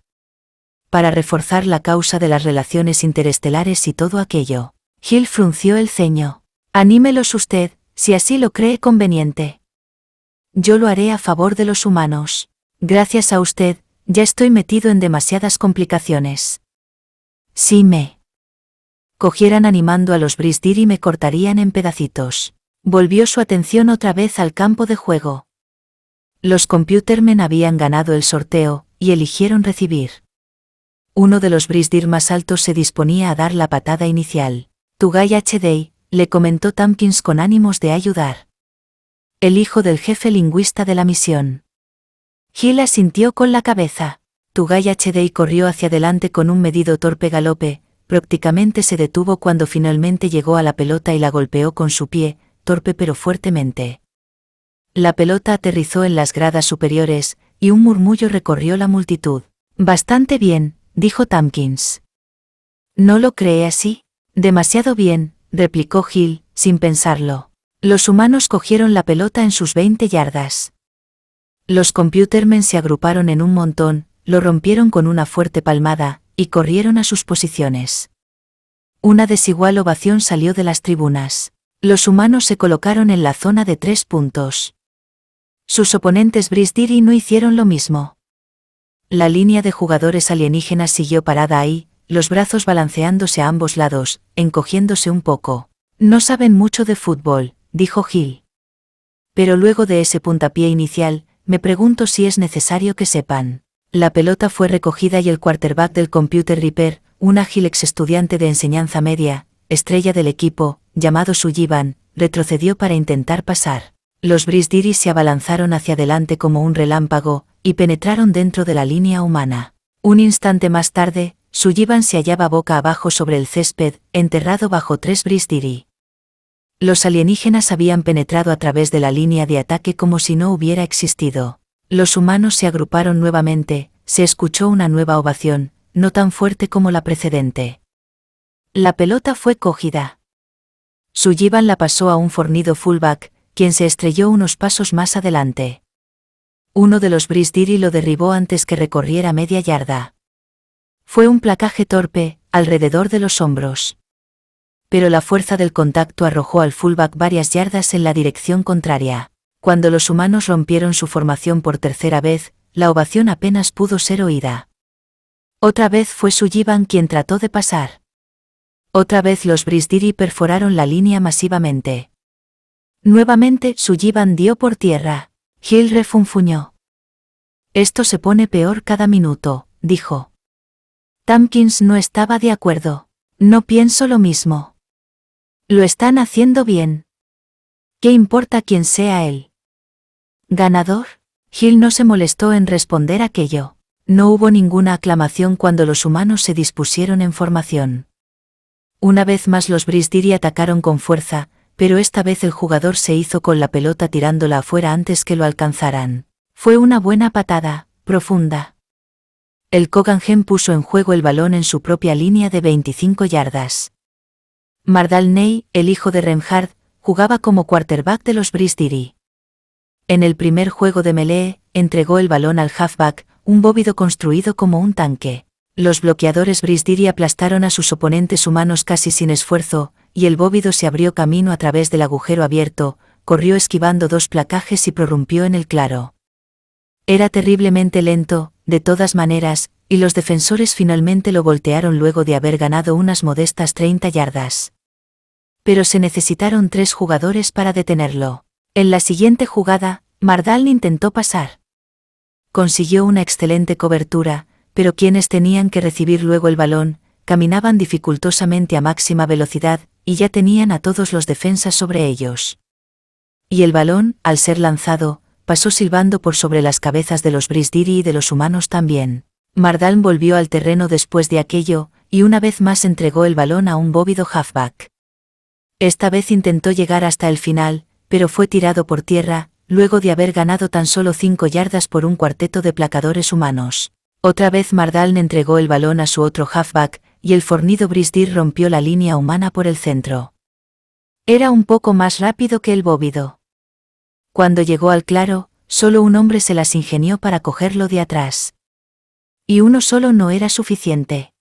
Para reforzar la causa de las relaciones interestelares y todo aquello. Hill frunció el ceño. Anímelos usted, si así lo cree conveniente. Yo lo haré a favor de los humanos. Gracias a usted, ya estoy metido en demasiadas complicaciones. Sí me cogieran animando a los Brisdir y me cortarían en pedacitos volvió su atención otra vez al campo de juego. Los computermen habían ganado el sorteo, y eligieron recibir. Uno de los Brisdir más altos se disponía a dar la patada inicial. Tugay HD, le comentó Tompkins con ánimos de ayudar. El hijo del jefe lingüista de la misión. Gil sintió con la cabeza. Tugay HD corrió hacia adelante con un medido torpe galope, prácticamente se detuvo cuando finalmente llegó a la pelota y la golpeó con su pie, torpe pero fuertemente. La pelota aterrizó en las gradas superiores, y un murmullo recorrió la multitud. Bastante bien, dijo Tompkins. ¿No lo cree así? Demasiado bien, replicó Gil, sin pensarlo. Los humanos cogieron la pelota en sus 20 yardas. Los computermen se agruparon en un montón, lo rompieron con una fuerte palmada, y corrieron a sus posiciones. Una desigual ovación salió de las tribunas. Los humanos se colocaron en la zona de tres puntos. Sus oponentes Brisdiri no hicieron lo mismo. La línea de jugadores alienígenas siguió parada ahí, los brazos balanceándose a ambos lados, encogiéndose un poco. No saben mucho de fútbol, dijo Gil. Pero luego de ese puntapié inicial, me pregunto si es necesario que sepan. La pelota fue recogida y el quarterback del Computer Ripper, un ágil ex estudiante de enseñanza media, estrella del equipo, llamado Sullivan, retrocedió para intentar pasar. Los brisdiris se abalanzaron hacia adelante como un relámpago, y penetraron dentro de la línea humana. Un instante más tarde, Sullivan se hallaba boca abajo sobre el césped, enterrado bajo tres brisdiri. Los alienígenas habían penetrado a través de la línea de ataque como si no hubiera existido. Los humanos se agruparon nuevamente, se escuchó una nueva ovación, no tan fuerte como la precedente. La pelota fue cogida. Sullivan la pasó a un fornido fullback, quien se estrelló unos pasos más adelante. Uno de los Brisdiri lo derribó antes que recorriera media yarda. Fue un placaje torpe, alrededor de los hombros. Pero la fuerza del contacto arrojó al fullback varias yardas en la dirección contraria. Cuando los humanos rompieron su formación por tercera vez, la ovación apenas pudo ser oída. Otra vez fue Sullivan quien trató de pasar. Otra vez los Brisdiri perforaron la línea masivamente. Nuevamente Sullivan dio por tierra. Gil refunfuñó. Esto se pone peor cada minuto, dijo. Tamkins no estaba de acuerdo. No pienso lo mismo. Lo están haciendo bien. ¿Qué importa quién sea él? ¿Ganador? Gil no se molestó en responder aquello. No hubo ninguna aclamación cuando los humanos se dispusieron en formación. Una vez más los Brisdiri atacaron con fuerza, pero esta vez el jugador se hizo con la pelota tirándola afuera antes que lo alcanzaran. Fue una buena patada, profunda. El Kogangen puso en juego el balón en su propia línea de 25 yardas. Mardal Ney, el hijo de Renhard, jugaba como quarterback de los Brisdiri. En el primer juego de melee, entregó el balón al halfback, un bóvido construido como un tanque. Los bloqueadores Brisdiri aplastaron a sus oponentes humanos casi sin esfuerzo, y el bóvido se abrió camino a través del agujero abierto, corrió esquivando dos placajes y prorrumpió en el claro. Era terriblemente lento, de todas maneras, y los defensores finalmente lo voltearon luego de haber ganado unas modestas 30 yardas. Pero se necesitaron tres jugadores para detenerlo. En la siguiente jugada, Mardal intentó pasar. Consiguió una excelente cobertura, pero quienes tenían que recibir luego el balón, caminaban dificultosamente a máxima velocidad, y ya tenían a todos los defensas sobre ellos. Y el balón, al ser lanzado, pasó silbando por sobre las cabezas de los Brisdiri y de los humanos también. Mardal volvió al terreno después de aquello, y una vez más entregó el balón a un bóvido halfback. Esta vez intentó llegar hasta el final, pero fue tirado por tierra, luego de haber ganado tan solo cinco yardas por un cuarteto de placadores humanos. Otra vez Mardaln entregó el balón a su otro halfback, y el fornido Brisdir rompió la línea humana por el centro. Era un poco más rápido que el bóvido. Cuando llegó al claro, solo un hombre se las ingenió para cogerlo de atrás. Y uno solo no era suficiente.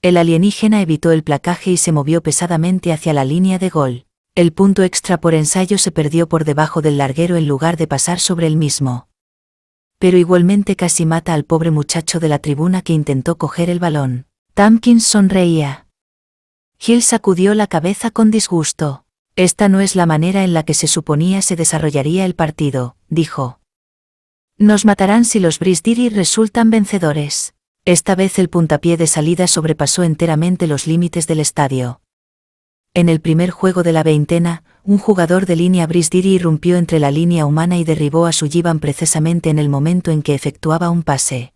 El alienígena evitó el placaje y se movió pesadamente hacia la línea de gol. El punto extra por ensayo se perdió por debajo del larguero en lugar de pasar sobre el mismo pero igualmente casi mata al pobre muchacho de la tribuna que intentó coger el balón. Tamkins sonreía. Hill sacudió la cabeza con disgusto. Esta no es la manera en la que se suponía se desarrollaría el partido, dijo. Nos matarán si los Brisdiri resultan vencedores. Esta vez el puntapié de salida sobrepasó enteramente los límites del estadio. En el primer juego de la veintena, un jugador de línea Brisdiri irrumpió entre la línea humana y derribó a Sullivan precisamente en el momento en que efectuaba un pase.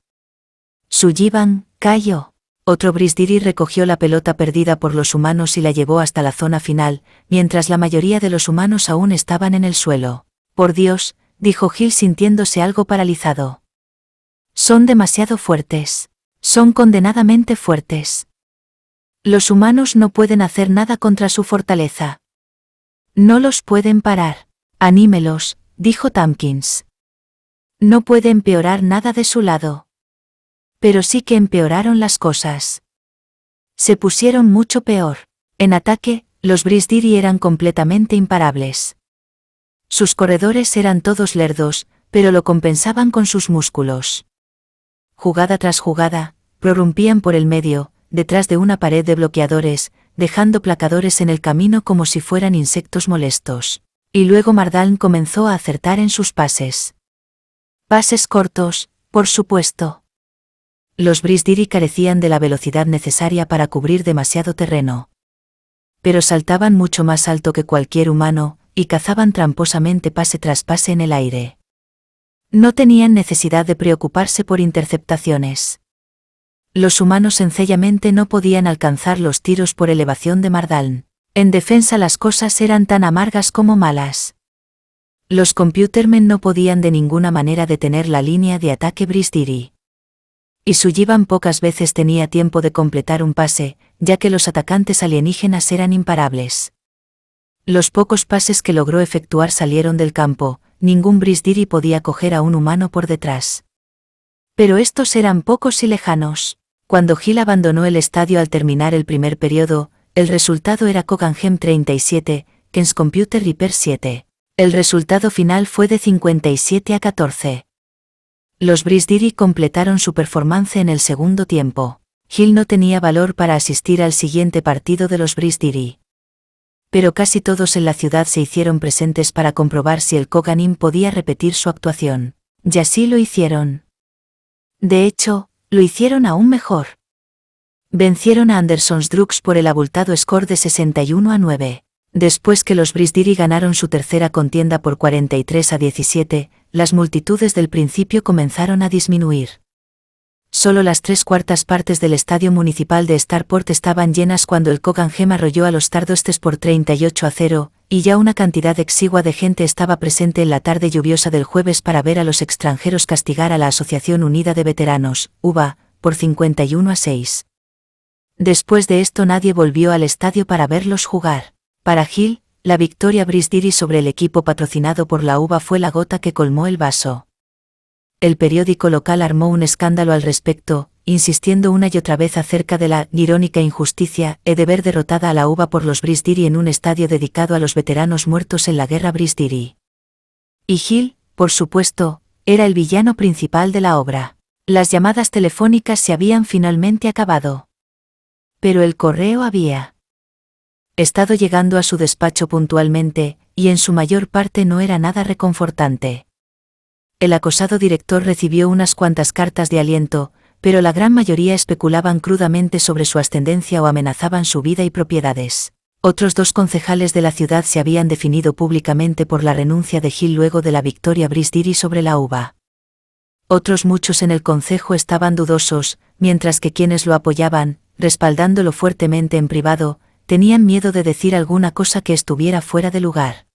Sullivan, cayó. Otro Brisdiri recogió la pelota perdida por los humanos y la llevó hasta la zona final, mientras la mayoría de los humanos aún estaban en el suelo. Por Dios, dijo Gil sintiéndose algo paralizado. Son demasiado fuertes. Son condenadamente fuertes. Los humanos no pueden hacer nada contra su fortaleza. No los pueden parar. Anímelos, dijo Tompkins. No puede empeorar nada de su lado. Pero sí que empeoraron las cosas. Se pusieron mucho peor. En ataque, los Brisdiri eran completamente imparables. Sus corredores eran todos lerdos, pero lo compensaban con sus músculos. Jugada tras jugada, prorrumpían por el medio, detrás de una pared de bloqueadores, dejando placadores en el camino como si fueran insectos molestos. Y luego Mardal comenzó a acertar en sus pases. Pases cortos, por supuesto. Los Brisdiri carecían de la velocidad necesaria para cubrir demasiado terreno. Pero saltaban mucho más alto que cualquier humano, y cazaban tramposamente pase tras pase en el aire. No tenían necesidad de preocuparse por interceptaciones los humanos sencillamente no podían alcanzar los tiros por elevación de Mardaln. En defensa las cosas eran tan amargas como malas. Los computermen no podían de ninguna manera detener la línea de ataque Brisdiri. Y Sullivan pocas veces tenía tiempo de completar un pase, ya que los atacantes alienígenas eran imparables. Los pocos pases que logró efectuar salieron del campo, ningún Brisdiri podía coger a un humano por detrás. Pero estos eran pocos y lejanos. Cuando Gil abandonó el estadio al terminar el primer periodo, el resultado era hem 37, Kens Computer Ripper 7. El resultado final fue de 57 a 14. Los Brisdiri completaron su performance en el segundo tiempo. Gil no tenía valor para asistir al siguiente partido de los Brisdiri. Pero casi todos en la ciudad se hicieron presentes para comprobar si el Koganim podía repetir su actuación. Y así lo hicieron. De hecho, lo hicieron aún mejor. Vencieron a Andersons Drugs por el abultado score de 61 a 9. Después que los Brisdiri ganaron su tercera contienda por 43 a 17, las multitudes del principio comenzaron a disminuir. Solo las tres cuartas partes del estadio municipal de Starport estaban llenas cuando el Gem arrolló a los Tardostes por 38 a 0, y ya una cantidad exigua de gente estaba presente en la tarde lluviosa del jueves para ver a los extranjeros castigar a la Asociación Unida de Veteranos, UBA, por 51 a 6. Después de esto nadie volvió al estadio para verlos jugar. Para Gil, la victoria Brisdiri sobre el equipo patrocinado por la UBA fue la gota que colmó el vaso el periódico local armó un escándalo al respecto, insistiendo una y otra vez acerca de la irónica injusticia de ver derrotada a la uva por los Brisdiri en un estadio dedicado a los veteranos muertos en la guerra Brisdiri. Y Gil, por supuesto, era el villano principal de la obra. Las llamadas telefónicas se habían finalmente acabado. Pero el correo había estado llegando a su despacho puntualmente, y en su mayor parte no era nada reconfortante el acosado director recibió unas cuantas cartas de aliento, pero la gran mayoría especulaban crudamente sobre su ascendencia o amenazaban su vida y propiedades. Otros dos concejales de la ciudad se habían definido públicamente por la renuncia de Gil luego de la victoria Brisdiri sobre la uva. Otros muchos en el concejo estaban dudosos, mientras que quienes lo apoyaban, respaldándolo fuertemente en privado, tenían miedo de decir alguna cosa que estuviera fuera de lugar.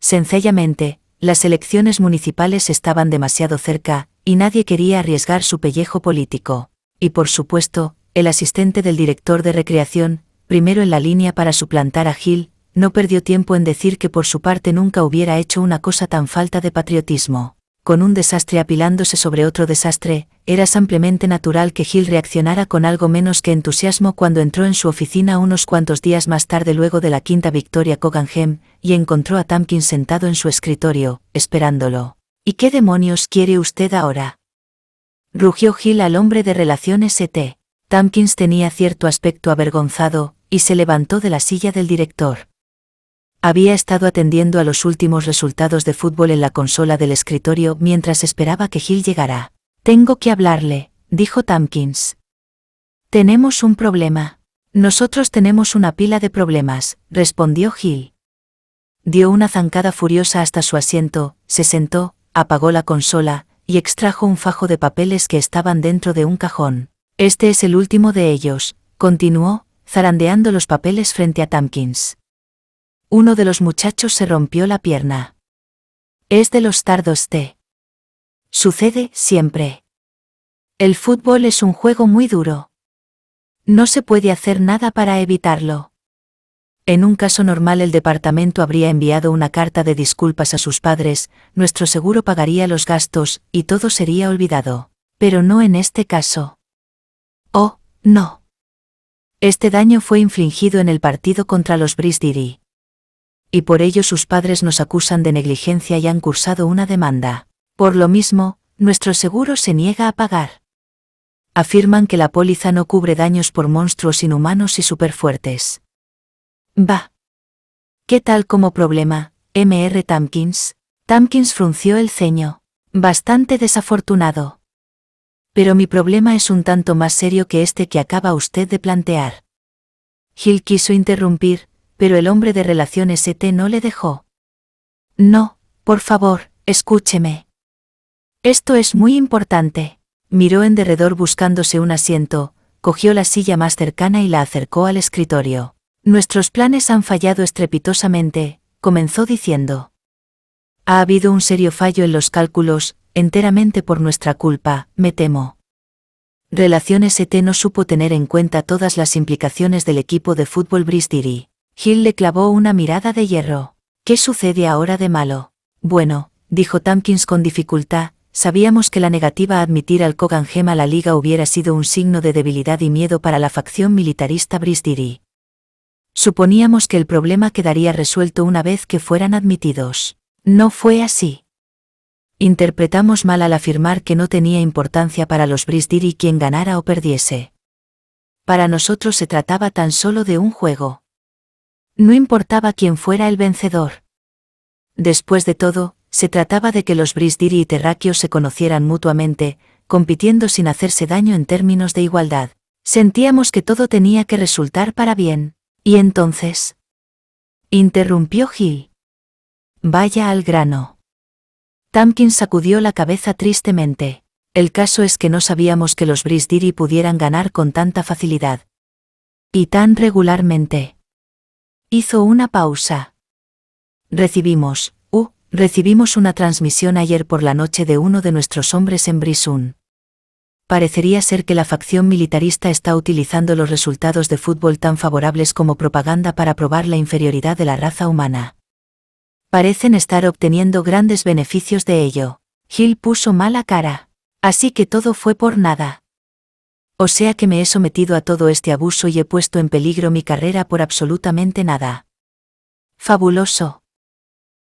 Sencillamente, las elecciones municipales estaban demasiado cerca, y nadie quería arriesgar su pellejo político. Y por supuesto, el asistente del director de recreación, primero en la línea para suplantar a Gil, no perdió tiempo en decir que por su parte nunca hubiera hecho una cosa tan falta de patriotismo con un desastre apilándose sobre otro desastre, era ampliamente natural que Gil reaccionara con algo menos que entusiasmo cuando entró en su oficina unos cuantos días más tarde luego de la quinta victoria Coganhem, y encontró a Tompkins sentado en su escritorio, esperándolo. ¿Y qué demonios quiere usted ahora? Rugió Gil al hombre de relaciones ET. Tamkins tenía cierto aspecto avergonzado, y se levantó de la silla del director había estado atendiendo a los últimos resultados de fútbol en la consola del escritorio mientras esperaba que Gil llegara. Tengo que hablarle, dijo Tompkins. Tenemos un problema. Nosotros tenemos una pila de problemas, respondió Gil. Dio una zancada furiosa hasta su asiento, se sentó, apagó la consola, y extrajo un fajo de papeles que estaban dentro de un cajón. Este es el último de ellos, continuó, zarandeando los papeles frente a Tompkins. Uno de los muchachos se rompió la pierna. Es de los tardos T. Sucede siempre. El fútbol es un juego muy duro. No se puede hacer nada para evitarlo. En un caso normal el departamento habría enviado una carta de disculpas a sus padres, nuestro seguro pagaría los gastos, y todo sería olvidado. Pero no en este caso. Oh, no. Este daño fue infligido en el partido contra los Brisdiri y por ello sus padres nos acusan de negligencia y han cursado una demanda. Por lo mismo, nuestro seguro se niega a pagar. Afirman que la póliza no cubre daños por monstruos inhumanos y superfuertes. Bah. ¿Qué tal como problema, Mr. Tompkins? Tompkins frunció el ceño. Bastante desafortunado. Pero mi problema es un tanto más serio que este que acaba usted de plantear. Gil quiso interrumpir, pero el hombre de relaciones ET no le dejó. No, por favor, escúcheme. Esto es muy importante. Miró en derredor buscándose un asiento, cogió la silla más cercana y la acercó al escritorio. Nuestros planes han fallado estrepitosamente, comenzó diciendo. Ha habido un serio fallo en los cálculos, enteramente por nuestra culpa, me temo. Relaciones ET no supo tener en cuenta todas las implicaciones del equipo de fútbol Bristiri. Hill le clavó una mirada de hierro. ¿Qué sucede ahora de malo? Bueno, dijo Tompkins con dificultad, sabíamos que la negativa a admitir al Kogan a la Liga hubiera sido un signo de debilidad y miedo para la facción militarista brisdiri. Suponíamos que el problema quedaría resuelto una vez que fueran admitidos. No fue así. Interpretamos mal al afirmar que no tenía importancia para los brisdiri quien ganara o perdiese. Para nosotros se trataba tan solo de un juego. No importaba quién fuera el vencedor. Después de todo, se trataba de que los Brisdiri y Terráqueos se conocieran mutuamente, compitiendo sin hacerse daño en términos de igualdad. Sentíamos que todo tenía que resultar para bien. Y entonces... Interrumpió Gil. Vaya al grano. Tamkin sacudió la cabeza tristemente. El caso es que no sabíamos que los Brisdiri pudieran ganar con tanta facilidad. Y tan regularmente. Hizo una pausa. Recibimos, uh, recibimos una transmisión ayer por la noche de uno de nuestros hombres en Brisun. Parecería ser que la facción militarista está utilizando los resultados de fútbol tan favorables como propaganda para probar la inferioridad de la raza humana. Parecen estar obteniendo grandes beneficios de ello. Gil puso mala cara. Así que todo fue por nada. O sea que me he sometido a todo este abuso y he puesto en peligro mi carrera por absolutamente nada. Fabuloso.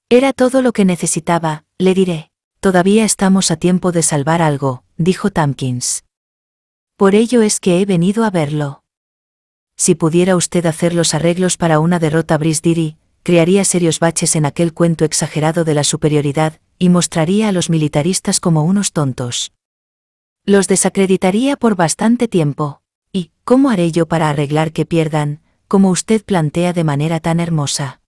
Era todo lo que necesitaba, le diré. Todavía estamos a tiempo de salvar algo, dijo Tompkins. Por ello es que he venido a verlo. Si pudiera usted hacer los arreglos para una derrota Brisdiri, crearía serios baches en aquel cuento exagerado de la superioridad, y mostraría a los militaristas como unos tontos. Los desacreditaría por bastante tiempo. ¿Y cómo haré yo para arreglar que pierdan, como usted plantea de manera tan hermosa?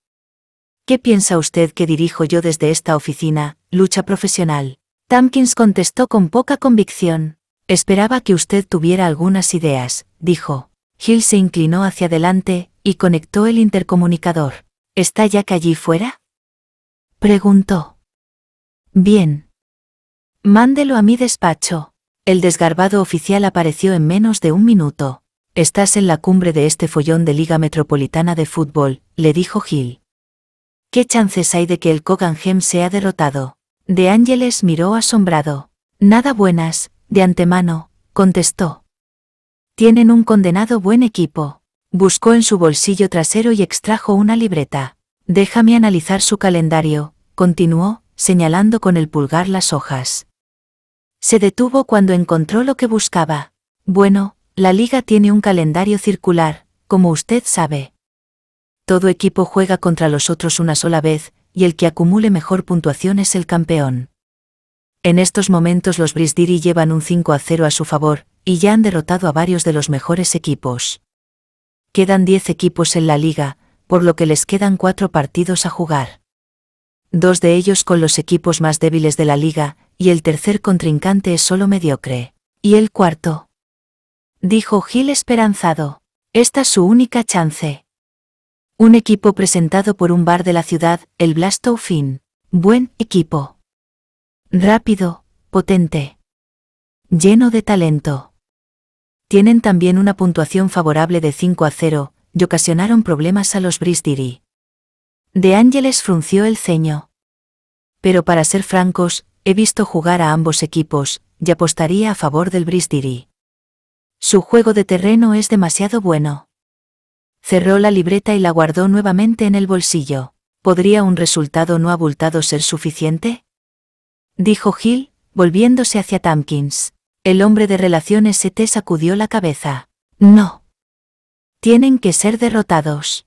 ¿Qué piensa usted que dirijo yo desde esta oficina, lucha profesional? Tamkins contestó con poca convicción. Esperaba que usted tuviera algunas ideas, dijo. Gil se inclinó hacia adelante y conectó el intercomunicador. ¿Está ya allí fuera? Preguntó. Bien. Mándelo a mi despacho. El desgarbado oficial apareció en menos de un minuto. Estás en la cumbre de este follón de Liga Metropolitana de Fútbol, le dijo Gil. ¿Qué chances hay de que el Coganhem sea derrotado? De Ángeles miró asombrado. Nada buenas, de antemano, contestó. Tienen un condenado buen equipo. Buscó en su bolsillo trasero y extrajo una libreta. Déjame analizar su calendario, continuó, señalando con el pulgar las hojas. Se detuvo cuando encontró lo que buscaba. Bueno, la liga tiene un calendario circular, como usted sabe. Todo equipo juega contra los otros una sola vez, y el que acumule mejor puntuación es el campeón. En estos momentos los Brisdiri llevan un 5 a 0 a su favor, y ya han derrotado a varios de los mejores equipos. Quedan 10 equipos en la liga, por lo que les quedan 4 partidos a jugar. Dos de ellos con los equipos más débiles de la liga, y el tercer contrincante es solo mediocre. ¿Y el cuarto? Dijo Gil esperanzado. Esta es su única chance. Un equipo presentado por un bar de la ciudad, el Fin. Buen equipo. Rápido, potente. Lleno de talento. Tienen también una puntuación favorable de 5 a 0, y ocasionaron problemas a los Brisdiri. De Ángeles frunció el ceño. Pero para ser francos, He visto jugar a ambos equipos, y apostaría a favor del Bristiri. Su juego de terreno es demasiado bueno. Cerró la libreta y la guardó nuevamente en el bolsillo. ¿Podría un resultado no abultado ser suficiente? Dijo Gil, volviéndose hacia Tompkins. El hombre de relaciones te sacudió la cabeza. No. Tienen que ser derrotados.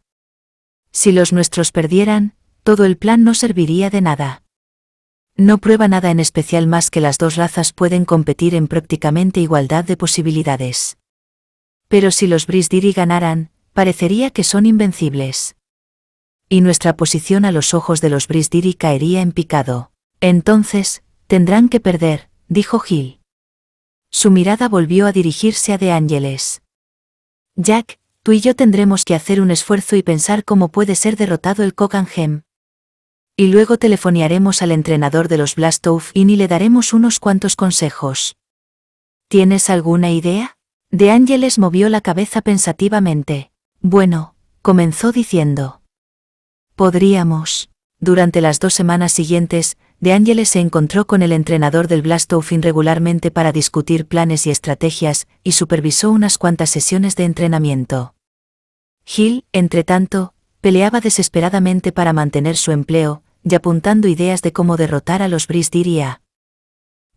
Si los nuestros perdieran, todo el plan no serviría de nada. No prueba nada en especial más que las dos razas pueden competir en prácticamente igualdad de posibilidades. Pero si los Brisdiri ganaran, parecería que son invencibles. Y nuestra posición a los ojos de los Brisdiri caería en picado. Entonces, tendrán que perder, dijo Gil. Su mirada volvió a dirigirse a De Ángeles. Jack, tú y yo tendremos que hacer un esfuerzo y pensar cómo puede ser derrotado el Kogan-Hem. Y luego telefonearemos al entrenador de los Blastoff y le daremos unos cuantos consejos. ¿Tienes alguna idea? De Ángeles movió la cabeza pensativamente. Bueno, comenzó diciendo. Podríamos. Durante las dos semanas siguientes, De Ángeles se encontró con el entrenador del Blastoff regularmente para discutir planes y estrategias, y supervisó unas cuantas sesiones de entrenamiento. Gil, entretanto, peleaba desesperadamente para mantener su empleo, y apuntando ideas de cómo derrotar a los Bris diría.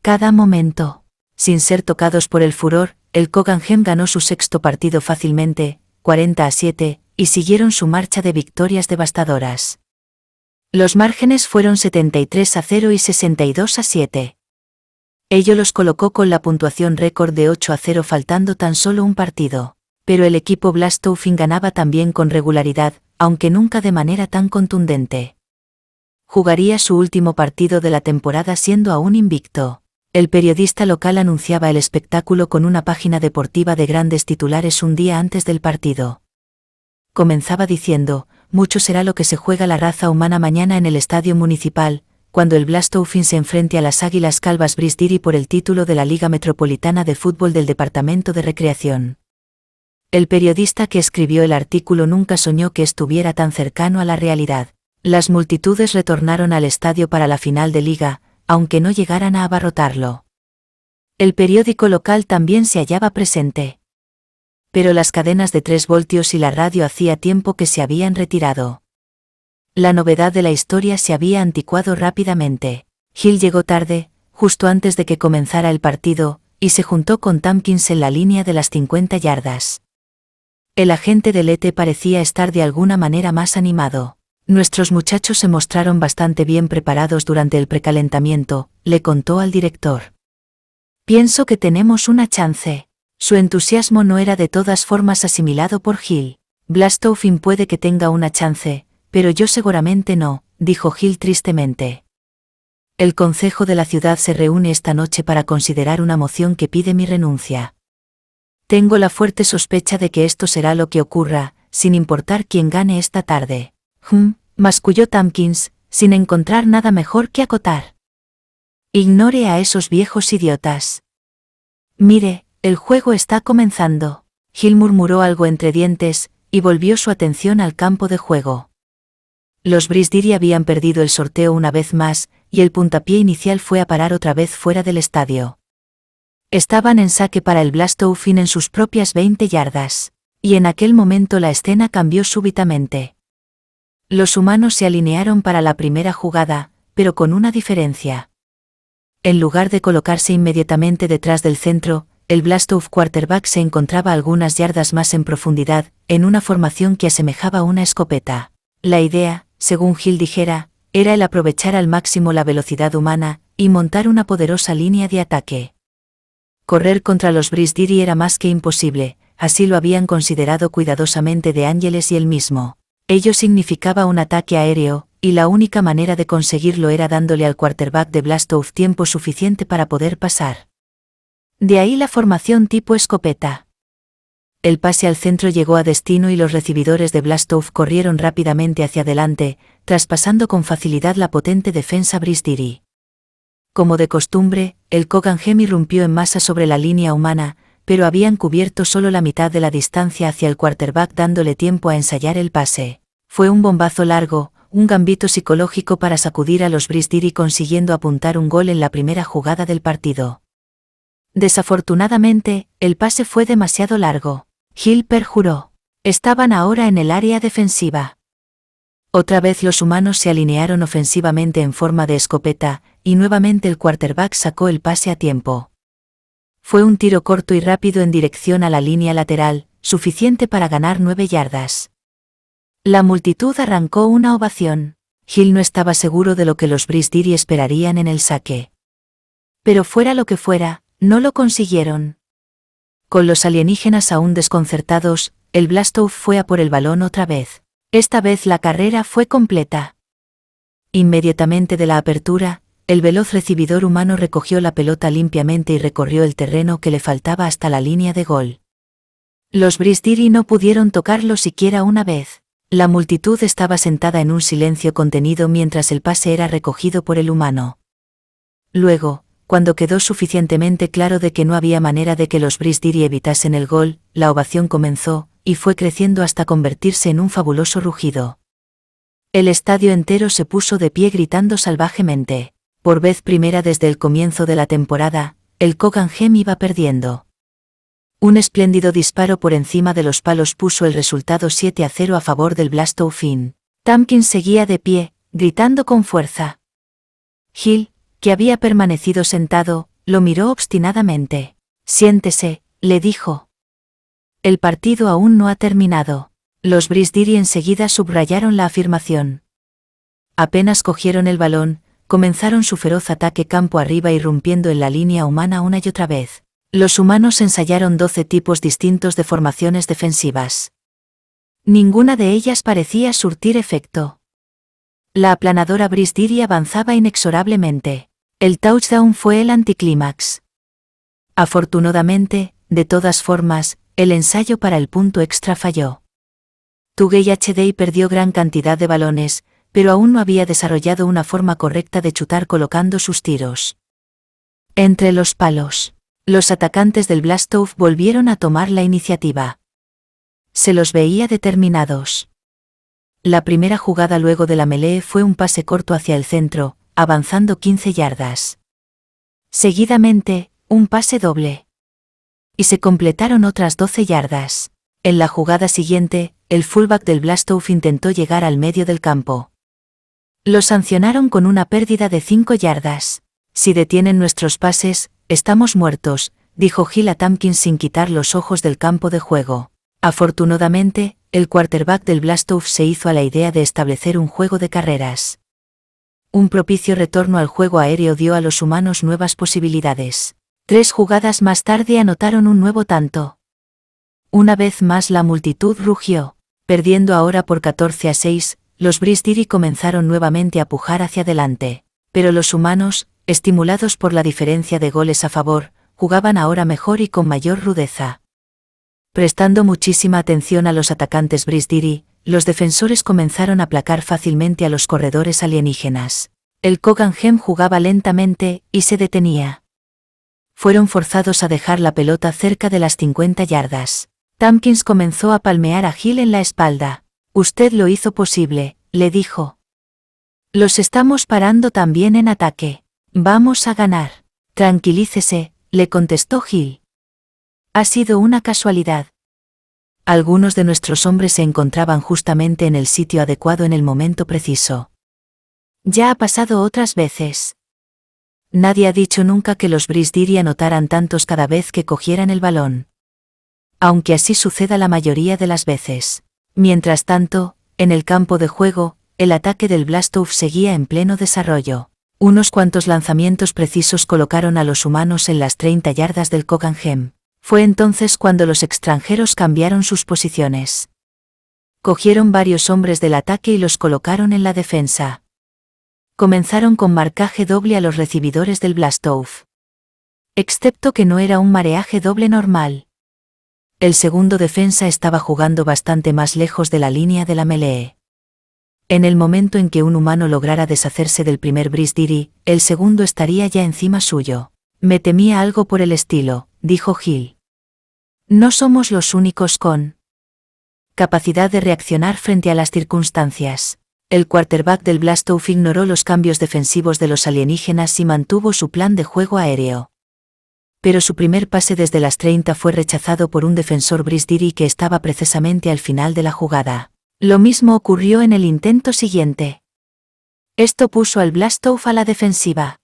cada momento. Sin ser tocados por el furor, el Koganheim ganó su sexto partido fácilmente, 40 a 7, y siguieron su marcha de victorias devastadoras. Los márgenes fueron 73 a 0 y 62 a 7. Ello los colocó con la puntuación récord de 8 a 0 faltando tan solo un partido. Pero el equipo Blastoufin ganaba también con regularidad, aunque nunca de manera tan contundente. Jugaría su último partido de la temporada siendo aún invicto. El periodista local anunciaba el espectáculo con una página deportiva de grandes titulares un día antes del partido. Comenzaba diciendo, mucho será lo que se juega la raza humana mañana en el estadio municipal, cuando el Blastoufin se enfrente a las Águilas Calvas bristiri por el título de la Liga Metropolitana de Fútbol del Departamento de Recreación. El periodista que escribió el artículo nunca soñó que estuviera tan cercano a la realidad. Las multitudes retornaron al estadio para la final de liga, aunque no llegaran a abarrotarlo. El periódico local también se hallaba presente. Pero las cadenas de tres voltios y la radio hacía tiempo que se habían retirado. La novedad de la historia se había anticuado rápidamente. Gil llegó tarde, justo antes de que comenzara el partido, y se juntó con Tompkins en la línea de las 50 yardas. El agente del ETE parecía estar de alguna manera más animado. Nuestros muchachos se mostraron bastante bien preparados durante el precalentamiento, le contó al director. Pienso que tenemos una chance. Su entusiasmo no era de todas formas asimilado por Gil. Blastofin puede que tenga una chance, pero yo seguramente no, dijo Gil tristemente. El Consejo de la Ciudad se reúne esta noche para considerar una moción que pide mi renuncia. Tengo la fuerte sospecha de que esto será lo que ocurra, sin importar quién gane esta tarde. Hmm, masculló Tompkins, sin encontrar nada mejor que acotar. Ignore a esos viejos idiotas. Mire, el juego está comenzando. Gil murmuró algo entre dientes, y volvió su atención al campo de juego. Los Brisdiri habían perdido el sorteo una vez más, y el puntapié inicial fue a parar otra vez fuera del estadio. Estaban en saque para el fin en sus propias 20 yardas, y en aquel momento la escena cambió súbitamente. Los humanos se alinearon para la primera jugada, pero con una diferencia. En lugar de colocarse inmediatamente detrás del centro, el Blastoff quarterback se encontraba algunas yardas más en profundidad, en una formación que asemejaba una escopeta. La idea, según Gil dijera, era el aprovechar al máximo la velocidad humana, y montar una poderosa línea de ataque. Correr contra los Brisdiri era más que imposible, así lo habían considerado cuidadosamente de Ángeles y él mismo. Ello significaba un ataque aéreo, y la única manera de conseguirlo era dándole al quarterback de Blastoff tiempo suficiente para poder pasar. De ahí la formación tipo escopeta. El pase al centro llegó a destino y los recibidores de Blastoff corrieron rápidamente hacia adelante, traspasando con facilidad la potente defensa Brisdiri. Como de costumbre, el Kogan-gem irrumpió en masa sobre la línea humana, pero habían cubierto solo la mitad de la distancia hacia el quarterback dándole tiempo a ensayar el pase. Fue un bombazo largo, un gambito psicológico para sacudir a los Brisdiri consiguiendo apuntar un gol en la primera jugada del partido. Desafortunadamente, el pase fue demasiado largo. Hill perjuró. Estaban ahora en el área defensiva. Otra vez los humanos se alinearon ofensivamente en forma de escopeta, y nuevamente el quarterback sacó el pase a tiempo. Fue un tiro corto y rápido en dirección a la línea lateral, suficiente para ganar nueve yardas. La multitud arrancó una ovación. Gil no estaba seguro de lo que los Brisdiri esperarían en el saque. Pero fuera lo que fuera, no lo consiguieron. Con los alienígenas aún desconcertados, el Blastoff fue a por el balón otra vez. Esta vez la carrera fue completa. Inmediatamente de la apertura, el veloz recibidor humano recogió la pelota limpiamente y recorrió el terreno que le faltaba hasta la línea de gol. Los brisdiri no pudieron tocarlo siquiera una vez. La multitud estaba sentada en un silencio contenido mientras el pase era recogido por el humano. Luego, cuando quedó suficientemente claro de que no había manera de que los brisdiri evitasen el gol, la ovación comenzó, y fue creciendo hasta convertirse en un fabuloso rugido. El estadio entero se puso de pie gritando salvajemente. Por vez primera desde el comienzo de la temporada, el Gem iba perdiendo. Un espléndido disparo por encima de los palos puso el resultado 7 a 0 a favor del Blastow Fin. Tamkin seguía de pie, gritando con fuerza. Gil, que había permanecido sentado, lo miró obstinadamente. Siéntese, le dijo. El partido aún no ha terminado. Los Brisdiri enseguida subrayaron la afirmación. Apenas cogieron el balón, comenzaron su feroz ataque campo arriba irrumpiendo en la línea humana una y otra vez. Los humanos ensayaron 12 tipos distintos de formaciones defensivas. Ninguna de ellas parecía surtir efecto. La aplanadora Brisdiri avanzaba inexorablemente. El touchdown fue el anticlímax. Afortunadamente, de todas formas, el ensayo para el punto extra falló. Tugay HD perdió gran cantidad de balones, pero aún no había desarrollado una forma correcta de chutar colocando sus tiros. Entre los palos, los atacantes del Blastov volvieron a tomar la iniciativa. Se los veía determinados. La primera jugada luego de la melee fue un pase corto hacia el centro, avanzando 15 yardas. Seguidamente, un pase doble y se completaron otras 12 yardas. En la jugada siguiente, el fullback del Blastoff intentó llegar al medio del campo. Lo sancionaron con una pérdida de 5 yardas. Si detienen nuestros pases, estamos muertos, dijo gila a sin quitar los ojos del campo de juego. Afortunadamente, el quarterback del Blastoff se hizo a la idea de establecer un juego de carreras. Un propicio retorno al juego aéreo dio a los humanos nuevas posibilidades. Tres jugadas más tarde anotaron un nuevo tanto. Una vez más la multitud rugió, perdiendo ahora por 14 a 6, los Brisdiri comenzaron nuevamente a pujar hacia adelante, pero los humanos, estimulados por la diferencia de goles a favor, jugaban ahora mejor y con mayor rudeza. Prestando muchísima atención a los atacantes Brisdiri, los defensores comenzaron a aplacar fácilmente a los corredores alienígenas. El Kogan hem jugaba lentamente y se detenía fueron forzados a dejar la pelota cerca de las 50 yardas. Tompkins comenzó a palmear a Gil en la espalda. Usted lo hizo posible, le dijo. Los estamos parando también en ataque. Vamos a ganar. Tranquilícese, le contestó Gil. Ha sido una casualidad. Algunos de nuestros hombres se encontraban justamente en el sitio adecuado en el momento preciso. Ya ha pasado otras veces. Nadie ha dicho nunca que los Brisdiri anotaran tantos cada vez que cogieran el balón. Aunque así suceda la mayoría de las veces. Mientras tanto, en el campo de juego, el ataque del Blastoff seguía en pleno desarrollo. Unos cuantos lanzamientos precisos colocaron a los humanos en las 30 yardas del Gem. Fue entonces cuando los extranjeros cambiaron sus posiciones. Cogieron varios hombres del ataque y los colocaron en la defensa comenzaron con marcaje doble a los recibidores del Blastoff. Excepto que no era un mareaje doble normal. El segundo defensa estaba jugando bastante más lejos de la línea de la melee. En el momento en que un humano lograra deshacerse del primer Brisdiri, el segundo estaría ya encima suyo. Me temía algo por el estilo, dijo Gil. No somos los únicos con capacidad de reaccionar frente a las circunstancias el quarterback del Blastoff ignoró los cambios defensivos de los alienígenas y mantuvo su plan de juego aéreo. Pero su primer pase desde las 30 fue rechazado por un defensor Brisdiri que estaba precisamente al final de la jugada. Lo mismo ocurrió en el intento siguiente. Esto puso al Blastoff a la defensiva.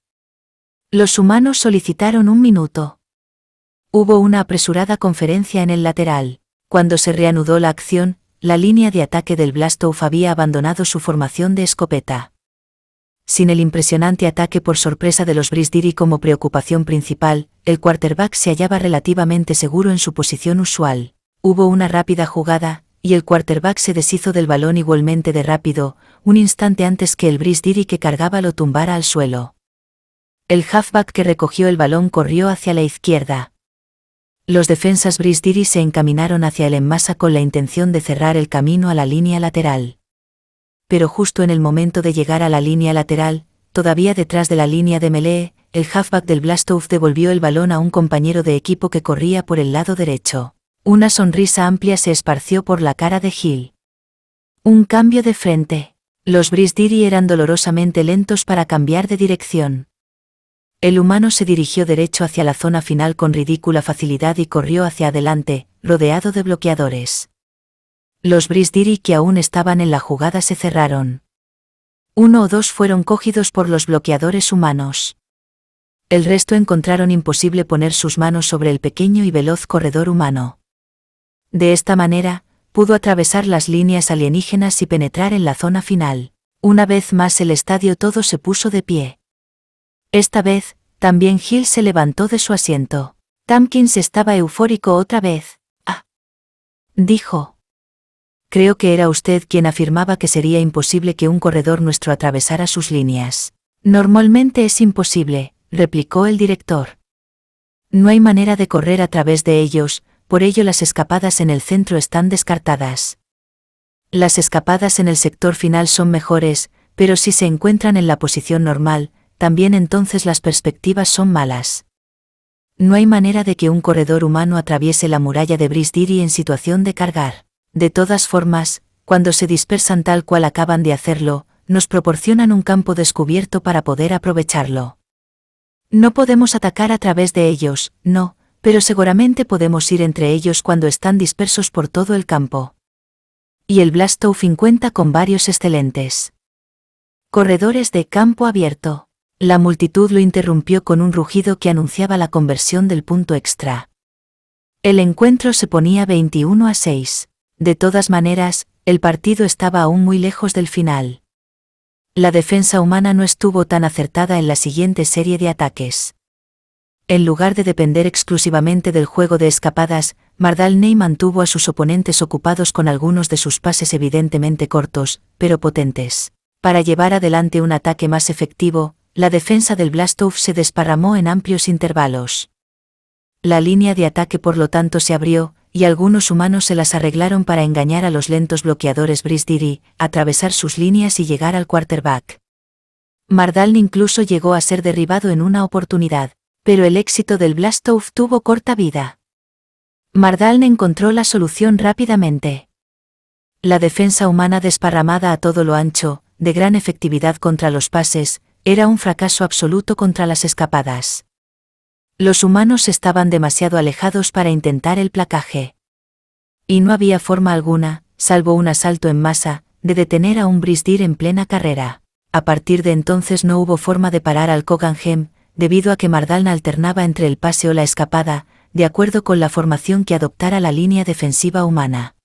Los humanos solicitaron un minuto. Hubo una apresurada conferencia en el lateral. Cuando se reanudó la acción, la línea de ataque del Blastoff había abandonado su formación de escopeta. Sin el impresionante ataque por sorpresa de los Brisdiri como preocupación principal, el quarterback se hallaba relativamente seguro en su posición usual. Hubo una rápida jugada, y el quarterback se deshizo del balón igualmente de rápido, un instante antes que el Brisdiri que cargaba lo tumbara al suelo. El halfback que recogió el balón corrió hacia la izquierda. Los defensas Brisdiri se encaminaron hacia el enmasa con la intención de cerrar el camino a la línea lateral. Pero justo en el momento de llegar a la línea lateral, todavía detrás de la línea de melee, el halfback del Blastoff devolvió el balón a un compañero de equipo que corría por el lado derecho. Una sonrisa amplia se esparció por la cara de Gil. Un cambio de frente. Los Brisdiri eran dolorosamente lentos para cambiar de dirección. El humano se dirigió derecho hacia la zona final con ridícula facilidad y corrió hacia adelante, rodeado de bloqueadores. Los Brisdiri que aún estaban en la jugada se cerraron. Uno o dos fueron cogidos por los bloqueadores humanos. El resto encontraron imposible poner sus manos sobre el pequeño y veloz corredor humano. De esta manera, pudo atravesar las líneas alienígenas y penetrar en la zona final. Una vez más el estadio todo se puso de pie. Esta vez, también Hill se levantó de su asiento. Tamkins estaba eufórico otra vez. Ah. Dijo. Creo que era usted quien afirmaba que sería imposible que un corredor nuestro atravesara sus líneas. Normalmente es imposible, replicó el director. No hay manera de correr a través de ellos, por ello las escapadas en el centro están descartadas. Las escapadas en el sector final son mejores, pero si se encuentran en la posición normal, también entonces las perspectivas son malas. No hay manera de que un corredor humano atraviese la muralla de Brisdiri en situación de cargar. De todas formas, cuando se dispersan tal cual acaban de hacerlo, nos proporcionan un campo descubierto para poder aprovecharlo. No podemos atacar a través de ellos, no, pero seguramente podemos ir entre ellos cuando están dispersos por todo el campo. Y el Blasto cuenta con varios excelentes corredores de campo abierto. La multitud lo interrumpió con un rugido que anunciaba la conversión del punto extra. El encuentro se ponía 21 a 6. De todas maneras, el partido estaba aún muy lejos del final. La defensa humana no estuvo tan acertada en la siguiente serie de ataques. En lugar de depender exclusivamente del juego de escapadas, Mardalney mantuvo a sus oponentes ocupados con algunos de sus pases evidentemente cortos, pero potentes. Para llevar adelante un ataque más efectivo, la defensa del Blastoff se desparramó en amplios intervalos. La línea de ataque por lo tanto se abrió, y algunos humanos se las arreglaron para engañar a los lentos bloqueadores Brisdiri, atravesar sus líneas y llegar al quarterback. Mardal incluso llegó a ser derribado en una oportunidad, pero el éxito del Blastoff tuvo corta vida. Mardal encontró la solución rápidamente. La defensa humana desparramada a todo lo ancho, de gran efectividad contra los pases, era un fracaso absoluto contra las escapadas. Los humanos estaban demasiado alejados para intentar el placaje. Y no había forma alguna, salvo un asalto en masa, de detener a un Brisdir en plena carrera. A partir de entonces no hubo forma de parar al Coganhem, debido a que Mardalna alternaba entre el pase o la escapada, de acuerdo con la formación que adoptara la línea defensiva humana.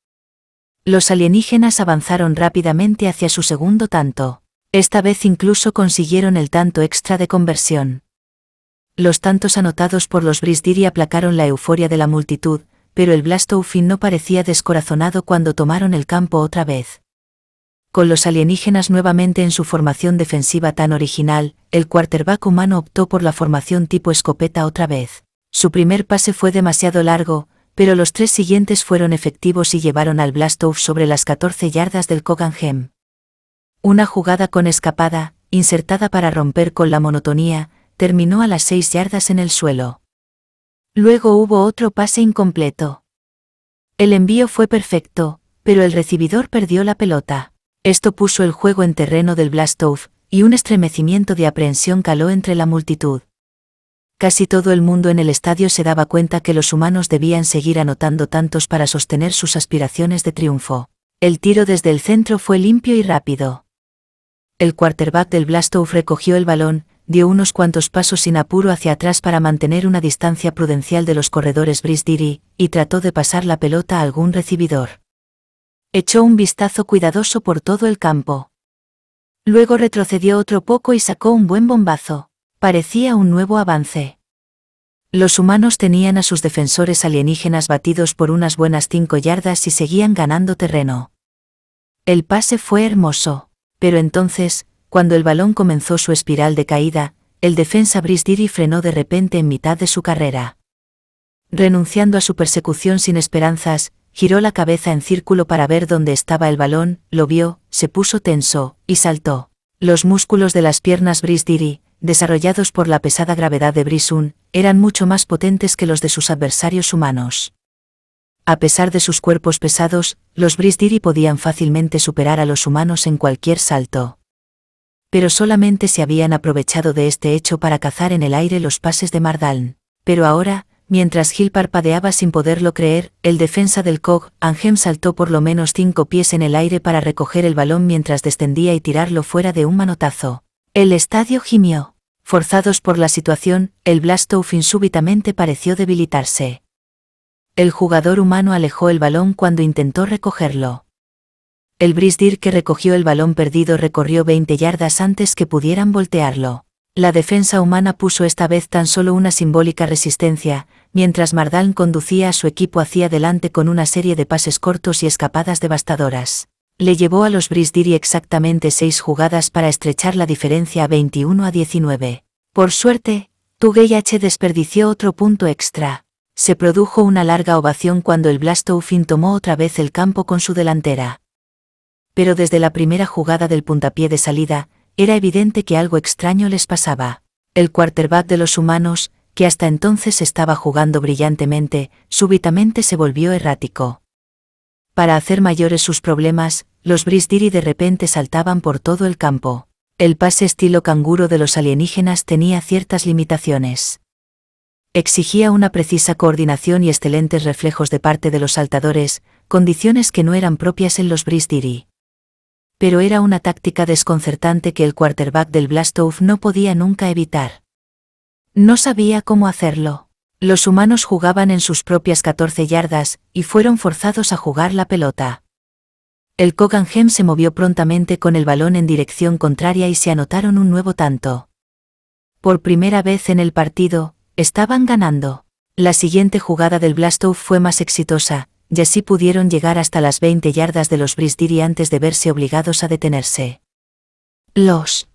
Los alienígenas avanzaron rápidamente hacia su segundo tanto. Esta vez incluso consiguieron el tanto extra de conversión. Los tantos anotados por los Brisdiri aplacaron la euforia de la multitud, pero el Blastoufin no parecía descorazonado cuando tomaron el campo otra vez. Con los alienígenas nuevamente en su formación defensiva tan original, el quarterback humano optó por la formación tipo escopeta otra vez. Su primer pase fue demasiado largo, pero los tres siguientes fueron efectivos y llevaron al Blastoff sobre las 14 yardas del Koganjem. Una jugada con escapada, insertada para romper con la monotonía, terminó a las seis yardas en el suelo. Luego hubo otro pase incompleto. El envío fue perfecto, pero el recibidor perdió la pelota. Esto puso el juego en terreno del Blastoff, y un estremecimiento de aprehensión caló entre la multitud. Casi todo el mundo en el estadio se daba cuenta que los humanos debían seguir anotando tantos para sostener sus aspiraciones de triunfo. El tiro desde el centro fue limpio y rápido. El quarterback del Blastoff recogió el balón, dio unos cuantos pasos sin apuro hacia atrás para mantener una distancia prudencial de los corredores Brisdiri, y trató de pasar la pelota a algún recibidor. Echó un vistazo cuidadoso por todo el campo. Luego retrocedió otro poco y sacó un buen bombazo. Parecía un nuevo avance. Los humanos tenían a sus defensores alienígenas batidos por unas buenas cinco yardas y seguían ganando terreno. El pase fue hermoso. Pero entonces, cuando el balón comenzó su espiral de caída, el defensa Brisdiri frenó de repente en mitad de su carrera. Renunciando a su persecución sin esperanzas, giró la cabeza en círculo para ver dónde estaba el balón, lo vio, se puso tenso, y saltó. Los músculos de las piernas Brisdiri, desarrollados por la pesada gravedad de Brisun, eran mucho más potentes que los de sus adversarios humanos. A pesar de sus cuerpos pesados, los Brisdiri podían fácilmente superar a los humanos en cualquier salto. Pero solamente se habían aprovechado de este hecho para cazar en el aire los pases de Mardaln. Pero ahora, mientras Gil parpadeaba sin poderlo creer, el defensa del Kog Angem saltó por lo menos cinco pies en el aire para recoger el balón mientras descendía y tirarlo fuera de un manotazo. El estadio gimió. Forzados por la situación, el Fin súbitamente pareció debilitarse. El jugador humano alejó el balón cuando intentó recogerlo. El Brisdir que recogió el balón perdido recorrió 20 yardas antes que pudieran voltearlo. La defensa humana puso esta vez tan solo una simbólica resistencia, mientras Mardal conducía a su equipo hacia adelante con una serie de pases cortos y escapadas devastadoras. Le llevó a los y exactamente seis jugadas para estrechar la diferencia a 21 a 19. Por suerte, Tugay H desperdició otro punto extra se produjo una larga ovación cuando el Blastoufin tomó otra vez el campo con su delantera. Pero desde la primera jugada del puntapié de salida, era evidente que algo extraño les pasaba. El quarterback de los humanos, que hasta entonces estaba jugando brillantemente, súbitamente se volvió errático. Para hacer mayores sus problemas, los Brisdiri de repente saltaban por todo el campo. El pase estilo canguro de los alienígenas tenía ciertas limitaciones exigía una precisa coordinación y excelentes reflejos de parte de los saltadores, condiciones que no eran propias en los diri. Pero era una táctica desconcertante que el quarterback del Blastoff no podía nunca evitar. No sabía cómo hacerlo. Los humanos jugaban en sus propias 14 yardas, y fueron forzados a jugar la pelota. El Coganhem se movió prontamente con el balón en dirección contraria y se anotaron un nuevo tanto. Por primera vez en el partido, Estaban ganando. La siguiente jugada del Blastoff fue más exitosa, y así pudieron llegar hasta las 20 yardas de los Brisdiri antes de verse obligados a detenerse. Los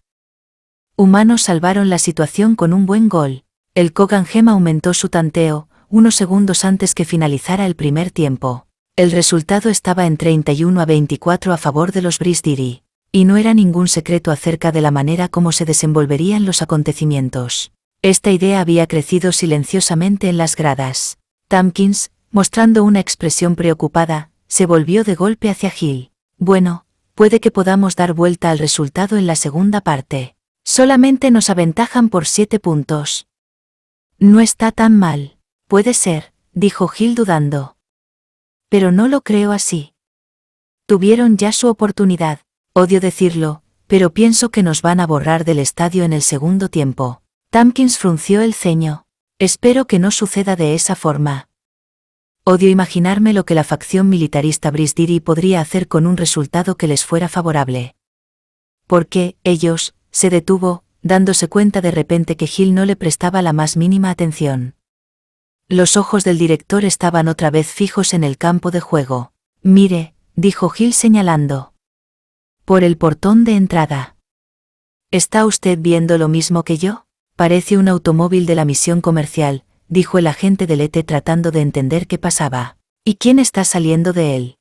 humanos salvaron la situación con un buen gol. El Kogan Gem aumentó su tanteo, unos segundos antes que finalizara el primer tiempo. El resultado estaba en 31 a 24 a favor de los Brisdiri, y no era ningún secreto acerca de la manera como se desenvolverían los acontecimientos. Esta idea había crecido silenciosamente en las gradas. Tompkins, mostrando una expresión preocupada, se volvió de golpe hacia Gil. Bueno, puede que podamos dar vuelta al resultado en la segunda parte. Solamente nos aventajan por siete puntos. No está tan mal. Puede ser, dijo Gil dudando. Pero no lo creo así. Tuvieron ya su oportunidad. Odio decirlo, pero pienso que nos van a borrar del estadio en el segundo tiempo. Tampkins frunció el ceño. Espero que no suceda de esa forma. Odio imaginarme lo que la facción militarista Brisdiri podría hacer con un resultado que les fuera favorable. Porque, ellos, se detuvo, dándose cuenta de repente que Gil no le prestaba la más mínima atención. Los ojos del director estaban otra vez fijos en el campo de juego. Mire, dijo Gil señalando. Por el portón de entrada. ¿Está usted viendo lo mismo que yo? Parece un automóvil de la misión comercial, dijo el agente del ET tratando de entender qué pasaba. ¿Y quién está saliendo de él?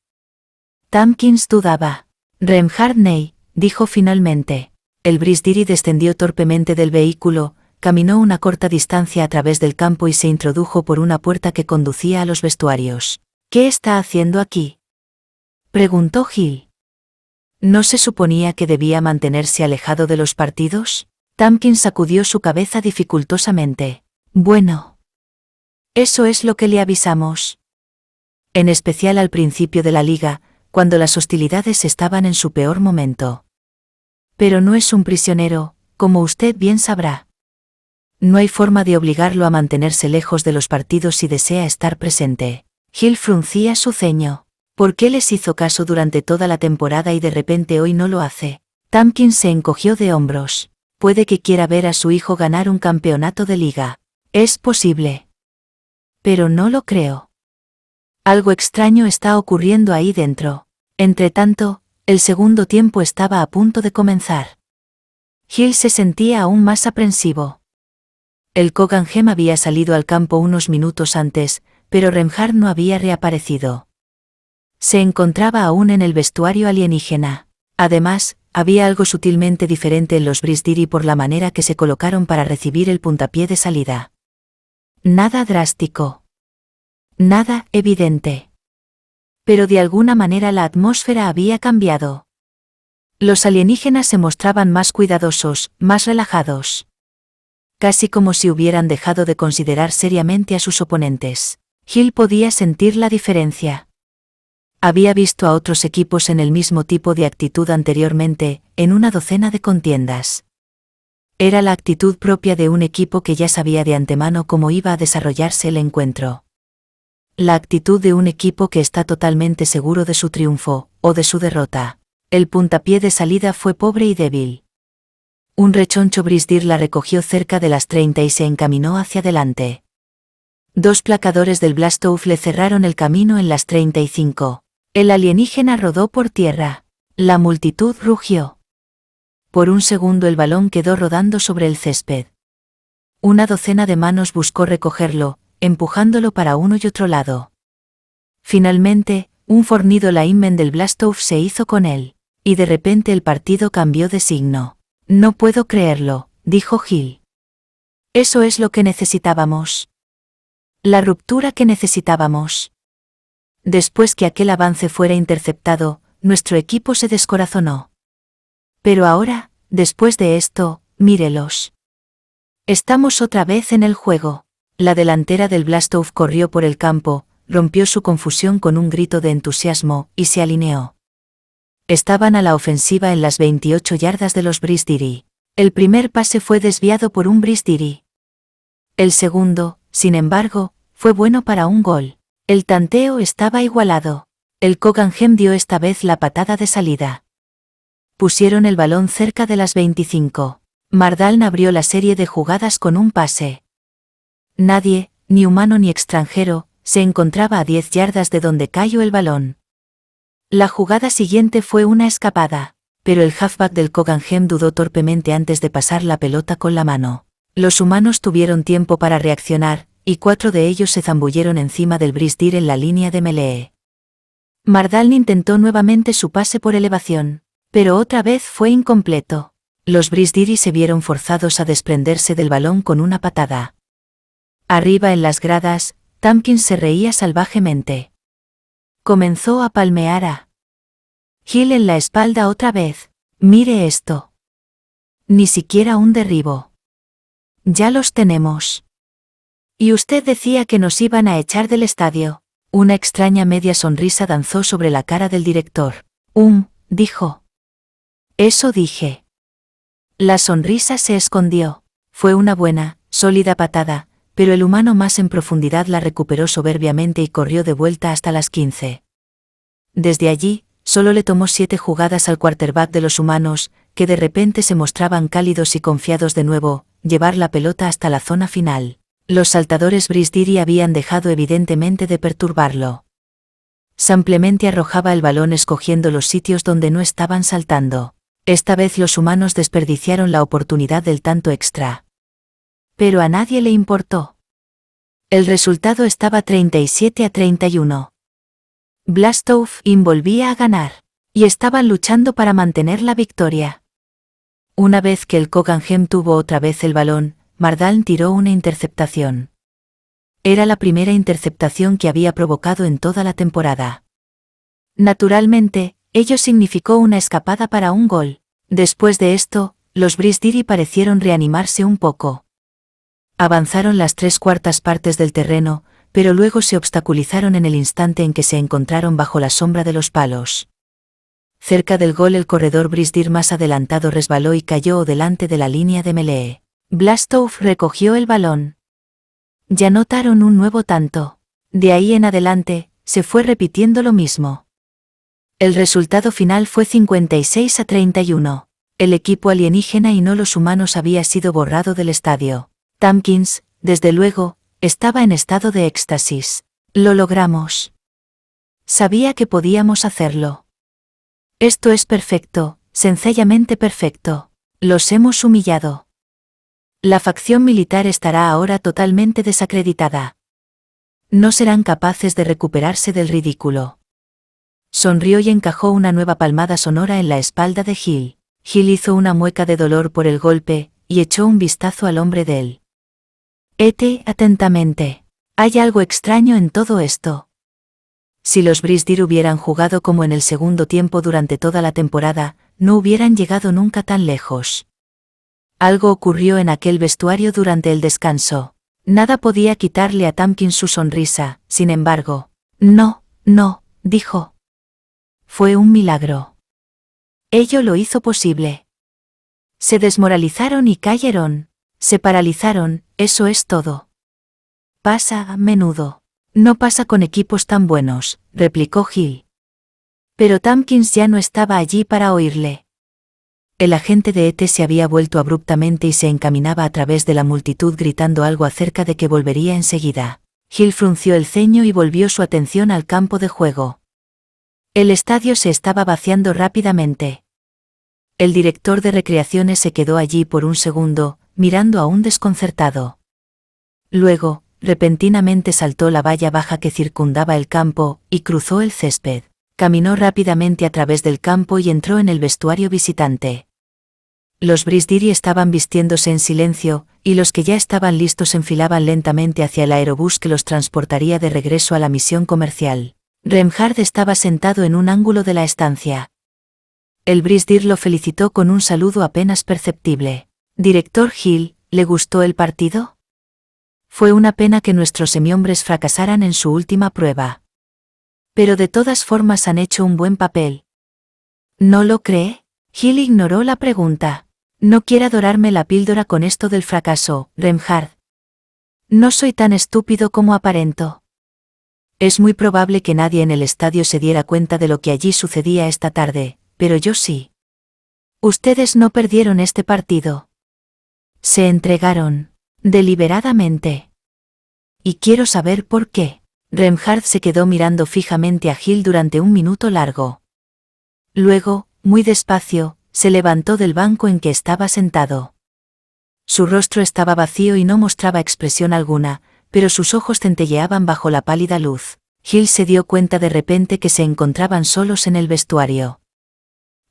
Tamkins dudaba. Remhardney dijo finalmente. El Brisdiri descendió torpemente del vehículo, caminó una corta distancia a través del campo y se introdujo por una puerta que conducía a los vestuarios. ¿Qué está haciendo aquí? preguntó Gil. ¿No se suponía que debía mantenerse alejado de los partidos? Tumpkin sacudió su cabeza dificultosamente. Bueno. Eso es lo que le avisamos. En especial al principio de la liga, cuando las hostilidades estaban en su peor momento. Pero no es un prisionero, como usted bien sabrá. No hay forma de obligarlo a mantenerse lejos de los partidos si desea estar presente. Gil fruncía su ceño. ¿Por qué les hizo caso durante toda la temporada y de repente hoy no lo hace? tampkins se encogió de hombros puede que quiera ver a su hijo ganar un campeonato de liga. Es posible. Pero no lo creo. Algo extraño está ocurriendo ahí dentro. Entretanto, el segundo tiempo estaba a punto de comenzar. Hill se sentía aún más aprensivo. El hem había salido al campo unos minutos antes, pero Remhard no había reaparecido. Se encontraba aún en el vestuario alienígena. Además, había algo sutilmente diferente en los Brisdiri por la manera que se colocaron para recibir el puntapié de salida. Nada drástico. Nada evidente. Pero de alguna manera la atmósfera había cambiado. Los alienígenas se mostraban más cuidadosos, más relajados. Casi como si hubieran dejado de considerar seriamente a sus oponentes. Gil podía sentir la diferencia. Había visto a otros equipos en el mismo tipo de actitud anteriormente, en una docena de contiendas. Era la actitud propia de un equipo que ya sabía de antemano cómo iba a desarrollarse el encuentro. La actitud de un equipo que está totalmente seguro de su triunfo, o de su derrota. El puntapié de salida fue pobre y débil. Un rechoncho Brisdir la recogió cerca de las 30 y se encaminó hacia adelante. Dos placadores del Blastoff le cerraron el camino en las 35. El alienígena rodó por tierra. La multitud rugió. Por un segundo el balón quedó rodando sobre el césped. Una docena de manos buscó recogerlo, empujándolo para uno y otro lado. Finalmente, un fornido Laimen del Blastoff se hizo con él, y de repente el partido cambió de signo. No puedo creerlo, dijo Gil. Eso es lo que necesitábamos. La ruptura que necesitábamos. Después que aquel avance fuera interceptado, nuestro equipo se descorazonó. Pero ahora, después de esto, mírelos. Estamos otra vez en el juego. La delantera del Blastoff corrió por el campo, rompió su confusión con un grito de entusiasmo, y se alineó. Estaban a la ofensiva en las 28 yardas de los Bristiri. El primer pase fue desviado por un Brisdiri. El segundo, sin embargo, fue bueno para un gol. El tanteo estaba igualado. El Koganghem dio esta vez la patada de salida. Pusieron el balón cerca de las 25. Mardaln abrió la serie de jugadas con un pase. Nadie, ni humano ni extranjero, se encontraba a 10 yardas de donde cayó el balón. La jugada siguiente fue una escapada, pero el halfback del Kogangem dudó torpemente antes de pasar la pelota con la mano. Los humanos tuvieron tiempo para reaccionar, y cuatro de ellos se zambulleron encima del Brisdir en la línea de melee. Mardal intentó nuevamente su pase por elevación, pero otra vez fue incompleto. Los Brisdiri se vieron forzados a desprenderse del balón con una patada. Arriba en las gradas, Tumpkin se reía salvajemente. Comenzó a palmear a Gil en la espalda otra vez. Mire esto. Ni siquiera un derribo. Ya los tenemos. Y usted decía que nos iban a echar del estadio. Una extraña media sonrisa danzó sobre la cara del director. Un, um, dijo. Eso dije. La sonrisa se escondió. Fue una buena, sólida patada, pero el humano más en profundidad la recuperó soberbiamente y corrió de vuelta hasta las 15. Desde allí, solo le tomó siete jugadas al quarterback de los humanos, que de repente se mostraban cálidos y confiados de nuevo, llevar la pelota hasta la zona final. Los saltadores Brisdiri habían dejado evidentemente de perturbarlo. Samplemente arrojaba el balón escogiendo los sitios donde no estaban saltando. Esta vez los humanos desperdiciaron la oportunidad del tanto extra. Pero a nadie le importó. El resultado estaba 37 a 31. Blastoff volvía a ganar, y estaban luchando para mantener la victoria. Una vez que el Koganhem tuvo otra vez el balón, Mardal tiró una interceptación. Era la primera interceptación que había provocado en toda la temporada. Naturalmente, ello significó una escapada para un gol. Después de esto, los Brisdiri parecieron reanimarse un poco. Avanzaron las tres cuartas partes del terreno, pero luego se obstaculizaron en el instante en que se encontraron bajo la sombra de los palos. Cerca del gol el corredor Brisdir más adelantado resbaló y cayó delante de la línea de melee. Blastoff recogió el balón. Ya notaron un nuevo tanto. De ahí en adelante, se fue repitiendo lo mismo. El resultado final fue 56 a 31. El equipo alienígena y no los humanos había sido borrado del estadio. Tamkins, desde luego, estaba en estado de éxtasis. Lo logramos. Sabía que podíamos hacerlo. Esto es perfecto, sencillamente perfecto. Los hemos humillado. La facción militar estará ahora totalmente desacreditada. No serán capaces de recuperarse del ridículo. Sonrió y encajó una nueva palmada sonora en la espalda de Gil. Gil hizo una mueca de dolor por el golpe, y echó un vistazo al hombre de él. Ete atentamente. Hay algo extraño en todo esto. Si los Brisdir hubieran jugado como en el segundo tiempo durante toda la temporada, no hubieran llegado nunca tan lejos. Algo ocurrió en aquel vestuario durante el descanso. Nada podía quitarle a Tamkins su sonrisa, sin embargo. No, no, dijo. Fue un milagro. Ello lo hizo posible. Se desmoralizaron y cayeron. Se paralizaron, eso es todo. Pasa a menudo. No pasa con equipos tan buenos, replicó Gil. Pero Tamkins ya no estaba allí para oírle. El agente de ET se había vuelto abruptamente y se encaminaba a través de la multitud gritando algo acerca de que volvería enseguida. Gil frunció el ceño y volvió su atención al campo de juego. El estadio se estaba vaciando rápidamente. El director de recreaciones se quedó allí por un segundo, mirando aún desconcertado. Luego, repentinamente saltó la valla baja que circundaba el campo, y cruzó el césped. Caminó rápidamente a través del campo y entró en el vestuario visitante. Los Brisdiri estaban vistiéndose en silencio, y los que ya estaban listos enfilaban lentamente hacia el aerobús que los transportaría de regreso a la misión comercial. Remhard estaba sentado en un ángulo de la estancia. El Brisdir lo felicitó con un saludo apenas perceptible. Director Hill, ¿le gustó el partido? Fue una pena que nuestros semiombres fracasaran en su última prueba. Pero de todas formas han hecho un buen papel. ¿No lo cree? Hill ignoró la pregunta. No quiera adorarme la píldora con esto del fracaso, Remhard. No soy tan estúpido como aparento. Es muy probable que nadie en el estadio se diera cuenta de lo que allí sucedía esta tarde, pero yo sí. Ustedes no perdieron este partido. Se entregaron, deliberadamente. Y quiero saber por qué. Remhard se quedó mirando fijamente a Gil durante un minuto largo. Luego, muy despacio, se levantó del banco en que estaba sentado. Su rostro estaba vacío y no mostraba expresión alguna, pero sus ojos centelleaban bajo la pálida luz. Gil se dio cuenta de repente que se encontraban solos en el vestuario.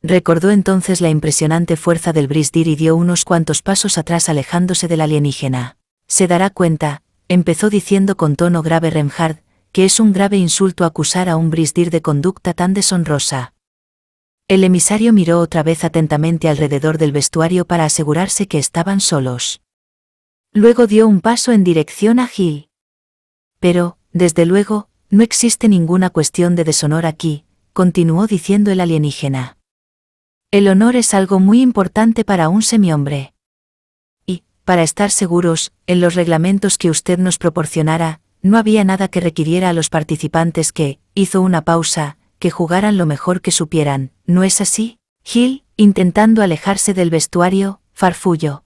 Recordó entonces la impresionante fuerza del Brisdir y dio unos cuantos pasos atrás alejándose del alienígena. Se dará cuenta, empezó diciendo con tono grave Remhard, que es un grave insulto acusar a un Brisdir de conducta tan deshonrosa. El emisario miró otra vez atentamente alrededor del vestuario para asegurarse que estaban solos. Luego dio un paso en dirección a Gil. Pero, desde luego, no existe ninguna cuestión de deshonor aquí, continuó diciendo el alienígena. El honor es algo muy importante para un semihombre. Y, para estar seguros, en los reglamentos que usted nos proporcionara, no había nada que requiriera a los participantes que, hizo una pausa, que jugaran lo mejor que supieran, ¿no es así? Gil, intentando alejarse del vestuario, farfullo.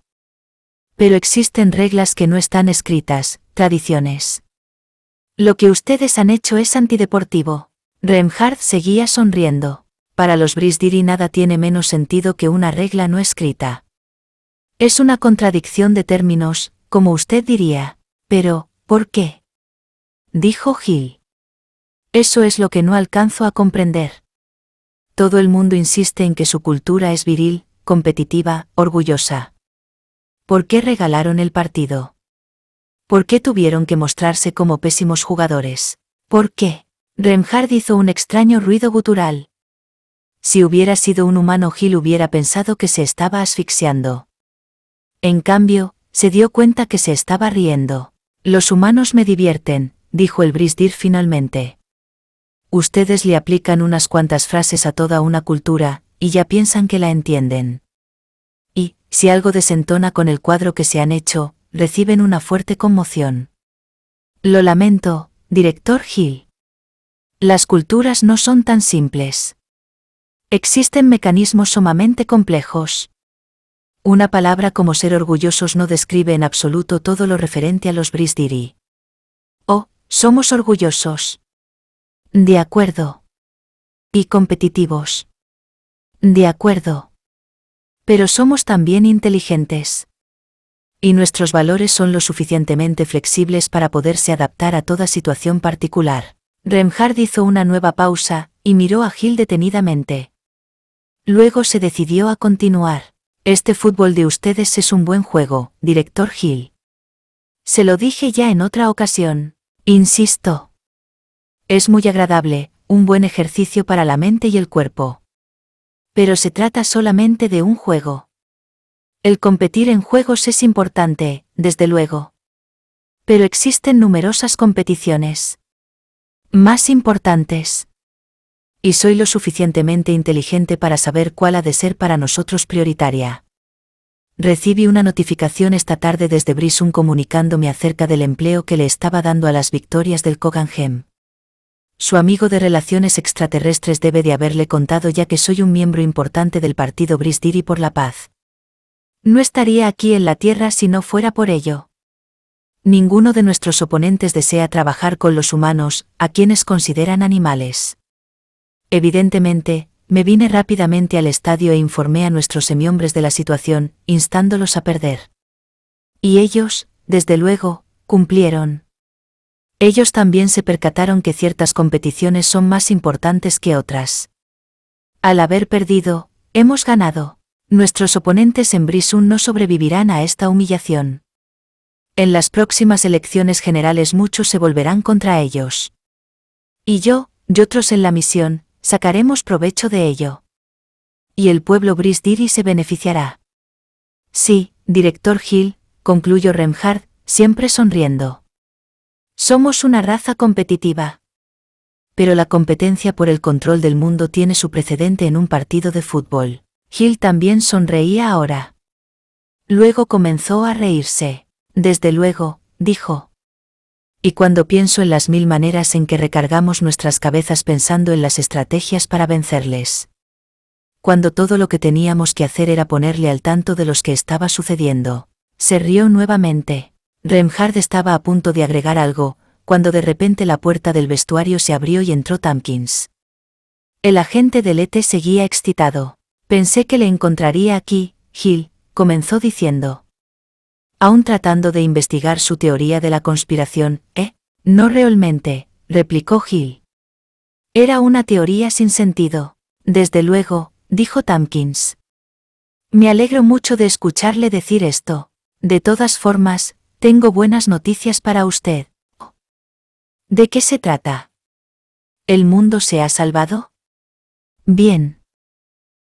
Pero existen reglas que no están escritas, tradiciones. Lo que ustedes han hecho es antideportivo. Remhardt seguía sonriendo. Para los Brisdiri nada tiene menos sentido que una regla no escrita. Es una contradicción de términos, como usted diría. Pero, ¿por qué? Dijo Gil. Eso es lo que no alcanzo a comprender. Todo el mundo insiste en que su cultura es viril, competitiva, orgullosa. ¿Por qué regalaron el partido? ¿Por qué tuvieron que mostrarse como pésimos jugadores? ¿Por qué? Remhard hizo un extraño ruido gutural. Si hubiera sido un humano Gil hubiera pensado que se estaba asfixiando. En cambio, se dio cuenta que se estaba riendo. Los humanos me divierten, dijo el Brisdir finalmente ustedes le aplican unas cuantas frases a toda una cultura, y ya piensan que la entienden. Y, si algo desentona con el cuadro que se han hecho, reciben una fuerte conmoción. Lo lamento, director Hill. Las culturas no son tan simples. Existen mecanismos sumamente complejos. Una palabra como ser orgullosos no describe en absoluto todo lo referente a los Brisdiri. Oh, somos orgullosos. De acuerdo. Y competitivos. De acuerdo. Pero somos también inteligentes. Y nuestros valores son lo suficientemente flexibles para poderse adaptar a toda situación particular. Remhard hizo una nueva pausa, y miró a Gil detenidamente. Luego se decidió a continuar. Este fútbol de ustedes es un buen juego, director Gil. Se lo dije ya en otra ocasión. Insisto. Es muy agradable, un buen ejercicio para la mente y el cuerpo. Pero se trata solamente de un juego. El competir en juegos es importante, desde luego. Pero existen numerosas competiciones. Más importantes. Y soy lo suficientemente inteligente para saber cuál ha de ser para nosotros prioritaria. Recibí una notificación esta tarde desde Brisum comunicándome acerca del empleo que le estaba dando a las victorias del Gem su amigo de relaciones extraterrestres debe de haberle contado ya que soy un miembro importante del partido Brisdiri por la paz. No estaría aquí en la Tierra si no fuera por ello. Ninguno de nuestros oponentes desea trabajar con los humanos, a quienes consideran animales. Evidentemente, me vine rápidamente al estadio e informé a nuestros semihombres de la situación, instándolos a perder. Y ellos, desde luego, cumplieron. Ellos también se percataron que ciertas competiciones son más importantes que otras. Al haber perdido, hemos ganado. Nuestros oponentes en Brisun no sobrevivirán a esta humillación. En las próximas elecciones generales muchos se volverán contra ellos. Y yo, y otros en la misión, sacaremos provecho de ello. Y el pueblo Brisdiri se beneficiará. Sí, director Hill, concluyó Remhard, siempre sonriendo. Somos una raza competitiva. Pero la competencia por el control del mundo tiene su precedente en un partido de fútbol. Gil también sonreía ahora. Luego comenzó a reírse. Desde luego, dijo. Y cuando pienso en las mil maneras en que recargamos nuestras cabezas pensando en las estrategias para vencerles. Cuando todo lo que teníamos que hacer era ponerle al tanto de los que estaba sucediendo. Se rió nuevamente. Remhard estaba a punto de agregar algo, cuando de repente la puerta del vestuario se abrió y entró Tompkins. El agente del Ete seguía excitado. Pensé que le encontraría aquí, Gil, comenzó diciendo. Aún tratando de investigar su teoría de la conspiración, ¿eh? No realmente, replicó Gil. Era una teoría sin sentido. Desde luego, dijo Tamkins Me alegro mucho de escucharle decir esto. De todas formas, tengo buenas noticias para usted. ¿De qué se trata? ¿El mundo se ha salvado? Bien.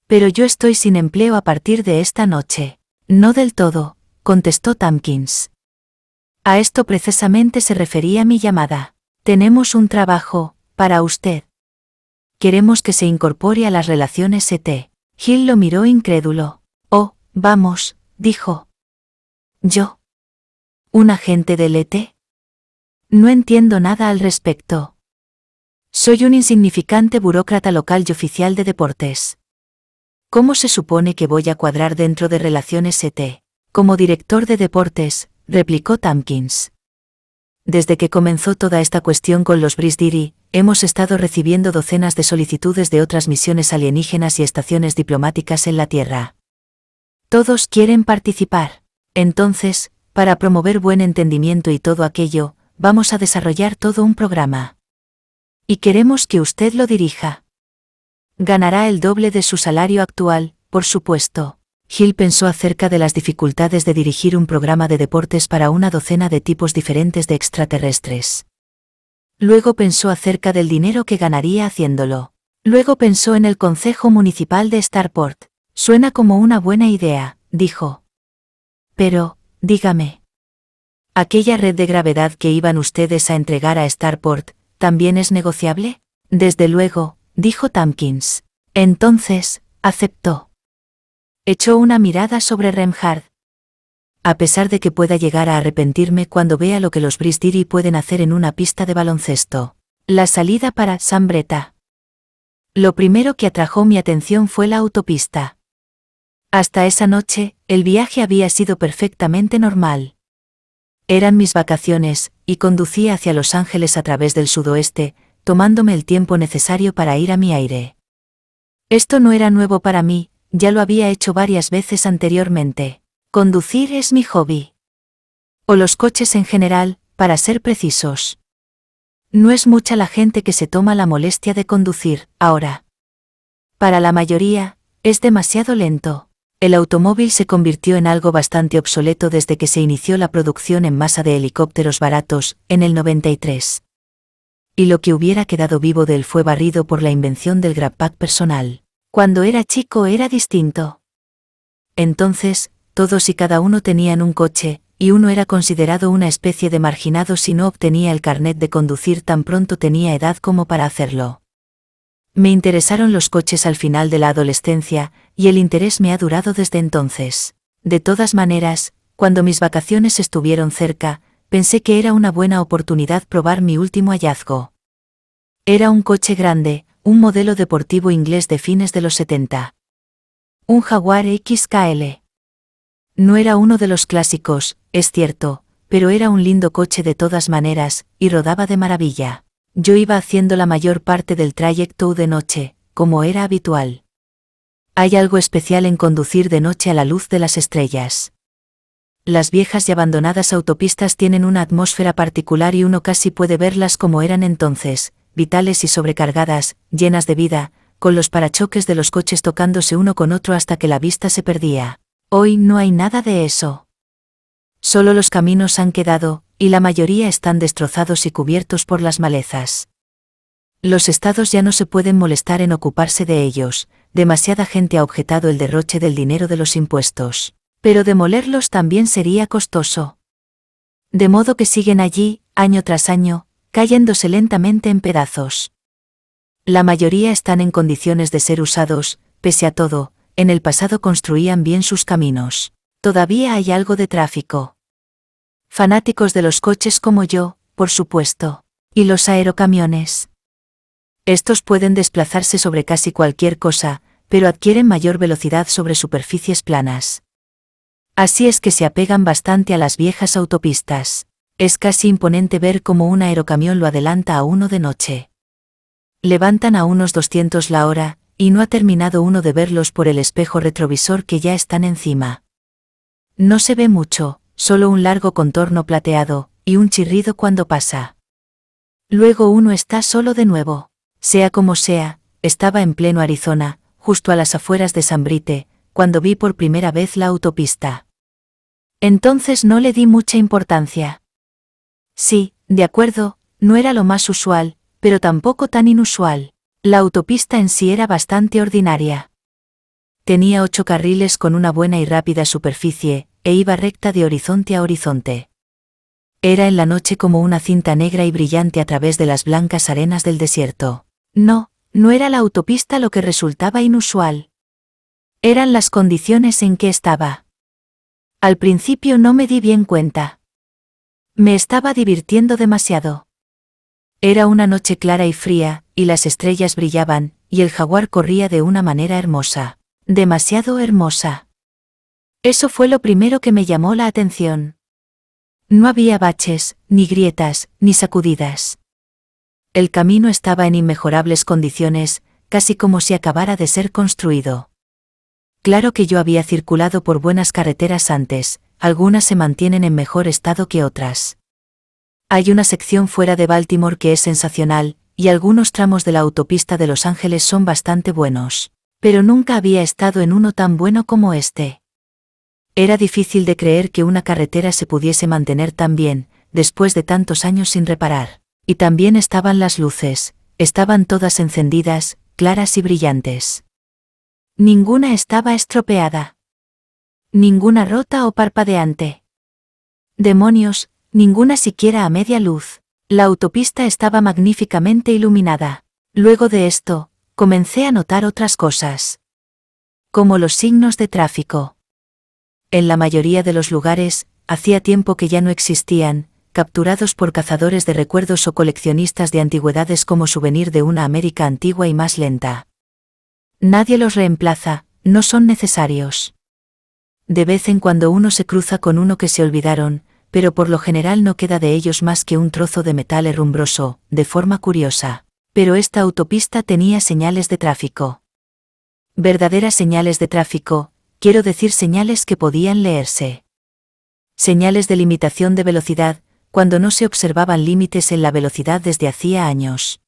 Pero yo estoy sin empleo a partir de esta noche. No del todo, contestó Tompkins. A esto precisamente se refería mi llamada. Tenemos un trabajo, para usted. Queremos que se incorpore a las relaciones ET. Gil lo miró incrédulo. Oh, vamos, dijo. Yo. ¿Un agente del ET? No entiendo nada al respecto. Soy un insignificante burócrata local y oficial de deportes. ¿Cómo se supone que voy a cuadrar dentro de relaciones ET? Como director de deportes, replicó Tompkins. Desde que comenzó toda esta cuestión con los Brisdiri, hemos estado recibiendo docenas de solicitudes de otras misiones alienígenas y estaciones diplomáticas en la Tierra. Todos quieren participar. Entonces, para promover buen entendimiento y todo aquello, vamos a desarrollar todo un programa. Y queremos que usted lo dirija. Ganará el doble de su salario actual, por supuesto. Gil pensó acerca de las dificultades de dirigir un programa de deportes para una docena de tipos diferentes de extraterrestres. Luego pensó acerca del dinero que ganaría haciéndolo. Luego pensó en el Consejo Municipal de Starport. Suena como una buena idea, dijo. Pero, Dígame. ¿Aquella red de gravedad que iban ustedes a entregar a Starport, también es negociable? Desde luego, dijo Tompkins. Entonces, aceptó. Echó una mirada sobre Remhardt. A pesar de que pueda llegar a arrepentirme cuando vea lo que los Bristiri pueden hacer en una pista de baloncesto. La salida para San Breta. Lo primero que atrajo mi atención fue la autopista. Hasta esa noche, el viaje había sido perfectamente normal. Eran mis vacaciones, y conducía hacia Los Ángeles a través del sudoeste, tomándome el tiempo necesario para ir a mi aire. Esto no era nuevo para mí, ya lo había hecho varias veces anteriormente. Conducir es mi hobby. O los coches en general, para ser precisos. No es mucha la gente que se toma la molestia de conducir, ahora. Para la mayoría, es demasiado lento. El automóvil se convirtió en algo bastante obsoleto desde que se inició la producción en masa de helicópteros baratos, en el 93. Y lo que hubiera quedado vivo de él fue barrido por la invención del grabpack personal. Cuando era chico era distinto. Entonces, todos y cada uno tenían un coche, y uno era considerado una especie de marginado si no obtenía el carnet de conducir tan pronto tenía edad como para hacerlo. Me interesaron los coches al final de la adolescencia, y el interés me ha durado desde entonces. De todas maneras, cuando mis vacaciones estuvieron cerca, pensé que era una buena oportunidad probar mi último hallazgo. Era un coche grande, un modelo deportivo inglés de fines de los 70. Un Jaguar XKL. No era uno de los clásicos, es cierto, pero era un lindo coche de todas maneras, y rodaba de maravilla. Yo iba haciendo la mayor parte del trayecto de noche, como era habitual. Hay algo especial en conducir de noche a la luz de las estrellas. Las viejas y abandonadas autopistas tienen una atmósfera particular y uno casi puede verlas como eran entonces, vitales y sobrecargadas, llenas de vida, con los parachoques de los coches tocándose uno con otro hasta que la vista se perdía. Hoy no hay nada de eso. Solo los caminos han quedado, y la mayoría están destrozados y cubiertos por las malezas. Los estados ya no se pueden molestar en ocuparse de ellos, demasiada gente ha objetado el derroche del dinero de los impuestos, pero demolerlos también sería costoso. De modo que siguen allí, año tras año, cayéndose lentamente en pedazos. La mayoría están en condiciones de ser usados, pese a todo, en el pasado construían bien sus caminos. Todavía hay algo de tráfico. Fanáticos de los coches como yo, por supuesto. Y los aerocamiones. Estos pueden desplazarse sobre casi cualquier cosa, pero adquieren mayor velocidad sobre superficies planas. Así es que se apegan bastante a las viejas autopistas. Es casi imponente ver cómo un aerocamión lo adelanta a uno de noche. Levantan a unos 200 la hora, y no ha terminado uno de verlos por el espejo retrovisor que ya están encima. No se ve mucho, solo un largo contorno plateado, y un chirrido cuando pasa. Luego uno está solo de nuevo. Sea como sea, estaba en pleno Arizona, justo a las afueras de San Brite, cuando vi por primera vez la autopista. Entonces no le di mucha importancia. Sí, de acuerdo, no era lo más usual, pero tampoco tan inusual. La autopista en sí era bastante ordinaria. Tenía ocho carriles con una buena y rápida superficie, e iba recta de horizonte a horizonte. Era en la noche como una cinta negra y brillante a través de las blancas arenas del desierto. No, no era la autopista lo que resultaba inusual. Eran las condiciones en que estaba. Al principio no me di bien cuenta. Me estaba divirtiendo demasiado. Era una noche clara y fría, y las estrellas brillaban, y el jaguar corría de una manera hermosa demasiado hermosa. Eso fue lo primero que me llamó la atención. No había baches, ni grietas, ni sacudidas. El camino estaba en inmejorables condiciones, casi como si acabara de ser construido. Claro que yo había circulado por buenas carreteras antes, algunas se mantienen en mejor estado que otras. Hay una sección fuera de Baltimore que es sensacional, y algunos tramos de la autopista de Los Ángeles son bastante buenos pero nunca había estado en uno tan bueno como este. Era difícil de creer que una carretera se pudiese mantener tan bien, después de tantos años sin reparar. Y también estaban las luces, estaban todas encendidas, claras y brillantes. Ninguna estaba estropeada. Ninguna rota o parpadeante. Demonios, ninguna siquiera a media luz. La autopista estaba magníficamente iluminada. Luego de esto, comencé a notar otras cosas. Como los signos de tráfico. En la mayoría de los lugares, hacía tiempo que ya no existían, capturados por cazadores de recuerdos o coleccionistas de antigüedades como souvenir de una América antigua y más lenta. Nadie los reemplaza, no son necesarios. De vez en cuando uno se cruza con uno que se olvidaron, pero por lo general no queda de ellos más que un trozo de metal herrumbroso, de forma curiosa pero esta autopista tenía señales de tráfico. Verdaderas señales de tráfico, quiero decir señales que podían leerse. Señales de limitación de velocidad, cuando no se observaban límites en la velocidad desde hacía años.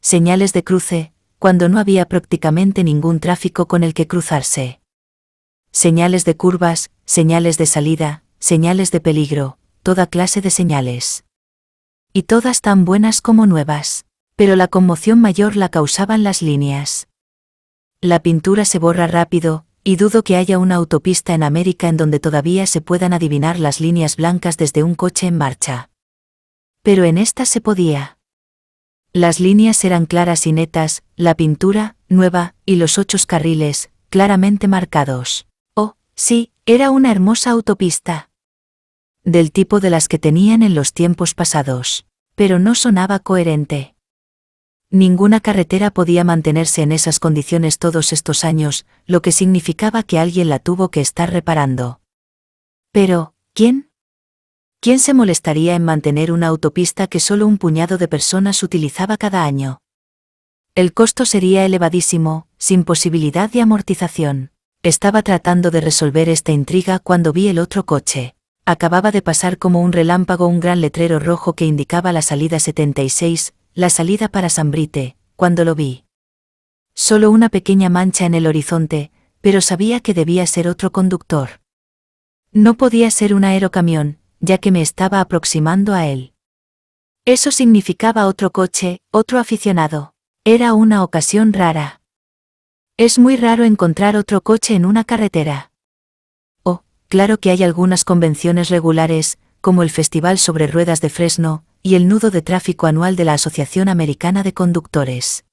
Señales de cruce, cuando no había prácticamente ningún tráfico con el que cruzarse. Señales de curvas, señales de salida, señales de peligro, toda clase de señales. Y todas tan buenas como nuevas. Pero la conmoción mayor la causaban las líneas. La pintura se borra rápido, y dudo que haya una autopista en América en donde todavía se puedan adivinar las líneas blancas desde un coche en marcha. Pero en esta se podía. Las líneas eran claras y netas, la pintura, nueva, y los ocho carriles, claramente marcados. Oh, sí, era una hermosa autopista. Del tipo de las que tenían en los tiempos pasados. Pero no sonaba coherente. Ninguna carretera podía mantenerse en esas condiciones todos estos años, lo que significaba que alguien la tuvo que estar reparando. Pero, ¿quién? ¿Quién se molestaría en mantener una autopista que solo un puñado de personas utilizaba cada año? El costo sería elevadísimo, sin posibilidad de amortización. Estaba tratando de resolver esta intriga cuando vi el otro coche. Acababa de pasar como un relámpago un gran letrero rojo que indicaba la salida 76, la salida para Sambrite, cuando lo vi. Solo una pequeña mancha en el horizonte, pero sabía que debía ser otro conductor. No podía ser un aerocamión, ya que me estaba aproximando a él. Eso significaba otro coche, otro aficionado. Era una ocasión rara. Es muy raro encontrar otro coche en una carretera. Oh, claro que hay algunas convenciones regulares, como el Festival sobre Ruedas de Fresno, y el nudo de tráfico anual de la Asociación Americana de Conductores.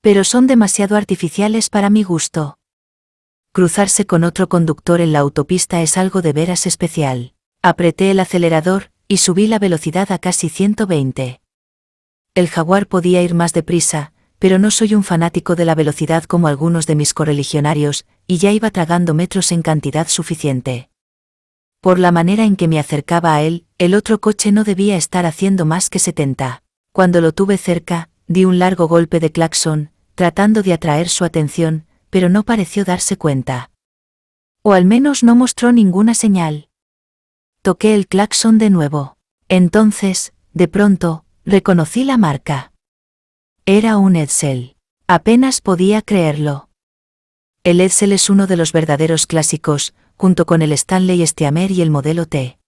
Pero son demasiado artificiales para mi gusto. Cruzarse con otro conductor en la autopista es algo de veras especial. Apreté el acelerador y subí la velocidad a casi 120. El jaguar podía ir más deprisa, pero no soy un fanático de la velocidad como algunos de mis correligionarios, y ya iba tragando metros en cantidad suficiente. Por la manera en que me acercaba a él, el otro coche no debía estar haciendo más que 70. Cuando lo tuve cerca, di un largo golpe de claxon, tratando de atraer su atención, pero no pareció darse cuenta. O al menos no mostró ninguna señal. Toqué el claxon de nuevo. Entonces, de pronto, reconocí la marca. Era un Edsel. Apenas podía creerlo. El Edsel es uno de los verdaderos clásicos, junto con el Stanley Steamer y el modelo T.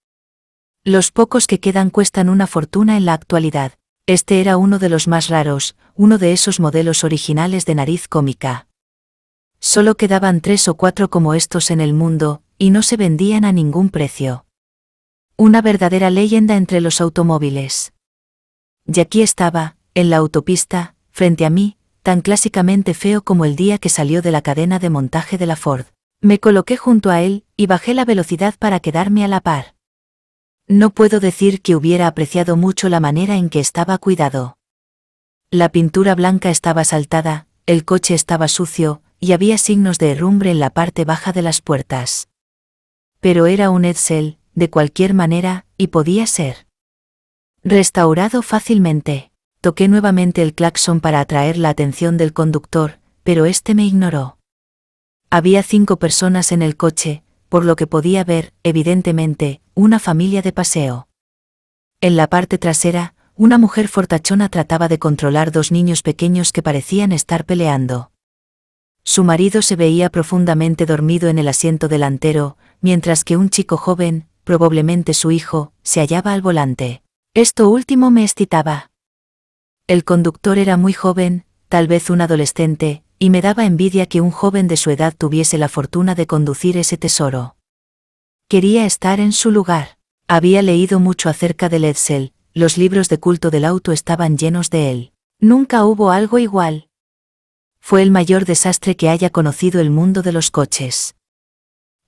Los pocos que quedan cuestan una fortuna en la actualidad. Este era uno de los más raros, uno de esos modelos originales de nariz cómica. Solo quedaban tres o cuatro como estos en el mundo, y no se vendían a ningún precio. Una verdadera leyenda entre los automóviles. Y aquí estaba, en la autopista, frente a mí, tan clásicamente feo como el día que salió de la cadena de montaje de la Ford. Me coloqué junto a él y bajé la velocidad para quedarme a la par. No puedo decir que hubiera apreciado mucho la manera en que estaba cuidado. La pintura blanca estaba saltada, el coche estaba sucio, y había signos de herrumbre en la parte baja de las puertas. Pero era un Edsel, de cualquier manera, y podía ser restaurado fácilmente. Toqué nuevamente el claxon para atraer la atención del conductor, pero este me ignoró. Había cinco personas en el coche, por lo que podía ver, evidentemente, una familia de paseo. En la parte trasera, una mujer fortachona trataba de controlar dos niños pequeños que parecían estar peleando. Su marido se veía profundamente dormido en el asiento delantero, mientras que un chico joven, probablemente su hijo, se hallaba al volante. Esto último me excitaba. El conductor era muy joven, tal vez un adolescente, y me daba envidia que un joven de su edad tuviese la fortuna de conducir ese tesoro. Quería estar en su lugar. Había leído mucho acerca del Edsel, los libros de culto del auto estaban llenos de él. Nunca hubo algo igual. Fue el mayor desastre que haya conocido el mundo de los coches.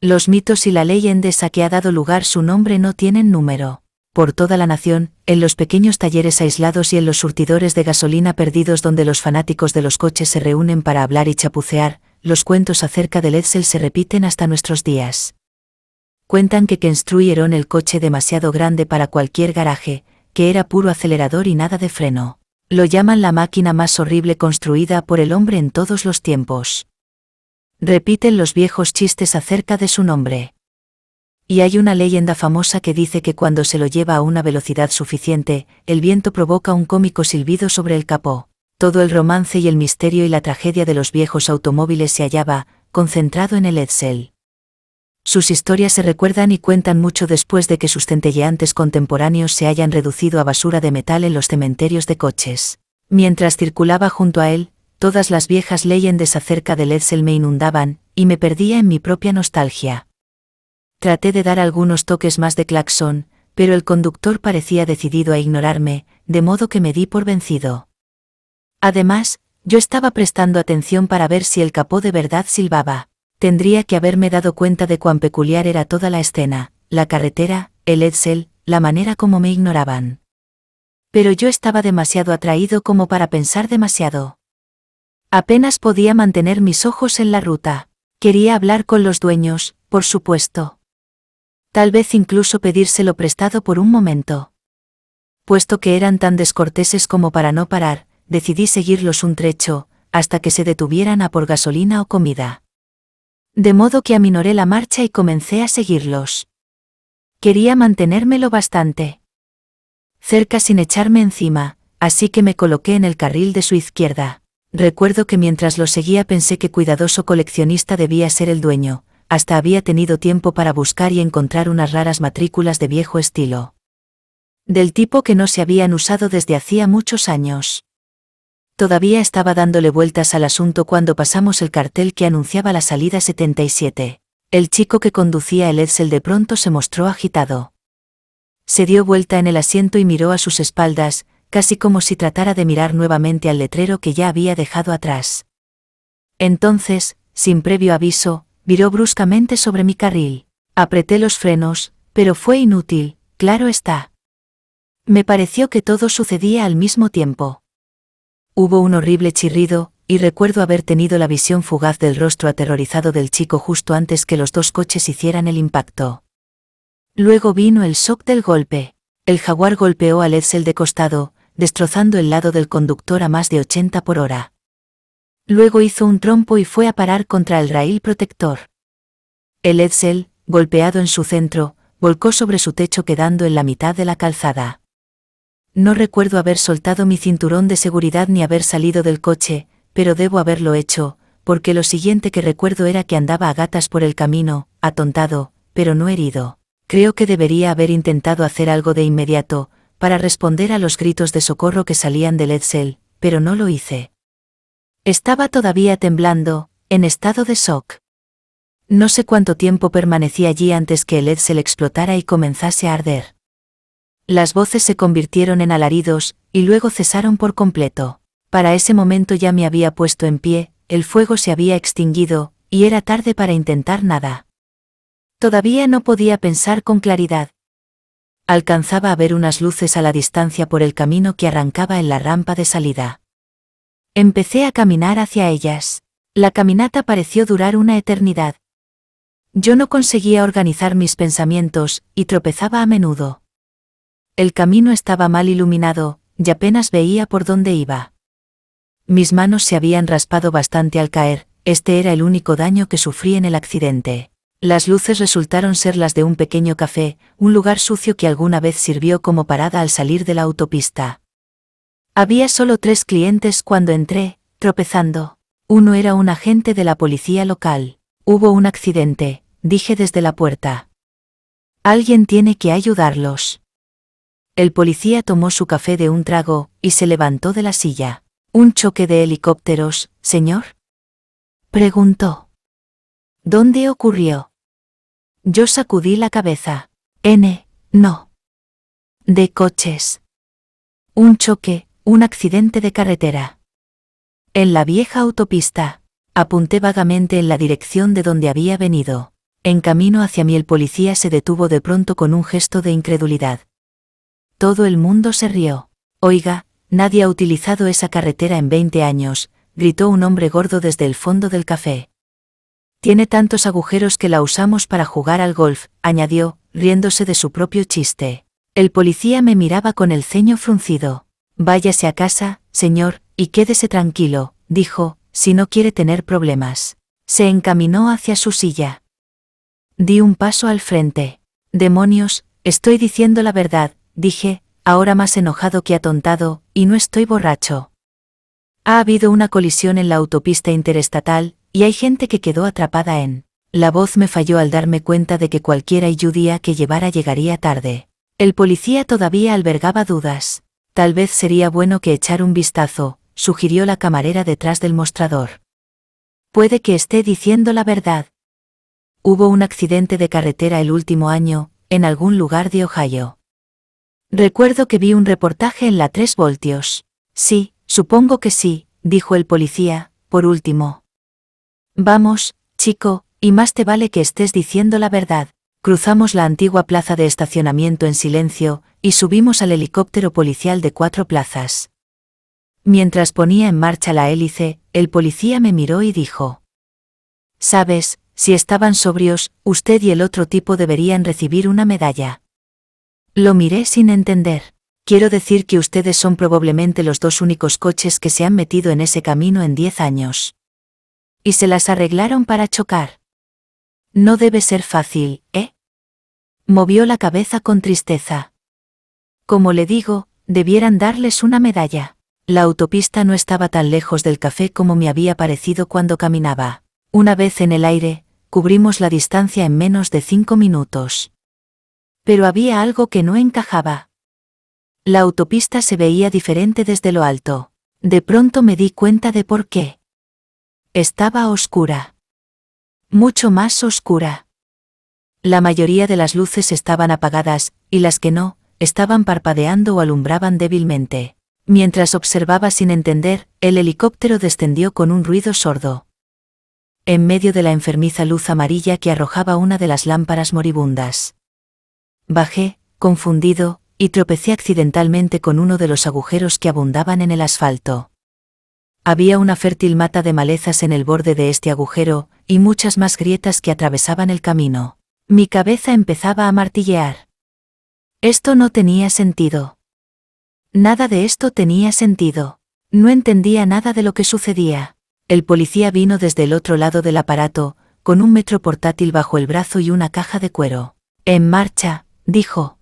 Los mitos y la leyenda a que ha dado lugar su nombre no tienen número por toda la nación, en los pequeños talleres aislados y en los surtidores de gasolina perdidos donde los fanáticos de los coches se reúnen para hablar y chapucear, los cuentos acerca del Edsel se repiten hasta nuestros días. Cuentan que construyeron el coche demasiado grande para cualquier garaje, que era puro acelerador y nada de freno. Lo llaman la máquina más horrible construida por el hombre en todos los tiempos. Repiten los viejos chistes acerca de su nombre. Y hay una leyenda famosa que dice que cuando se lo lleva a una velocidad suficiente, el viento provoca un cómico silbido sobre el capó. Todo el romance y el misterio y la tragedia de los viejos automóviles se hallaba, concentrado en el Edsel. Sus historias se recuerdan y cuentan mucho después de que sus centelleantes contemporáneos se hayan reducido a basura de metal en los cementerios de coches. Mientras circulaba junto a él, todas las viejas leyendas acerca del Edsel me inundaban, y me perdía en mi propia nostalgia. Traté de dar algunos toques más de claxon, pero el conductor parecía decidido a ignorarme, de modo que me di por vencido. Además, yo estaba prestando atención para ver si el capó de verdad silbaba. Tendría que haberme dado cuenta de cuán peculiar era toda la escena, la carretera, el Edsel, la manera como me ignoraban. Pero yo estaba demasiado atraído como para pensar demasiado. Apenas podía mantener mis ojos en la ruta. Quería hablar con los dueños, por supuesto tal vez incluso pedírselo prestado por un momento. Puesto que eran tan descorteses como para no parar, decidí seguirlos un trecho, hasta que se detuvieran a por gasolina o comida. De modo que aminoré la marcha y comencé a seguirlos. Quería mantenérmelo bastante cerca sin echarme encima, así que me coloqué en el carril de su izquierda. Recuerdo que mientras lo seguía pensé que cuidadoso coleccionista debía ser el dueño, hasta había tenido tiempo para buscar y encontrar unas raras matrículas de viejo estilo. Del tipo que no se habían usado desde hacía muchos años. Todavía estaba dándole vueltas al asunto cuando pasamos el cartel que anunciaba la salida 77. El chico que conducía el Edsel de pronto se mostró agitado. Se dio vuelta en el asiento y miró a sus espaldas, casi como si tratara de mirar nuevamente al letrero que ya había dejado atrás. Entonces, sin previo aviso, viró bruscamente sobre mi carril. Apreté los frenos, pero fue inútil, claro está. Me pareció que todo sucedía al mismo tiempo. Hubo un horrible chirrido, y recuerdo haber tenido la visión fugaz del rostro aterrorizado del chico justo antes que los dos coches hicieran el impacto. Luego vino el shock del golpe. El jaguar golpeó al Edsel de costado, destrozando el lado del conductor a más de 80 por hora. Luego hizo un trompo y fue a parar contra el rail protector. El Edsel, golpeado en su centro, volcó sobre su techo quedando en la mitad de la calzada. No recuerdo haber soltado mi cinturón de seguridad ni haber salido del coche, pero debo haberlo hecho, porque lo siguiente que recuerdo era que andaba a gatas por el camino, atontado, pero no herido. Creo que debería haber intentado hacer algo de inmediato, para responder a los gritos de socorro que salían del Edsel, pero no lo hice. Estaba todavía temblando, en estado de shock. No sé cuánto tiempo permanecí allí antes que el LED se le explotara y comenzase a arder. Las voces se convirtieron en alaridos, y luego cesaron por completo. Para ese momento ya me había puesto en pie, el fuego se había extinguido, y era tarde para intentar nada. Todavía no podía pensar con claridad. Alcanzaba a ver unas luces a la distancia por el camino que arrancaba en la rampa de salida. Empecé a caminar hacia ellas. La caminata pareció durar una eternidad. Yo no conseguía organizar mis pensamientos, y tropezaba a menudo. El camino estaba mal iluminado, y apenas veía por dónde iba. Mis manos se habían raspado bastante al caer, este era el único daño que sufrí en el accidente. Las luces resultaron ser las de un pequeño café, un lugar sucio que alguna vez sirvió como parada al salir de la autopista. Había solo tres clientes cuando entré, tropezando. Uno era un agente de la policía local. Hubo un accidente, dije desde la puerta. Alguien tiene que ayudarlos. El policía tomó su café de un trago, y se levantó de la silla. ¿Un choque de helicópteros, señor? Preguntó. ¿Dónde ocurrió? Yo sacudí la cabeza. N, no. De coches. Un choque, un accidente de carretera. En la vieja autopista, apunté vagamente en la dirección de donde había venido. En camino hacia mí el policía se detuvo de pronto con un gesto de incredulidad. Todo el mundo se rió. Oiga, nadie ha utilizado esa carretera en 20 años, gritó un hombre gordo desde el fondo del café. Tiene tantos agujeros que la usamos para jugar al golf, añadió, riéndose de su propio chiste. El policía me miraba con el ceño fruncido. Váyase a casa, señor, y quédese tranquilo, dijo, si no quiere tener problemas. Se encaminó hacia su silla. Di un paso al frente. Demonios, estoy diciendo la verdad, dije, ahora más enojado que atontado, y no estoy borracho. Ha habido una colisión en la autopista interestatal, y hay gente que quedó atrapada en. La voz me falló al darme cuenta de que cualquiera ayudía que llevara llegaría tarde. El policía todavía albergaba dudas. Tal vez sería bueno que echar un vistazo, sugirió la camarera detrás del mostrador. Puede que esté diciendo la verdad. Hubo un accidente de carretera el último año, en algún lugar de Ohio. Recuerdo que vi un reportaje en la 3 voltios. Sí, supongo que sí, dijo el policía, por último. Vamos, chico, y más te vale que estés diciendo la verdad cruzamos la antigua plaza de estacionamiento en silencio y subimos al helicóptero policial de cuatro plazas. Mientras ponía en marcha la hélice, el policía me miró y dijo, Sabes, si estaban sobrios, usted y el otro tipo deberían recibir una medalla. Lo miré sin entender. Quiero decir que ustedes son probablemente los dos únicos coches que se han metido en ese camino en diez años. Y se las arreglaron para chocar. No debe ser fácil, ¿eh? movió la cabeza con tristeza. Como le digo, debieran darles una medalla. La autopista no estaba tan lejos del café como me había parecido cuando caminaba. Una vez en el aire, cubrimos la distancia en menos de cinco minutos. Pero había algo que no encajaba. La autopista se veía diferente desde lo alto. De pronto me di cuenta de por qué. Estaba oscura. Mucho más oscura. La mayoría de las luces estaban apagadas, y las que no, estaban parpadeando o alumbraban débilmente. Mientras observaba sin entender, el helicóptero descendió con un ruido sordo. En medio de la enfermiza luz amarilla que arrojaba una de las lámparas moribundas. Bajé, confundido, y tropecé accidentalmente con uno de los agujeros que abundaban en el asfalto. Había una fértil mata de malezas en el borde de este agujero, y muchas más grietas que atravesaban el camino. Mi cabeza empezaba a martillear. Esto no tenía sentido. Nada de esto tenía sentido. No entendía nada de lo que sucedía. El policía vino desde el otro lado del aparato, con un metro portátil bajo el brazo y una caja de cuero. En marcha, dijo.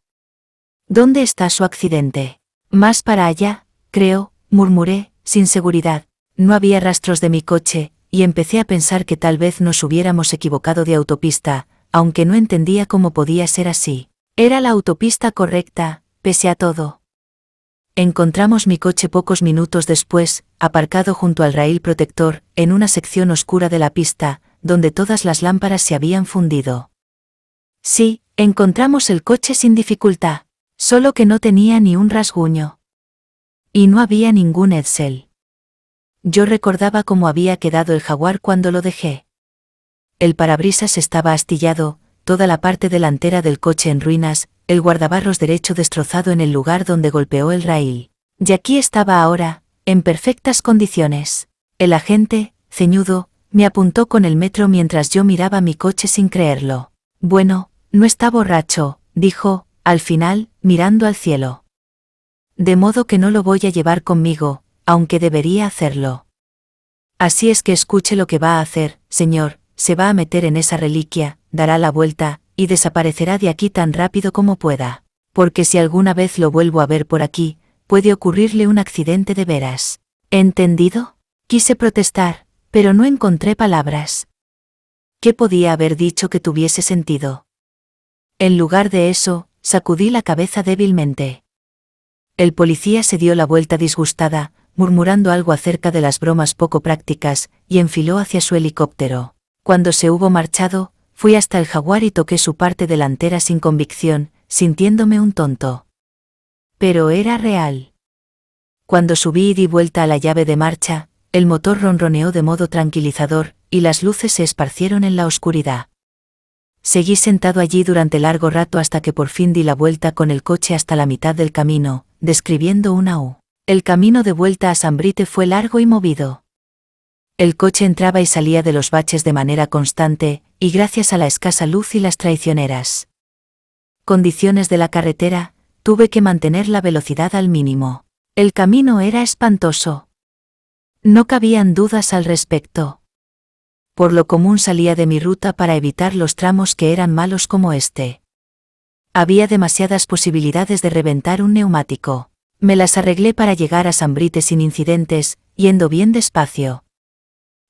¿Dónde está su accidente? Más para allá, creo, murmuré, sin seguridad. No había rastros de mi coche, y empecé a pensar que tal vez nos hubiéramos equivocado de autopista, aunque no entendía cómo podía ser así. Era la autopista correcta, pese a todo. Encontramos mi coche pocos minutos después, aparcado junto al rail protector, en una sección oscura de la pista, donde todas las lámparas se habían fundido. Sí, encontramos el coche sin dificultad, solo que no tenía ni un rasguño. Y no había ningún Edsel. Yo recordaba cómo había quedado el jaguar cuando lo dejé. El parabrisas estaba astillado, toda la parte delantera del coche en ruinas, el guardabarros derecho destrozado en el lugar donde golpeó el rail. Y aquí estaba ahora, en perfectas condiciones. El agente, ceñudo, me apuntó con el metro mientras yo miraba mi coche sin creerlo. Bueno, no está borracho, dijo, al final, mirando al cielo. De modo que no lo voy a llevar conmigo, aunque debería hacerlo. Así es que escuche lo que va a hacer, señor, se va a meter en esa reliquia, dará la vuelta, y desaparecerá de aquí tan rápido como pueda. Porque si alguna vez lo vuelvo a ver por aquí, puede ocurrirle un accidente de veras. ¿Entendido? Quise protestar, pero no encontré palabras. ¿Qué podía haber dicho que tuviese sentido? En lugar de eso, sacudí la cabeza débilmente. El policía se dio la vuelta disgustada, murmurando algo acerca de las bromas poco prácticas, y enfiló hacia su helicóptero. Cuando se hubo marchado, fui hasta el jaguar y toqué su parte delantera sin convicción, sintiéndome un tonto. Pero era real. Cuando subí y di vuelta a la llave de marcha, el motor ronroneó de modo tranquilizador, y las luces se esparcieron en la oscuridad. Seguí sentado allí durante largo rato hasta que por fin di la vuelta con el coche hasta la mitad del camino, describiendo una U. El camino de vuelta a San fue largo y movido. El coche entraba y salía de los baches de manera constante, y gracias a la escasa luz y las traicioneras condiciones de la carretera, tuve que mantener la velocidad al mínimo. El camino era espantoso. No cabían dudas al respecto. Por lo común salía de mi ruta para evitar los tramos que eran malos como este. Había demasiadas posibilidades de reventar un neumático. Me las arreglé para llegar a San Brite sin incidentes, yendo bien despacio.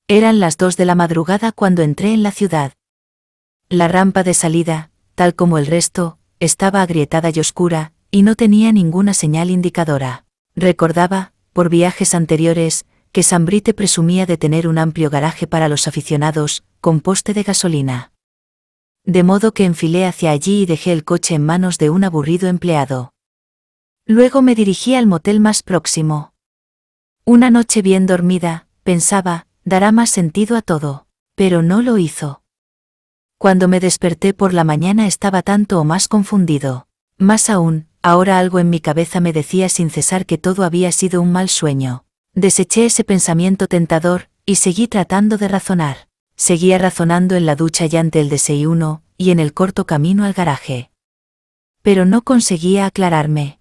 Eran las dos de la madrugada cuando entré en la ciudad. La rampa de salida, tal como el resto, estaba agrietada y oscura, y no tenía ninguna señal indicadora. Recordaba, por viajes anteriores, que Sambrite presumía de tener un amplio garaje para los aficionados, con poste de gasolina. De modo que enfilé hacia allí y dejé el coche en manos de un aburrido empleado. Luego me dirigí al motel más próximo. Una noche bien dormida, pensaba, dará más sentido a todo. Pero no lo hizo. Cuando me desperté por la mañana estaba tanto o más confundido. Más aún, ahora algo en mi cabeza me decía sin cesar que todo había sido un mal sueño. Deseché ese pensamiento tentador, y seguí tratando de razonar. Seguía razonando en la ducha y ante el desayuno, y en el corto camino al garaje. Pero no conseguía aclararme.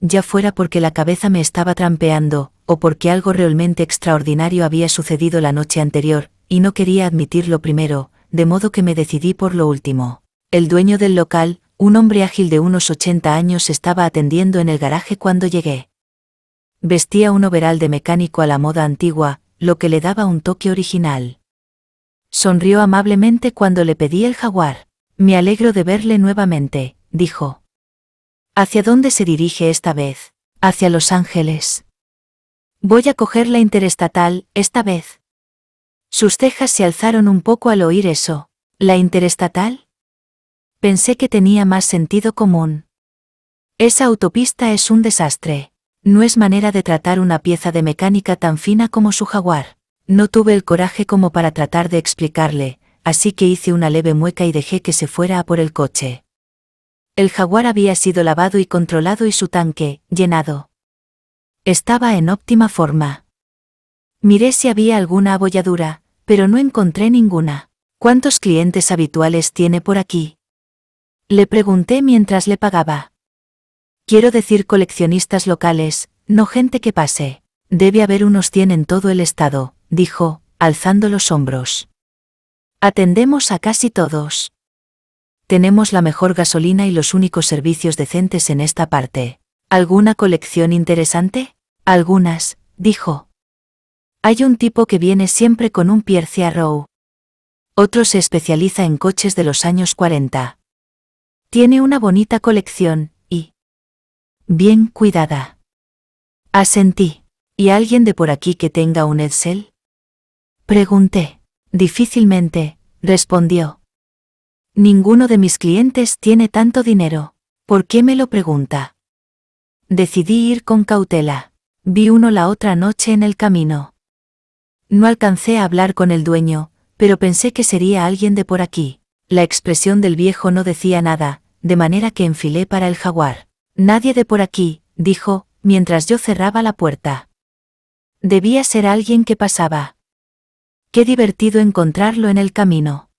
Ya fuera porque la cabeza me estaba trampeando, o porque algo realmente extraordinario había sucedido la noche anterior, y no quería admitirlo primero, de modo que me decidí por lo último. El dueño del local, un hombre ágil de unos 80 años, estaba atendiendo en el garaje cuando llegué. Vestía un overal de mecánico a la moda antigua, lo que le daba un toque original. Sonrió amablemente cuando le pedí el jaguar. Me alegro de verle nuevamente, dijo. ¿Hacia dónde se dirige esta vez? Hacia Los Ángeles. Voy a coger la interestatal, esta vez. Sus cejas se alzaron un poco al oír eso. ¿La interestatal? Pensé que tenía más sentido común. Esa autopista es un desastre. No es manera de tratar una pieza de mecánica tan fina como su jaguar. No tuve el coraje como para tratar de explicarle, así que hice una leve mueca y dejé que se fuera a por el coche. El jaguar había sido lavado y controlado y su tanque, llenado. Estaba en óptima forma. Miré si había alguna abolladura, pero no encontré ninguna. ¿Cuántos clientes habituales tiene por aquí? Le pregunté mientras le pagaba. Quiero decir coleccionistas locales, no gente que pase. Debe haber unos 100 en todo el estado, dijo, alzando los hombros. Atendemos a casi todos. Tenemos la mejor gasolina y los únicos servicios decentes en esta parte. ¿Alguna colección interesante? Algunas, dijo. Hay un tipo que viene siempre con un Pierce Arrow. Otro se especializa en coches de los años 40. Tiene una bonita colección, y... Bien cuidada. Asentí. ¿Y alguien de por aquí que tenga un Edsel? Pregunté. Difícilmente, respondió. Ninguno de mis clientes tiene tanto dinero. ¿Por qué me lo pregunta? Decidí ir con cautela vi uno la otra noche en el camino. No alcancé a hablar con el dueño, pero pensé que sería alguien de por aquí. La expresión del viejo no decía nada, de manera que enfilé para el jaguar. Nadie de por aquí, dijo, mientras yo cerraba la puerta. Debía ser alguien que pasaba. Qué divertido encontrarlo en el camino.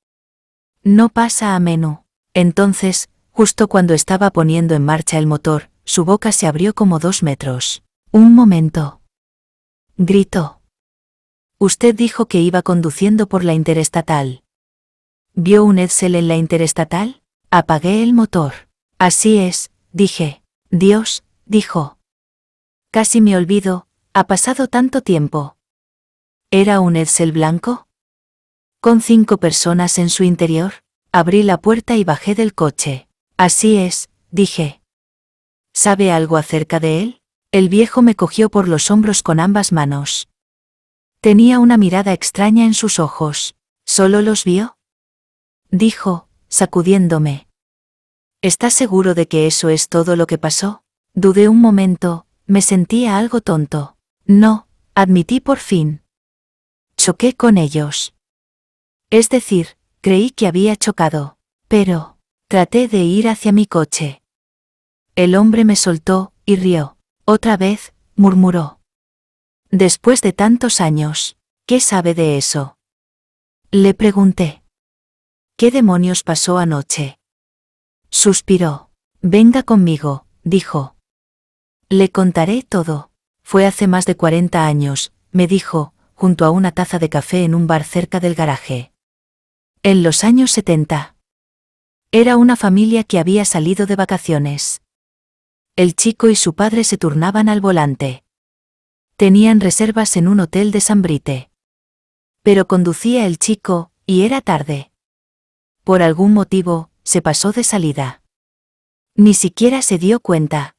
No pasa a menú. Entonces, justo cuando estaba poniendo en marcha el motor, su boca se abrió como dos metros. Un momento. Gritó. Usted dijo que iba conduciendo por la interestatal. ¿Vio un Edsel en la interestatal? Apagué el motor. Así es, dije. Dios, dijo. Casi me olvido, ha pasado tanto tiempo. ¿Era un Edsel blanco? Con cinco personas en su interior, abrí la puerta y bajé del coche. Así es, dije. ¿Sabe algo acerca de él? El viejo me cogió por los hombros con ambas manos. Tenía una mirada extraña en sus ojos. ¿Solo los vio? Dijo, sacudiéndome. ¿Estás seguro de que eso es todo lo que pasó? Dudé un momento, me sentía algo tonto. No, admití por fin. Choqué con ellos. Es decir, creí que había chocado, pero traté de ir hacia mi coche. El hombre me soltó y rió. Otra vez, murmuró. Después de tantos años, ¿qué sabe de eso? Le pregunté. ¿Qué demonios pasó anoche? Suspiró. Venga conmigo, dijo. Le contaré todo. Fue hace más de 40 años, me dijo, junto a una taza de café en un bar cerca del garaje. En los años 70. Era una familia que había salido de vacaciones el chico y su padre se turnaban al volante. Tenían reservas en un hotel de San Brite. Pero conducía el chico, y era tarde. Por algún motivo, se pasó de salida. Ni siquiera se dio cuenta.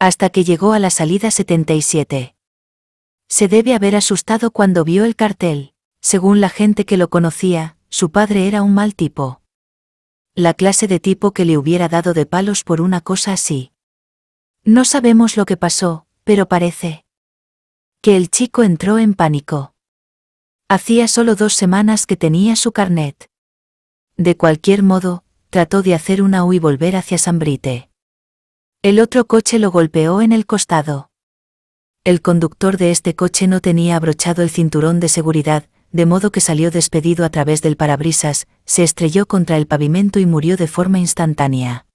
Hasta que llegó a la salida 77. Se debe haber asustado cuando vio el cartel. Según la gente que lo conocía, su padre era un mal tipo. La clase de tipo que le hubiera dado de palos por una cosa así. No sabemos lo que pasó, pero parece que el chico entró en pánico. Hacía solo dos semanas que tenía su carnet. De cualquier modo, trató de hacer una U y volver hacia San El otro coche lo golpeó en el costado. El conductor de este coche no tenía abrochado el cinturón de seguridad, de modo que salió despedido a través del parabrisas, se estrelló contra el pavimento y murió de forma instantánea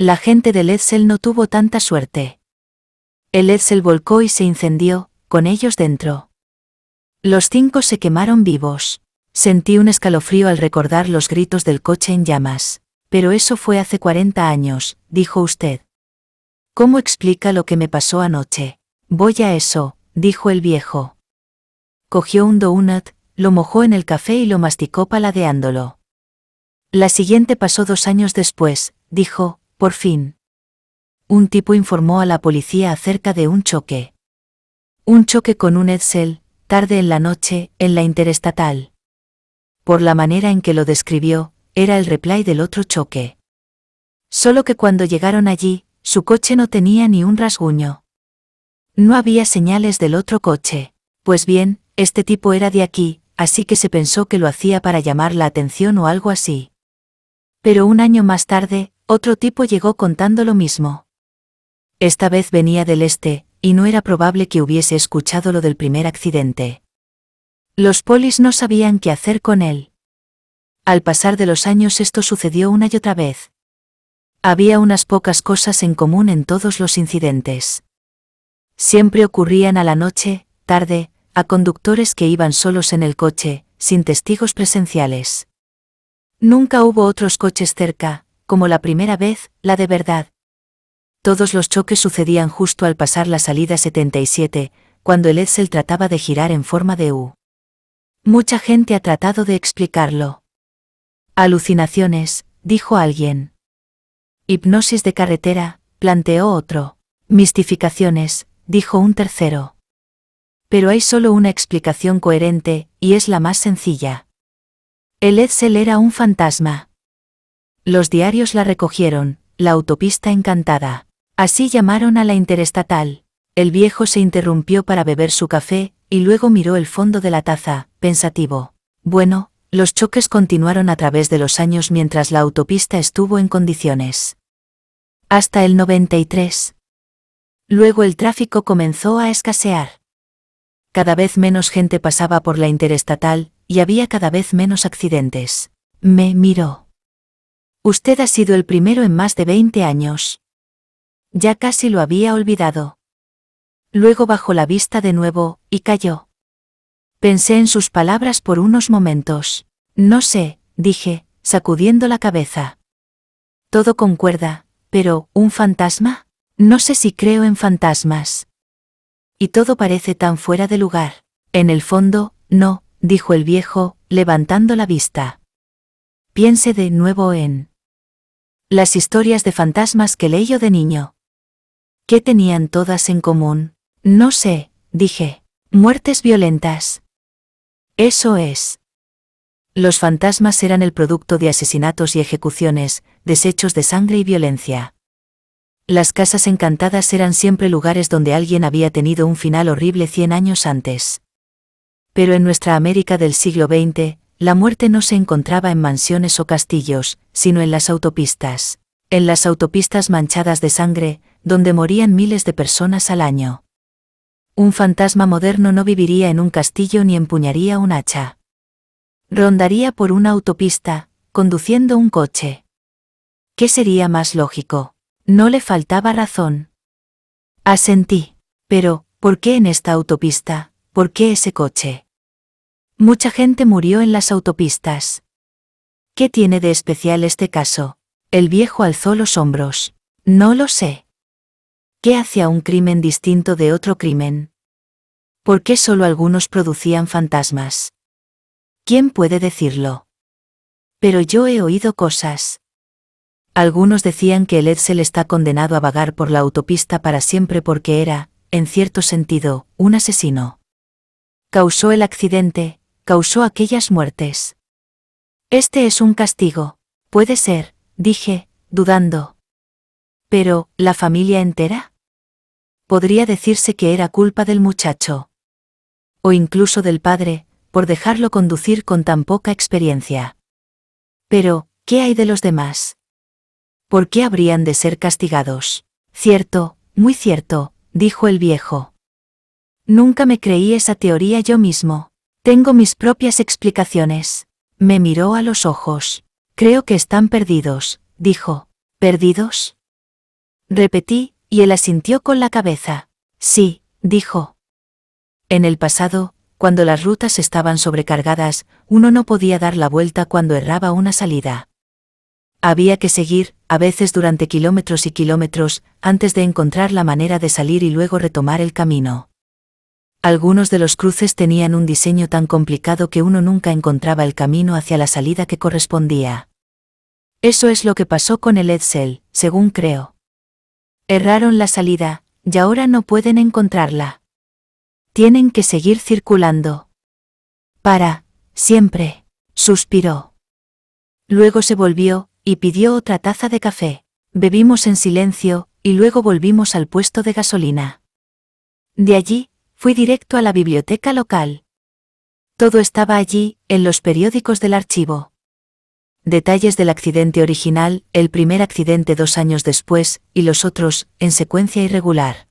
la gente del Edsel no tuvo tanta suerte. El Edsel volcó y se incendió, con ellos dentro. Los cinco se quemaron vivos. Sentí un escalofrío al recordar los gritos del coche en llamas. Pero eso fue hace 40 años, dijo usted. ¿Cómo explica lo que me pasó anoche? Voy a eso, dijo el viejo. Cogió un donut, lo mojó en el café y lo masticó paladeándolo. La siguiente pasó dos años después, dijo, por fin. Un tipo informó a la policía acerca de un choque. Un choque con un Edsel, tarde en la noche, en la interestatal. Por la manera en que lo describió, era el reply del otro choque. Solo que cuando llegaron allí, su coche no tenía ni un rasguño. No había señales del otro coche. Pues bien, este tipo era de aquí, así que se pensó que lo hacía para llamar la atención o algo así. Pero un año más tarde, otro tipo llegó contando lo mismo. Esta vez venía del este, y no era probable que hubiese escuchado lo del primer accidente. Los polis no sabían qué hacer con él. Al pasar de los años esto sucedió una y otra vez. Había unas pocas cosas en común en todos los incidentes. Siempre ocurrían a la noche, tarde, a conductores que iban solos en el coche, sin testigos presenciales. Nunca hubo otros coches cerca, como la primera vez, la de verdad. Todos los choques sucedían justo al pasar la salida 77, cuando el Edsel trataba de girar en forma de U. Mucha gente ha tratado de explicarlo. Alucinaciones, dijo alguien. Hipnosis de carretera, planteó otro. Mistificaciones, dijo un tercero. Pero hay solo una explicación coherente, y es la más sencilla. El Edsel era un fantasma. Los diarios la recogieron, la autopista encantada. Así llamaron a la interestatal. El viejo se interrumpió para beber su café, y luego miró el fondo de la taza, pensativo. Bueno, los choques continuaron a través de los años mientras la autopista estuvo en condiciones. Hasta el 93. Luego el tráfico comenzó a escasear. Cada vez menos gente pasaba por la interestatal, y había cada vez menos accidentes. Me miró. Usted ha sido el primero en más de veinte años. Ya casi lo había olvidado. Luego bajó la vista de nuevo, y cayó. Pensé en sus palabras por unos momentos. No sé, dije, sacudiendo la cabeza. Todo concuerda, pero ¿un fantasma? No sé si creo en fantasmas. Y todo parece tan fuera de lugar. En el fondo, no, dijo el viejo, levantando la vista. Piense de nuevo en las historias de fantasmas que leí yo de niño. ¿Qué tenían todas en común? No sé, dije. Muertes violentas. Eso es. Los fantasmas eran el producto de asesinatos y ejecuciones, desechos de sangre y violencia. Las casas encantadas eran siempre lugares donde alguien había tenido un final horrible cien años antes. Pero en nuestra América del siglo XX, la muerte no se encontraba en mansiones o castillos, sino en las autopistas. En las autopistas manchadas de sangre, donde morían miles de personas al año. Un fantasma moderno no viviría en un castillo ni empuñaría un hacha. Rondaría por una autopista, conduciendo un coche. ¿Qué sería más lógico? No le faltaba razón. Asentí. Pero, ¿por qué en esta autopista? ¿Por qué ese coche? Mucha gente murió en las autopistas. ¿Qué tiene de especial este caso? El viejo alzó los hombros. No lo sé. ¿Qué hacía un crimen distinto de otro crimen? ¿Por qué solo algunos producían fantasmas? ¿Quién puede decirlo? Pero yo he oído cosas. Algunos decían que el Edsel está condenado a vagar por la autopista para siempre porque era, en cierto sentido, un asesino. Causó el accidente, causó aquellas muertes. Este es un castigo. Puede ser, dije, dudando. Pero, ¿la familia entera? Podría decirse que era culpa del muchacho. O incluso del padre, por dejarlo conducir con tan poca experiencia. Pero, ¿qué hay de los demás? ¿Por qué habrían de ser castigados? Cierto, muy cierto, dijo el viejo. Nunca me creí esa teoría yo mismo. Tengo mis propias explicaciones. Me miró a los ojos. Creo que están perdidos, dijo. ¿Perdidos? Repetí, y él asintió con la cabeza. Sí, dijo. En el pasado, cuando las rutas estaban sobrecargadas, uno no podía dar la vuelta cuando erraba una salida. Había que seguir, a veces durante kilómetros y kilómetros, antes de encontrar la manera de salir y luego retomar el camino. Algunos de los cruces tenían un diseño tan complicado que uno nunca encontraba el camino hacia la salida que correspondía. Eso es lo que pasó con el Edsel, según creo. Erraron la salida, y ahora no pueden encontrarla. Tienen que seguir circulando. Para, siempre, suspiró. Luego se volvió, y pidió otra taza de café. Bebimos en silencio, y luego volvimos al puesto de gasolina. De allí, fui directo a la biblioteca local. Todo estaba allí, en los periódicos del archivo. Detalles del accidente original, el primer accidente dos años después, y los otros, en secuencia irregular.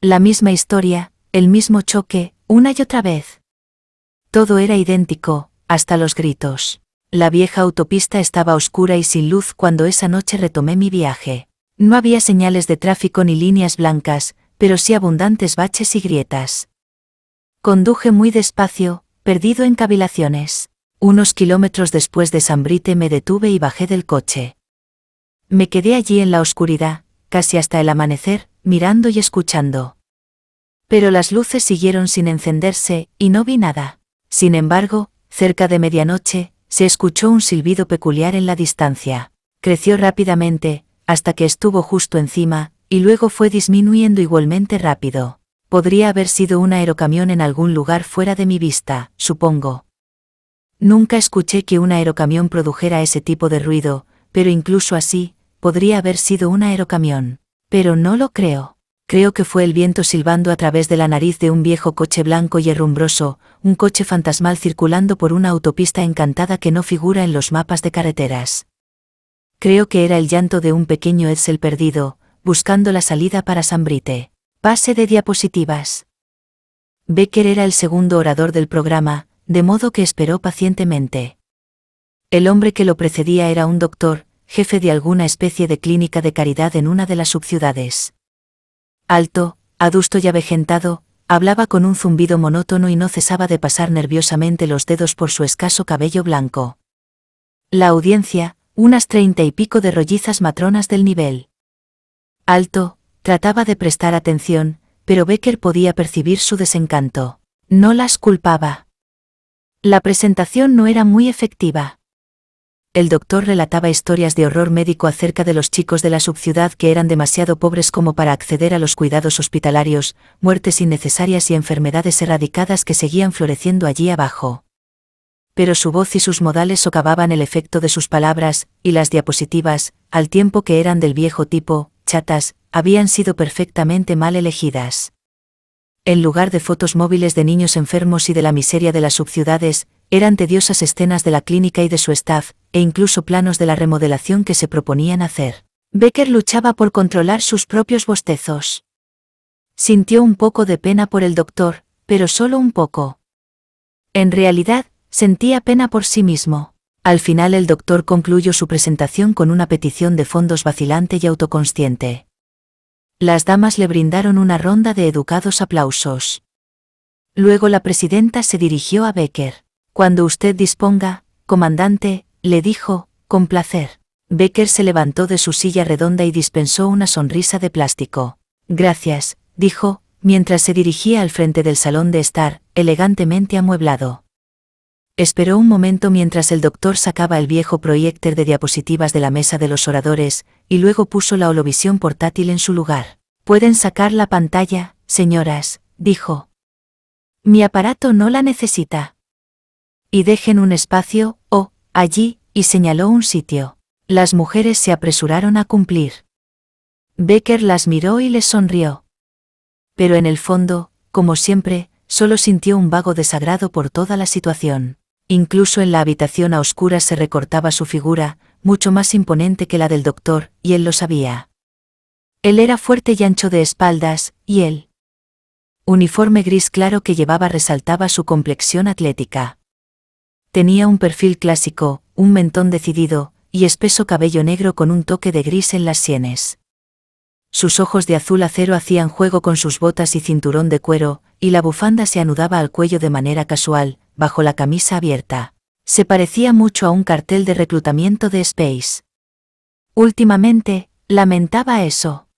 La misma historia, el mismo choque, una y otra vez. Todo era idéntico, hasta los gritos. La vieja autopista estaba oscura y sin luz cuando esa noche retomé mi viaje. No había señales de tráfico ni líneas blancas, pero sí abundantes baches y grietas. Conduje muy despacio, perdido en cavilaciones. Unos kilómetros después de San me detuve y bajé del coche. Me quedé allí en la oscuridad, casi hasta el amanecer, mirando y escuchando. Pero las luces siguieron sin encenderse, y no vi nada. Sin embargo, cerca de medianoche, se escuchó un silbido peculiar en la distancia. Creció rápidamente, hasta que estuvo justo encima, y luego fue disminuyendo igualmente rápido. Podría haber sido un aerocamión en algún lugar fuera de mi vista, supongo. Nunca escuché que un aerocamión produjera ese tipo de ruido, pero incluso así, podría haber sido un aerocamión. Pero no lo creo. Creo que fue el viento silbando a través de la nariz de un viejo coche blanco y herrumbroso, un coche fantasmal circulando por una autopista encantada que no figura en los mapas de carreteras. Creo que era el llanto de un pequeño Edsel perdido, buscando la salida para Sambrite. Pase de diapositivas. Becker era el segundo orador del programa, de modo que esperó pacientemente. El hombre que lo precedía era un doctor, jefe de alguna especie de clínica de caridad en una de las subciudades. Alto, adusto y avejentado, hablaba con un zumbido monótono y no cesaba de pasar nerviosamente los dedos por su escaso cabello blanco. La audiencia, unas treinta y pico de rollizas matronas del nivel Alto, trataba de prestar atención, pero Becker podía percibir su desencanto. No las culpaba. La presentación no era muy efectiva. El doctor relataba historias de horror médico acerca de los chicos de la subciudad que eran demasiado pobres como para acceder a los cuidados hospitalarios, muertes innecesarias y enfermedades erradicadas que seguían floreciendo allí abajo. Pero su voz y sus modales socavaban el efecto de sus palabras, y las diapositivas, al tiempo que eran del viejo tipo, chatas, habían sido perfectamente mal elegidas. En lugar de fotos móviles de niños enfermos y de la miseria de las subciudades, eran tediosas escenas de la clínica y de su staff, e incluso planos de la remodelación que se proponían hacer. Becker luchaba por controlar sus propios bostezos. Sintió un poco de pena por el doctor, pero solo un poco. En realidad, sentía pena por sí mismo. Al final el doctor concluyó su presentación con una petición de fondos vacilante y autoconsciente. Las damas le brindaron una ronda de educados aplausos. Luego la presidenta se dirigió a Becker. Cuando usted disponga, comandante, le dijo, con placer. Becker se levantó de su silla redonda y dispensó una sonrisa de plástico. Gracias, dijo, mientras se dirigía al frente del salón de estar, elegantemente amueblado. Esperó un momento mientras el doctor sacaba el viejo proyector de diapositivas de la mesa de los oradores, y luego puso la holovisión portátil en su lugar. Pueden sacar la pantalla, señoras, dijo. Mi aparato no la necesita. Y dejen un espacio, o, allí, y señaló un sitio. Las mujeres se apresuraron a cumplir. Becker las miró y les sonrió. Pero en el fondo, como siempre, solo sintió un vago desagrado por toda la situación. Incluso en la habitación a oscuras se recortaba su figura, mucho más imponente que la del doctor, y él lo sabía. Él era fuerte y ancho de espaldas, y él. Uniforme gris claro que llevaba resaltaba su complexión atlética. Tenía un perfil clásico, un mentón decidido, y espeso cabello negro con un toque de gris en las sienes. Sus ojos de azul acero hacían juego con sus botas y cinturón de cuero, y la bufanda se anudaba al cuello de manera casual, bajo la camisa abierta. Se parecía mucho a un cartel de reclutamiento de Space. Últimamente, lamentaba eso.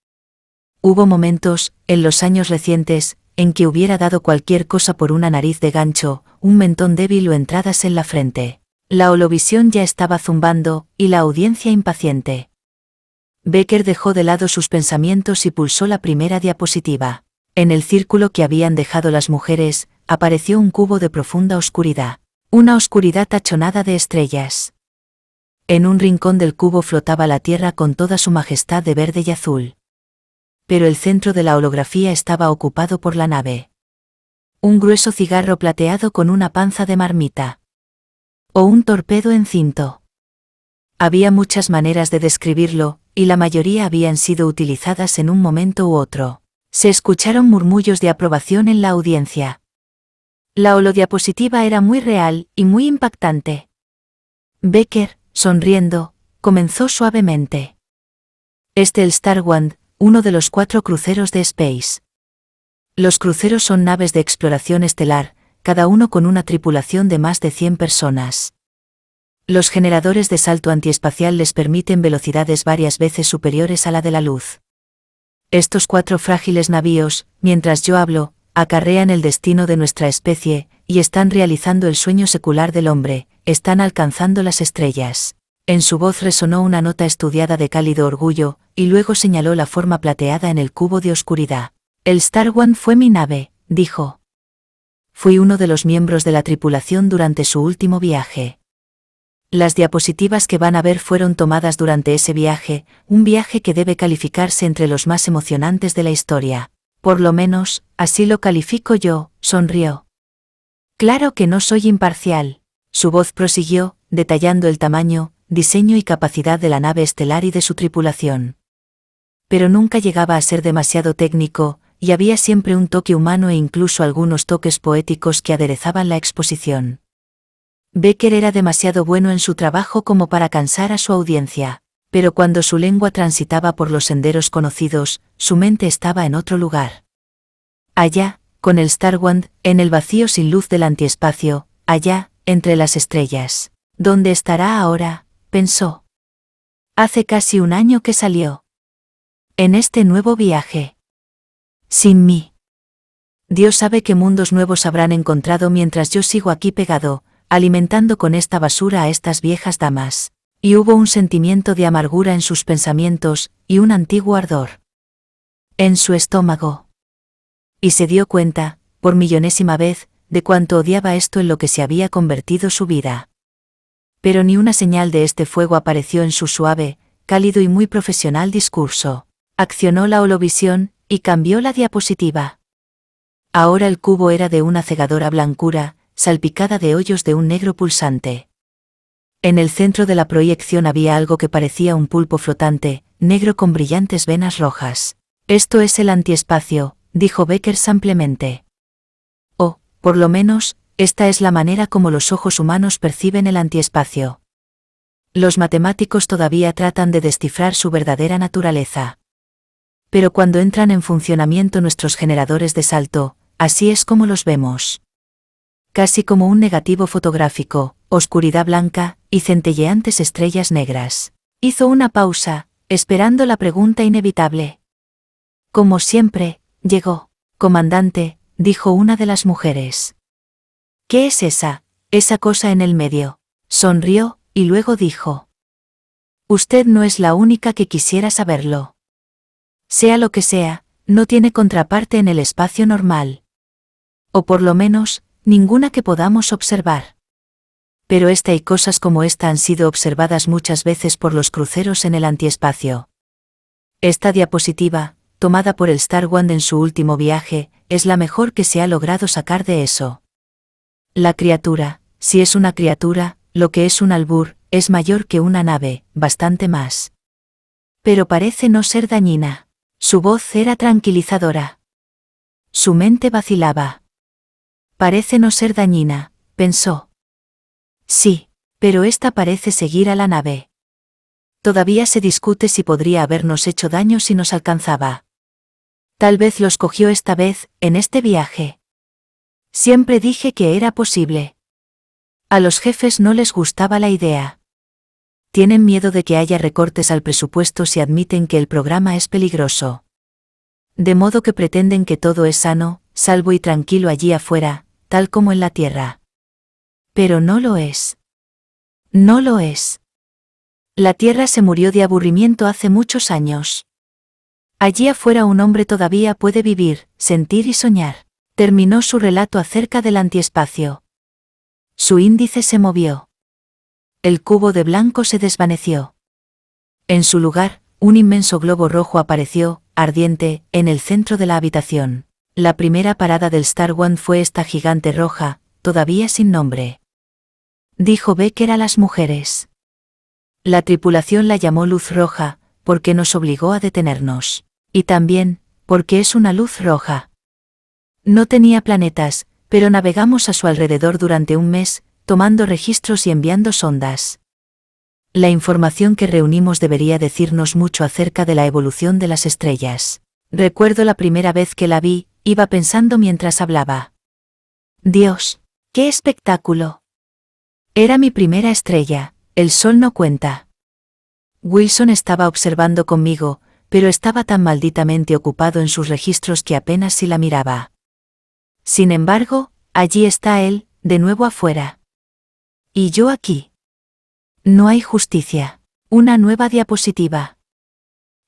Hubo momentos, en los años recientes, en que hubiera dado cualquier cosa por una nariz de gancho, un mentón débil o entradas en la frente. La holovisión ya estaba zumbando, y la audiencia impaciente. Becker dejó de lado sus pensamientos y pulsó la primera diapositiva. En el círculo que habían dejado las mujeres, apareció un cubo de profunda oscuridad, una oscuridad tachonada de estrellas. En un rincón del cubo flotaba la Tierra con toda su majestad de verde y azul. Pero el centro de la holografía estaba ocupado por la nave. Un grueso cigarro plateado con una panza de marmita. O un torpedo en cinto. Había muchas maneras de describirlo, y la mayoría habían sido utilizadas en un momento u otro. Se escucharon murmullos de aprobación en la audiencia. La holodiapositiva era muy real y muy impactante. Becker, sonriendo, comenzó suavemente. Este el Starwand, uno de los cuatro cruceros de Space. Los cruceros son naves de exploración estelar, cada uno con una tripulación de más de 100 personas. Los generadores de salto antiespacial les permiten velocidades varias veces superiores a la de la luz. Estos cuatro frágiles navíos, mientras yo hablo, acarrean el destino de nuestra especie, y están realizando el sueño secular del hombre, están alcanzando las estrellas. En su voz resonó una nota estudiada de cálido orgullo, y luego señaló la forma plateada en el cubo de oscuridad. El Star One fue mi nave, dijo. Fui uno de los miembros de la tripulación durante su último viaje. Las diapositivas que van a ver fueron tomadas durante ese viaje, un viaje que debe calificarse entre los más emocionantes de la historia por lo menos, así lo califico yo, sonrió. Claro que no soy imparcial, su voz prosiguió, detallando el tamaño, diseño y capacidad de la nave estelar y de su tripulación. Pero nunca llegaba a ser demasiado técnico, y había siempre un toque humano e incluso algunos toques poéticos que aderezaban la exposición. Becker era demasiado bueno en su trabajo como para cansar a su audiencia pero cuando su lengua transitaba por los senderos conocidos, su mente estaba en otro lugar. Allá, con el Starwand, en el vacío sin luz del antiespacio, allá, entre las estrellas. ¿Dónde estará ahora? pensó. Hace casi un año que salió. En este nuevo viaje. Sin mí. Dios sabe qué mundos nuevos habrán encontrado mientras yo sigo aquí pegado, alimentando con esta basura a estas viejas damas y hubo un sentimiento de amargura en sus pensamientos, y un antiguo ardor en su estómago. Y se dio cuenta, por millonésima vez, de cuánto odiaba esto en lo que se había convertido su vida. Pero ni una señal de este fuego apareció en su suave, cálido y muy profesional discurso. Accionó la holovisión, y cambió la diapositiva. Ahora el cubo era de una cegadora blancura, salpicada de hoyos de un negro pulsante. En el centro de la proyección había algo que parecía un pulpo flotante, negro con brillantes venas rojas. Esto es el antiespacio, dijo Becker simplemente. O, oh, por lo menos, esta es la manera como los ojos humanos perciben el antiespacio. Los matemáticos todavía tratan de descifrar su verdadera naturaleza. Pero cuando entran en funcionamiento nuestros generadores de salto, así es como los vemos casi como un negativo fotográfico, oscuridad blanca, y centelleantes estrellas negras. Hizo una pausa, esperando la pregunta inevitable. Como siempre, llegó. Comandante, dijo una de las mujeres. ¿Qué es esa, esa cosa en el medio? Sonrió, y luego dijo. Usted no es la única que quisiera saberlo. Sea lo que sea, no tiene contraparte en el espacio normal. O por lo menos, ninguna que podamos observar. Pero esta y cosas como esta han sido observadas muchas veces por los cruceros en el antiespacio. Esta diapositiva, tomada por el Star One en su último viaje, es la mejor que se ha logrado sacar de eso. La criatura, si es una criatura, lo que es un albur, es mayor que una nave, bastante más. Pero parece no ser dañina. Su voz era tranquilizadora. Su mente vacilaba. Parece no ser dañina, pensó. Sí, pero esta parece seguir a la nave. Todavía se discute si podría habernos hecho daño si nos alcanzaba. Tal vez los cogió esta vez, en este viaje. Siempre dije que era posible. A los jefes no les gustaba la idea. Tienen miedo de que haya recortes al presupuesto si admiten que el programa es peligroso. De modo que pretenden que todo es sano, salvo y tranquilo allí afuera, tal como en la tierra. Pero no lo es. No lo es. La tierra se murió de aburrimiento hace muchos años. Allí afuera un hombre todavía puede vivir, sentir y soñar. Terminó su relato acerca del antiespacio. Su índice se movió. El cubo de blanco se desvaneció. En su lugar, un inmenso globo rojo apareció, ardiente, en el centro de la habitación. La primera parada del Star One fue esta gigante roja, todavía sin nombre. Dijo Becker a las mujeres. La tripulación la llamó luz roja, porque nos obligó a detenernos. Y también, porque es una luz roja. No tenía planetas, pero navegamos a su alrededor durante un mes, tomando registros y enviando sondas. La información que reunimos debería decirnos mucho acerca de la evolución de las estrellas. Recuerdo la primera vez que la vi, iba pensando mientras hablaba. Dios, qué espectáculo. Era mi primera estrella, el sol no cuenta. Wilson estaba observando conmigo, pero estaba tan malditamente ocupado en sus registros que apenas si la miraba. Sin embargo, allí está él, de nuevo afuera. Y yo aquí. No hay justicia. Una nueva diapositiva.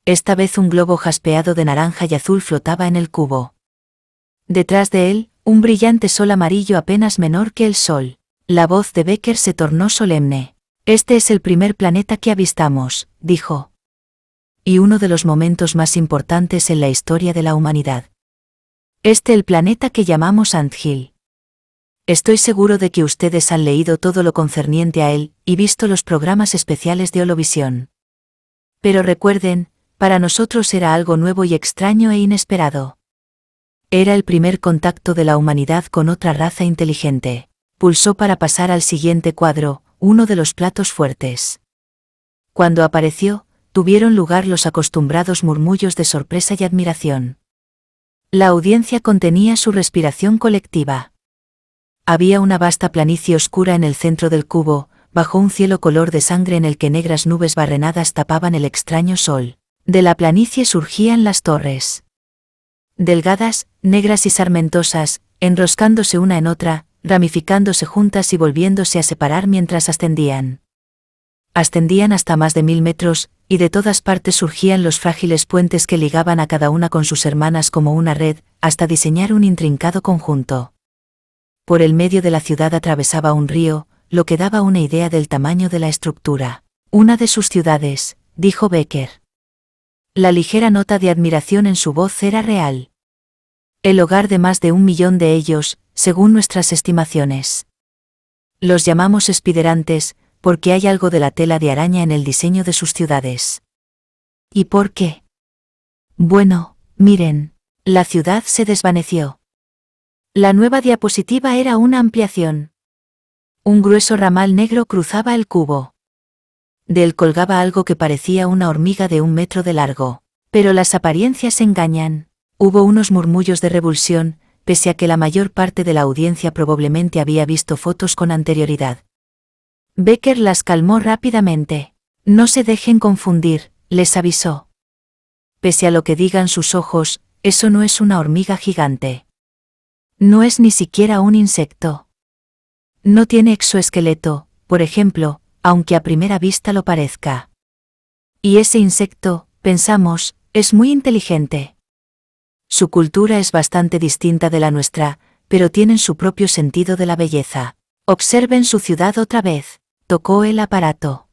Esta vez un globo jaspeado de naranja y azul flotaba en el cubo. Detrás de él, un brillante sol amarillo apenas menor que el sol. La voz de Becker se tornó solemne. Este es el primer planeta que avistamos, dijo. Y uno de los momentos más importantes en la historia de la humanidad. Este el planeta que llamamos Ant Estoy seguro de que ustedes han leído todo lo concerniente a él y visto los programas especiales de Holovisión. Pero recuerden, para nosotros era algo nuevo y extraño e inesperado. Era el primer contacto de la humanidad con otra raza inteligente. Pulsó para pasar al siguiente cuadro, uno de los platos fuertes. Cuando apareció, tuvieron lugar los acostumbrados murmullos de sorpresa y admiración. La audiencia contenía su respiración colectiva. Había una vasta planicie oscura en el centro del cubo, bajo un cielo color de sangre en el que negras nubes barrenadas tapaban el extraño sol. De la planicie surgían las torres delgadas, negras y sarmentosas, enroscándose una en otra, ramificándose juntas y volviéndose a separar mientras ascendían. Ascendían hasta más de mil metros, y de todas partes surgían los frágiles puentes que ligaban a cada una con sus hermanas como una red, hasta diseñar un intrincado conjunto. Por el medio de la ciudad atravesaba un río, lo que daba una idea del tamaño de la estructura. Una de sus ciudades, dijo Becker. La ligera nota de admiración en su voz era real. El hogar de más de un millón de ellos, según nuestras estimaciones. Los llamamos espiderantes, porque hay algo de la tela de araña en el diseño de sus ciudades. ¿Y por qué? Bueno, miren, la ciudad se desvaneció. La nueva diapositiva era una ampliación. Un grueso ramal negro cruzaba el cubo de él colgaba algo que parecía una hormiga de un metro de largo. Pero las apariencias engañan. Hubo unos murmullos de revulsión, pese a que la mayor parte de la audiencia probablemente había visto fotos con anterioridad. Becker las calmó rápidamente. No se dejen confundir, les avisó. Pese a lo que digan sus ojos, eso no es una hormiga gigante. No es ni siquiera un insecto. No tiene exoesqueleto, por ejemplo, aunque a primera vista lo parezca. Y ese insecto, pensamos, es muy inteligente. Su cultura es bastante distinta de la nuestra, pero tienen su propio sentido de la belleza. Observen su ciudad otra vez. Tocó el aparato.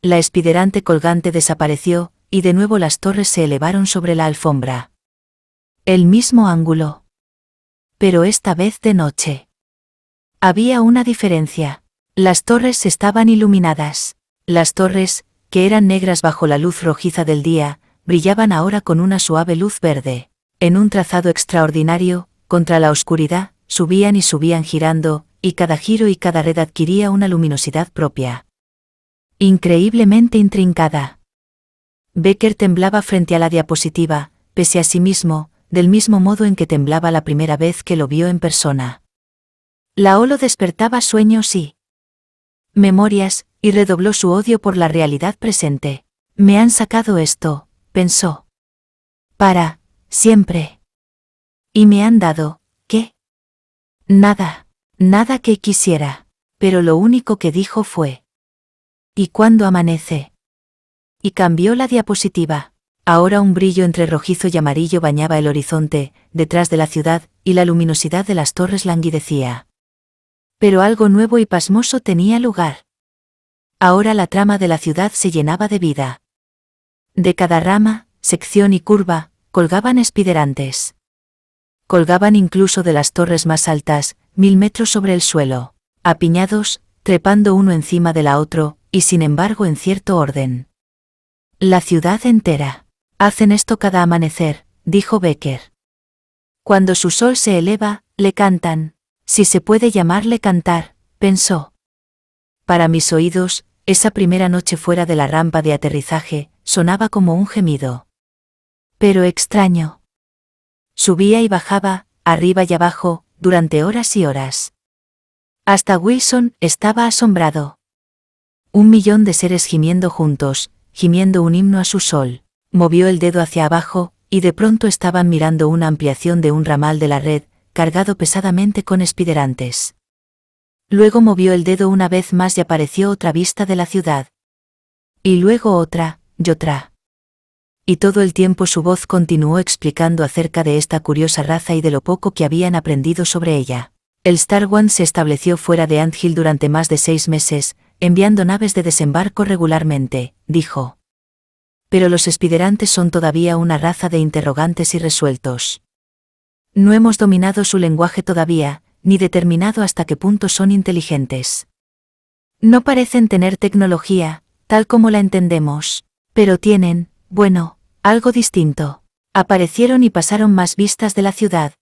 La espiderante colgante desapareció, y de nuevo las torres se elevaron sobre la alfombra. El mismo ángulo. Pero esta vez de noche. Había una diferencia. Las torres estaban iluminadas. Las torres, que eran negras bajo la luz rojiza del día, brillaban ahora con una suave luz verde. En un trazado extraordinario, contra la oscuridad, subían y subían girando, y cada giro y cada red adquiría una luminosidad propia. Increíblemente intrincada. Becker temblaba frente a la diapositiva, pese a sí mismo, del mismo modo en que temblaba la primera vez que lo vio en persona. La Olo despertaba sueños y, memorias, y redobló su odio por la realidad presente. Me han sacado esto, pensó. Para, siempre. Y me han dado, ¿qué? Nada, nada que quisiera, pero lo único que dijo fue. ¿Y cuándo amanece? Y cambió la diapositiva. Ahora un brillo entre rojizo y amarillo bañaba el horizonte, detrás de la ciudad, y la luminosidad de las torres languidecía. Pero algo nuevo y pasmoso tenía lugar. Ahora la trama de la ciudad se llenaba de vida. De cada rama, sección y curva, colgaban espiderantes. Colgaban incluso de las torres más altas, mil metros sobre el suelo, apiñados, trepando uno encima de la otro, y sin embargo en cierto orden. La ciudad entera. Hacen esto cada amanecer, dijo Becker. Cuando su sol se eleva, le cantan si se puede llamarle cantar, pensó. Para mis oídos, esa primera noche fuera de la rampa de aterrizaje, sonaba como un gemido. Pero extraño. Subía y bajaba, arriba y abajo, durante horas y horas. Hasta Wilson estaba asombrado. Un millón de seres gimiendo juntos, gimiendo un himno a su sol. Movió el dedo hacia abajo, y de pronto estaban mirando una ampliación de un ramal de la red, cargado pesadamente con espiderantes. Luego movió el dedo una vez más y apareció otra vista de la ciudad. Y luego otra, y otra. Y todo el tiempo su voz continuó explicando acerca de esta curiosa raza y de lo poco que habían aprendido sobre ella. El Star One se estableció fuera de Ant durante más de seis meses, enviando naves de desembarco regularmente, dijo. Pero los espiderantes son todavía una raza de interrogantes y resueltos. No hemos dominado su lenguaje todavía, ni determinado hasta qué punto son inteligentes. No parecen tener tecnología, tal como la entendemos, pero tienen, bueno, algo distinto. Aparecieron y pasaron más vistas de la ciudad.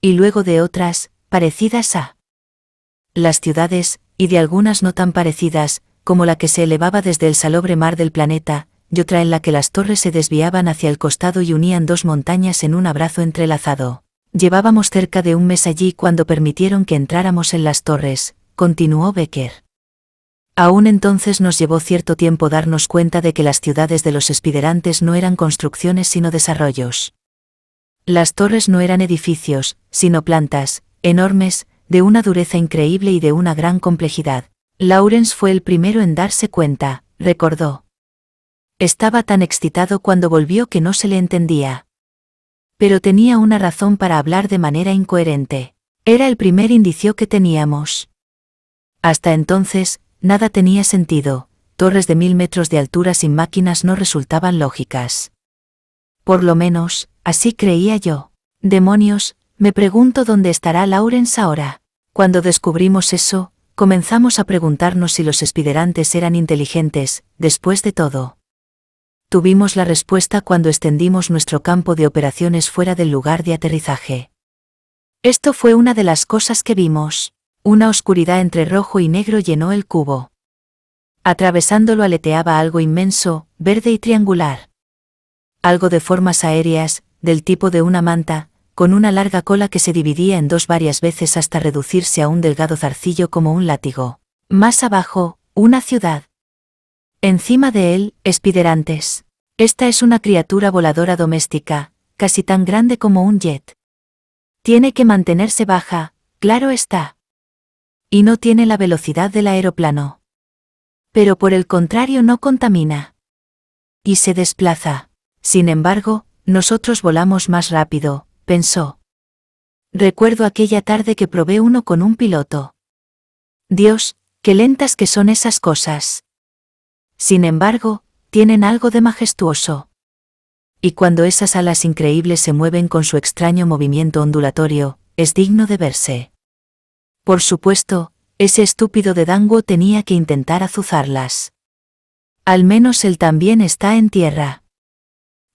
Y luego de otras, parecidas a las ciudades, y de algunas no tan parecidas, como la que se elevaba desde el salobre mar del planeta, y otra en la que las torres se desviaban hacia el costado y unían dos montañas en un abrazo entrelazado. Llevábamos cerca de un mes allí cuando permitieron que entráramos en las torres, continuó Becker. Aún entonces nos llevó cierto tiempo darnos cuenta de que las ciudades de los espiderantes no eran construcciones sino desarrollos. Las torres no eran edificios, sino plantas, enormes, de una dureza increíble y de una gran complejidad. Lawrence fue el primero en darse cuenta, recordó. Estaba tan excitado cuando volvió que no se le entendía. Pero tenía una razón para hablar de manera incoherente. Era el primer indicio que teníamos. Hasta entonces, nada tenía sentido, torres de mil metros de altura sin máquinas no resultaban lógicas. Por lo menos, así creía yo. Demonios, me pregunto dónde estará Lawrence ahora. Cuando descubrimos eso, comenzamos a preguntarnos si los espiderantes eran inteligentes, después de todo tuvimos la respuesta cuando extendimos nuestro campo de operaciones fuera del lugar de aterrizaje. Esto fue una de las cosas que vimos. Una oscuridad entre rojo y negro llenó el cubo. Atravesándolo aleteaba algo inmenso, verde y triangular. Algo de formas aéreas, del tipo de una manta, con una larga cola que se dividía en dos varias veces hasta reducirse a un delgado zarcillo como un látigo. Más abajo, una ciudad, Encima de él, espiderantes. Esta es una criatura voladora doméstica, casi tan grande como un jet. Tiene que mantenerse baja, claro está. Y no tiene la velocidad del aeroplano. Pero por el contrario no contamina. Y se desplaza. Sin embargo, nosotros volamos más rápido, pensó. Recuerdo aquella tarde que probé uno con un piloto. Dios, qué lentas que son esas cosas. Sin embargo, tienen algo de majestuoso. Y cuando esas alas increíbles se mueven con su extraño movimiento ondulatorio, es digno de verse. Por supuesto, ese estúpido de Dango tenía que intentar azuzarlas. Al menos él también está en tierra.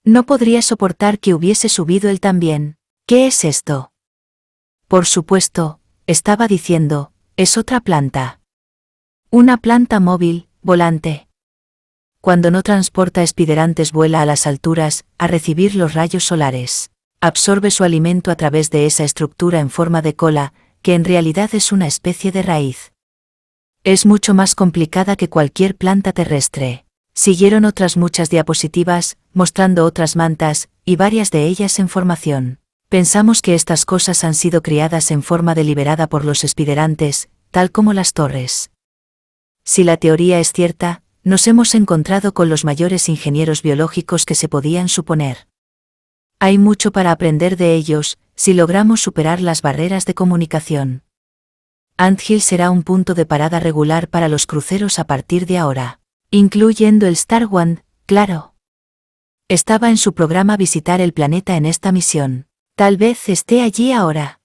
No podría soportar que hubiese subido él también. ¿Qué es esto? Por supuesto, estaba diciendo, es otra planta. Una planta móvil, volante cuando no transporta espiderantes vuela a las alturas, a recibir los rayos solares. Absorbe su alimento a través de esa estructura en forma de cola, que en realidad es una especie de raíz. Es mucho más complicada que cualquier planta terrestre. Siguieron otras muchas diapositivas, mostrando otras mantas, y varias de ellas en formación. Pensamos que estas cosas han sido criadas en forma deliberada por los espiderantes, tal como las torres. Si la teoría es cierta, nos hemos encontrado con los mayores ingenieros biológicos que se podían suponer. Hay mucho para aprender de ellos, si logramos superar las barreras de comunicación. Ant Hill será un punto de parada regular para los cruceros a partir de ahora, incluyendo el Star One, claro. Estaba en su programa visitar el planeta en esta misión. Tal vez esté allí ahora.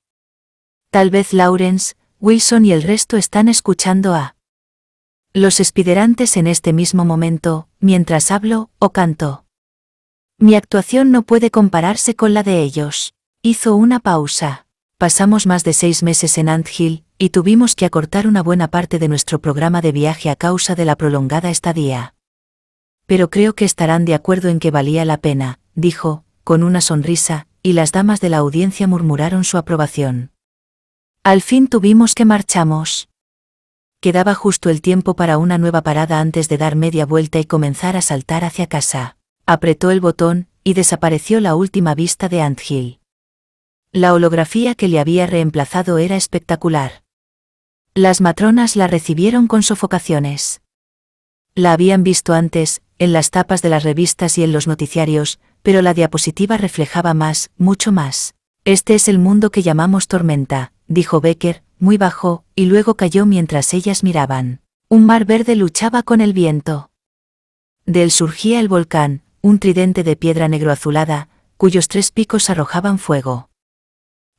Tal vez Lawrence, Wilson y el resto están escuchando a los espiderantes en este mismo momento, mientras hablo o canto. Mi actuación no puede compararse con la de ellos. Hizo una pausa. Pasamos más de seis meses en Ant Hill, y tuvimos que acortar una buena parte de nuestro programa de viaje a causa de la prolongada estadía. Pero creo que estarán de acuerdo en que valía la pena, dijo, con una sonrisa, y las damas de la audiencia murmuraron su aprobación. Al fin tuvimos que marchamos. Quedaba justo el tiempo para una nueva parada antes de dar media vuelta y comenzar a saltar hacia casa. Apretó el botón, y desapareció la última vista de Ant Hill. La holografía que le había reemplazado era espectacular. Las matronas la recibieron con sofocaciones. La habían visto antes, en las tapas de las revistas y en los noticiarios, pero la diapositiva reflejaba más, mucho más. Este es el mundo que llamamos tormenta, dijo Becker, muy bajo, y luego cayó mientras ellas miraban. Un mar verde luchaba con el viento. De él surgía el volcán, un tridente de piedra negro azulada, cuyos tres picos arrojaban fuego.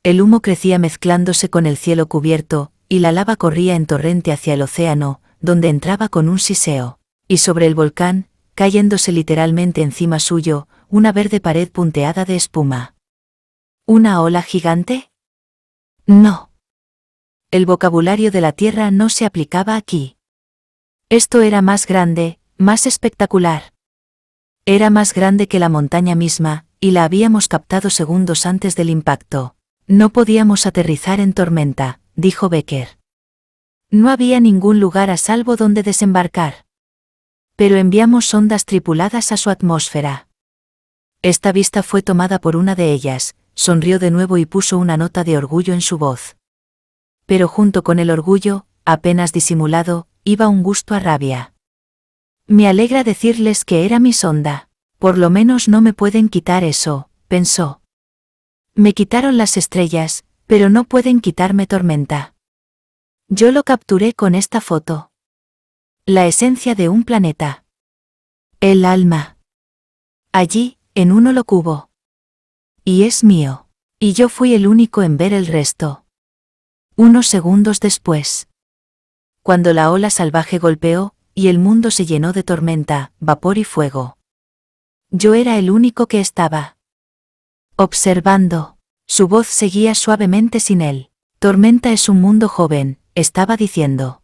El humo crecía mezclándose con el cielo cubierto, y la lava corría en torrente hacia el océano, donde entraba con un siseo. Y sobre el volcán, cayéndose literalmente encima suyo, una verde pared punteada de espuma. ¿Una ola gigante? No. El vocabulario de la Tierra no se aplicaba aquí. Esto era más grande, más espectacular. Era más grande que la montaña misma, y la habíamos captado segundos antes del impacto. No podíamos aterrizar en tormenta, dijo Becker. No había ningún lugar a salvo donde desembarcar. Pero enviamos ondas tripuladas a su atmósfera. Esta vista fue tomada por una de ellas, sonrió de nuevo y puso una nota de orgullo en su voz. Pero junto con el orgullo, apenas disimulado, iba un gusto a rabia. Me alegra decirles que era mi sonda. Por lo menos no me pueden quitar eso, pensó. Me quitaron las estrellas, pero no pueden quitarme tormenta. Yo lo capturé con esta foto. La esencia de un planeta. El alma. Allí, en uno lo cubo. Y es mío. Y yo fui el único en ver el resto. Unos segundos después. Cuando la ola salvaje golpeó, y el mundo se llenó de tormenta, vapor y fuego. Yo era el único que estaba. Observando. Su voz seguía suavemente sin él. Tormenta es un mundo joven, estaba diciendo.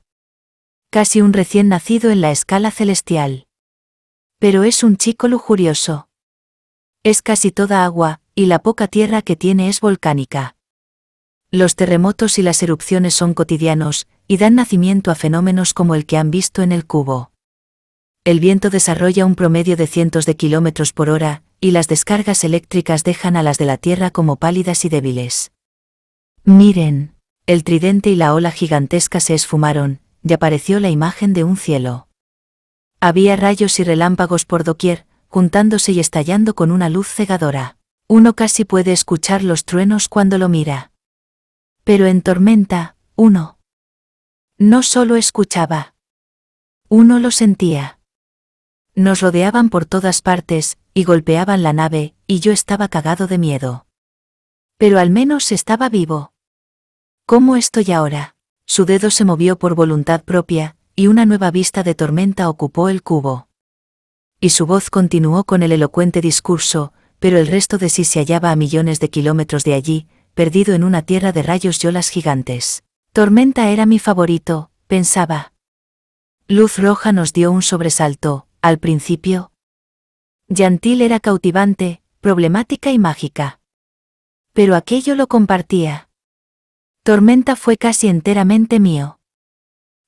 Casi un recién nacido en la escala celestial. Pero es un chico lujurioso. Es casi toda agua, y la poca tierra que tiene es volcánica. Los terremotos y las erupciones son cotidianos, y dan nacimiento a fenómenos como el que han visto en el cubo. El viento desarrolla un promedio de cientos de kilómetros por hora, y las descargas eléctricas dejan a las de la Tierra como pálidas y débiles. Miren, el tridente y la ola gigantesca se esfumaron, y apareció la imagen de un cielo. Había rayos y relámpagos por doquier, juntándose y estallando con una luz cegadora. Uno casi puede escuchar los truenos cuando lo mira. Pero en tormenta, uno no solo escuchaba. Uno lo sentía. Nos rodeaban por todas partes, y golpeaban la nave, y yo estaba cagado de miedo. Pero al menos estaba vivo. ¿Cómo estoy ahora? Su dedo se movió por voluntad propia, y una nueva vista de tormenta ocupó el cubo y su voz continuó con el elocuente discurso, pero el resto de sí se hallaba a millones de kilómetros de allí, perdido en una tierra de rayos y olas gigantes. Tormenta era mi favorito, pensaba. Luz roja nos dio un sobresalto, al principio. Yantil era cautivante, problemática y mágica. Pero aquello lo compartía. Tormenta fue casi enteramente mío.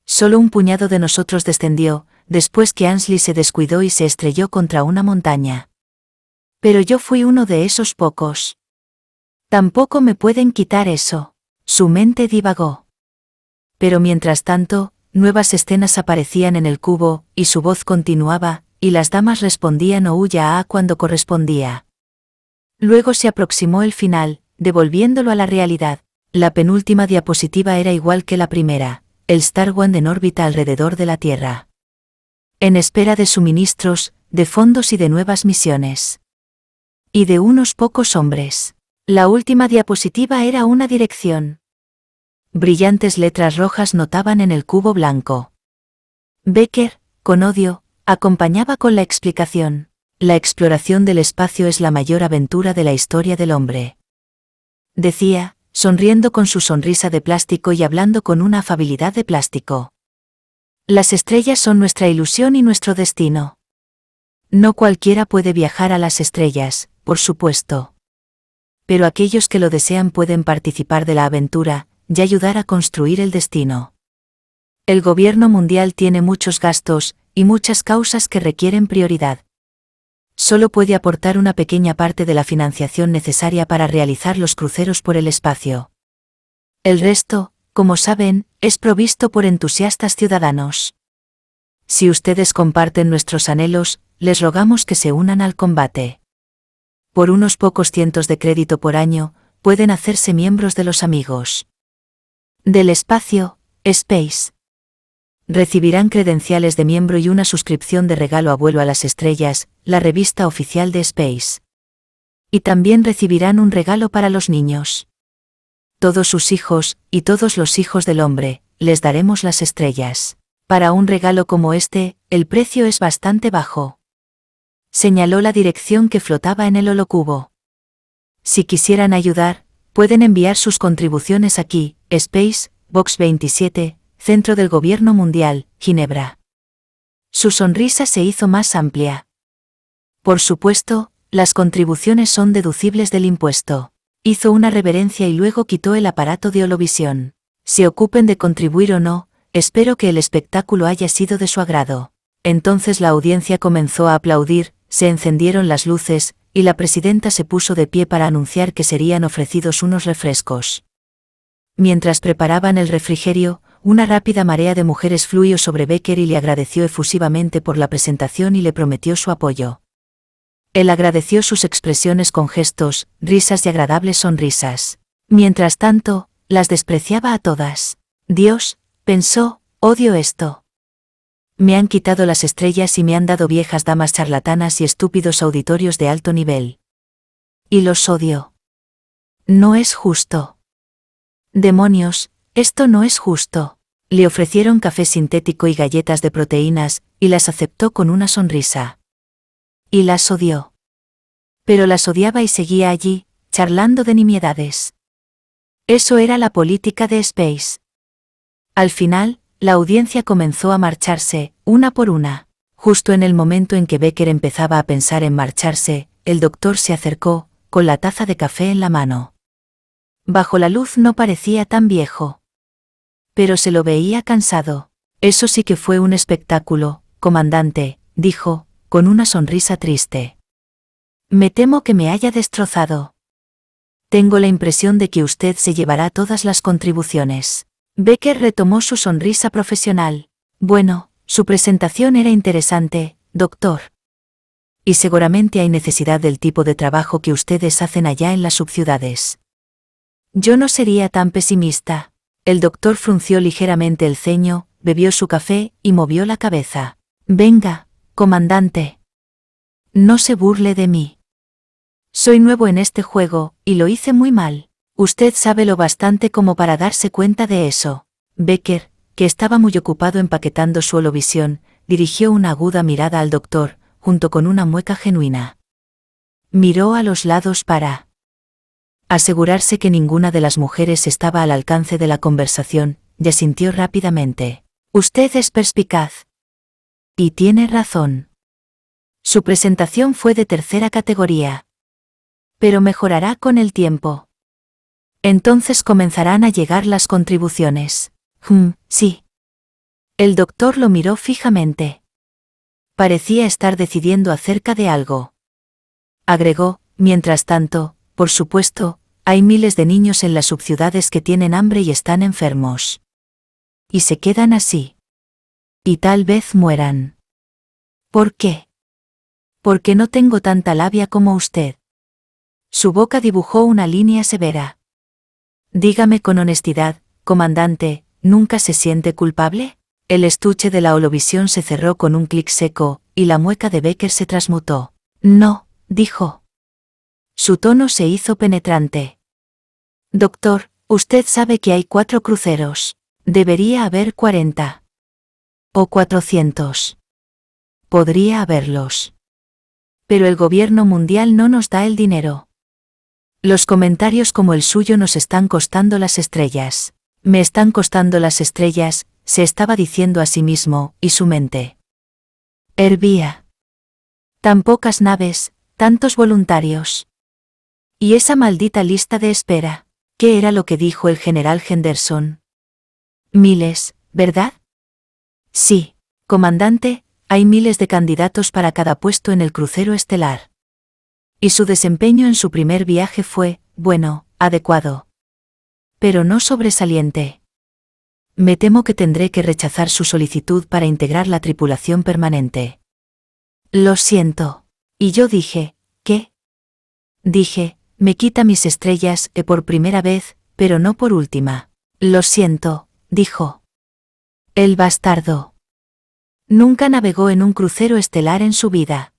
Solo un puñado de nosotros descendió, después que Ansley se descuidó y se estrelló contra una montaña. Pero yo fui uno de esos pocos. Tampoco me pueden quitar eso. Su mente divagó. Pero mientras tanto, nuevas escenas aparecían en el cubo, y su voz continuaba, y las damas respondían o huya a cuando correspondía. Luego se aproximó el final, devolviéndolo a la realidad. La penúltima diapositiva era igual que la primera, el Star One en órbita alrededor de la Tierra en espera de suministros, de fondos y de nuevas misiones. Y de unos pocos hombres. La última diapositiva era una dirección. Brillantes letras rojas notaban en el cubo blanco. Becker, con odio, acompañaba con la explicación. La exploración del espacio es la mayor aventura de la historia del hombre. Decía, sonriendo con su sonrisa de plástico y hablando con una afabilidad de plástico. Las estrellas son nuestra ilusión y nuestro destino. No cualquiera puede viajar a las estrellas, por supuesto. Pero aquellos que lo desean pueden participar de la aventura y ayudar a construir el destino. El gobierno mundial tiene muchos gastos y muchas causas que requieren prioridad. Solo puede aportar una pequeña parte de la financiación necesaria para realizar los cruceros por el espacio. El resto, como saben, es provisto por entusiastas ciudadanos. Si ustedes comparten nuestros anhelos, les rogamos que se unan al combate. Por unos pocos cientos de crédito por año, pueden hacerse miembros de los amigos. Del espacio, Space. Recibirán credenciales de miembro y una suscripción de regalo a vuelo a las estrellas, la revista oficial de Space. Y también recibirán un regalo para los niños todos sus hijos, y todos los hijos del hombre, les daremos las estrellas. Para un regalo como este, el precio es bastante bajo. Señaló la dirección que flotaba en el holocubo. Si quisieran ayudar, pueden enviar sus contribuciones aquí, Space, Box 27, Centro del Gobierno Mundial, Ginebra. Su sonrisa se hizo más amplia. Por supuesto, las contribuciones son deducibles del impuesto. Hizo una reverencia y luego quitó el aparato de holovisión. Se ocupen de contribuir o no, espero que el espectáculo haya sido de su agrado. Entonces la audiencia comenzó a aplaudir, se encendieron las luces, y la presidenta se puso de pie para anunciar que serían ofrecidos unos refrescos. Mientras preparaban el refrigerio, una rápida marea de mujeres fluyó sobre Becker y le agradeció efusivamente por la presentación y le prometió su apoyo. Él agradeció sus expresiones con gestos, risas y agradables sonrisas. Mientras tanto, las despreciaba a todas. Dios, pensó, odio esto. Me han quitado las estrellas y me han dado viejas damas charlatanas y estúpidos auditorios de alto nivel. Y los odio. No es justo. Demonios, esto no es justo. Le ofrecieron café sintético y galletas de proteínas, y las aceptó con una sonrisa y las odió. Pero las odiaba y seguía allí, charlando de nimiedades. Eso era la política de Space. Al final, la audiencia comenzó a marcharse, una por una. Justo en el momento en que Becker empezaba a pensar en marcharse, el doctor se acercó, con la taza de café en la mano. Bajo la luz no parecía tan viejo. Pero se lo veía cansado. Eso sí que fue un espectáculo, comandante, dijo, con una sonrisa triste. Me temo que me haya destrozado. Tengo la impresión de que usted se llevará todas las contribuciones. Becker retomó su sonrisa profesional. Bueno, su presentación era interesante, doctor. Y seguramente hay necesidad del tipo de trabajo que ustedes hacen allá en las subciudades. Yo no sería tan pesimista. El doctor frunció ligeramente el ceño, bebió su café y movió la cabeza. Venga, Comandante. No se burle de mí. Soy nuevo en este juego, y lo hice muy mal. Usted sabe lo bastante como para darse cuenta de eso. Becker, que estaba muy ocupado empaquetando su holovisión, dirigió una aguda mirada al doctor, junto con una mueca genuina. Miró a los lados para asegurarse que ninguna de las mujeres estaba al alcance de la conversación, y asintió rápidamente. Usted es perspicaz, y tiene razón. Su presentación fue de tercera categoría. Pero mejorará con el tiempo. Entonces comenzarán a llegar las contribuciones. Hmm, sí. El doctor lo miró fijamente. Parecía estar decidiendo acerca de algo. Agregó, mientras tanto, por supuesto, hay miles de niños en las subciudades que tienen hambre y están enfermos. Y se quedan así y tal vez mueran. ¿Por qué? Porque no tengo tanta labia como usted. Su boca dibujó una línea severa. Dígame con honestidad, comandante, ¿nunca se siente culpable? El estuche de la holovisión se cerró con un clic seco, y la mueca de Becker se transmutó. No, dijo. Su tono se hizo penetrante. Doctor, usted sabe que hay cuatro cruceros. Debería haber cuarenta o 400. Podría haberlos. Pero el gobierno mundial no nos da el dinero. Los comentarios como el suyo nos están costando las estrellas. Me están costando las estrellas, se estaba diciendo a sí mismo, y su mente. Hervía. Tan pocas naves, tantos voluntarios. Y esa maldita lista de espera. ¿Qué era lo que dijo el general Henderson? Miles, ¿verdad? Sí, comandante, hay miles de candidatos para cada puesto en el crucero estelar. Y su desempeño en su primer viaje fue, bueno, adecuado. Pero no sobresaliente. Me temo que tendré que rechazar su solicitud para integrar la tripulación permanente. Lo siento. Y yo dije, ¿qué? Dije, me quita mis estrellas e por primera vez, pero no por última. Lo siento, dijo. El bastardo. Nunca navegó en un crucero estelar en su vida.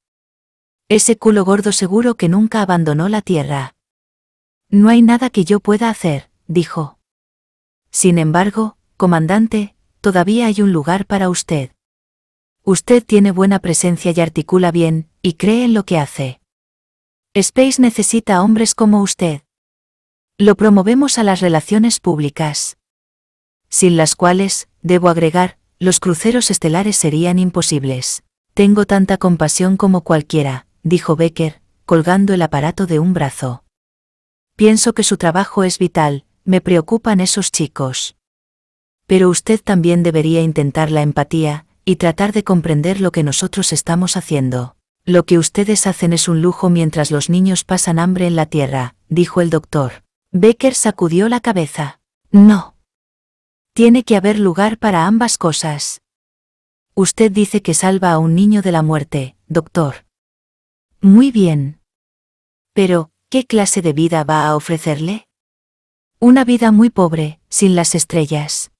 Ese culo gordo seguro que nunca abandonó la Tierra. No hay nada que yo pueda hacer, dijo. Sin embargo, comandante, todavía hay un lugar para usted. Usted tiene buena presencia y articula bien, y cree en lo que hace. Space necesita hombres como usted. Lo promovemos a las relaciones públicas sin las cuales, debo agregar, los cruceros estelares serían imposibles. Tengo tanta compasión como cualquiera, dijo Becker, colgando el aparato de un brazo. Pienso que su trabajo es vital, me preocupan esos chicos. Pero usted también debería intentar la empatía, y tratar de comprender lo que nosotros estamos haciendo. Lo que ustedes hacen es un lujo mientras los niños pasan hambre en la tierra, dijo el doctor. Becker sacudió la cabeza. No. Tiene que haber lugar para ambas cosas. Usted dice que salva a un niño de la muerte, doctor. Muy bien. Pero, ¿qué clase de vida va a ofrecerle? Una vida muy pobre, sin las estrellas.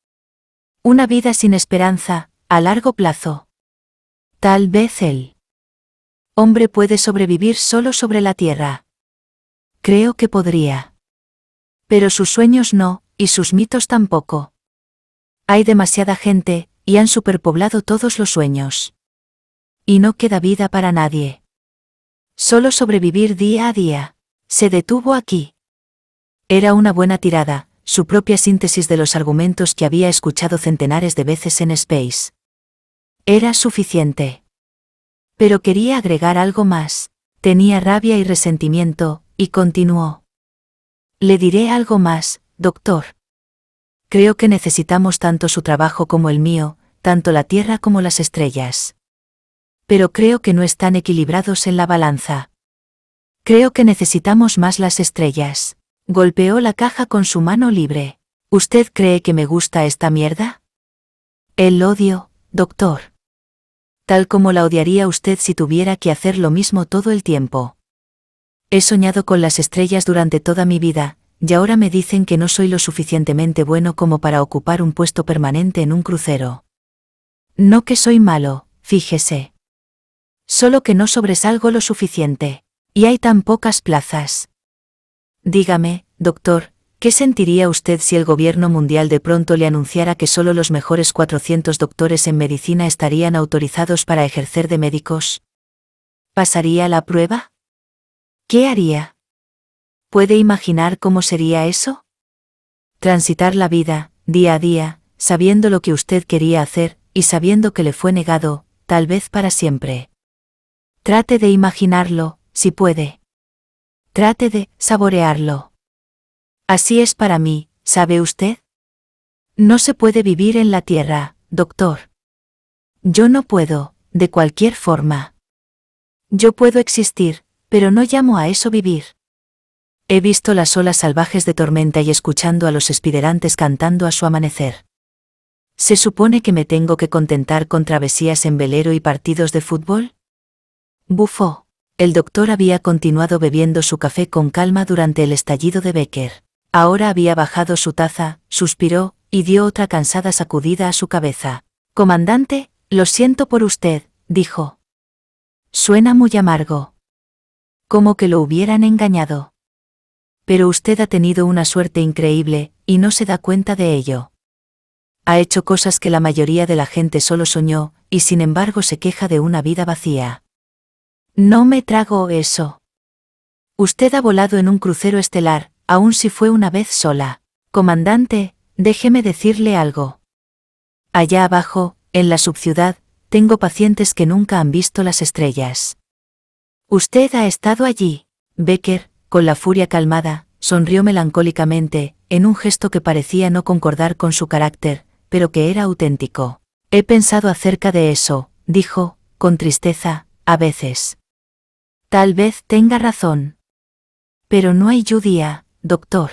Una vida sin esperanza, a largo plazo. Tal vez él. hombre puede sobrevivir solo sobre la Tierra. Creo que podría. Pero sus sueños no, y sus mitos tampoco. Hay demasiada gente, y han superpoblado todos los sueños. Y no queda vida para nadie. Solo sobrevivir día a día. Se detuvo aquí. Era una buena tirada, su propia síntesis de los argumentos que había escuchado centenares de veces en Space. Era suficiente. Pero quería agregar algo más. Tenía rabia y resentimiento, y continuó. Le diré algo más, doctor. Creo que necesitamos tanto su trabajo como el mío, tanto la Tierra como las estrellas. Pero creo que no están equilibrados en la balanza. Creo que necesitamos más las estrellas. Golpeó la caja con su mano libre. ¿Usted cree que me gusta esta mierda? El odio, doctor. Tal como la odiaría usted si tuviera que hacer lo mismo todo el tiempo. He soñado con las estrellas durante toda mi vida, y ahora me dicen que no soy lo suficientemente bueno como para ocupar un puesto permanente en un crucero. No que soy malo, fíjese. Solo que no sobresalgo lo suficiente. Y hay tan pocas plazas. Dígame, doctor, ¿qué sentiría usted si el gobierno mundial de pronto le anunciara que solo los mejores 400 doctores en medicina estarían autorizados para ejercer de médicos? ¿Pasaría la prueba? ¿Qué haría? ¿Puede imaginar cómo sería eso? Transitar la vida, día a día, sabiendo lo que usted quería hacer, y sabiendo que le fue negado, tal vez para siempre. Trate de imaginarlo, si puede. Trate de saborearlo. Así es para mí, ¿sabe usted? No se puede vivir en la tierra, doctor. Yo no puedo, de cualquier forma. Yo puedo existir, pero no llamo a eso vivir. He visto las olas salvajes de tormenta y escuchando a los espiderantes cantando a su amanecer. ¿Se supone que me tengo que contentar con travesías en velero y partidos de fútbol? Bufó. El doctor había continuado bebiendo su café con calma durante el estallido de Becker. Ahora había bajado su taza, suspiró, y dio otra cansada sacudida a su cabeza. Comandante, lo siento por usted, dijo. Suena muy amargo. Como que lo hubieran engañado pero usted ha tenido una suerte increíble, y no se da cuenta de ello. Ha hecho cosas que la mayoría de la gente solo soñó, y sin embargo se queja de una vida vacía. No me trago eso. Usted ha volado en un crucero estelar, aun si fue una vez sola. Comandante, déjeme decirle algo. Allá abajo, en la subciudad, tengo pacientes que nunca han visto las estrellas. Usted ha estado allí, Becker, con la furia calmada, sonrió melancólicamente, en un gesto que parecía no concordar con su carácter, pero que era auténtico. He pensado acerca de eso, dijo, con tristeza, a veces. Tal vez tenga razón. Pero no hay judía, doctor.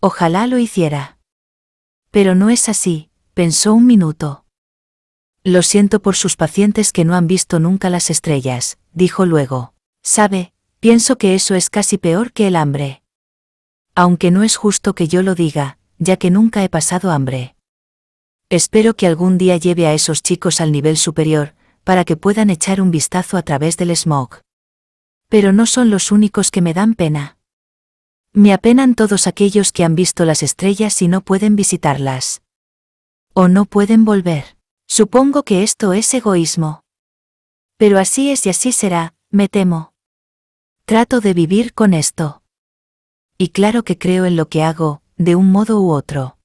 Ojalá lo hiciera. Pero no es así, pensó un minuto. Lo siento por sus pacientes que no han visto nunca las estrellas, dijo luego. Sabe, Pienso que eso es casi peor que el hambre. Aunque no es justo que yo lo diga, ya que nunca he pasado hambre. Espero que algún día lleve a esos chicos al nivel superior, para que puedan echar un vistazo a través del smog. Pero no son los únicos que me dan pena. Me apenan todos aquellos que han visto las estrellas y no pueden visitarlas. O no pueden volver. Supongo que esto es egoísmo. Pero así es y así será, me temo. Trato de vivir con esto. Y claro que creo en lo que hago, de un modo u otro.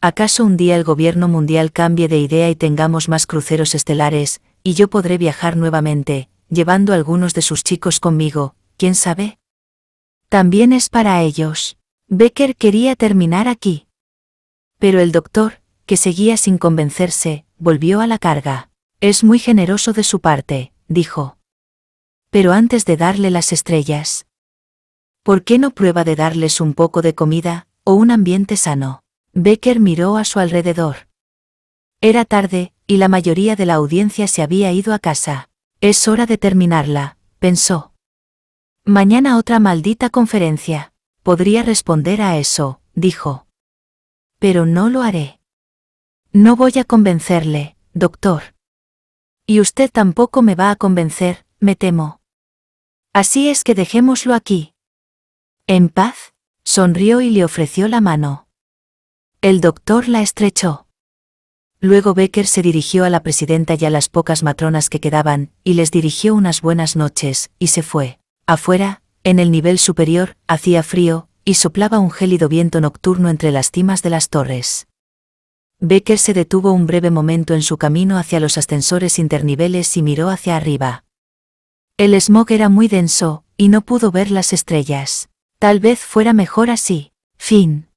¿Acaso un día el gobierno mundial cambie de idea y tengamos más cruceros estelares, y yo podré viajar nuevamente, llevando algunos de sus chicos conmigo, quién sabe? También es para ellos. Becker quería terminar aquí. Pero el doctor, que seguía sin convencerse, volvió a la carga. Es muy generoso de su parte, dijo pero antes de darle las estrellas. ¿Por qué no prueba de darles un poco de comida, o un ambiente sano? Becker miró a su alrededor. Era tarde, y la mayoría de la audiencia se había ido a casa. Es hora de terminarla, pensó. Mañana otra maldita conferencia. Podría responder a eso, dijo. Pero no lo haré. No voy a convencerle, doctor. Y usted tampoco me va a convencer, me temo. Así es que dejémoslo aquí. En paz, sonrió y le ofreció la mano. El doctor la estrechó. Luego Becker se dirigió a la presidenta y a las pocas matronas que quedaban, y les dirigió unas buenas noches, y se fue. Afuera, en el nivel superior, hacía frío, y soplaba un gélido viento nocturno entre las cimas de las torres. Becker se detuvo un breve momento en su camino hacia los ascensores interniveles y miró hacia arriba. El smog era muy denso, y no pudo ver las estrellas. Tal vez fuera mejor así. Fin.